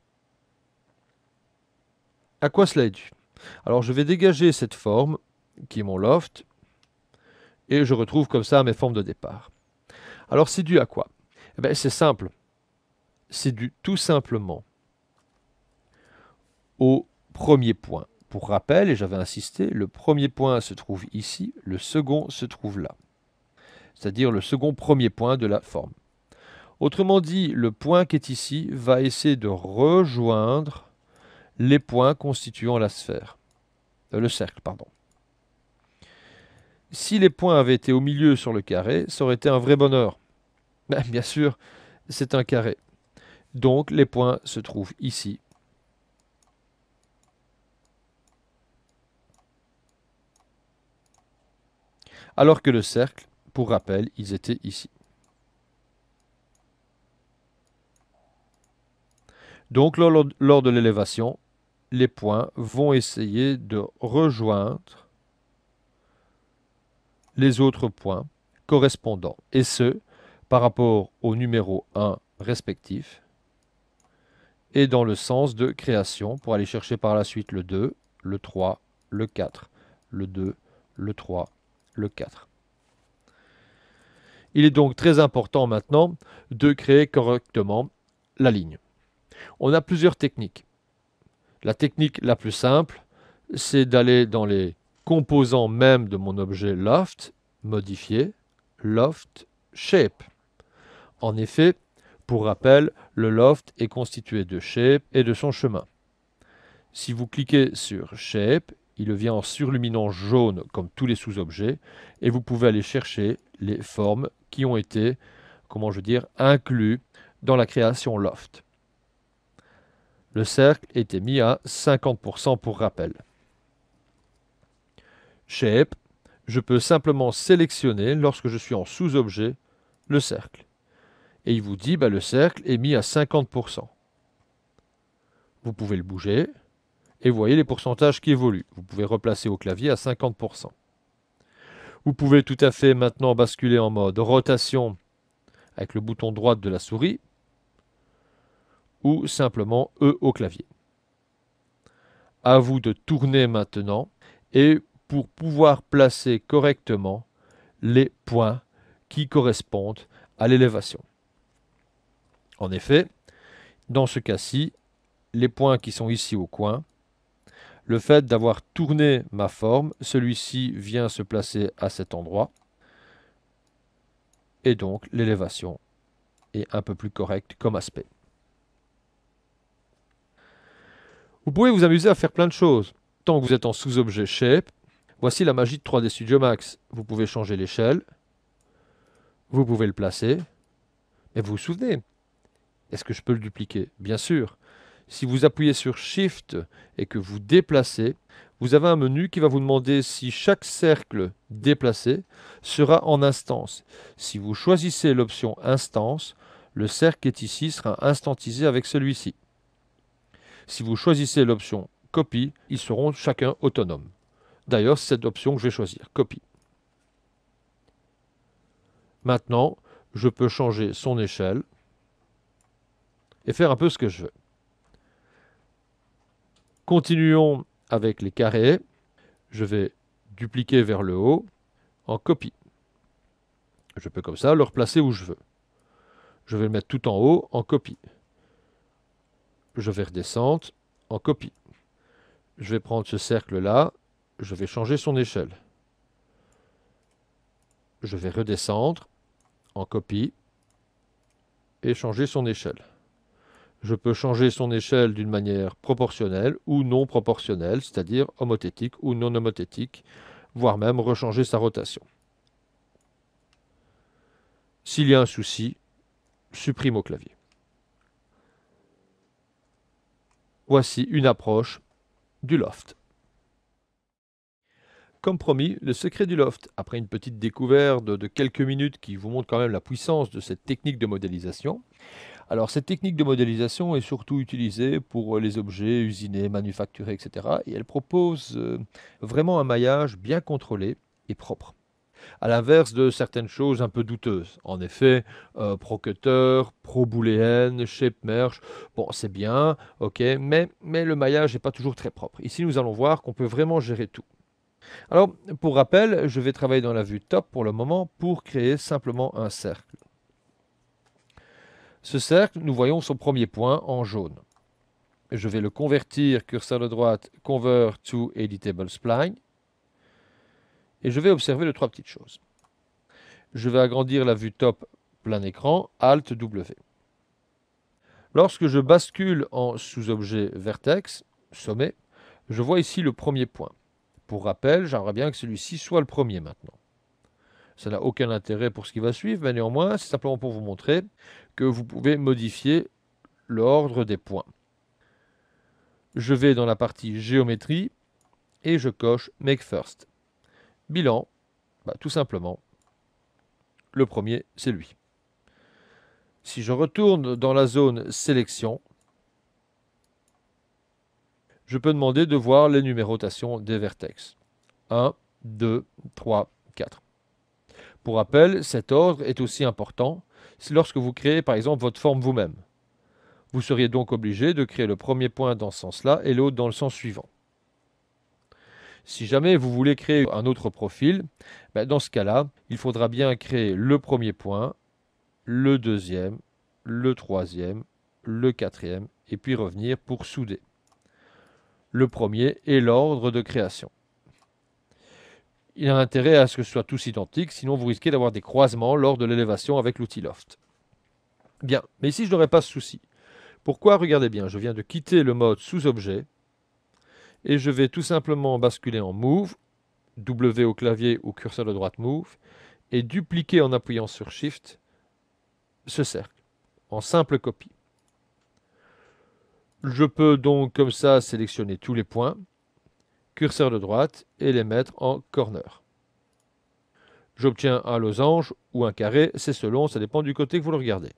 [SPEAKER 1] à quoi cela est dû Alors je vais dégager cette forme, qui est mon loft, et je retrouve comme ça mes formes de départ. Alors c'est dû à quoi eh ben, C'est simple. C'est dû tout simplement au premier point. Pour rappel, et j'avais insisté, le premier point se trouve ici, le second se trouve là. C'est-à-dire le second premier point de la forme. Autrement dit, le point qui est ici va essayer de rejoindre les points constituant la sphère. Euh, le cercle, pardon. Si les points avaient été au milieu sur le carré, ça aurait été un vrai bonheur. (laughs) Ah, bien sûr, c'est un carré. Donc les points se trouvent ici. Alors que le cercle, pour rappel, ils étaient ici. Donc lors de l'élévation, les points vont essayer de rejoindre les autres points correspondants, et ce, par rapport au numéro 1 respectif, et dans le sens de création, pour aller chercher par la suite le 2, le 3, le 4, le 2, le 3, le 4. Il est donc très important maintenant de créer correctement la ligne. On a plusieurs techniques. La technique la plus simple, c'est d'aller dans les composants même de mon objet loft, modifier loft shape. En effet, pour rappel, le loft est constitué de shape et de son chemin. Si vous cliquez sur shape, il devient en surluminant jaune comme tous les sous-objets et vous pouvez aller chercher les formes qui ont été, comment je veux dire, inclus dans la création loft. Le cercle était mis à 50% pour rappel. Shape, je peux simplement sélectionner, lorsque je suis en sous-objet, le cercle. Et il vous dit, bah, le cercle est mis à 50%. Vous pouvez le bouger, et vous voyez les pourcentages qui évoluent. Vous pouvez replacer au clavier à 50%. Vous pouvez tout à fait maintenant basculer en mode rotation avec le bouton droit de la souris ou simplement E au clavier. A vous de tourner maintenant et pour pouvoir placer correctement les points qui correspondent à l'élévation. En effet, dans ce cas-ci, les points qui sont ici au coin, le fait d'avoir tourné ma forme, celui-ci vient se placer à cet endroit. Et donc l'élévation est un peu plus correcte comme aspect. Vous pouvez vous amuser à faire plein de choses. Tant que vous êtes en sous-objet Shape, voici la magie de 3D Studio Max. Vous pouvez changer l'échelle, vous pouvez le placer, mais vous vous souvenez, est-ce que je peux le dupliquer Bien sûr. Si vous appuyez sur Shift et que vous déplacez, vous avez un menu qui va vous demander si chaque cercle déplacé sera en instance. Si vous choisissez l'option Instance, le cercle qui est ici sera instantisé avec celui-ci. Si vous choisissez l'option copie, ils seront chacun autonomes. D'ailleurs, c'est cette option que je vais choisir, copie. Maintenant, je peux changer son échelle et faire un peu ce que je veux. Continuons avec les carrés. Je vais dupliquer vers le haut en copie. Je peux comme ça le replacer où je veux. Je vais le mettre tout en haut en copie je vais redescendre en copie. Je vais prendre ce cercle-là, je vais changer son échelle. Je vais redescendre en copie et changer son échelle. Je peux changer son échelle d'une manière proportionnelle ou non proportionnelle, c'est-à-dire homothétique ou non homothétique, voire même rechanger sa rotation. S'il y a un souci, supprime au clavier. Voici une approche du loft. Comme promis, le secret du loft, après une petite découverte de, quelques minutes qui vous montre quand même la puissance de cette technique de modélisation. Alors cette technique de modélisation est surtout utilisée pour les objets usinés, manufacturés, etc. Et elle propose euh, vraiment un maillage bien contrôlé et propre à l'inverse de certaines choses un peu douteuses. En effet, euh, Procutter, Pro-Booléenne, Shape-Merge, bon, c'est bien, ok, mais, mais le maillage n'est pas toujours très propre. Ici, nous allons voir qu'on peut vraiment gérer tout. Alors, pour rappel, je vais travailler dans la vue top pour le moment pour créer simplement un cercle. Ce cercle, nous voyons son premier point en jaune. Je vais le convertir, curseur de droite, Convert to Editable Spline et je vais observer les trois petites choses. Je vais agrandir la vue top plein écran, Alt W. Lorsque je bascule en sous-objet vertex, sommet, je vois ici le premier point. Pour rappel, j'aimerais bien que celui-ci soit le premier maintenant. Ça n'a aucun intérêt pour ce qui va suivre, mais néanmoins, c'est simplement pour vous montrer que vous pouvez modifier l'ordre des points. Je vais dans la partie géométrie et je coche Make First. Bilan, bah, tout simplement, le premier, c'est lui. Si je retourne dans la zone sélection, je peux demander de voir les numérotations des vertex. 1, 2, 3, 4. Pour rappel, cet ordre est aussi important lorsque vous créez par exemple votre forme vous-même. Vous seriez donc obligé de créer le premier point dans ce sens-là et l'autre dans le sens suivant. Si jamais vous voulez créer un autre profil, ben, dans ce cas-là, il faudra bien créer le premier point, le deuxième, le troisième, le quatrième, et puis revenir pour souder. Le premier est l'ordre de création. Il a intérêt à ce que ce soit tous identiques, sinon vous risquez d'avoir des croisements lors de l'élévation avec l'outil Loft. Bien, mais ici je n'aurai pas ce souci. Pourquoi Regardez bien, je viens de quitter le mode sous-objet et je vais tout simplement basculer en Move, W au clavier ou curseur de droite Move, et dupliquer en appuyant sur Shift ce cercle en simple copie. Je peux donc comme ça sélectionner tous les points, curseur de droite, et les mettre en corner. J'obtiens un losange ou un carré, c'est selon, ça dépend du côté que vous le regardez.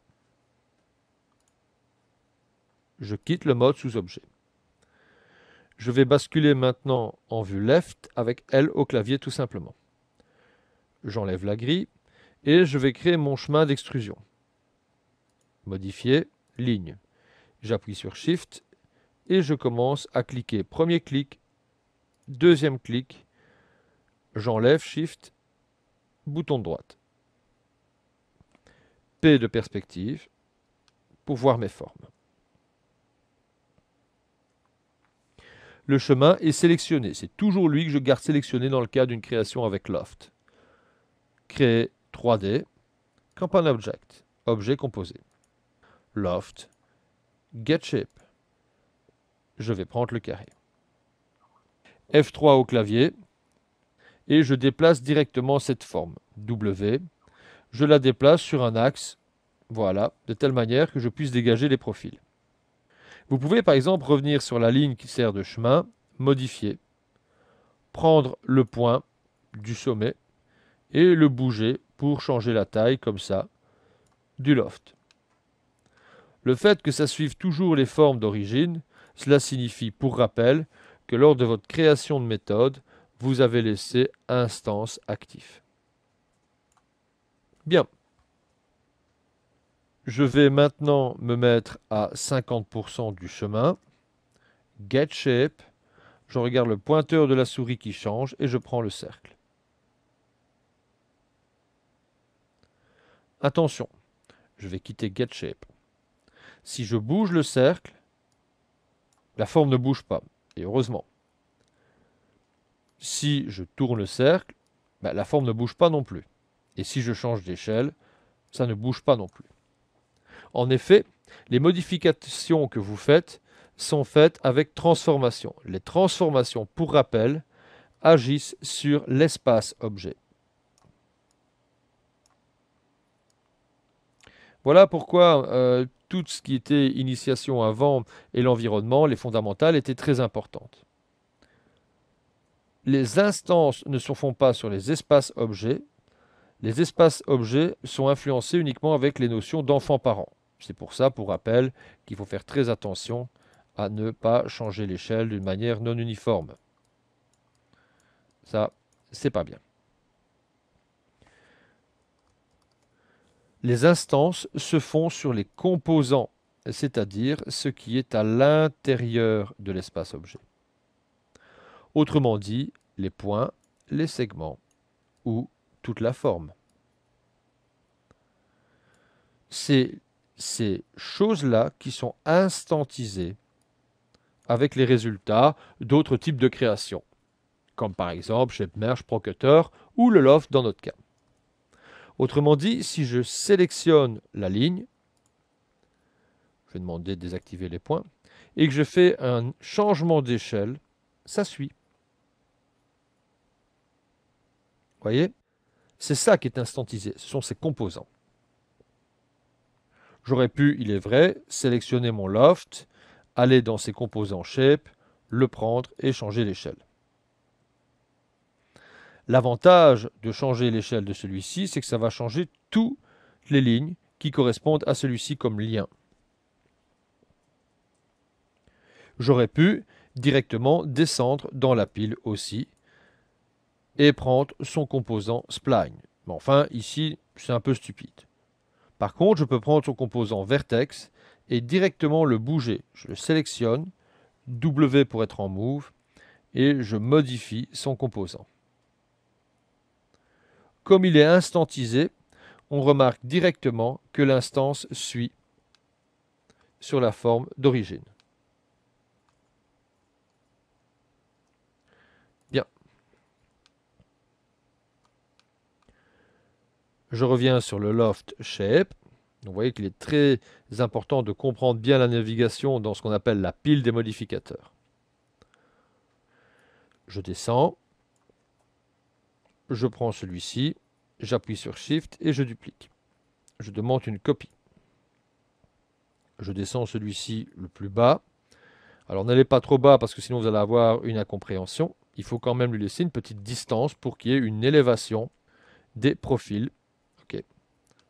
[SPEAKER 1] Je quitte le mode sous objet. Je vais basculer maintenant en vue left avec L au clavier tout simplement. J'enlève la grille et je vais créer mon chemin d'extrusion. Modifier, ligne. J'appuie sur Shift et je commence à cliquer. Premier clic, deuxième clic, j'enlève Shift, bouton de droite. P de perspective pour voir mes formes. le chemin est sélectionné. C'est toujours lui que je garde sélectionné dans le cas d'une création avec Loft. Créer 3D, Compound Object, objet composé. Loft, Get Shape. Je vais prendre le carré. F3 au clavier et je déplace directement cette forme W. Je la déplace sur un axe, voilà, de telle manière que je puisse dégager les profils. Vous pouvez par exemple revenir sur la ligne qui sert de chemin, modifier, prendre le point du sommet et le bouger pour changer la taille comme ça du loft. Le fait que ça suive toujours les formes d'origine, cela signifie pour rappel que lors de votre création de méthode, vous avez laissé instance actif. Bien je vais maintenant me mettre à 50% du chemin. Get shape. Je regarde le pointeur de la souris qui change et je prends le cercle. Attention, je vais quitter get shape. Si je bouge le cercle, la forme ne bouge pas, et heureusement. Si je tourne le cercle, bah, la forme ne bouge pas non plus. Et si je change d'échelle, ça ne bouge pas non plus. En effet, les modifications que vous faites sont faites avec transformation. Les transformations, pour rappel, agissent sur l'espace objet. Voilà pourquoi euh, tout ce qui était initiation avant et l'environnement, les fondamentales, étaient très importantes. Les instances ne se font pas sur les espaces objets. Les espaces objets sont influencés uniquement avec les notions d'enfants-parents. C'est pour ça, pour rappel, qu'il faut faire très attention à ne pas changer l'échelle d'une manière non uniforme. Ça, c'est pas bien. Les instances se font sur les composants, c'est-à-dire ce qui est à l'intérieur de l'espace objet. Autrement dit, les points, les segments ou toute la forme. C'est ces choses-là qui sont instantisées avec les résultats d'autres types de créations, comme par exemple chez Merge Procutter ou le loft dans notre cas. Autrement dit, si je sélectionne la ligne, je vais demander de désactiver les points, et que je fais un changement d'échelle, ça suit. Voyez C'est ça qui est instantisé, ce sont ces composants. J'aurais pu, il est vrai, sélectionner mon loft, aller dans ses composants shape, le prendre et changer l'échelle. L'avantage de changer l'échelle de celui-ci, c'est que ça va changer toutes les lignes qui correspondent à celui-ci comme lien. J'aurais pu directement descendre dans la pile aussi et prendre son composant spline. Mais enfin, ici, c'est un peu stupide. Par contre, je peux prendre son composant vertex et directement le bouger. Je le sélectionne, W pour être en move, et je modifie son composant. Comme il est instantisé, on remarque directement que l'instance suit sur la forme d'origine. Je reviens sur le loft shape. vous voyez qu'il est très important de comprendre bien la navigation dans ce qu'on appelle la pile des modificateurs. Je descends. Je prends celui-ci. J'appuie sur Shift et je duplique. Je demande une copie. Je descends celui-ci le plus bas. Alors n'allez pas trop bas parce que sinon vous allez avoir une incompréhension. Il faut quand même lui laisser une petite distance pour qu'il y ait une élévation des profils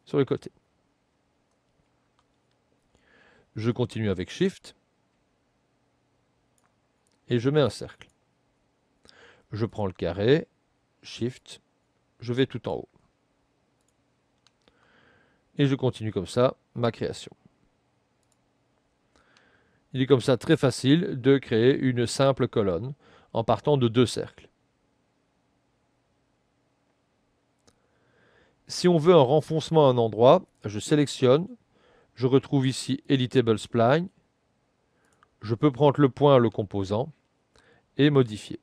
[SPEAKER 1] sur le côté. Je continue avec Shift et je mets un cercle. Je prends le carré, Shift, je vais tout en haut. Et je continue comme ça ma création. Il est comme ça très facile de créer une simple colonne en partant de deux cercles. Si on veut un renfoncement à un endroit, je sélectionne, je retrouve ici Editable Spline, je peux prendre le point, le composant, et modifier.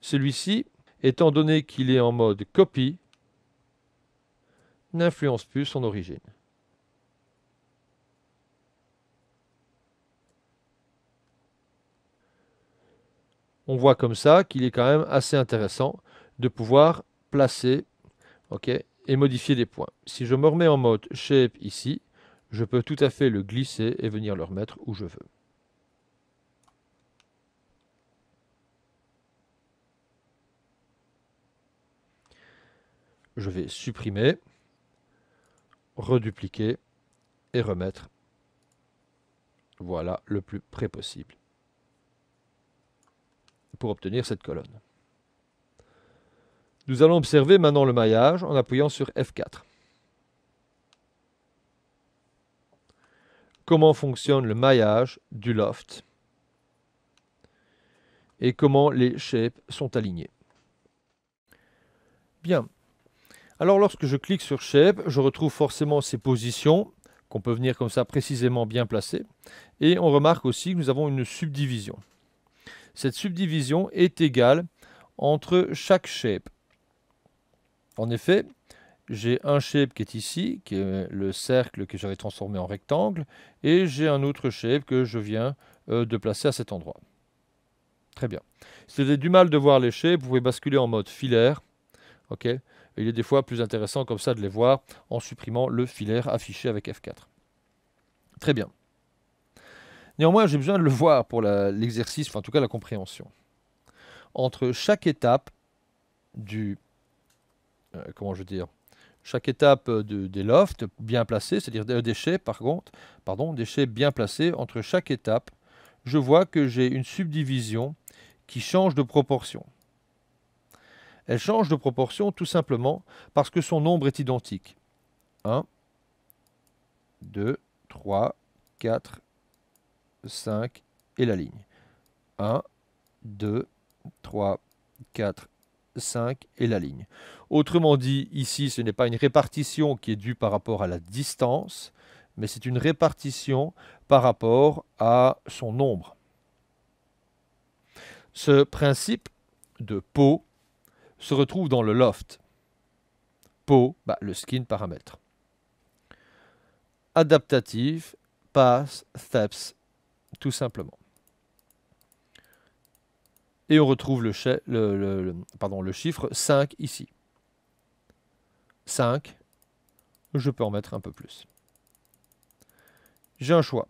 [SPEAKER 1] Celui-ci, étant donné qu'il est en mode copie, n'influence plus son origine. On voit comme ça qu'il est quand même assez intéressant de pouvoir placer et modifier des points. Si je me remets en mode Shape ici, je peux tout à fait le glisser et venir le remettre où je veux. Je vais supprimer, redupliquer et remettre. Voilà, le plus près possible pour obtenir cette colonne. Nous allons observer maintenant le maillage en appuyant sur F4. Comment fonctionne le maillage du loft et comment les shapes sont alignés. Bien. Alors lorsque je clique sur shape, je retrouve forcément ces positions qu'on peut venir comme ça précisément bien placer. Et on remarque aussi que nous avons une subdivision. Cette subdivision est égale entre chaque shape. En effet, j'ai un shape qui est ici, qui est le cercle que j'avais transformé en rectangle, et j'ai un autre shape que je viens euh, de placer à cet endroit. Très bien. Si vous avez du mal de voir les shapes, vous pouvez basculer en mode filaire. ok il est des fois plus intéressant comme ça de les voir en supprimant le filaire affiché avec F4. Très bien. Néanmoins, j'ai besoin de le voir pour l'exercice, enfin en tout cas la compréhension. Entre chaque étape du euh, comment je veux dire, chaque étape euh, de, des lofts bien placés, c'est-à-dire des euh, déchets par contre, pardon, déchets bien placés entre chaque étape, je vois que j'ai une subdivision qui change de proportion. Elle change de proportion tout simplement parce que son nombre est identique. 1, 2, 3, 4, 5 et la ligne. 1, 2, 3, 4, 5 et la ligne. Autrement dit, ici, ce n'est pas une répartition qui est due par rapport à la distance, mais c'est une répartition par rapport à son nombre. Ce principe de pot se retrouve dans le loft. Po, bah, le skin paramètre. Adaptatif, pass, steps, tout simplement. Et on retrouve le, le, pardon, le chiffre 5 ici. 5, je peux en mettre un peu plus. J'ai un choix.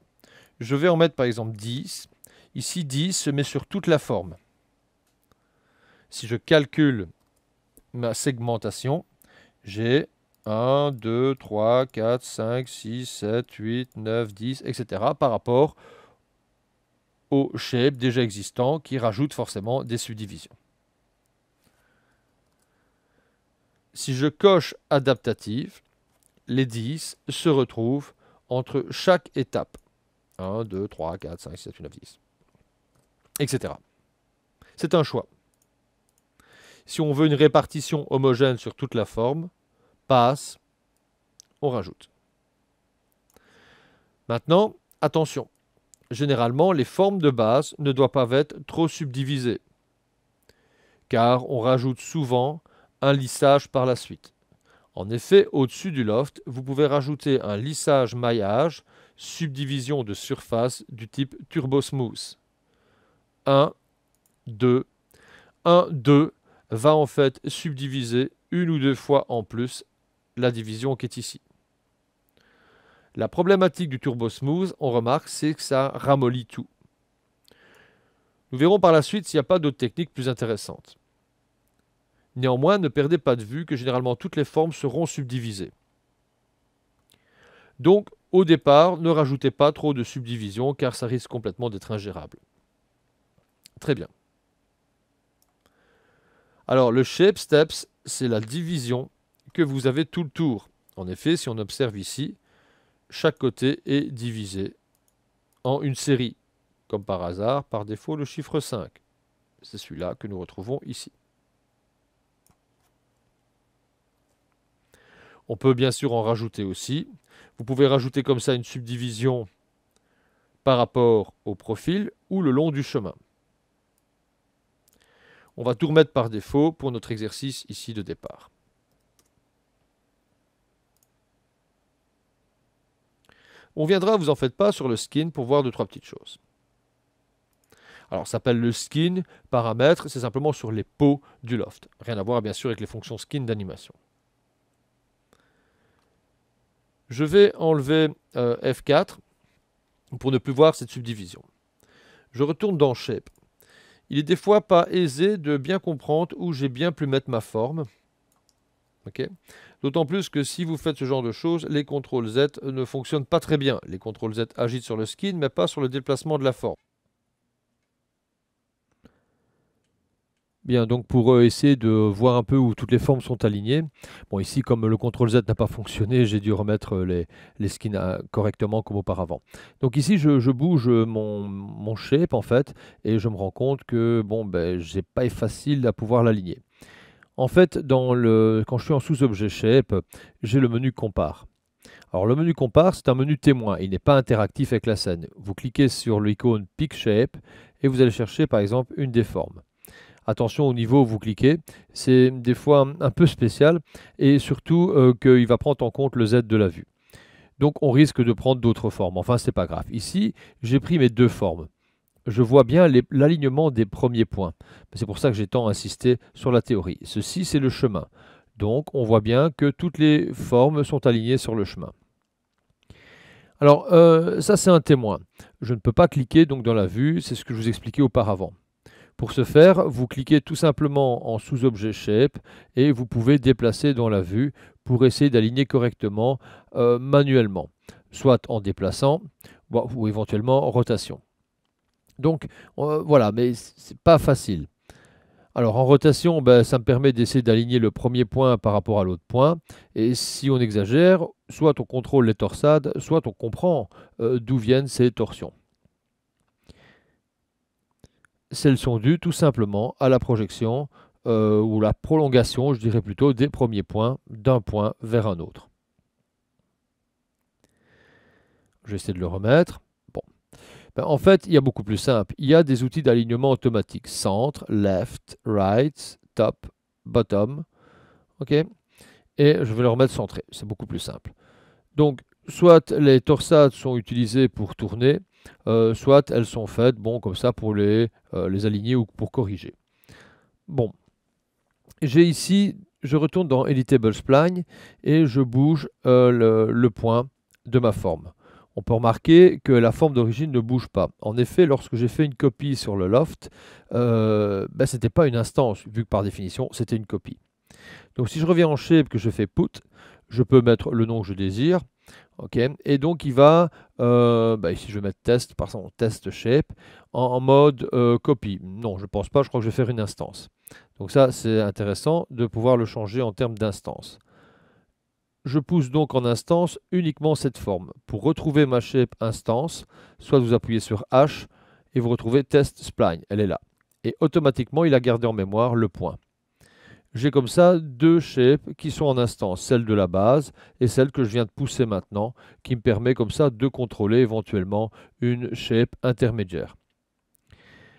[SPEAKER 1] Je vais en mettre par exemple 10. Ici, 10 se met sur toute la forme. Si je calcule ma segmentation, j'ai 1, 2, 3, 4, 5, 6, 7, 8, 9, 10, etc. par rapport aux shapes déjà existants qui rajoutent forcément des subdivisions. Si je coche adaptative, les 10 se retrouvent entre chaque étape. 1, 2, 3, 4, 5, 6, 7, 8, 9, 10. Etc. C'est un choix. Si on veut une répartition homogène sur toute la forme, passe, on rajoute. Maintenant, attention, Généralement, les formes de base ne doivent pas être trop subdivisées, car on rajoute souvent un lissage par la suite. En effet, au-dessus du loft, vous pouvez rajouter un lissage maillage, subdivision de surface du type Turbo Smooth. 1, 2, 1, 2 va en fait subdiviser une ou deux fois en plus la division qui est ici. La problématique du Turbo Smooth, on remarque, c'est que ça ramollit tout. Nous verrons par la suite s'il n'y a pas d'autres techniques plus intéressantes. Néanmoins, ne perdez pas de vue que généralement toutes les formes seront subdivisées. Donc, au départ, ne rajoutez pas trop de subdivisions car ça risque complètement d'être ingérable. Très bien. Alors, le shape steps, c'est la division que vous avez tout le tour. En effet, si on observe ici, chaque côté est divisé en une série. Comme par hasard, par défaut, le chiffre 5. C'est celui-là que nous retrouvons ici. On peut bien sûr en rajouter aussi. Vous pouvez rajouter comme ça une subdivision par rapport au profil ou le long du chemin. On va tout remettre par défaut pour notre exercice ici de départ. On viendra, vous en faites pas, sur le skin pour voir deux, trois petites choses. Alors, ça s'appelle le skin, paramètre, c'est simplement sur les pots du loft. Rien à voir, bien sûr, avec les fonctions skin d'animation. Je vais enlever euh, F4 pour ne plus voir cette subdivision. Je retourne dans Shape. Il est des fois pas aisé de bien comprendre où j'ai bien pu mettre ma forme. OK D'autant plus que si vous faites ce genre de choses, les contrôles Z ne fonctionnent pas très bien. Les contrôles Z agitent sur le skin, mais pas sur le déplacement de la forme. Bien, donc pour euh, essayer de voir un peu où toutes les formes sont alignées. Bon, ici, comme le contrôle Z n'a pas fonctionné, j'ai dû remettre euh, les, les, skins euh, correctement comme auparavant. Donc ici, je, bouge mon, mon, shape en fait, et je me rends compte que bon, ben, j'ai pas facile à pouvoir l'aligner. En fait, dans le, quand je suis en sous-objet shape, j'ai le menu compare. Alors le menu compare, c'est un menu témoin, il n'est pas interactif avec la scène. Vous cliquez sur l'icône Pick Shape et vous allez chercher par exemple une des formes. Attention au niveau où vous cliquez, c'est des fois un peu spécial et surtout euh, qu'il va prendre en compte le Z de la vue. Donc on risque de prendre d'autres formes, enfin c'est pas grave. Ici, j'ai pris mes deux formes je vois bien l'alignement des premiers points. C'est pour ça que j'ai tant insisté sur la théorie. Ceci, c'est le chemin. Donc, on voit bien que toutes les formes sont alignées sur le chemin. Alors, euh, ça, c'est un témoin. Je ne peux pas cliquer donc dans la vue, c'est ce que je vous expliquais auparavant. Pour ce faire, vous cliquez tout simplement en sous-objet shape et vous pouvez déplacer dans la vue pour essayer d'aligner correctement euh, manuellement, soit en déplaçant ou éventuellement en rotation. Donc euh, voilà, mais c'est pas facile. Alors en rotation, ben, ça me permet d'essayer d'aligner le premier point par rapport à l'autre point. Et si on exagère, soit on contrôle les torsades, soit on comprend euh, d'où viennent ces torsions. Celles sont dues tout simplement à la projection euh, ou la prolongation, je dirais plutôt, des premiers points d'un point vers un autre. J'essaie de le remettre. Ben, en fait, il y a beaucoup plus simple. Il y a des outils d'alignement automatique. Centre, left, right, top, bottom. OK Et je vais le remettre centré. C'est beaucoup plus simple. Donc, soit les torsades sont utilisées pour tourner, euh, soit elles sont faites, bon, comme ça, pour euh, les, aligner ou pour corriger. Bon. J'ai ici, je retourne dans Editable Spline et je bouge euh, le point de ma forme. On peut remarquer que la forme d'origine ne bouge pas. En effet, lorsque j'ai fait une copie sur le loft, euh, ben, ce n'était pas une instance, vu que par définition, c'était une copie. Donc si je reviens en shape, que je fais put, je peux mettre le nom que je désire. Et donc il va, euh, ben, ici je vais mettre test, par exemple test shape, en, mode euh, copie. Non, je ne pense pas, je crois que je vais faire une instance. Donc ça c'est intéressant de pouvoir le changer en termes d'instance. Je pousse donc en instance uniquement cette forme. Pour retrouver ma shape instance, soit vous appuyez sur H et vous retrouvez test spline, elle est là. Et automatiquement, il a gardé en mémoire le point. J'ai comme ça deux shapes qui sont en instance, celle de la base et celle que je viens de pousser maintenant, qui me permet comme ça de contrôler éventuellement une shape intermédiaire.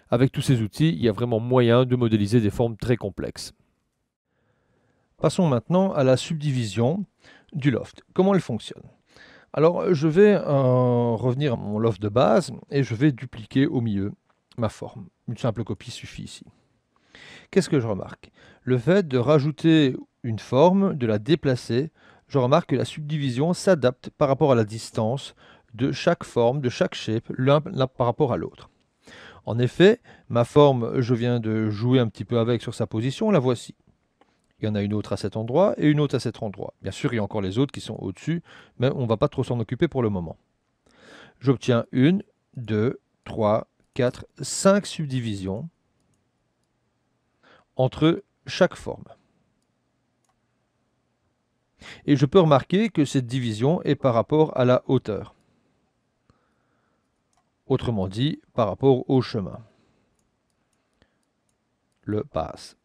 [SPEAKER 1] Avec tous ces outils, il y a vraiment moyen de modéliser des formes très complexes. Passons maintenant à la subdivision du loft. Comment elle fonctionne Alors je vais euh, revenir à mon loft de base et je vais dupliquer au milieu ma forme. Une simple copie suffit ici. Qu'est-ce que je remarque Le fait de rajouter une forme, de la déplacer, je remarque que la subdivision s'adapte par rapport à la distance de chaque forme, de chaque shape, l'un par rapport à l'autre. En effet, ma forme, je viens de jouer un petit peu avec sur sa position, la voici il y en a une autre à cet endroit et une autre à cet endroit. Bien sûr, il y a encore les autres qui sont au-dessus, mais on ne va pas trop s'en occuper pour le moment. J'obtiens une, deux, trois, quatre, cinq subdivisions entre chaque forme. Et je peux remarquer que cette division est par rapport à la hauteur. Autrement dit, par rapport au chemin. Le passe.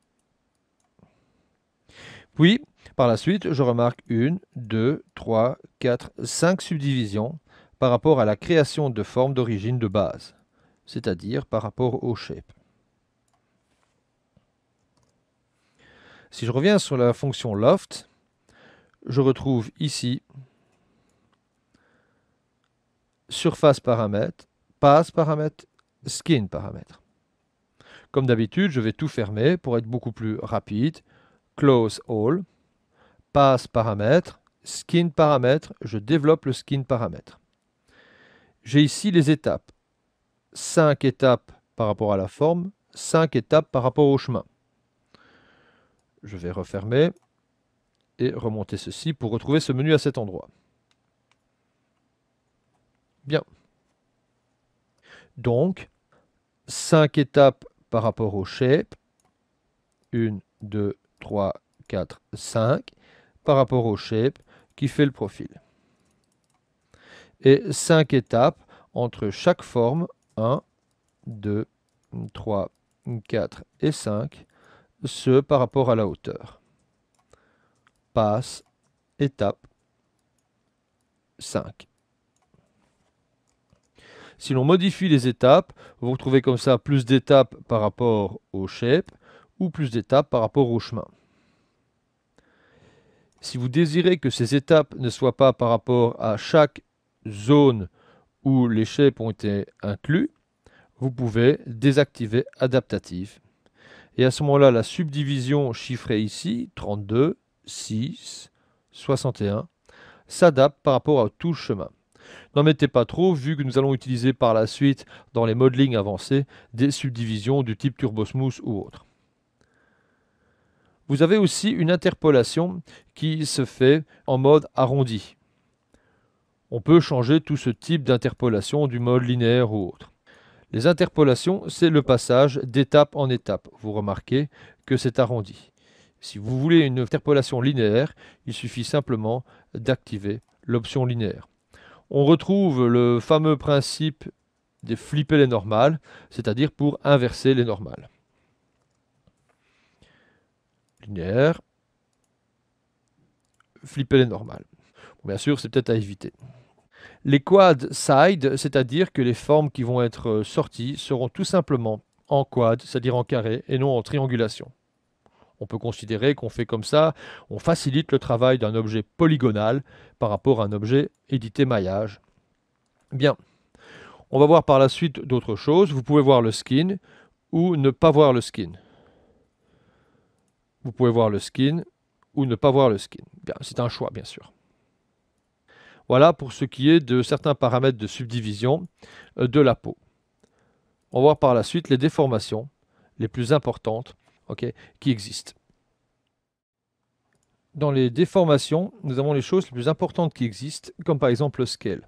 [SPEAKER 1] Puis, par la suite, je remarque une, deux, trois, quatre, cinq subdivisions par rapport à la création de formes d'origine de base, c'est-à-dire par rapport au shape. Si je reviens sur la fonction loft, je retrouve ici surface paramètre, passe paramètre, skin paramètre. Comme d'habitude, je vais tout fermer pour être beaucoup plus rapide close all, pass paramètres. skin paramètres. je développe le skin paramètre. J'ai ici les étapes. Cinq étapes par rapport à la forme, cinq étapes par rapport au chemin. Je vais refermer et remonter ceci pour retrouver ce menu à cet endroit. Bien. Donc, cinq étapes par rapport au shape. Une, deux... 3, 4, 5 par rapport au shape qui fait le profil. Et 5 étapes entre chaque forme, 1, 2, 3, 4 et 5, ce par rapport à la hauteur. Passe, étape, 5. Si l'on modifie les étapes, vous retrouvez comme ça plus d'étapes par rapport au shape, ou plus d'étapes par rapport au chemin. Si vous désirez que ces étapes ne soient pas par rapport à chaque zone où les shapes ont été inclus, vous pouvez désactiver Adaptative. Et à ce moment-là, la subdivision chiffrée ici, 32, 6, 61, s'adapte par rapport à tout le chemin. N'en mettez pas trop, vu que nous allons utiliser par la suite, dans les modelings avancés, des subdivisions du type TurboSmooth ou autre. Vous avez aussi une interpolation qui se fait en mode arrondi. On peut changer tout ce type d'interpolation du mode linéaire ou autre. Les interpolations, c'est le passage d'étape en étape. Vous remarquez que c'est arrondi. Si vous voulez une interpolation linéaire, il suffit simplement d'activer l'option linéaire. On retrouve le fameux principe des flipper les normales, c'est-à-dire pour inverser les normales flipper les normales. bien sûr, c'est peut-être à éviter. Les quad side, c'est-à-dire que les formes qui vont être euh, sorties seront tout simplement en quad, c'est-à-dire en carré, et non en triangulation. On peut considérer qu'on fait comme ça, on facilite le travail d'un objet polygonal par rapport à un objet édité maillage. Bien, on va voir par la suite d'autres choses. Vous pouvez voir le skin ou ne pas voir le skin. Vous pouvez voir le skin ou ne pas voir le skin. C'est un choix, bien sûr. Voilà pour ce qui est de certains paramètres de subdivision euh, de la peau. On va voir par la suite les déformations les plus importantes qui existent. Dans les déformations, nous avons les choses les plus importantes qui existent, comme par exemple le scale.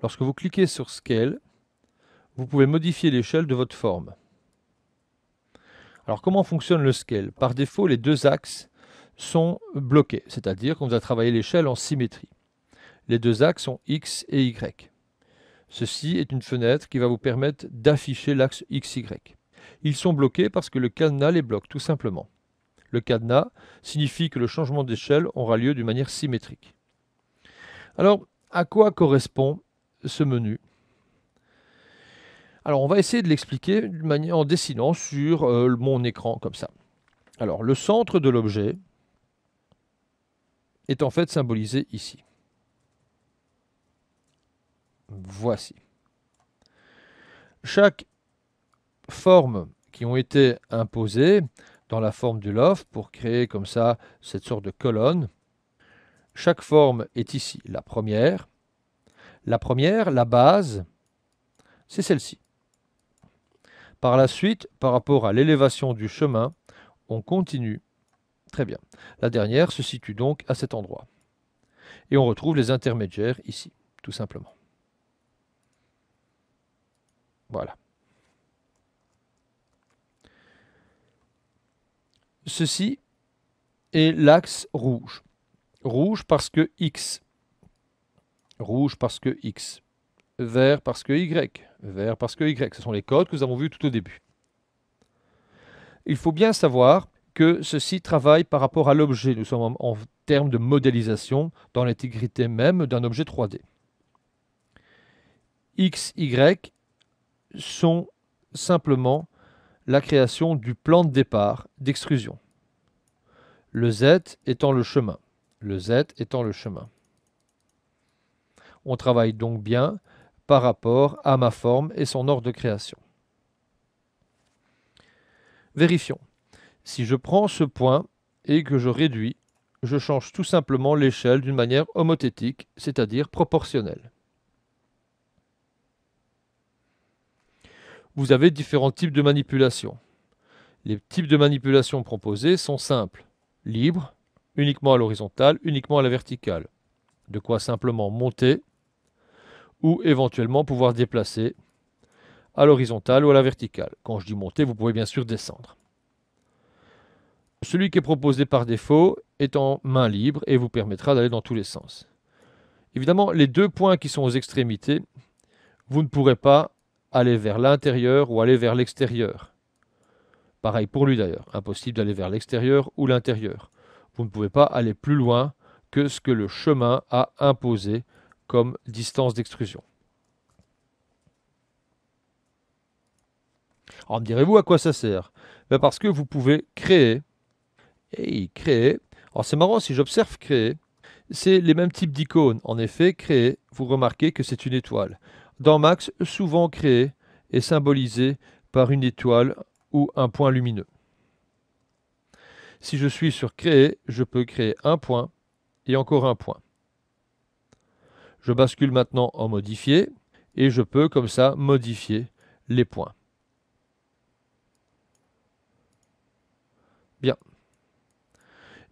[SPEAKER 1] Lorsque vous cliquez sur Scale, vous pouvez modifier l'échelle de votre forme. Alors comment fonctionne le scale Par défaut, les deux axes sont bloqués, c'est-à-dire qu'on a travaillé l'échelle en symétrie. Les deux axes sont x et y. Ceci est une fenêtre qui va vous permettre d'afficher l'axe x y. Ils sont bloqués parce que le cadenas les bloque, tout simplement. Le cadenas signifie que le changement d'échelle aura lieu d'une manière symétrique. Alors, à quoi correspond ce menu alors on va essayer de l'expliquer en dessinant sur euh, mon écran comme ça. Alors le centre de l'objet est en fait symbolisé ici. Voici. Chaque forme qui ont été imposées dans la forme du loft pour créer comme ça cette sorte de colonne. Chaque forme est ici la première. La première, la base, c'est celle-ci. Par la suite, par rapport à l'élévation du chemin, on continue. Très bien. La dernière se situe donc à cet endroit. Et on retrouve les intermédiaires ici, tout simplement. Voilà. Ceci est l'axe rouge. Rouge parce que X. Rouge parce que X. Vert parce que Y vert parce que Y. Ce sont les codes que nous avons vus tout au début. Il faut bien savoir que ceci travaille par rapport à l'objet. Nous sommes en, termes de modélisation dans l'intégrité même d'un objet 3D. X, Y sont simplement la création du plan de départ d'extrusion. Le Z étant le chemin. Le Z étant le chemin. On travaille donc bien par rapport à ma forme et son ordre de création. Vérifions. Si je prends ce point et que je réduis, je change tout simplement l'échelle d'une manière homothétique, c'est-à-dire proportionnelle. Vous avez différents types de manipulations. Les types de manipulations proposés sont simples, libres, uniquement à l'horizontale, uniquement à la verticale. De quoi simplement monter ou éventuellement pouvoir déplacer à l'horizontale ou à la verticale. Quand je dis monter, vous pouvez bien sûr descendre. Celui qui est proposé par défaut est en main libre et vous permettra d'aller dans tous les sens. Évidemment, les deux points qui sont aux extrémités, vous ne pourrez pas aller vers l'intérieur ou aller vers l'extérieur. Pareil pour lui d'ailleurs, impossible d'aller vers l'extérieur ou l'intérieur. Vous ne pouvez pas aller plus loin que ce que le chemin a imposé comme distance d'extrusion. Alors me direz-vous à quoi ça sert ben, Parce que vous pouvez créer, et créer, alors c'est marrant si j'observe créer, c'est les mêmes types d'icônes. En effet, créer, vous remarquez que c'est une étoile. Dans Max, souvent créer est symbolisé par une étoile ou un point lumineux. Si je suis sur créer, je peux créer un point et encore un point. Je bascule maintenant en modifier et je peux comme ça modifier les points. Bien.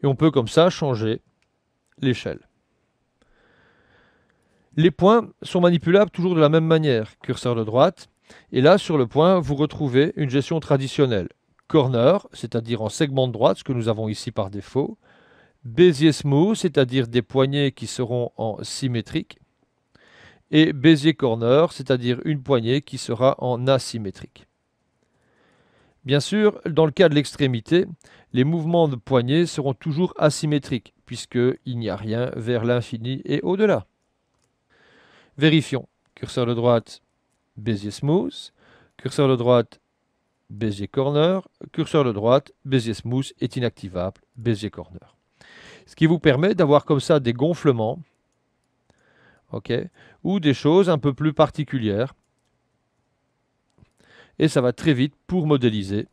[SPEAKER 1] Et on peut comme ça changer l'échelle. Les points sont manipulables toujours de la même manière, curseur de droite. Et là, sur le point, vous retrouvez une gestion traditionnelle. Corner, c'est-à-dire en segment de droite, ce que nous avons ici par défaut. Bézier smooth, c'est-à-dire des poignées qui seront en symétrique, et Bézier corner, c'est-à-dire une poignée qui sera en asymétrique. Bien sûr, dans le cas de l'extrémité, les mouvements de poignée seront toujours asymétriques, puisqu'il n'y a rien vers l'infini et au-delà. Vérifions. Curseur de droite, Bézier smooth, curseur de droite, Bézier corner, curseur de droite, Bézier smooth est inactivable, Bézier corner. Ce qui vous permet d'avoir comme ça des gonflements, ok, ou des choses un peu plus particulières. Et ça va très vite pour modéliser.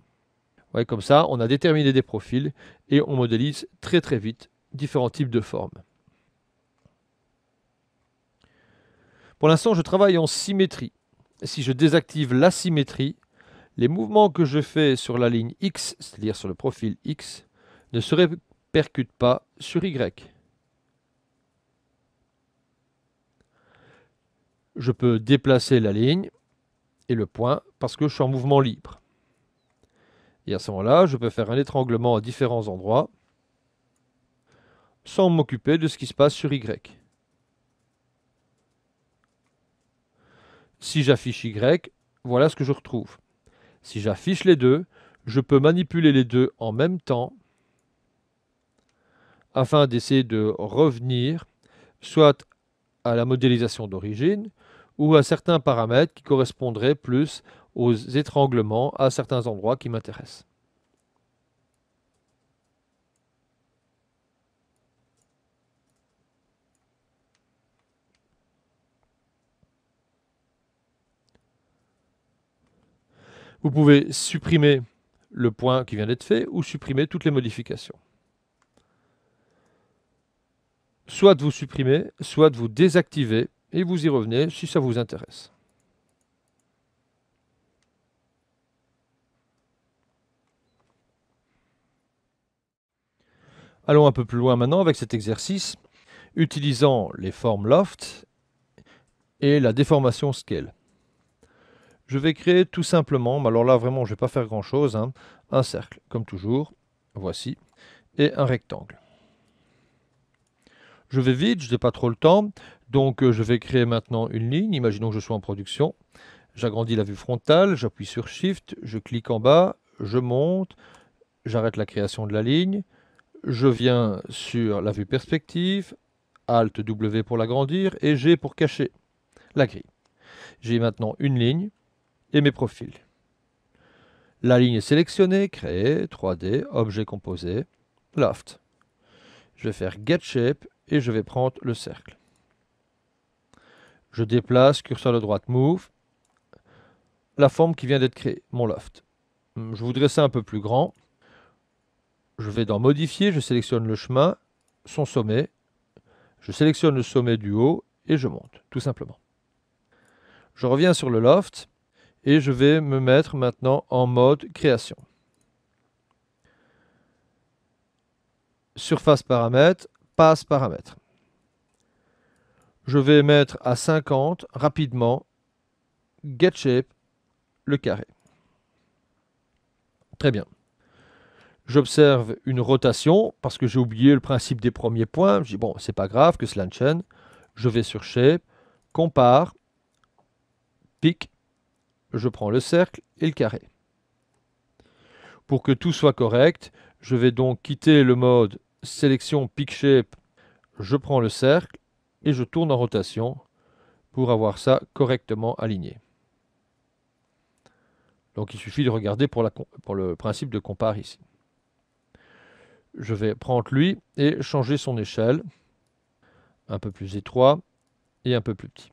[SPEAKER 1] Ouais, comme ça, on a déterminé des profils et on modélise très très vite différents types de formes. Pour l'instant, je travaille en symétrie. Si je désactive la symétrie, les mouvements que je fais sur la ligne X, c'est-à-dire sur le profil X, ne seraient percute pas sur Y. Je peux déplacer la ligne et le point parce que je suis en mouvement libre. Et à ce moment-là, je peux faire un étranglement à différents endroits sans m'occuper de ce qui se passe sur Y. Si j'affiche Y, voilà ce que je retrouve. Si j'affiche les deux, je peux manipuler les deux en même temps afin d'essayer de revenir soit à la modélisation d'origine ou à certains paramètres qui correspondraient plus aux étranglements à certains endroits qui m'intéressent. Vous pouvez supprimer le point qui vient d'être fait ou supprimer toutes les modifications soit vous supprimer, soit de vous désactiver, et vous y revenez si ça vous intéresse. Allons un peu plus loin maintenant avec cet exercice, utilisant les formes loft et la déformation scale. Je vais créer tout simplement, mais alors là vraiment je ne vais pas faire grand chose, hein, un cercle comme toujours, voici, et un rectangle. Je vais vite, je n'ai pas trop le temps. Donc euh, je vais créer maintenant une ligne. Imaginons que je sois en production. J'agrandis la vue frontale, j'appuie sur Shift, je clique en bas, je monte, j'arrête la création de la ligne. Je viens sur la vue perspective, Alt W pour l'agrandir et G pour cacher la grille. J'ai maintenant une ligne et mes profils. La ligne est sélectionnée, créée, 3D, objet composé, loft. Je vais faire Get Shape et je vais prendre le cercle. Je déplace, curseur de droite, move, la forme qui vient d'être créée, mon loft. Hmm, je voudrais ça un peu plus grand. Je vais dans modifier, je sélectionne le chemin, son sommet, je sélectionne le sommet du haut et je monte, tout simplement. Je reviens sur le loft et je vais me mettre maintenant en mode création. Surface paramètres, passe paramètre. Je vais mettre à 50 rapidement Get Shape, le carré. Très bien. J'observe une rotation parce que j'ai oublié le principe des premiers points. Je dis bon, c'est pas grave que cela enchaîne. Je vais sur shape, compare, Pic. je prends le cercle et le carré. Pour que tout soit correct, je vais donc quitter le mode sélection Pick Shape, je prends le cercle et je tourne en rotation pour avoir ça correctement aligné. Donc il suffit de regarder pour, la, pour le principe de compare ici. Je vais prendre lui et changer son échelle, un peu plus étroit et un peu plus petit.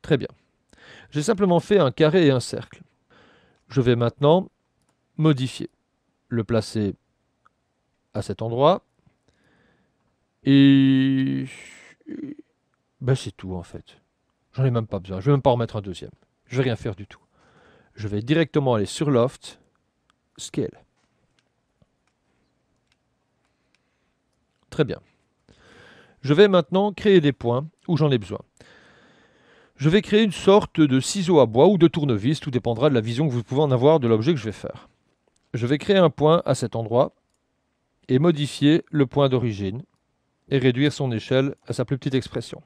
[SPEAKER 1] Très bien. J'ai simplement fait un carré et un cercle. Je vais maintenant modifier, le placer à cet endroit. Et ben, c'est tout en fait. J'en ai même pas besoin. Je vais même pas remettre un deuxième. Je vais rien faire du tout. Je vais directement aller sur Loft, Scale. Très bien. Je vais maintenant créer des points où j'en ai besoin. Je vais créer une sorte de ciseau à bois ou de tournevis, tout dépendra de la vision que vous pouvez en avoir de l'objet que je vais faire. Je vais créer un point à cet endroit et modifier le point d'origine et réduire son échelle à sa plus petite expression.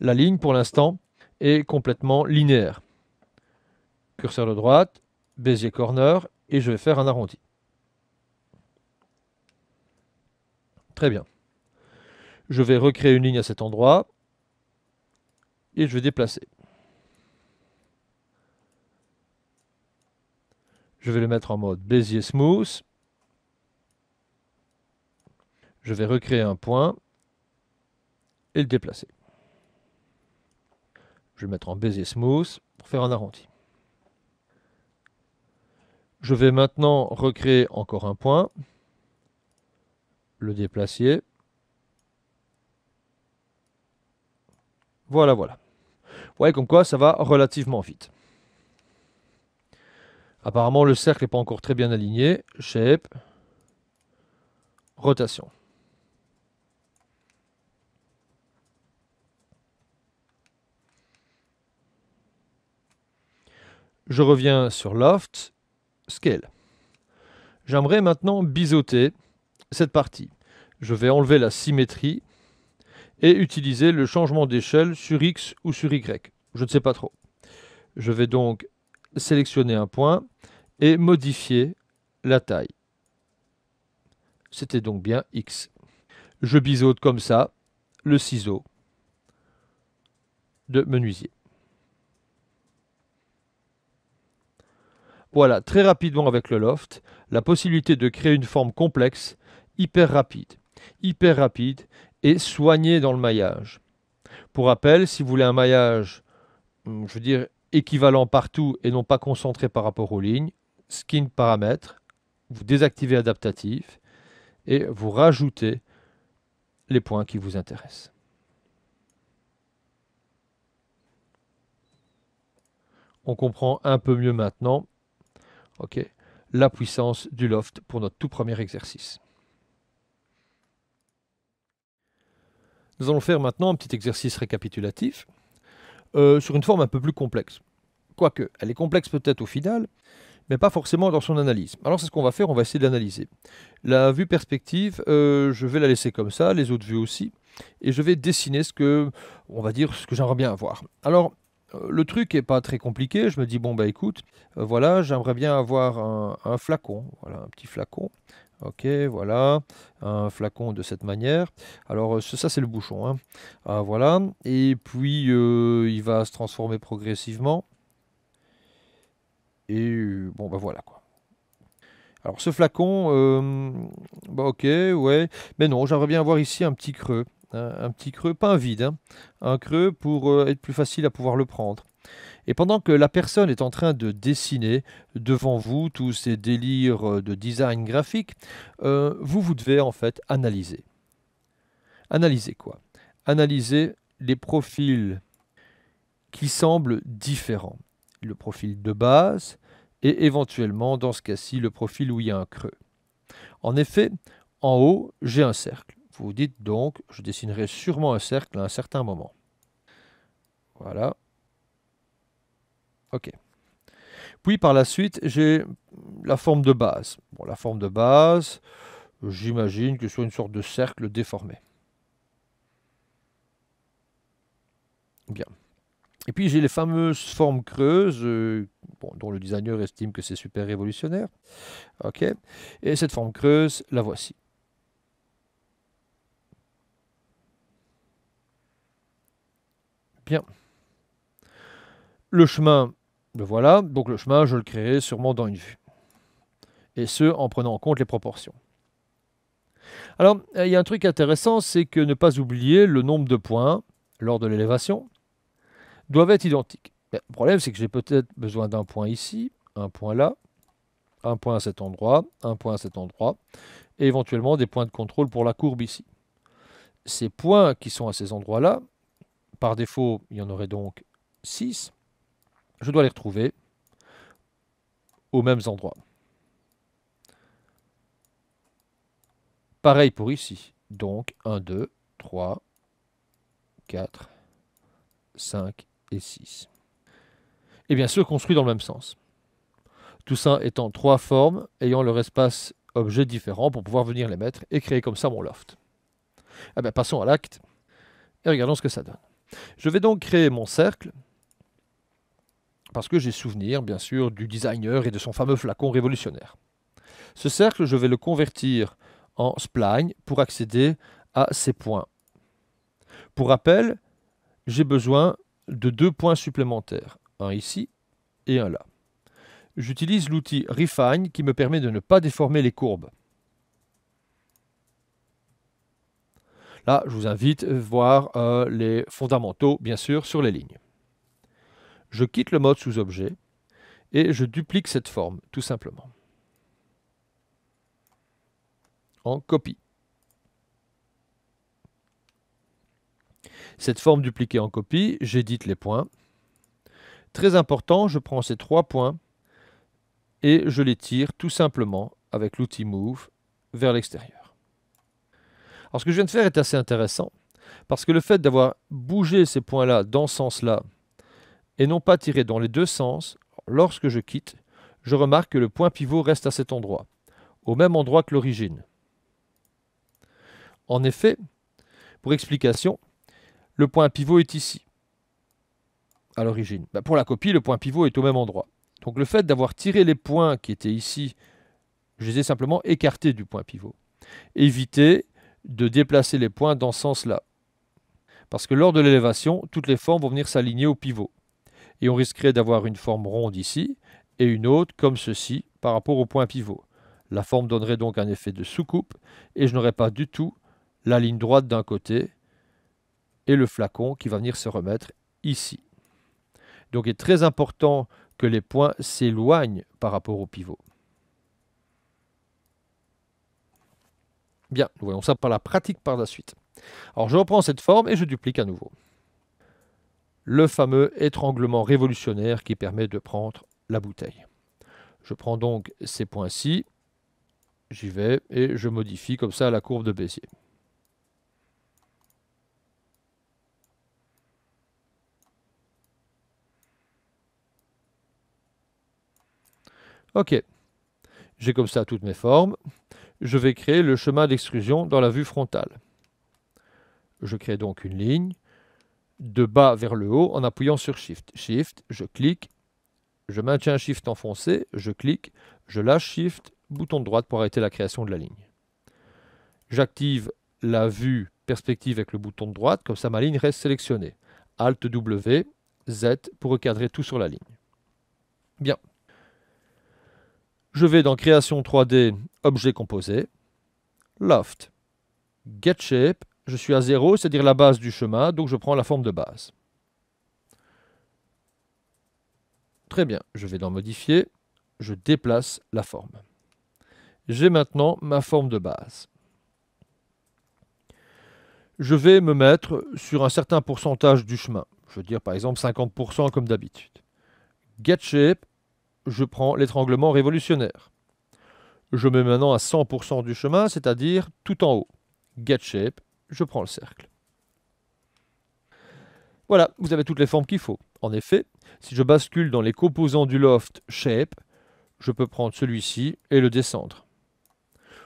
[SPEAKER 1] La ligne, pour l'instant, est complètement linéaire. Curseur de droite, Bézier corner, et je vais faire un arrondi. Très bien. Je vais recréer une ligne à cet endroit, et je vais déplacer. Je vais le mettre en mode Bézier Smooth, je vais recréer un point et le déplacer. Je vais mettre en baiser Smooth pour faire un arrondi. Je vais maintenant recréer encore un point, le déplacer. Voilà, voilà. Vous voyez comme quoi ça va relativement vite. Apparemment, le cercle n'est pas encore très bien aligné. Shape. Rotation. Je reviens sur Loft, Scale. J'aimerais maintenant biseauter cette partie. Je vais enlever la symétrie et utiliser le changement d'échelle sur X ou sur Y. Je ne sais pas trop. Je vais donc sélectionner un point et modifier la taille. C'était donc bien X. Je biseaute comme ça le ciseau de menuisier. Voilà très rapidement avec le loft la possibilité de créer une forme complexe, hyper rapide, hyper rapide et soignée dans le maillage. Pour rappel, si vous voulez un maillage, hum, je veux dire, équivalent partout et non pas concentré par rapport aux lignes, skin paramètres, vous désactivez adaptatif et vous rajoutez les points qui vous intéressent. On comprend un peu mieux maintenant la puissance du loft pour notre tout premier exercice. Nous allons faire maintenant un petit exercice récapitulatif euh, sur une forme un peu plus complexe. Quoique, elle est complexe peut-être au final, mais pas forcément dans son analyse. Alors c'est ce qu'on va faire, on va essayer de l'analyser. La vue perspective, euh, je vais la laisser comme ça, les autres vues aussi, et je vais dessiner ce que, on va dire, ce que j'aimerais bien avoir. Alors, le truc n'est pas très compliqué. Je me dis bon bah écoute, euh, voilà, j'aimerais bien avoir un, flacon, voilà, un petit flacon. Ok, voilà, un flacon de cette manière. Alors euh, ça c'est le bouchon, hein. ah, voilà. Et puis euh, il va se transformer progressivement. Et bon bah voilà quoi. Alors ce flacon, bah ok, ouais, mais non, j'aimerais bien avoir ici un petit creux un petit creux, pas un vide, hein. un creux pour euh, être plus facile à pouvoir le prendre. Et pendant que la personne est en train de dessiner devant vous tous ces délires euh, de design graphique, euh, vous, vous devez en fait analyser. Analyser quoi Analyser les profils qui semblent différents. Le profil de base et éventuellement, dans ce cas-ci, le profil où il y a un creux. En effet, en haut, j'ai un cercle. Vous dites donc, je dessinerai sûrement un cercle à un certain moment. Voilà. OK. Puis par la suite, j'ai la forme de base. Bon, la forme de base, j'imagine que ce soit une sorte de cercle déformé. Bien. Et puis j'ai les fameuses formes creuses, euh, dont le designer estime que c'est super révolutionnaire. OK. Et cette forme creuse, la voici. Bien. Le chemin, le voilà. Donc le chemin, je le créerai sûrement dans une vue. Et ce, en prenant en compte les proportions. Alors, il y a un truc intéressant, c'est que ne pas oublier le nombre de points lors de l'élévation doivent être identiques. le problème, c'est que j'ai peut-être besoin d'un point ici, un point là, un point à cet endroit, un point à cet endroit, et éventuellement des points de contrôle pour la courbe ici. Ces points qui sont à ces endroits-là, par défaut, il y en aurait donc 6. Je dois les retrouver aux mêmes endroits. Pareil pour ici. Donc 1, 2, 3, 4, 5 et 6. Et bien sûr construit dans le même sens. Tout ça étant trois formes ayant leur espace objet différent pour pouvoir venir les mettre et créer comme ça mon loft. Eh passons à l'acte et regardons ce que ça donne. Je vais donc créer mon cercle, parce que j'ai souvenir, bien sûr, du designer et de son fameux flacon révolutionnaire. Ce cercle, je vais le convertir en spline pour accéder à ces points. Pour rappel, j'ai besoin de deux points supplémentaires, un ici et un là. J'utilise l'outil Refine qui me permet de ne pas déformer les courbes. Là, je vous invite à euh, voir euh, les fondamentaux, bien sûr, sur les lignes. Je quitte le mode sous-objet et je duplique cette forme, tout simplement. En copie. Cette forme dupliquée en copie, j'édite les points. Très important, je prends ces trois points et je les tire tout simplement avec l'outil Move vers l'extérieur. Alors ce que je viens de faire est assez intéressant, parce que le fait d'avoir bougé ces points-là dans ce sens-là, et non pas tiré dans les deux sens, lorsque je quitte, je remarque que le point pivot reste à cet endroit, au même endroit que l'origine. En effet, pour explication, le point pivot est ici, à l'origine. Bah, pour la copie, le point pivot est au même endroit. Donc le fait d'avoir tiré les points qui étaient ici, je les ai simplement écartés du point pivot. Éviter de déplacer les points dans ce sens-là. Parce que lors de l'élévation, toutes les formes vont venir s'aligner au pivot. Et on risquerait d'avoir une forme ronde ici et une autre comme ceci par rapport au point pivot. La forme donnerait donc un effet de soucoupe et je n'aurais pas du tout la ligne droite d'un côté et le flacon qui va venir se remettre ici. Donc il est très important que les points s'éloignent par rapport au pivot. Bien, nous voyons ça par la pratique par la suite. Alors je reprends cette forme et je duplique à nouveau. Le fameux étranglement révolutionnaire qui permet de prendre la bouteille. Je prends donc ces points-ci, j'y vais et je modifie comme ça la courbe de Bézier. Ok, j'ai comme ça toutes mes formes je vais créer le chemin d'extrusion dans la vue frontale. Je crée donc une ligne de bas vers le haut en appuyant sur Shift. Shift, je clique, je maintiens Shift enfoncé, je clique, je lâche Shift, bouton de droite pour arrêter la création de la ligne. J'active la vue perspective avec le bouton de droite, comme ça ma ligne reste sélectionnée. Alt W, Z pour recadrer tout sur la ligne. Bien, je vais dans Création 3D, Objet composé, Loft, Get Shape. Je suis à 0, c'est-à-dire la base du chemin, donc je prends la forme de base. Très bien, je vais dans Modifier, je déplace la forme. J'ai maintenant ma forme de base. Je vais me mettre sur un certain pourcentage du chemin, je veux dire par exemple 50% comme d'habitude. Get shape, je prends l'étranglement révolutionnaire. Je mets maintenant à 100% du chemin, c'est-à-dire tout en haut. Get shape, je prends le cercle. Voilà, vous avez toutes les formes qu'il faut. En effet, si je bascule dans les composants du loft shape, je peux prendre celui-ci et le descendre.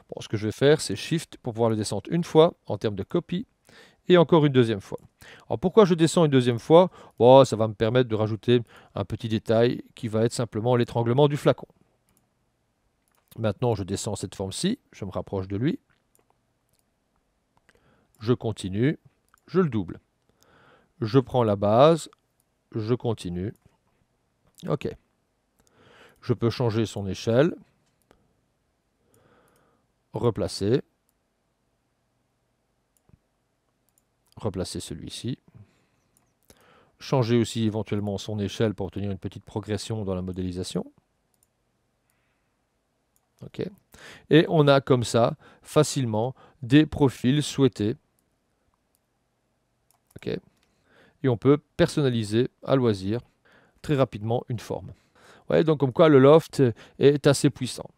[SPEAKER 1] Bon, ce que je vais faire, c'est Shift pour pouvoir le descendre une fois en termes de copie et encore une deuxième fois. Alors pourquoi je descends une deuxième fois oh, Ça va me permettre de rajouter un petit détail qui va être simplement l'étranglement du flacon. Maintenant, je descends cette forme-ci, je me rapproche de lui, je continue, je le double. Je prends la base, je continue. OK. Je peux changer son échelle, replacer. replacer celui-ci. Changer aussi éventuellement son échelle pour obtenir une petite progression dans la modélisation. Et on a comme ça facilement des profils souhaités. Et on peut personnaliser à loisir très rapidement une forme. Ouais, donc comme quoi le loft est assez puissant.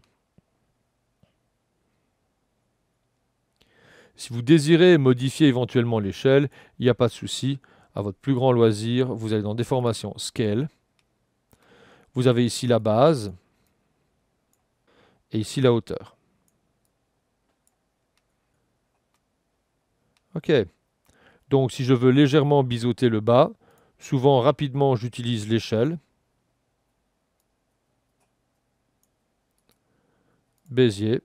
[SPEAKER 1] Si vous désirez modifier éventuellement l'échelle, il n'y a pas de souci. À votre plus grand loisir, vous allez dans Déformation, Scale. Vous avez ici la base et ici la hauteur. Ok. Donc si je veux légèrement biseauter le bas, souvent rapidement j'utilise l'échelle. Bézier,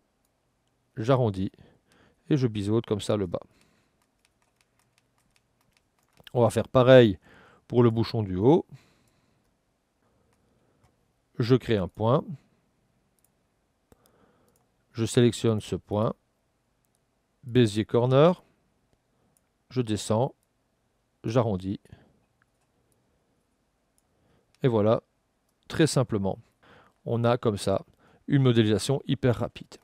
[SPEAKER 1] j'arrondis et je biseaute comme ça le bas. On va faire pareil pour le bouchon du haut. Je crée un point. Je sélectionne ce point. Bézier corner. Je descends. J'arrondis. Et voilà, très simplement, on a comme ça une modélisation hyper rapide.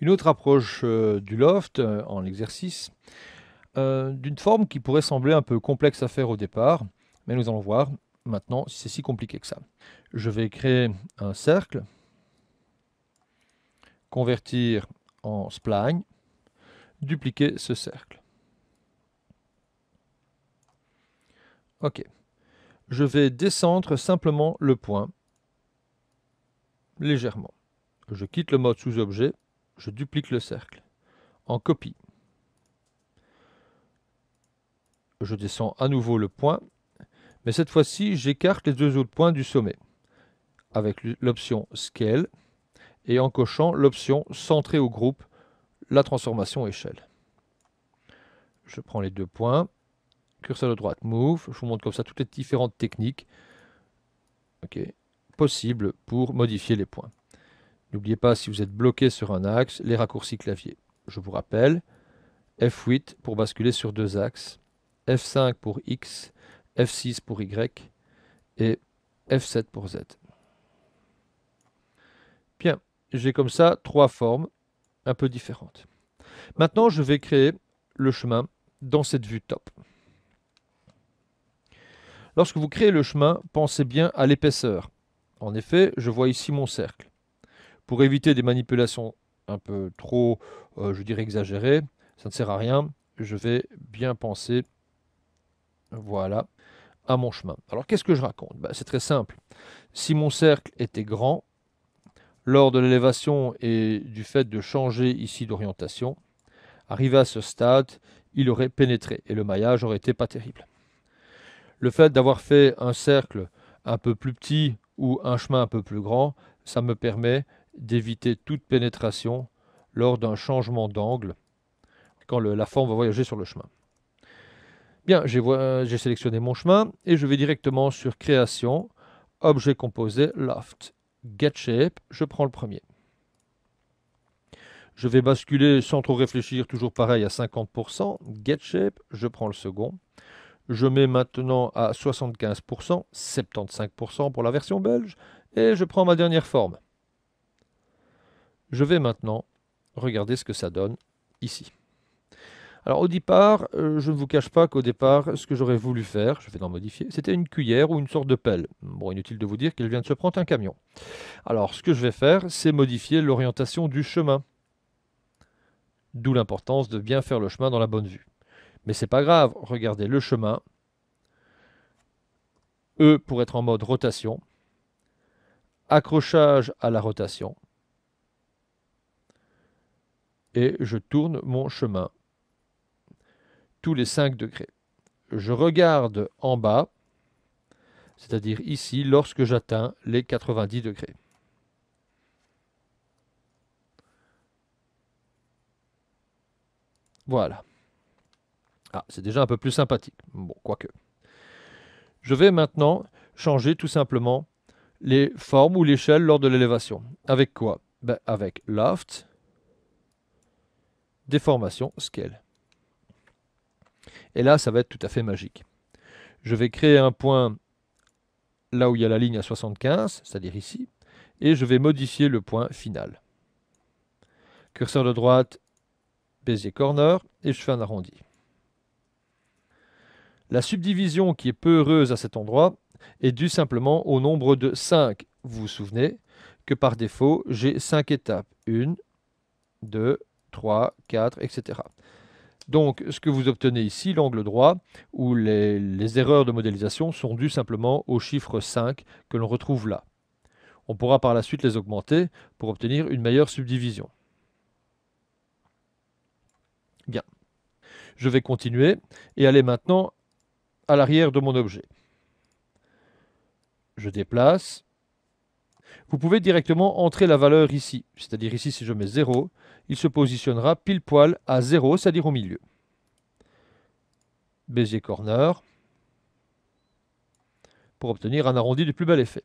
[SPEAKER 1] Une autre approche euh, du loft euh, en exercice, euh, d'une forme qui pourrait sembler un peu complexe à faire au départ, mais nous allons voir maintenant si c'est si compliqué que ça. Je vais créer un cercle, convertir en spline, dupliquer ce cercle. Ok. Je vais descendre simplement le point, légèrement. Je quitte le mode sous-objet je duplique le cercle. En copie, je descends à nouveau le point, mais cette fois-ci, j'écarte les deux autres points du sommet avec l'option Scale et en cochant l'option Centrer au groupe, la transformation échelle. Je prends les deux points, curseur de droite, Move, je vous montre comme ça toutes les différentes techniques possibles pour modifier les points. N'oubliez pas, si vous êtes bloqué sur un axe, les raccourcis clavier. Je vous rappelle, F8 pour basculer sur deux axes, F5 pour X, F6 pour Y et F7 pour Z. Bien, j'ai comme ça trois formes un peu différentes. Maintenant, je vais créer le chemin dans cette vue top. Lorsque vous créez le chemin, pensez bien à l'épaisseur. En effet, je vois ici mon cercle pour éviter des manipulations un peu trop, euh, je dirais, exagérées. Ça ne sert à rien. Je vais bien penser, voilà, à mon chemin. Alors, qu'est-ce que je raconte bah, C'est très simple. Si mon cercle était grand, lors de l'élévation et du fait de changer ici d'orientation, arrivé à ce stade, il aurait pénétré et le maillage aurait été pas terrible. Le fait d'avoir fait un cercle un peu plus petit ou un chemin un peu plus grand, ça me permet d'éviter toute pénétration lors d'un changement d'angle quand la forme va voyager sur le chemin. Bien, euh, j'ai sélectionné mon chemin et je vais directement sur Création, Objet composé, Loft, Get Shape, je prends le premier. Je vais basculer sans trop réfléchir, toujours pareil à 50%, Get Shape, je prends le second. Je mets maintenant à 75%, 75% pour la version belge, et je prends ma dernière forme. Je vais maintenant regarder ce que ça donne ici. Alors au départ, euh, je ne vous cache pas qu'au départ, ce que j'aurais voulu faire, je vais dans modifier, c'était une cuillère ou une sorte de pelle. Bon, inutile de vous dire qu'elle vient de se prendre un camion. Alors ce que je vais faire, c'est modifier l'orientation du chemin. D'où l'importance de bien faire le chemin dans la bonne vue. Mais c'est pas grave, regardez le chemin. E pour être en mode rotation. Accrochage à la rotation et je tourne mon chemin tous les 5 degrés. Je regarde en bas, c'est-à-dire ici, lorsque j'atteins les 90 degrés. Voilà. Ah, c'est déjà un peu plus sympathique. Bon, quoique. Je vais maintenant changer tout simplement les formes ou l'échelle lors de l'élévation. Avec quoi ben, Avec loft, déformation scale. Et là, ça va être tout à fait magique. Je vais créer un point là où il y a la ligne à 75, c'est-à-dire ici, et je vais modifier le point final. Curseur de droite, Bézier Corner, et je fais un arrondi. La subdivision qui est peu heureuse à cet endroit est due simplement au nombre de 5. Vous vous souvenez que par défaut, j'ai 5 étapes. 1, 2, 3, 4, etc. Donc, ce que vous obtenez ici, l'angle droit, où les, erreurs de modélisation sont dues simplement au chiffre 5 que l'on retrouve là. On pourra par la suite les augmenter pour obtenir une meilleure subdivision. Bien. Je vais continuer et aller maintenant à l'arrière de mon objet. Je déplace, vous pouvez directement entrer la valeur ici, c'est-à-dire ici si je mets 0, il se positionnera pile poil à 0, c'est-à-dire au milieu. Bézier corner pour obtenir un arrondi du plus bel effet.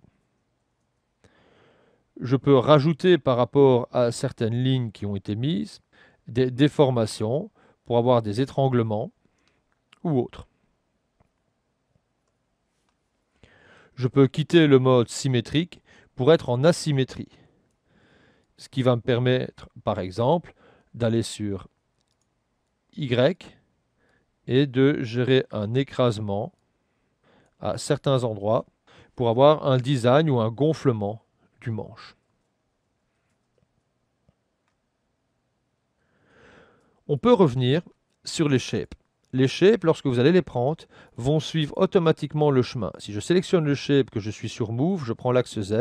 [SPEAKER 1] Je peux rajouter par rapport à certaines lignes qui ont été mises des déformations pour avoir des étranglements ou autres. Je peux quitter le mode symétrique pour être en asymétrie. Ce qui va me permettre, par exemple, d'aller sur Y et de gérer un écrasement à certains endroits pour avoir un design ou un gonflement du manche. On peut revenir sur les shapes les shapes, lorsque vous allez les prendre, vont suivre automatiquement le chemin. Si je sélectionne le shape que je suis sur Move, je prends l'axe Z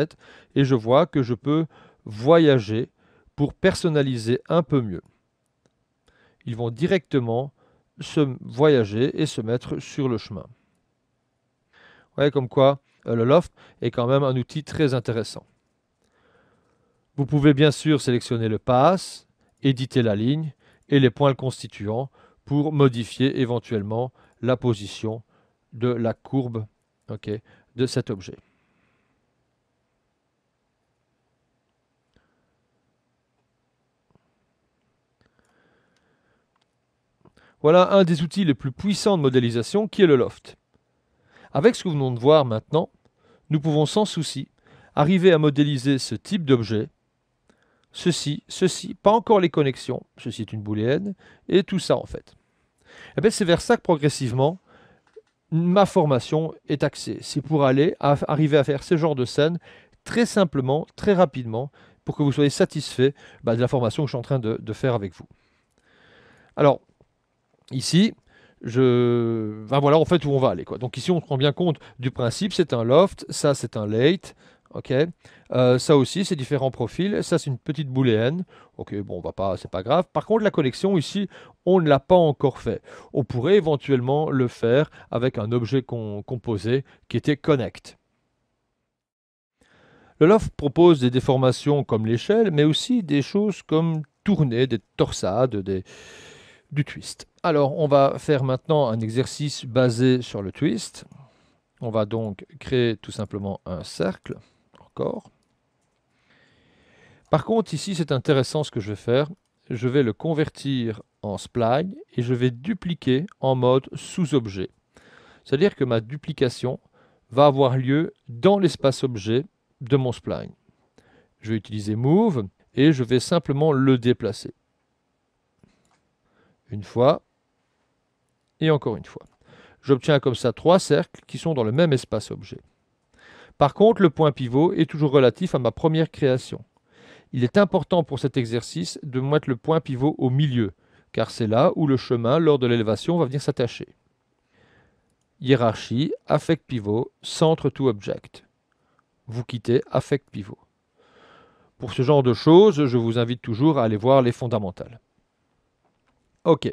[SPEAKER 1] et je vois que je peux voyager pour personnaliser un peu mieux. Ils vont directement se voyager et se mettre sur le chemin. voyez comme quoi euh, le loft est quand même un outil très intéressant. Vous pouvez bien sûr sélectionner le pass, éditer la ligne et les points le constituant pour modifier éventuellement la position de la courbe de cet objet. Voilà un des outils les plus puissants de modélisation qui est le loft. Avec ce que nous venons de voir maintenant, nous pouvons sans souci arriver à modéliser ce type d'objet ceci, ceci, pas encore les connexions, ceci est une booléenne, et tout ça en fait. Et eh bien c'est vers ça que progressivement, ma formation est axée. C'est pour aller arriver à faire ce genre de scène très simplement, très rapidement, pour que vous soyez satisfait bah, de la formation que je suis en train de, faire avec vous. Alors, ici, je... voilà en fait où on va aller. Quoi. Donc ici, on se rend bien compte du principe, c'est un loft, ça c'est un late, euh, ça aussi, c'est différents profils. Ça, c'est une petite booléenne. Ok, bon, on va pas, c'est pas grave. Par contre, la collection ici, on ne l'a pas encore fait. On pourrait éventuellement le faire avec un objet composé qui était connect. Le loft propose des déformations comme l'échelle, mais aussi des choses comme tourner, des torsades, du twist. Alors, on va faire maintenant un exercice basé sur le twist. On va donc créer tout simplement un cercle. Par contre, ici, c'est intéressant ce que je vais faire. Je vais le convertir en spline et je vais dupliquer en mode sous-objet. C'est-à-dire que ma duplication va avoir lieu dans l'espace objet de mon spline. Je vais utiliser Move et je vais simplement le déplacer. Une fois et encore une fois. J'obtiens comme ça trois cercles qui sont dans le même espace objet. Par contre, le point pivot est toujours relatif à ma première création. Il est important pour cet exercice de mettre le point pivot au milieu, car c'est là où le chemin, lors de l'élévation, va venir s'attacher. Hiérarchie, affect pivot, centre to object. Vous quittez affect pivot. Pour ce genre de choses, je vous invite toujours à aller voir les fondamentales. Ok,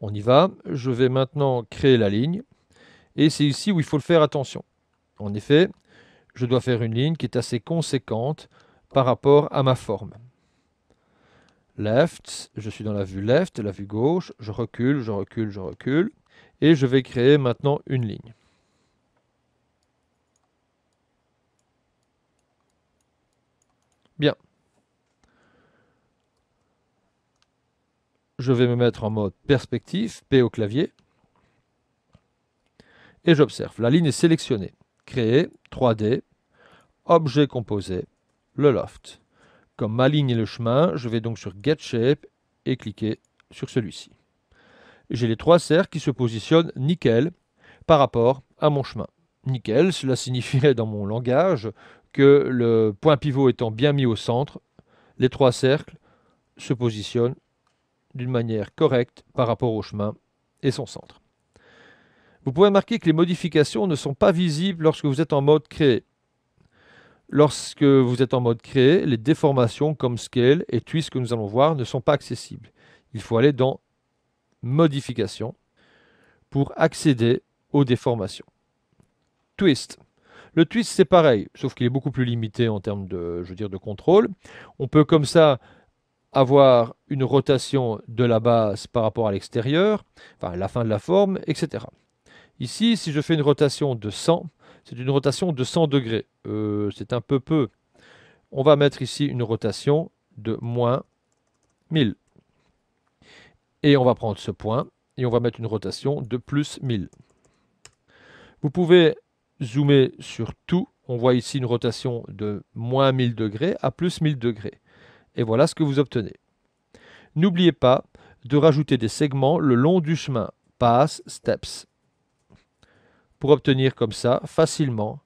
[SPEAKER 1] on y va. Je vais maintenant créer la ligne. Et c'est ici où il faut le faire attention. En effet, je dois faire une ligne qui est assez conséquente par rapport à ma forme. Left, je suis dans la vue left, la vue gauche, je recule, je recule, je recule, et je vais créer maintenant une ligne. Bien. Je vais me mettre en mode perspective, P au clavier, et j'observe. La ligne est sélectionnée. Créer 3D, Objet composé, le loft. Comme ma ligne est le chemin, je vais donc sur Get Shape et cliquer sur celui-ci. J'ai les trois cercles qui se positionnent nickel par rapport à mon chemin. Nickel, cela signifierait dans mon langage que le point pivot étant bien mis au centre, les trois cercles se positionnent d'une manière correcte par rapport au chemin et son centre. Vous pouvez remarquer que les modifications ne sont pas visibles lorsque vous êtes en mode créé. Lorsque vous êtes en mode créé, les déformations comme scale et twist que nous allons voir ne sont pas accessibles. Il faut aller dans modifications pour accéder aux déformations. Twist. Le twist, c'est pareil, sauf qu'il est beaucoup plus limité en termes de, je veux dire, de contrôle. On peut comme ça avoir une rotation de la base par rapport à l'extérieur, enfin la fin de la forme, etc. Ici, si je fais une rotation de 100, c'est une rotation de 100 degrés. Euh, c'est un peu peu. On va mettre ici une rotation de moins 1000. Et on va prendre ce point et on va mettre une rotation de plus 1000. Vous pouvez zoomer sur tout. On voit ici une rotation de moins 1000 degrés à plus 1000 degrés. Et voilà ce que vous obtenez. N'oubliez pas de rajouter des segments le long du chemin. Pass, steps pour obtenir comme ça facilement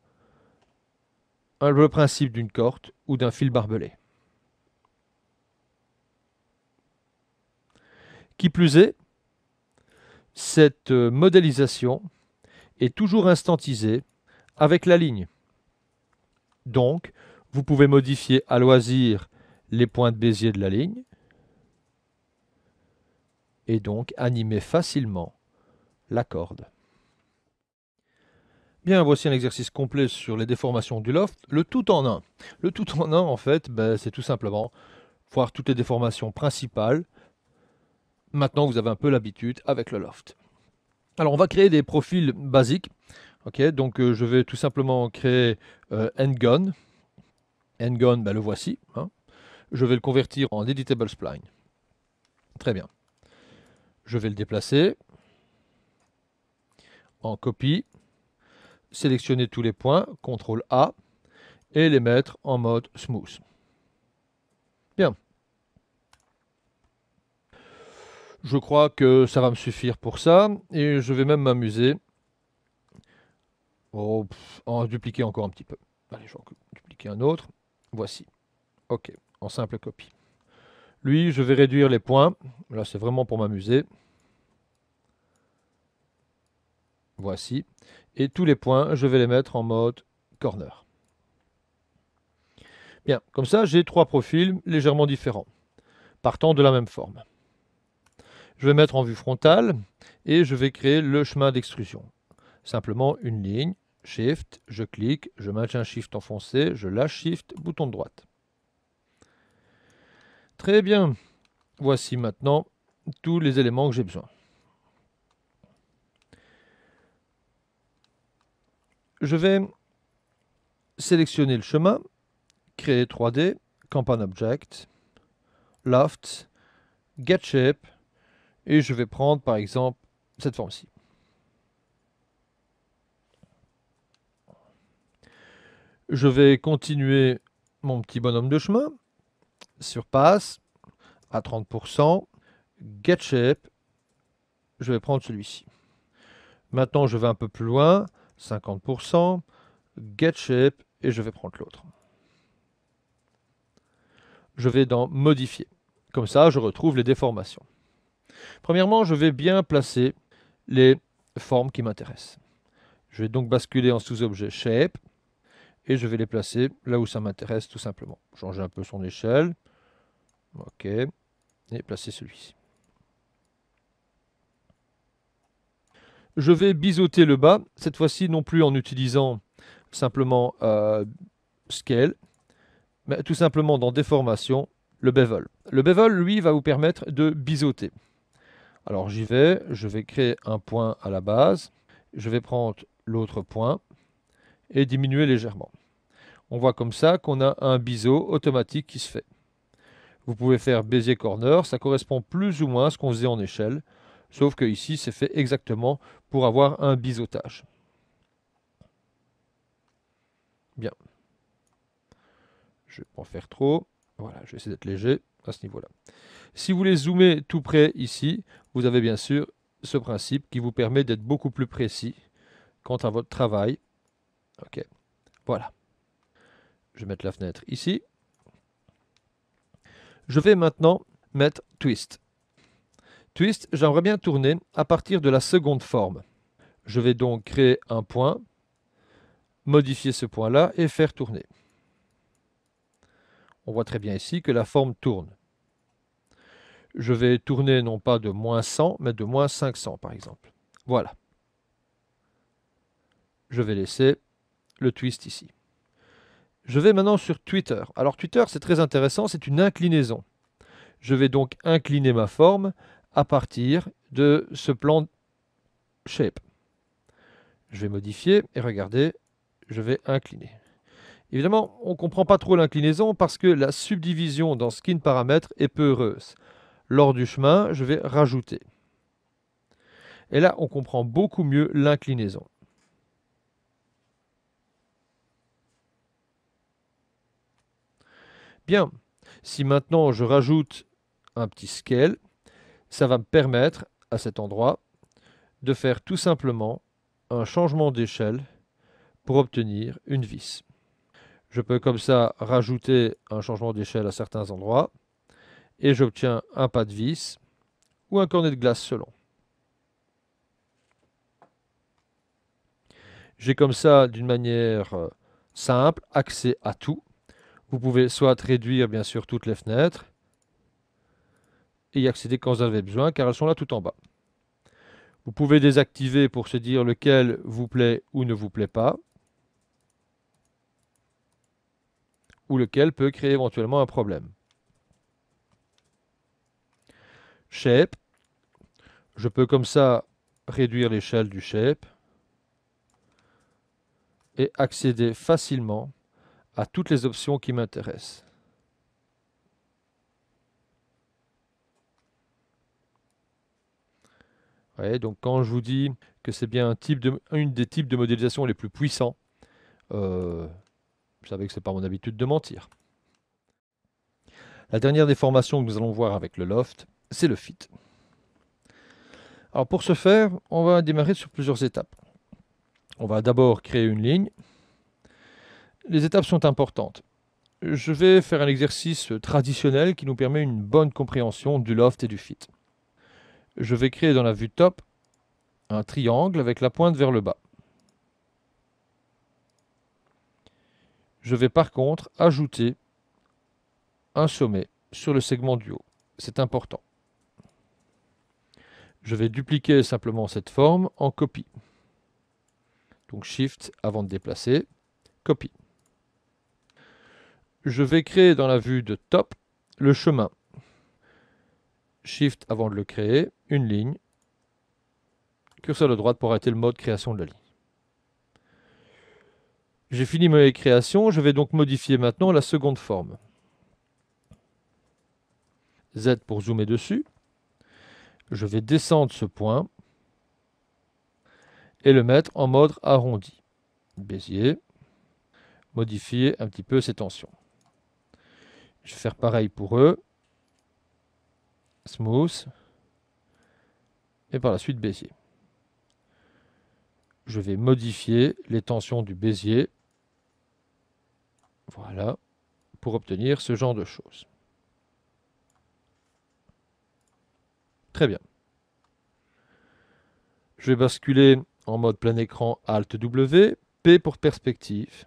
[SPEAKER 1] le principe d'une corde ou d'un fil barbelé. Qui plus est, cette euh, modélisation est toujours instantisée avec la ligne. Donc, vous pouvez modifier à loisir les points de Bézier de la ligne et donc animer facilement la corde voici un exercice complet sur les déformations du loft, le tout en un. Le tout en un, en fait, ben, c'est tout simplement voir toutes les déformations principales. Maintenant, vous avez un peu l'habitude avec le loft. Alors, on va créer des profils basiques. Ok, donc euh, je vais tout simplement créer euh, Endgun. ben, le voici. Hein. Je vais le convertir en Editable Spline. Très bien. Je vais le déplacer en copie sélectionner tous les points, CTRL A, et les mettre en mode smooth. Bien. Je crois que ça va me suffire pour ça, et je vais même m'amuser oh, en dupliquer encore un petit peu. Allez, je vais dupliquer un autre. Voici. OK, en simple copie. Lui, je vais réduire les points. Là, c'est vraiment pour m'amuser. Voici. Et tous les points, je vais les mettre en mode corner. Bien, comme ça, j'ai trois profils légèrement différents, partant de la même forme. Je vais mettre en vue frontale et je vais créer le chemin d'extrusion. Simplement une ligne, Shift, je clique, je maintiens Shift enfoncé, je lâche Shift, bouton de droite. Très bien, voici maintenant tous les éléments que j'ai besoin. je vais sélectionner le chemin, créer 3D, Campan Object, Loft, Get Shape, et je vais prendre par exemple cette forme-ci. Je vais continuer mon petit bonhomme de chemin sur à 30%, Get Shape, je vais prendre celui-ci. Maintenant, je vais un peu plus loin. 50%, get shape et je vais prendre l'autre. Je vais dans modifier. Comme ça, je retrouve les déformations. Premièrement, je vais bien placer les formes qui m'intéressent. Je vais donc basculer en sous-objet shape et je vais les placer là où ça m'intéresse tout simplement. Changer un peu son échelle. OK. Et placer celui-ci. Je vais biseauter le bas, cette fois-ci non plus en utilisant simplement euh, scale, mais tout simplement dans déformation, le bevel. Le bevel, lui, va vous permettre de biseauter. Alors j'y vais, je vais créer un point à la base, je vais prendre l'autre point et diminuer légèrement. On voit comme ça qu'on a un biseau automatique qui se fait. Vous pouvez faire Bézier Corner, ça correspond plus ou moins à ce qu'on faisait en échelle. Sauf que ici, c'est fait exactement pour avoir un biseautage. Bien. Je ne vais pas en faire trop. Voilà, je vais essayer d'être léger à ce niveau-là. Si vous voulez zoomer tout près ici, vous avez bien sûr ce principe qui vous permet d'être beaucoup plus précis quant à votre travail. Ok, voilà. Je vais mettre la fenêtre ici. Je vais maintenant mettre Twist. Twist, j'aimerais bien tourner à partir de la seconde forme. Je vais donc créer un point, modifier ce point-là et faire tourner. On voit très bien ici que la forme tourne. Je vais tourner non pas de moins 100, mais de moins 500 par exemple. Voilà. Je vais laisser le twist ici. Je vais maintenant sur Twitter. Alors Twitter, c'est très intéressant, c'est une inclinaison. Je vais donc incliner ma forme à partir de ce plan shape. Je vais modifier et regardez, je vais incliner. Évidemment, on ne comprend pas trop l'inclinaison parce que la subdivision dans skin paramètres est peu heureuse. Lors du chemin, je vais rajouter. Et là, on comprend beaucoup mieux l'inclinaison. Bien, si maintenant je rajoute un petit scale, ça va me permettre à cet endroit de faire tout simplement un changement d'échelle pour obtenir une vis. Je peux comme ça rajouter un changement d'échelle à certains endroits et j'obtiens un pas de vis ou un cornet de glace selon. J'ai comme ça, d'une manière euh, simple, accès à tout. Vous pouvez soit réduire bien sûr toutes les fenêtres, et y accéder quand vous en avez besoin car elles sont là tout en bas. Vous pouvez désactiver pour se dire lequel vous plaît ou ne vous plaît pas. Ou lequel peut créer éventuellement un problème. Shape. Je peux comme ça réduire l'échelle du shape et accéder facilement à toutes les options qui m'intéressent. donc quand je vous dis que c'est bien un une des types de modélisation les plus puissants, euh, vous savez que ce n'est pas mon habitude de mentir. La dernière des formations que nous allons voir avec le loft, c'est le fit. Alors pour ce faire, on va démarrer sur plusieurs étapes. On va d'abord créer une ligne. Les étapes sont importantes. Je vais faire un exercice traditionnel qui nous permet une bonne compréhension du loft et du fit je vais créer dans la vue top un triangle avec la pointe vers le bas. Je vais par contre ajouter un sommet sur le segment du haut. C'est important. Je vais dupliquer simplement cette forme en copie. Donc Shift avant de déplacer, copie. Je vais créer dans la vue de top le chemin. Shift avant de le créer, une ligne, curseur de droite pour arrêter le mode création de la ligne. J'ai fini mes créations, je vais donc modifier maintenant la seconde forme. Z pour zoomer dessus. Je vais descendre ce point et le mettre en mode arrondi. Bézier, modifier un petit peu ses tensions. Je vais faire pareil pour eux. Smooth, et par la suite Bézier. Je vais modifier les tensions du Bézier. Voilà, pour obtenir ce genre de choses. Très bien. Je vais basculer en mode plein écran Alt W, P pour perspective.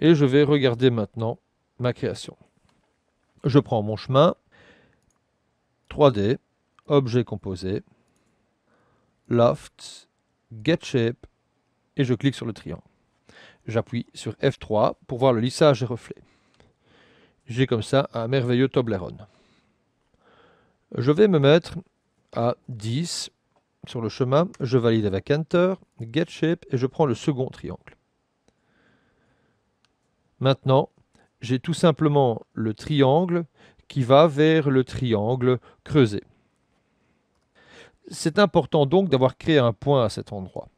[SPEAKER 1] Et je vais regarder maintenant ma création. Je prends mon chemin 3D, objet composé, loft, get shape, et je clique sur le triangle. J'appuie sur F3 pour voir le lissage et reflet. J'ai comme ça un merveilleux Toblerone. Je vais me mettre à 10 sur le chemin, je valide avec Enter, Get Shape et je prends le second triangle. Maintenant, j'ai tout simplement le triangle qui va vers le triangle creusé. C'est important donc d'avoir créé un point à cet endroit,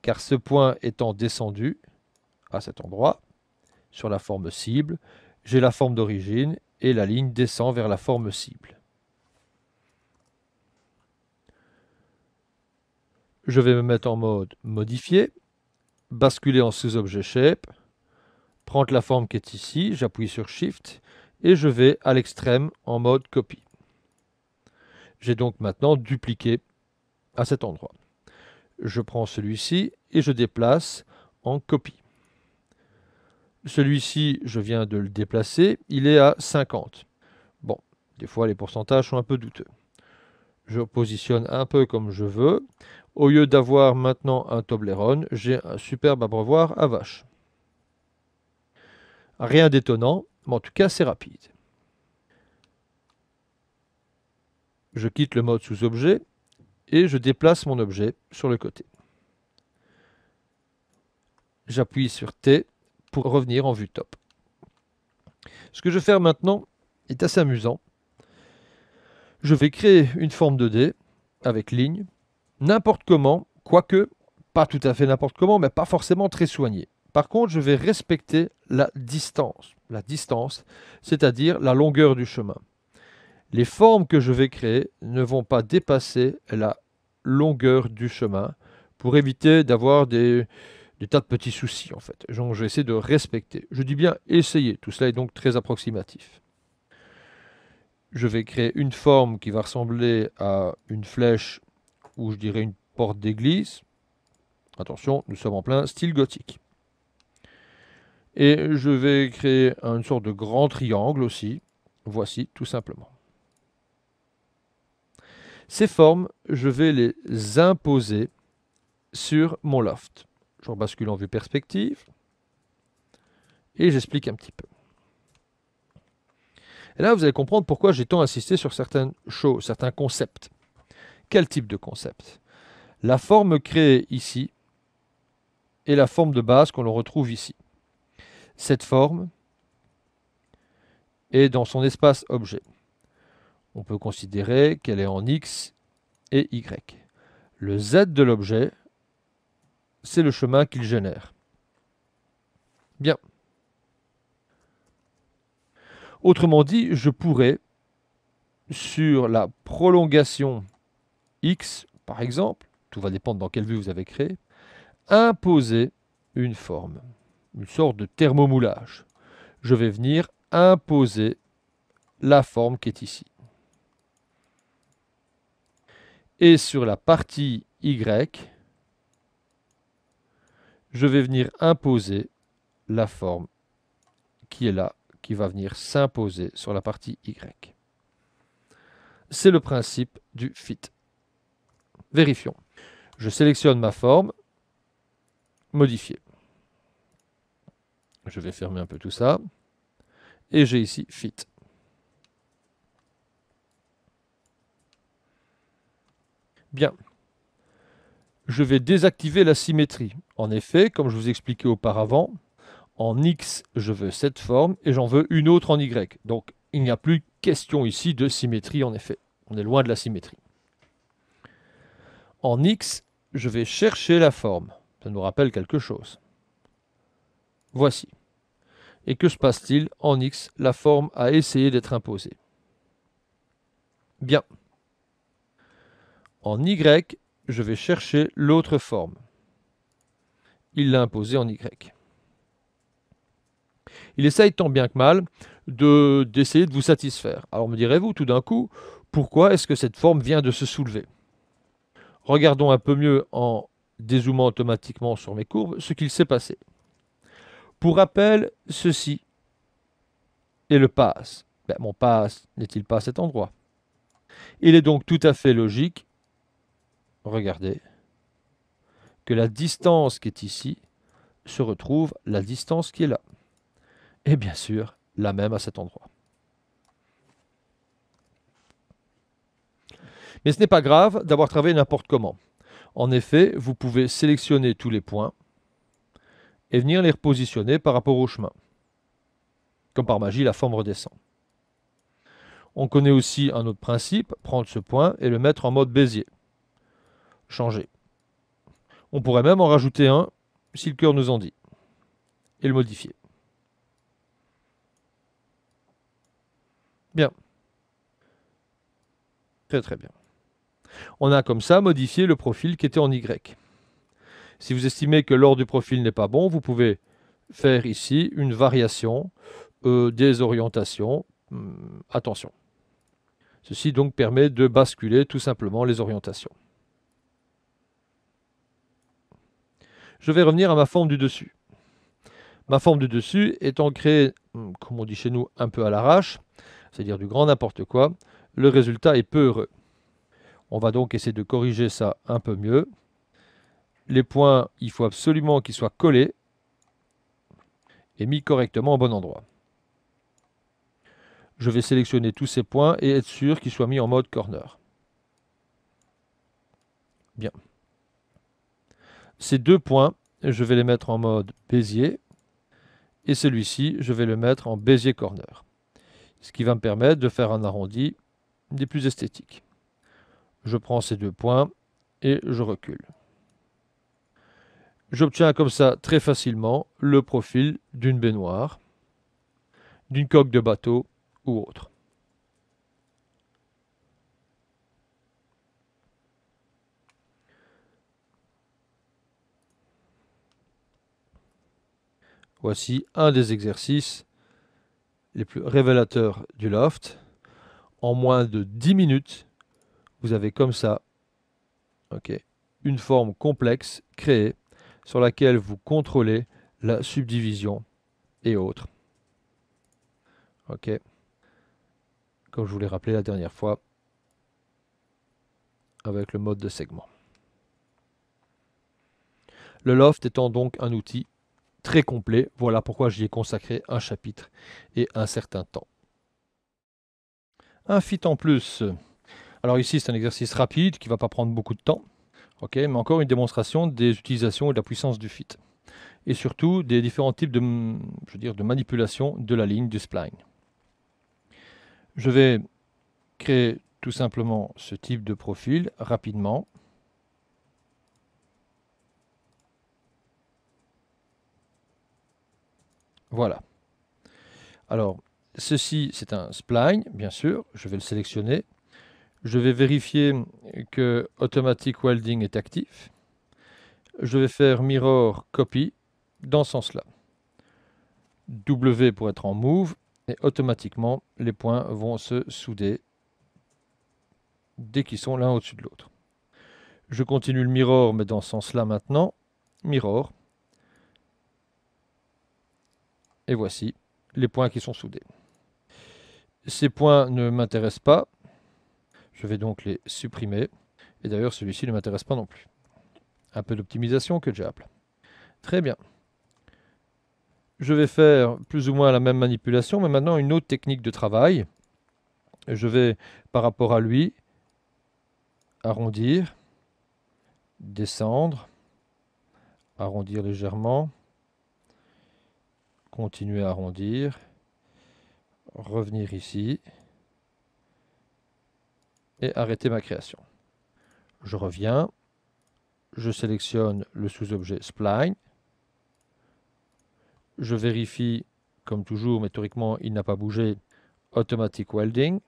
[SPEAKER 1] car ce point étant descendu à cet endroit, sur la forme cible, j'ai la forme d'origine et la ligne descend vers la forme cible. Je vais me mettre en mode modifier, basculer en sous-objet shape, prendre la forme qui est ici, j'appuie sur Shift et je vais à l'extrême en mode copie. J'ai donc maintenant dupliqué à cet endroit. Je prends celui-ci et je déplace en copie. Celui-ci, je viens de le déplacer, il est à 50. Bon, des fois les pourcentages sont un peu douteux. Je positionne un peu comme je veux. Au lieu d'avoir maintenant un Toblerone, j'ai un superbe abreuvoir à vache. Rien d'étonnant, mais en tout cas c'est rapide. Je quitte le mode sous-objet et je déplace mon objet sur le côté. J'appuie sur T pour revenir en vue top. Ce que je vais faire maintenant est assez amusant. Je vais créer une forme de d avec ligne, n'importe comment, quoique pas tout à fait n'importe comment, mais pas forcément très soigné. Par contre, je vais respecter la distance, la distance, c'est-à-dire la longueur du chemin. Les formes que je vais créer ne vont pas dépasser la longueur du chemin pour éviter d'avoir des, tas de petits soucis en fait. Donc je vais essayer de respecter. Je dis bien essayer, tout cela est donc très approximatif. Je vais créer une forme qui va ressembler à une flèche ou je dirais une porte d'église. Attention, nous sommes en plein style gothique. Et je vais créer une sorte de grand triangle aussi. Voici tout simplement. Ces formes, je vais les imposer sur mon loft. Je rebascule en vue perspective et j'explique un petit peu. Et là, vous allez comprendre pourquoi j'ai tant insisté sur certaines choses, certains concepts. Quel type de concept La forme créée ici et la forme de base qu'on retrouve ici. Cette forme est dans son espace objet on peut considérer qu'elle est en X et Y. Le Z de l'objet, c'est le chemin qu'il génère. Bien. Autrement dit, je pourrais, sur la prolongation X, par exemple, tout va dépendre dans quelle vue vous avez créé, imposer une forme, une sorte de thermomoulage. Je vais venir imposer la forme qui est ici. Et sur la partie Y, je vais venir imposer la forme qui est là, qui va venir s'imposer sur la partie Y. C'est le principe du fit. Vérifions. Je sélectionne ma forme, modifier. Je vais fermer un peu tout ça. Et j'ai ici fit. Bien. Je vais désactiver la symétrie. En effet, comme je vous expliquais auparavant, en X, je veux cette forme et j'en veux une autre en Y. Donc, il n'y a plus question ici de symétrie, en effet. On est loin de la symétrie. En X, je vais chercher la forme. Ça nous rappelle quelque chose. Voici. Et que se passe-t-il En X, la forme a essayé d'être imposée. Bien. En Y, je vais chercher l'autre forme. Il l'a imposée en Y. Il essaye tant bien que mal d'essayer de, vous satisfaire. Alors me direz-vous tout d'un coup, pourquoi est-ce que cette forme vient de se soulever Regardons un peu mieux en dézoomant automatiquement sur mes courbes ce qu'il s'est passé. Pour rappel, ceci est le pass. Ben, mon pass n'est-il pas à cet endroit Il est donc tout à fait logique regardez, que la distance qui est ici se retrouve la distance qui est là. Et bien sûr, la même à cet endroit. Mais ce n'est pas grave d'avoir travaillé n'importe comment. En effet, vous pouvez sélectionner tous les points et venir les repositionner par rapport au chemin. Comme par magie, la forme redescend. On connaît aussi un autre principe, prendre ce point et le mettre en mode Bézier changer. On pourrait même en rajouter un, si le cœur nous en dit, et le modifier. Bien. Très très bien. On a comme ça modifié le profil qui était en Y. Si vous estimez que l'ordre du profil n'est pas bon, vous pouvez faire ici une variation euh, des orientations. Hum, attention. Ceci donc permet de basculer tout simplement les orientations. je vais revenir à ma forme du dessus. Ma forme du dessus étant créée, hmm, comme on dit chez nous, un peu à l'arrache, c'est-à-dire du grand n'importe quoi, le résultat est peu heureux. On va donc essayer de corriger ça un peu mieux. Les points, il faut absolument qu'ils soient collés et mis correctement au bon endroit. Je vais sélectionner tous ces points et être sûr qu'ils soient mis en mode corner. Bien. Ces deux points, je vais les mettre en mode Bézier. Et celui-ci, je vais le mettre en Bézier Corner. Ce qui va me permettre de faire un arrondi des plus esthétiques. Je prends ces deux points et je recule. J'obtiens comme ça très facilement le profil d'une baignoire, d'une coque de bateau ou autre. Voici un des exercices les plus révélateurs du loft. En moins de 10 minutes, vous avez comme ça une forme complexe créée sur laquelle vous contrôlez la subdivision et autres. Ok. Comme je vous l'ai rappelé la dernière fois, avec le mode de segment. Le loft étant donc un outil très complet. Voilà pourquoi j'y ai consacré un chapitre et un certain temps. Un fit en plus. Alors ici, c'est un exercice rapide qui ne va pas prendre beaucoup de temps. mais encore une démonstration des utilisations et de la puissance du fit. Et surtout des différents types de, je de manipulation de la ligne du spline. Je vais créer tout simplement ce type de profil rapidement. Voilà. Alors, ceci, c'est un spline, bien sûr. Je vais le sélectionner. Je vais vérifier que Automatic Welding est actif. Je vais faire Mirror Copy dans ce sens-là. W pour être en move. Et automatiquement, les points vont se souder dès qu'ils sont l'un au-dessus de l'autre. Je continue le mirror, mais dans ce sens-là maintenant. Mirror. Et voici les points qui sont soudés. Ces points ne m'intéressent pas. Je vais donc les supprimer. Et d'ailleurs, celui-ci ne m'intéresse pas non plus. Un peu d'optimisation que Diable. Très bien. Je vais faire plus ou moins la même manipulation, mais maintenant une autre technique de travail. Je vais, par rapport à lui, arrondir, descendre, arrondir légèrement, continuer à arrondir, revenir ici et arrêter ma création. Je reviens, je sélectionne le sous-objet spline, je vérifie comme toujours, mais il n'a pas bougé, automatic welding,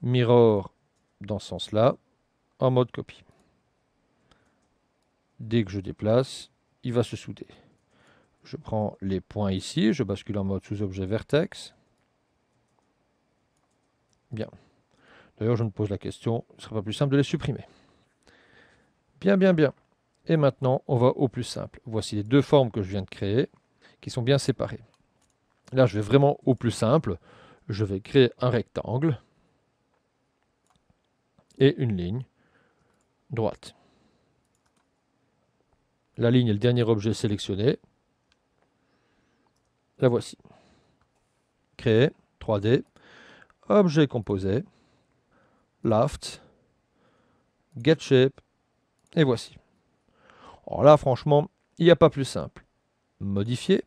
[SPEAKER 1] mirror dans ce sens-là, en mode copie. Dès que je déplace, il va se souder. Je prends les points ici, je bascule en mode sous-objet vertex. Bien. D'ailleurs, je me pose la question, ce sera pas plus simple de les supprimer. Bien, bien, bien. Et maintenant, on va au plus simple. Voici les deux formes que je viens de créer, qui sont bien séparées. Là, je vais vraiment au plus simple. Je vais créer un rectangle et une ligne droite. La ligne est le dernier objet sélectionné. La voici. Créer, 3D, objet composé, laft, get shape, et voici. Alors oh là, franchement, il n'y a pas plus simple. Modifier,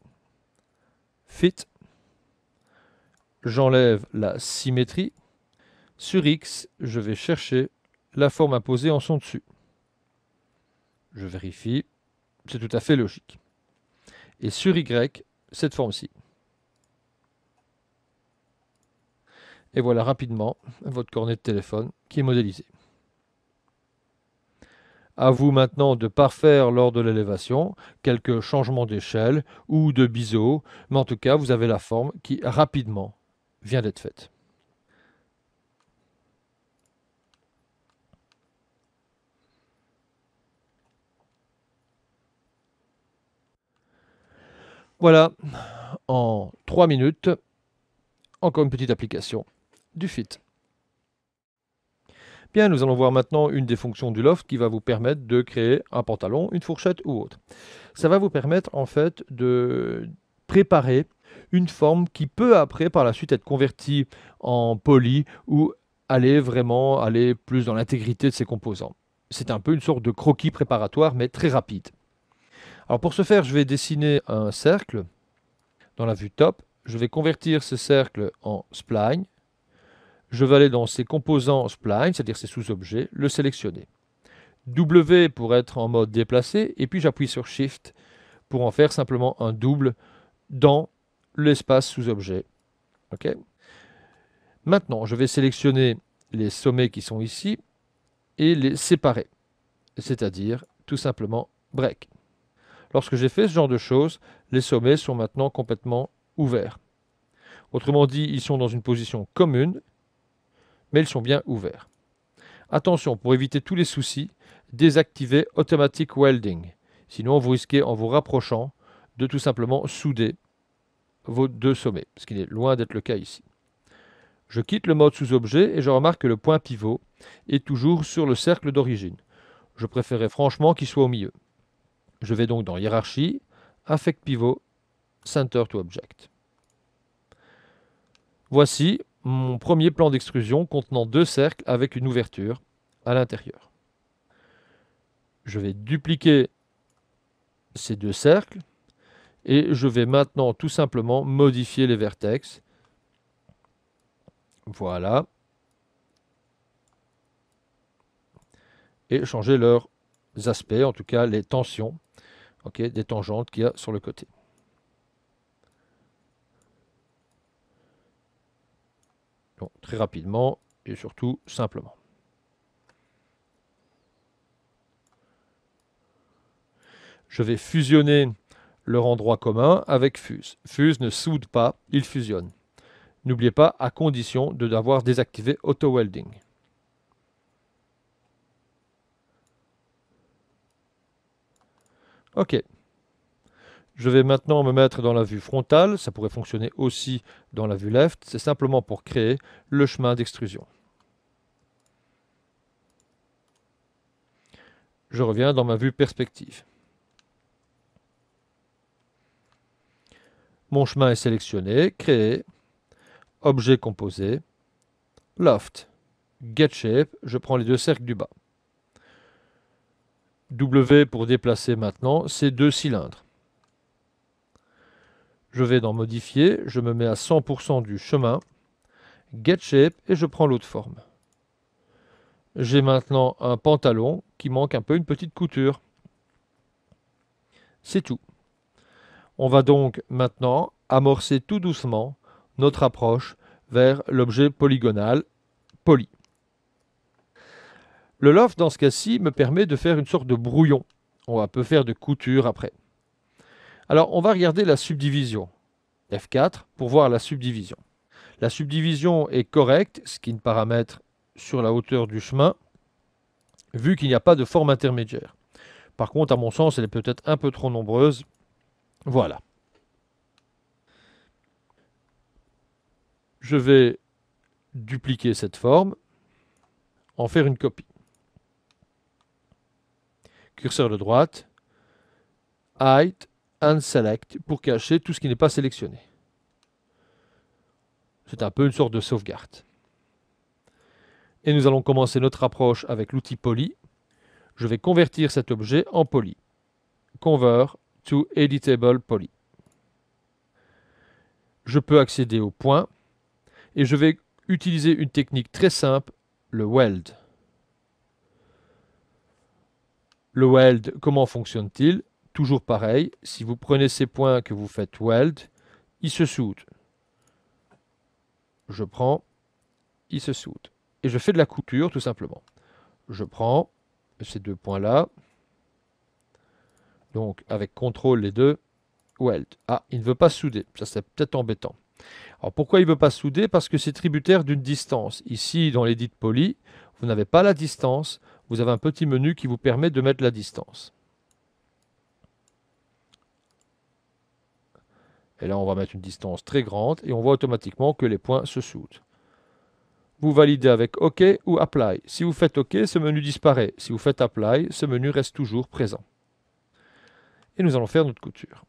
[SPEAKER 1] fit, j'enlève la symétrie, sur X, je vais chercher la forme imposée en son dessus. Je vérifie, c'est tout à fait logique. Et sur Y, cette forme-ci. Et voilà rapidement votre cornet de téléphone qui est modélisé. À vous maintenant de parfaire lors de l'élévation quelques changements d'échelle ou de biseau, mais en tout cas vous avez la forme qui rapidement vient d'être faite. Voilà, en 3 minutes, encore une petite application du fit. Bien, nous allons voir maintenant une des fonctions du loft qui va vous permettre de créer un pantalon, une fourchette ou autre. Ça va vous permettre en fait de préparer une forme qui peut après par la suite être convertie en poly ou aller vraiment aller plus dans l'intégrité de ses composants. C'est un peu une sorte de croquis préparatoire mais très rapide. Alors pour ce faire, je vais dessiner un cercle dans la vue top. Je vais convertir ce cercle en spline. Je vais aller dans ses composants spline, c'est-à-dire ses sous-objets, le sélectionner. W pour être en mode déplacé, et puis j'appuie sur Shift pour en faire simplement un double dans l'espace sous-objet. Maintenant, je vais sélectionner les sommets qui sont ici et les séparer, c'est-à-dire tout simplement break. Lorsque j'ai fait ce genre de choses, les sommets sont maintenant complètement ouverts. Autrement dit, ils sont dans une position commune, mais ils sont bien ouverts. Attention, pour éviter tous les soucis, désactivez Automatic Welding. Sinon, vous risquez, en vous rapprochant, de tout simplement souder vos deux sommets, ce qui est loin d'être le cas ici. Je quitte le mode sous-objet et je remarque que le point pivot est toujours sur le cercle d'origine. Je préférais franchement qu'il soit au milieu. Je vais donc dans Hiérarchie, Affect Pivot, Center to Object. Voici mon premier plan d'extrusion contenant deux cercles avec une ouverture à l'intérieur. Je vais dupliquer ces deux cercles et je vais maintenant tout simplement modifier les vertex. Voilà. Et changer leurs aspects, en tout cas les tensions ok, des tangentes qu'il y a sur le côté. très rapidement et surtout simplement. Je vais fusionner leur endroit commun avec Fuse. Fuse ne soude pas, il fusionne. N'oubliez pas, à condition d'avoir désactivé Auto Welding. OK. Je vais maintenant me mettre dans la vue frontale, ça pourrait fonctionner aussi dans la vue left, c'est simplement pour créer le chemin d'extrusion. Je reviens dans ma vue perspective. Mon chemin est sélectionné, créé, objet composé, loft, get shape, je prends les deux cercles du bas. W pour déplacer maintenant, ces deux cylindres. Je vais dans Modifier, je me mets à 100% du chemin, Get Shape, et je prends l'autre forme. J'ai maintenant un pantalon qui manque un peu une petite couture. C'est tout. On va donc maintenant amorcer tout doucement notre approche vers l'objet polygonal poly. Le loft, dans ce cas-ci, me permet de faire une sorte de brouillon. On va peut faire de couture après. Alors, on va regarder la subdivision. F4 pour voir la subdivision. La subdivision est correcte, ce qui me paramètre sur la hauteur du chemin, vu qu'il n'y a pas de forme intermédiaire. Par contre, à mon sens, elle est peut-être un peu trop nombreuse. Voilà. Je vais dupliquer cette forme, en faire une copie curseur de droite, Hide and Select pour cacher tout ce qui n'est pas sélectionné. C'est un peu une sorte de sauvegarde. Et nous allons commencer notre approche avec l'outil Poly. Je vais convertir cet objet en Poly. Convert to Editable Poly. Je peux accéder au point et je vais utiliser une technique très simple, le Weld. Le weld, comment fonctionne-t-il Toujours pareil, si vous prenez ces points que vous faites weld, ils se soudent. Je prends, ils se soudent. Et je fais de la couture tout simplement. Je prends ces deux points-là. Donc avec contrôle les deux, weld. Ah, il ne veut pas souder. Ça, c'est peut-être embêtant. Alors pourquoi il ne veut pas souder Parce que c'est tributaire d'une distance. Ici, dans l'édit poly, vous n'avez pas la distance, vous avez un petit menu qui vous permet de mettre la distance. Et là, on va mettre une distance très grande et on voit automatiquement que les points se soudent. Vous validez avec OK ou Apply. Si vous faites OK, ce menu disparaît. Si vous faites Apply, ce menu reste toujours présent. Et nous allons faire notre couture.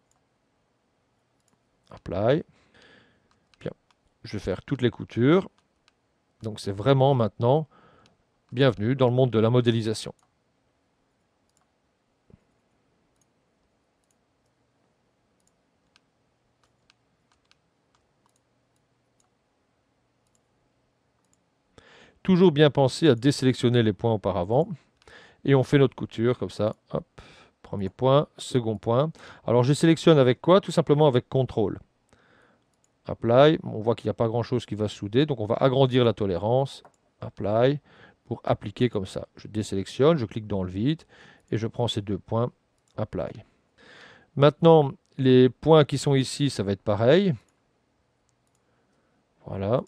[SPEAKER 1] Apply. Bien. Je vais faire toutes les coutures. Donc c'est vraiment maintenant Bienvenue dans le monde de la modélisation. Toujours bien penser à désélectionner les points auparavant. Et on fait notre couture comme ça. Premier point, second point. Alors je sélectionne avec quoi Tout simplement avec CTRL. Apply. On voit qu'il n'y a pas grand chose qui va souder. Donc on va agrandir la tolérance. Apply pour appliquer comme ça. Je désélectionne, je clique dans le vide et je prends ces deux points, apply. Maintenant, les points qui sont ici, ça va être pareil. Voilà.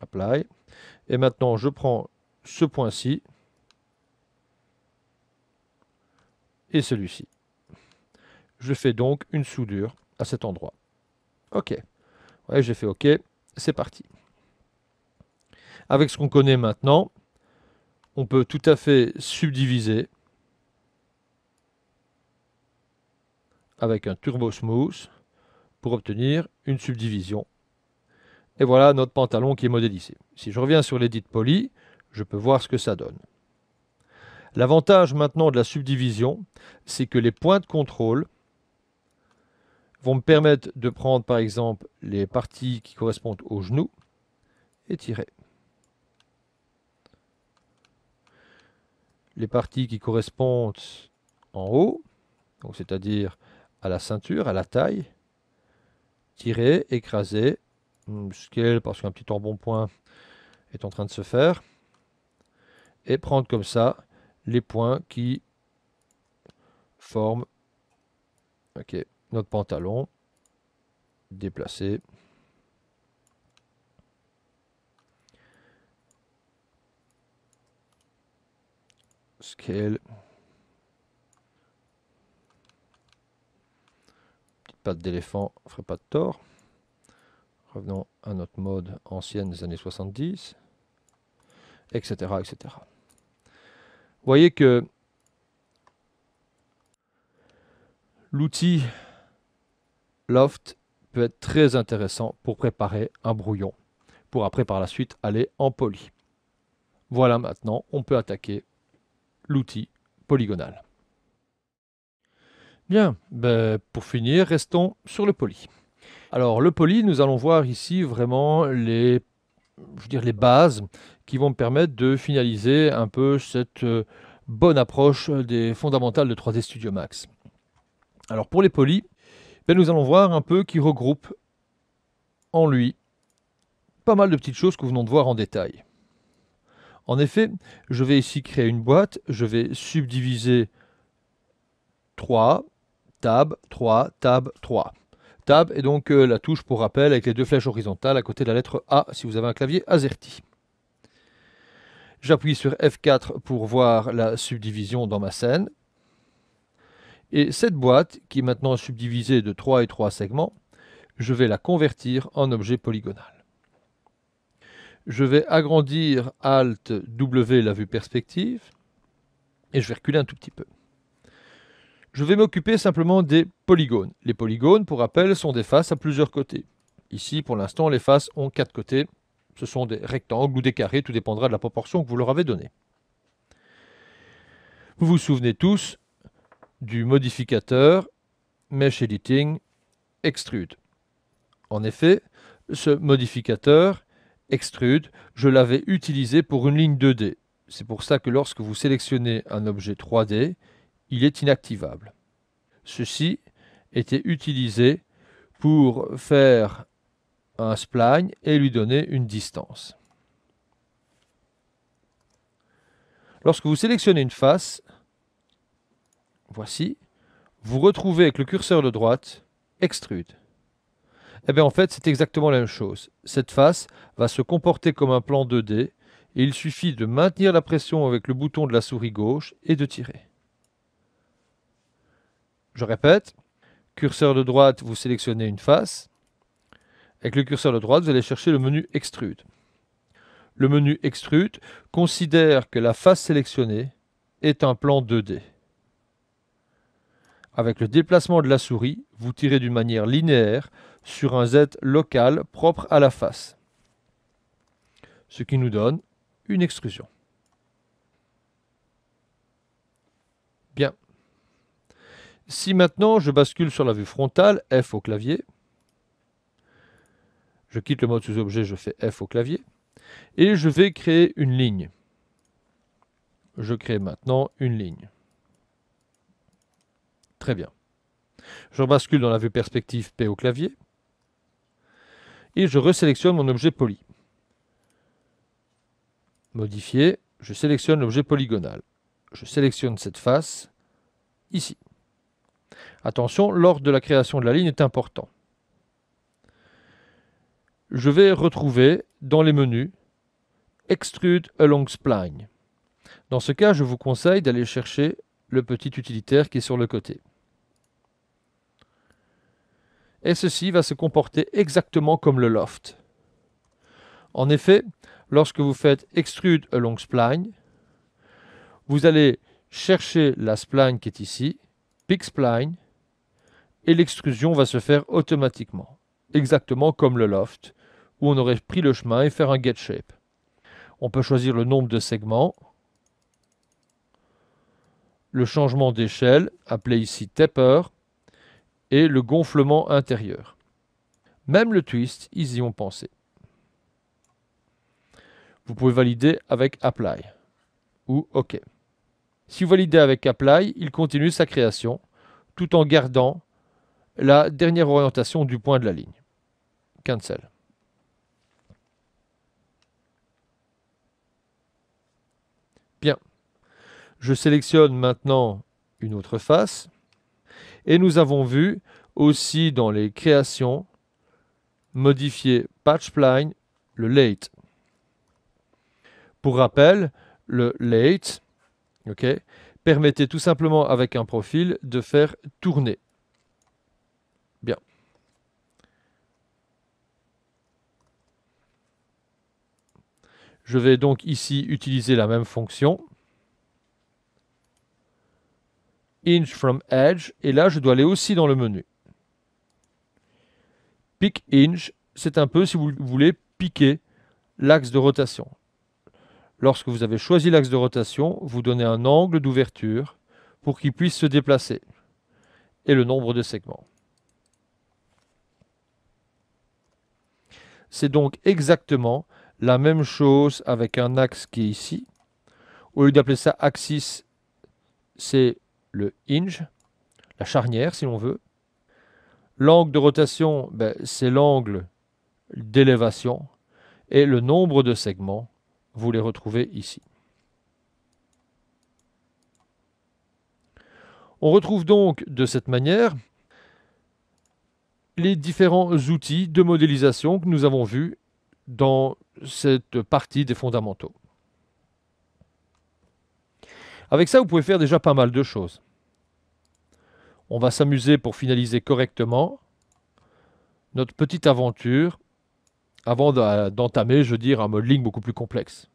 [SPEAKER 1] Apply. Et maintenant, je prends ce point-ci et celui-ci. Je fais donc une soudure à cet endroit. OK j'ai fait OK, c'est parti. Avec ce qu'on connaît maintenant, on peut tout à fait subdiviser avec un turbo smooth pour obtenir une subdivision. Et voilà notre pantalon qui est modélisé. Si je reviens sur l'édit poly, je peux voir ce que ça donne. L'avantage maintenant de la subdivision, c'est que les points de contrôle vont me permettre de prendre par exemple les parties qui correspondent au genou et tirer. Les parties qui correspondent en haut, donc c'est-à-dire à la ceinture, à la taille, tirer, écraser, hmm, qu'elle parce qu'un petit point est en train de se faire, et prendre comme ça les points qui forment. Ok notre pantalon, déplacer. Scale. Petite patte d'éléphant, ferait pas de tort. Revenons à notre mode ancienne des années 70. Etc. etc. Vous voyez que l'outil Loft peut être très intéressant pour préparer un brouillon, pour après par la suite aller en poly. Voilà maintenant, on peut attaquer l'outil polygonal. Bien, ben, pour finir, restons sur le poly. Alors le poly, nous allons voir ici vraiment les, dire, les bases qui vont permettre de finaliser un peu cette euh, bonne approche des fondamentales de 3D Studio Max. Alors pour les polys, ben, nous allons voir un peu qui regroupe en lui pas mal de petites choses que nous venons de voir en détail. En effet, je vais ici créer une boîte, je vais subdiviser 3, tab, 3, tab, 3. Tab est donc euh, la touche pour rappel avec les deux flèches horizontales à côté de la lettre A si vous avez un clavier AZERTY. J'appuie sur F4 pour voir la subdivision dans ma scène. Et cette boîte, qui est maintenant subdivisée de 3 et 3 segments, je vais la convertir en objet polygonal. Je vais agrandir Alt W la vue perspective et je vais reculer un tout petit peu. Je vais m'occuper simplement des polygones. Les polygones, pour rappel, sont des faces à plusieurs côtés. Ici, pour l'instant, les faces ont quatre côtés. Ce sont des rectangles ou des carrés, tout dépendra de la proportion que vous leur avez donnée. Vous vous souvenez tous, du modificateur Mesh Editing Extrude. En effet, ce modificateur Extrude, je l'avais utilisé pour une ligne 2D. C'est pour ça que lorsque vous sélectionnez un objet 3D, il est inactivable. Ceci était utilisé pour faire un spline et lui donner une distance. Lorsque vous sélectionnez une face, voici, vous retrouvez avec le curseur de droite, extrude. Eh bien en fait, c'est exactement la même chose. Cette face va se comporter comme un plan 2D, et il suffit de maintenir la pression avec le bouton de la souris gauche et de tirer. Je répète, curseur de droite, vous sélectionnez une face. Avec le curseur de droite, vous allez chercher le menu Extrude. Le menu Extrude considère que la face sélectionnée est un plan 2D. Avec le déplacement de la souris, vous tirez d'une manière linéaire sur un Z local propre à la face, ce qui nous donne une extrusion. Bien. Si maintenant je bascule sur la vue frontale, F au clavier, je quitte le mode sous-objet, je fais F au clavier, et je vais créer une ligne. Je crée maintenant une ligne. Très bien. Je bascule dans la vue perspective P au clavier et je resélectionne mon objet poli. Modifier, je sélectionne l'objet polygonal. Je sélectionne cette face ici. Attention, l'ordre de la création de la ligne est important. Je vais retrouver dans les menus Extrude along spline. Dans ce cas, je vous conseille d'aller chercher le petit utilitaire qui est sur le côté et ceci va se comporter exactement comme le loft. En effet, lorsque vous faites extrude along spline, vous allez chercher la spline qui est ici, pick spline, et l'extrusion va se faire automatiquement, exactement comme le loft, où on aurait pris le chemin et faire un get shape. On peut choisir le nombre de segments, le changement d'échelle, appelé ici taper, et le gonflement intérieur. Même le twist, ils y ont pensé. Vous pouvez valider avec Apply ou OK. Si vous validez avec Apply, il continue sa création tout en gardant la dernière orientation du point de la ligne. Cancel. Bien. Je sélectionne maintenant une autre face. Et nous avons vu aussi dans les créations modifier patchpline le late. Pour rappel, le late permettait tout simplement avec un profil de faire tourner. Bien. Je vais donc ici utiliser la même fonction. Inch from Edge, et là je dois aller aussi dans le menu. Pick Inch, c'est un peu, si vous voulez, piquer l'axe de rotation. Lorsque vous avez choisi l'axe de rotation, vous donnez un angle d'ouverture pour qu'il puisse se déplacer, et le nombre de segments. C'est donc exactement la même chose avec un axe qui est ici. Au lieu d'appeler ça axis, c'est le hinge, la charnière si l'on veut. L'angle de rotation, ben, c'est l'angle d'élévation. Et le nombre de segments, vous les retrouvez ici. On retrouve donc de cette manière les différents outils de modélisation que nous avons vus dans cette partie des fondamentaux. Avec ça, vous pouvez faire déjà pas mal de choses. On va s'amuser pour finaliser correctement notre petite aventure avant d'entamer, je veux dire, un modeling beaucoup plus complexe.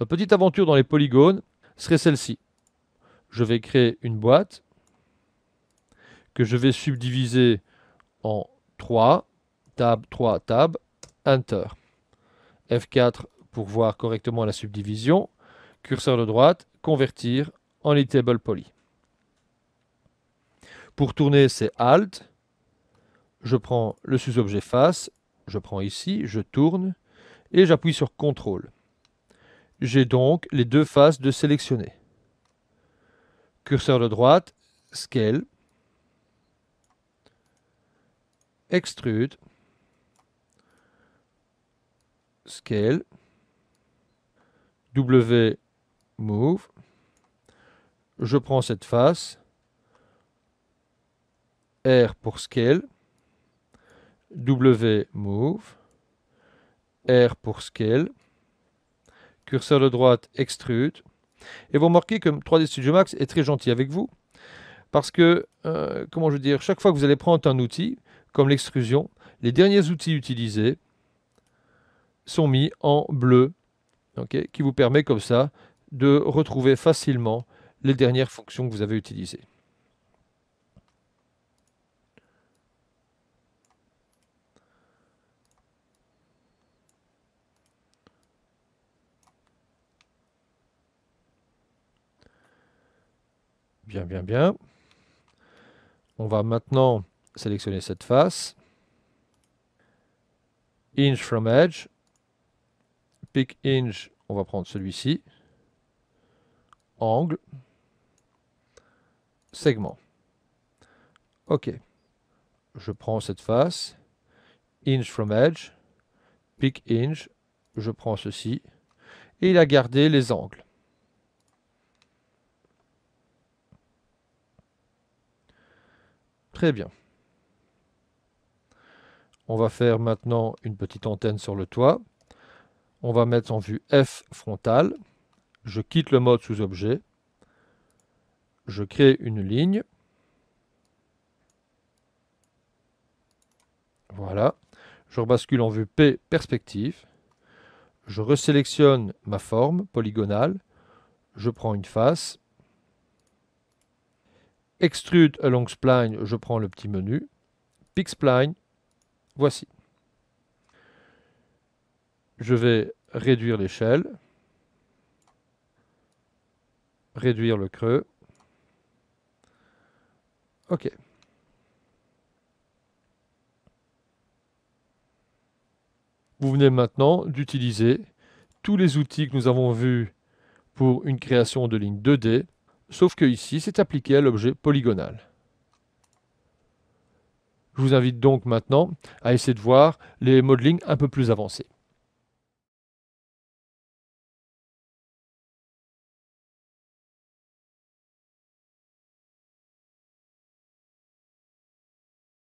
[SPEAKER 1] Notre petite aventure dans les polygones serait celle-ci. Je vais créer une boîte que je vais subdiviser en 3, tab, 3, tab, enter. F4 pour voir correctement la subdivision, curseur de droite, convertir en editable poly. Pour tourner, c'est Alt. Je prends le sous-objet face, je prends ici, je tourne et j'appuie sur CTRL. J'ai donc les deux faces de sélectionner. Curseur de droite, Scale, Extrude, Scale, W, Move. Je prends cette face, R pour scale, W move, R pour scale, curseur de droite extrude. Et vous remarquez que 3D Studio Max est très gentil avec vous parce que, euh, comment je veux dire, chaque fois que vous allez prendre un outil, comme l'extrusion, les derniers outils utilisés sont mis en bleu, qui vous permet comme ça de retrouver facilement les dernières fonctions que vous avez utilisées. Bien, bien, bien. On va maintenant sélectionner cette face. Inch from edge. Pick inch, on va prendre celui-ci. Angle. Segment. OK. Je prends cette face. Inch from edge. Pick inch. Je prends ceci. Et il a gardé les angles. Très bien. On va faire maintenant une petite antenne sur le toit. On va mettre en vue F frontale. Je quitte le mode sous-objet. Je crée une ligne. Voilà. Je rebascule en vue P perspective. Je resélectionne ma forme polygonale. Je prends une face. Extrude along spline, je prends le petit menu. Pick spline, voici. Je vais réduire l'échelle. Réduire le creux. OK. Vous venez maintenant d'utiliser tous les outils que nous avons vus pour une création de ligne 2D Sauf que ici, c'est appliqué à l'objet polygonal. Je vous invite donc maintenant à essayer de voir les modelings un peu plus avancés.